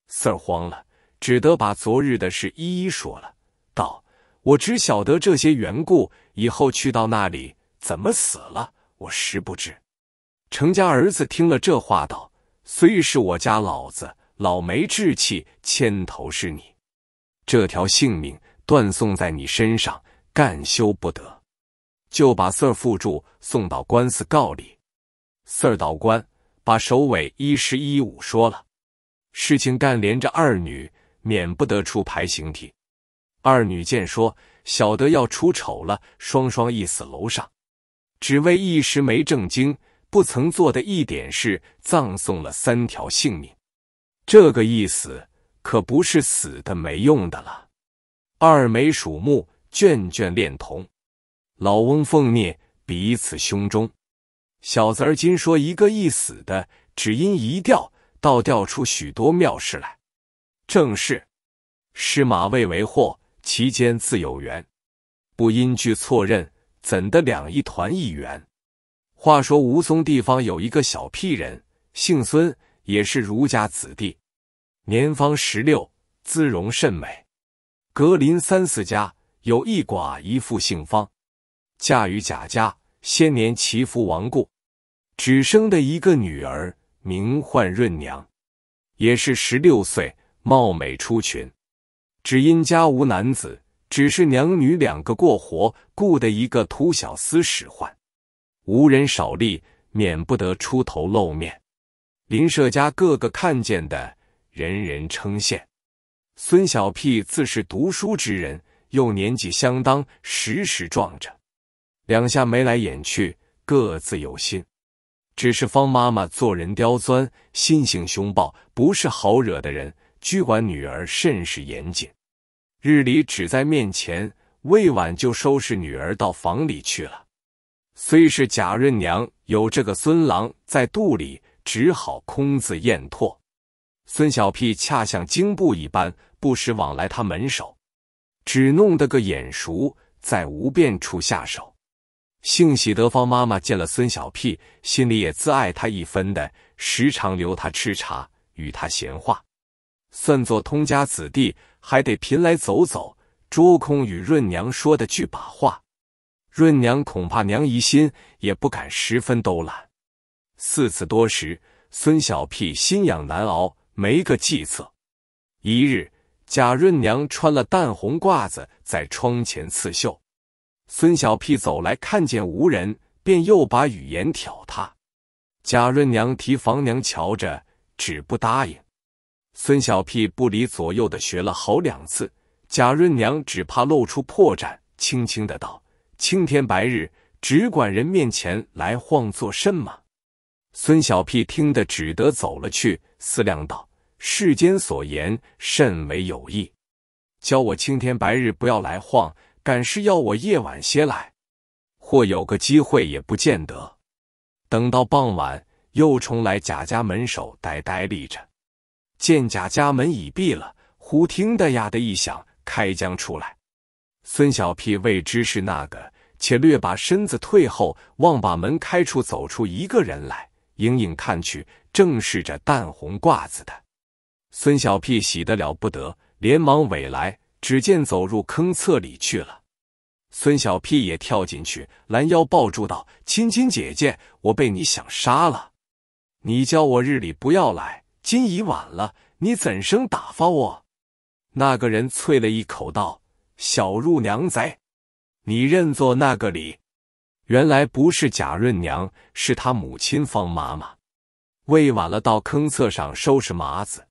四儿慌了，只得把昨日的事一一说了，道。我只晓得这些缘故，以后去到那里，怎么死了，我实不知。程家儿子听了这话，道：“虽是我家老子老没志气，牵头是你，这条性命断送在你身上，干休不得，就把四儿缚住，送到官司告里。四儿到官，把首尾一十一五说了，事情干连着二女，免不得出牌刑体。”二女见说，小的要出丑了，双双一死楼上。只为一时没正经，不曾做的一点事，葬送了三条性命。这个一死，可不是死的没用的了。二梅属木，卷卷恋铜。老翁奉念，彼此胸中。小子儿今说一个一死的，只因一掉，倒掉出许多妙事来。正是，失马未为祸。其间自有缘，不因据错认，怎的两一团一缘？话说吴松地方有一个小屁人，姓孙，也是儒家子弟，年方十六，姿容甚美。隔邻三四家，有一寡一妇，姓方，嫁于贾家，先年其父亡故，只生的一个女儿，名唤润娘，也是十六岁，貌美出群。只因家无男子，只是娘女两个过活，雇的一个土小厮使唤，无人少力，免不得出头露面。林舍家个个看见的，人人称羡。孙小屁自是读书之人，又年纪相当，时时撞着，两下眉来眼去，各自有心。只是方妈妈做人刁钻，心性凶暴，不是好惹的人，拘管女儿甚是严谨。日里只在面前，未晚就收拾女儿到房里去了。虽是贾瑞娘有这个孙郎在肚里，只好空自咽唾。孙小屁恰像京布一般，不时往来他门首，只弄得个眼熟，在无便处下手。幸喜德芳妈妈见了孙小屁，心里也自爱他一分的，时常留他吃茶，与他闲话，算作通家子弟。还得频来走走，捉空与润娘说的句把话。润娘恐怕娘疑心，也不敢十分都揽。四次多时，孙小屁心痒难熬，没个计策。一日，贾润娘穿了淡红褂子，在窗前刺绣。孙小屁走来看见无人，便又把语言挑他。贾润娘提房娘瞧着，只不答应。孙小屁不离左右的学了好两次，贾润娘只怕露出破绽，轻轻的道：“青天白日，只管人面前来晃作甚么？”孙小屁听得只得走了去，思量道：“世间所言甚为有益，教我青天白日不要来晃，敢是要我夜晚些来，或有个机会也不见得。”等到傍晚，又重来贾家门首呆呆立着。见贾家门已闭了，忽听得呀的一响，开将出来。孙小屁未知是那个，且略把身子退后，望把门开处走出一个人来，隐隐看去，正是这淡红褂子的。孙小屁喜得了不得，连忙尾来，只见走入坑厕里去了。孙小屁也跳进去，拦腰抱住道：“亲亲姐姐，我被你想杀了，你叫我日里不要来。”今已晚了，你怎生打发我？那个人啐了一口，道：“小入娘仔，你认作那个李？原来不是贾润娘，是她母亲方妈妈。喂晚了，到坑厕上收拾麻子。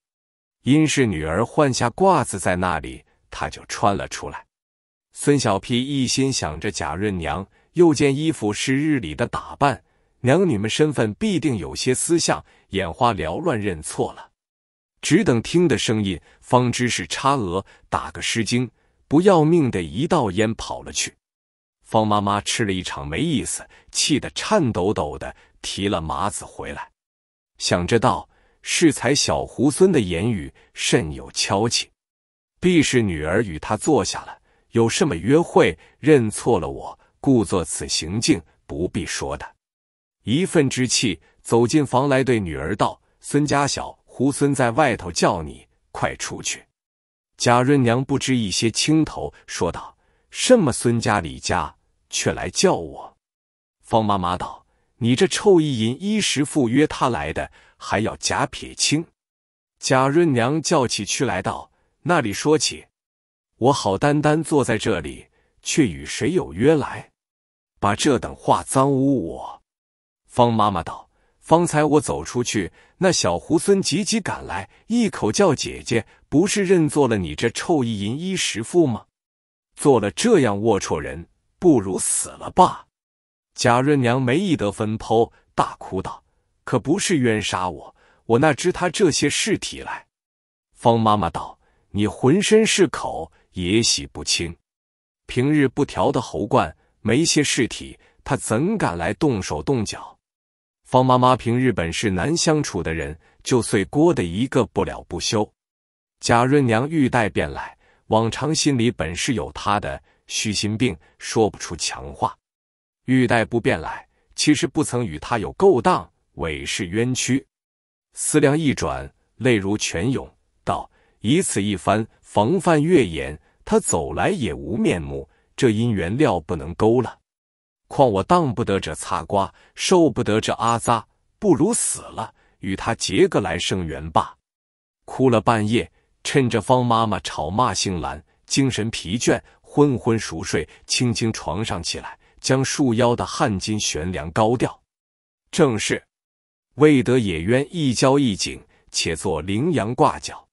因是女儿换下褂子，在那里，她就穿了出来。孙小屁一心想着贾润娘，又见衣服是日里的打扮，娘女们身份必定有些私相。”眼花缭乱，认错了，只等听的声音，方知是差额打个失惊，不要命的一道烟跑了去。方妈妈吃了一场没意思，气得颤抖抖的，提了麻子回来，想着道：“适才小猢狲的言语甚有敲气，必是女儿与他坐下了，有什么约会？认错了我，故作此行径，不必说的，一愤之气。”走进房来，对女儿道：“孙家小胡孙在外头叫你，快出去。”贾润娘不知一些青头，说道：“什么孙家李家，却来叫我？”方妈妈道：“你这臭意淫，一时赴约他来的，还要假撇清。”贾润娘叫起屈来道：“那里说起？我好单单坐在这里，却与谁有约来？把这等话脏污我。”方妈妈道。方才我走出去，那小猢狲急急赶来，一口叫姐姐，不是认做了你这臭一银衣食妇吗？做了这样龌龊人，不如死了吧！贾润娘没一得分剖，大哭道：“可不是冤杀我！我那知他这些事体来。”方妈妈道：“你浑身是口，也洗不清。平日不调的猴惯，没些事体，他怎敢来动手动脚？”方妈妈平日本是难相处的人，就碎锅的一个不了不休。贾润娘欲带便来，往常心里本是有他的虚心病，说不出强话。玉带不便来，其实不曾与他有勾当，委是冤屈。思量一转，泪如泉涌，道：“以此一番防范月言，他走来也无面目。这姻缘料不能勾了。”况我当不得这擦瓜，受不得这阿扎，不如死了，与他结个来生缘罢。哭了半夜，趁着方妈妈吵骂姓兰，精神疲倦，昏昏熟睡，轻轻床上起来，将束腰的汗巾悬梁高吊。正是未得野鸳一交一景，且做羚羊挂角。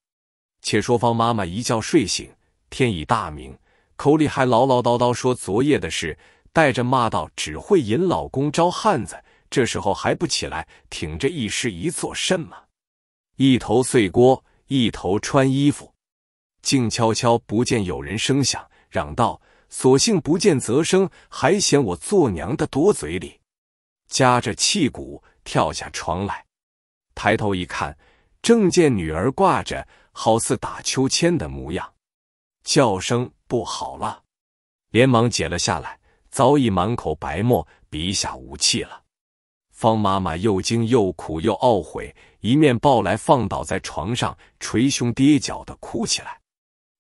且说方妈妈一觉睡醒，天已大明，口里还唠唠叨叨说昨夜的事。带着骂道：“只会引老公招汉子。”这时候还不起来，挺着一尸一做甚吗？一头碎锅，一头穿衣服，静悄悄不见有人声响，嚷道：“索性不见则生，还嫌我做娘的多嘴里。”夹着气鼓跳下床来，抬头一看，正见女儿挂着，好似打秋千的模样，叫声不好了，连忙解了下来。早已满口白沫，鼻下无气了。方妈妈又惊又苦又懊悔，一面抱来放倒在床上，捶胸跌脚的哭起来。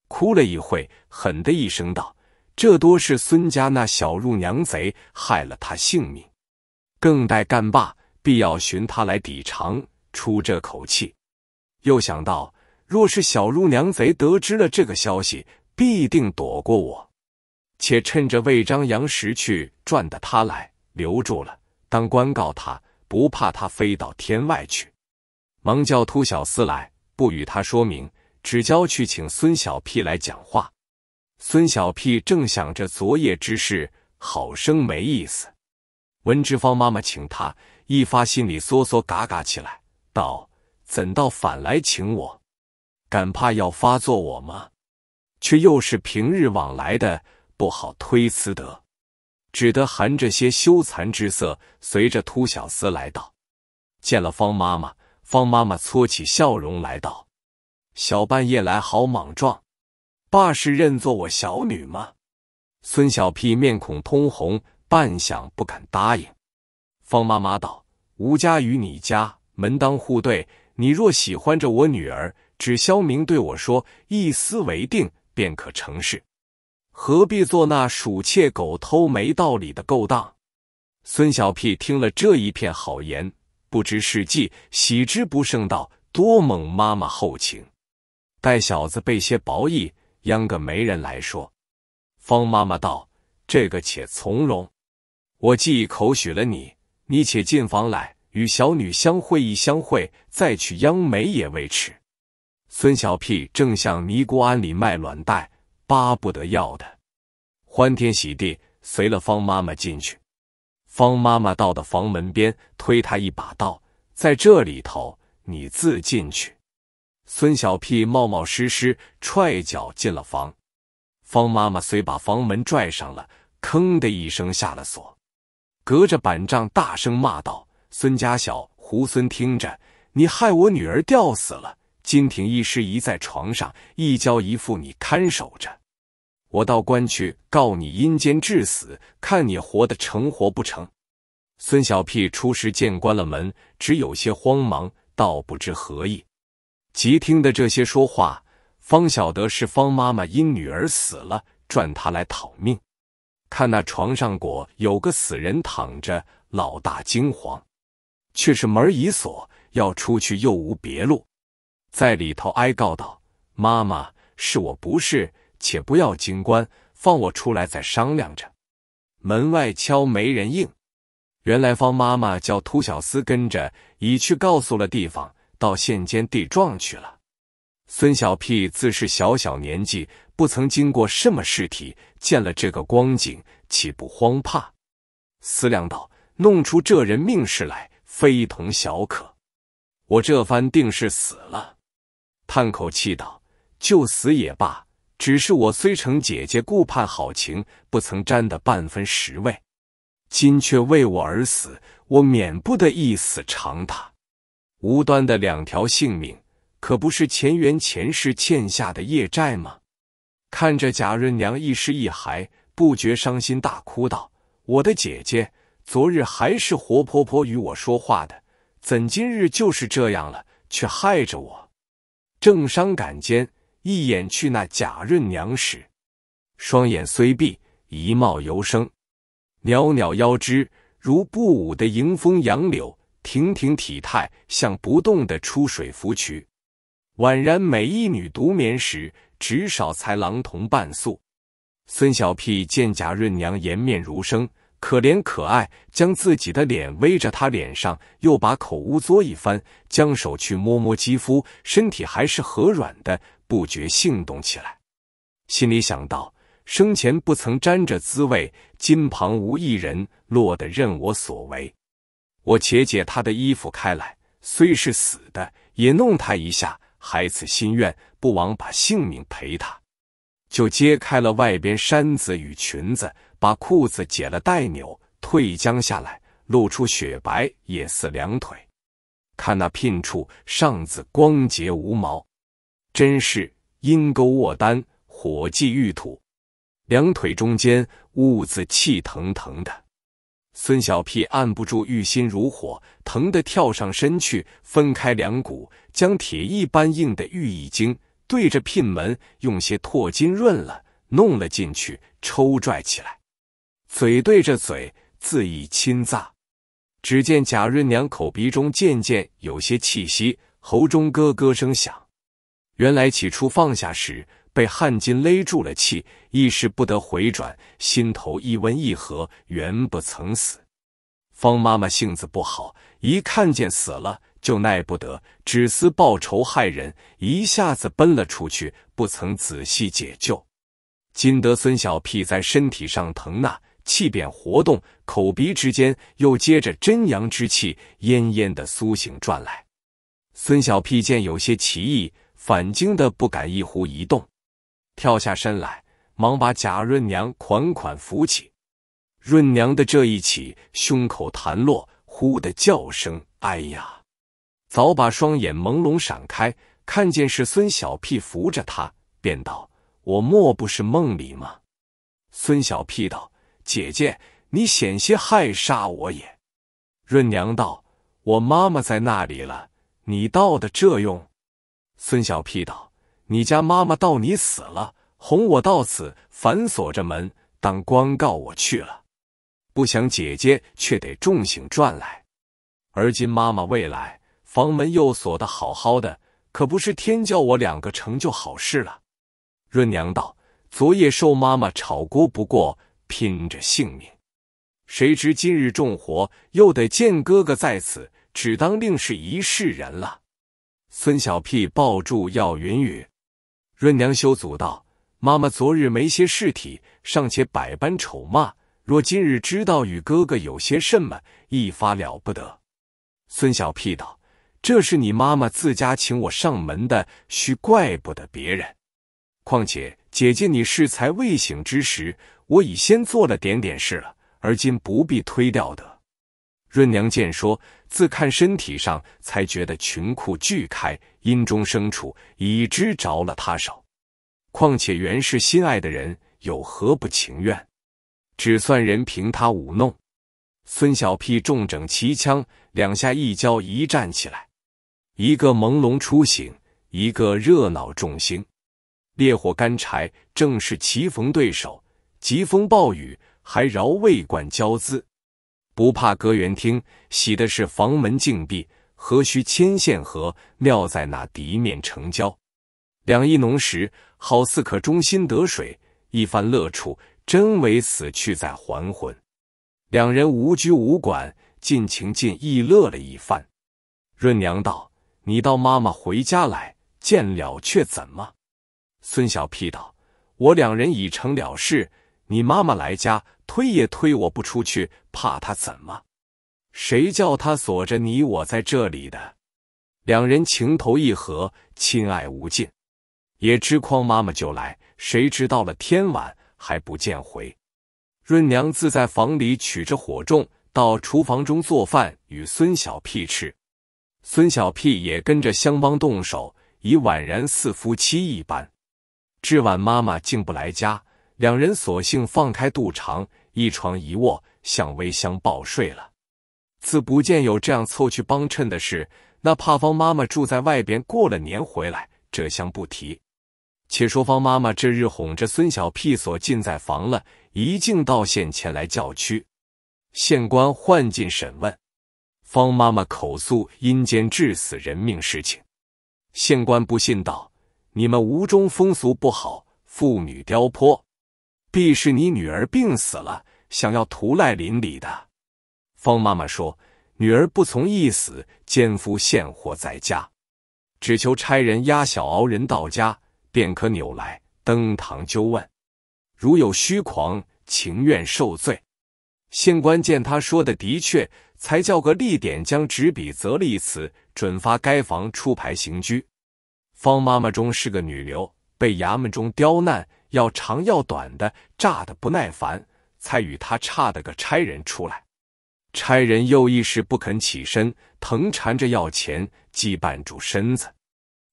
哭了一会，狠的一声道：“这多是孙家那小入娘贼害了他性命，更待干罢，必要寻他来抵偿出这口气。”又想到，若是小入娘贼得知了这个消息，必定躲过我。且趁着魏张扬识趣，赚得他来，留住了，当官告他，不怕他飞到天外去。忙叫秃小厮来，不与他说明，只教去请孙小屁来讲话。孙小屁正想着昨夜之事，好生没意思。文之芳妈妈请他，一发心里嗦嗦嘎嘎起来，道：“怎到反来请我？敢怕要发作我吗？却又是平日往来的。”不好推辞得，只得含着些羞惭之色，随着秃小厮来到。见了方妈妈，方妈妈搓起笑容来道：“小半夜来，好莽撞。爸是认作我小女吗？”孙小屁面孔通红，半晌不敢答应。方妈妈道：“吴家与你家门当户对，你若喜欢着我女儿，只肖明对我说，一思为定，便可成事。”何必做那鼠窃狗偷没道理的勾当？孙小屁听了这一片好言，不知是计，喜之不胜，道：“多蒙妈妈厚情，待小子备些薄意，央个媒人来说。”方妈妈道：“这个且从容，我既口许了你，你且进房来，与小女相会一相会，再去央媒也未迟。”孙小屁正向尼姑庵里卖卵袋，巴不得要的，欢天喜地随了方妈妈进去。方妈妈到的房门边，推他一把道：“在这里头，你自进去。”孙小屁冒冒失失踹脚进了房。方妈妈虽把房门拽上了，吭的一声下了锁，隔着板杖大声骂道：“孙家小猢狲，听着，你害我女儿吊死了！”金廷一师一在床上，一交一副，你看守着，我到官去告你阴间致死，看你活的成活不成。孙小屁初时见关了门，只有些慌忙，倒不知何意，急听的这些说话，方晓得是方妈妈因女儿死了，赚他来讨命。看那床上果有个死人躺着，老大惊慌，却是门已锁，要出去又无别路。在里头哀告道：“妈妈，是我不是，且不要禁官，放我出来，再商量着。”门外敲，没人应。原来方妈妈叫涂小厮跟着，已去告诉了地方，到县间地状去了。孙小屁自是小小年纪，不曾经过什么事体，见了这个光景，岂不慌怕？思量道：“弄出这人命事来，非同小可，我这番定是死了。”叹口气道：“就死也罢，只是我虽承姐姐顾盼好情，不曾沾得半分实味，今却为我而死，我免不得一死偿他。无端的两条性命，可不是前缘前世欠下的业债吗？”看着贾瑞娘一尸一孩，不觉伤心大哭道：“我的姐姐，昨日还是活泼泼与我说话的，怎今日就是这样了？却害着我。”正伤感间，一眼去那贾润娘时，双眼虽闭，一貌犹生。袅袅腰肢如不舞的迎风杨柳，亭亭体态像不动的出水芙蕖。宛然每一女独眠时，只少才郎同伴宿。孙小屁见贾润娘颜面如生。可怜可爱，将自己的脸偎着他脸上，又把口污嘬一番，将手去摸摸肌肤，身体还是和软的，不觉兴动起来。心里想到：生前不曾沾着滋味，今旁无一人，落得任我所为。我且解他的衣服开来，虽是死的，也弄他一下，还此心愿，不枉把性命陪他。就揭开了外边衫子与裙子。把裤子解了带纽，退将下来，露出雪白也似两腿。看那聘处，上子光洁无毛，真是阴沟卧丹，火气欲吐。两腿中间兀子气腾腾的。孙小屁按不住玉心如火，疼得跳上身去，分开两股，将铁一般硬的玉一经对着聘门，用些唾金润了，弄了进去，抽拽起来。嘴对着嘴，自意亲葬。只见贾瑞娘口鼻中渐渐有些气息，喉中咯咯声响。原来起初放下时，被汗巾勒住了气，一时不得回转，心头一温一和，原不曾死。方妈妈性子不好，一看见死了就耐不得，只思报仇害人，一下子奔了出去，不曾仔细解救。今得孙小屁在身体上疼那。气便活动，口鼻之间又接着真阳之气，奄奄的苏醒转来。孙小屁见有些奇异，反惊的不敢一呼一动，跳下身来，忙把贾润娘款款扶起。润娘的这一起，胸口弹落，呼的叫声：“哎呀！”早把双眼朦胧闪开，看见是孙小屁扶着他，便道：“我莫不是梦里吗？”孙小屁道。姐姐，你险些害杀我也。润娘道：“我妈妈在那里了，你到的这用？”孙小屁道：“你家妈妈到你死了，哄我到此，反锁着门，当官告我去了。不想姐姐却得重刑赚来。而今妈妈未来，房门又锁得好好的，可不是天叫我两个成就好事了？”润娘道：“昨夜受妈妈炒锅，不过。”拼着性命，谁知今日重活又得见哥哥在此，只当另是一世人了。孙小屁抱住要云雨，润娘休阻道：“妈妈昨日没些事体，尚且百般丑骂；若今日知道与哥哥有些什么，一发了不得。”孙小屁道：“这是你妈妈自家请我上门的，须怪不得别人。况且姐姐你适才未醒之时。”我已先做了点点事了，而今不必推掉的。润娘见说，自看身体上，才觉得裙裤俱开，阴中生处，已知着了他手。况且原是心爱的人，有何不情愿？只算人凭他舞弄。孙小屁重整旗枪，两下一交一站起来，一个朦胧初醒，一个热闹众星，烈火干柴，正是棋逢对手。疾风暴雨，还饶未管交资，不怕隔园听，喜的是房门静闭，何须牵线河？妙在那敌面成交，两意浓时，好似可中心得水，一番乐处，真为死去再还魂。两人无拘无管，尽情尽意乐了一番。润娘道：“你到妈妈回家来见了，却怎么？”孙小屁道：“我两人已成了事。”你妈妈来家，推也推我不出去，怕她怎么？谁叫她锁着你我在这里的？两人情投意合，亲爱无尽，也知匡妈妈就来，谁知到了天晚还不见回。润娘自在房里取着火种，到厨房中做饭，与孙小屁吃。孙小屁也跟着相帮动手，已宛然似夫妻一般。至晚，妈妈竟不来家。两人索性放开肚肠，一床一卧，相偎相抱睡了。自不见有这样凑去帮衬的事。那怕方妈妈住在外边，过了年回来，这厢不提。且说方妈妈这日哄着孙小屁锁进在房了，一径到县前来叫屈。县官唤进审问，方妈妈口诉阴间致死人命事情。县官不信道：“你们吴中风俗不好，妇女刁泼。”必是你女儿病死了，想要图赖邻里的。方妈妈说：“女儿不从，一死奸夫现活在家，只求差人押小敖人到家，便可扭来登堂究问。如有虚狂，情愿受罪。”县官见他说的的确，才叫个立点将纸笔择了一词，准发该房出牌刑拘。方妈妈中是个女流，被衙门中刁难。要长要短的，炸得不耐烦，才与他差的个差人出来。差人又一时不肯起身，疼缠着要钱，羁绊住身子。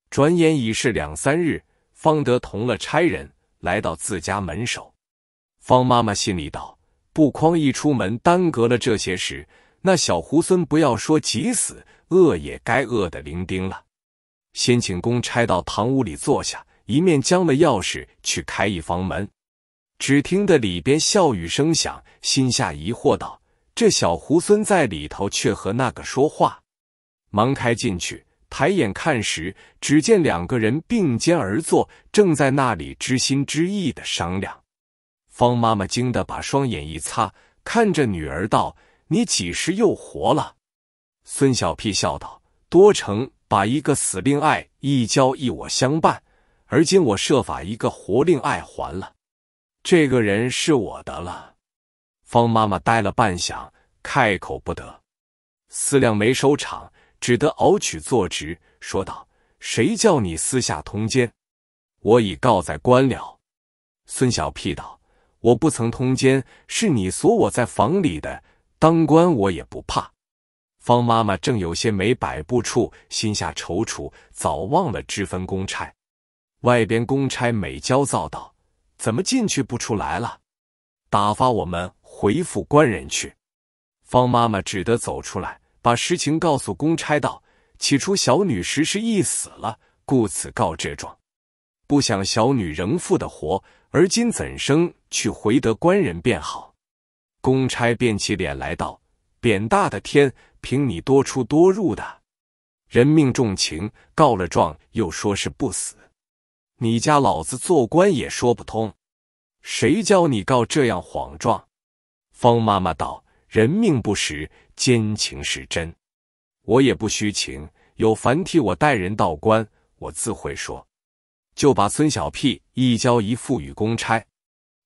转眼已是两三日，方得同了差人来到自家门首。方妈妈心里道：不匡一出门，耽搁了这些时，那小猢狲不要说急死，饿也该饿的伶仃了。先请公差到堂屋里坐下。一面将了钥匙去开一房门，只听得里边笑语声响，心下疑惑道：“这小猢狲在里头，却和那个说话。”忙开进去，抬眼看时，只见两个人并肩而坐，正在那里知心知意的商量。方妈妈惊得把双眼一擦，看着女儿道：“你几时又活了？”孙小屁笑道：“多成把一个死令爱一交一我相伴。”而今我设法一个活令爱还了，这个人是我的了。方妈妈呆了半晌，开口不得，思量没收场，只得熬取坐直，说道：“谁叫你私下通奸？我已告在官了。”孙小屁道：“我不曾通奸，是你锁我在房里的。当官我也不怕。”方妈妈正有些没摆布处，心下踌躇，早忘了这分公差。外边公差美焦躁道：“怎么进去不出来了？打发我们回复官人去。”方妈妈只得走出来，把实情告诉公差道：“起初小女时是一死了，故此告这状。不想小女仍复的活，而今怎生去回得官人便好？”公差变起脸来道：“扁大的天，凭你多出多入的，人命重情，告了状又说是不死。”你家老子做官也说不通，谁教你告这样谎状？方妈妈道：“人命不实，奸情是真。我也不虚情，有凡替我带人到官，我自会说。”就把孙小屁一交一付与公差。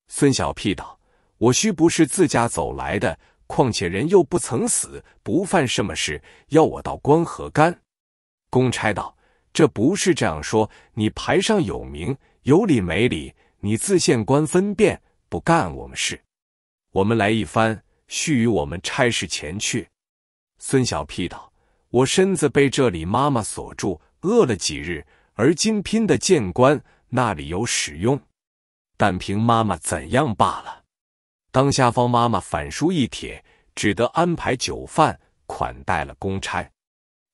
孙小屁道：“我须不是自家走来的，况且人又不曾死，不犯什么事，要我到官何干？”公差道。这不是这样说，你牌上有名，有理没理，你自县官分辨，不干我们事。我们来一番，须与我们差事前去。孙小屁道：“我身子被这里妈妈锁住，饿了几日，而今拼的见官，那里有使用？但凭妈妈怎样罢了。”当下方妈妈反书一帖，只得安排酒饭款待了公差。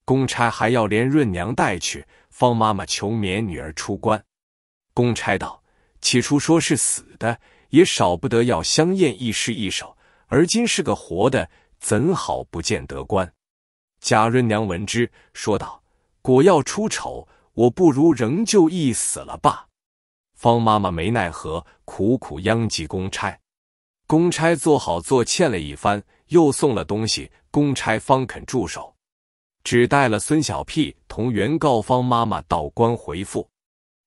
公差还要连润娘带去，方妈妈求免女儿出关。公差道：“起初说是死的，也少不得要香艳一诗一首；而今是个活的，怎好不见得官？”贾润娘闻之，说道：“果要出丑，我不如仍旧一死了罢。”方妈妈没奈何，苦苦央及公差。公差做好做欠了一番，又送了东西，公差方肯住手。只带了孙小屁同原告方妈妈到官回复。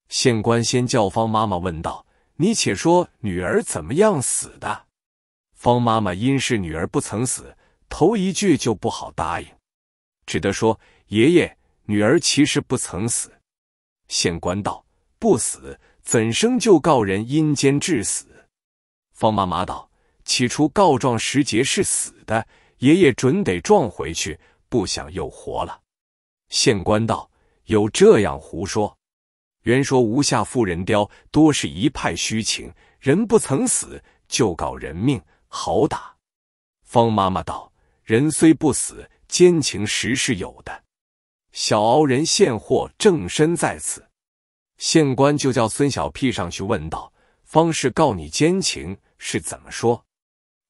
县官先叫方妈妈问道：“你且说女儿怎么样死的？”方妈妈因是女儿不曾死，头一句就不好答应，只得说：“爷爷，女儿其实不曾死。”县官道：“不死怎生就告人阴间致死？”方妈妈道：“起初告状时节是死的，爷爷准得撞回去。”不想又活了。县官道：“有这样胡说？原说无下妇人刁，多是一派虚情。人不曾死，就告人命，好打。”方妈妈道：“人虽不死，奸情实是有的。小敖人现货正身在此。”县官就叫孙小屁上去问道：“方氏告你奸情是怎么说？”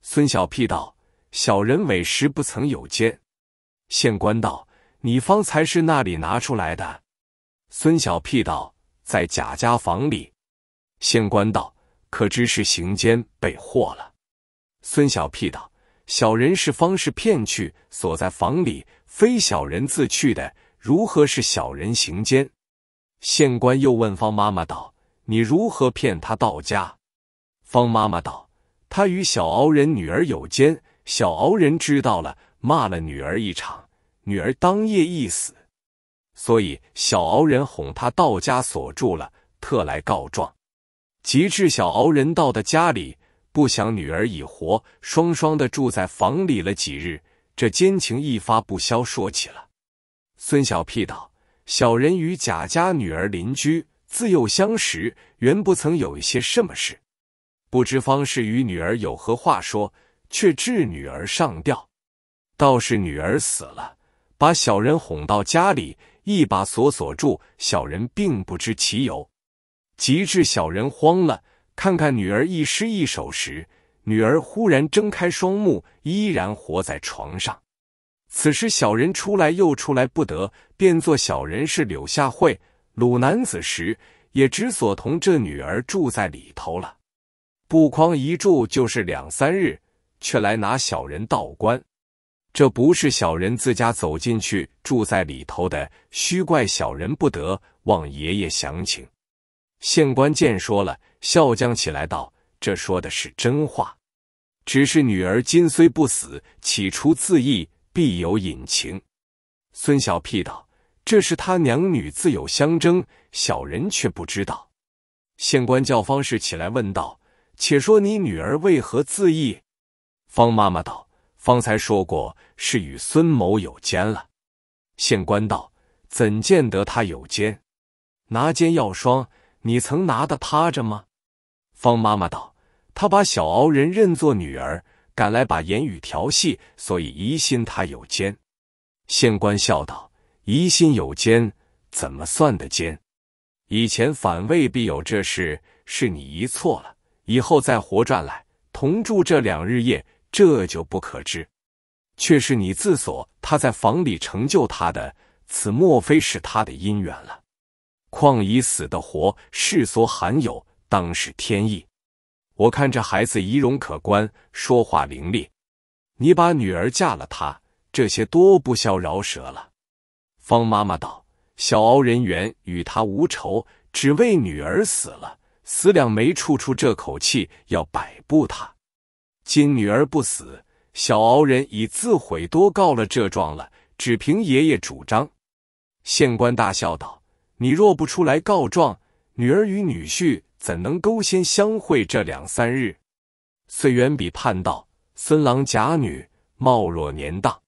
孙小屁道：“小人委实不曾有奸。”县官道：“你方才是那里拿出来的？”孙小屁道：“在贾家房里。”县官道：“可知是行奸被获了？”孙小屁道：“小人是方氏骗去，锁在房里，非小人自去的，如何是小人行奸？”县官又问方妈妈道：“你如何骗他到家？”方妈妈道：“他与小敖人女儿有奸，小敖人知道了。”骂了女儿一场，女儿当夜一死，所以小鳌人哄他到家锁住了，特来告状。及至小鳌人到的家里，不想女儿已活，双双的住在房里了几日，这奸情一发不消说起了。孙小屁道：“小人与贾家女儿邻居，自幼相识，原不曾有一些什么事，不知方氏与女儿有何话说，却置女儿上吊。”倒是女儿死了，把小人哄到家里，一把锁锁住。小人并不知其由，及至小人慌了，看看女儿一尸一手时，女儿忽然睁开双目，依然活在床上。此时小人出来又出来不得，便做小人是柳下惠、鲁男子时，也只所同这女儿住在里头了。不匡一住就是两三日，却来拿小人道观。这不是小人自家走进去住在里头的，须怪小人不得。望爷爷详情。”县官见说了，笑将起来道：“这说的是真话，只是女儿今虽不死，起初自缢，必有隐情。”孙小屁道：“这是他娘女自有相争，小人却不知道。”县官叫方氏起来问道：“且说你女儿为何自缢？”方妈妈道。方才说过是与孙某有奸了。县官道：“怎见得他有奸？拿奸药双，你曾拿的他着吗？”方妈妈道：“他把小敖人认作女儿，赶来把言语调戏，所以疑心他有奸。”县官笑道：“疑心有奸，怎么算的奸？以前反未必有这事，是你疑错了。以后再活转来，同住这两日夜。”这就不可知，却是你自锁他在房里成就他的，此莫非是他的姻缘了？况已死的活世所罕有，当是天意。我看这孩子仪容可观，说话伶俐。你把女儿嫁了他，这些多不消饶舌了。方妈妈道：“小敖人缘与他无仇，只为女儿死了，死两没处出这口气，要摆布他。”今女儿不死，小敖人已自悔多告了这状了。只凭爷爷主张。县官大笑道：“你若不出来告状，女儿与女婿怎能勾仙相会这两三日？”遂远比叛道：“孙郎假女，貌若年当，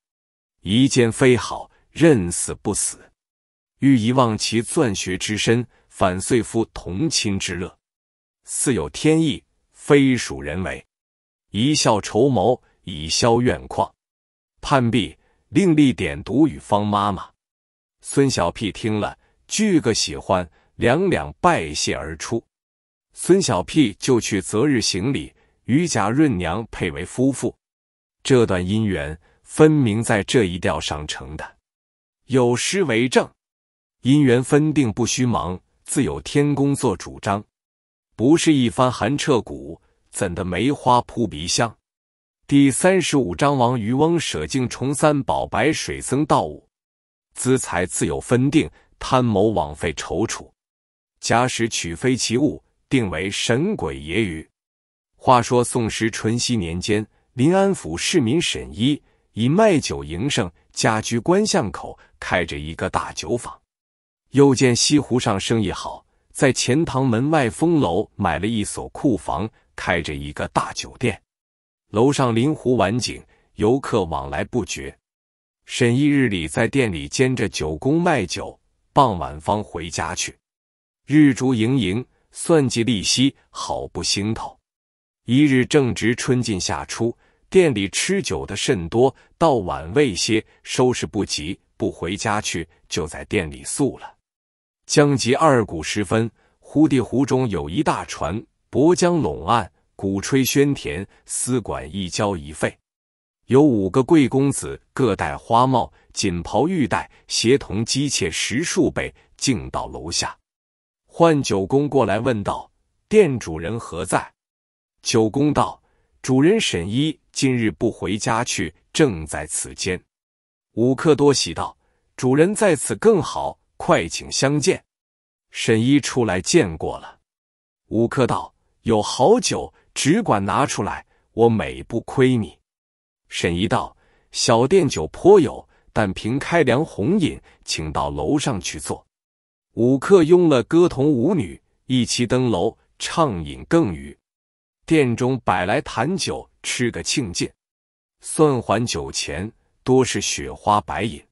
一见非好，认死不死。欲遗忘其钻学之身，反遂夫同亲之乐，似有天意，非属人为。”一笑筹谋，以消怨况。叛必另立点读与方妈妈。孙小屁听了，俱个喜欢，两两拜谢而出。孙小屁就去择日行礼，与贾润娘配为夫妇。这段姻缘分明在这一调上成的，有诗为证：“姻缘分定不须忙，自有天公作主张。不是一番寒彻骨。”怎的梅花扑鼻香？第三十五章，王渔翁舍净重三宝，白水僧道悟，资财自有分定，贪谋枉费踌躇。假使取非其物，定为神鬼也与？话说宋时淳熙年间，临安府市民沈一以卖酒营生，家居官巷口，开着一个大酒坊。又见西湖上生意好，在钱塘门外风楼买了一所库房。开着一个大酒店，楼上临湖晚景，游客往来不绝。沈义日里在店里兼着酒工卖酒，傍晚方回家去。日烛盈盈，算计利息，好不兴头。一日正值春尽夏初，店里吃酒的甚多，到晚未歇，收拾不及，不回家去，就在店里宿了。将及二鼓时分，忽地湖中有一大船。薄江陇岸，鼓吹喧田，丝管一交一废。有五个贵公子，各戴花帽，锦袍玉带，协同姬妾十数倍，进到楼下，唤九公过来问道：“店主人何在？”九公道：“主人沈一今日不回家去，正在此间。”五客多喜道：“主人在此更好，快请相见。”沈一出来见过了。五客道。有好酒，只管拿出来，我美不亏你。沈一道：“小店酒颇有，但凭开两红饮，请到楼上去坐。”五客拥了歌童舞女，一齐登楼畅饮更余。店中摆来坛酒，吃个庆见。算还酒钱多是雪花白饮。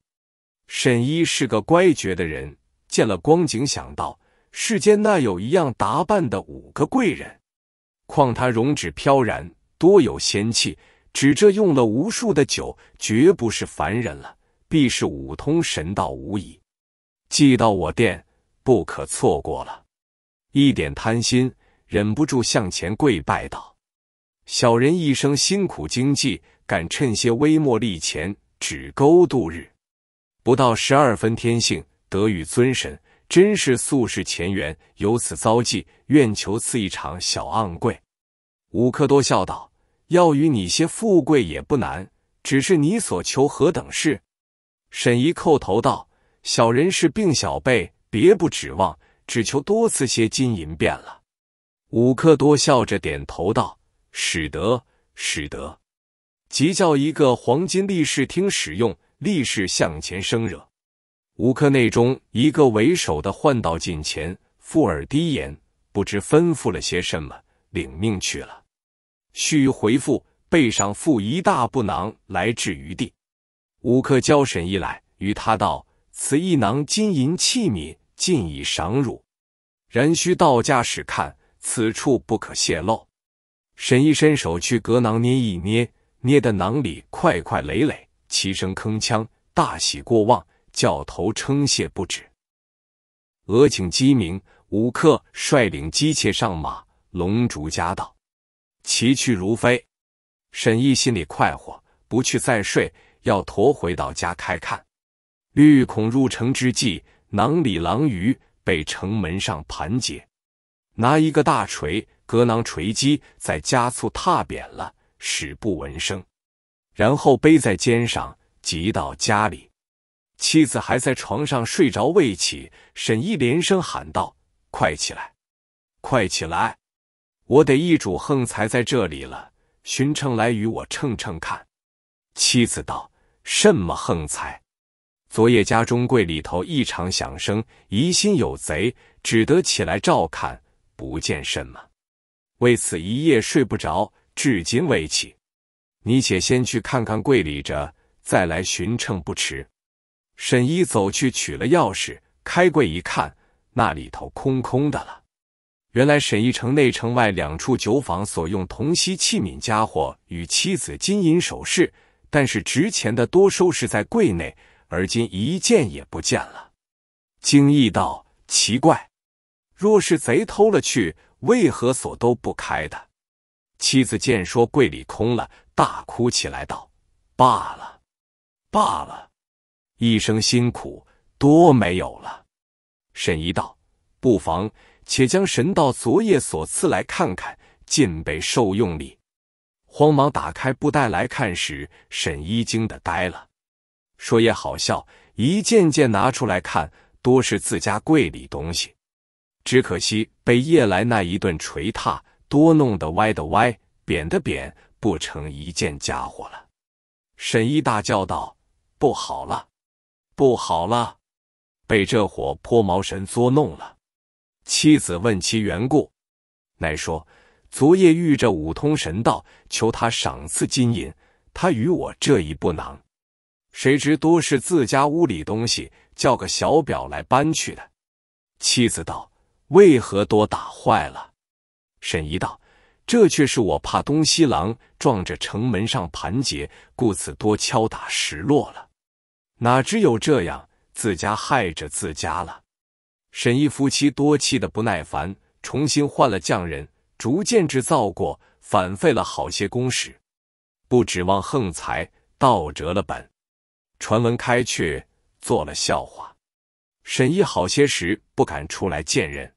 沈一是个乖觉的人，见了光景，想到世间那有一样打扮的五个贵人。况他容止飘然，多有仙气，只这用了无数的酒，绝不是凡人了，必是五通神道无疑。寄到我店，不可错过了。一点贪心，忍不住向前跪拜道：“小人一生辛苦经济，敢趁些微末利钱，只勾度日，不到十二分天性，得与尊神，真是宿世前缘，由此遭际，愿求赐一场小昂贵。”武克多笑道：“要与你些富贵也不难，只是你所求何等事？”沈仪叩头道：“小人是病小辈，别不指望，只求多赐些金银便了。”武克多笑着点头道：“使得，使得。”即叫一个黄金力士听使用，力士向前生惹。五克内中一个为首的换到近前，附耳低言，不知吩咐了些什么，领命去了。须回复背上负一大布囊来至于地，武克教沈一来与他道：此一囊金银器皿尽已赏汝，然须到家使看，此处不可泄露。沈一伸手去隔囊捏一捏，捏的囊里块块累累，齐声铿锵，大喜过望，教头称谢不止。俄顷鸡鸣，武克率领姬妾上马，龙竹家道。其去如飞，沈毅心里快活，不去再睡，要驮回到家开看。绿恐入城之际，囊里狼鱼被城门上盘结，拿一个大锤隔囊锤击，再加醋踏扁了，使不闻声。然后背在肩上，急到家里。妻子还在床上睡着未起，沈毅连声喊道：“快起来，快起来！”我得一主横财在这里了，寻秤来与我称称看。妻子道：“什么横财？昨夜家中柜里头异常响声，疑心有贼，只得起来照看，不见什么。为此一夜睡不着，至今未起。你且先去看看柜里着，再来寻秤不迟。”沈一走去取了钥匙，开柜一看，那里头空空的了。原来沈义城内城外两处酒坊所用铜锡器皿家伙与妻子金银首饰，但是值钱的多收拾在柜内，而今一件也不见了。惊异道：“奇怪，若是贼偷了去，为何锁都不开的？”妻子见说柜里空了，大哭起来道：“罢了，罢了，一生辛苦，多没有了。”沈一道：“不妨。”且将神道昨夜所赐来看看，尽备受用礼。慌忙打开布袋来看时，沈一惊的呆了，说也好笑，一件件拿出来看，多是自家柜里东西，只可惜被夜来那一顿捶踏，多弄得歪的歪，扁的扁，不成一件家伙了。沈一大叫道：“不好了，不好了，被这伙泼毛神捉弄了！”妻子问其缘故，乃说昨夜遇着五通神道，求他赏赐金银，他与我这一不能，谁知多是自家屋里东西，叫个小表来搬去的。妻子道：“为何多打坏了？”沈仪道：“这却是我怕东西郎撞着城门上盘结，故此多敲打石落了。哪知有这样，自家害着自家了。”沈义夫妻多气的不耐烦，重新换了匠人，逐渐制造过，反费了好些工时，不指望横财，倒折了本。传闻开去，做了笑话。沈义好些时不敢出来见人，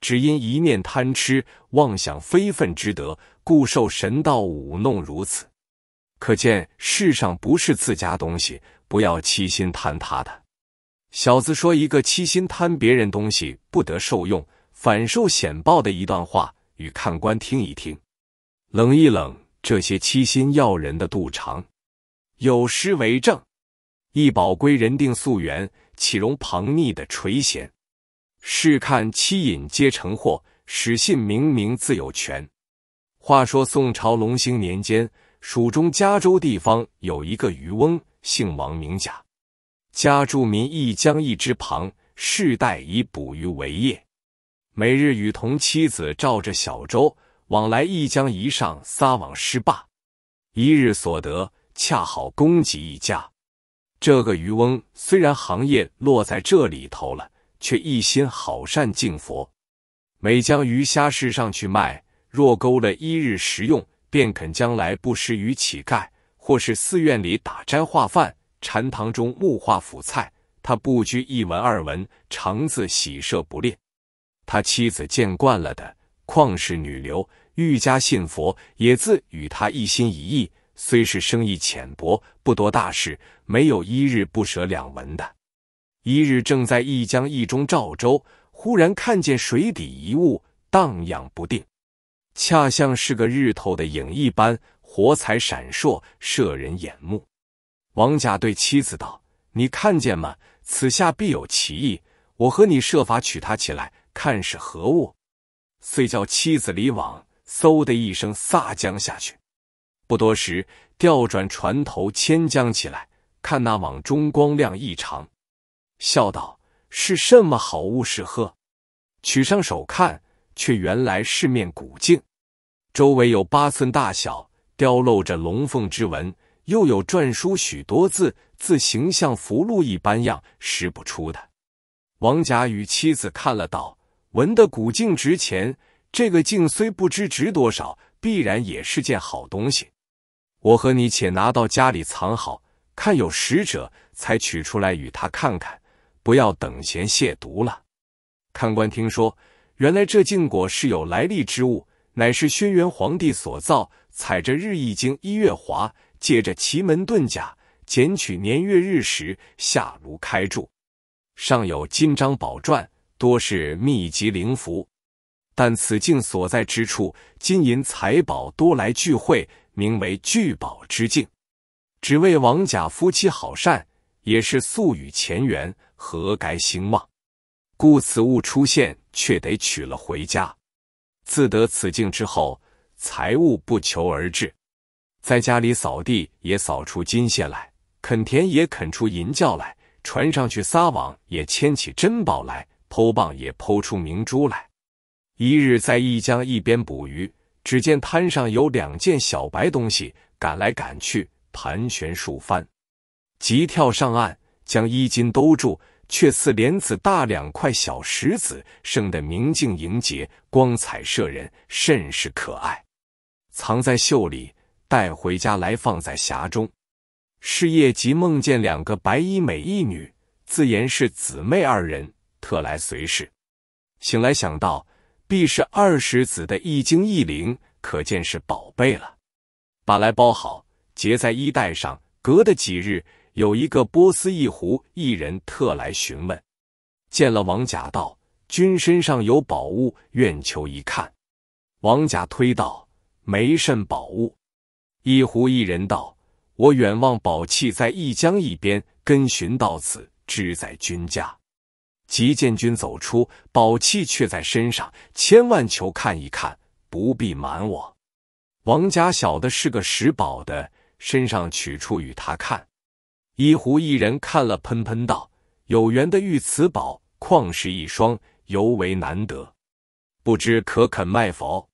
只因一念贪痴，妄想非分之德，故受神道舞弄如此。可见世上不是自家东西，不要欺心贪他的。小子说一个七心贪别人东西不得受用，反受险报的一段话，与看官听一听，冷一冷这些七心要人的肚肠。有诗为证：一宝归人定溯源，岂容旁逆的垂涎？试看七引皆成祸，使信明明自有权。话说宋朝隆兴年间，蜀中嘉州地方有一个渔翁，姓王，名甲。家住民一江一之旁，世代以捕鱼为业。每日与同妻子照着小舟往来一江一上撒网施霸，一日所得恰好供给一家。这个渔翁虽然行业落在这里头了，却一心好善敬佛，每将鱼虾市上去卖。若勾了一日食用，便肯将来不施于乞丐，或是寺院里打斋化饭。禅堂中木画腐菜，他不拘一文二文，常自喜舍不吝。他妻子见惯了的旷世女流，愈加信佛，也自与他一心一意。虽是生意浅薄，不多大事，没有一日不舍两文的。一日正在一江一中照舟，忽然看见水底一物荡漾不定，恰像是个日头的影一般，火彩闪烁，摄人眼目。王甲对妻子道：“你看见吗？此下必有奇意。我和你设法取他起来，看是何物。”遂叫妻子离网，嗖的一声撒浆下去。不多时，调转船头，牵浆起来，看那网中光亮异常，笑道：“是什么好物？是鹤。”取上手看，却原来是面古镜，周围有八寸大小，雕镂着龙凤之纹。又有篆书许多字，字形像符箓一般样，识不出的。王甲与妻子看了，道：“文的古镜值钱，这个镜虽不知值多少，必然也是件好东西。我和你且拿到家里藏好，看有识者才取出来与他看看，不要等闲亵渎了。”看官听说，原来这镜果是有来历之物，乃是轩辕皇帝所造，踩着日一经一月华。借着奇门遁甲，捡取年月日时下炉开铸，上有金章宝篆，多是秘籍灵符。但此境所在之处，金银财宝多来聚会，名为聚宝之境。只为王甲夫妻好善，也是素与前缘，何该兴旺？故此物出现，却得取了回家。自得此境之后，财物不求而至。在家里扫地也扫出金屑来，垦田也垦出银窖来，船上去撒网也牵起珍宝来，剖蚌也剖出明珠来。一日在一江一边捕鱼，只见滩上有两件小白东西，赶来赶去，盘旋数番，急跳上岸，将衣襟兜住，却似莲子大两块小石子，生得明净莹洁，光彩摄人，甚是可爱，藏在袖里。带回家来，放在匣中。是夜即梦见两个白衣美一女，自言是姊妹二人，特来随侍。醒来想到，必是二十子的一精一灵，可见是宝贝了。把来包好，结在衣带上。隔的几日，有一个波斯一壶一人特来询问，见了王甲道：“君身上有宝物，愿求一看。”王甲推道：“没甚宝物。”一狐一人道：“我远望宝器在一江一边，跟寻到此，知在君家。即见君走出，宝器却在身上，千万求看一看，不必瞒我。”王甲小的是个拾宝的，身上取出与他看。一狐一人看了，喷喷道：“有缘的玉瓷宝，旷世一双，尤为难得，不知可肯卖否？”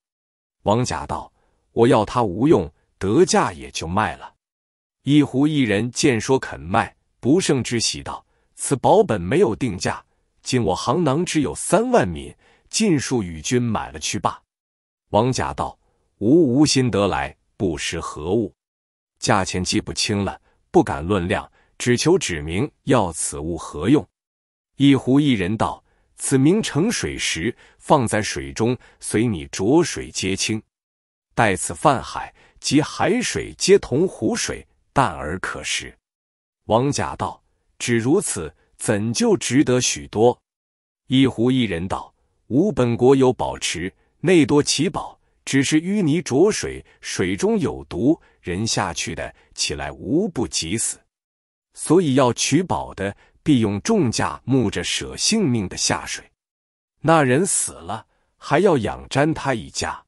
王甲道：“我要他无用。”得价也就卖了。一壶一人见说肯卖，不胜之喜，道：“此宝本没有定价，今我行囊只有三万米，尽数与君买了去罢。”王甲道：“吾无心得来，不识何物，价钱记不清了，不敢论量，只求指明要此物何用。”一壶一人道：“此名盛水石，放在水中，随你浊水皆清，待此泛海。”及海水皆同湖水，淡而可食。王甲道：“只如此，怎就值得许多？”一湖一人道：“吾本国有宝池，内多奇宝，只是淤泥浊水，水中有毒，人下去的起来无不及死。所以要取宝的，必用重价木着舍性命的下水。那人死了，还要养瞻他一家。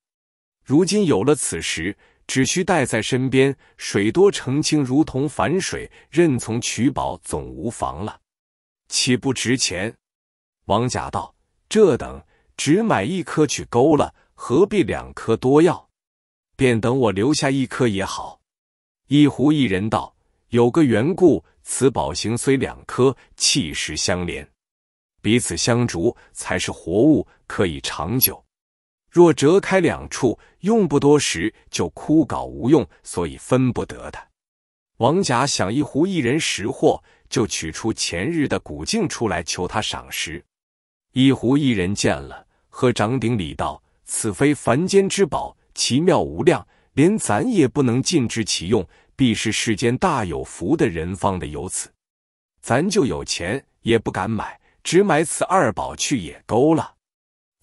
如今有了此石。”只需带在身边，水多澄清如同反水，任从取宝总无妨了，岂不值钱？王甲道：这等只买一颗去勾了，何必两颗多要？便等我留下一颗也好。一狐一人道：有个缘故，此宝形虽两颗，气势相连，彼此相逐，才是活物，可以长久。若折开两处，用不多时就枯槁无用，所以分不得的。王甲想一壶一人识货，就取出前日的古镜出来求他赏识。一壶一人见了，和掌顶礼道：“此非凡间之宝，奇妙无量，连咱也不能尽知其用，必是世间大有福的人方的有此。咱就有钱也不敢买，只买此二宝去野沟了。”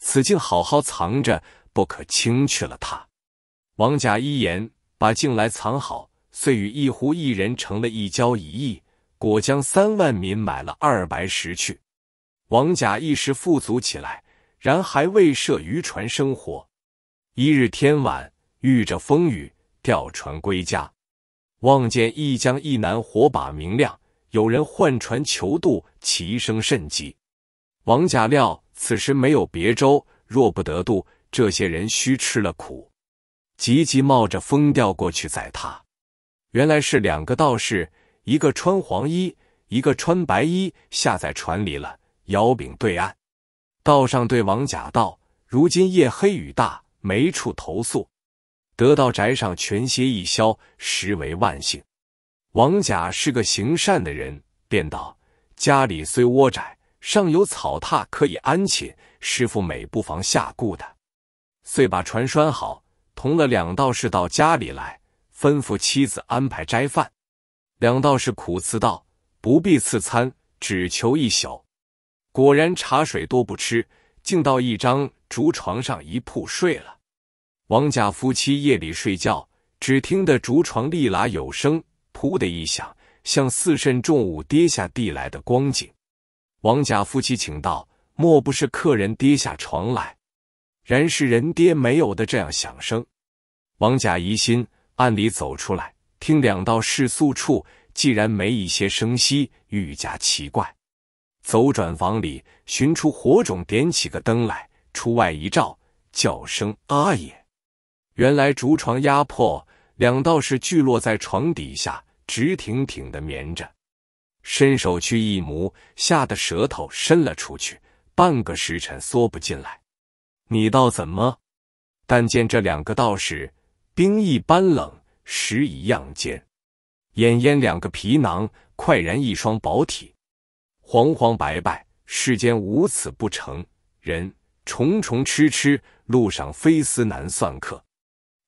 此镜好好藏着，不可轻去了它。王甲一言，把镜来藏好，遂与一胡一人成了一交一义，果将三万民买了二白石去。王甲一时富足起来，然还未设渔船生活。一日天晚，遇着风雨，吊船归家，望见一江一南火把明亮，有人唤船求渡，其声甚急。王甲料。此时没有别舟，若不得渡，这些人须吃了苦。急急冒着风调过去载他。原来是两个道士，一个穿黄衣，一个穿白衣，下在船里了。摇柄对岸，道上对王甲道：“如今夜黑雨大，没处投宿，得到宅上全歇一宵，实为万幸。”王甲是个行善的人，便道：“家里虽窝窄。”上有草榻可以安寝，师傅每不妨下顾的。遂把船拴好，同了两道士到家里来，吩咐妻子安排斋饭。两道士苦辞道：“不必赐餐，只求一宿。”果然茶水多不吃，竟到一张竹床上一铺睡了。王甲夫妻夜里睡觉，只听得竹床立喇有声，噗的一响，像四身重物跌下地来的光景。王甲夫妻请道：“莫不是客人跌下床来？然是人跌没有的这样响声。”王甲疑心，暗里走出来，听两道侍宿处，既然没一些声息，愈加奇怪。走转房里，寻出火种，点起个灯来，出外一照，叫声阿也。原来竹床压迫，两道士聚落在床底下，直挺挺的眠着。伸手去一摸，吓得舌头伸了出去，半个时辰缩不进来。你道怎么？但见这两个道士，冰一般冷，石一样坚，眼烟两个皮囊，快然一双宝体，黄黄白白，世间无此不成人。重重痴痴，路上非丝难算客。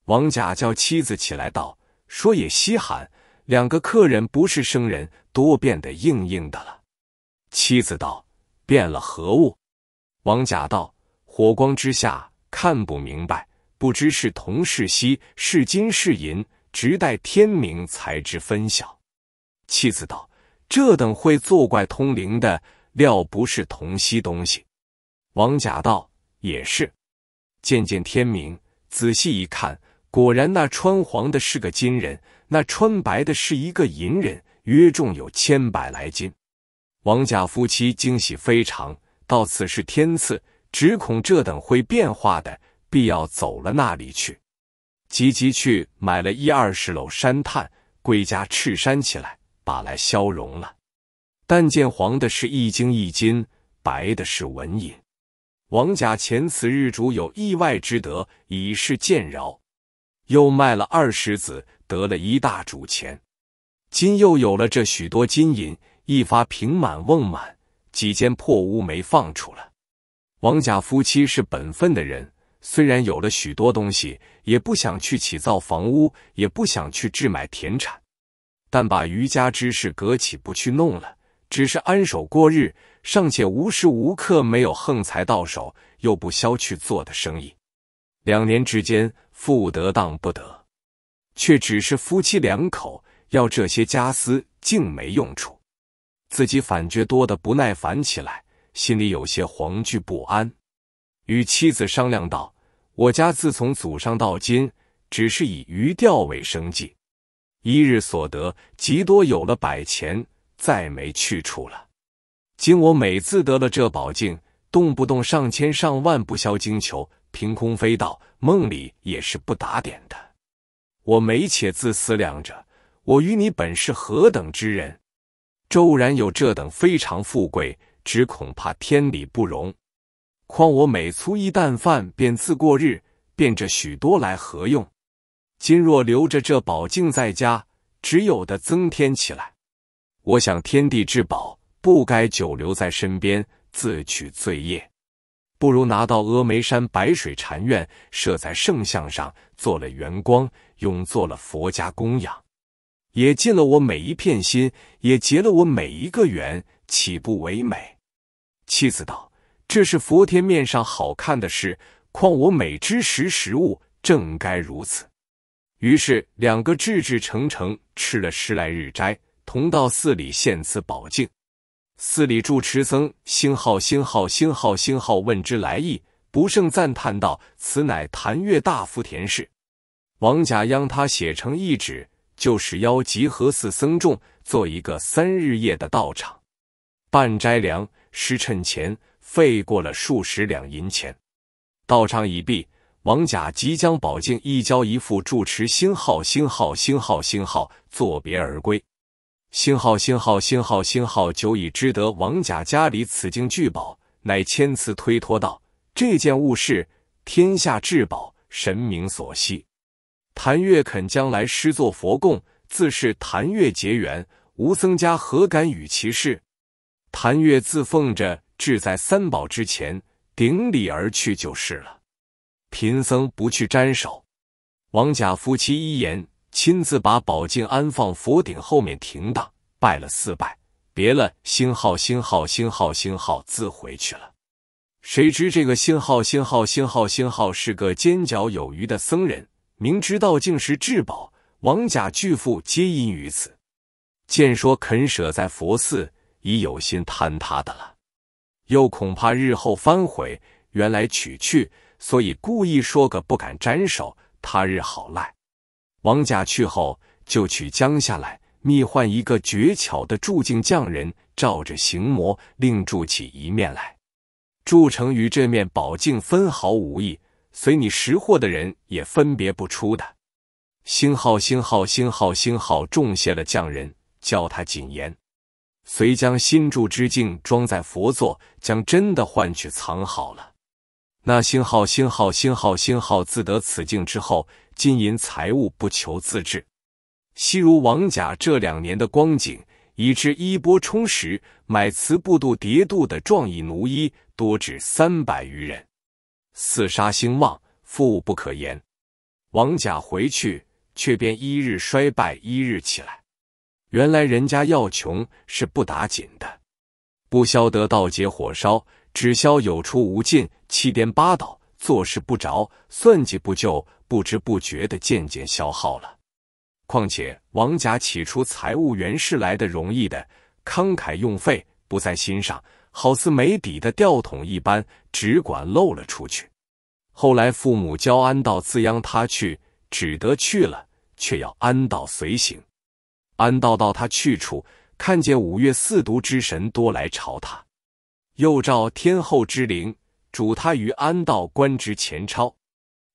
王甲叫妻子起来道：“说也稀罕。”两个客人不是生人，多变得硬硬的了。妻子道：“变了何物？”王甲道：“火光之下看不明白，不知是铜是锡，是金是银，直待天明才知分晓。”妻子道：“这等会作怪通灵的料不是铜锡东西。”王甲道：“也是。”渐渐天明，仔细一看，果然那穿黄的是个金人。那穿白的是一个银人，约重有千百来斤。王甲夫妻惊喜非常，到此是天赐，只恐这等会变化的，必要走了那里去，急急去买了一二十篓山炭，归家赤山起来，把来消融了。但见黄的是一斤一斤，白的是纹银。王甲前此日主有意外之德，以示见饶，又卖了二十子。得了一大主钱，今又有了这许多金银，一发平满瓮满，几间破屋没放出来。王甲夫妻是本分的人，虽然有了许多东西，也不想去起造房屋，也不想去置买田产，但把余家之事搁起不去弄了，只是安守过日，尚且无时无刻没有横财到手，又不消去做的生意，两年之间富得当不得。却只是夫妻两口要这些家私，竟没用处，自己反觉多的不耐烦起来，心里有些惶惧不安。与妻子商量道：“我家自从祖上到今，只是以鱼钓为生计，一日所得极多，有了百钱，再没去处了。今我每次得了这宝镜，动不动上千上万，不消精球，凭空飞到梦里，也是不打点的。”我每且自思量着，我与你本是何等之人，骤然有这等非常富贵，只恐怕天理不容。况我每粗衣淡饭便自过日，便这许多来何用？今若留着这宝镜在家，只有的增添起来。我想天地之宝，不该久留在身边，自取罪业。不如拿到峨眉山白水禅院，设在圣像上，做了圆光。永做了佛家供养，也尽了我每一片心，也结了我每一个缘，岂不唯美？妻子道：“这是佛天面上好看的事，况我每知识时务，正该如此。”于是两个志志诚诚吃了十来日斋，同到寺里献此宝镜。寺里住持僧星号星号星号星号问之来意，不胜赞叹道：“此乃潭越大福田氏。”王甲央他写成一纸，就是邀集合寺僧众做一个三日夜的道场，半斋粮、施趁钱，费过了数十两银钱。道场已毕，王甲即将宝镜一交一副住持，星号星号星号星号作别而归。星号星号星号星号久已知得王甲家里此经巨宝，乃千次推脱道：这件物事，天下至宝，神明所惜。谭月肯将来诗作佛供，自是谭月结缘。吴僧家何敢与其事？谭月自奉着，志在三宝之前顶礼而去就是了。贫僧不去沾手。王贾夫妻一言，亲自把宝镜安放佛顶后面停当，拜了四拜，别了星号星号星号星号，自回去了。谁知这个星号星号星号星号是个尖角有余的僧人。明知道竟是至宝，王甲拒富皆因于此。见说肯舍在佛寺，已有心坍塌的了，又恐怕日后翻悔，原来取去，所以故意说个不敢沾手，他日好赖。王甲去后，就取将下来，密换一个绝巧的铸镜匠人，照着形模，另铸起一面来，铸成与这面宝镜分毫无异。随你识货的人也分别不出的。星号星号星号星号重谢了匠人，教他谨言。遂将新铸之镜装在佛座，将真的换取藏好了。那星号星号星号星号自得此镜之后，金银财物不求自制。昔如王甲这两年的光景，以致衣钵充实，买瓷布度叠度的壮义奴衣，多至三百余人。四杀兴旺，富不可言。王甲回去，却便一日衰败，一日起来。原来人家要穷是不打紧的，不消得盗劫火烧，只消有出无进，七颠八倒，做事不着，算计不就，不知不觉的渐渐消耗了。况且王甲起初财务原是来的容易的，慷慨用费，不在心上，好似没底的吊桶一般，只管漏了出去。后来父母教安道自央他去，只得去了，却要安道随行。安道到他去处，看见五岳四毒之神多来朝他，又召天后之灵主他于安道官职前抄。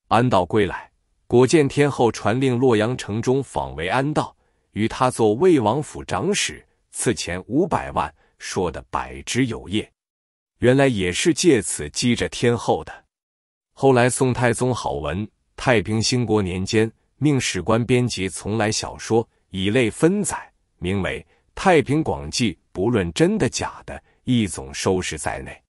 安道归来，果见天后传令洛阳城中访为安道，与他做魏王府长史，赐钱五百万，说的百之有业。原来也是借此积着天后的。后来，宋太宗好文，太平兴国年间，命史官编辑从来小说，以类分载，名为《太平广记》，不论真的假的，一总收拾在内。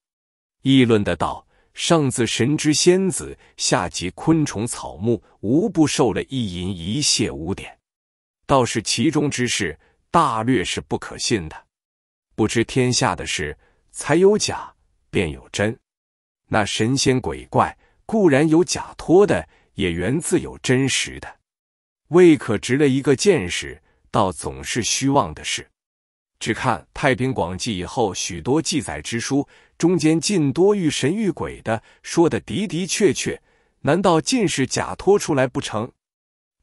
议论的道：上自神之仙子，下及昆虫草木，无不受了一淫一亵污点。倒是其中之事，大略是不可信的。不知天下的事，才有假，便有真。那神仙鬼怪。固然有假托的，也源自有真实的。未可值了一个见识，倒总是虚妄的事。只看《太平广记》以后许多记载之书，中间尽多遇神遇鬼的，说的的的确确。难道尽是假托出来不成？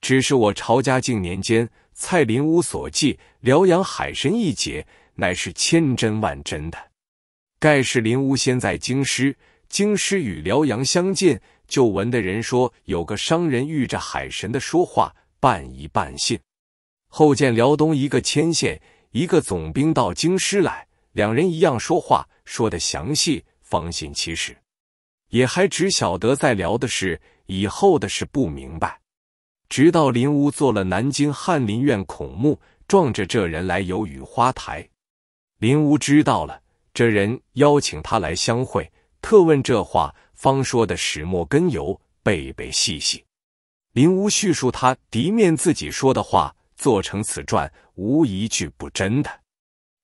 只是我朝嘉靖年间，蔡林屋所记《辽阳海神》一节，乃是千真万真的。盖是林屋先在京师。京师与辽阳相近，就闻的人说，有个商人遇着海神的说话，半疑半信。后见辽东一个牵线，一个总兵到京师来，两人一样说话，说的详细，方信其实。也还只晓得在辽的事，以后的事不明白。直到林屋做了南京翰林院孔目，撞着这人来游雨花台，林屋知道了，这人邀请他来相会。特问这话，方说的始末根由，背背细细。林屋叙述他敌面自己说的话，做成此传，无一句不真的。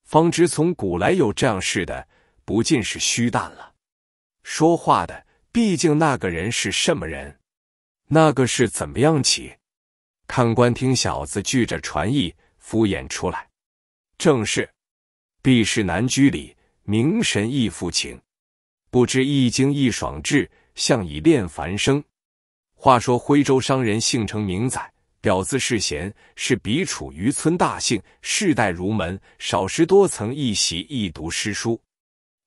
方知从古来有这样事的，不尽是虚诞了。说话的，毕竟那个人是什么人？那个是怎么样起？看官听小子据着传意敷衍出来，正是。毕是南居里，明神亦复情。不知一经一爽志，向以炼凡生。话说徽州商人姓程名载，表字世贤，是比楚渔村大姓，世代儒门，少时多曾一习一读诗书，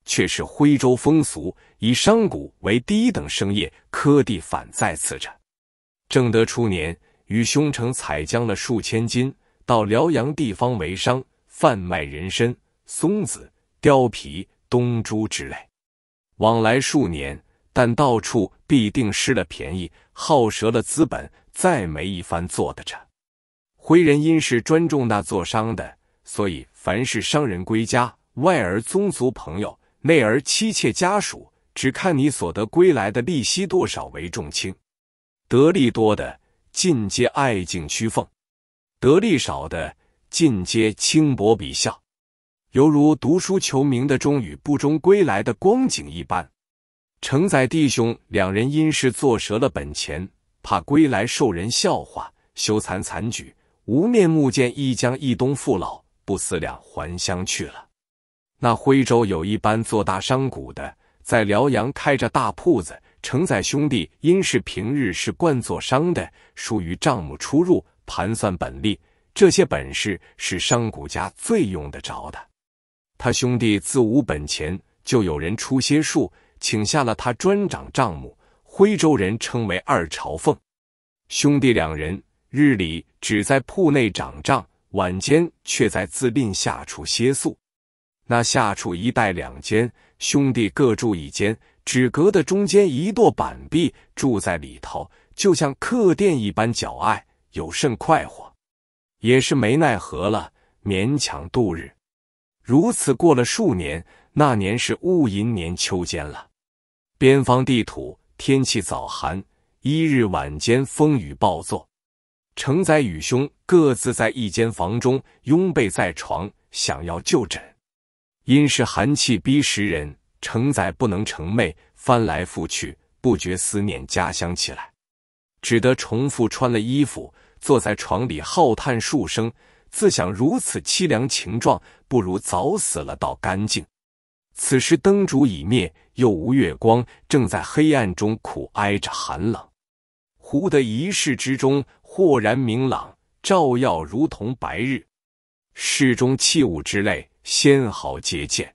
却是徽州风俗，以商贾为第一等生业，科第反在次着。正德初年，与兄程采将了数千斤，到辽阳地方为商，贩卖人参、松子、貂皮、冬珠之类。往来数年，但到处必定失了便宜，耗折了资本，再没一番做得着。回人因是专重那做商的，所以凡是商人归家，外而宗族朋友，内而妻妾家属，只看你所得归来的利息多少为重轻。得利多的，尽皆爱敬趋奉；得利少的，尽皆轻薄鄙笑。犹如读书求名的钟与不终归来的光景一般，承载弟兄两人因事做折了本钱，怕归来受人笑话，羞惭惭举，无面目见一江一东父老，不思量还乡去了。那徽州有一般做大商贾的，在辽阳开着大铺子，承载兄弟因是平日是惯做商的，疏于账目出入、盘算本利，这些本事是商贾家最用得着的。他兄弟自无本钱，就有人出些数，请下了他专掌账目。徽州人称为二朝奉。兄弟两人日里只在铺内掌账，晚间却在自吝下处歇宿。那下处一带两间，兄弟各住一间，只隔的中间一垛板壁，住在里头，就像客店一般，脚爱，有甚快活？也是没奈何了，勉强度日。如此过了数年，那年是戊寅年秋间了。边方地土天气早寒，一日晚间风雨暴作，承载与兄各自在一间房中拥被在床，想要就诊，因是寒气逼时人，承载不能成寐，翻来覆去，不觉思念家乡起来，只得重复穿了衣服，坐在床里浩叹数声。自想如此凄凉情状，不如早死了倒干净。此时灯烛已灭，又无月光，正在黑暗中苦挨着寒冷。忽的一室之中豁然明朗，照耀如同白日。室中器物之类，纤毫皆见。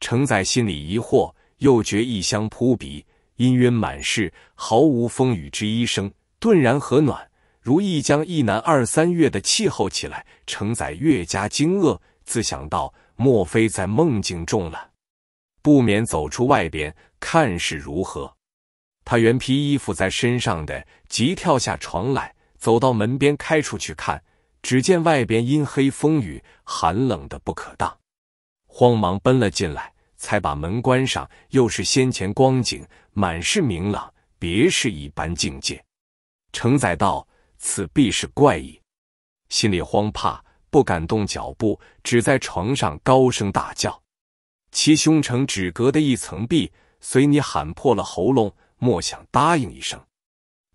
承载心里疑惑，又觉异香扑鼻，氤氲满室，毫无风雨之一声，顿然和暖。如意将一南二三月的气候起来，承载越加惊愕，自想到莫非在梦境中了，不免走出外边看是如何。他原披衣服在身上的，急跳下床来，走到门边开出去看，只见外边阴黑风雨，寒冷的不可当，慌忙奔了进来，才把门关上。又是先前光景，满是明朗，别是一般境界。承载道。此必是怪异，心里慌怕，不敢动脚步，只在床上高声大叫。其胸城只隔的一层壁，随你喊破了喉咙，莫想答应一声。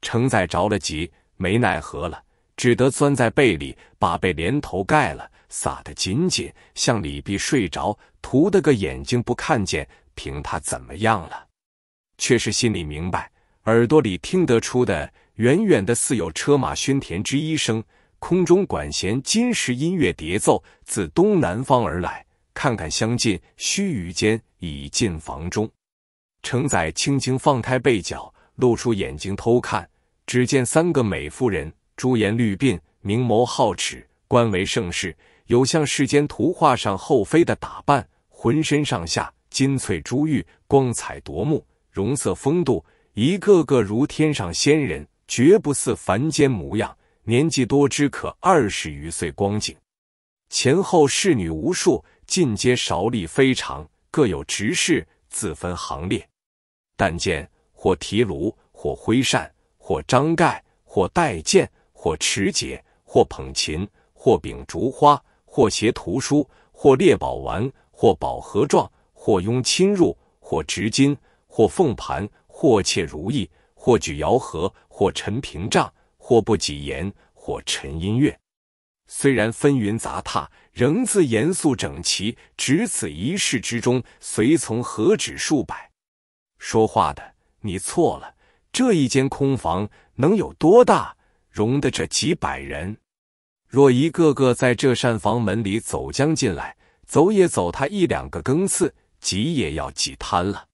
承载着了急，没奈何了，只得钻在被里，把被连头盖了，撒得紧紧，向里壁睡着，图的个眼睛不看见，凭他怎么样了，却是心里明白，耳朵里听得出的。远远的似有车马喧田之一声，空中管弦金石音乐叠奏，自东南方而来。看看相近，须臾间已进房中。承载轻轻放开背角，露出眼睛偷看，只见三个美妇人，朱颜绿鬓，明眸皓齿，冠为盛世，有像世间图画上后妃的打扮，浑身上下金翠珠玉，光彩夺目，容色风度，一个个如天上仙人。绝不似凡间模样，年纪多只可二十余岁光景，前后侍女无数，尽皆韶丽非常，各有职事，自分行列。但见或提炉，或挥扇，或张盖，或带剑，或持节，或捧琴，或秉烛花，或携图书，或列宝丸，或宝盒状，或拥亲入，或执金，或奉盘，或窃如意。或举摇盒，或陈屏障，或不挤言，或陈音乐。虽然纷纭杂沓，仍自严肃整齐。值此一式之中，随从何止数百？说话的，你错了。这一间空房能有多大，容得这几百人？若一个个在这扇房门里走将进来，走也走他一两个更次，挤也要挤瘫了。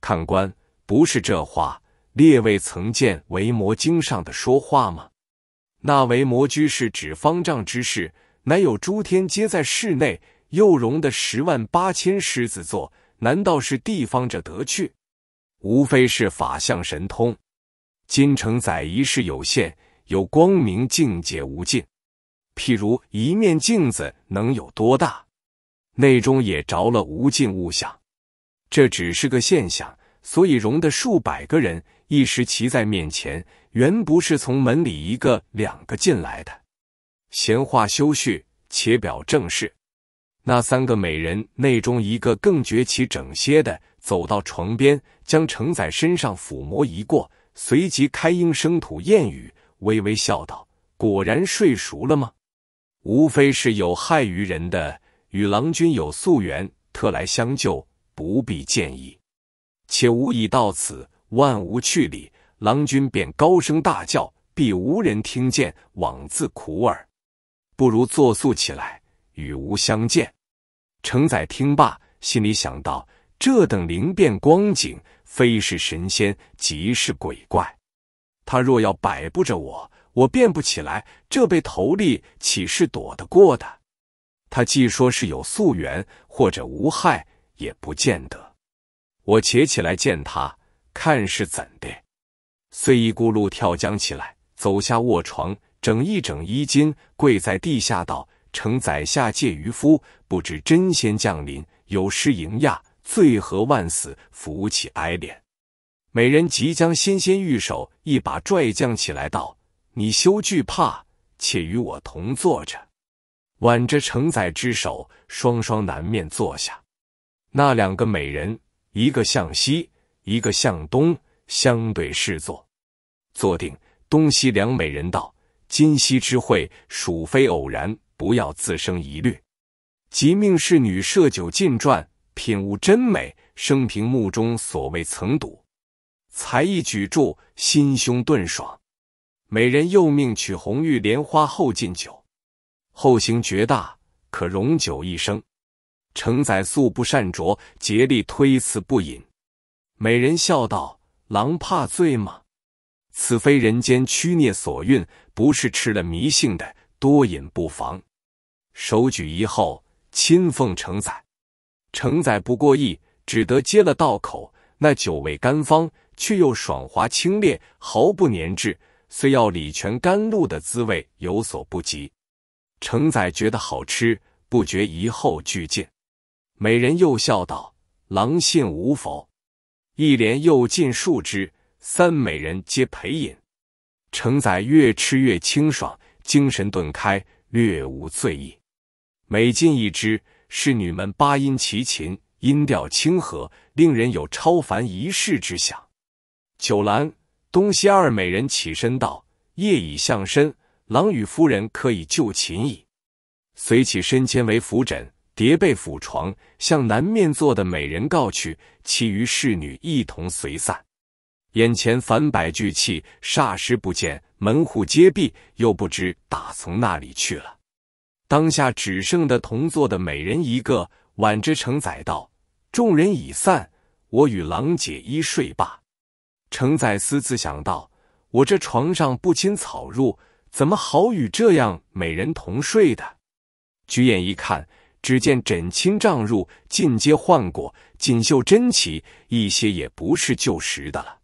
看官，不是这话。列位曾见《维摩经》上的说话吗？那维摩居士指方丈之室，乃有诸天皆在室内，又容的十万八千狮子座。难道是地方者得去？无非是法相神通。金承载一世有限，有光明境界无尽。譬如一面镜子能有多大？内中也着了无尽物象，这只是个现象，所以容得数百个人。一时齐在面前，原不是从门里一个两个进来的。闲话休叙，且表正事。那三个美人内中一个更觉其整些的，走到床边，将承载身上抚摸一过，随即开英生吐艳语，微微笑道：“果然睡熟了吗？无非是有害于人的，与郎君有宿缘，特来相救，不必见意。且吾已到此。”万无去理，郎君便高声大叫，必无人听见，枉自苦耳。不如作速起来，与吾相见。承载听罢，心里想到：这等灵变光景，非是神仙，即是鬼怪。他若要摆布着我，我变不起来。这被头力岂是躲得过的？他既说是有溯缘，或者无害，也不见得。我且起来见他。看是怎的？遂一咕噜跳江起来，走下卧床，整一整衣襟，跪在地下道：“承载下界渔夫，不知真仙降临，有失迎亚，罪何万死，扶起哀怜。”美人即将纤纤玉手一把拽将起来，道：“你休惧怕，且与我同坐着。”挽着承载之手，双双南面坐下。那两个美人，一个向西。一个向东相对侍坐，坐定。东西两美人道：“今夕之会，属非偶然，不要自生疑虑。”即命侍女设酒进馔，品物真美，生平目中所未曾睹。才艺举箸，心胸顿爽。美人又命取红玉莲花后进酒，后行绝大，可容酒一生。承载素不善酌，竭力推辞不饮。美人笑道：“狼怕醉吗？此非人间屈孽所运，不是吃了迷信的，多饮不妨。手举一后，亲奉承载。承载不过意，只得接了道口。那酒味甘芳，却又爽滑清冽，毫不粘滞。虽要礼泉甘露的滋味有所不及，承载觉得好吃，不觉一后俱尽。美人又笑道：‘狼信无否？’”一连又进数枝，三美人皆陪饮。承载越吃越清爽，精神顿开，略无醉意。每进一枝，侍女们八音齐琴，音调清和，令人有超凡一世之想。九兰、东西二美人起身道：“夜已向深，郎与夫人可以就寝矣。”随起身前为扶枕。叠被抚床，向南面坐的美人告去，其余侍女一同随散。眼前凡百巨气，霎时不见门户皆闭，又不知打从那里去了。当下只剩的同坐的美人一个，挽着承载道：“众人已散，我与郎姐依睡罢。”承载私自想到：“我这床上不亲草入，怎么好与这样美人同睡的？”举眼一看。只见枕衾帐褥尽皆换过，锦绣珍奇一些也不是旧时的了。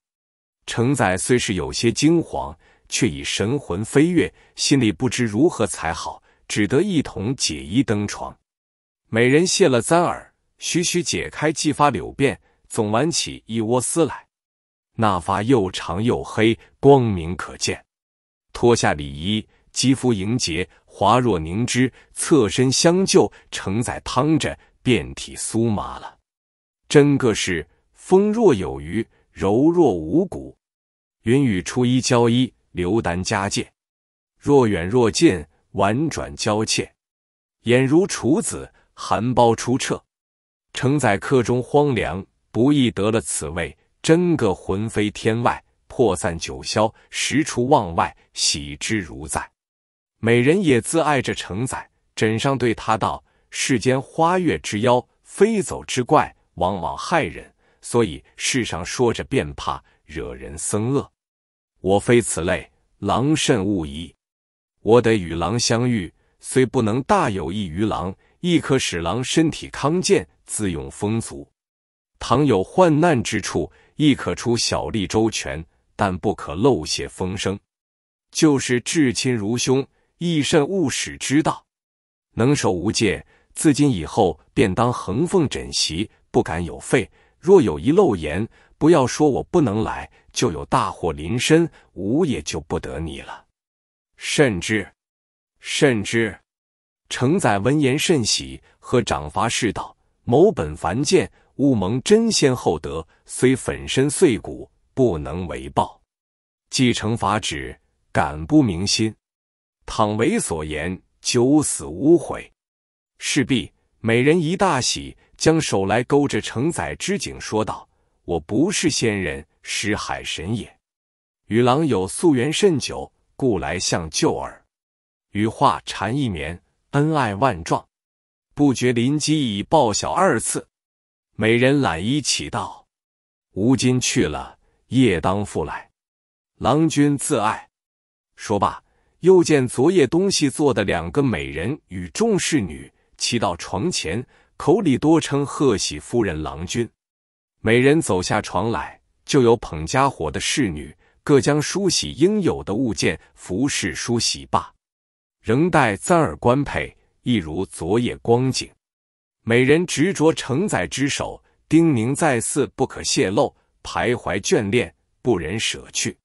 承载虽是有些惊惶，却已神魂飞跃，心里不知如何才好，只得一同解衣登床。每人卸了簪耳，徐徐解开髻发柳辫，总挽起一窝丝来。那发又长又黑，光明可见。脱下里衣。肌肤莹洁，滑若凝脂，侧身相救，承载汤着，遍体酥麻了。真个是风若有余，柔若无骨。云雨初一交一，流丹加借，若远若近，婉转娇怯。眼如处子，含苞初澈。承载客中荒凉，不易得了此味。真个魂飞天外，魄散九霄，十除望外，喜之如在。美人也自爱着承载，枕上对他道：“世间花月之妖，飞走之怪，往往害人，所以世上说着便怕，惹人生恶。我非此类，狼甚勿疑。我得与狼相遇，虽不能大有益于狼，亦可使狼身体康健，自用丰足。倘有患难之处，亦可出小力周全，但不可漏泄风声。就是至亲如兄。”亦甚务使之道，能守无戒，自今以后，便当横奉枕席，不敢有废。若有一漏言，不要说我不能来，就有大祸临身，吾也就不得你了。甚至，甚至，承载闻言甚喜，和掌伐士道：某本凡见，勿蒙真仙厚德，虽粉身碎骨，不能为报。既承法旨，感不明心。倘为所言，九死无悔。事毕，美人一大喜，将手来勾着承载之颈，说道：“我不是仙人，是海神也。与郎有宿缘甚久，故来相救耳。与话缠一绵，恩爱万状，不觉临机已报晓二次。美人揽衣起道：‘吾今去了，夜当复来。’郎君自爱。说罢。”又见昨夜东西做的两个美人与众侍女齐到床前，口里多称贺喜夫人、郎君。美人走下床来，就有捧家伙的侍女各将梳洗应有的物件服侍梳洗罢，仍待簪儿官配，一如昨夜光景。美人执着承载之手，叮咛再四不可泄露，徘徊眷恋，不忍舍去。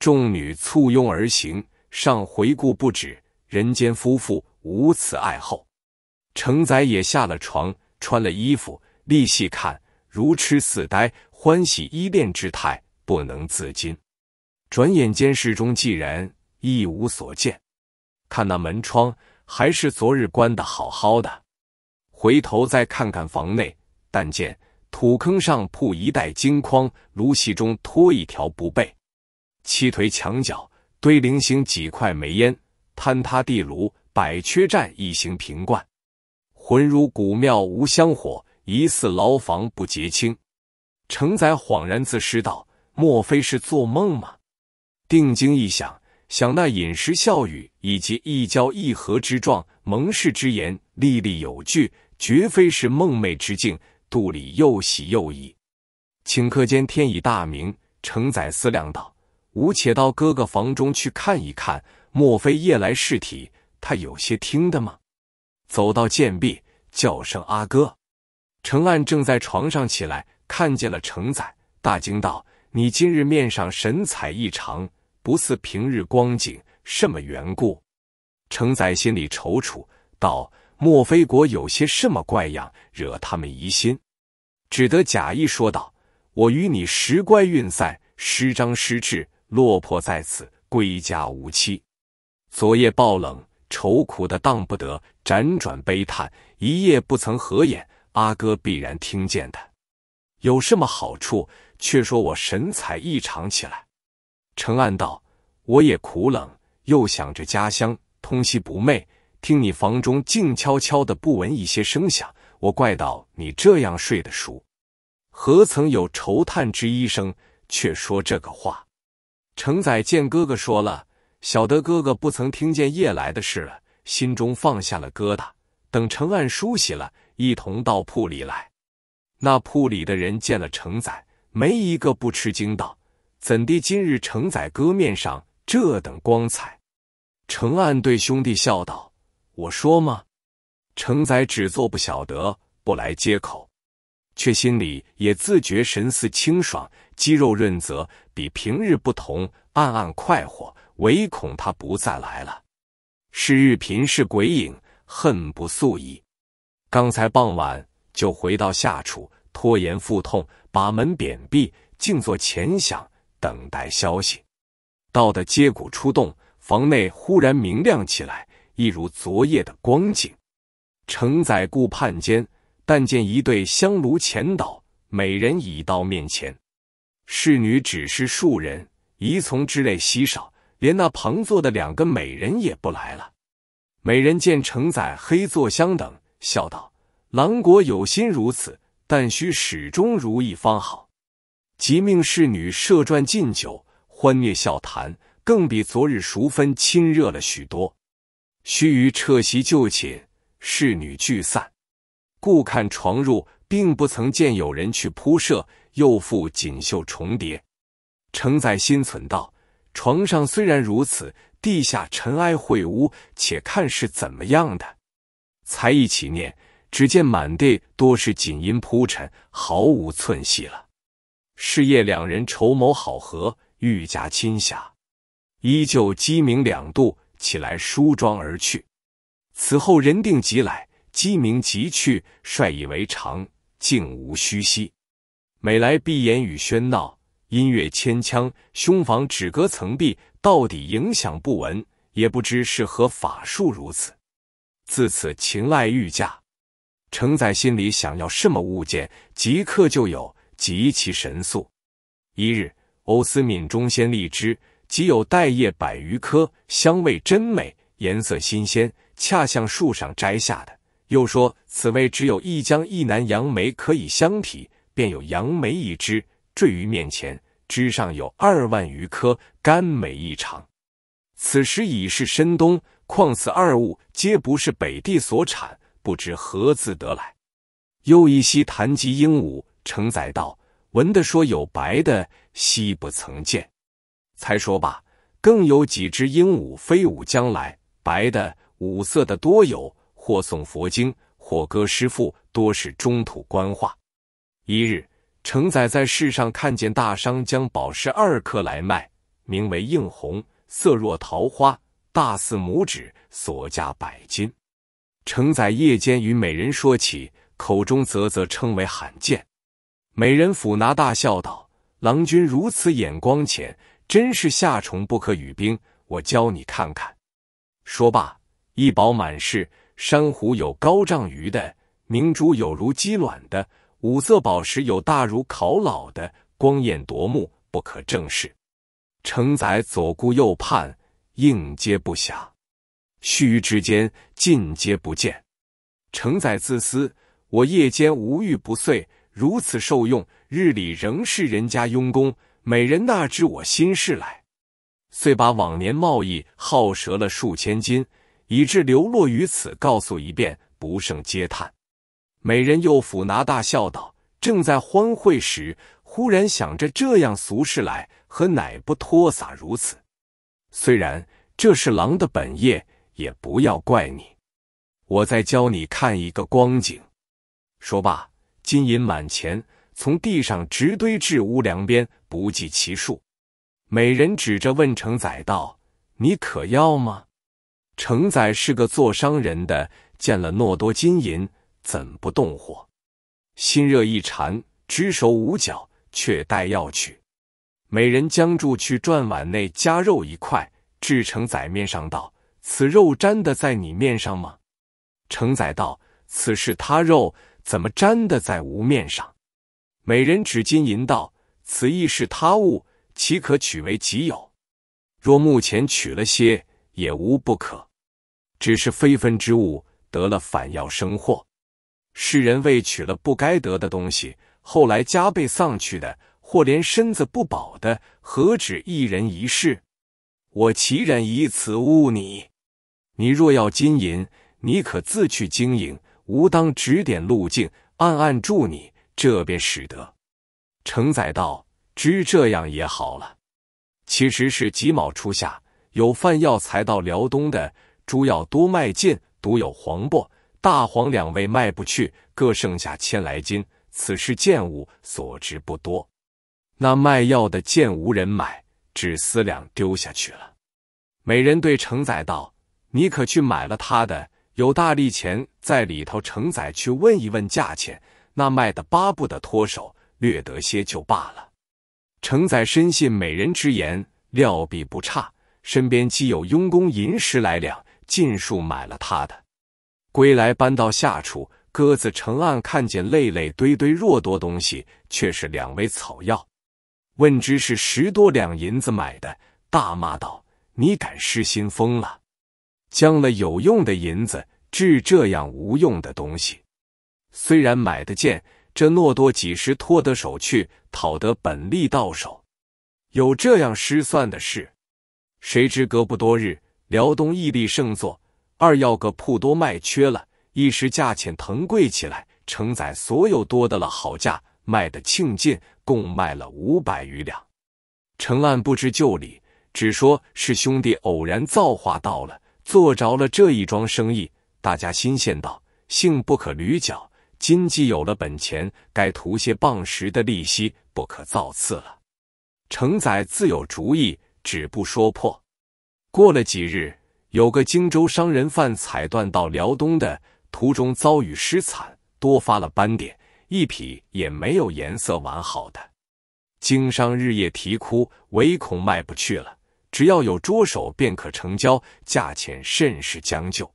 众女簇拥而行。上回顾不止，人间夫妇无此爱厚。承载也下了床，穿了衣服，立细看，如痴似呆，欢喜依恋之态不能自禁。转眼间，室中既然一无所见，看那门窗还是昨日关的好好的。回头再看看房内，但见土坑上铺一袋金筐，炉席中拖一条不备，七腿墙角。堆零星几块煤烟，坍塌地炉，百缺战一行平罐，浑如古庙无香火，疑似牢房不结清。承载恍然自失道：“莫非是做梦吗？”定睛一想，想那饮食笑语以及一交一合之状，盟誓之言，历历有据，绝非是梦寐之境。肚里又喜又疑，顷刻间天已大明。承载思量道。吾且到哥哥房中去看一看，莫非夜来侍体，他有些听的吗？走到贱婢，叫声阿哥。程安正在床上起来，看见了程仔，大惊道：“你今日面上神采异常，不似平日光景，什么缘故？”程仔心里踌躇，道：“莫非国有些什么怪样，惹他们疑心？”只得假意说道：“我与你时乖运散，失张失智。”落魄在此，归家无期。昨夜暴冷，愁苦的当不得，辗转悲叹，一夜不曾合眼。阿哥必然听见的，有什么好处？却说我神采异常起来。程安道，我也苦冷，又想着家乡，通夕不寐。听你房中静悄悄的，不闻一些声响，我怪到你这样睡得熟，何曾有愁叹之一声？却说这个话。程仔见哥哥说了，晓得哥哥不曾听见夜来的事了，心中放下了疙瘩。等程安梳洗了，一同到铺里来。那铺里的人见了程仔，没一个不吃惊，道：“怎的今日程仔哥面上这等光彩？”程安对兄弟笑道：“我说吗？”程仔只做不晓得，不来接口。却心里也自觉神思清爽，肌肉润泽，比平日不同，暗暗快活，唯恐他不再来了。是日贫是鬼影，恨不速矣。刚才傍晚就回到下处，拖延腹痛，把门扁闭，静坐前想，等待消息。到的接骨出洞，房内忽然明亮起来，一如昨夜的光景。承载顾盼间。但见一对香炉前倒，美人已到面前。侍女只是数人，仪从之类稀少，连那旁坐的两个美人也不来了。美人见承载黑坐相等，笑道：“狼国有心如此，但须始终如意方好。”即命侍女设馔进酒，欢虐笑谈，更比昨日熟分亲热了许多。须臾撤席就寝，侍女聚散。故看床褥，并不曾见有人去铺设，又复锦绣重叠。承载心存道：床上虽然如此，地下尘埃秽污，且看是怎么样的。才一起念，只见满地多是锦衣铺陈，毫无寸隙了。是夜，两人筹谋好合，愈加亲暇，依旧鸡鸣两度起来梳妆而去。此后人定即来。鸡鸣即去，率以为常，静无虚息。每来必言语喧闹，音乐千腔，胸房只隔层壁，到底影响不闻，也不知是何法术如此。自此情爱欲加。承载心里想要什么物件，即刻就有，极其神速。一日，欧思敏中仙荔枝，即有带叶百余颗，香味真美，颜色新鲜，恰像树上摘下的。又说：“此谓只有一江一南杨梅可以相匹，便有杨梅一枝坠于面前，枝上有二万余棵甘美异常。此时已是深冬，况此二物皆不是北地所产，不知何自得来？”又一夕谈及鹦鹉，承载道：“闻的说有白的，昔不曾见。”才说罢，更有几只鹦鹉飞舞将来，白的、五色的多有。或诵佛经，或歌诗赋，多是中土官话。一日，承载在世上看见大商将宝石二颗来卖，名为映红，色若桃花，大似拇指，所价百金。承载夜间与美人说起，口中啧啧称为罕见。美人抚拿大笑道：“郎君如此眼光浅，真是夏虫不可语冰。我教你看看。”说罢，一饱满室。珊瑚有高丈余的，明珠有如鸡卵的，五色宝石有大如烤老的，光艳夺目，不可正视。承载左顾右盼，应接不暇。须臾之间，尽皆不见。承载自私，我夜间无欲不遂，如此受用，日里仍是人家佣工。美人那知我心事来，遂把往年贸易耗折了数千金。以致流落于此，告诉一遍，不胜嗟叹。美人又抚拿大笑道：“正在欢会时，忽然想着这样俗事来，何乃不拖洒如此？虽然这是狼的本业，也不要怪你。我再教你看一个光景。”说罢，金银满钱从地上直堆至屋梁边，不计其数。美人指着问成载道：“你可要吗？”承载是个做商人的，见了诺多金银，怎不动火？心热一馋，只手捂脚，却待要去。美人将住去转碗内夹肉一块，至承载面上道：“此肉粘的在你面上吗？”承载道：“此是他肉，怎么粘的在吾面上？”美人指金银道：“此亦是他物，岂可取为己有？若目前取了些。”也无不可，只是非分之物，得了反要生祸。世人为取了不该得的东西，后来加倍丧去的，或连身子不保的，何止一人一世？我岂忍以此误你？你若要金银，你可自去经营，吾当指点路径，暗暗助你，这便使得。承载道知这样也好了，其实是几卯初夏。有贩药材到辽东的，诸药多卖进，独有黄柏、大黄两位卖不去，各剩下千来斤。此事贱物，所值不多。那卖药的见无人买，只思量丢下去了。美人对承载道：“你可去买了他的，有大力钱在里头。”承载去问一问价钱，那卖的巴不得脱手，略得些就罢了。承载深信美人之言，料必不差。身边既有佣工银十来两，尽数买了他的。归来搬到下处，鸽子成案看见累累堆堆若多东西，却是两味草药。问之是十多两银子买的，大骂道：“你敢失心疯了？将了有用的银子治这样无用的东西！虽然买的贱，这诺多几十脱得手去，讨得本利到手，有这样失算的事！”谁知隔不多日，辽东义利盛作二要个铺多卖缺了，一时价钱腾贵起来，承载所有多的了好价卖的庆尽，共卖了五百余两。承案不知旧理，只说是兄弟偶然造化到了，做着了这一桩生意。大家心羡道：“幸不可屡缴，今既有了本钱，该图些傍时的利息，不可造次了。”承载自有主意。只不说破。过了几日，有个荆州商人贩彩缎到辽东的途中遭遇失惨，多发了斑点，一匹也没有颜色完好的。经商日夜啼哭，唯恐卖不去了。只要有捉手便可成交，价钱甚是将就。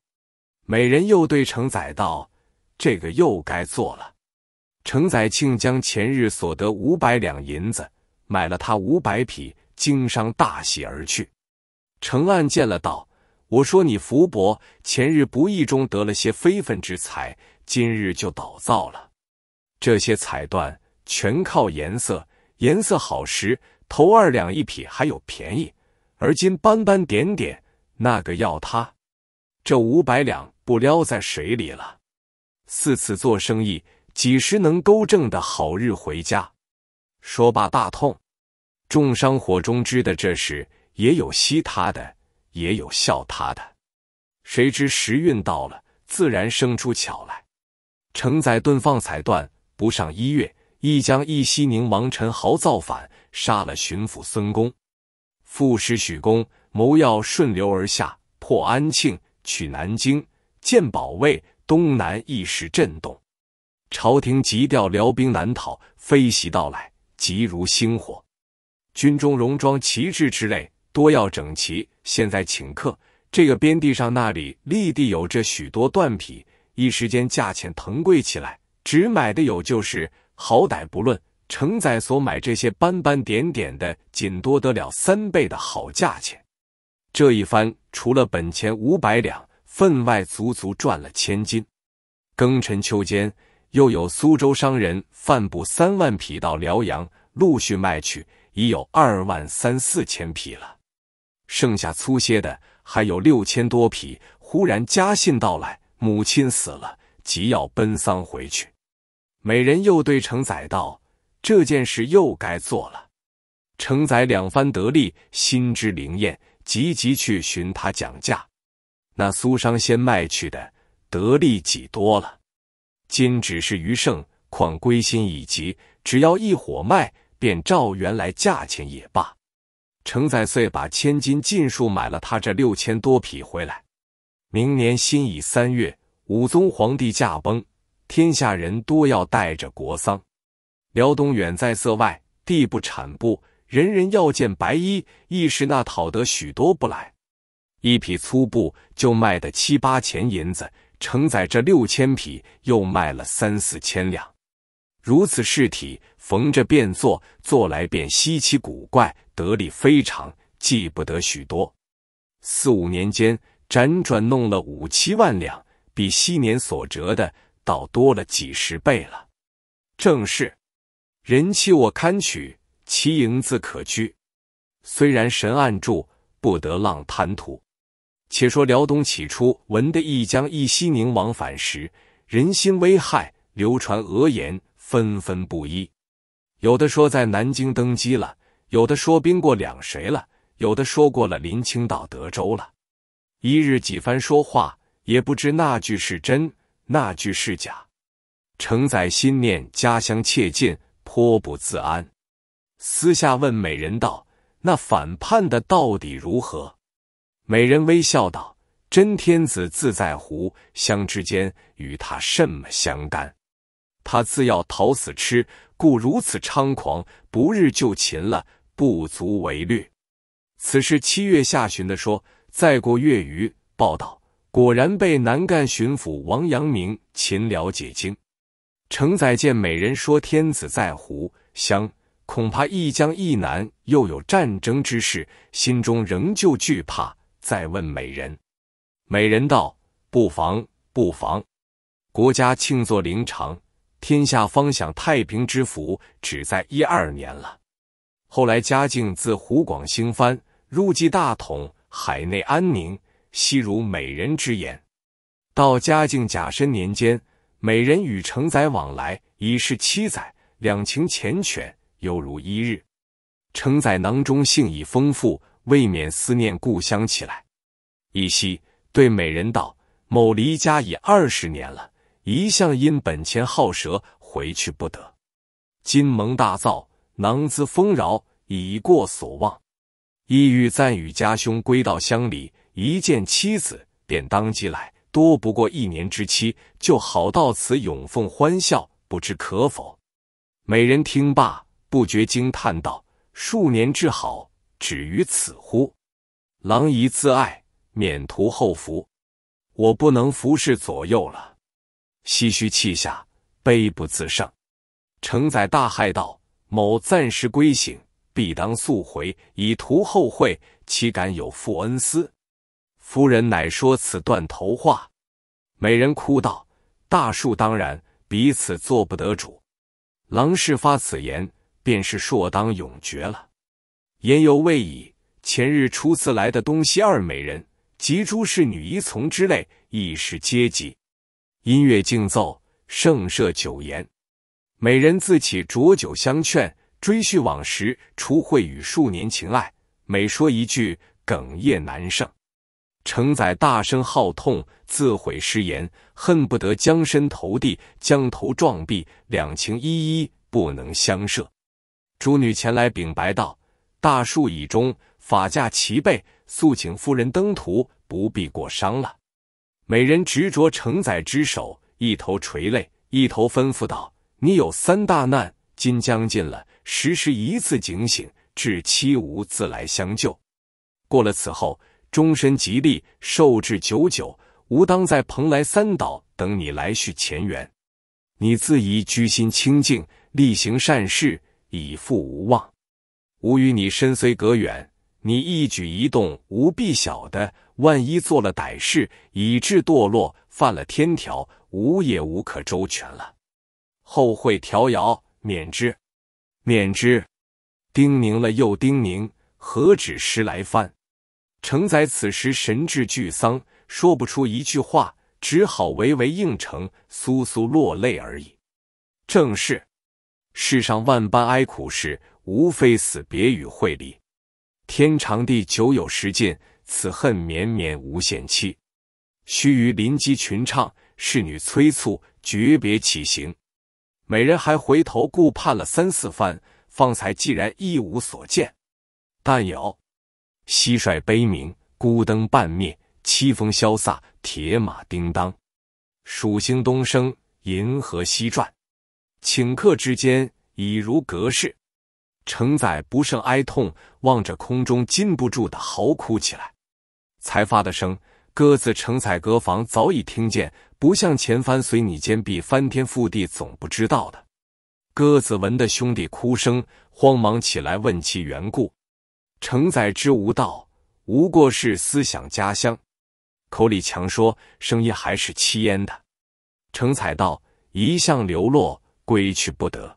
美人又对程载道：“这个又该做了。”程载庆将前日所得五百两银子买了他五百匹。经商大喜而去，程岸见了道：“我说你福伯，前日不易中得了些非分之财，今日就倒造了。这些彩缎全靠颜色，颜色好时头二两一匹，还有便宜；而今斑斑点点，那个要他？这五百两不撩在水里了。四次做生意，几时能勾正的好日回家？”说罢大痛。重伤火中之的，这时也有惜他的，也有笑他的。谁知时运到了，自然生出巧来。承载顿放彩缎，不上一月，亦将一西宁王陈豪造反，杀了巡抚孙公，副使许公，谋要顺流而下，破安庆，取南京，建保卫，东南一时震动。朝廷急调辽兵南讨，飞袭到来，急如星火。军中戎装旗帜之类多要整齐。现在请客，这个边地上那里立地有这许多断匹，一时间价钱腾贵起来，只买的有就是好歹不论。承载所买这些斑斑点点的，仅多得了三倍的好价钱。这一番除了本钱五百两，分外足足赚了千金。庚辰秋间，又有苏州商人贩布三万匹到辽阳，陆续卖去。已有二万三四千匹了，剩下粗些的还有六千多匹。忽然家信到来，母亲死了，急要奔丧回去。美人又对承载道：“这件事又该做了。”承载两番得利，心知灵验，急急去寻他讲价。那苏商先卖去的得利几多了，今只是余剩，况归心已急，只要一火卖。便照原来价钱也罢。承载遂把千金尽数买了他这六千多匹回来。明年辛已三月，武宗皇帝驾崩，天下人多要带着国丧。辽东远在塞外，地不产布，人人要件白衣，一时那讨得许多不来。一匹粗布就卖得七八钱银子，承载这六千匹又卖了三四千两。如此试体，逢着便做，做来便稀奇古怪，得利非常，记不得许多。四五年间，辗转弄了五七万两，比昔年所折的，倒多了几十倍了。正是，人弃我堪取，其盈自可居。虽然神暗住，不得浪贪图。且说辽东起初闻得一江一西宁往返时，人心危害，流传讹言。纷纷不一，有的说在南京登基了，有的说兵过两谁了，有的说过了临清到德州了。一日几番说话，也不知那句是真，那句是假。承载心念家乡切近，颇不自安。私下问美人道：“那反叛的到底如何？”美人微笑道：“真天子自在湖乡之间，与他甚么相干？”他自要讨死吃，故如此猖狂。不日就擒了，不足为虑。此事七月下旬的说，再过月余报道，果然被南赣巡抚王阳明擒了解京。承载见美人说天子在湖乡，恐怕一江一南又有战争之事，心中仍旧惧怕。再问美人，美人道：“不妨，不妨，国家庆作灵长。”天下方享太平之福，只在一二年了。后来嘉靖自湖广兴藩，入继大统，海内安宁。悉如美人之言，到嘉靖甲申年间，美人与承载往来已是七载，两情缱绻，犹如一日。承载囊中性已丰富，未免思念故乡起来。一夕，对美人道：“某离家已二十年了。”一向因本钱耗折，回去不得。金蒙大造，囊资丰饶，已过所望。意欲暂与家兄归到乡里，一见妻子，便当即来，多不过一年之期，就好到此永奉欢笑，不知可否？美人听罢，不觉惊叹道：“数年之好，止于此乎？郎宜自爱，免图后福。我不能服侍左右了。”唏嘘气下，悲不自胜。承载大骇道：“某暂时归省，必当速回，以图后会。岂敢有负恩私？”夫人乃说此断头话。美人哭道：“大树当然，彼此做不得主。”郎氏发此言，便是硕当永绝了。言犹未已，前日初次来的东西二美人及诸侍女一从之类，一时皆集。音乐静奏，盛设酒筵，美人自起浊酒相劝，追叙往时除会与数年情爱，每说一句，哽咽难胜。承载大声号痛，自悔失言，恨不得将身投地，将头撞壁，两情依依，不能相舍。诸女前来禀白道：大树已终，法驾齐备，速请夫人登徒，不必过伤了。每人执着承载之手，一头垂泪，一头吩咐道：“你有三大难，今将近了，时时一次警醒，至七无自来相救。过了此后，终身吉利，寿至九九。吾当在蓬莱三岛等你来续前缘。你自宜居心清净，力行善事，以复无望。吾与你身虽隔远，你一举一动，吾必晓得。”万一做了歹事，以致堕落，犯了天条，无也无可周全了。后会调遥，免之，免之，叮咛了又叮咛，何止十来番？承载此时神智俱丧，说不出一句话，只好唯唯应承，簌簌落泪而已。正是，世上万般哀苦事，无非死别与会离，天长地久有时尽。此恨绵绵无限期。须臾，临机群唱，侍女催促，诀别起行。美人还回头顾盼了三四番，方才既然一无所见，但有蟋蟀悲鸣，孤灯半灭，凄风萧飒，铁马叮当，蜀星东升，银河西转。顷刻之间，已如隔世。承载不胜哀痛，望着空中，禁不住的嚎哭起来。才发的声，鸽子成彩，歌房早已听见，不像前番随你坚壁翻天覆地，总不知道的。鸽子闻的兄弟哭声，慌忙起来问其缘故。成载之无道，无过是思想家乡，口里强说，声音还是凄咽的。成彩道：一向流落，归去不得。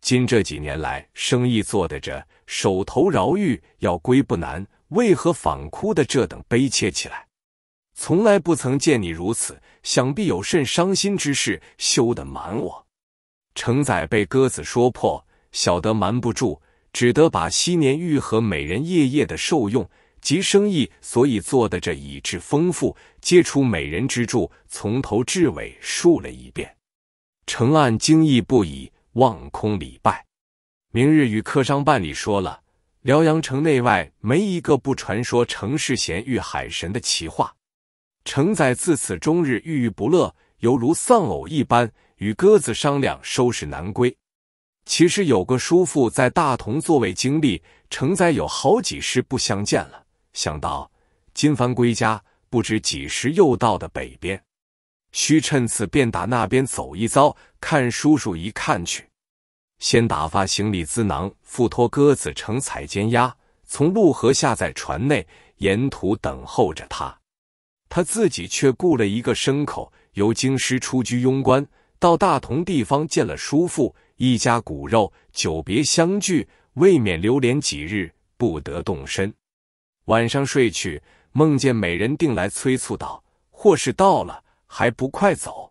今这几年来，生意做得着，手头饶裕，要归不难。为何反哭的这等悲切起来？从来不曾见你如此，想必有甚伤心之事，休得瞒我。承载被鸽子说破，晓得瞒不住，只得把昔年玉和美人夜夜的受用及生意，所以做的这以致丰富，皆出美人之助，从头至尾述了一遍。程岸惊异不已，望空礼拜。明日与客商办理说了。辽阳城内外没一个不传说程世贤遇海神的奇话，程载自此终日郁郁不乐，犹如丧偶一般。与鸽子商量收拾南归，其实有个叔父在大同作位经历，承载有好几世不相见了。想到金帆归家，不知几时又到的北边，须趁此便打那边走一遭，看叔叔一看去。先打发行李资囊，附托鸽子乘彩笺鸭，从陆河下在船内，沿途等候着他。他自己却雇了一个牲口，由京师出居庸关，到大同地方见了叔父一家骨肉，久别相聚，未免流连几日，不得动身。晚上睡去，梦见美人定来催促道：“或是到了，还不快走？”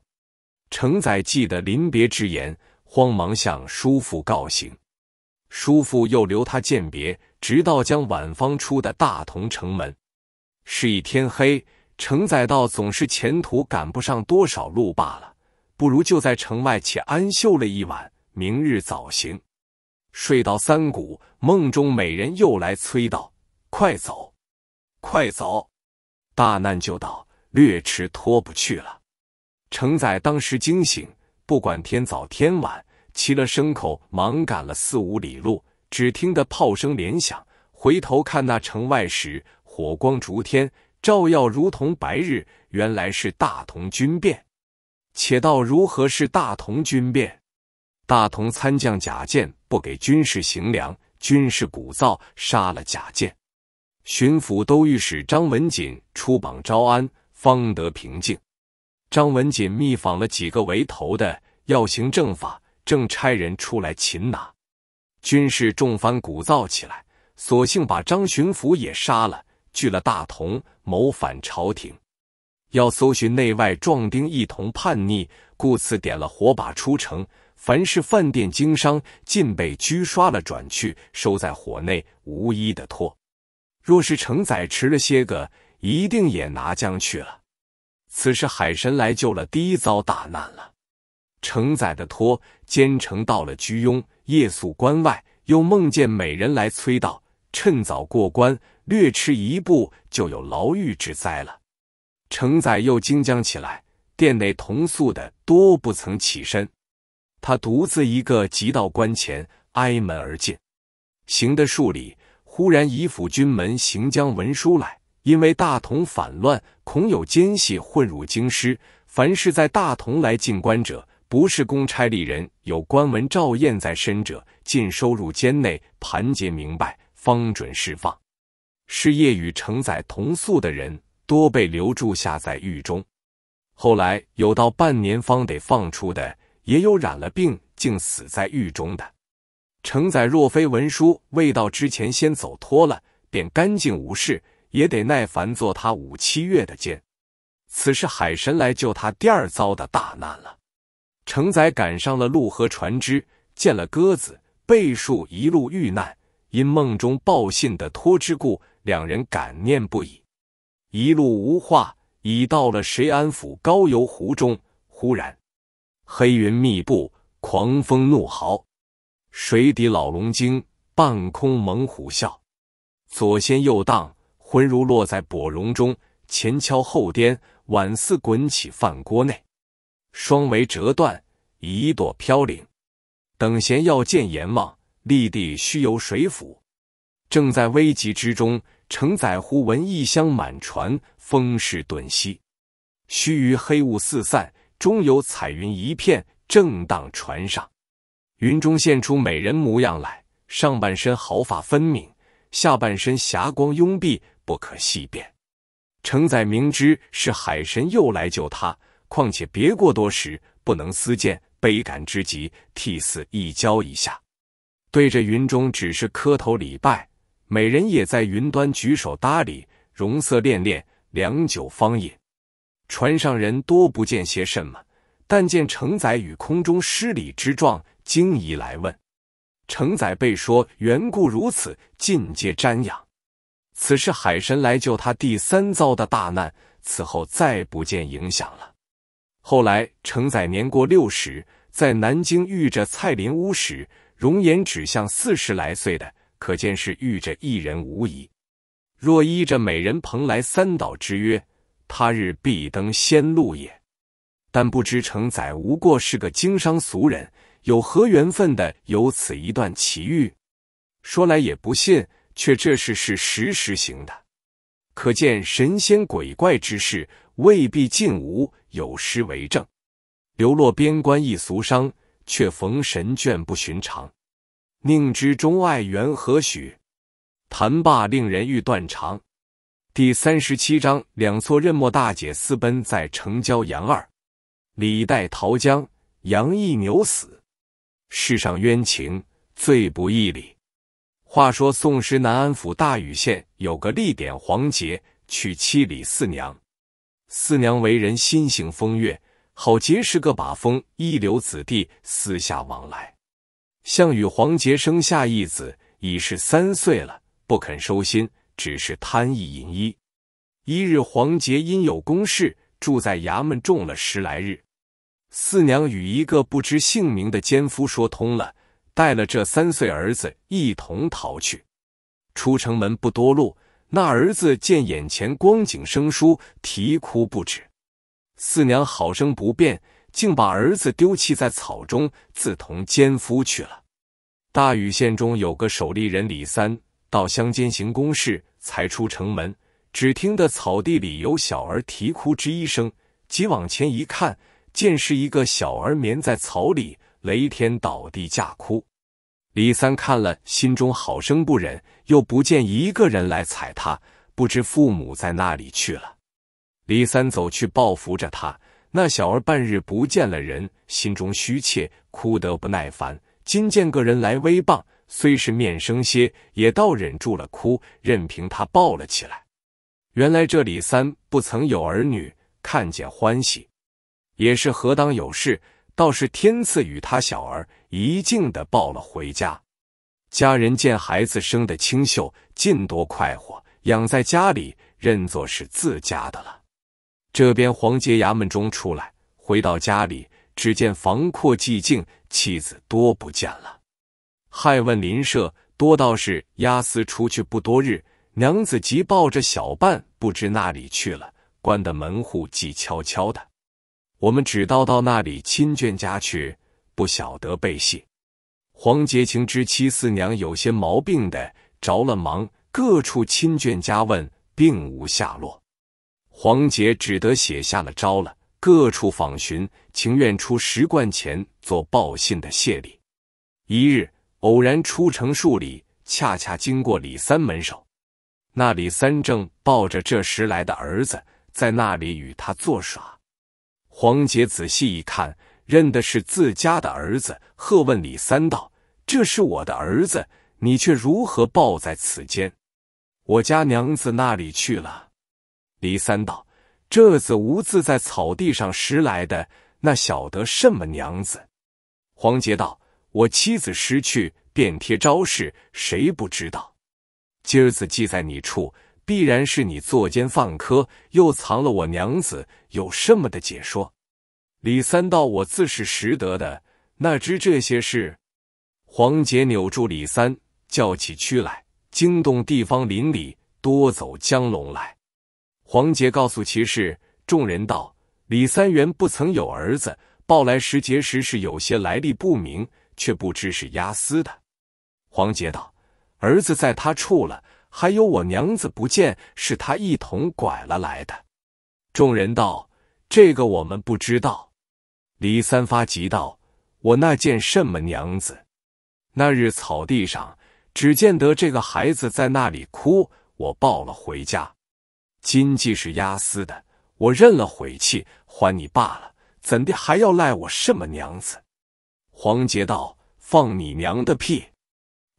承载记得临别之言。慌忙向叔父告行，叔父又留他饯别，直到将晚方出的大同城门。是以天黑，承载道总是前途赶不上多少路罢了，不如就在城外且安休了一晚，明日早行。睡到三鼓，梦中美人又来催道：“快走，快走！大难就到，略迟拖不去了。”承载当时惊醒。不管天早天晚，骑了牲口，忙赶了四五里路，只听得炮声连响。回头看那城外时，火光烛天，照耀如同白日。原来是大同军变。且道如何是大同军变？大同参将贾建不给军士行粮，军士鼓噪，杀了贾建。巡抚都御史张文锦出榜招安，方得平静。张文锦密访了几个为头的，要行政法，正差人出来擒拿，军士众番鼓噪起来，索性把张巡抚也杀了，拒了大同，谋反朝廷，要搜寻内外壮丁一同叛逆，故此点了火把出城，凡是饭店经商，尽被拘刷了转去，收在火内，无一的脱。若是承载迟了些个，一定也拿将去了。此时海神来救了，第一遭大难了。承载的托兼程到了居庸，夜宿关外，又梦见美人来催道：“趁早过关，略迟一步就有牢狱之灾了。”承载又惊将起来，殿内同宿的多不曾起身，他独自一个急到关前，挨门而进，行的数里，忽然以府军门行将文书来。因为大同反乱，恐有奸细混入京师，凡是在大同来进关者，不是公差吏人，有官文照验在身者，尽收入监内盘结明白，方准释放。是夜与承载同宿的人，多被留住下在狱中。后来有到半年方得放出的，也有染了病竟死在狱中的。承载若非文书未到之前先走脱了，便干净无事。也得耐烦做他五七月的监。此时海神来救他第二遭的大难了。承载赶上了陆河船只，见了鸽子、贝数一路遇难，因梦中报信的托之故，两人感念不已。一路无话，已到了谁安府高邮湖中。忽然，黑云密布，狂风怒号，水底老龙惊，半空猛虎啸，左掀右荡。魂如落在薄绒中，前敲后颠，碗似滚起饭锅内；双眉折断，一朵飘零。等闲要见阎王，立地须有水府。正在危急之中，承载忽闻异香满船，风势顿息。须臾黑雾四散，终有彩云一片，正荡船上。云中现出美人模样来，上半身毫发分明，下半身霞光拥蔽。不可细辨。承载明知是海神又来救他，况且别过多时，不能思见，悲感之极，替死一交一下，对着云中只是磕头礼拜。美人也在云端举手搭礼，容色恋恋，良久方也。船上人多不见些什么，但见承载与空中失礼之状，惊疑来问。承载被说缘故如此，尽皆瞻仰。此事海神来救他第三遭的大难，此后再不见影响了。后来承载年过六十，在南京遇着蔡林屋时，容颜指向四十来岁的，可见是遇着一人无疑。若依着美人蓬莱三岛之约，他日必登仙路也。但不知承载无过是个经商俗人，有何缘分的有此一段奇遇？说来也不信。却这事是实时行的，可见神仙鬼怪之事未必尽无，有失为证。流落边关一俗商，却逢神眷不寻常。宁知钟爱缘何许？谈罢令人欲断肠。第三十七章：两座任墨大姐私奔在城郊，杨二李代桃僵，杨义牛死。世上冤情最不义理。话说宋时南安府大禹县有个立典黄杰，娶妻李四娘。四娘为人心性风月，好结识个把风一流子弟私下往来。项羽黄杰生下一子，已是三岁了，不肯收心，只是贪意淫逸。一日黄杰因有公事，住在衙门中了十来日。四娘与一个不知姓名的奸夫说通了。带了这三岁儿子一同逃去，出城门不多路，那儿子见眼前光景生疏，啼哭不止。四娘好生不便，竟把儿子丢弃在草中，自同奸夫去了。大禹县中有个守吏人李三，到乡间行公事，才出城门，只听得草地里有小儿啼哭之一声，即往前一看，见是一个小儿眠在草里。雷天倒地，架哭。李三看了，心中好生不忍，又不见一个人来踩他，不知父母在那里去了。李三走去抱扶着他，那小儿半日不见了人，心中虚怯，哭得不耐烦。今见个人来威棒，虽是面生些，也倒忍住了哭，任凭他抱了起来。原来这李三不曾有儿女，看见欢喜，也是何当有事。倒是天赐与他小儿一径的抱了回家，家人见孩子生的清秀，尽多快活，养在家里，认作是自家的了。这边黄杰衙门中出来，回到家里，只见房阔寂静，妻子多不见了，害问邻舍，多道士押司出去不多日，娘子急抱着小伴不知那里去了，关的门户寂悄悄的。我们只到到那里亲眷家去，不晓得背信。黄杰情知妻四娘有些毛病的，着了忙，各处亲眷家问，并无下落。黄杰只得写下了招了，各处访寻，情愿出十贯钱做报信的谢礼。一日偶然出城数里，恰恰经过李三门首，那李三正抱着这时来的儿子，在那里与他作耍。黄杰仔细一看，认的是自家的儿子，喝问李三道：“这是我的儿子，你却如何抱在此间？我家娘子那里去了？”李三道：“这子无自在草地上拾来的，那晓得什么娘子？”黄杰道：“我妻子失去，便贴招式，谁不知道？今儿子记在你处。”必然是你作奸犯科，又藏了我娘子，有什么的解说？李三道：“我自是识得的，那知这些事。”黄杰扭住李三，叫起屈来，惊动地方邻里，多走江龙来。黄杰告诉其事，众人道：“李三元不曾有儿子，抱来时结时是有些来历不明，却不知是押司的。”黄杰道：“儿子在他处了。”还有我娘子不见，是他一同拐了来的。众人道：“这个我们不知道。”李三发急道：“我那见什么娘子？那日草地上只见得这个孩子在那里哭，我抱了回家。金计是压司的，我认了悔气，还你罢了。怎的还要赖我什么娘子？”黄杰道：“放你娘的屁！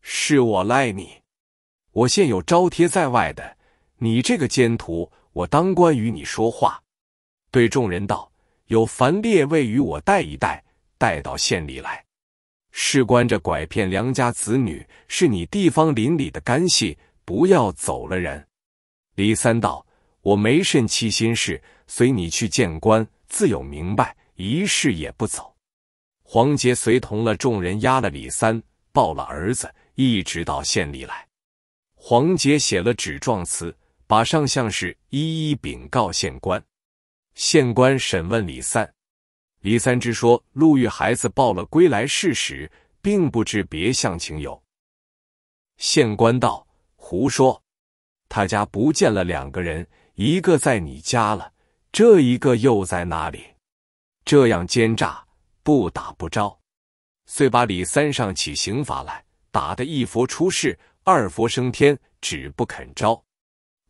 是我赖你。”我现有招贴在外的，你这个奸徒，我当官与你说话。对众人道：“有凡列位与我带一带，带到县里来。事关着拐骗良家子女，是你地方邻里的干系，不要走了人。”李三道：“我没甚七心事，随你去见官，自有明白，一事也不走。”黄杰随同了众人押了李三，抱了儿子，一直到县里来。黄杰写了纸状词，把上相事一一禀告县官。县官审问李三，李三之说陆遇孩子报了归来事实，并不知别项情由。县官道：“胡说！他家不见了两个人，一个在你家了，这一个又在哪里？这样奸诈，不打不招。”遂把李三上起刑法来，打得一佛出世。二佛升天，只不肯招。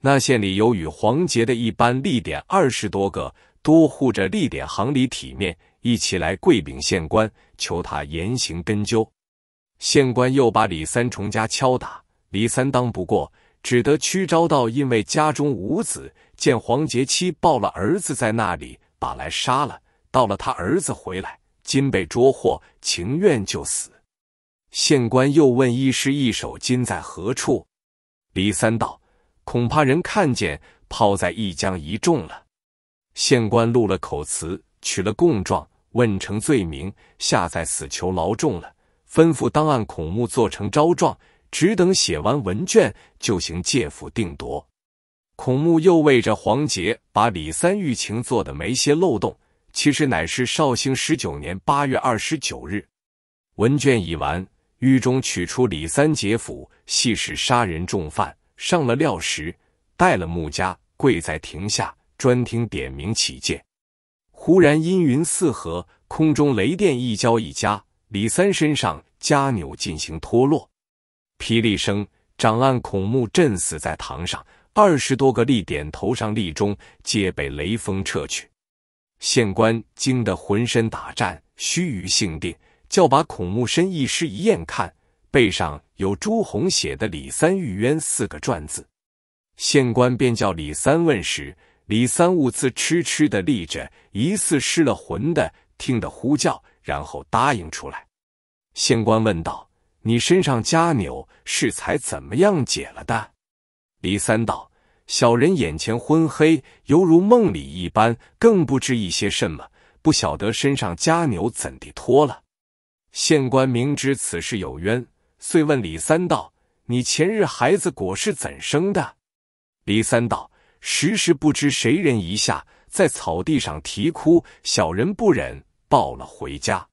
那县里有与黄杰的一般立点二十多个，多护着立点行里体面，一起来跪禀县官，求他严刑根究。县官又把李三重家敲打，李三当不过，只得屈招到。因为家中无子，见黄杰妻抱了儿子在那里，把来杀了。到了他儿子回来，今被捉获，情愿就死。县官又问：“一诗一首，今在何处？”李三道：“恐怕人看见，抛在一江一众了。”县官录了口词，取了供状，问成罪名，下在死囚牢中了。吩咐当案孔目做成招状，只等写完文卷，就行借府定夺。孔目又为着黄杰，把李三狱情做的没些漏洞，其实乃是绍兴十九年八月二十九日，文卷已完。狱中取出李三杰斧，系使杀人重犯，上了料石，带了木枷，跪在庭下，专听点名起见。忽然阴云四合，空中雷电一交一夹，李三身上枷纽进行脱落，霹雳声，长按孔木震死在堂上，二十多个立点头上立中，皆被雷风撤去。县官惊得浑身打颤，须臾性定。叫把孔木深一尸一验看，背上有朱红写的“李三玉冤”四个篆字。县官便叫李三问时，李三兀自痴痴的立着，疑似失了魂的，听得呼叫，然后答应出来。县官问道：“你身上枷纽是才怎么样解了的？”李三道：“小人眼前昏黑，犹如梦里一般，更不知一些什么，不晓得身上枷纽怎地脱了。”县官明知此事有冤，遂问李三道：“你前日孩子果是怎生的？”李三道：“时时不知谁人一下，在草地上啼哭，小人不忍，抱了回家。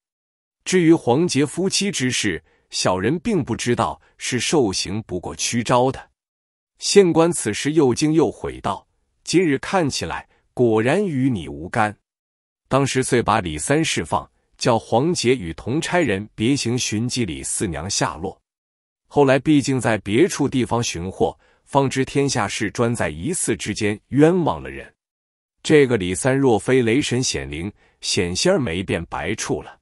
至于黄杰夫妻之事，小人并不知道，是受刑不过屈招的。”县官此时又惊又悔道：“今日看起来，果然与你无干。当时遂把李三释放。”叫黄杰与同差人别行寻迹李四娘下落。后来毕竟在别处地方寻获，方知天下事专在一寺之间冤枉了人。这个李三若非雷神显灵，险些没变白处了。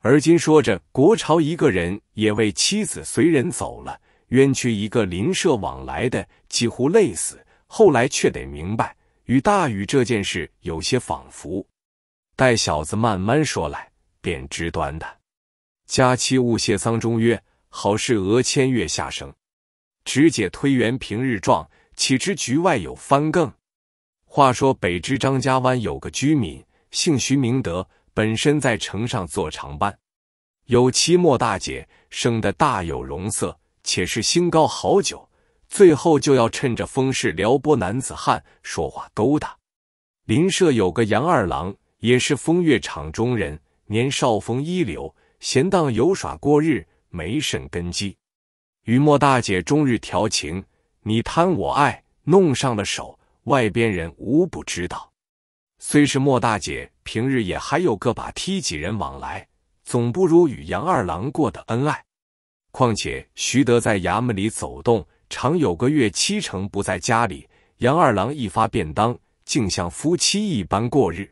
而今说着，国朝一个人也为妻子随人走了，冤屈一个邻舍往来的，几乎累死。后来却得明白，与大禹这件事有些仿佛。待小子慢慢说来。便知端的，佳期勿谢丧中曰：好事俄千月下生，直解推圆平日状，岂知局外有翻更？话说北之张家湾有个居民，姓徐明德，本身在城上做长班，有妻莫大姐，生得大有容色，且是心高好酒，最后就要趁着风势撩拨男子汉说话勾搭。邻舍有个杨二郎，也是风月场中人。年少逢一流，闲荡游耍过日，没甚根基。与莫大姐终日调情，你贪我爱，弄上了手，外边人无不知道。虽是莫大姐平日也还有个把踢几人往来，总不如与杨二郎过的恩爱。况且徐德在衙门里走动，常有个月七成不在家里，杨二郎一发便当，竟像夫妻一般过日。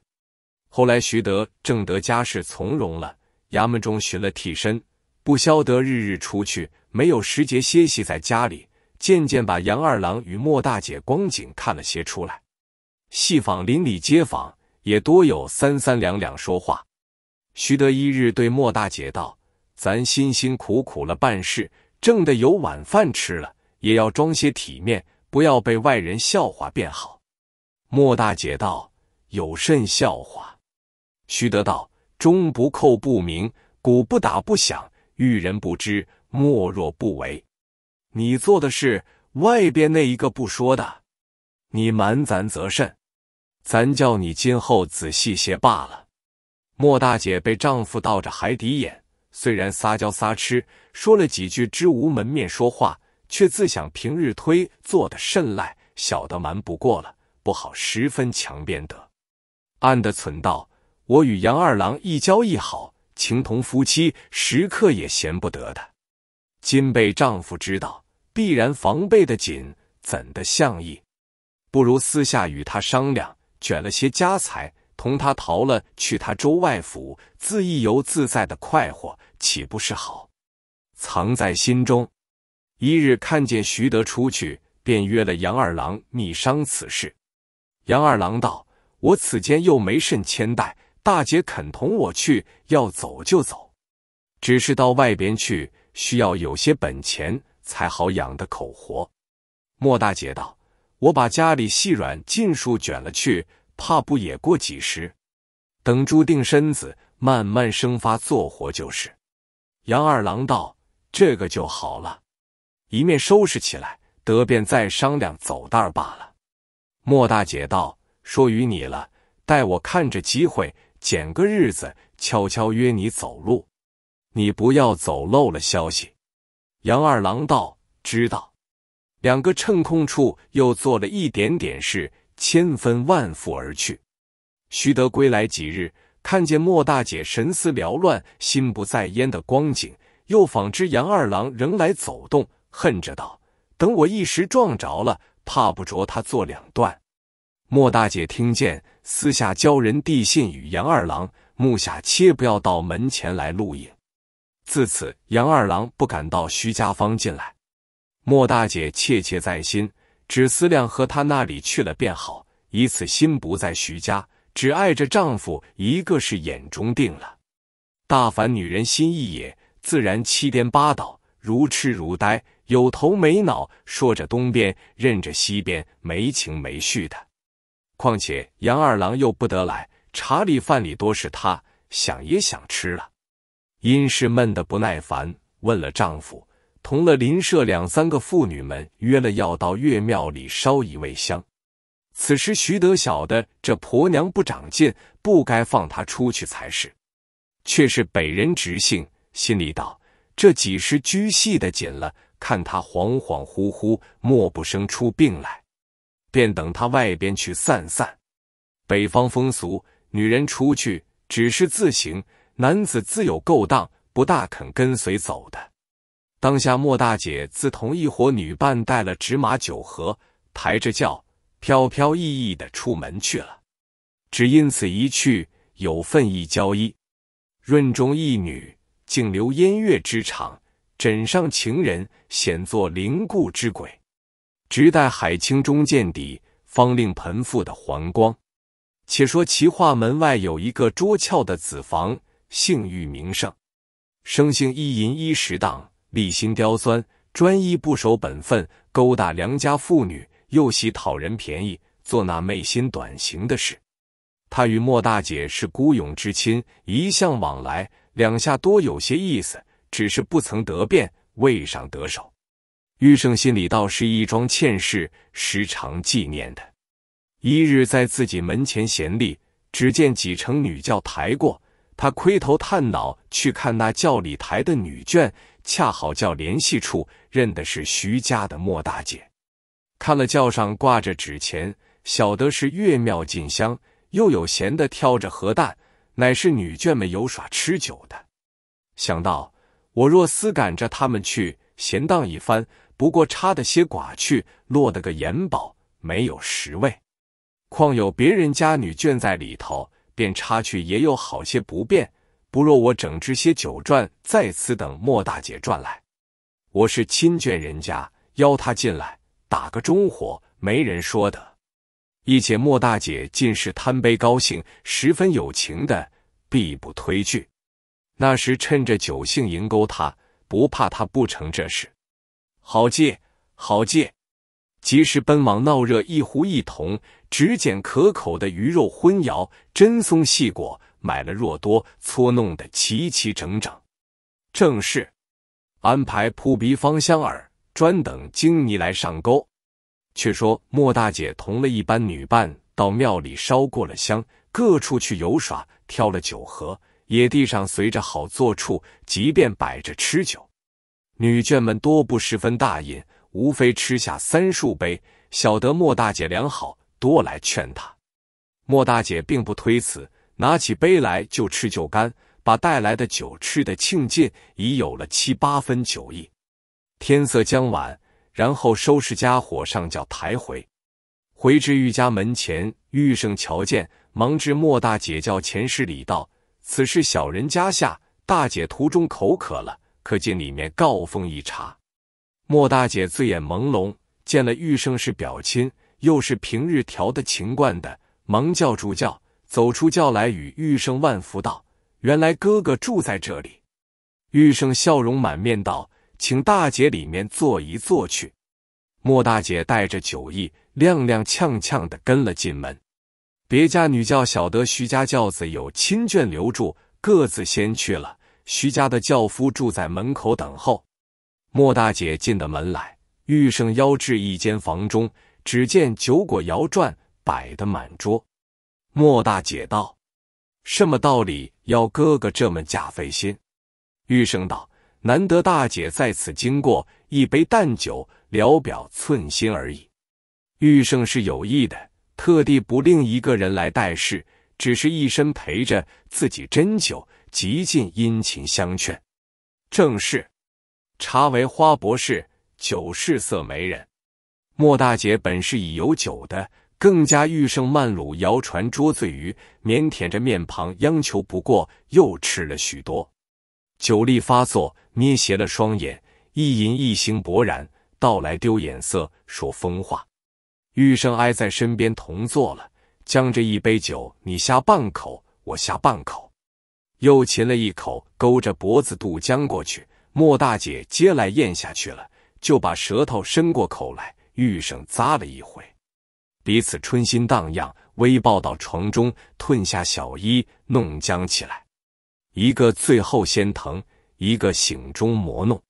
后来，徐德正得家事从容了，衙门中寻了替身，不消得日日出去，没有时节歇息，在家里渐渐把杨二郎与莫大姐光景看了些出来。戏坊邻里街坊，也多有三三两两说话。徐德一日对莫大姐道：“咱辛辛苦苦了办事，挣得有晚饭吃了，也要装些体面，不要被外人笑话便好。”莫大姐道：“有甚笑话？”须得道：“钟不扣不明，鼓不打不响。遇人不知，莫若不为。你做的事，外边那一个不说的，你瞒咱则甚？咱叫你今后仔细些罢了。”莫大姐被丈夫倒着海底眼，虽然撒娇撒痴，说了几句知无门面说话，却自想平日推做的甚赖，晓得瞒不过了，不好十分强辩得，暗的存道。我与杨二郎一交一好，情同夫妻，时刻也闲不得的。今被丈夫知道，必然防备的紧，怎的相意？不如私下与他商量，卷了些家财，同他逃了去他州外府，自意游自在的快活，岂不是好？藏在心中，一日看见徐德出去，便约了杨二郎密商此事。杨二郎道：“我此间又没甚千代。”大姐肯同我去，要走就走，只是到外边去需要有些本钱才好养的口活。莫大姐道：“我把家里细软尽数卷了去，怕不也过几时？等住定身子，慢慢生发做活就是。”杨二郎道：“这个就好了，一面收拾起来，得便再商量走道罢了。”莫大姐道：“说与你了，待我看着机会。”拣个日子，悄悄约你走路，你不要走漏了消息。杨二郎道：“知道。”两个趁空处又做了一点点事，千分万负而去。徐德归来几日，看见莫大姐神思缭乱、心不在焉的光景，又仿知杨二郎仍来走动，恨着道：“等我一时撞着了，怕不着他做两段。”莫大姐听见，私下教人递信与杨二郎，目下切不要到门前来露影。自此，杨二郎不敢到徐家方进来。莫大姐切切在心，只思量和他那里去了便好，以此心不在徐家，只爱着丈夫，一个是眼中定了。大凡女人心意也，自然七颠八倒，如痴如呆，有头没脑，说着东边，认着西边，没情没绪的。况且杨二郎又不得来，茶里饭里多是他想也想吃了。殷氏闷得不耐烦，问了丈夫，同了邻舍两三个妇女们约了，要到岳庙里烧一味香。此时徐德晓的这婆娘不长进，不该放她出去才是，却是北人直性，心里道：这几时拘细的紧了，看她恍恍惚惚，莫不生出病来。便等他外边去散散。北方风俗，女人出去只是自行，男子自有勾当，不大肯跟随走的。当下莫大姐自同一伙女伴带了纸马酒盒，抬着轿，飘飘逸逸的出门去了。只因此一去，有份意交易。润中一女，竟留烟月之场，枕上情人，显作灵故之鬼。直待海清中见底，方令盆腹的黄光。且说齐化门外有一个捉俏的子房，性欲名胜，生性一淫一时当，立心刁钻，专一不守本分，勾搭良家妇女，又喜讨人便宜，做那昧心短行的事。他与莫大姐是孤勇之亲，一向往来，两下多有些意思，只是不曾得便，未上得手。玉圣心里倒是一桩欠事，时常纪念的。一日在自己门前闲立，只见几乘女轿抬过，他窥头探脑去看那轿里抬的女眷，恰好叫联系处认的是徐家的莫大姐。看了轿上挂着纸钱，晓得是岳庙进香，又有闲的挑着核弹，乃是女眷们游耍吃酒的。想到我若私赶着他们去闲荡一番。不过插的些寡去，落得个盐宝，没有十味。况有别人家女眷在里头，便插去也有好些不便。不若我整治些酒馔，在此等莫大姐转来。我是亲眷人家，邀她进来，打个中火，没人说的。一且莫大姐尽是贪杯高兴，十分有情的，必不推拒。那时趁着酒兴迎勾他，不怕他不成这事。好借好借！及时奔往闹热，一壶一桶，只捡可口的鱼肉荤肴，真松细果，买了若多，搓弄得齐齐整整。正是安排扑鼻芳香饵，专等京泥来上钩。却说莫大姐同了一班女伴，到庙里烧过了香，各处去游耍，挑了酒盒，野地上随着好坐处，即便摆着吃酒。女眷们多不十分大饮，无非吃下三数杯。晓得莫大姐良好，多来劝她。莫大姐并不推辞，拿起杯来就吃就干，把带来的酒吃的庆尽，已有了七八分酒意。天色将晚，然后收拾家伙上轿抬回。回至玉家门前，玉胜瞧见，忙至莫大姐叫前师礼道：“此事小人家下，大姐途中口渴了。”可进里面告奉一茶。莫大姐醉眼朦胧，见了玉生是表亲，又是平日调的情惯的，忙叫住轿，走出轿来，与玉生万福道：“原来哥哥住在这里。”玉生笑容满面道：“请大姐里面坐一坐去。”莫大姐带着酒意，踉踉跄跄的跟了进门。别家女教晓得徐家轿子有亲眷留住，各自先去了。徐家的轿夫住在门口等候，莫大姐进的门来，玉圣邀至一间房中，只见酒果摇转，摆的满桌。莫大姐道：“什么道理要哥哥这么假费心？”玉圣道：“难得大姐在此经过，一杯淡酒，聊表寸心而已。”玉圣是有意的，特地不另一个人来带事，只是一身陪着自己斟酒。极尽殷勤相劝，正是茶为花博士，酒是色媒人。莫大姐本是已有酒的，更加欲胜曼鲁摇船捉醉鱼，腼腆着面庞央求不过，又吃了许多，酒力发作，眯斜了双眼，一吟一兴勃然，到来丢眼色，说疯话。玉生挨在身边同坐了，将这一杯酒，你下半口，我下半口。又噙了一口，勾着脖子渡江过去。莫大姐接来咽下去了，就把舌头伸过口来，玉生咂了一回。彼此春心荡漾，微抱到床中，褪下小衣，弄僵起来。一个醉后先疼，一个醒中磨弄。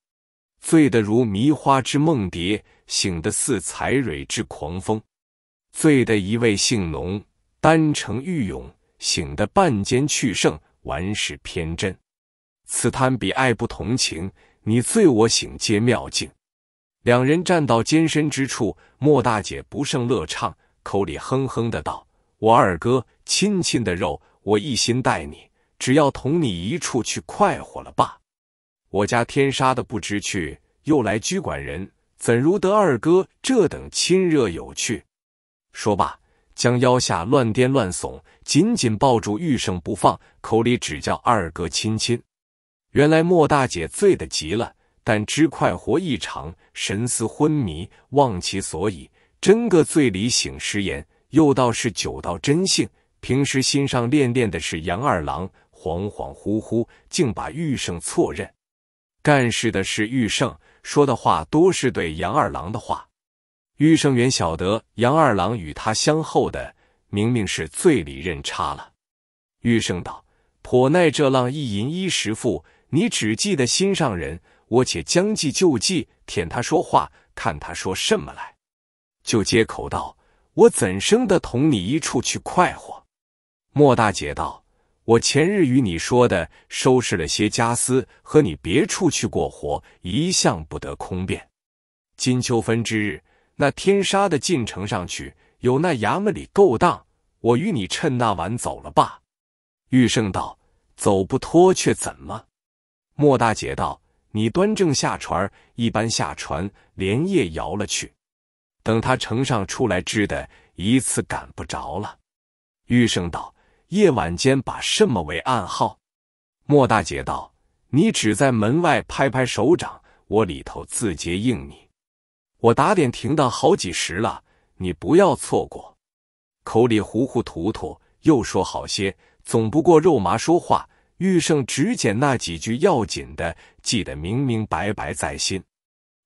醉得如迷花之梦蝶，醒得似彩蕊之狂风。醉的一位性浓，丹成玉勇，醒的半间去胜。顽是偏真，此贪比爱不同情。你醉我醒皆妙境。两人站到艰深之处，莫大姐不胜乐唱，口里哼哼的道：“我二哥亲亲的肉，我一心待你，只要同你一处去快活了罢。我家天杀的不知趣，又来拘管人，怎如得二哥这等亲热有趣？”说罢。将腰下乱颠乱耸，紧紧抱住玉胜不放，口里只叫二哥亲亲。原来莫大姐醉得极了，但知快活异常，神思昏迷，忘其所以，真个醉里醒时言。又倒是酒到真性，平时心上恋恋的是杨二郎，恍恍惚惚，竟把玉胜错认，干事的是玉胜，说的话多是对杨二郎的话。玉生元晓得杨二郎与他相厚的，明明是醉里认差了。玉生道：“颇耐这浪一淫一石富，你只记得心上人，我且将计就计，舔他说话，看他说什么来。”就接口道：“我怎生的同你一处去快活？”莫大姐道：“我前日与你说的，收拾了些家私，和你别处去过活，一向不得空便。金秋分之日。”那天杀的进城上去，有那衙门里勾当，我与你趁那晚走了罢。玉胜道：“走不脱却怎么？”莫大姐道：“你端正下船，一般下船，连夜摇了去。等他乘上出来知的，一次赶不着了。”玉胜道：“夜晚间把什么为暗号？”莫大姐道：“你只在门外拍拍手掌，我里头自接应你。”我打点停当好几十了，你不要错过。口里糊糊涂涂，又说好些，总不过肉麻说话。玉圣只捡那几句要紧的，记得明明白白在心。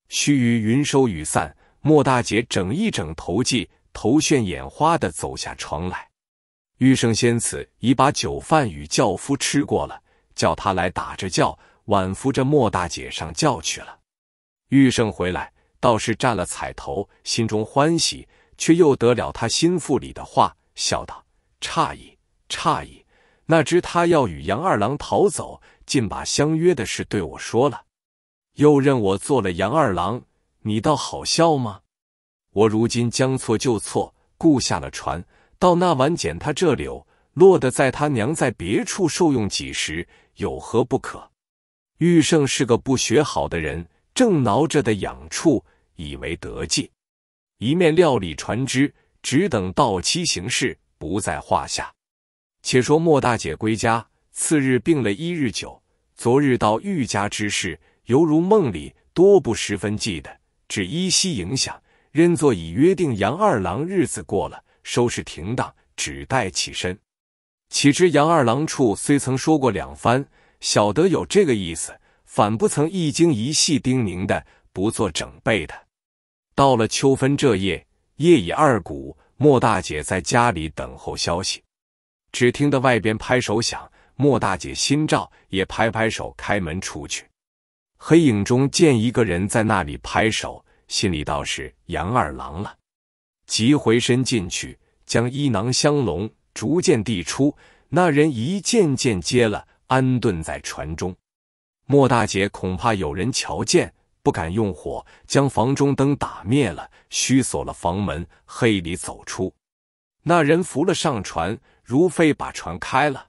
须臾云收雨散，莫大姐整一整头髻，头眩眼花的走下床来。玉圣先此已把酒饭与轿夫吃过了，叫他来打着轿，晚扶着莫大姐上轿去了。玉圣回来。倒是占了彩头，心中欢喜，却又得了他心腹里的话，笑道：“诧异，诧异！那知他要与杨二郎逃走，竟把相约的事对我说了，又认我做了杨二郎。你倒好笑吗？我如今将错就错，雇下了船，到那晚捡他这柳，落得在他娘在别处受用几时，有何不可？玉胜是个不学好的人，正挠着的痒处。”以为得计，一面料理船只，只等到期行事，不在话下。且说莫大姐归家，次日病了一日久。昨日到玉家之事，犹如梦里，多不十分记得，只依稀影响，认作已约定杨二郎日子过了，收拾停当，只待起身。岂知杨二郎处虽曾说过两番，晓得有这个意思，反不曾一惊一细叮咛的，不做整备的。到了秋分这夜，夜已二鼓，莫大姐在家里等候消息，只听得外边拍手响，莫大姐心照，也拍拍手开门出去，黑影中见一个人在那里拍手，心里倒是杨二郎了，急回身进去，将衣囊香笼逐渐递出，那人一件件接了，安顿在船中。莫大姐恐怕有人瞧见。不敢用火，将房中灯打灭了，虚锁了房门，黑里走出。那人扶了上船，如飞把船开了。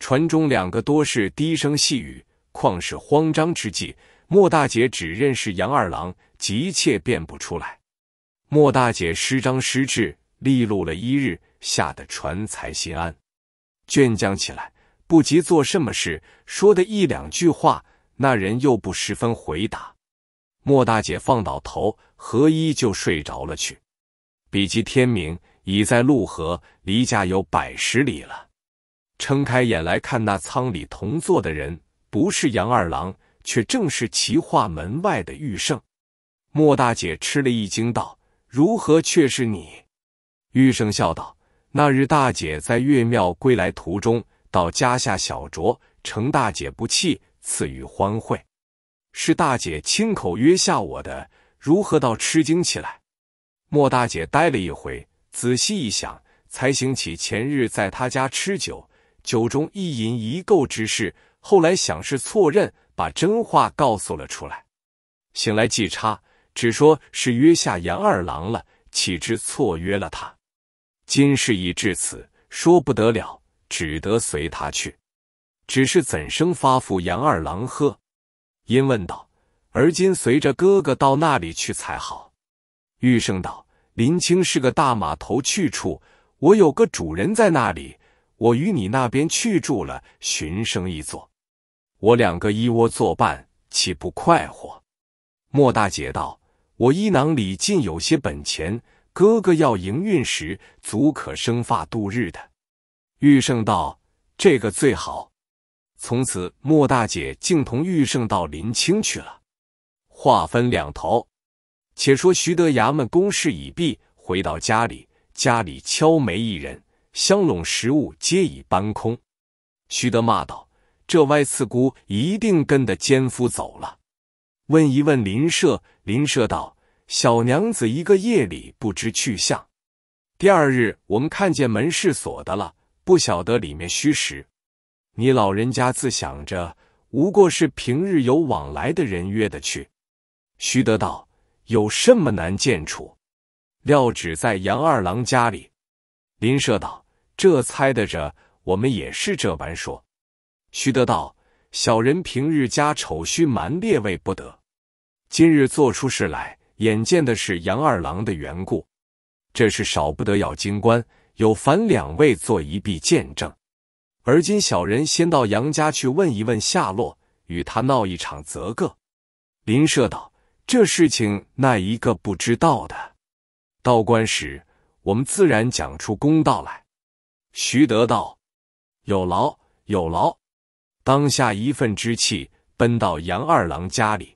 船中两个多事低声细语，况是慌张之际，莫大姐只认识杨二郎，急切辨不出来。莫大姐失张失智，利露了一日，吓得船才心安，倦强起来，不及做什么事，说的一两句话，那人又不十分回答。莫大姐放倒头，何一就睡着了去。比及天明，已在陆河，离家有百十里了。撑开眼来看，那舱里同坐的人不是杨二郎，却正是齐化门外的玉圣。莫大姐吃了一惊，道：“如何却是你？”玉圣笑道：“那日大姐在岳庙归来途中，到家下小酌，程大姐不弃，赐予欢会。”是大姐亲口约下我的，如何到吃惊起来？莫大姐呆了一回，仔细一想，才想起前日在他家吃酒，酒中一饮一垢之事，后来想是错认，把真话告诉了出来。醒来记差，只说是约下杨二郎了，岂知错约了他。今事已至此，说不得了，只得随他去。只是怎生发付杨二郎喝？因问道：“而今随着哥哥到那里去才好？”玉生道：“林青是个大码头去处，我有个主人在那里，我与你那边去住了，寻生意做，我两个一窝作伴，岂不快活？”莫大姐道：“我衣囊里尽有些本钱，哥哥要营运时，足可生发度日的。”玉生道：“这个最好。”从此，莫大姐竟同玉圣到临清去了。话分两头，且说徐德衙门公事已毕，回到家里，家里敲门一人，香笼食物皆已搬空。徐德骂道：“这歪刺姑一定跟的奸夫走了。”问一问林舍，林舍道：“小娘子一个夜里不知去向。第二日我们看见门是锁的了，不晓得里面虚实。”你老人家自想着，无过是平日有往来的人约的去。徐德道有什么难见处？料只在杨二郎家里。林社道这猜的着，我们也是这般说。徐德道小人平日家丑须瞒列位不得，今日做出事来，眼见的是杨二郎的缘故，这是少不得要京官有凡两位做一臂见证。而今小人先到杨家去问一问下落，与他闹一场则个。林社道：“这事情那一个不知道的，到官时我们自然讲出公道来。”徐德道：“有劳，有劳。”当下一份之气奔到杨二郎家里，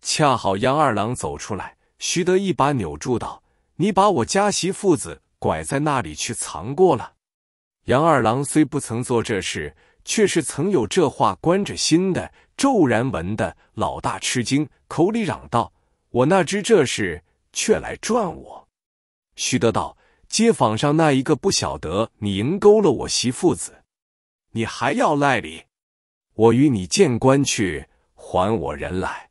恰好杨二郎走出来，徐德一把扭住道：“你把我家媳父子拐在那里去藏过了。”杨二郎虽不曾做这事，却是曾有这话关着心的。骤然闻的，老大吃惊，口里嚷道：“我那知这事，却来赚我。”徐德道：“街坊上那一个不晓得你赢勾了我媳父子，你还要赖理？我与你见官去，还我人来。”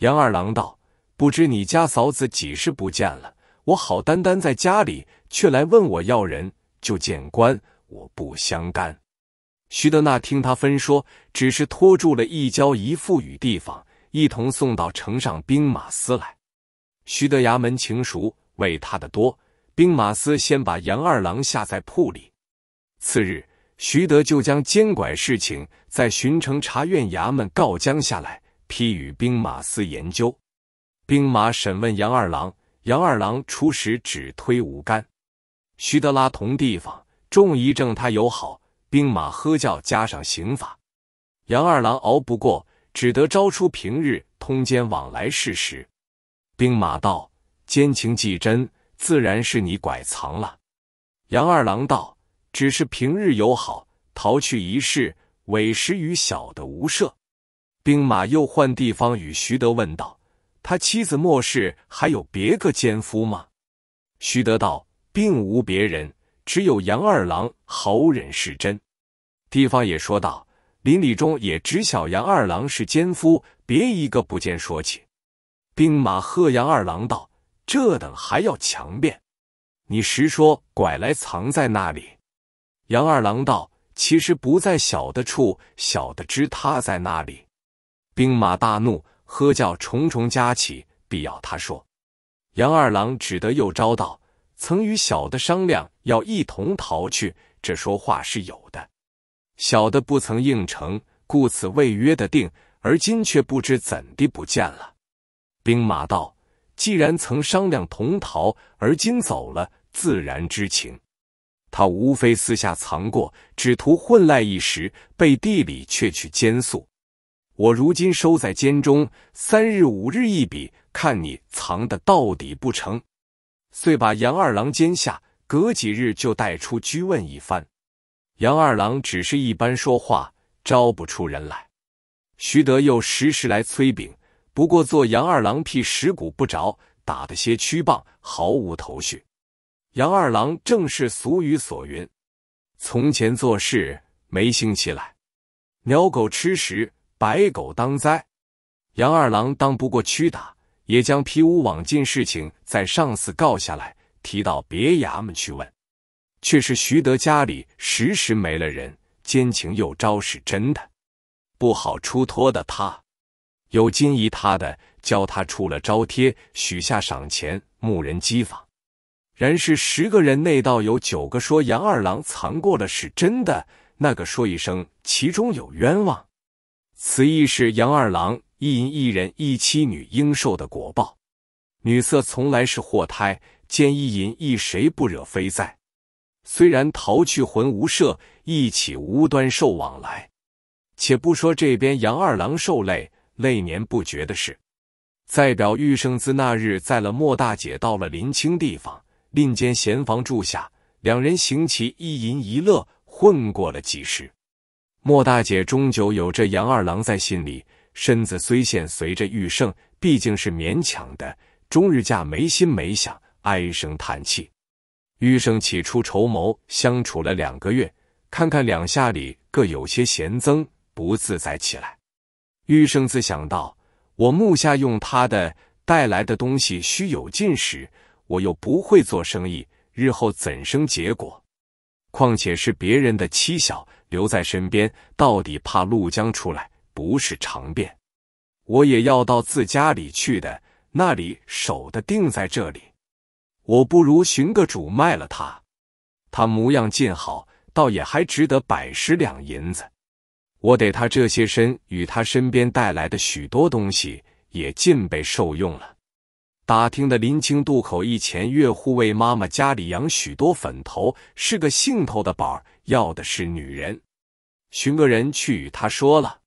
杨二郎道：“不知你家嫂子几时不见了？我好单单在家里，却来问我要人。”就见官，我不相干。徐德纳听他分说，只是拖住了一交一妇与地方，一同送到城上兵马司来。徐德衙门情熟，为他的多。兵马司先把杨二郎下在铺里。次日，徐德就将监管事情在巡城察院衙门告将下来，批与兵马司研究。兵马审问杨二郎，杨二郎初时只推无干。徐德拉同地方，众疑证他友好，兵马喝叫加上刑罚，杨二郎熬不过，只得招出平日通奸往来事实。兵马道：奸情既真，自然是你拐藏了。杨二郎道：只是平日友好，逃去一事，委实与小的无涉。兵马又换地方与徐德问道：他妻子莫氏还有别个奸夫吗？徐德道。并无别人，只有杨二郎好忍是真。地方也说道，邻里中也只晓杨二郎是奸夫，别一个不见说起。兵马喝杨二郎道：“这等还要强辩？你实说，拐来藏在那里？”杨二郎道：“其实不在小的处，小的知他在那里。”兵马大怒，喝叫重重夹起，必要他说。杨二郎只得又招道。曾与小的商量，要一同逃去，这说话是有的。小的不曾应承，故此未约的定。而今却不知怎地不见了。兵马道，既然曾商量同逃，而今走了，自然知情。他无非私下藏过，只图混赖一时，背地里却去监宿。我如今收在监中，三日五日一笔，看你藏的到底不成。遂把杨二郎监下，隔几日就带出拘问一番。杨二郎只是一般说话，招不出人来。徐德又时时来催禀，不过做杨二郎屁食骨不着，打的些曲棒，毫无头绪。杨二郎正是俗语所云：“从前做事没兴起来，鸟狗吃食，白狗当灾。”杨二郎当不过屈打。也将皮无往进事情在上司告下来，提到别衙门去问，却是徐德家里时时没了人，奸情又招是真的，不好出脱的他，有金姨他的教他出了招贴，许下赏钱，募人缉访。然是十个人内道有九个说杨二郎藏过了是真的，那个说一声其中有冤枉，此意是杨二郎。一淫一人一妻女应受的果报，女色从来是祸胎，兼一淫一谁不惹非灾？虽然逃去魂无舍，一起无端受往来。且不说这边杨二郎受累累年不绝的事，再表玉生自那日在了莫大姐到了临清地方，另间闲房住下，两人行其一淫一乐，混过了几时。莫大姐终究有着杨二郎在心里。身子虽现随着玉胜，毕竟是勉强的。终日架没心没想，唉声叹气。玉胜起初筹谋相处了两个月，看看两下里各有些闲增，不自在起来。玉胜自想到：我目下用他的带来的东西，需有尽时；我又不会做生意，日后怎生结果？况且是别人的妻小留在身边，到底怕陆江出来。不是常便，我也要到自家里去的。那里守的定在这里，我不如寻个主卖了他。他模样尽好，倒也还值得百十两银子。我得他这些身与他身边带来的许多东西，也尽被受用了。打听的临清渡口一前月护卫妈妈家里养许多粉头，是个兴头的宝要的是女人，寻个人去与他说了。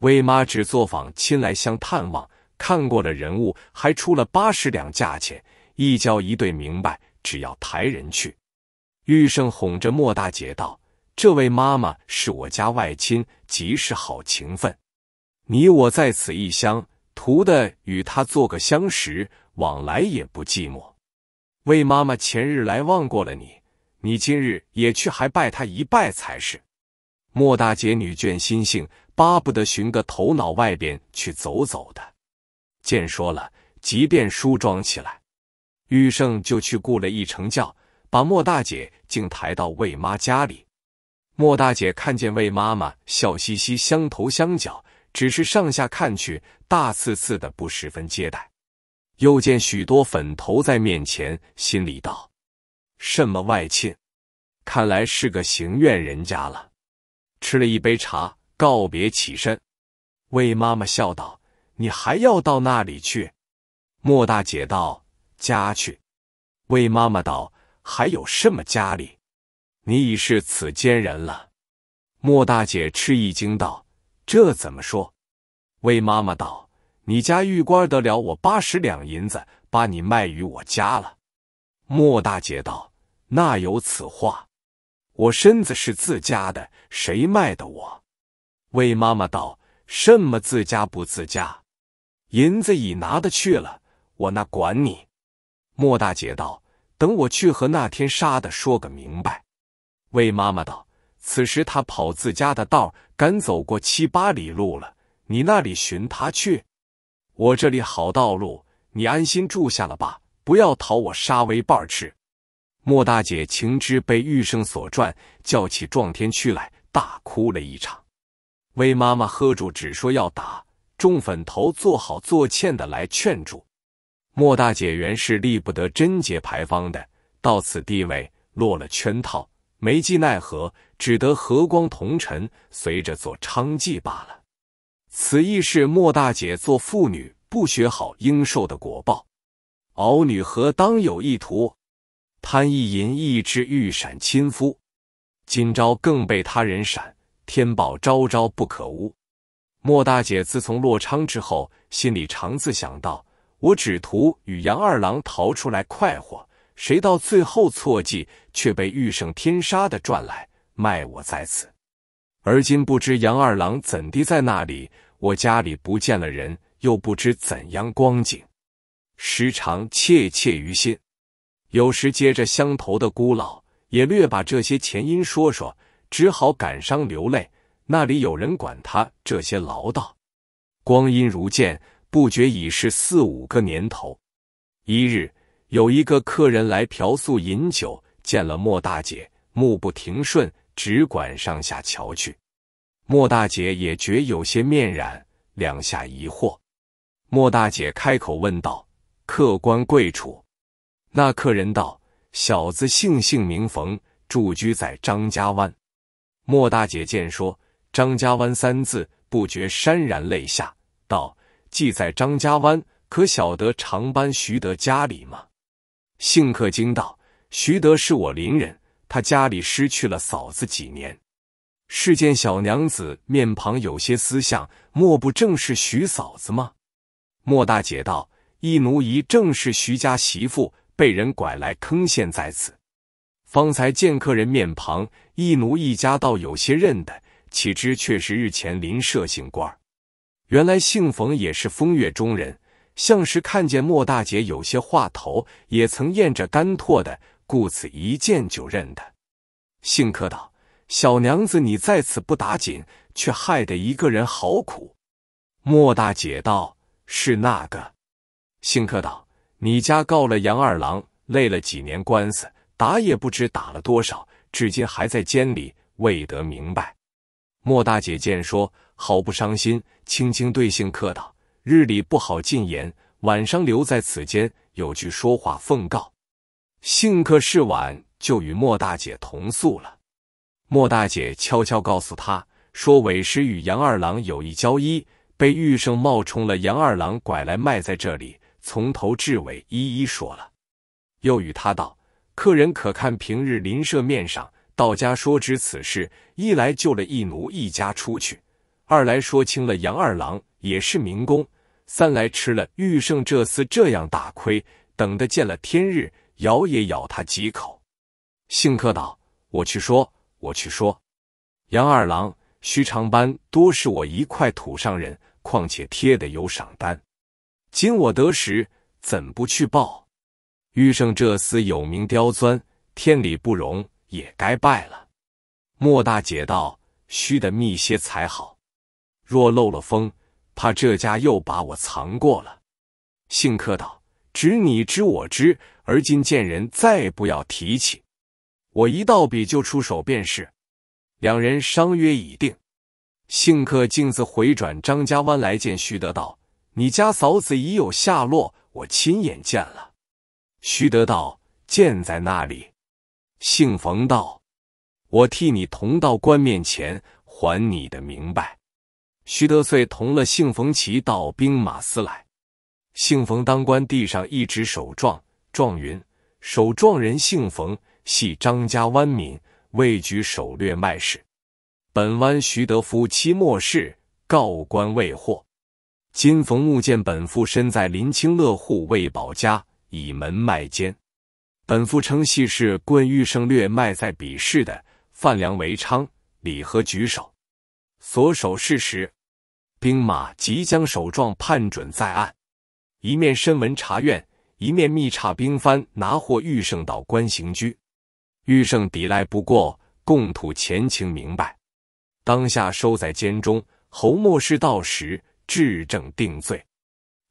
魏妈只作坊亲来相探望，看过了人物，还出了八十两价钱，一交一对明白，只要抬人去。玉胜哄着莫大姐道：“这位妈妈是我家外亲，极是好情分。你我在此一乡，图的与她做个相识，往来也不寂寞。魏妈妈前日来望过了你，你今日也去，还拜她一拜才是。”莫大姐女眷心性。巴不得寻个头脑外边去走走的。见说了，即便梳妆起来，玉胜就去雇了一乘轿，把莫大姐竟抬到魏妈家里。莫大姐看见魏妈妈笑嘻嘻，相头相脚，只是上下看去，大刺刺的不十分接待。又见许多粉头在面前，心里道：什么外亲？看来是个行院人家了。吃了一杯茶。告别起身，魏妈妈笑道：“你还要到那里去？”莫大姐道：“家去。”魏妈妈道：“还有什么家里？你已是此间人了。”莫大姐吃一惊道：“这怎么说？”魏妈妈道：“你家玉官得了我八十两银子，把你卖与我家了。”莫大姐道：“那有此话？我身子是自家的，谁卖的我？”魏妈妈道：“什么自家不自家，银子已拿得去了，我那管你。”莫大姐道：“等我去和那天杀的说个明白。”魏妈妈道：“此时他跑自家的道，敢走过七八里路了，你那里寻他去？我这里好道路，你安心住下了吧，不要讨我杀为伴吃。”莫大姐情知被玉生所转，叫起撞天去来，大哭了一场。威妈妈喝住，只说要打。众粉头做好做欠的来劝住。莫大姐原是立不得贞节牌坊的，到此地位落了圈套，没计奈何，只得和光同尘，随着做娼妓罢了。此亦是莫大姐做妇女不学好应受的果报。敖女何当有意图？贪一淫一之欲闪亲夫，今朝更被他人闪。天宝昭昭不可污。莫大姐自从落昌之后，心里常自想到：我只图与杨二郎逃出来快活，谁到最后错计，却被玉圣天杀的赚来卖我在此。而今不知杨二郎怎地在那里，我家里不见了人，又不知怎样光景，时常切切于心。有时接着乡头的孤老，也略把这些前因说说。只好感伤流泪。那里有人管他这些唠叨？光阴如箭，不觉已是四五个年头。一日，有一个客人来嫖宿饮酒，见了莫大姐，目不停顺，只管上下瞧去。莫大姐也觉有些面染，两下疑惑。莫大姐开口问道：“客官贵处？”那客人道：“小子姓姓名冯，住居在张家湾。”莫大姐见说张家湾三字，不觉潸然泪下，道：“既在张家湾，可晓得常搬徐德家里吗？”幸客惊道：“徐德是我邻人，他家里失去了嫂子几年。是见小娘子面庞有些思相，莫不正是徐嫂子吗？”莫大姐道：“一奴姨正是徐家媳妇，被人拐来坑陷在此。方才见客人面庞。”一奴一家倒有些认得，岂知却是日前邻舍姓官原来姓冯也是风月中人，像是看见莫大姐有些话头，也曾咽着干唾的，故此一见就认得。姓客道：“小娘子，你在此不打紧，却害得一个人好苦。”莫大姐道：“是那个。”姓客道：“你家告了杨二郎，累了几年官司，打也不知打了多少。”至今还在监里，未得明白。莫大姐见说，好不伤心，轻轻对性客道：“日里不好进言，晚上留在此间，有句说话奉告。”幸客是晚就与莫大姐同宿了。莫大姐悄悄告诉他说：“委师与杨二郎有一交易，被玉胜冒充了杨二郎拐来卖在这里，从头至尾一一说了。”又与他道。客人可看平日邻舍面上，道家说知此事，一来救了一奴一家出去，二来说清了杨二郎也是民工，三来吃了玉胜这厮这样大亏，等的见了天日，咬也咬他几口。姓客道：“我去说，我去说。”杨二郎、徐长班多是我一块土上人，况且贴的有赏单，今我得时，怎不去报？玉上这厮有名刁钻，天理不容，也该败了。莫大姐道：“须得密些才好，若漏了风，怕这家又把我藏过了。”信客道：“只你知我知，而今见人再不要提起。我一到笔就出手便是。”两人商约已定，信客径自回转张家湾来见徐德道：“你家嫂子已有下落，我亲眼见了。”徐德道剑在那里，姓冯道，我替你同道官面前还你的明白。徐德遂同了姓冯旗到兵马司来，姓冯当官递上一纸手状，状云：手状人姓冯，系张家湾民，位居守略卖事。本湾徐德夫妻末世告官未获，今逢木见本父身在临清乐户未保家。以门卖奸，本府称系是棍玉胜略卖在彼市的，范良为娼，李和举手，所守事时，兵马即将首状判准在案。一面深闻查院，一面密查兵番拿获玉胜到官刑拘。玉胜抵赖不过，供吐前情明白，当下收在监中。侯莫是到时，质证定罪。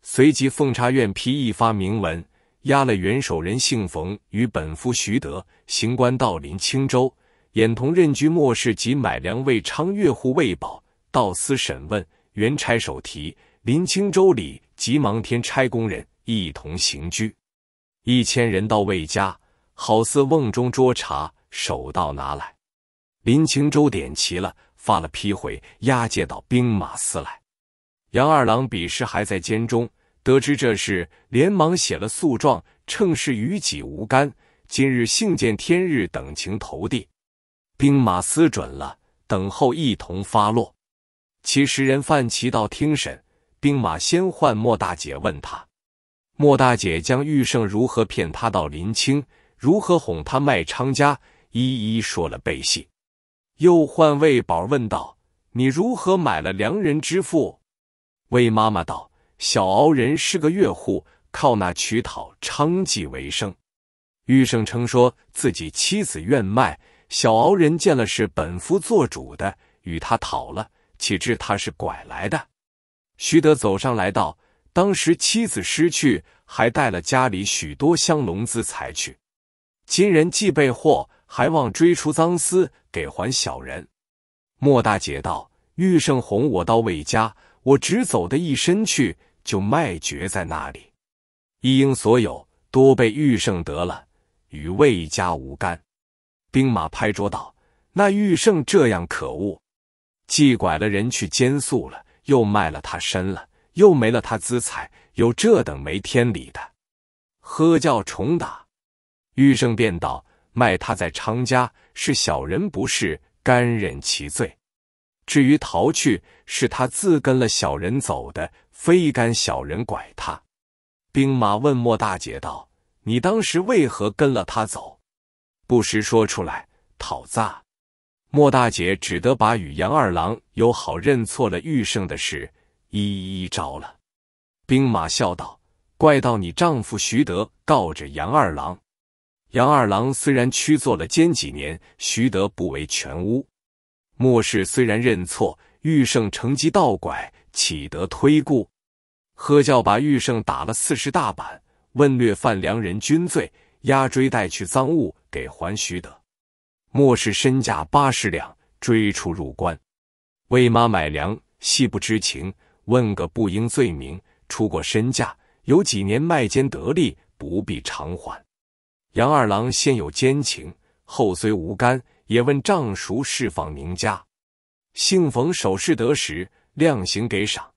随即奉察院批一发明文。押了元首人姓冯，与本夫徐德行官到临清州，眼同任居末世及买粮为昌越户卫保，到司审问，原差手提临清州里急忙添差工人一同行拘一千人到魏家，好似瓮中捉茶，手到拿来。临清州点齐了，发了批回押解到兵马司来。杨二郎彼时还在监中。得知这事，连忙写了诉状，称是与己无干。今日幸见天日，等情投递，兵马司准了，等候一同发落。其十人范琪到听审，兵马先唤莫大姐问他，莫大姐将玉胜如何骗他到临清，如何哄他卖昌家，一一说了背戏。又唤魏宝问道：“你如何买了良人之妇？”魏妈妈道。小敖人是个月户，靠那取讨娼妓为生。玉胜称说自己妻子愿卖，小敖人见了是本夫做主的，与他讨了，岂知他是拐来的。徐德走上来道：“当时妻子失去，还带了家里许多香笼子财去。今人既被货，还望追出赃私，给还小人。”莫大姐道：“玉胜哄我到魏家，我直走的一身去。”就卖绝在那里，一应所有多被玉胜得了，与魏家无干。兵马拍桌道：“那玉胜这样可恶，既拐了人去监宿了，又卖了他身了，又没了他资财，有这等没天理的！”喝叫重打。玉胜便道：“卖他在昌家是小人，不是甘忍其罪。”至于逃去，是他自跟了小人走的，非干小人拐他。兵马问莫大姐道：“你当时为何跟了他走？”不时说出来讨诈。莫大姐只得把与杨二郎友好认错了玉胜的事一一招了。兵马笑道：“怪到你丈夫徐德告着杨二郎。杨二郎虽然屈做了监几年，徐德不为全污。”末世虽然认错，玉胜乘机倒拐，岂得推故？喝教把玉胜打了四十大板，问略犯良人军罪，押追带去赃物给还徐德。末世身价八十两，追出入关，为妈买粮，系不知情，问个不应罪名，出过身价，有几年卖奸得利，不必偿还。杨二郎先有奸情，后虽无干。也问丈熟释放名家，幸逢首饰得时，量刑给赏。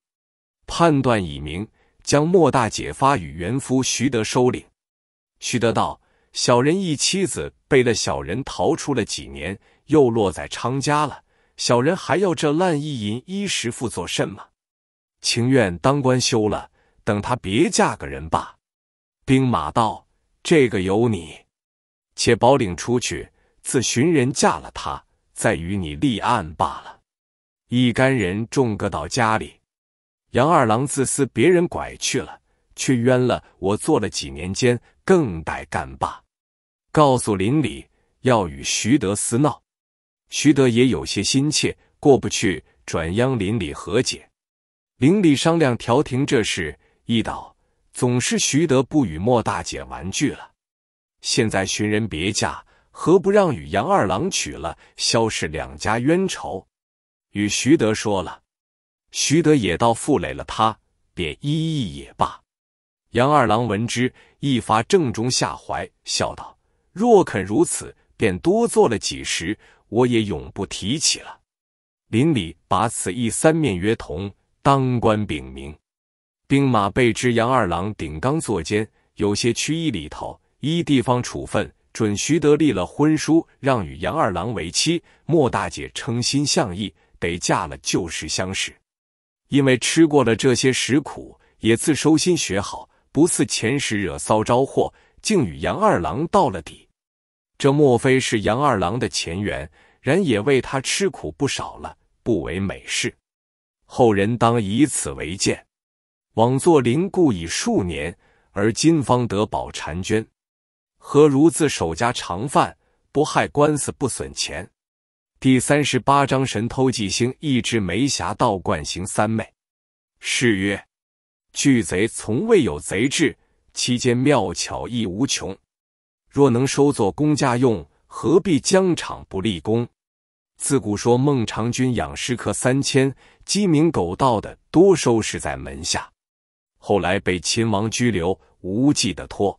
判断已明，将莫大姐发与原夫徐德收领。徐德道：“小人一妻子背了小人逃出了几年，又落在昌家了。小人还要这烂一银衣食付作甚吗？情愿当官休了，等他别嫁个人吧。”兵马道：“这个由你，且保领出去。”自寻人嫁了他，再与你立案罢了。一干人众各到家里。杨二郎自私，别人拐去了，却冤了我。做了几年监，更待干罢。告诉邻里，要与徐德私闹。徐德也有些心切，过不去，转央邻里和解。邻里商量调停这事，一倒总是徐德不与莫大姐玩具了。现在寻人别嫁。何不让与杨二郎娶了，消逝两家冤仇？与徐德说了，徐德也到负累了他，便依依也罢。杨二郎闻之，一发正中下怀，笑道：“若肯如此，便多做了几时，我也永不提起了。”邻里把此一三面约同当官禀明，兵马备知杨二郎顶缸作奸，有些屈意里头依地方处分。准徐德立了婚书，让与杨二郎为妻。莫大姐称心相意，得嫁了旧时相识。因为吃过了这些食苦，也自收心学好，不似前时惹骚招祸，竟与杨二郎到了底。这莫非是杨二郎的前缘？然也为他吃苦不少了，不为美事。后人当以此为鉴。枉作灵故已数年，而今方得宝婵娟。何如自守家常饭，不害官司，不损钱。第三十八章，神偷纪星，一只梅侠道冠行三昧。是曰，巨贼从未有贼志，其间妙巧亦无穷。若能收作公家用，何必疆场不立功？自古说孟尝君养食客三千，鸡鸣狗盗的多收拾在门下。后来被秦王拘留，无计的托。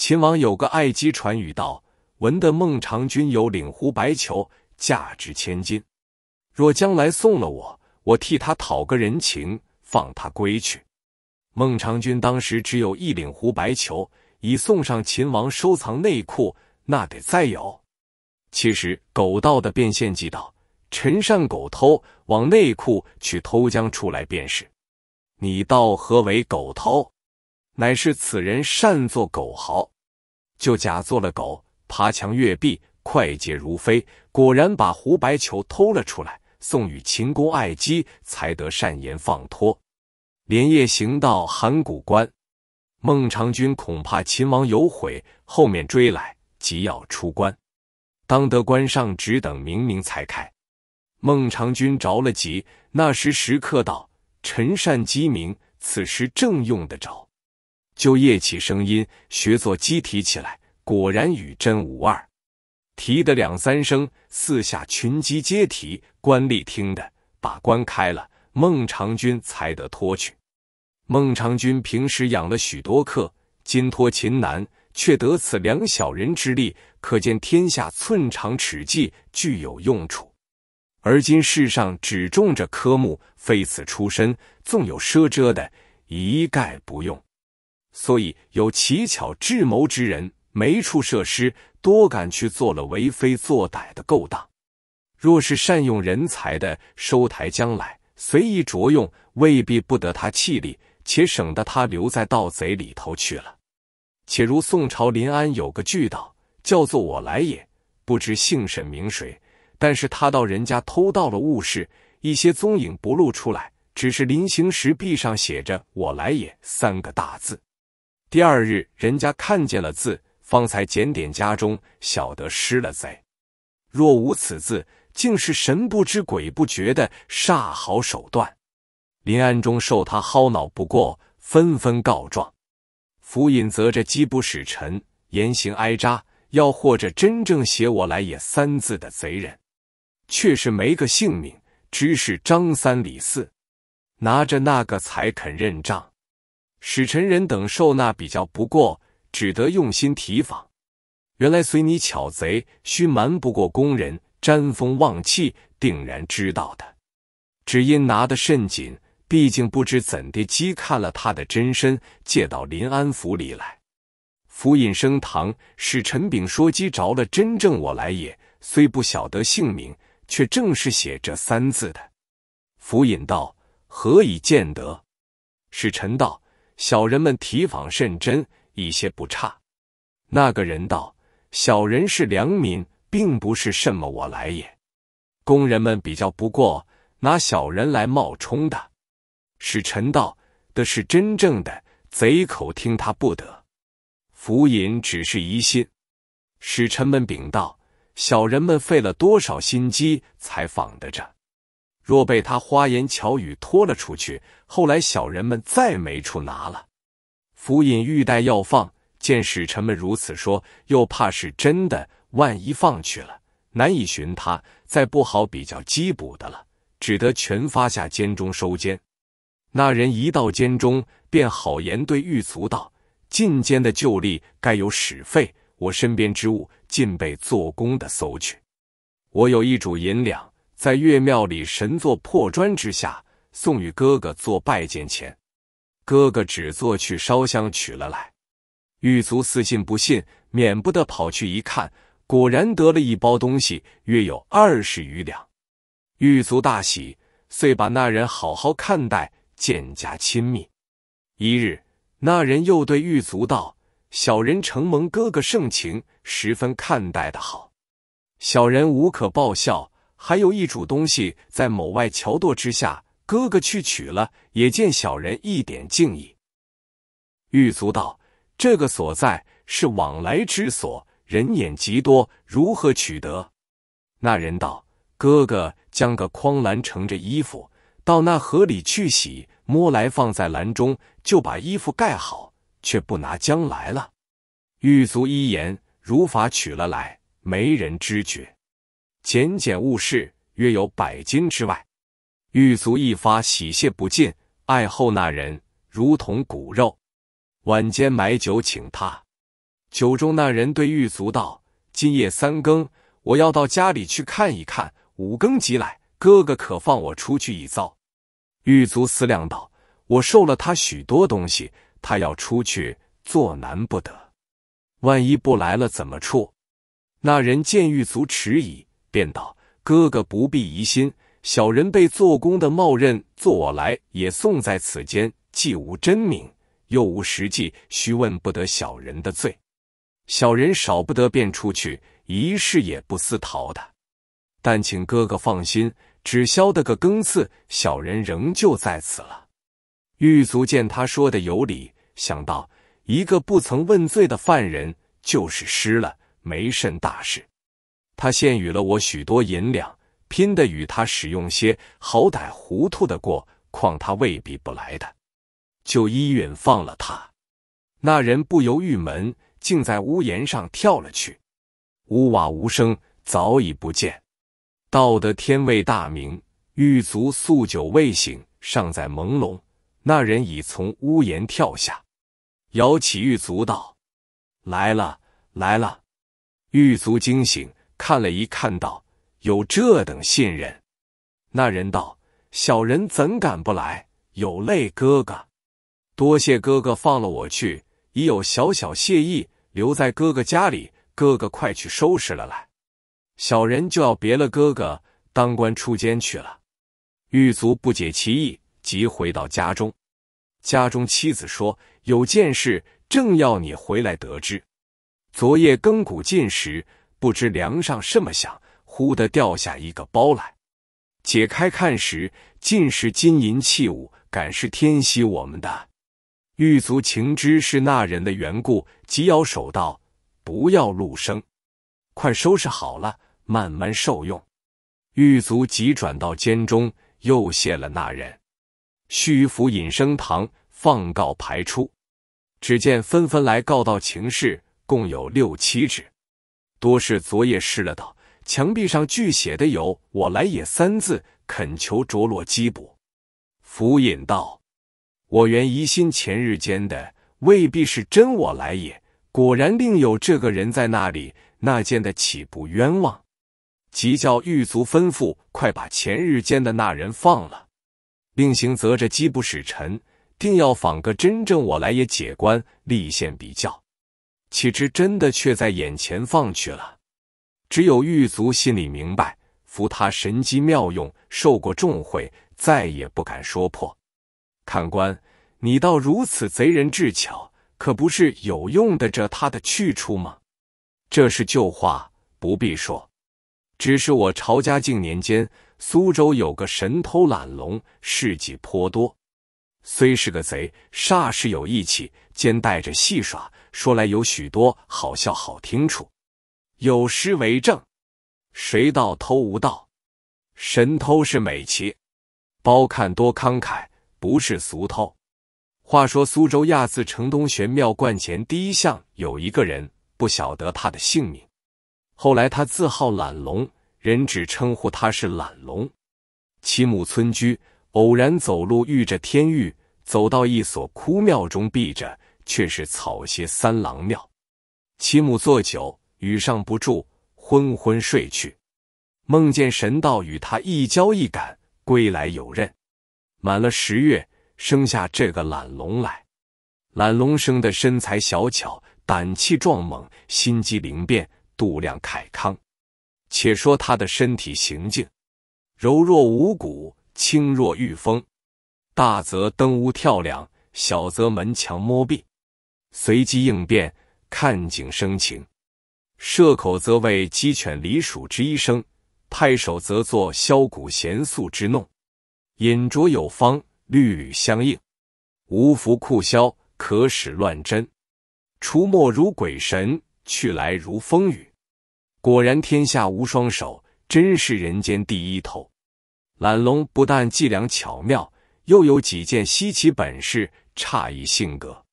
秦王有个爱姬，传语道：“闻得孟尝君有领壶白裘，价值千金。若将来送了我，我替他讨个人情，放他归去。”孟尝君当时只有一领狐白裘，已送上秦王收藏内库，那得再有。其实狗盗的变现计道：“臣善狗偷，往内库取偷将出来便是。你道何为狗偷？乃是此人善作狗豪。”就假做了狗，爬墙越壁，快捷如飞，果然把胡白球偷了出来，送与秦公爱姬，才得善言放脱。连夜行到函谷关，孟尝君恐怕秦王有悔，后面追来，急要出关，当得关上只等明明才开，孟尝君着了急。那时时刻道：“陈善机明，此时正用得着。就夜起声音学做鸡啼起来，果然与真无二。啼的两三声，四下群鸡皆啼。官吏听的，把关开了，孟尝君才得脱去。孟尝君平时养了许多客，今脱秦难，却得此两小人之力，可见天下寸长尺计具有用处。而今世上只重这科目，非此出身，纵有奢遮的，一概不用。所以有奇巧智谋之人，没处设施，多敢去做了为非作歹的勾当。若是善用人才的，收台将来随意着用，未必不得他气力，且省得他留在盗贼里头去了。且如宋朝临安有个巨盗，叫做我来也，不知姓甚名谁。但是他到人家偷盗了物事，一些踪影不露出来，只是临行时壁上写着“我来也”三个大字。第二日，人家看见了字，方才检点家中，晓得失了贼。若无此字，竟是神不知鬼不觉的，煞好手段。林安中受他薅恼不过，纷纷告状。府尹则这机不使臣，严刑挨扎，要获着真正写“我来也”三字的贼人，却是没个性命，只是张三李四拿着那个才肯认账。使臣人等受纳比较不过，只得用心提防。原来随你巧贼，须瞒不过工人。沾风望气，定然知道的。只因拿得甚紧，毕竟不知怎的，鸡看了他的真身，借到临安府里来。府尹升堂，使臣禀说：鸡着了真正，我来也。虽不晓得姓名，却正是写这三字的。府尹道：何以见得？使臣道：小人们提防甚真，一些不差。那个人道：“小人是良民，并不是什么我来也。”工人们比较不过，拿小人来冒充的。使臣道：“的是真正的贼口，听他不得。”府尹只是疑心。使臣们禀道：“小人们费了多少心机，才访的着。”若被他花言巧语拖了出去，后来小人们再没处拿了。府尹欲带要放，见使臣们如此说，又怕是真的，万一放去了，难以寻他，再不好比较缉捕的了，只得全发下监中收监。那人一到监中，便好言对狱卒道：“进监的旧例，该有使费。我身边之物，尽被做工的搜去。我有一主银两。”在岳庙里神座破砖之下，送与哥哥做拜见钱。哥哥只做去烧香取了来。狱卒似信不信，免不得跑去一看，果然得了一包东西，约有二十余两。狱卒大喜，遂把那人好好看待，渐加亲密。一日，那人又对狱卒道：“小人承蒙哥哥盛情，十分看待的好。小人无可报效。”还有一种东西在某外桥垛之下，哥哥去取了，也见小人一点敬意。狱卒道：“这个所在是往来之所，人眼极多，如何取得？”那人道：“哥哥将个筐篮盛着衣服，到那河里去洗，摸来放在篮中，就把衣服盖好，却不拿将来了。”狱卒一言如法取了来，没人知觉。简简物事，约有百斤之外，狱卒一发喜谢不尽。爱后那人如同骨肉，晚间买酒请他。酒中那人对狱卒道：“今夜三更，我要到家里去看一看。五更即来，哥哥可放我出去一遭。”狱卒思量道：“我受了他许多东西，他要出去，做难不得。万一不来了，怎么处？”那人见狱卒迟疑。便道：“哥哥不必疑心，小人被做工的冒认做我来，也送在此间，既无真名，又无实际，须问不得小人的罪。小人少不得便出去，一事也不思逃的。但请哥哥放心，只消得个更刺，小人仍旧在此了。”狱卒见他说的有理，想到一个不曾问罪的犯人，就是失了，没甚大事。他献予了我许多银两，拼的与他使用些，好歹糊涂的过。况他未必不来的，就依允放了他。那人不由郁闷，竟在屋檐上跳了去。屋瓦无声，早已不见。道德天未大明，狱卒宿酒未醒，尚在朦胧。那人已从屋檐跳下，摇起狱卒道：“来了，来了。”狱卒惊醒。看了一看，道：“有这等信任。”那人道：“小人怎敢不来？有累哥哥，多谢哥哥放了我去，已有小小谢意，留在哥哥家里。哥哥快去收拾了来，小人就要别了哥哥，当官出监去了。”狱卒不解其意，即回到家中。家中妻子说：“有件事正要你回来得知，昨夜更鼓尽时。”不知梁上什么响，忽的掉下一个包来，解开看时，尽是金银器物，敢是天惜我们的。狱卒情知是那人的缘故，急摇手道：“不要露声，快收拾好了，慢慢受用。”狱卒急转到监中，又谢了那人，虚府隐升堂，放告排出，只见纷纷来告到情事，共有六七只。多是昨夜失了道，墙壁上俱写的有“我来也”三字，恳求着落缉捕。府尹道：“我原疑心前日间的未必是真我来也，果然另有这个人在那里，那见的岂不冤枉？即叫狱卒吩咐，快把前日间的那人放了，另行责着缉捕使臣，定要访个真正我来也解官立宪比较。”岂知真的却在眼前放去了？只有狱卒心里明白，服他神机妙用，受过重惠，再也不敢说破。看官，你倒如此贼人智巧，可不是有用的着他的去处吗？这是旧话，不必说。只是我朝嘉靖年间，苏州有个神偷懒龙，事迹颇多。虽是个贼，煞是有义气，兼带着戏耍。说来有许多好笑好听处，有诗为证：“谁道偷无道？神偷是美其包看多慷慨，不是俗偷。”话说苏州亚字城东玄妙观前第一巷有一个人，不晓得他的姓名。后来他自号懒龙，人只称呼他是懒龙。其母村居，偶然走路遇着天遇，走到一所枯庙中避着。却是草鞋三郎庙，其母坐久，雨上不住，昏昏睡去。梦见神道与他一交一赶，归来有任，满了十月，生下这个懒龙来。懒龙生的身材小巧，胆气壮猛，心机灵便，度量凯康。且说他的身体行径，柔若无骨，轻若御风，大则登屋跳梁，小则门墙摸壁。随机应变，看景生情；射口则为鸡犬离鼠之一生，拍手则作箫鼓弦素之弄。引酌有方，律吕相应；无福酷肖，可使乱真。出没如鬼神，去来如风雨。果然天下无双手，真是人间第一偷。懒龙不但伎俩巧妙，又有几件稀奇本事，诧异性格。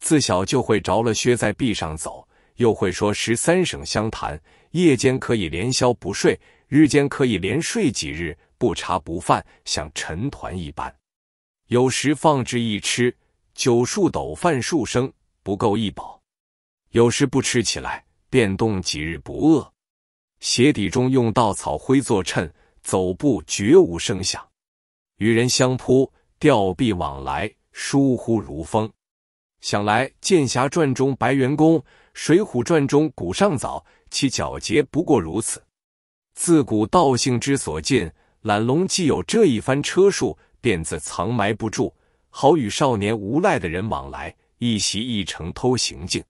自小就会着了靴在壁上走，又会说十三省湘潭。夜间可以连宵不睡，日间可以连睡几日不茶不饭，像尘团一般。有时放置一吃，酒数斗，饭数升，不够一饱；有时不吃起来，便冻几日不饿。鞋底中用稻草灰作衬，走步绝无声响。与人相扑、吊臂往来，疏忽如风。想来，《剑侠传》中白猿公，《水浒传》中古上早，其皎洁不过如此。自古道性之所尽，懒龙既有这一番车术，便自藏埋不住，好与少年无赖的人往来，一袭一城偷行径。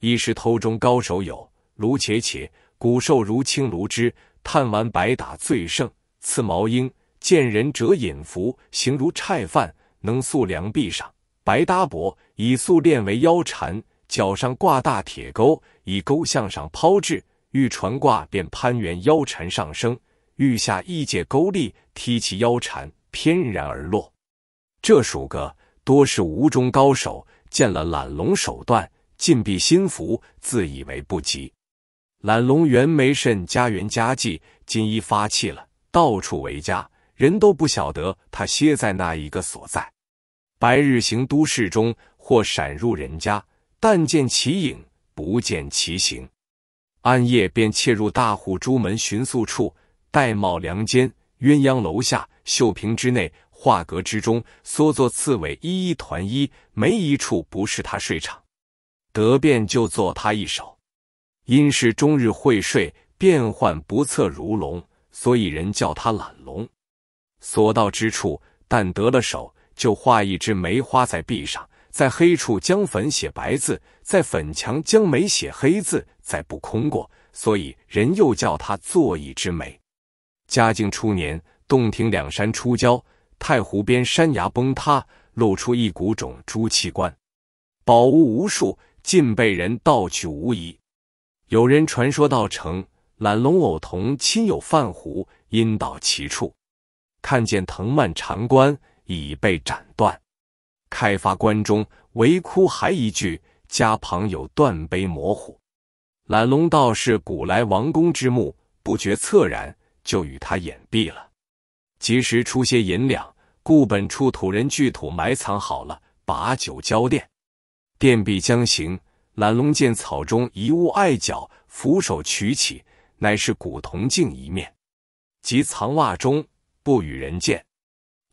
一时偷中高手有卢且且，骨瘦如青卢之，探完白打最胜；刺毛鹰，见人者引伏，形如菜饭，能宿良臂上。白搭膊以素练为腰缠，脚上挂大铁钩，以钩向上抛掷。欲传挂便攀援腰缠上升；欲下，一借钩力踢其腰缠，翩然而落。这数个多是无中高手，见了懒龙手段，尽闭心服，自以为不及。懒龙原没甚家园家计，今一发气了，到处为家，人都不晓得他歇在那一个所在。白日行都市中，或闪入人家，但见其影，不见其形。暗夜便窃入大户朱门寻宿处，戴帽梁间，鸳鸯楼下，绣屏之内，画阁之中，缩作刺猬，一一团衣，没一处不是他睡场。得便就做他一手，因是终日会睡，变幻不测如龙，所以人叫他懒龙。所到之处，但得了手。就画一只梅花在壁上，在黑处将粉写白字，在粉墙将梅写黑字，再不空过，所以人又叫他作一枝梅。嘉靖初年，洞庭两山出郊，太湖边山崖崩塌，露出一股种朱器冠，宝物无数，尽被人盗取无疑。有人传说，道成揽龙偶同亲友泛湖，因倒其处，看见藤蔓缠冠。已被斩断。开发关中，唯哭还一句。家旁有断碑模糊。揽龙道是古来王公之墓，不觉恻然，就与他掩蔽了。及时出些银两，故本处土人聚土埋藏好了，把酒浇奠。奠毕将行，揽龙见草中一物碍脚，扶手取起，乃是古铜镜一面，即藏袜中，不与人见。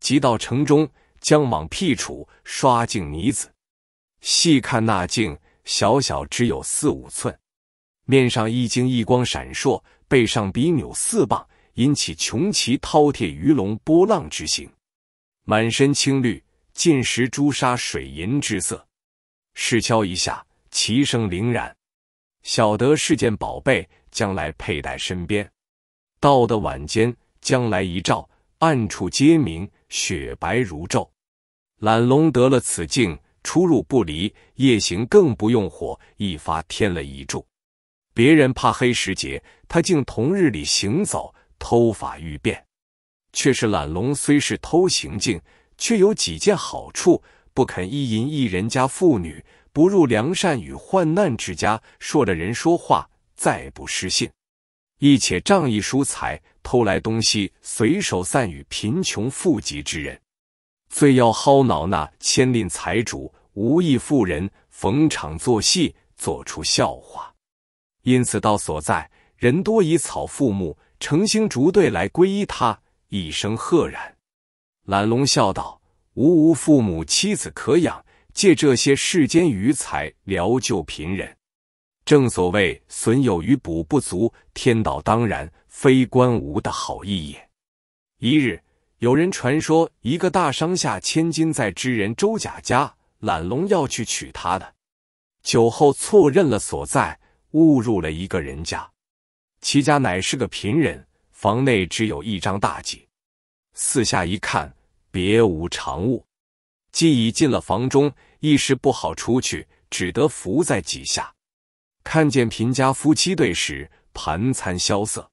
即到城中，将网辟处，刷净泥子。细看那镜，小小只有四五寸，面上一晶一光闪烁，背上笔扭四棒，引起穷奇饕餮鱼龙波浪之形，满身青绿，尽是朱砂水银之色。试敲一下，其声凛然。晓得是件宝贝，将来佩戴身边。到的晚间，将来一照，暗处皆明。雪白如昼，懒龙得了此境，出入不离，夜行更不用火，一发添了一柱。别人怕黑时节，他竟同日里行走，偷法欲变，却是懒龙虽是偷行径，却有几件好处：不肯依淫一人家妇女，不入良善与患难之家，说了人说话，再不失信，亦且仗义疏财。偷来东西，随手散与贫穷富极之人，最要薅恼那千吝财主、无义富人，逢场作戏，做出笑话。因此道所在，人多以草父母、诚心逐队来皈依他，一声赫然。懒龙笑道：“吾无父母妻子可养，借这些世间余财，疗救贫人。正所谓损有余，补不足，天道当然。”非关无的好意也。一日，有人传说一个大商下千金在知人周甲家揽龙要去娶她的，酒后错认了所在，误入了一个人家。其家乃是个贫人，房内只有一张大几，四下一看，别无长物。既已进了房中，一时不好出去，只得伏在几下，看见贫家夫妻对时，盘餐萧瑟。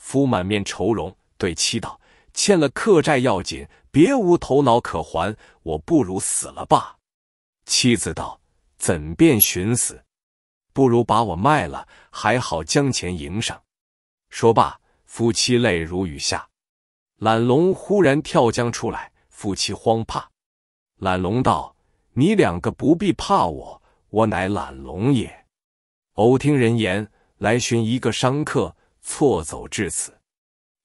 夫满面愁容，对妻道：“欠了客债要紧，别无头脑可还，我不如死了罢。”妻子道：“怎便寻死？不如把我卖了，还好将钱赢上。”说罢，夫妻泪如雨下。懒龙忽然跳江出来，夫妻慌怕。懒龙道：“你两个不必怕我，我乃懒龙也。偶听人言，来寻一个商客。”错走至此，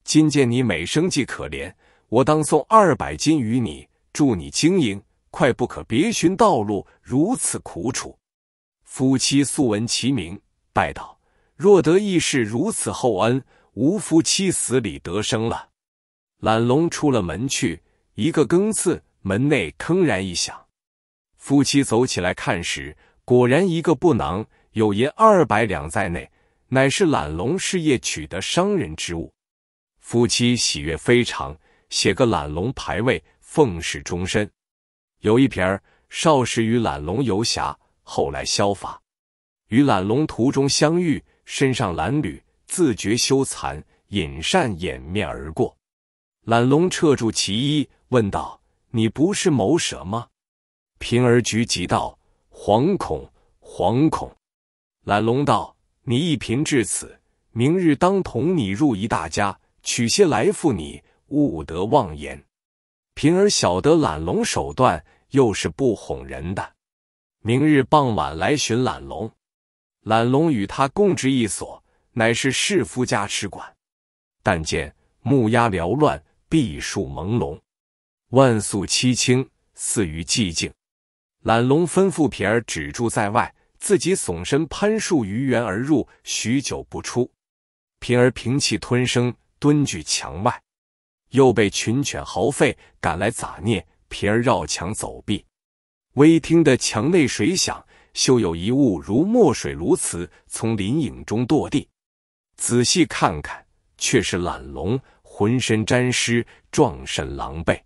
今见你每生计可怜，我当送二百金与你，助你经营。快不可别寻道路，如此苦楚。夫妻素闻其名，拜道：若得义士如此厚恩，吾夫妻死里得生了。懒龙出了门去，一个更次，门内铿然一响。夫妻走起来看时，果然一个不囊，有银二百两在内。乃是揽龙事业取得商人之物，夫妻喜悦非常，写个揽龙牌位奉侍终身。有一篇儿少时与揽龙游侠，后来削发，与揽龙途中相遇，身上褴褛，自觉羞惭，隐扇掩面而过。揽龙撤住其衣，问道：“你不是谋蛇吗？”平儿举急道：“惶恐，惶恐。”揽龙道。你一贫至此，明日当同你入一大家，取些来付你，勿得妄言。平儿晓得懒龙手段，又是不哄人的。明日傍晚来寻懒龙，懒龙与他共置一所，乃是世夫家吃馆。但见木鸦缭乱，碧树朦胧，万宿凄清，似于寂静。懒龙吩咐平儿止住在外。自己耸身攀树逾垣而入，许久不出。平儿平气吞声，蹲踞墙外，又被群犬嚎吠赶来咋啮。平儿绕墙走避，微听得墙内水响，休有一物如墨水如瓷从林影中堕地。仔细看看，却是懒龙，浑身沾湿，壮甚狼狈。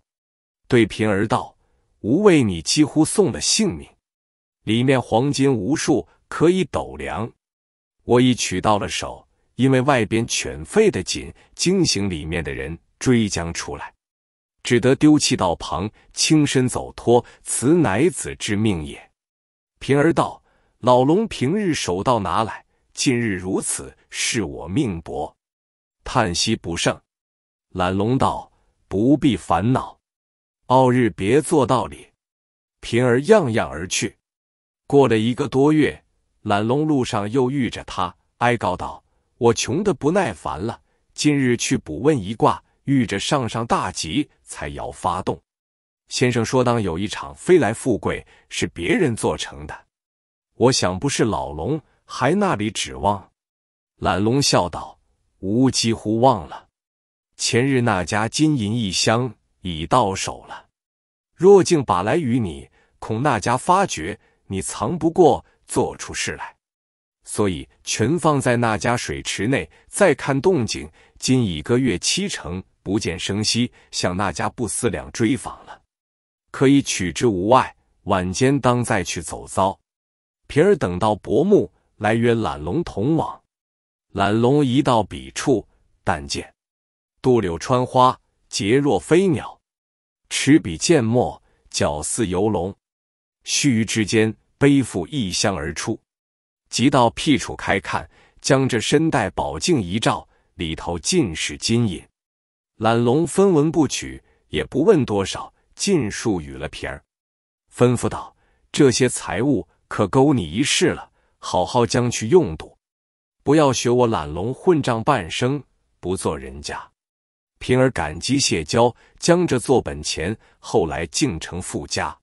对平儿道：“吾为你几乎送了性命。”里面黄金无数，可以斗量。我已取到了手，因为外边犬吠的紧，惊醒里面的人，追将出来，只得丢弃道旁，轻身走脱。此乃子之命也。平儿道：“老龙平日手到拿来，今日如此，是我命薄。”叹息不胜。懒龙道：“不必烦恼。”傲日别作道理。平儿样样而去。过了一个多月，懒龙路上又遇着他，哀告道：“我穷得不耐烦了，今日去卜问一卦，遇着上上大吉，才要发动。先生说当有一场飞来富贵，是别人做成的。我想不是老龙，还那里指望？”懒龙笑道：“吾几乎忘了，前日那家金银一箱已到手了，若竟把来与你，恐那家发觉。”你藏不过，做出事来，所以全放在那家水池内。再看动静，今已个月七成，不见声息，向那家不思量追访了，可以取之无外，晚间当再去走遭。平儿等到薄暮，来约懒龙同往。懒龙一到彼处，但见杜柳穿花，结若飞鸟，池笔溅墨，脚似游龙。须臾之间。背负一箱而出，即到僻处开看，将这身带宝镜一照，里头尽是金银。懒龙分文不取，也不问多少，尽数与了平儿，吩咐道：“这些财物可勾你一世了，好好将去用度，不要学我懒龙混账半生，不做人家。”平儿感激谢交，将这做本钱，后来竟成富家。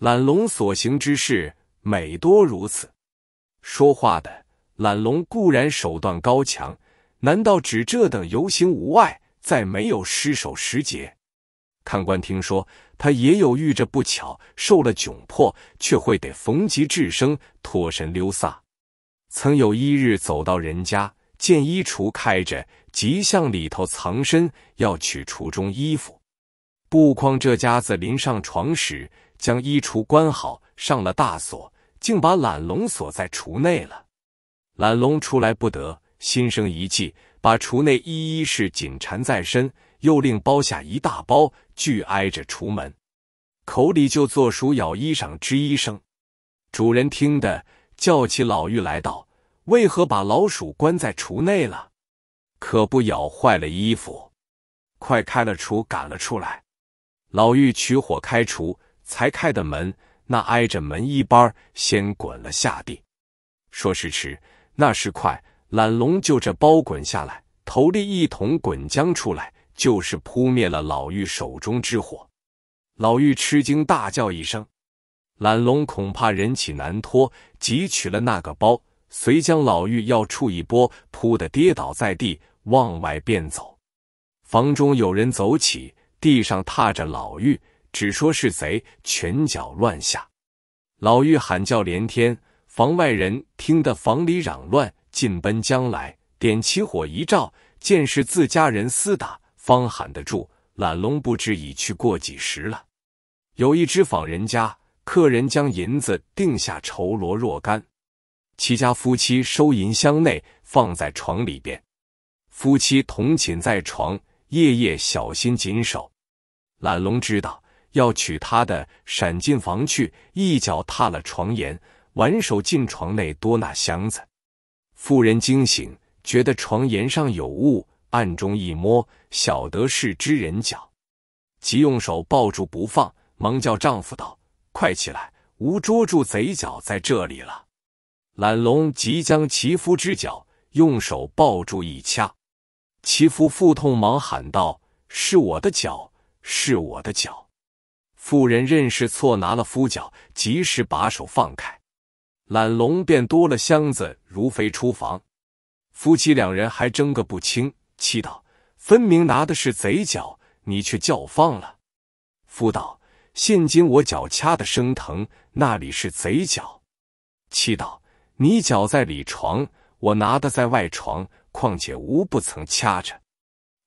懒龙所行之事。每多如此，说话的懒龙固然手段高强，难道只这等游行无碍？再没有失手时节。看官听说，他也有遇着不巧，受了窘迫，却会得逢吉制生，脱身溜撒。曾有一日走到人家，见衣橱开着，急向里头藏身，要取橱中衣服。不匡这家子临上床时，将衣橱关好，上了大锁。竟把懒龙锁在厨内了。懒龙出来不得，心生一计，把厨内衣一是紧缠在身，又另包下一大包，拒挨着厨门，口里就做鼠咬衣裳吱一声。主人听得，叫起老妪来道：“为何把老鼠关在厨内了？可不咬坏了衣服？快开了厨，赶了出来。”老妪取火开厨，才开的门。那挨着门一班先滚了下地，说时迟，那时快，懒龙就这包滚下来，头里一桶滚浆出来，就是扑灭了老妪手中之火。老妪吃惊，大叫一声。懒龙恐怕人起难脱，汲取了那个包，随将老妪要处一波，扑的跌倒在地，往外便走。房中有人走起，地上踏着老妪。只说是贼，拳脚乱下，老妪喊叫连天。房外人听得房里嚷乱，进奔将来，点起火一照，见是自家人厮打，方喊得住。懒龙不知已去过几时了。有一织坊人家，客人将银子定下绸罗若干，其家夫妻收银箱内，放在床里边，夫妻同寝在床，夜夜小心谨守。懒龙知道。要娶她的，闪进房去，一脚踏了床沿，挽手进床内，多那箱子。妇人惊醒，觉得床沿上有物，暗中一摸，晓得是只人脚，即用手抱住不放，忙叫丈夫道：“快起来，吾捉住贼脚在这里了。”懒龙即将其夫之脚用手抱住一掐，其夫腹痛，忙喊道：“是我的脚，是我的脚。”妇人认识错拿了夫脚，及时把手放开，懒龙便多了箱子如飞出房。夫妻两人还争个不清，妻道：“分明拿的是贼脚，你却叫放了。”夫道：“现今我脚掐的生疼，那里是贼脚？”妻道：“你脚在里床，我拿的在外床，况且无不曾掐着。”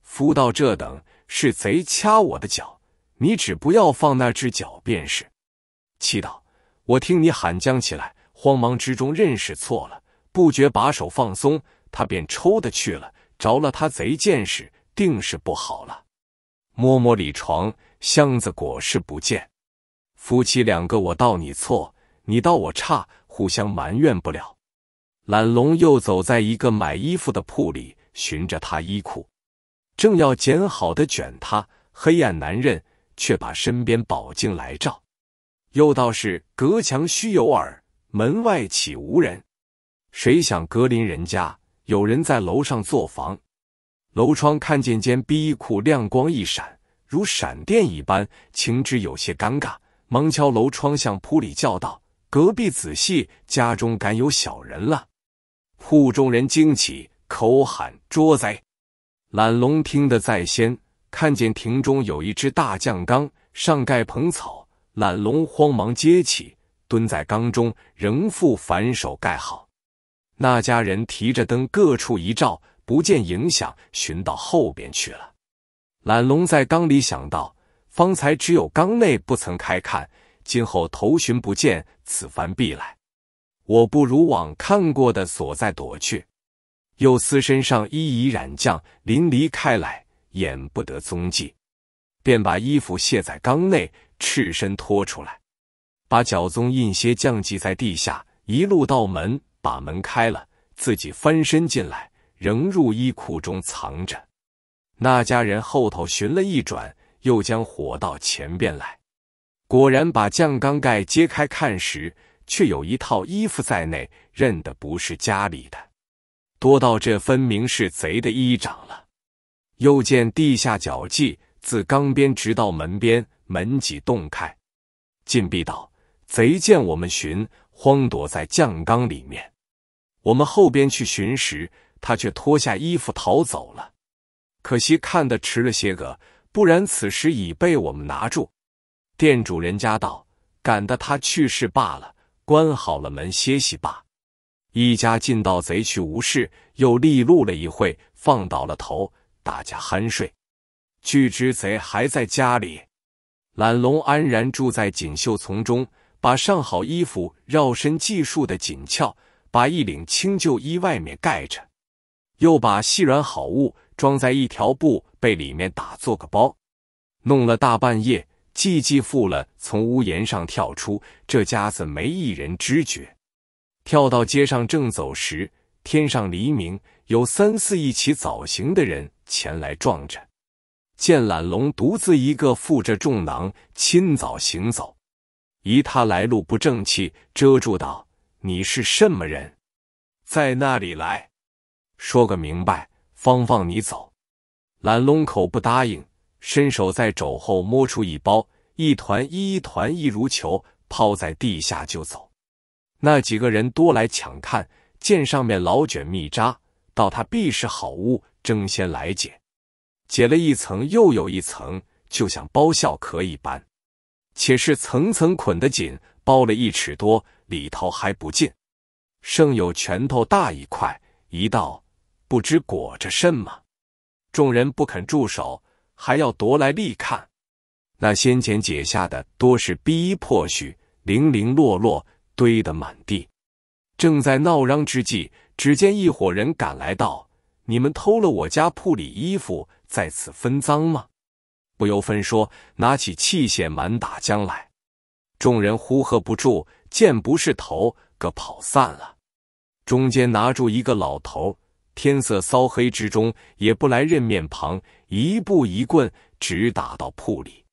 夫道：“这等是贼掐我的脚。”你只不要放那只脚便是。气道，我听你喊将起来，慌忙之中认识错了，不觉把手放松，他便抽的去了，着了他贼见识，定是不好了。摸摸里床箱子裹是不见。夫妻两个，我道你错，你道我差，互相埋怨不了。懒龙又走在一个买衣服的铺里，寻着他衣裤，正要捡好的卷他，黑暗难认。却把身边宝镜来照，又道是隔墙须有耳，门外岂无人？谁想隔邻人家有人在楼上做房，楼窗看见间壁库亮光一闪，如闪电一般，情之有些尴尬，忙敲楼窗向铺里叫道：“隔壁仔细，家中敢有小人了！”铺中人惊起，口喊捉贼。懒龙听得在先。看见亭中有一只大酱缸，上盖蓬草。懒龙慌忙接起，蹲在缸中，仍复反手盖好。那家人提着灯各处一照，不见影响，寻到后边去了。懒龙在缸里想到：方才只有缸内不曾开看，今后头寻不见，此番必来。我不如往看过的所在躲去。又思身上衣已染酱，淋漓开来。眼不得踪迹，便把衣服卸在缸内，赤身拖出来，把脚踪印些降迹在地下，一路到门，把门开了，自己翻身进来，仍入衣库中藏着。那家人后头寻了一转，又将火到前边来，果然把酱缸盖揭开看时，却有一套衣服在内，认得不是家里的，多到这分明是贼的衣裳了。又见地下脚迹，自缸边直到门边，门几洞开。禁闭道：“贼见我们寻，慌躲在酱缸里面。我们后边去寻时，他却脱下衣服逃走了。可惜看得迟了些个，不然此时已被我们拿住。”店主人家道：“赶得他去世罢了，关好了门歇息罢。”一家进到贼去无事，又立路了一会，放倒了头。大家酣睡，巨之贼还在家里。懒龙安然住在锦绣丛中，把上好衣服绕身系束的紧俏，把一领青旧衣外面盖着，又把细软好物装在一条布被里面打做个包，弄了大半夜，寂寂复了，从屋檐上跳出，这家子没一人知觉。跳到街上正走时，天上黎明，有三四一起早行的人。前来撞着，见懒龙独自一个负着重囊，清早行走，疑他来路不正气，遮住道：“你是什么人，在那里来？说个明白，方放你走。”懒龙口不答应，伸手在肘后摸出一包，一团一团一如球，抛在地下就走。那几个人多来抢看，见上面老卷密渣，道：“他必是好物。”争先来解，解了一层又有一层，就像剥笑壳一般，且是层层捆得紧，包了一尺多，里头还不尽，剩有拳头大一块。一道不知裹着什么，众人不肯住手，还要夺来力看。那先前解下的多是逼迫絮，零零落落堆得满地。正在闹嚷之际，只见一伙人赶来道。你们偷了我家铺里衣服，在此分赃吗？不由分说，拿起器械满打将来。众人呼喝不住，剑不是头，各跑散了。中间拿住一个老头，天色骚黑之中，也不来认面庞，一步一棍，直打到铺里。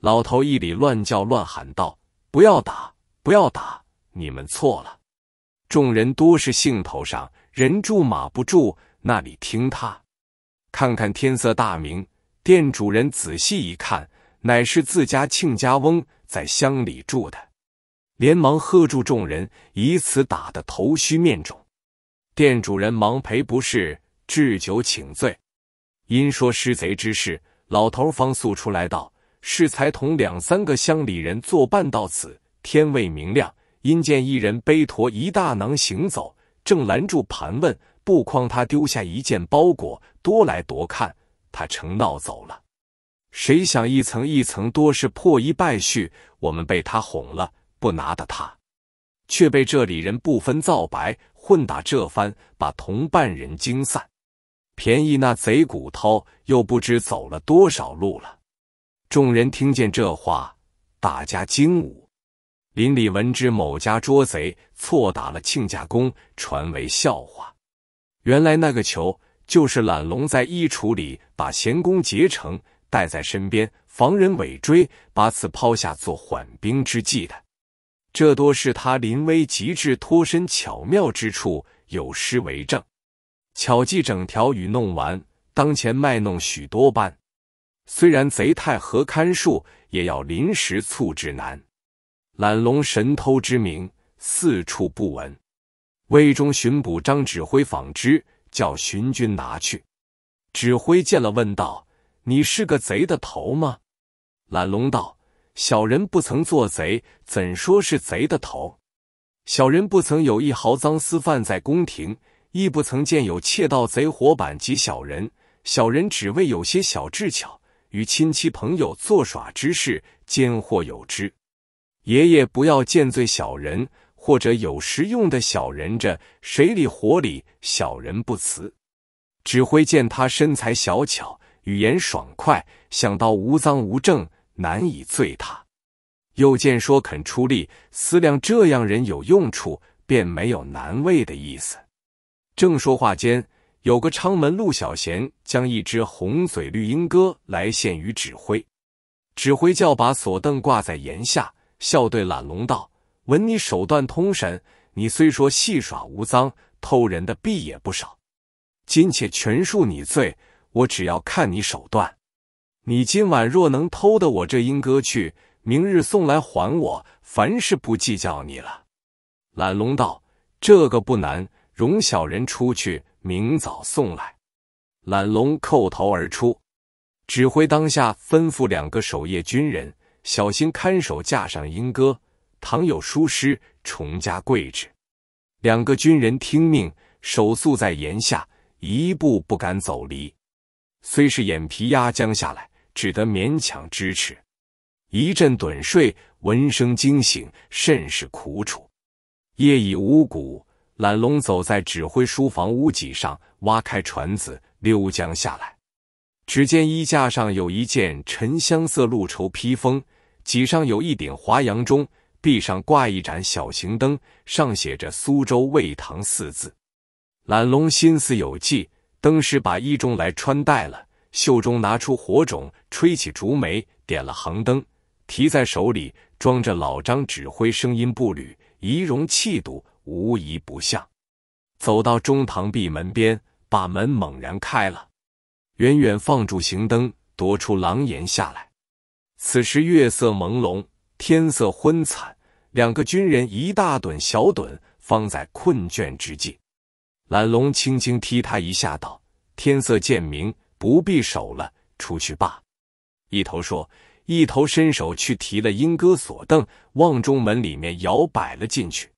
老头一里乱叫乱喊道：“不要打，不要打！你们错了。”众人多是兴头上，人住马不住。那里听他，看看天色大明，店主人仔细一看，乃是自家亲家翁在乡里住的，连忙喝住众人，以此打的头虚面肿。店主人忙赔不是，置酒请罪。因说失贼之事，老头方诉出来道：是才同两三个乡里人作伴到此，天未明亮，因见一人背驮一大囊行走，正拦住盘问。不诓他，丢下一件包裹，多来多看，他成闹走了。谁想一层一层多是破衣败絮，我们被他哄了，不拿的他，却被这里人不分皂白，混打这番，把同伴人惊散，便宜那贼骨头，又不知走了多少路了。众人听见这话，大家惊舞。邻里闻知某家捉贼，错打了亲家公，传为笑话。原来那个球就是懒龙在衣橱里把闲功结成，带在身边防人尾追，把此抛下做缓兵之计的。这多是他临危急智脱身巧妙之处，有诗为证：“巧计整条鱼弄完，当前卖弄许多般。虽然贼太何堪数，也要临时促之难。懒龙神偷之名，四处不闻。”魏忠巡捕张指挥纺织，叫巡军拿去。指挥见了，问道：“你是个贼的头吗？”懒龙道：“小人不曾做贼，怎说是贼的头？小人不曾有一毫赃私犯在宫廷，亦不曾见有窃盗贼火板及小人。小人只为有些小智巧，与亲戚朋友作耍之事，奸或有之。爷爷不要见罪小人。”或者有时用的小人者，水里火里，小人不辞。指挥见他身材小巧，语言爽快，想到无赃无证，难以罪他。又见说肯出力，思量这样人有用处，便没有难为的意思。正说话间，有个昌门陆小贤将一只红嘴绿鹦哥来献于指挥。指挥叫把锁凳挂在檐下，笑对懒龙道。闻你手段通神，你虽说戏耍无赃，偷人的币也不少。今且全恕你罪，我只要看你手段。你今晚若能偷得我这阴哥去，明日送来还我，凡事不计较你了。懒龙道：“这个不难，容小人出去，明早送来。”懒龙叩头而出，指挥当下吩咐两个守夜军人小心看守架上阴哥。倘有疏失，重加跪之。两个军人听命，手速在檐下，一步不敢走离。虽是眼皮压江下来，只得勉强支持。一阵盹睡，闻声惊醒，甚是苦楚。夜已无谷，懒龙走在指挥书房屋脊上，挖开船子溜江下来。只见衣架上有一件沉香色露绸披风，脊上有一顶华阳钟。壁上挂一盏小型灯，上写着“苏州魏塘”四字。懒龙心思有计，登时把衣中来穿戴了，袖中拿出火种，吹起竹梅，点了横灯，提在手里。装着老张指挥，声音步履、仪容气度，无一不像。走到中堂闭门边，把门猛然开了，远远放住行灯，夺出廊檐下来。此时月色朦胧，天色昏惨。两个军人一大盹小盹，方在困倦之际，懒龙轻轻踢他一下，道：“天色渐明，不必守了，出去罢。”一头说，一头伸手去提了莺哥锁凳，望中门里面摇摆了进去。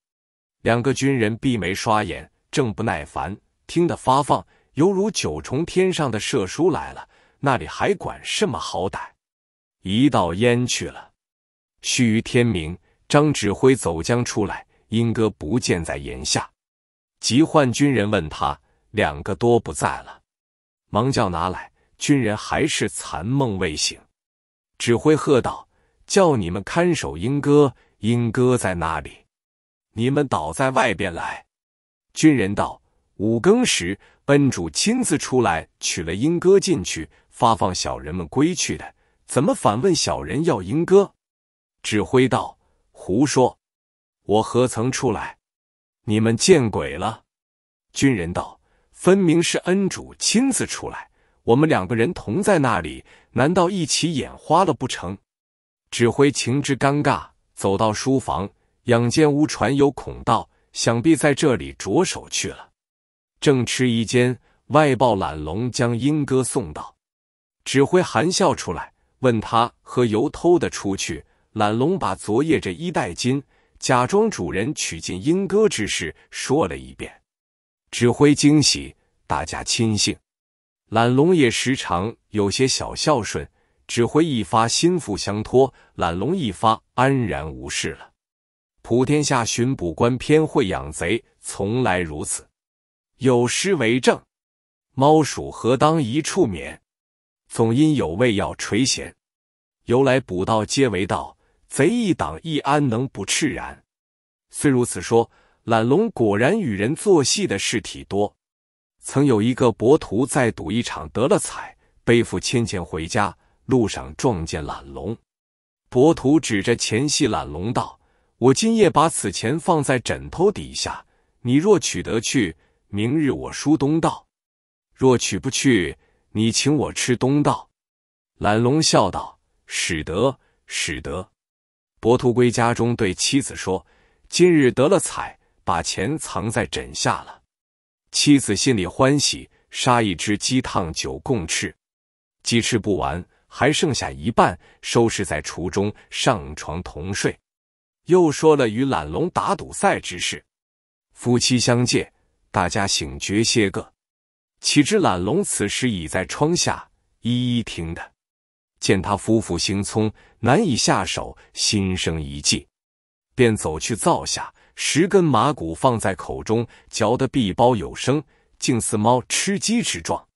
两个军人闭眉刷眼，正不耐烦，听得发放，犹如九重天上的射书来了，那里还管什么好歹？一道烟去了。须臾天明。张指挥走将出来，英哥不见在檐下，急唤军人问他：“两个多不在了。”忙叫拿来，军人还是残梦未醒。指挥喝道：“叫你们看守英哥，英哥在哪里？你们倒在外边来！”军人道：“五更时，恩主亲自出来取了英哥进去，发放小人们归去的，怎么反问小人要英哥？”指挥道。胡说！我何曾出来？你们见鬼了！军人道：“分明是恩主亲自出来，我们两个人同在那里，难道一起眼花了不成？”指挥情之尴尬，走到书房，仰间屋传有孔道，想必在这里着手去了。正迟疑间，外报懒龙将英哥送到，指挥含笑出来，问他何由偷的出去。懒龙把昨夜这一袋金，假装主人娶进莺歌之事说了一遍。指挥惊喜，大家亲信。懒龙也时常有些小孝顺。指挥一发心腹相托，懒龙一发安然无事了。普天下巡捕官偏会养贼，从来如此。有诗为证：“猫鼠何当一处眠？总因有味要垂涎。由来捕盗皆为盗。”贼一党亦安能不赤然？虽如此说，懒龙果然与人做戏的事体多。曾有一个博徒在赌一场得了彩，背负千钱回家，路上撞见懒龙。博徒指着前戏懒龙道：“我今夜把此钱放在枕头底下，你若取得去，明日我输东道；若取不去，你请我吃东道。”懒龙笑道：“使得，使得。”伯图归家中，对妻子说：“今日得了彩，把钱藏在枕下了。”妻子心里欢喜，杀一只鸡烫酒供吃。鸡吃不完，还剩下一半，收拾在厨中，上床同睡。又说了与懒龙打赌赛之事。夫妻相见，大家醒觉歇个，岂知懒龙此时已在窗下，一一听的。见他夫妇行匆，难以下手，心生一计，便走去灶下，十根麻骨放在口中，嚼得鼻包有声，竟似猫吃鸡之状。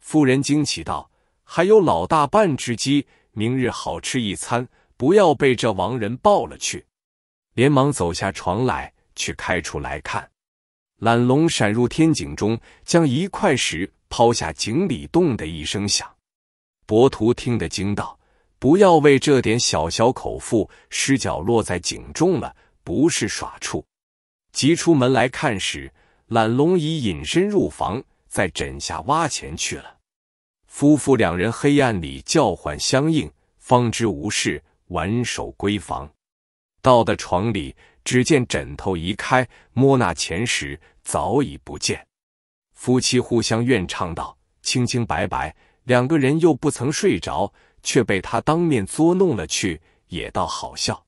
妇人惊奇道：“还有老大半只鸡，明日好吃一餐，不要被这亡人抱了去。”连忙走下床来，去开出来看。懒龙闪入天井中，将一块石抛下井里，咚的一声响。伯图听得惊道：“不要为这点小小口腹，失脚落在井中了，不是耍处。”急出门来看时，懒龙已隐身入房，在枕下挖钱去了。夫妇两人黑暗里叫唤相应，方知无事，挽手归房。到的床里，只见枕头移开，摸那钱时早已不见。夫妻互相怨唱道：“清清白白。”两个人又不曾睡着，却被他当面捉弄了去，也倒好笑。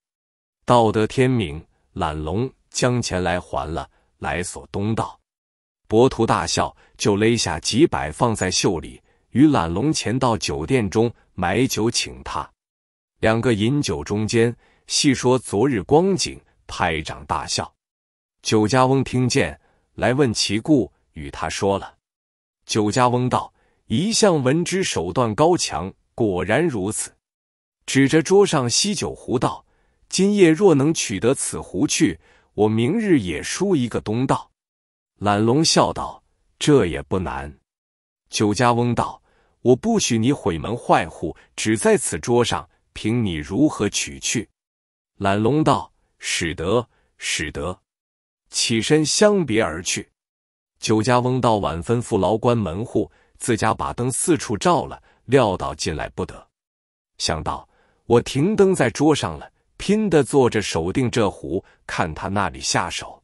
道得天明，懒龙将钱来还了，来所东道。博徒大笑，就勒下几百放在袖里，与懒龙前到酒店中买酒请他。两个饮酒中间，细说昨日光景，拍掌大笑。酒家翁听见，来问其故，与他说了。酒家翁道。一向闻之手段高强，果然如此。指着桌上锡酒壶道：“今夜若能取得此壶去，我明日也输一个东道。”懒龙笑道：“这也不难。”酒家翁道：“我不许你毁门坏户，只在此桌上，凭你如何取去。”懒龙道：“使得，使得。”起身相别而去。酒家翁道：“晚吩咐劳关门户。”自家把灯四处照了，撂倒进来不得。想到我停灯在桌上了，拼的坐着守定这壶，看他那里下手。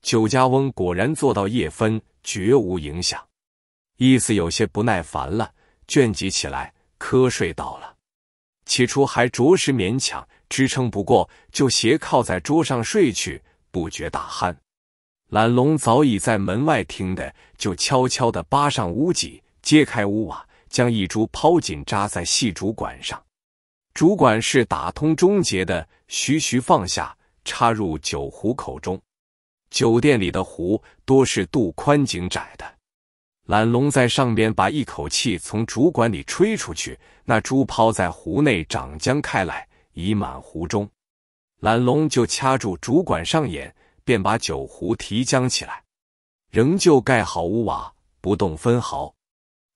酒家翁果然做到夜分，绝无影响，意思有些不耐烦了，倦极起来，瞌睡到了。起初还着实勉强支撑不过，就斜靠在桌上睡去，不觉大鼾。懒龙早已在门外听的，就悄悄的扒上屋脊，揭开屋瓦，将一株抛紧扎在细竹管上。竹管是打通终结的，徐徐放下，插入酒壶口中。酒店里的壶多是肚宽颈窄的，懒龙在上边把一口气从竹管里吹出去，那珠抛在壶内涨将开来，已满壶中。懒龙就掐住竹管上眼。便把酒壶提将起来，仍旧盖好屋瓦，不动分毫。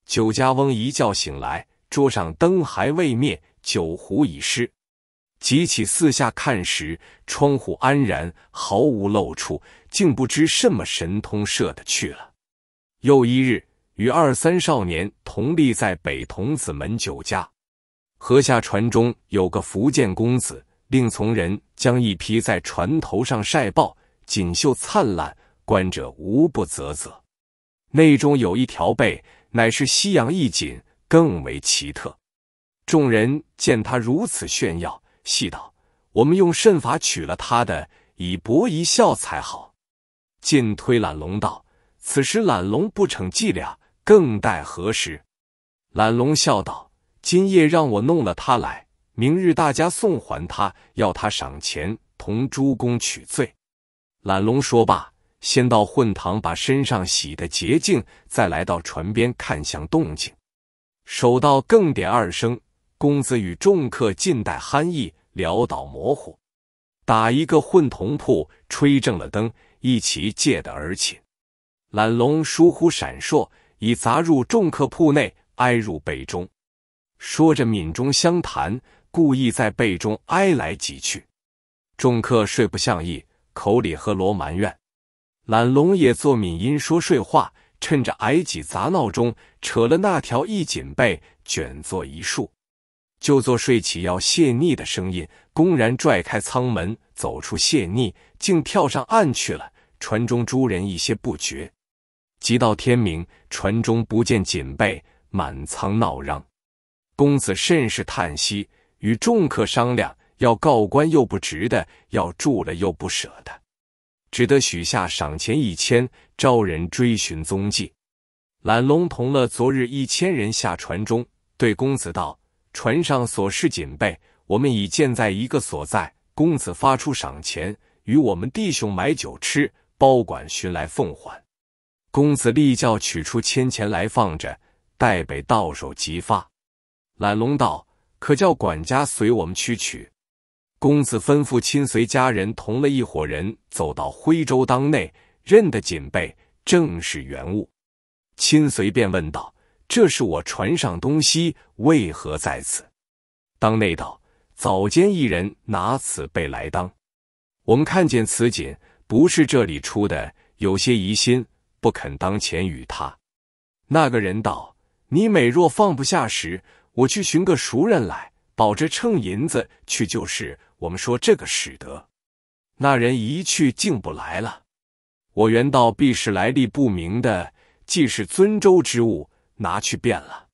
酒家翁一觉醒来，桌上灯还未灭，酒壶已湿。急起四下看时，窗户安然，毫无漏处，竟不知什么神通射的去了。又一日，与二三少年同立在北童子门酒家，河下船中有个福建公子，令从人将一匹在船头上晒爆。锦绣灿烂，观者无不啧啧。内中有一条背，乃是夕阳一锦，更为奇特。众人见他如此炫耀，细道：“我们用甚法取了他的，以博一笑才好。”进推揽龙道：“此时揽龙不逞伎俩，更待何时？”揽龙笑道：“今夜让我弄了他来，明日大家送还他，要他赏钱，同诸公取罪。”懒龙说罢，先到混堂把身上洗的洁净，再来到船边看向动静。手到更点二声，公子与众客尽带酣意，潦倒模糊，打一个混铜铺，吹正了灯，一齐借的而寝。懒龙疏忽闪烁，已砸入众客铺内，挨入被中。说着，抿中相谈，故意在被中挨来挤去，众客睡不像意。口里和罗埋怨，懒龙也做抿音说睡话，趁着矮几杂闹中，扯了那条一锦被卷作一束，就坐睡起要泄腻的声音，公然拽开舱门走出泄腻，竟跳上岸去了。船中诸人一些不觉，即到天明，船中不见锦被，满舱闹嚷。公子甚是叹息，与众客商量。要告官又不值得，要住了又不舍得，只得许下赏钱一千，招人追寻踪迹。懒龙同了昨日一千人下船中，对公子道：“船上琐事紧备，我们已建在一个所在。公子发出赏钱，与我们弟兄买酒吃，包管寻来奉还。”公子立教取出千钱来放着，待被到手即发。懒龙道：“可叫管家随我们去取。”公子吩咐亲随家人同了一伙人走到徽州当内，认得锦被正是原物。亲随便问道：“这是我船上东西，为何在此？”当内道：“早间一人拿此被来当，我们看见此锦不是这里出的，有些疑心，不肯当前与他。”那个人道：“你每若放不下时，我去寻个熟人来，保着秤银子去就是。”我们说这个使得，那人一去进不来了。我原道必是来历不明的，既是尊州之物，拿去变了。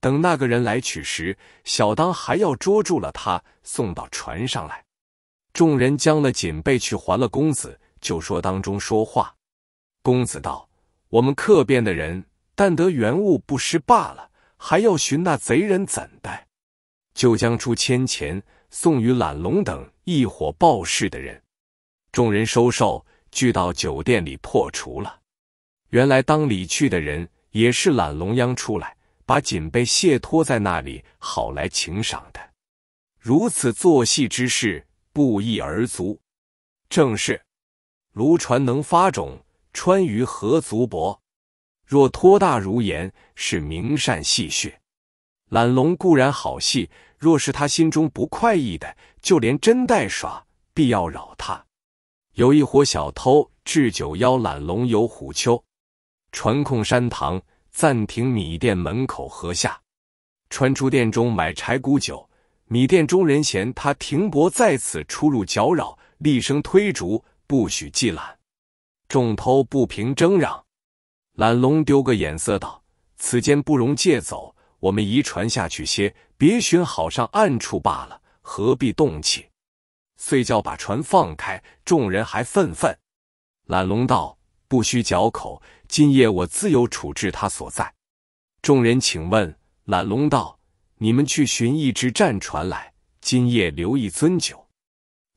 等那个人来取时，小当还要捉住了他，送到船上来。众人将了锦被去还了公子，就说当中说话。公子道：“我们客边的人，但得原物不失罢了，还要寻那贼人怎的？”就将出千钱。送与揽龙等一伙暴事的人，众人收受，聚到酒店里破除了。原来当里去的人也是懒龙央出来，把锦被卸脱在那里，好来请赏的。如此做戏之事，不一而足。正是，卢船能发种，川渝何足薄？若托大如言，是名善戏谑。揽龙固然好戏。若是他心中不快意的，就连真带耍，必要扰他。有一伙小偷置酒邀揽龙游虎丘，传控山堂暂停米店门口河下。穿出店中买柴谷酒，米店中人嫌他停泊在此出入搅扰，厉声推逐，不许进揽。众偷不平争嚷，揽龙丢个眼色道：“此间不容借走。”我们移船下去些，别寻好上暗处罢了，何必动气？遂叫把船放开。众人还愤愤。揽龙道：“不须嚼口，今夜我自有处置他所在。”众人请问揽龙道：“你们去寻一只战船来，今夜留一樽酒，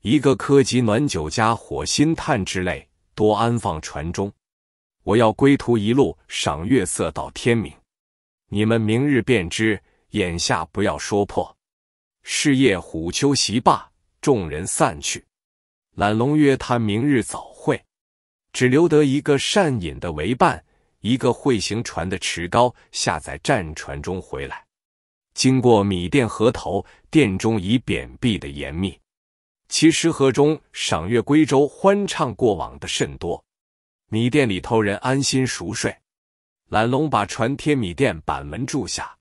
一个科级暖酒加火星炭之类，多安放船中。我要归途一路赏月色到天明。”你们明日便知，眼下不要说破。是夜虎丘席罢，众人散去。懒龙约他明日早会，只留得一个善饮的为伴，一个会行船的持篙，下在战船中回来。经过米店河头，店中以扁壁的严密，其实河中赏月归舟欢唱过往的甚多。米店里头人安心熟睡。懒龙把船贴米垫板门住下，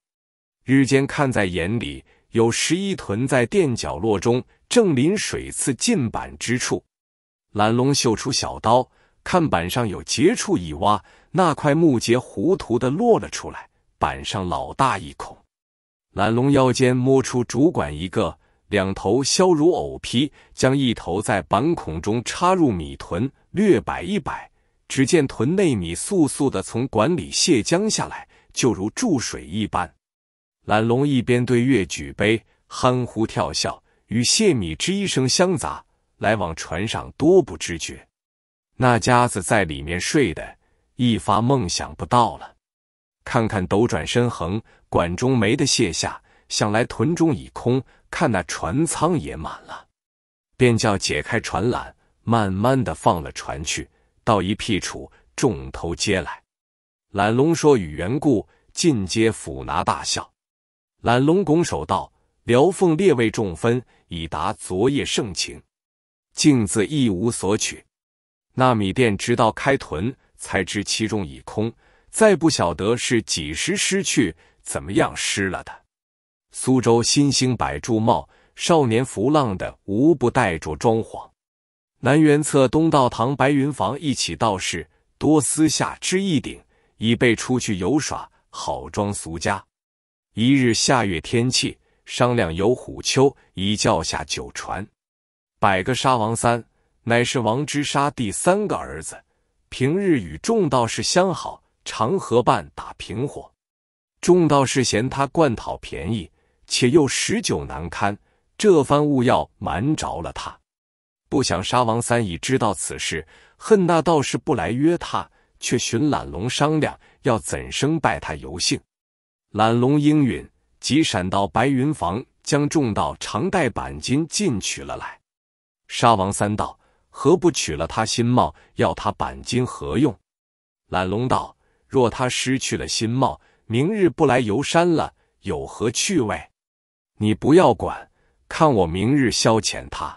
日间看在眼里，有十一屯在垫角落中，正临水刺进板之处。懒龙秀出小刀，看板上有结处一挖，那块木结糊涂的落了出来，板上老大一孔。懒龙腰间摸出竹管一个，两头削如藕皮，将一头在板孔中插入米屯，略摆一摆。只见屯内米簌簌的从管里泻浆下来，就如注水一般。懒龙一边对月举杯，憨呼跳笑，与泻米之一声相杂，来往船上多不知觉。那家子在里面睡的，一发梦想不到了。看看斗转身横，管中没的泻下，想来屯中已空，看那船舱也满了，便叫解开船缆，慢慢的放了船去。到一僻处，众头皆来。懒龙说与缘故，尽皆抚拿大笑。懒龙拱手道：“辽奉列位众分，以达昨夜盛情，镜子一无所取。”那米店直到开屯，才知其中已空，再不晓得是几时失去，怎么样失了的。苏州新兴百珠茂，少年浮浪的无不带着装潢。南园侧东道堂白云房，一起道士多私下织一顶，以备出去游耍，好装俗家。一日夏月天气，商量游虎丘，一叫下酒船，百个沙王三，乃是王之沙第三个儿子。平日与众道士相好，常合伴打平伙。众道士嫌他惯讨便宜，且又使酒难堪，这番勿要瞒着了他。不想沙王三已知道此事，恨那道士不来约他，却寻懒龙商量要怎生拜他游兴。懒龙应允，即闪到白云房，将重道常带板金进取了来。沙王三道：“何不取了他心帽？要他板金何用？”懒龙道：“若他失去了心帽，明日不来游山了，有何趣味？你不要管，看我明日消遣他。”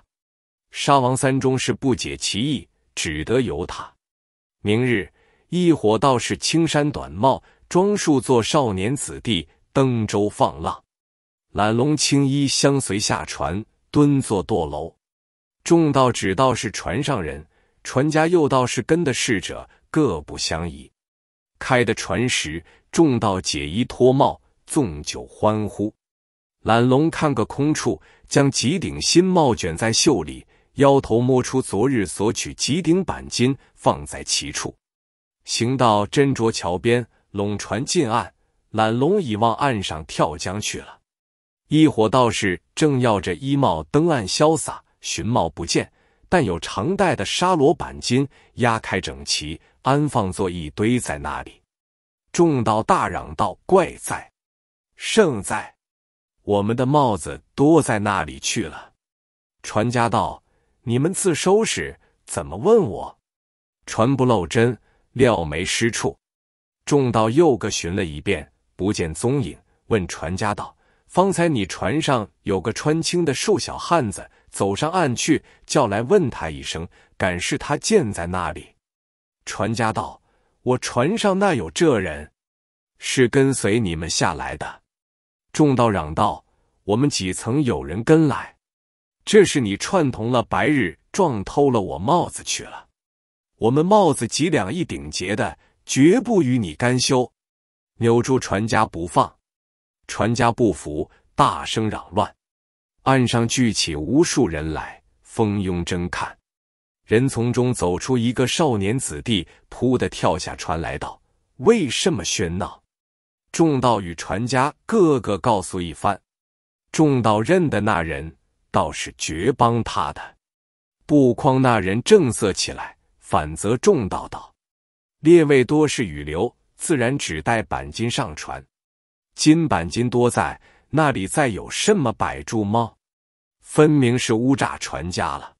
沙王三中是不解其意，只得由他。明日一伙道士青衫短帽，装束作少年子弟，登舟放浪。懒龙青衣相随下船，蹲坐舵楼。众道只道是船上人，船家又道是跟的侍者，各不相宜。开的船时，众道解衣脱帽，纵酒欢呼。懒龙看个空处，将几顶新帽卷在袖里。腰头摸出昨日所取几顶板巾，放在其处。行到斟酌桥边，拢船近岸，懒龙已往岸上跳江去了。一伙道士正要着衣帽登岸潇洒，寻帽不见，但有常戴的沙罗板巾压开整齐，安放作一堆在那里。众道大嚷道：“怪哉！圣哉！我们的帽子多在那里去了？”船家道。你们自收拾，怎么问我？船不漏针，料没失处。众道又个寻了一遍，不见踪影，问船家道：“方才你船上有个穿青的瘦小汉子，走上岸去，叫来问他一声，敢是他建在那里？”船家道：“我船上那有这人，是跟随你们下来的。”众道嚷道：“我们几曾有人跟来？”这是你串同了白日撞偷了我帽子去了，我们帽子几两一顶结的，绝不与你甘休。扭住船家不放，船家不服，大声嚷乱。岸上聚起无数人来，蜂拥争看。人从中走出一个少年子弟，扑的跳下船来，道：“为什么喧闹？”众道与船家个个告诉一番。众道认得那人。倒是绝帮他的，不匡那人正色起来，反则重道道：“列位多是雨流，自然只带板金上船。金板金多在，那里再有什么摆柱吗？分明是乌诈船家了。”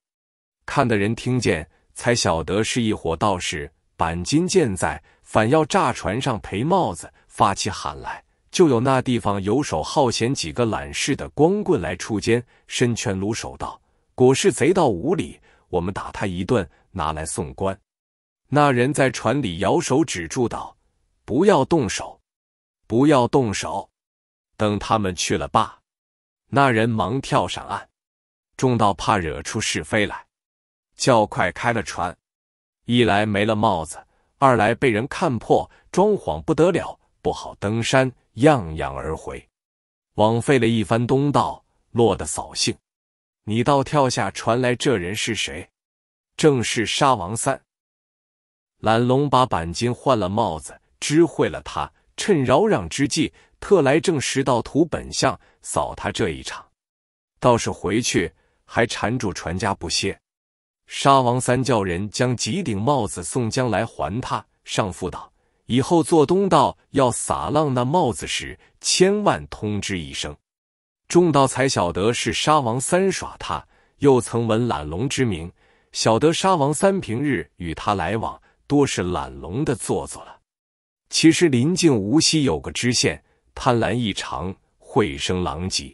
看的人听见，才晓得是一伙道士板金健在，反要诈船上赔帽子，发起喊来。就有那地方游手好闲几个懒事的光棍来出奸，伸拳卢手道：“果是贼到无理，我们打他一顿，拿来送官。”那人在船里摇手指住道：“不要动手，不要动手，等他们去了罢。”那人忙跳上岸，重道怕惹出是非来，叫快开了船。一来没了帽子，二来被人看破，装谎不得了，不好登山。样样而回，枉费了一番东道，落得扫兴。你倒跳下传来这人是谁？正是沙王三。懒龙把板金换了帽子，知会了他，趁扰攘之际，特来正实道图本相，扫他这一场。倒是回去还缠住船家不歇。沙王三叫人将几顶帽子送将来还他。上父道。以后做东道要撒浪那帽子时，千万通知一声，众道才晓得是沙王三耍他。又曾闻懒龙之名，晓得沙王三平日与他来往，多是懒龙的做作了。其实临近无锡有个知县，贪婪异常，会生狼藉。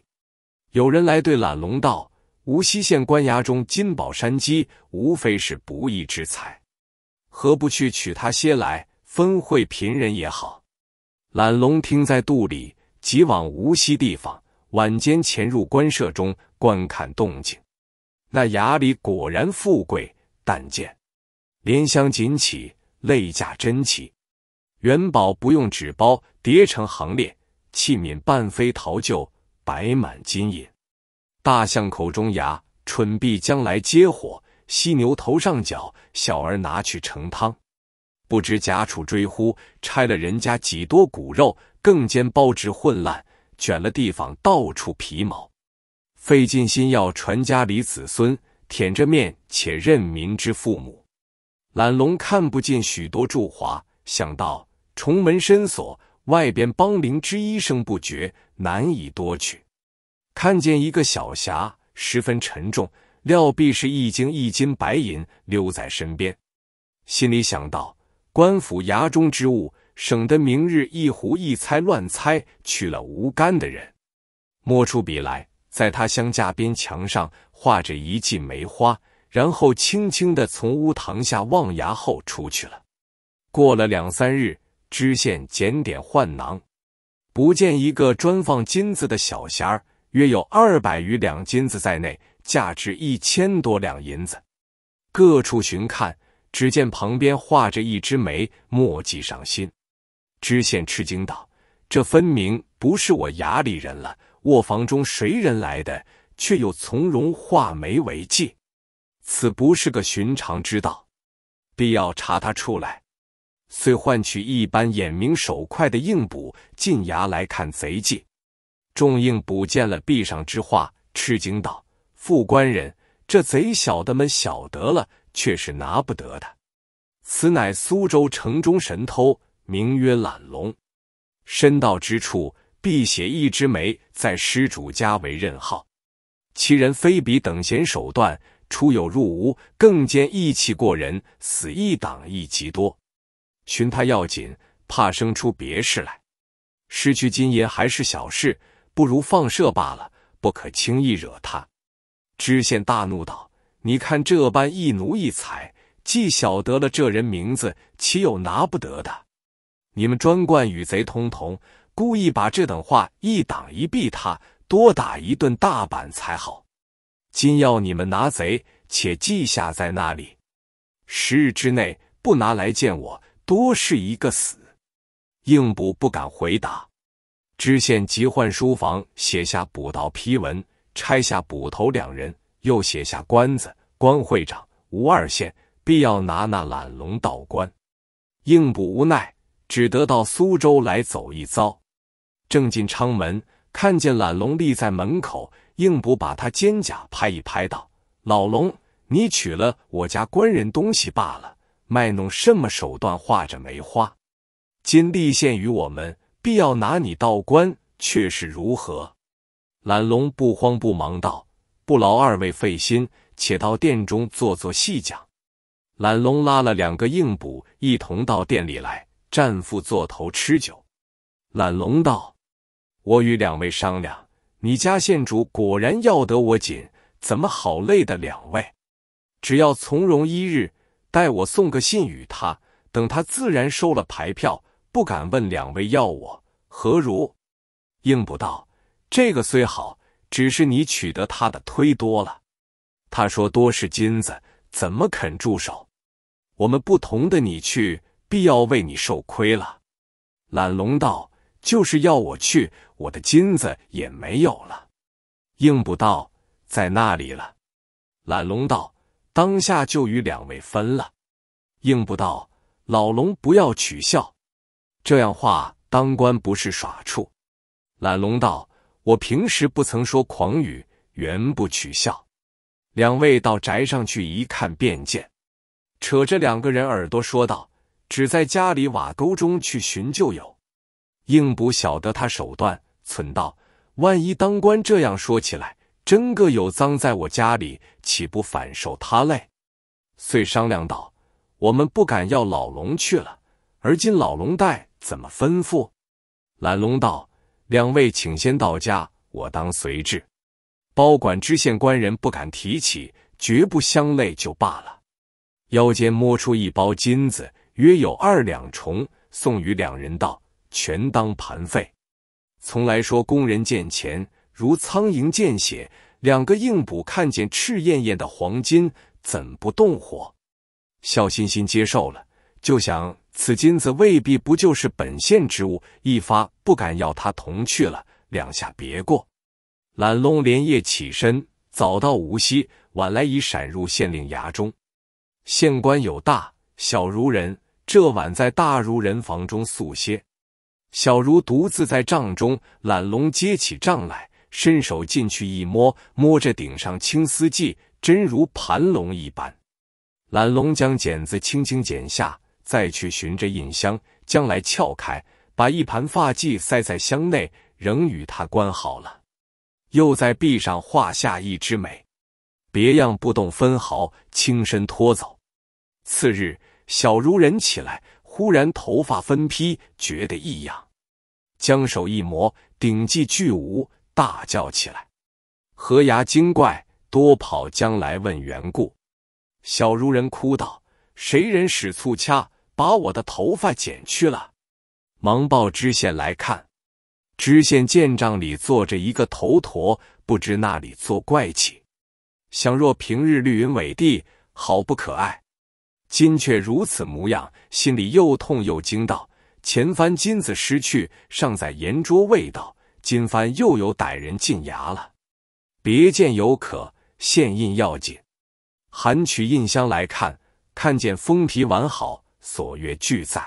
有人来对懒龙道：“无锡县官衙中金宝山鸡，无非是不义之财，何不去取他些来？”分会贫人也好，懒龙听在肚里，即往无锡地方。晚间潜入官舍中，观看动静。那衙里果然富贵，但见莲香锦起，泪架珍奇，元宝不用纸包，叠成行列；器皿半飞陶旧，摆满金银。大象口中牙，蠢婢将来接火；犀牛头上角，小儿拿去盛汤。不知贾处追呼，拆了人家几多骨肉，更兼包值混乱，卷了地方到处皮毛，费尽心要传家里子孙，舔着面且任民之父母。懒龙看不尽许多驻华，想到重门深锁，外边邦邻之一声不绝，难以多取。看见一个小匣，十分沉重，料必是一斤一斤白银，溜在身边，心里想到。官府衙中之物，省得明日一胡一猜乱猜，去了无干的人。摸出笔来，在他乡架边墙上画着一记梅花，然后轻轻的从屋堂下望崖后出去了。过了两三日，知县检点换囊，不见一个专放金子的小匣儿，约有二百余两金子在内，价值一千多两银子。各处寻看。只见旁边画着一只梅，墨迹上心。知县吃惊道：“这分明不是我衙里人了。卧房中谁人来的？却又从容画眉为戒，此不是个寻常之道，必要查他出来。”遂换取一般眼明手快的硬捕进衙来看贼戒。众应捕见了壁上之画，吃惊道：“副官人，这贼小的们晓得了。”却是拿不得的，此乃苏州城中神偷，名曰懒龙，身到之处必写一枝梅，在施主家为任号。其人非比等闲手段，出有入无，更兼义气过人，死一党亦极多。寻他要紧，怕生出别事来。失去金银还是小事，不如放舍罢了，不可轻易惹他。知县大怒道。你看这般一奴一才，既晓得了这人名字，岂有拿不得的？你们专惯与贼通同，故意把这等话一挡一避，他多打一顿大板才好。今要你们拿贼，且记下在那里，十日之内不拿来见我，多是一个死。应补不敢回答，知县急唤书房写下补道批文，拆下捕头两人。又写下官子，关会长吴二县，必要拿那懒龙到官。应卜无奈，只得到苏州来走一遭。正进舱门，看见懒龙立在门口，应卜把他肩甲拍一拍，道：“老龙，你取了我家官人东西罢了，卖弄什么手段画着梅花？今立县于我们必要拿你道官，却是如何？”懒龙不慌不忙道。不劳二位费心，且到殿中坐坐细讲。懒龙拉了两个应补，一同到店里来，战父坐头吃酒。懒龙道：“我与两位商量，你家县主果然要得我紧，怎么好累的两位？只要从容一日，待我送个信与他，等他自然收了牌票，不敢问两位要我，何如？”应补道：“这个虽好。”只是你取得他的忒多了，他说多是金子，怎么肯住手？我们不同的你去，必要为你受亏了。懒龙道就是要我去，我的金子也没有了。应不道在那里了。懒龙道当下就与两位分了。应不道老龙不要取笑，这样话当官不是耍处。懒龙道。我平时不曾说狂语，原不取笑。两位到宅上去一看便见，扯着两个人耳朵说道：“只在家里瓦沟中去寻就有。”应不晓得他手段，存道：“万一当官这样说起来，真个有赃在我家里，岂不反受他累？”遂商量道：“我们不敢要老龙去了。而今老龙带怎么吩咐？”懒龙道。两位请先到家，我当随至。包管知县官人不敢提起，绝不相累就罢了。腰间摸出一包金子，约有二两重，送与两人道：“全当盘费。”从来说，工人见钱如苍蝇见血，两个硬补看见赤艳艳的黄金，怎不动火？笑欣欣接受了，就想。此金子未必不就是本县之物，一发不敢要他同去了。两下别过，懒龙连夜起身，早到无锡，晚来已闪入县令衙中。县官有大小如人，这晚在大如人房中宿歇。小如独自在帐中，懒龙接起帐来，伸手进去一摸，摸着顶上青丝髻，真如盘龙一般。懒龙将剪子轻轻剪下。再去寻着印香，将来撬开，把一盘发髻塞在箱内，仍与他关好了。又在壁上画下一枝梅，别样不动分毫，轻身拖走。次日，小如人起来，忽然头发分披，觉得异样，将手一摸，顶髻俱无，大叫起来。河牙精怪多跑将来问缘故，小如人哭道：“谁人使醋掐？”把我的头发剪去了，忙抱知县来看。知县见帐里坐着一个头陀，不知那里做怪气。想若平日绿云伟地，好不可爱；今却如此模样，心里又痛又惊。道：前番金子失去，尚在言桌未到；今番又有歹人进衙了。别见犹可，现印要紧。含取印箱来看，看见封皮完好。所曰俱在，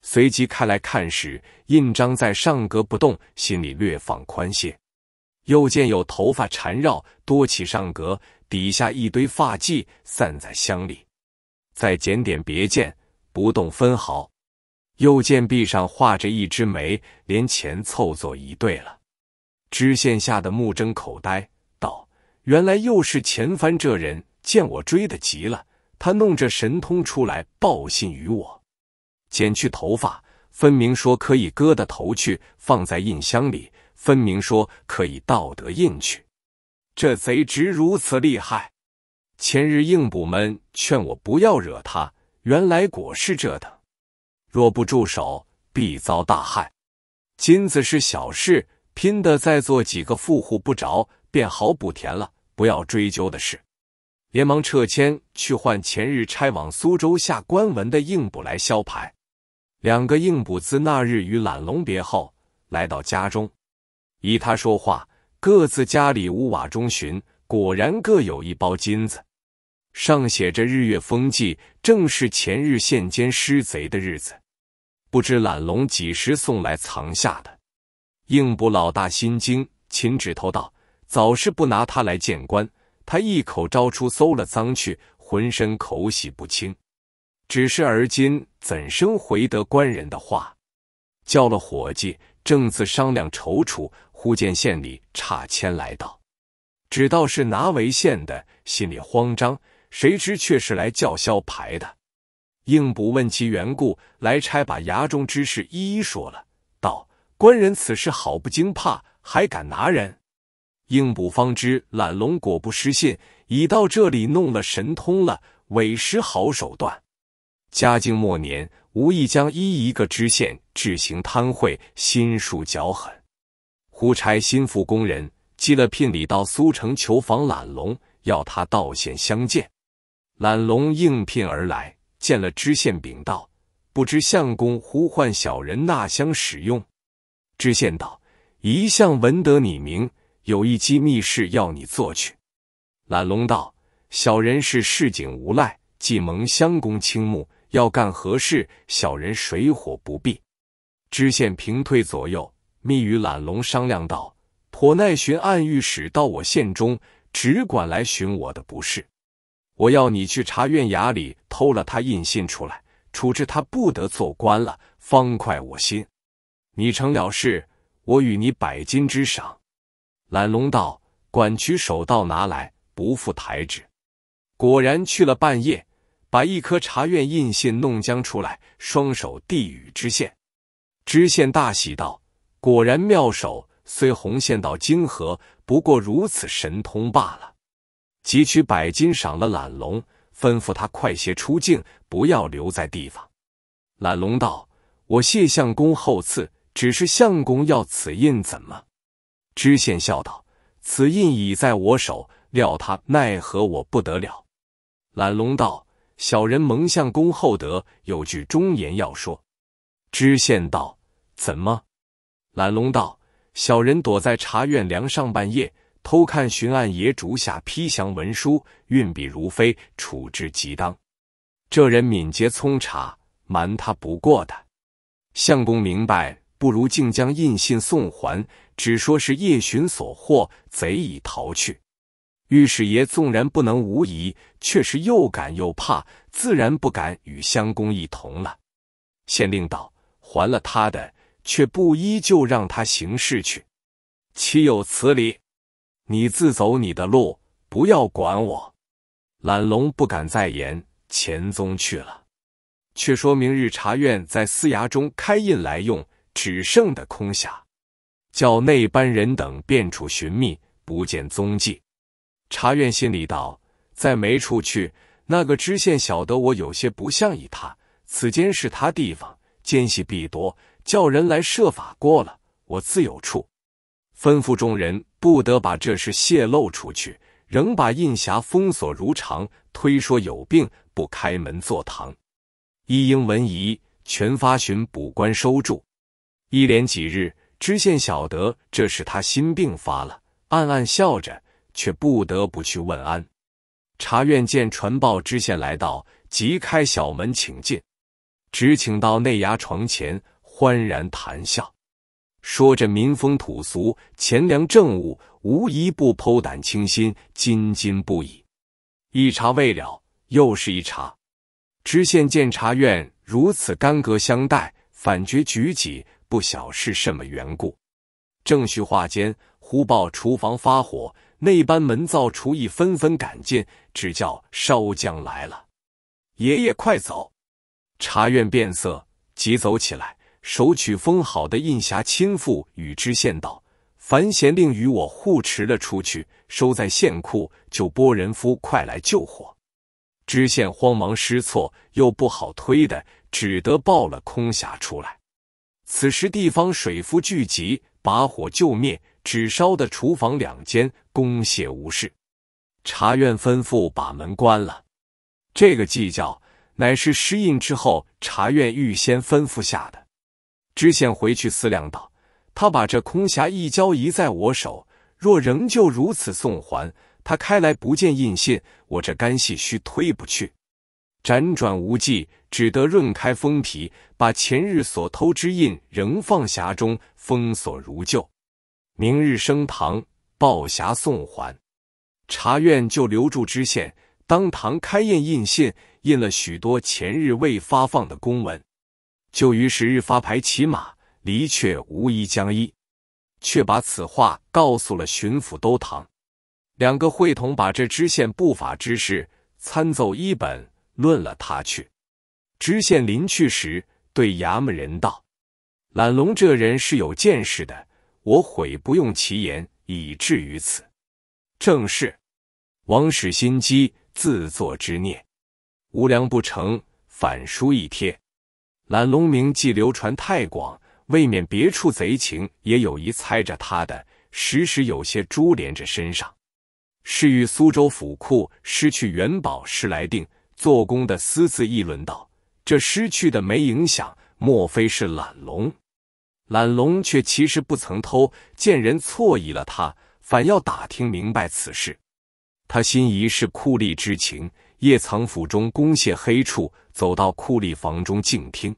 随即开来看时，印章在上格不动，心里略放宽些。又见有头发缠绕多起上格，底下一堆发髻散在箱里。再检点别件，不动分毫。又见壁上画着一只眉，连钱凑作一对了。知县吓得目睁口呆，道：“原来又是钱帆这人，见我追得急了。”他弄着神通出来报信于我，剪去头发，分明说可以割的头去放在印箱里，分明说可以盗得印去。这贼直如此厉害。前日应捕们劝我不要惹他，原来果是这等。若不住手，必遭大害。金子是小事，拼的再做几个富户不着，便好补填了，不要追究的事。连忙撤迁去换前日差往苏州下官文的应补来销牌。两个应补自那日与懒龙别后，来到家中，依他说话，各自家里屋瓦中寻，果然各有一包金子，上写着日月风纪，正是前日现监失贼的日子，不知懒龙几时送来藏下的。应补老大心惊，擒指头道：“早是不拿他来见官。”他一口招出，搜了脏去，浑身口洗不清。只是而今怎生回得官人的话？叫了伙计，正自商量踌躇，忽见县里差遣来到，只道是拿为县的，心里慌张。谁知却是来叫嚣牌的，应不问其缘故，来差把衙中之事一一说了，道：“官人此事好不惊怕，还敢拿人？”应卜方知，懒龙果不失信，已到这里弄了神通了，委实好手段。嘉靖末年，无意将一一个知县，置行贪贿，心术较狠。胡差心腹工人，寄了聘礼到苏城求访懒龙，要他道县相见。懒龙应聘而来，见了知县，禀道：“不知相公呼唤小人那厢使用？”知县道：“一向闻得你名。”有一机密事要你做去。揽龙道：“小人是市井无赖，既蒙相公倾慕，要干何事？小人水火不避。”知县平退左右，密与懒龙商量道：“颇耐寻暗御史到我县中，只管来寻我的不是。我要你去查院衙里偷了他印信出来，处置他不得做官了，方快我心。你成了事，我与你百金之赏。”懒龙道：“管取手道拿来，不负抬旨。”果然去了半夜，把一颗茶院印信弄将出来，双手递与知县。知县大喜道：“果然妙手，虽红线到泾河，不过如此神通罢了。”即取百金赏了懒龙，吩咐他快些出境，不要留在地方。懒龙道：“我谢相公厚赐，只是相公要此印怎么？”知县笑道：“此印已在我手，料他奈何我不得了。”揽龙道：“小人蒙相公厚德，有句忠言要说。”知县道：“怎么？”揽龙道：“小人躲在茶院梁上，半夜偷看巡案爷竹下批降文书，运笔如飞，处置极当。这人敏捷聪察，瞒他不过的。相公明白。”不如竟将印信送还，只说是夜巡所获，贼已逃去。御史爷纵然不能无疑，却是又敢又怕，自然不敢与相公一同了。县令道：“还了他的，却不依旧让他行事去，岂有此理？你自走你的路，不要管我。”懒龙不敢再言，钱宗去了。却说明日茶院在司衙中开印来用。只剩的空匣，叫那班人等遍处寻觅，不见踪迹。查院心里道：再没处去。那个知县晓得我有些不像意他，此间是他地方，奸细必多，叫人来设法过了，我自有处。吩咐众人不得把这事泄露出去，仍把印匣封锁如常，推说有病不开门坐堂。一应文移全发寻捕官收住。一连几日，知县晓得这是他心病发了，暗暗笑着，却不得不去问安。察院见传报知县来到，即开小门请进，只请到内衙床前，欢然谈笑，说着民风土俗、钱粮政务，无一不剖胆倾心，津津不已。一查未了，又是一查。知县见察院如此干戈相待，反觉举己。不晓是什么缘故，正叙话间，忽报厨房发火，那班门灶厨役纷纷赶进，只叫烧将来了。爷爷快走！茶院变色，急走起来，手取封好的印匣，亲赴与知县道：“凡贤令与我护持了出去，收在县库。就拨人夫快来救火。”知县慌忙失措，又不好推的，只得抱了空匣出来。此时地方水夫聚集，把火救灭，只烧的厨房两间，公谢无事。茶院吩咐把门关了。这个计较乃是失印之后，茶院预先吩咐下的。知县回去思量道：他把这空匣一交移在我手，若仍旧如此送还，他开来不见印信，我这干系须推不去。辗转无际，只得润开封皮，把前日所偷之印仍放匣中，封锁如旧。明日升堂，报匣送还。查院就留住知县，当堂开印印信，印了许多前日未发放的公文。就于十日发牌骑马离却无一将一，却把此话告诉了巡抚都堂。两个会同把这知县不法之事参奏一本。论了他去。知县临去时，对衙门人道：“懒龙这人是有见识的，我悔不用其言，以至于此。正是王使心机，自作之孽，无良不成，反输一贴。懒龙名既流传太广，未免别处贼情也有意猜着他的，时时有些珠连着身上。是与苏州府库失去元宝，时来定。”做工的私自议论道：“这失去的没影响，莫非是懒龙？”懒龙却其实不曾偷，见人错疑了他，反要打听明白此事。他心疑是酷吏之情，夜藏府中，攻窃黑处，走到酷吏房中静听。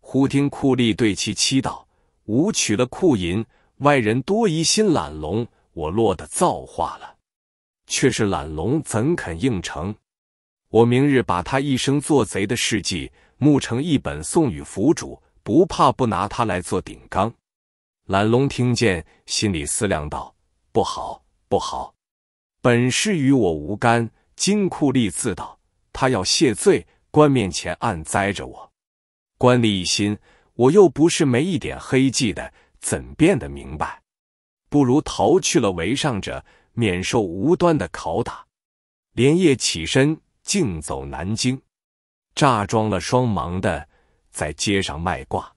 忽听酷吏对其妻道：“吾取了库银，外人多疑心懒龙，我落得造化了。却是懒龙怎肯应承？”我明日把他一生做贼的事迹木成一本送与府主，不怕不拿他来做顶缸。懒龙听见，心里思量道：“不好，不好！本事与我无干，金库吏自盗，他要谢罪，官面前暗栽着我。官吏一心，我又不是没一点黑记的，怎变得明白？不如逃去了，围上者，免受无端的拷打。连夜起身。”竞走南京，诈装了双盲的，在街上卖卦。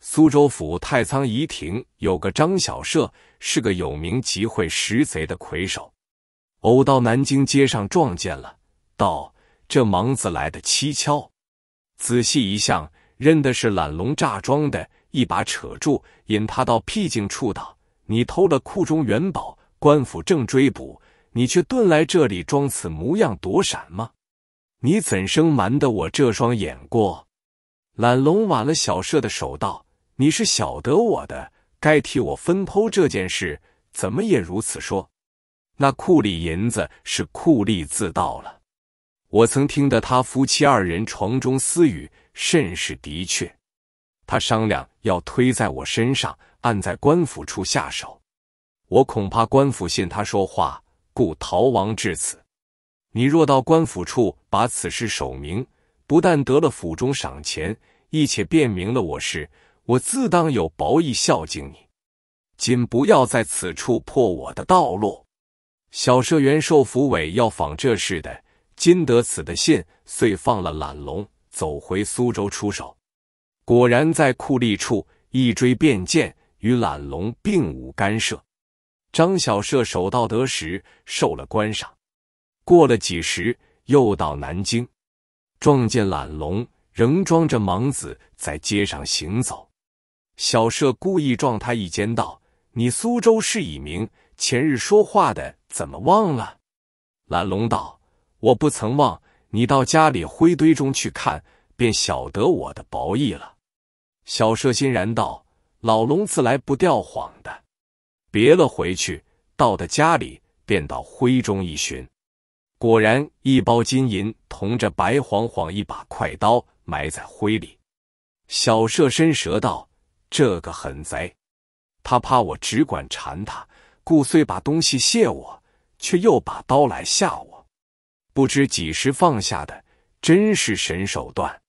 苏州府太仓仪亭有个张小舍，是个有名集会拾贼的魁首。偶到南京街上撞见了，道：“这盲子来的蹊跷。”仔细一想，认的是懒龙诈装的，一把扯住，引他到僻静处，道：“你偷了库中元宝，官府正追捕，你却遁来这里装此模样躲闪吗？”你怎生瞒得我这双眼过？懒龙挽了小舍的手道：“你是晓得我的，该替我分剖这件事，怎么也如此说？那库里银子是库利自盗了。我曾听得他夫妻二人床中私语，甚是的确。他商量要推在我身上，按在官府处下手。我恐怕官府信他说话，故逃亡至此。”你若到官府处把此事首明，不但得了府中赏钱，亦且辨明了我事，我自当有薄意孝敬你。今不要在此处破我的道路。小舍员受府委要访这事的，今得此的信，遂放了懒龙，走回苏州出手。果然在酷吏处一追便见，与懒龙并无干涉。张小舍守道得时，受了官赏。过了几时，又到南京，撞见懒龙，仍装着盲子在街上行走。小舍故意撞他一肩，道：“你苏州市已明，前日说话的怎么忘了？”懒龙道：“我不曾忘，你到家里灰堆中去看，便晓得我的薄意了。”小舍欣然道：“老龙自来不吊谎的。”别了回去，到的家里，便到灰中一寻。果然，一包金银同着白晃晃一把快刀埋在灰里。小舍伸舌道：“这个狠贼，他怕我只管缠他，故虽把东西谢我，却又把刀来吓我。不知几时放下的，真是神手段。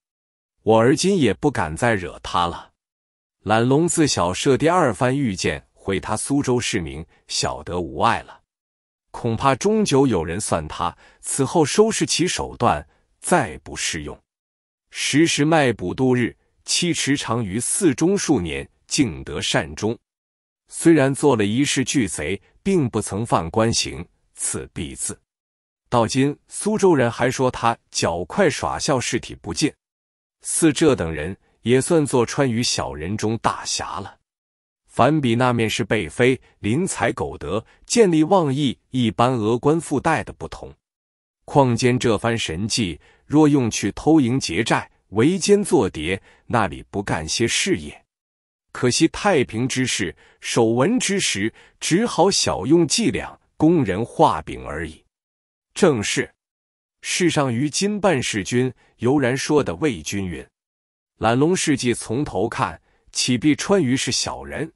我而今也不敢再惹他了。懒龙自小舍第二番遇见，毁他苏州市名，晓得无碍了。”恐怕终究有人算他此后收拾其手段再不适用，时时卖卜度日，期迟长于寺中数年，竟得善终。虽然做了一世巨贼，并不曾犯官刑，此必自。到今苏州人还说他脚快耍笑，尸体不见。似这等人也算做川渝小人中大侠了。反比那面是被非，临财苟得，见利忘义一般，额冠附带的不同。况兼这番神计，若用去偷营劫寨、围奸作谍，那里不干些事业？可惜太平之事，守文之时，只好小用伎俩，供人画饼而已。正是，世上于今半世君，犹然说的未均匀。揽龙事迹从头看，岂必川渝是小人？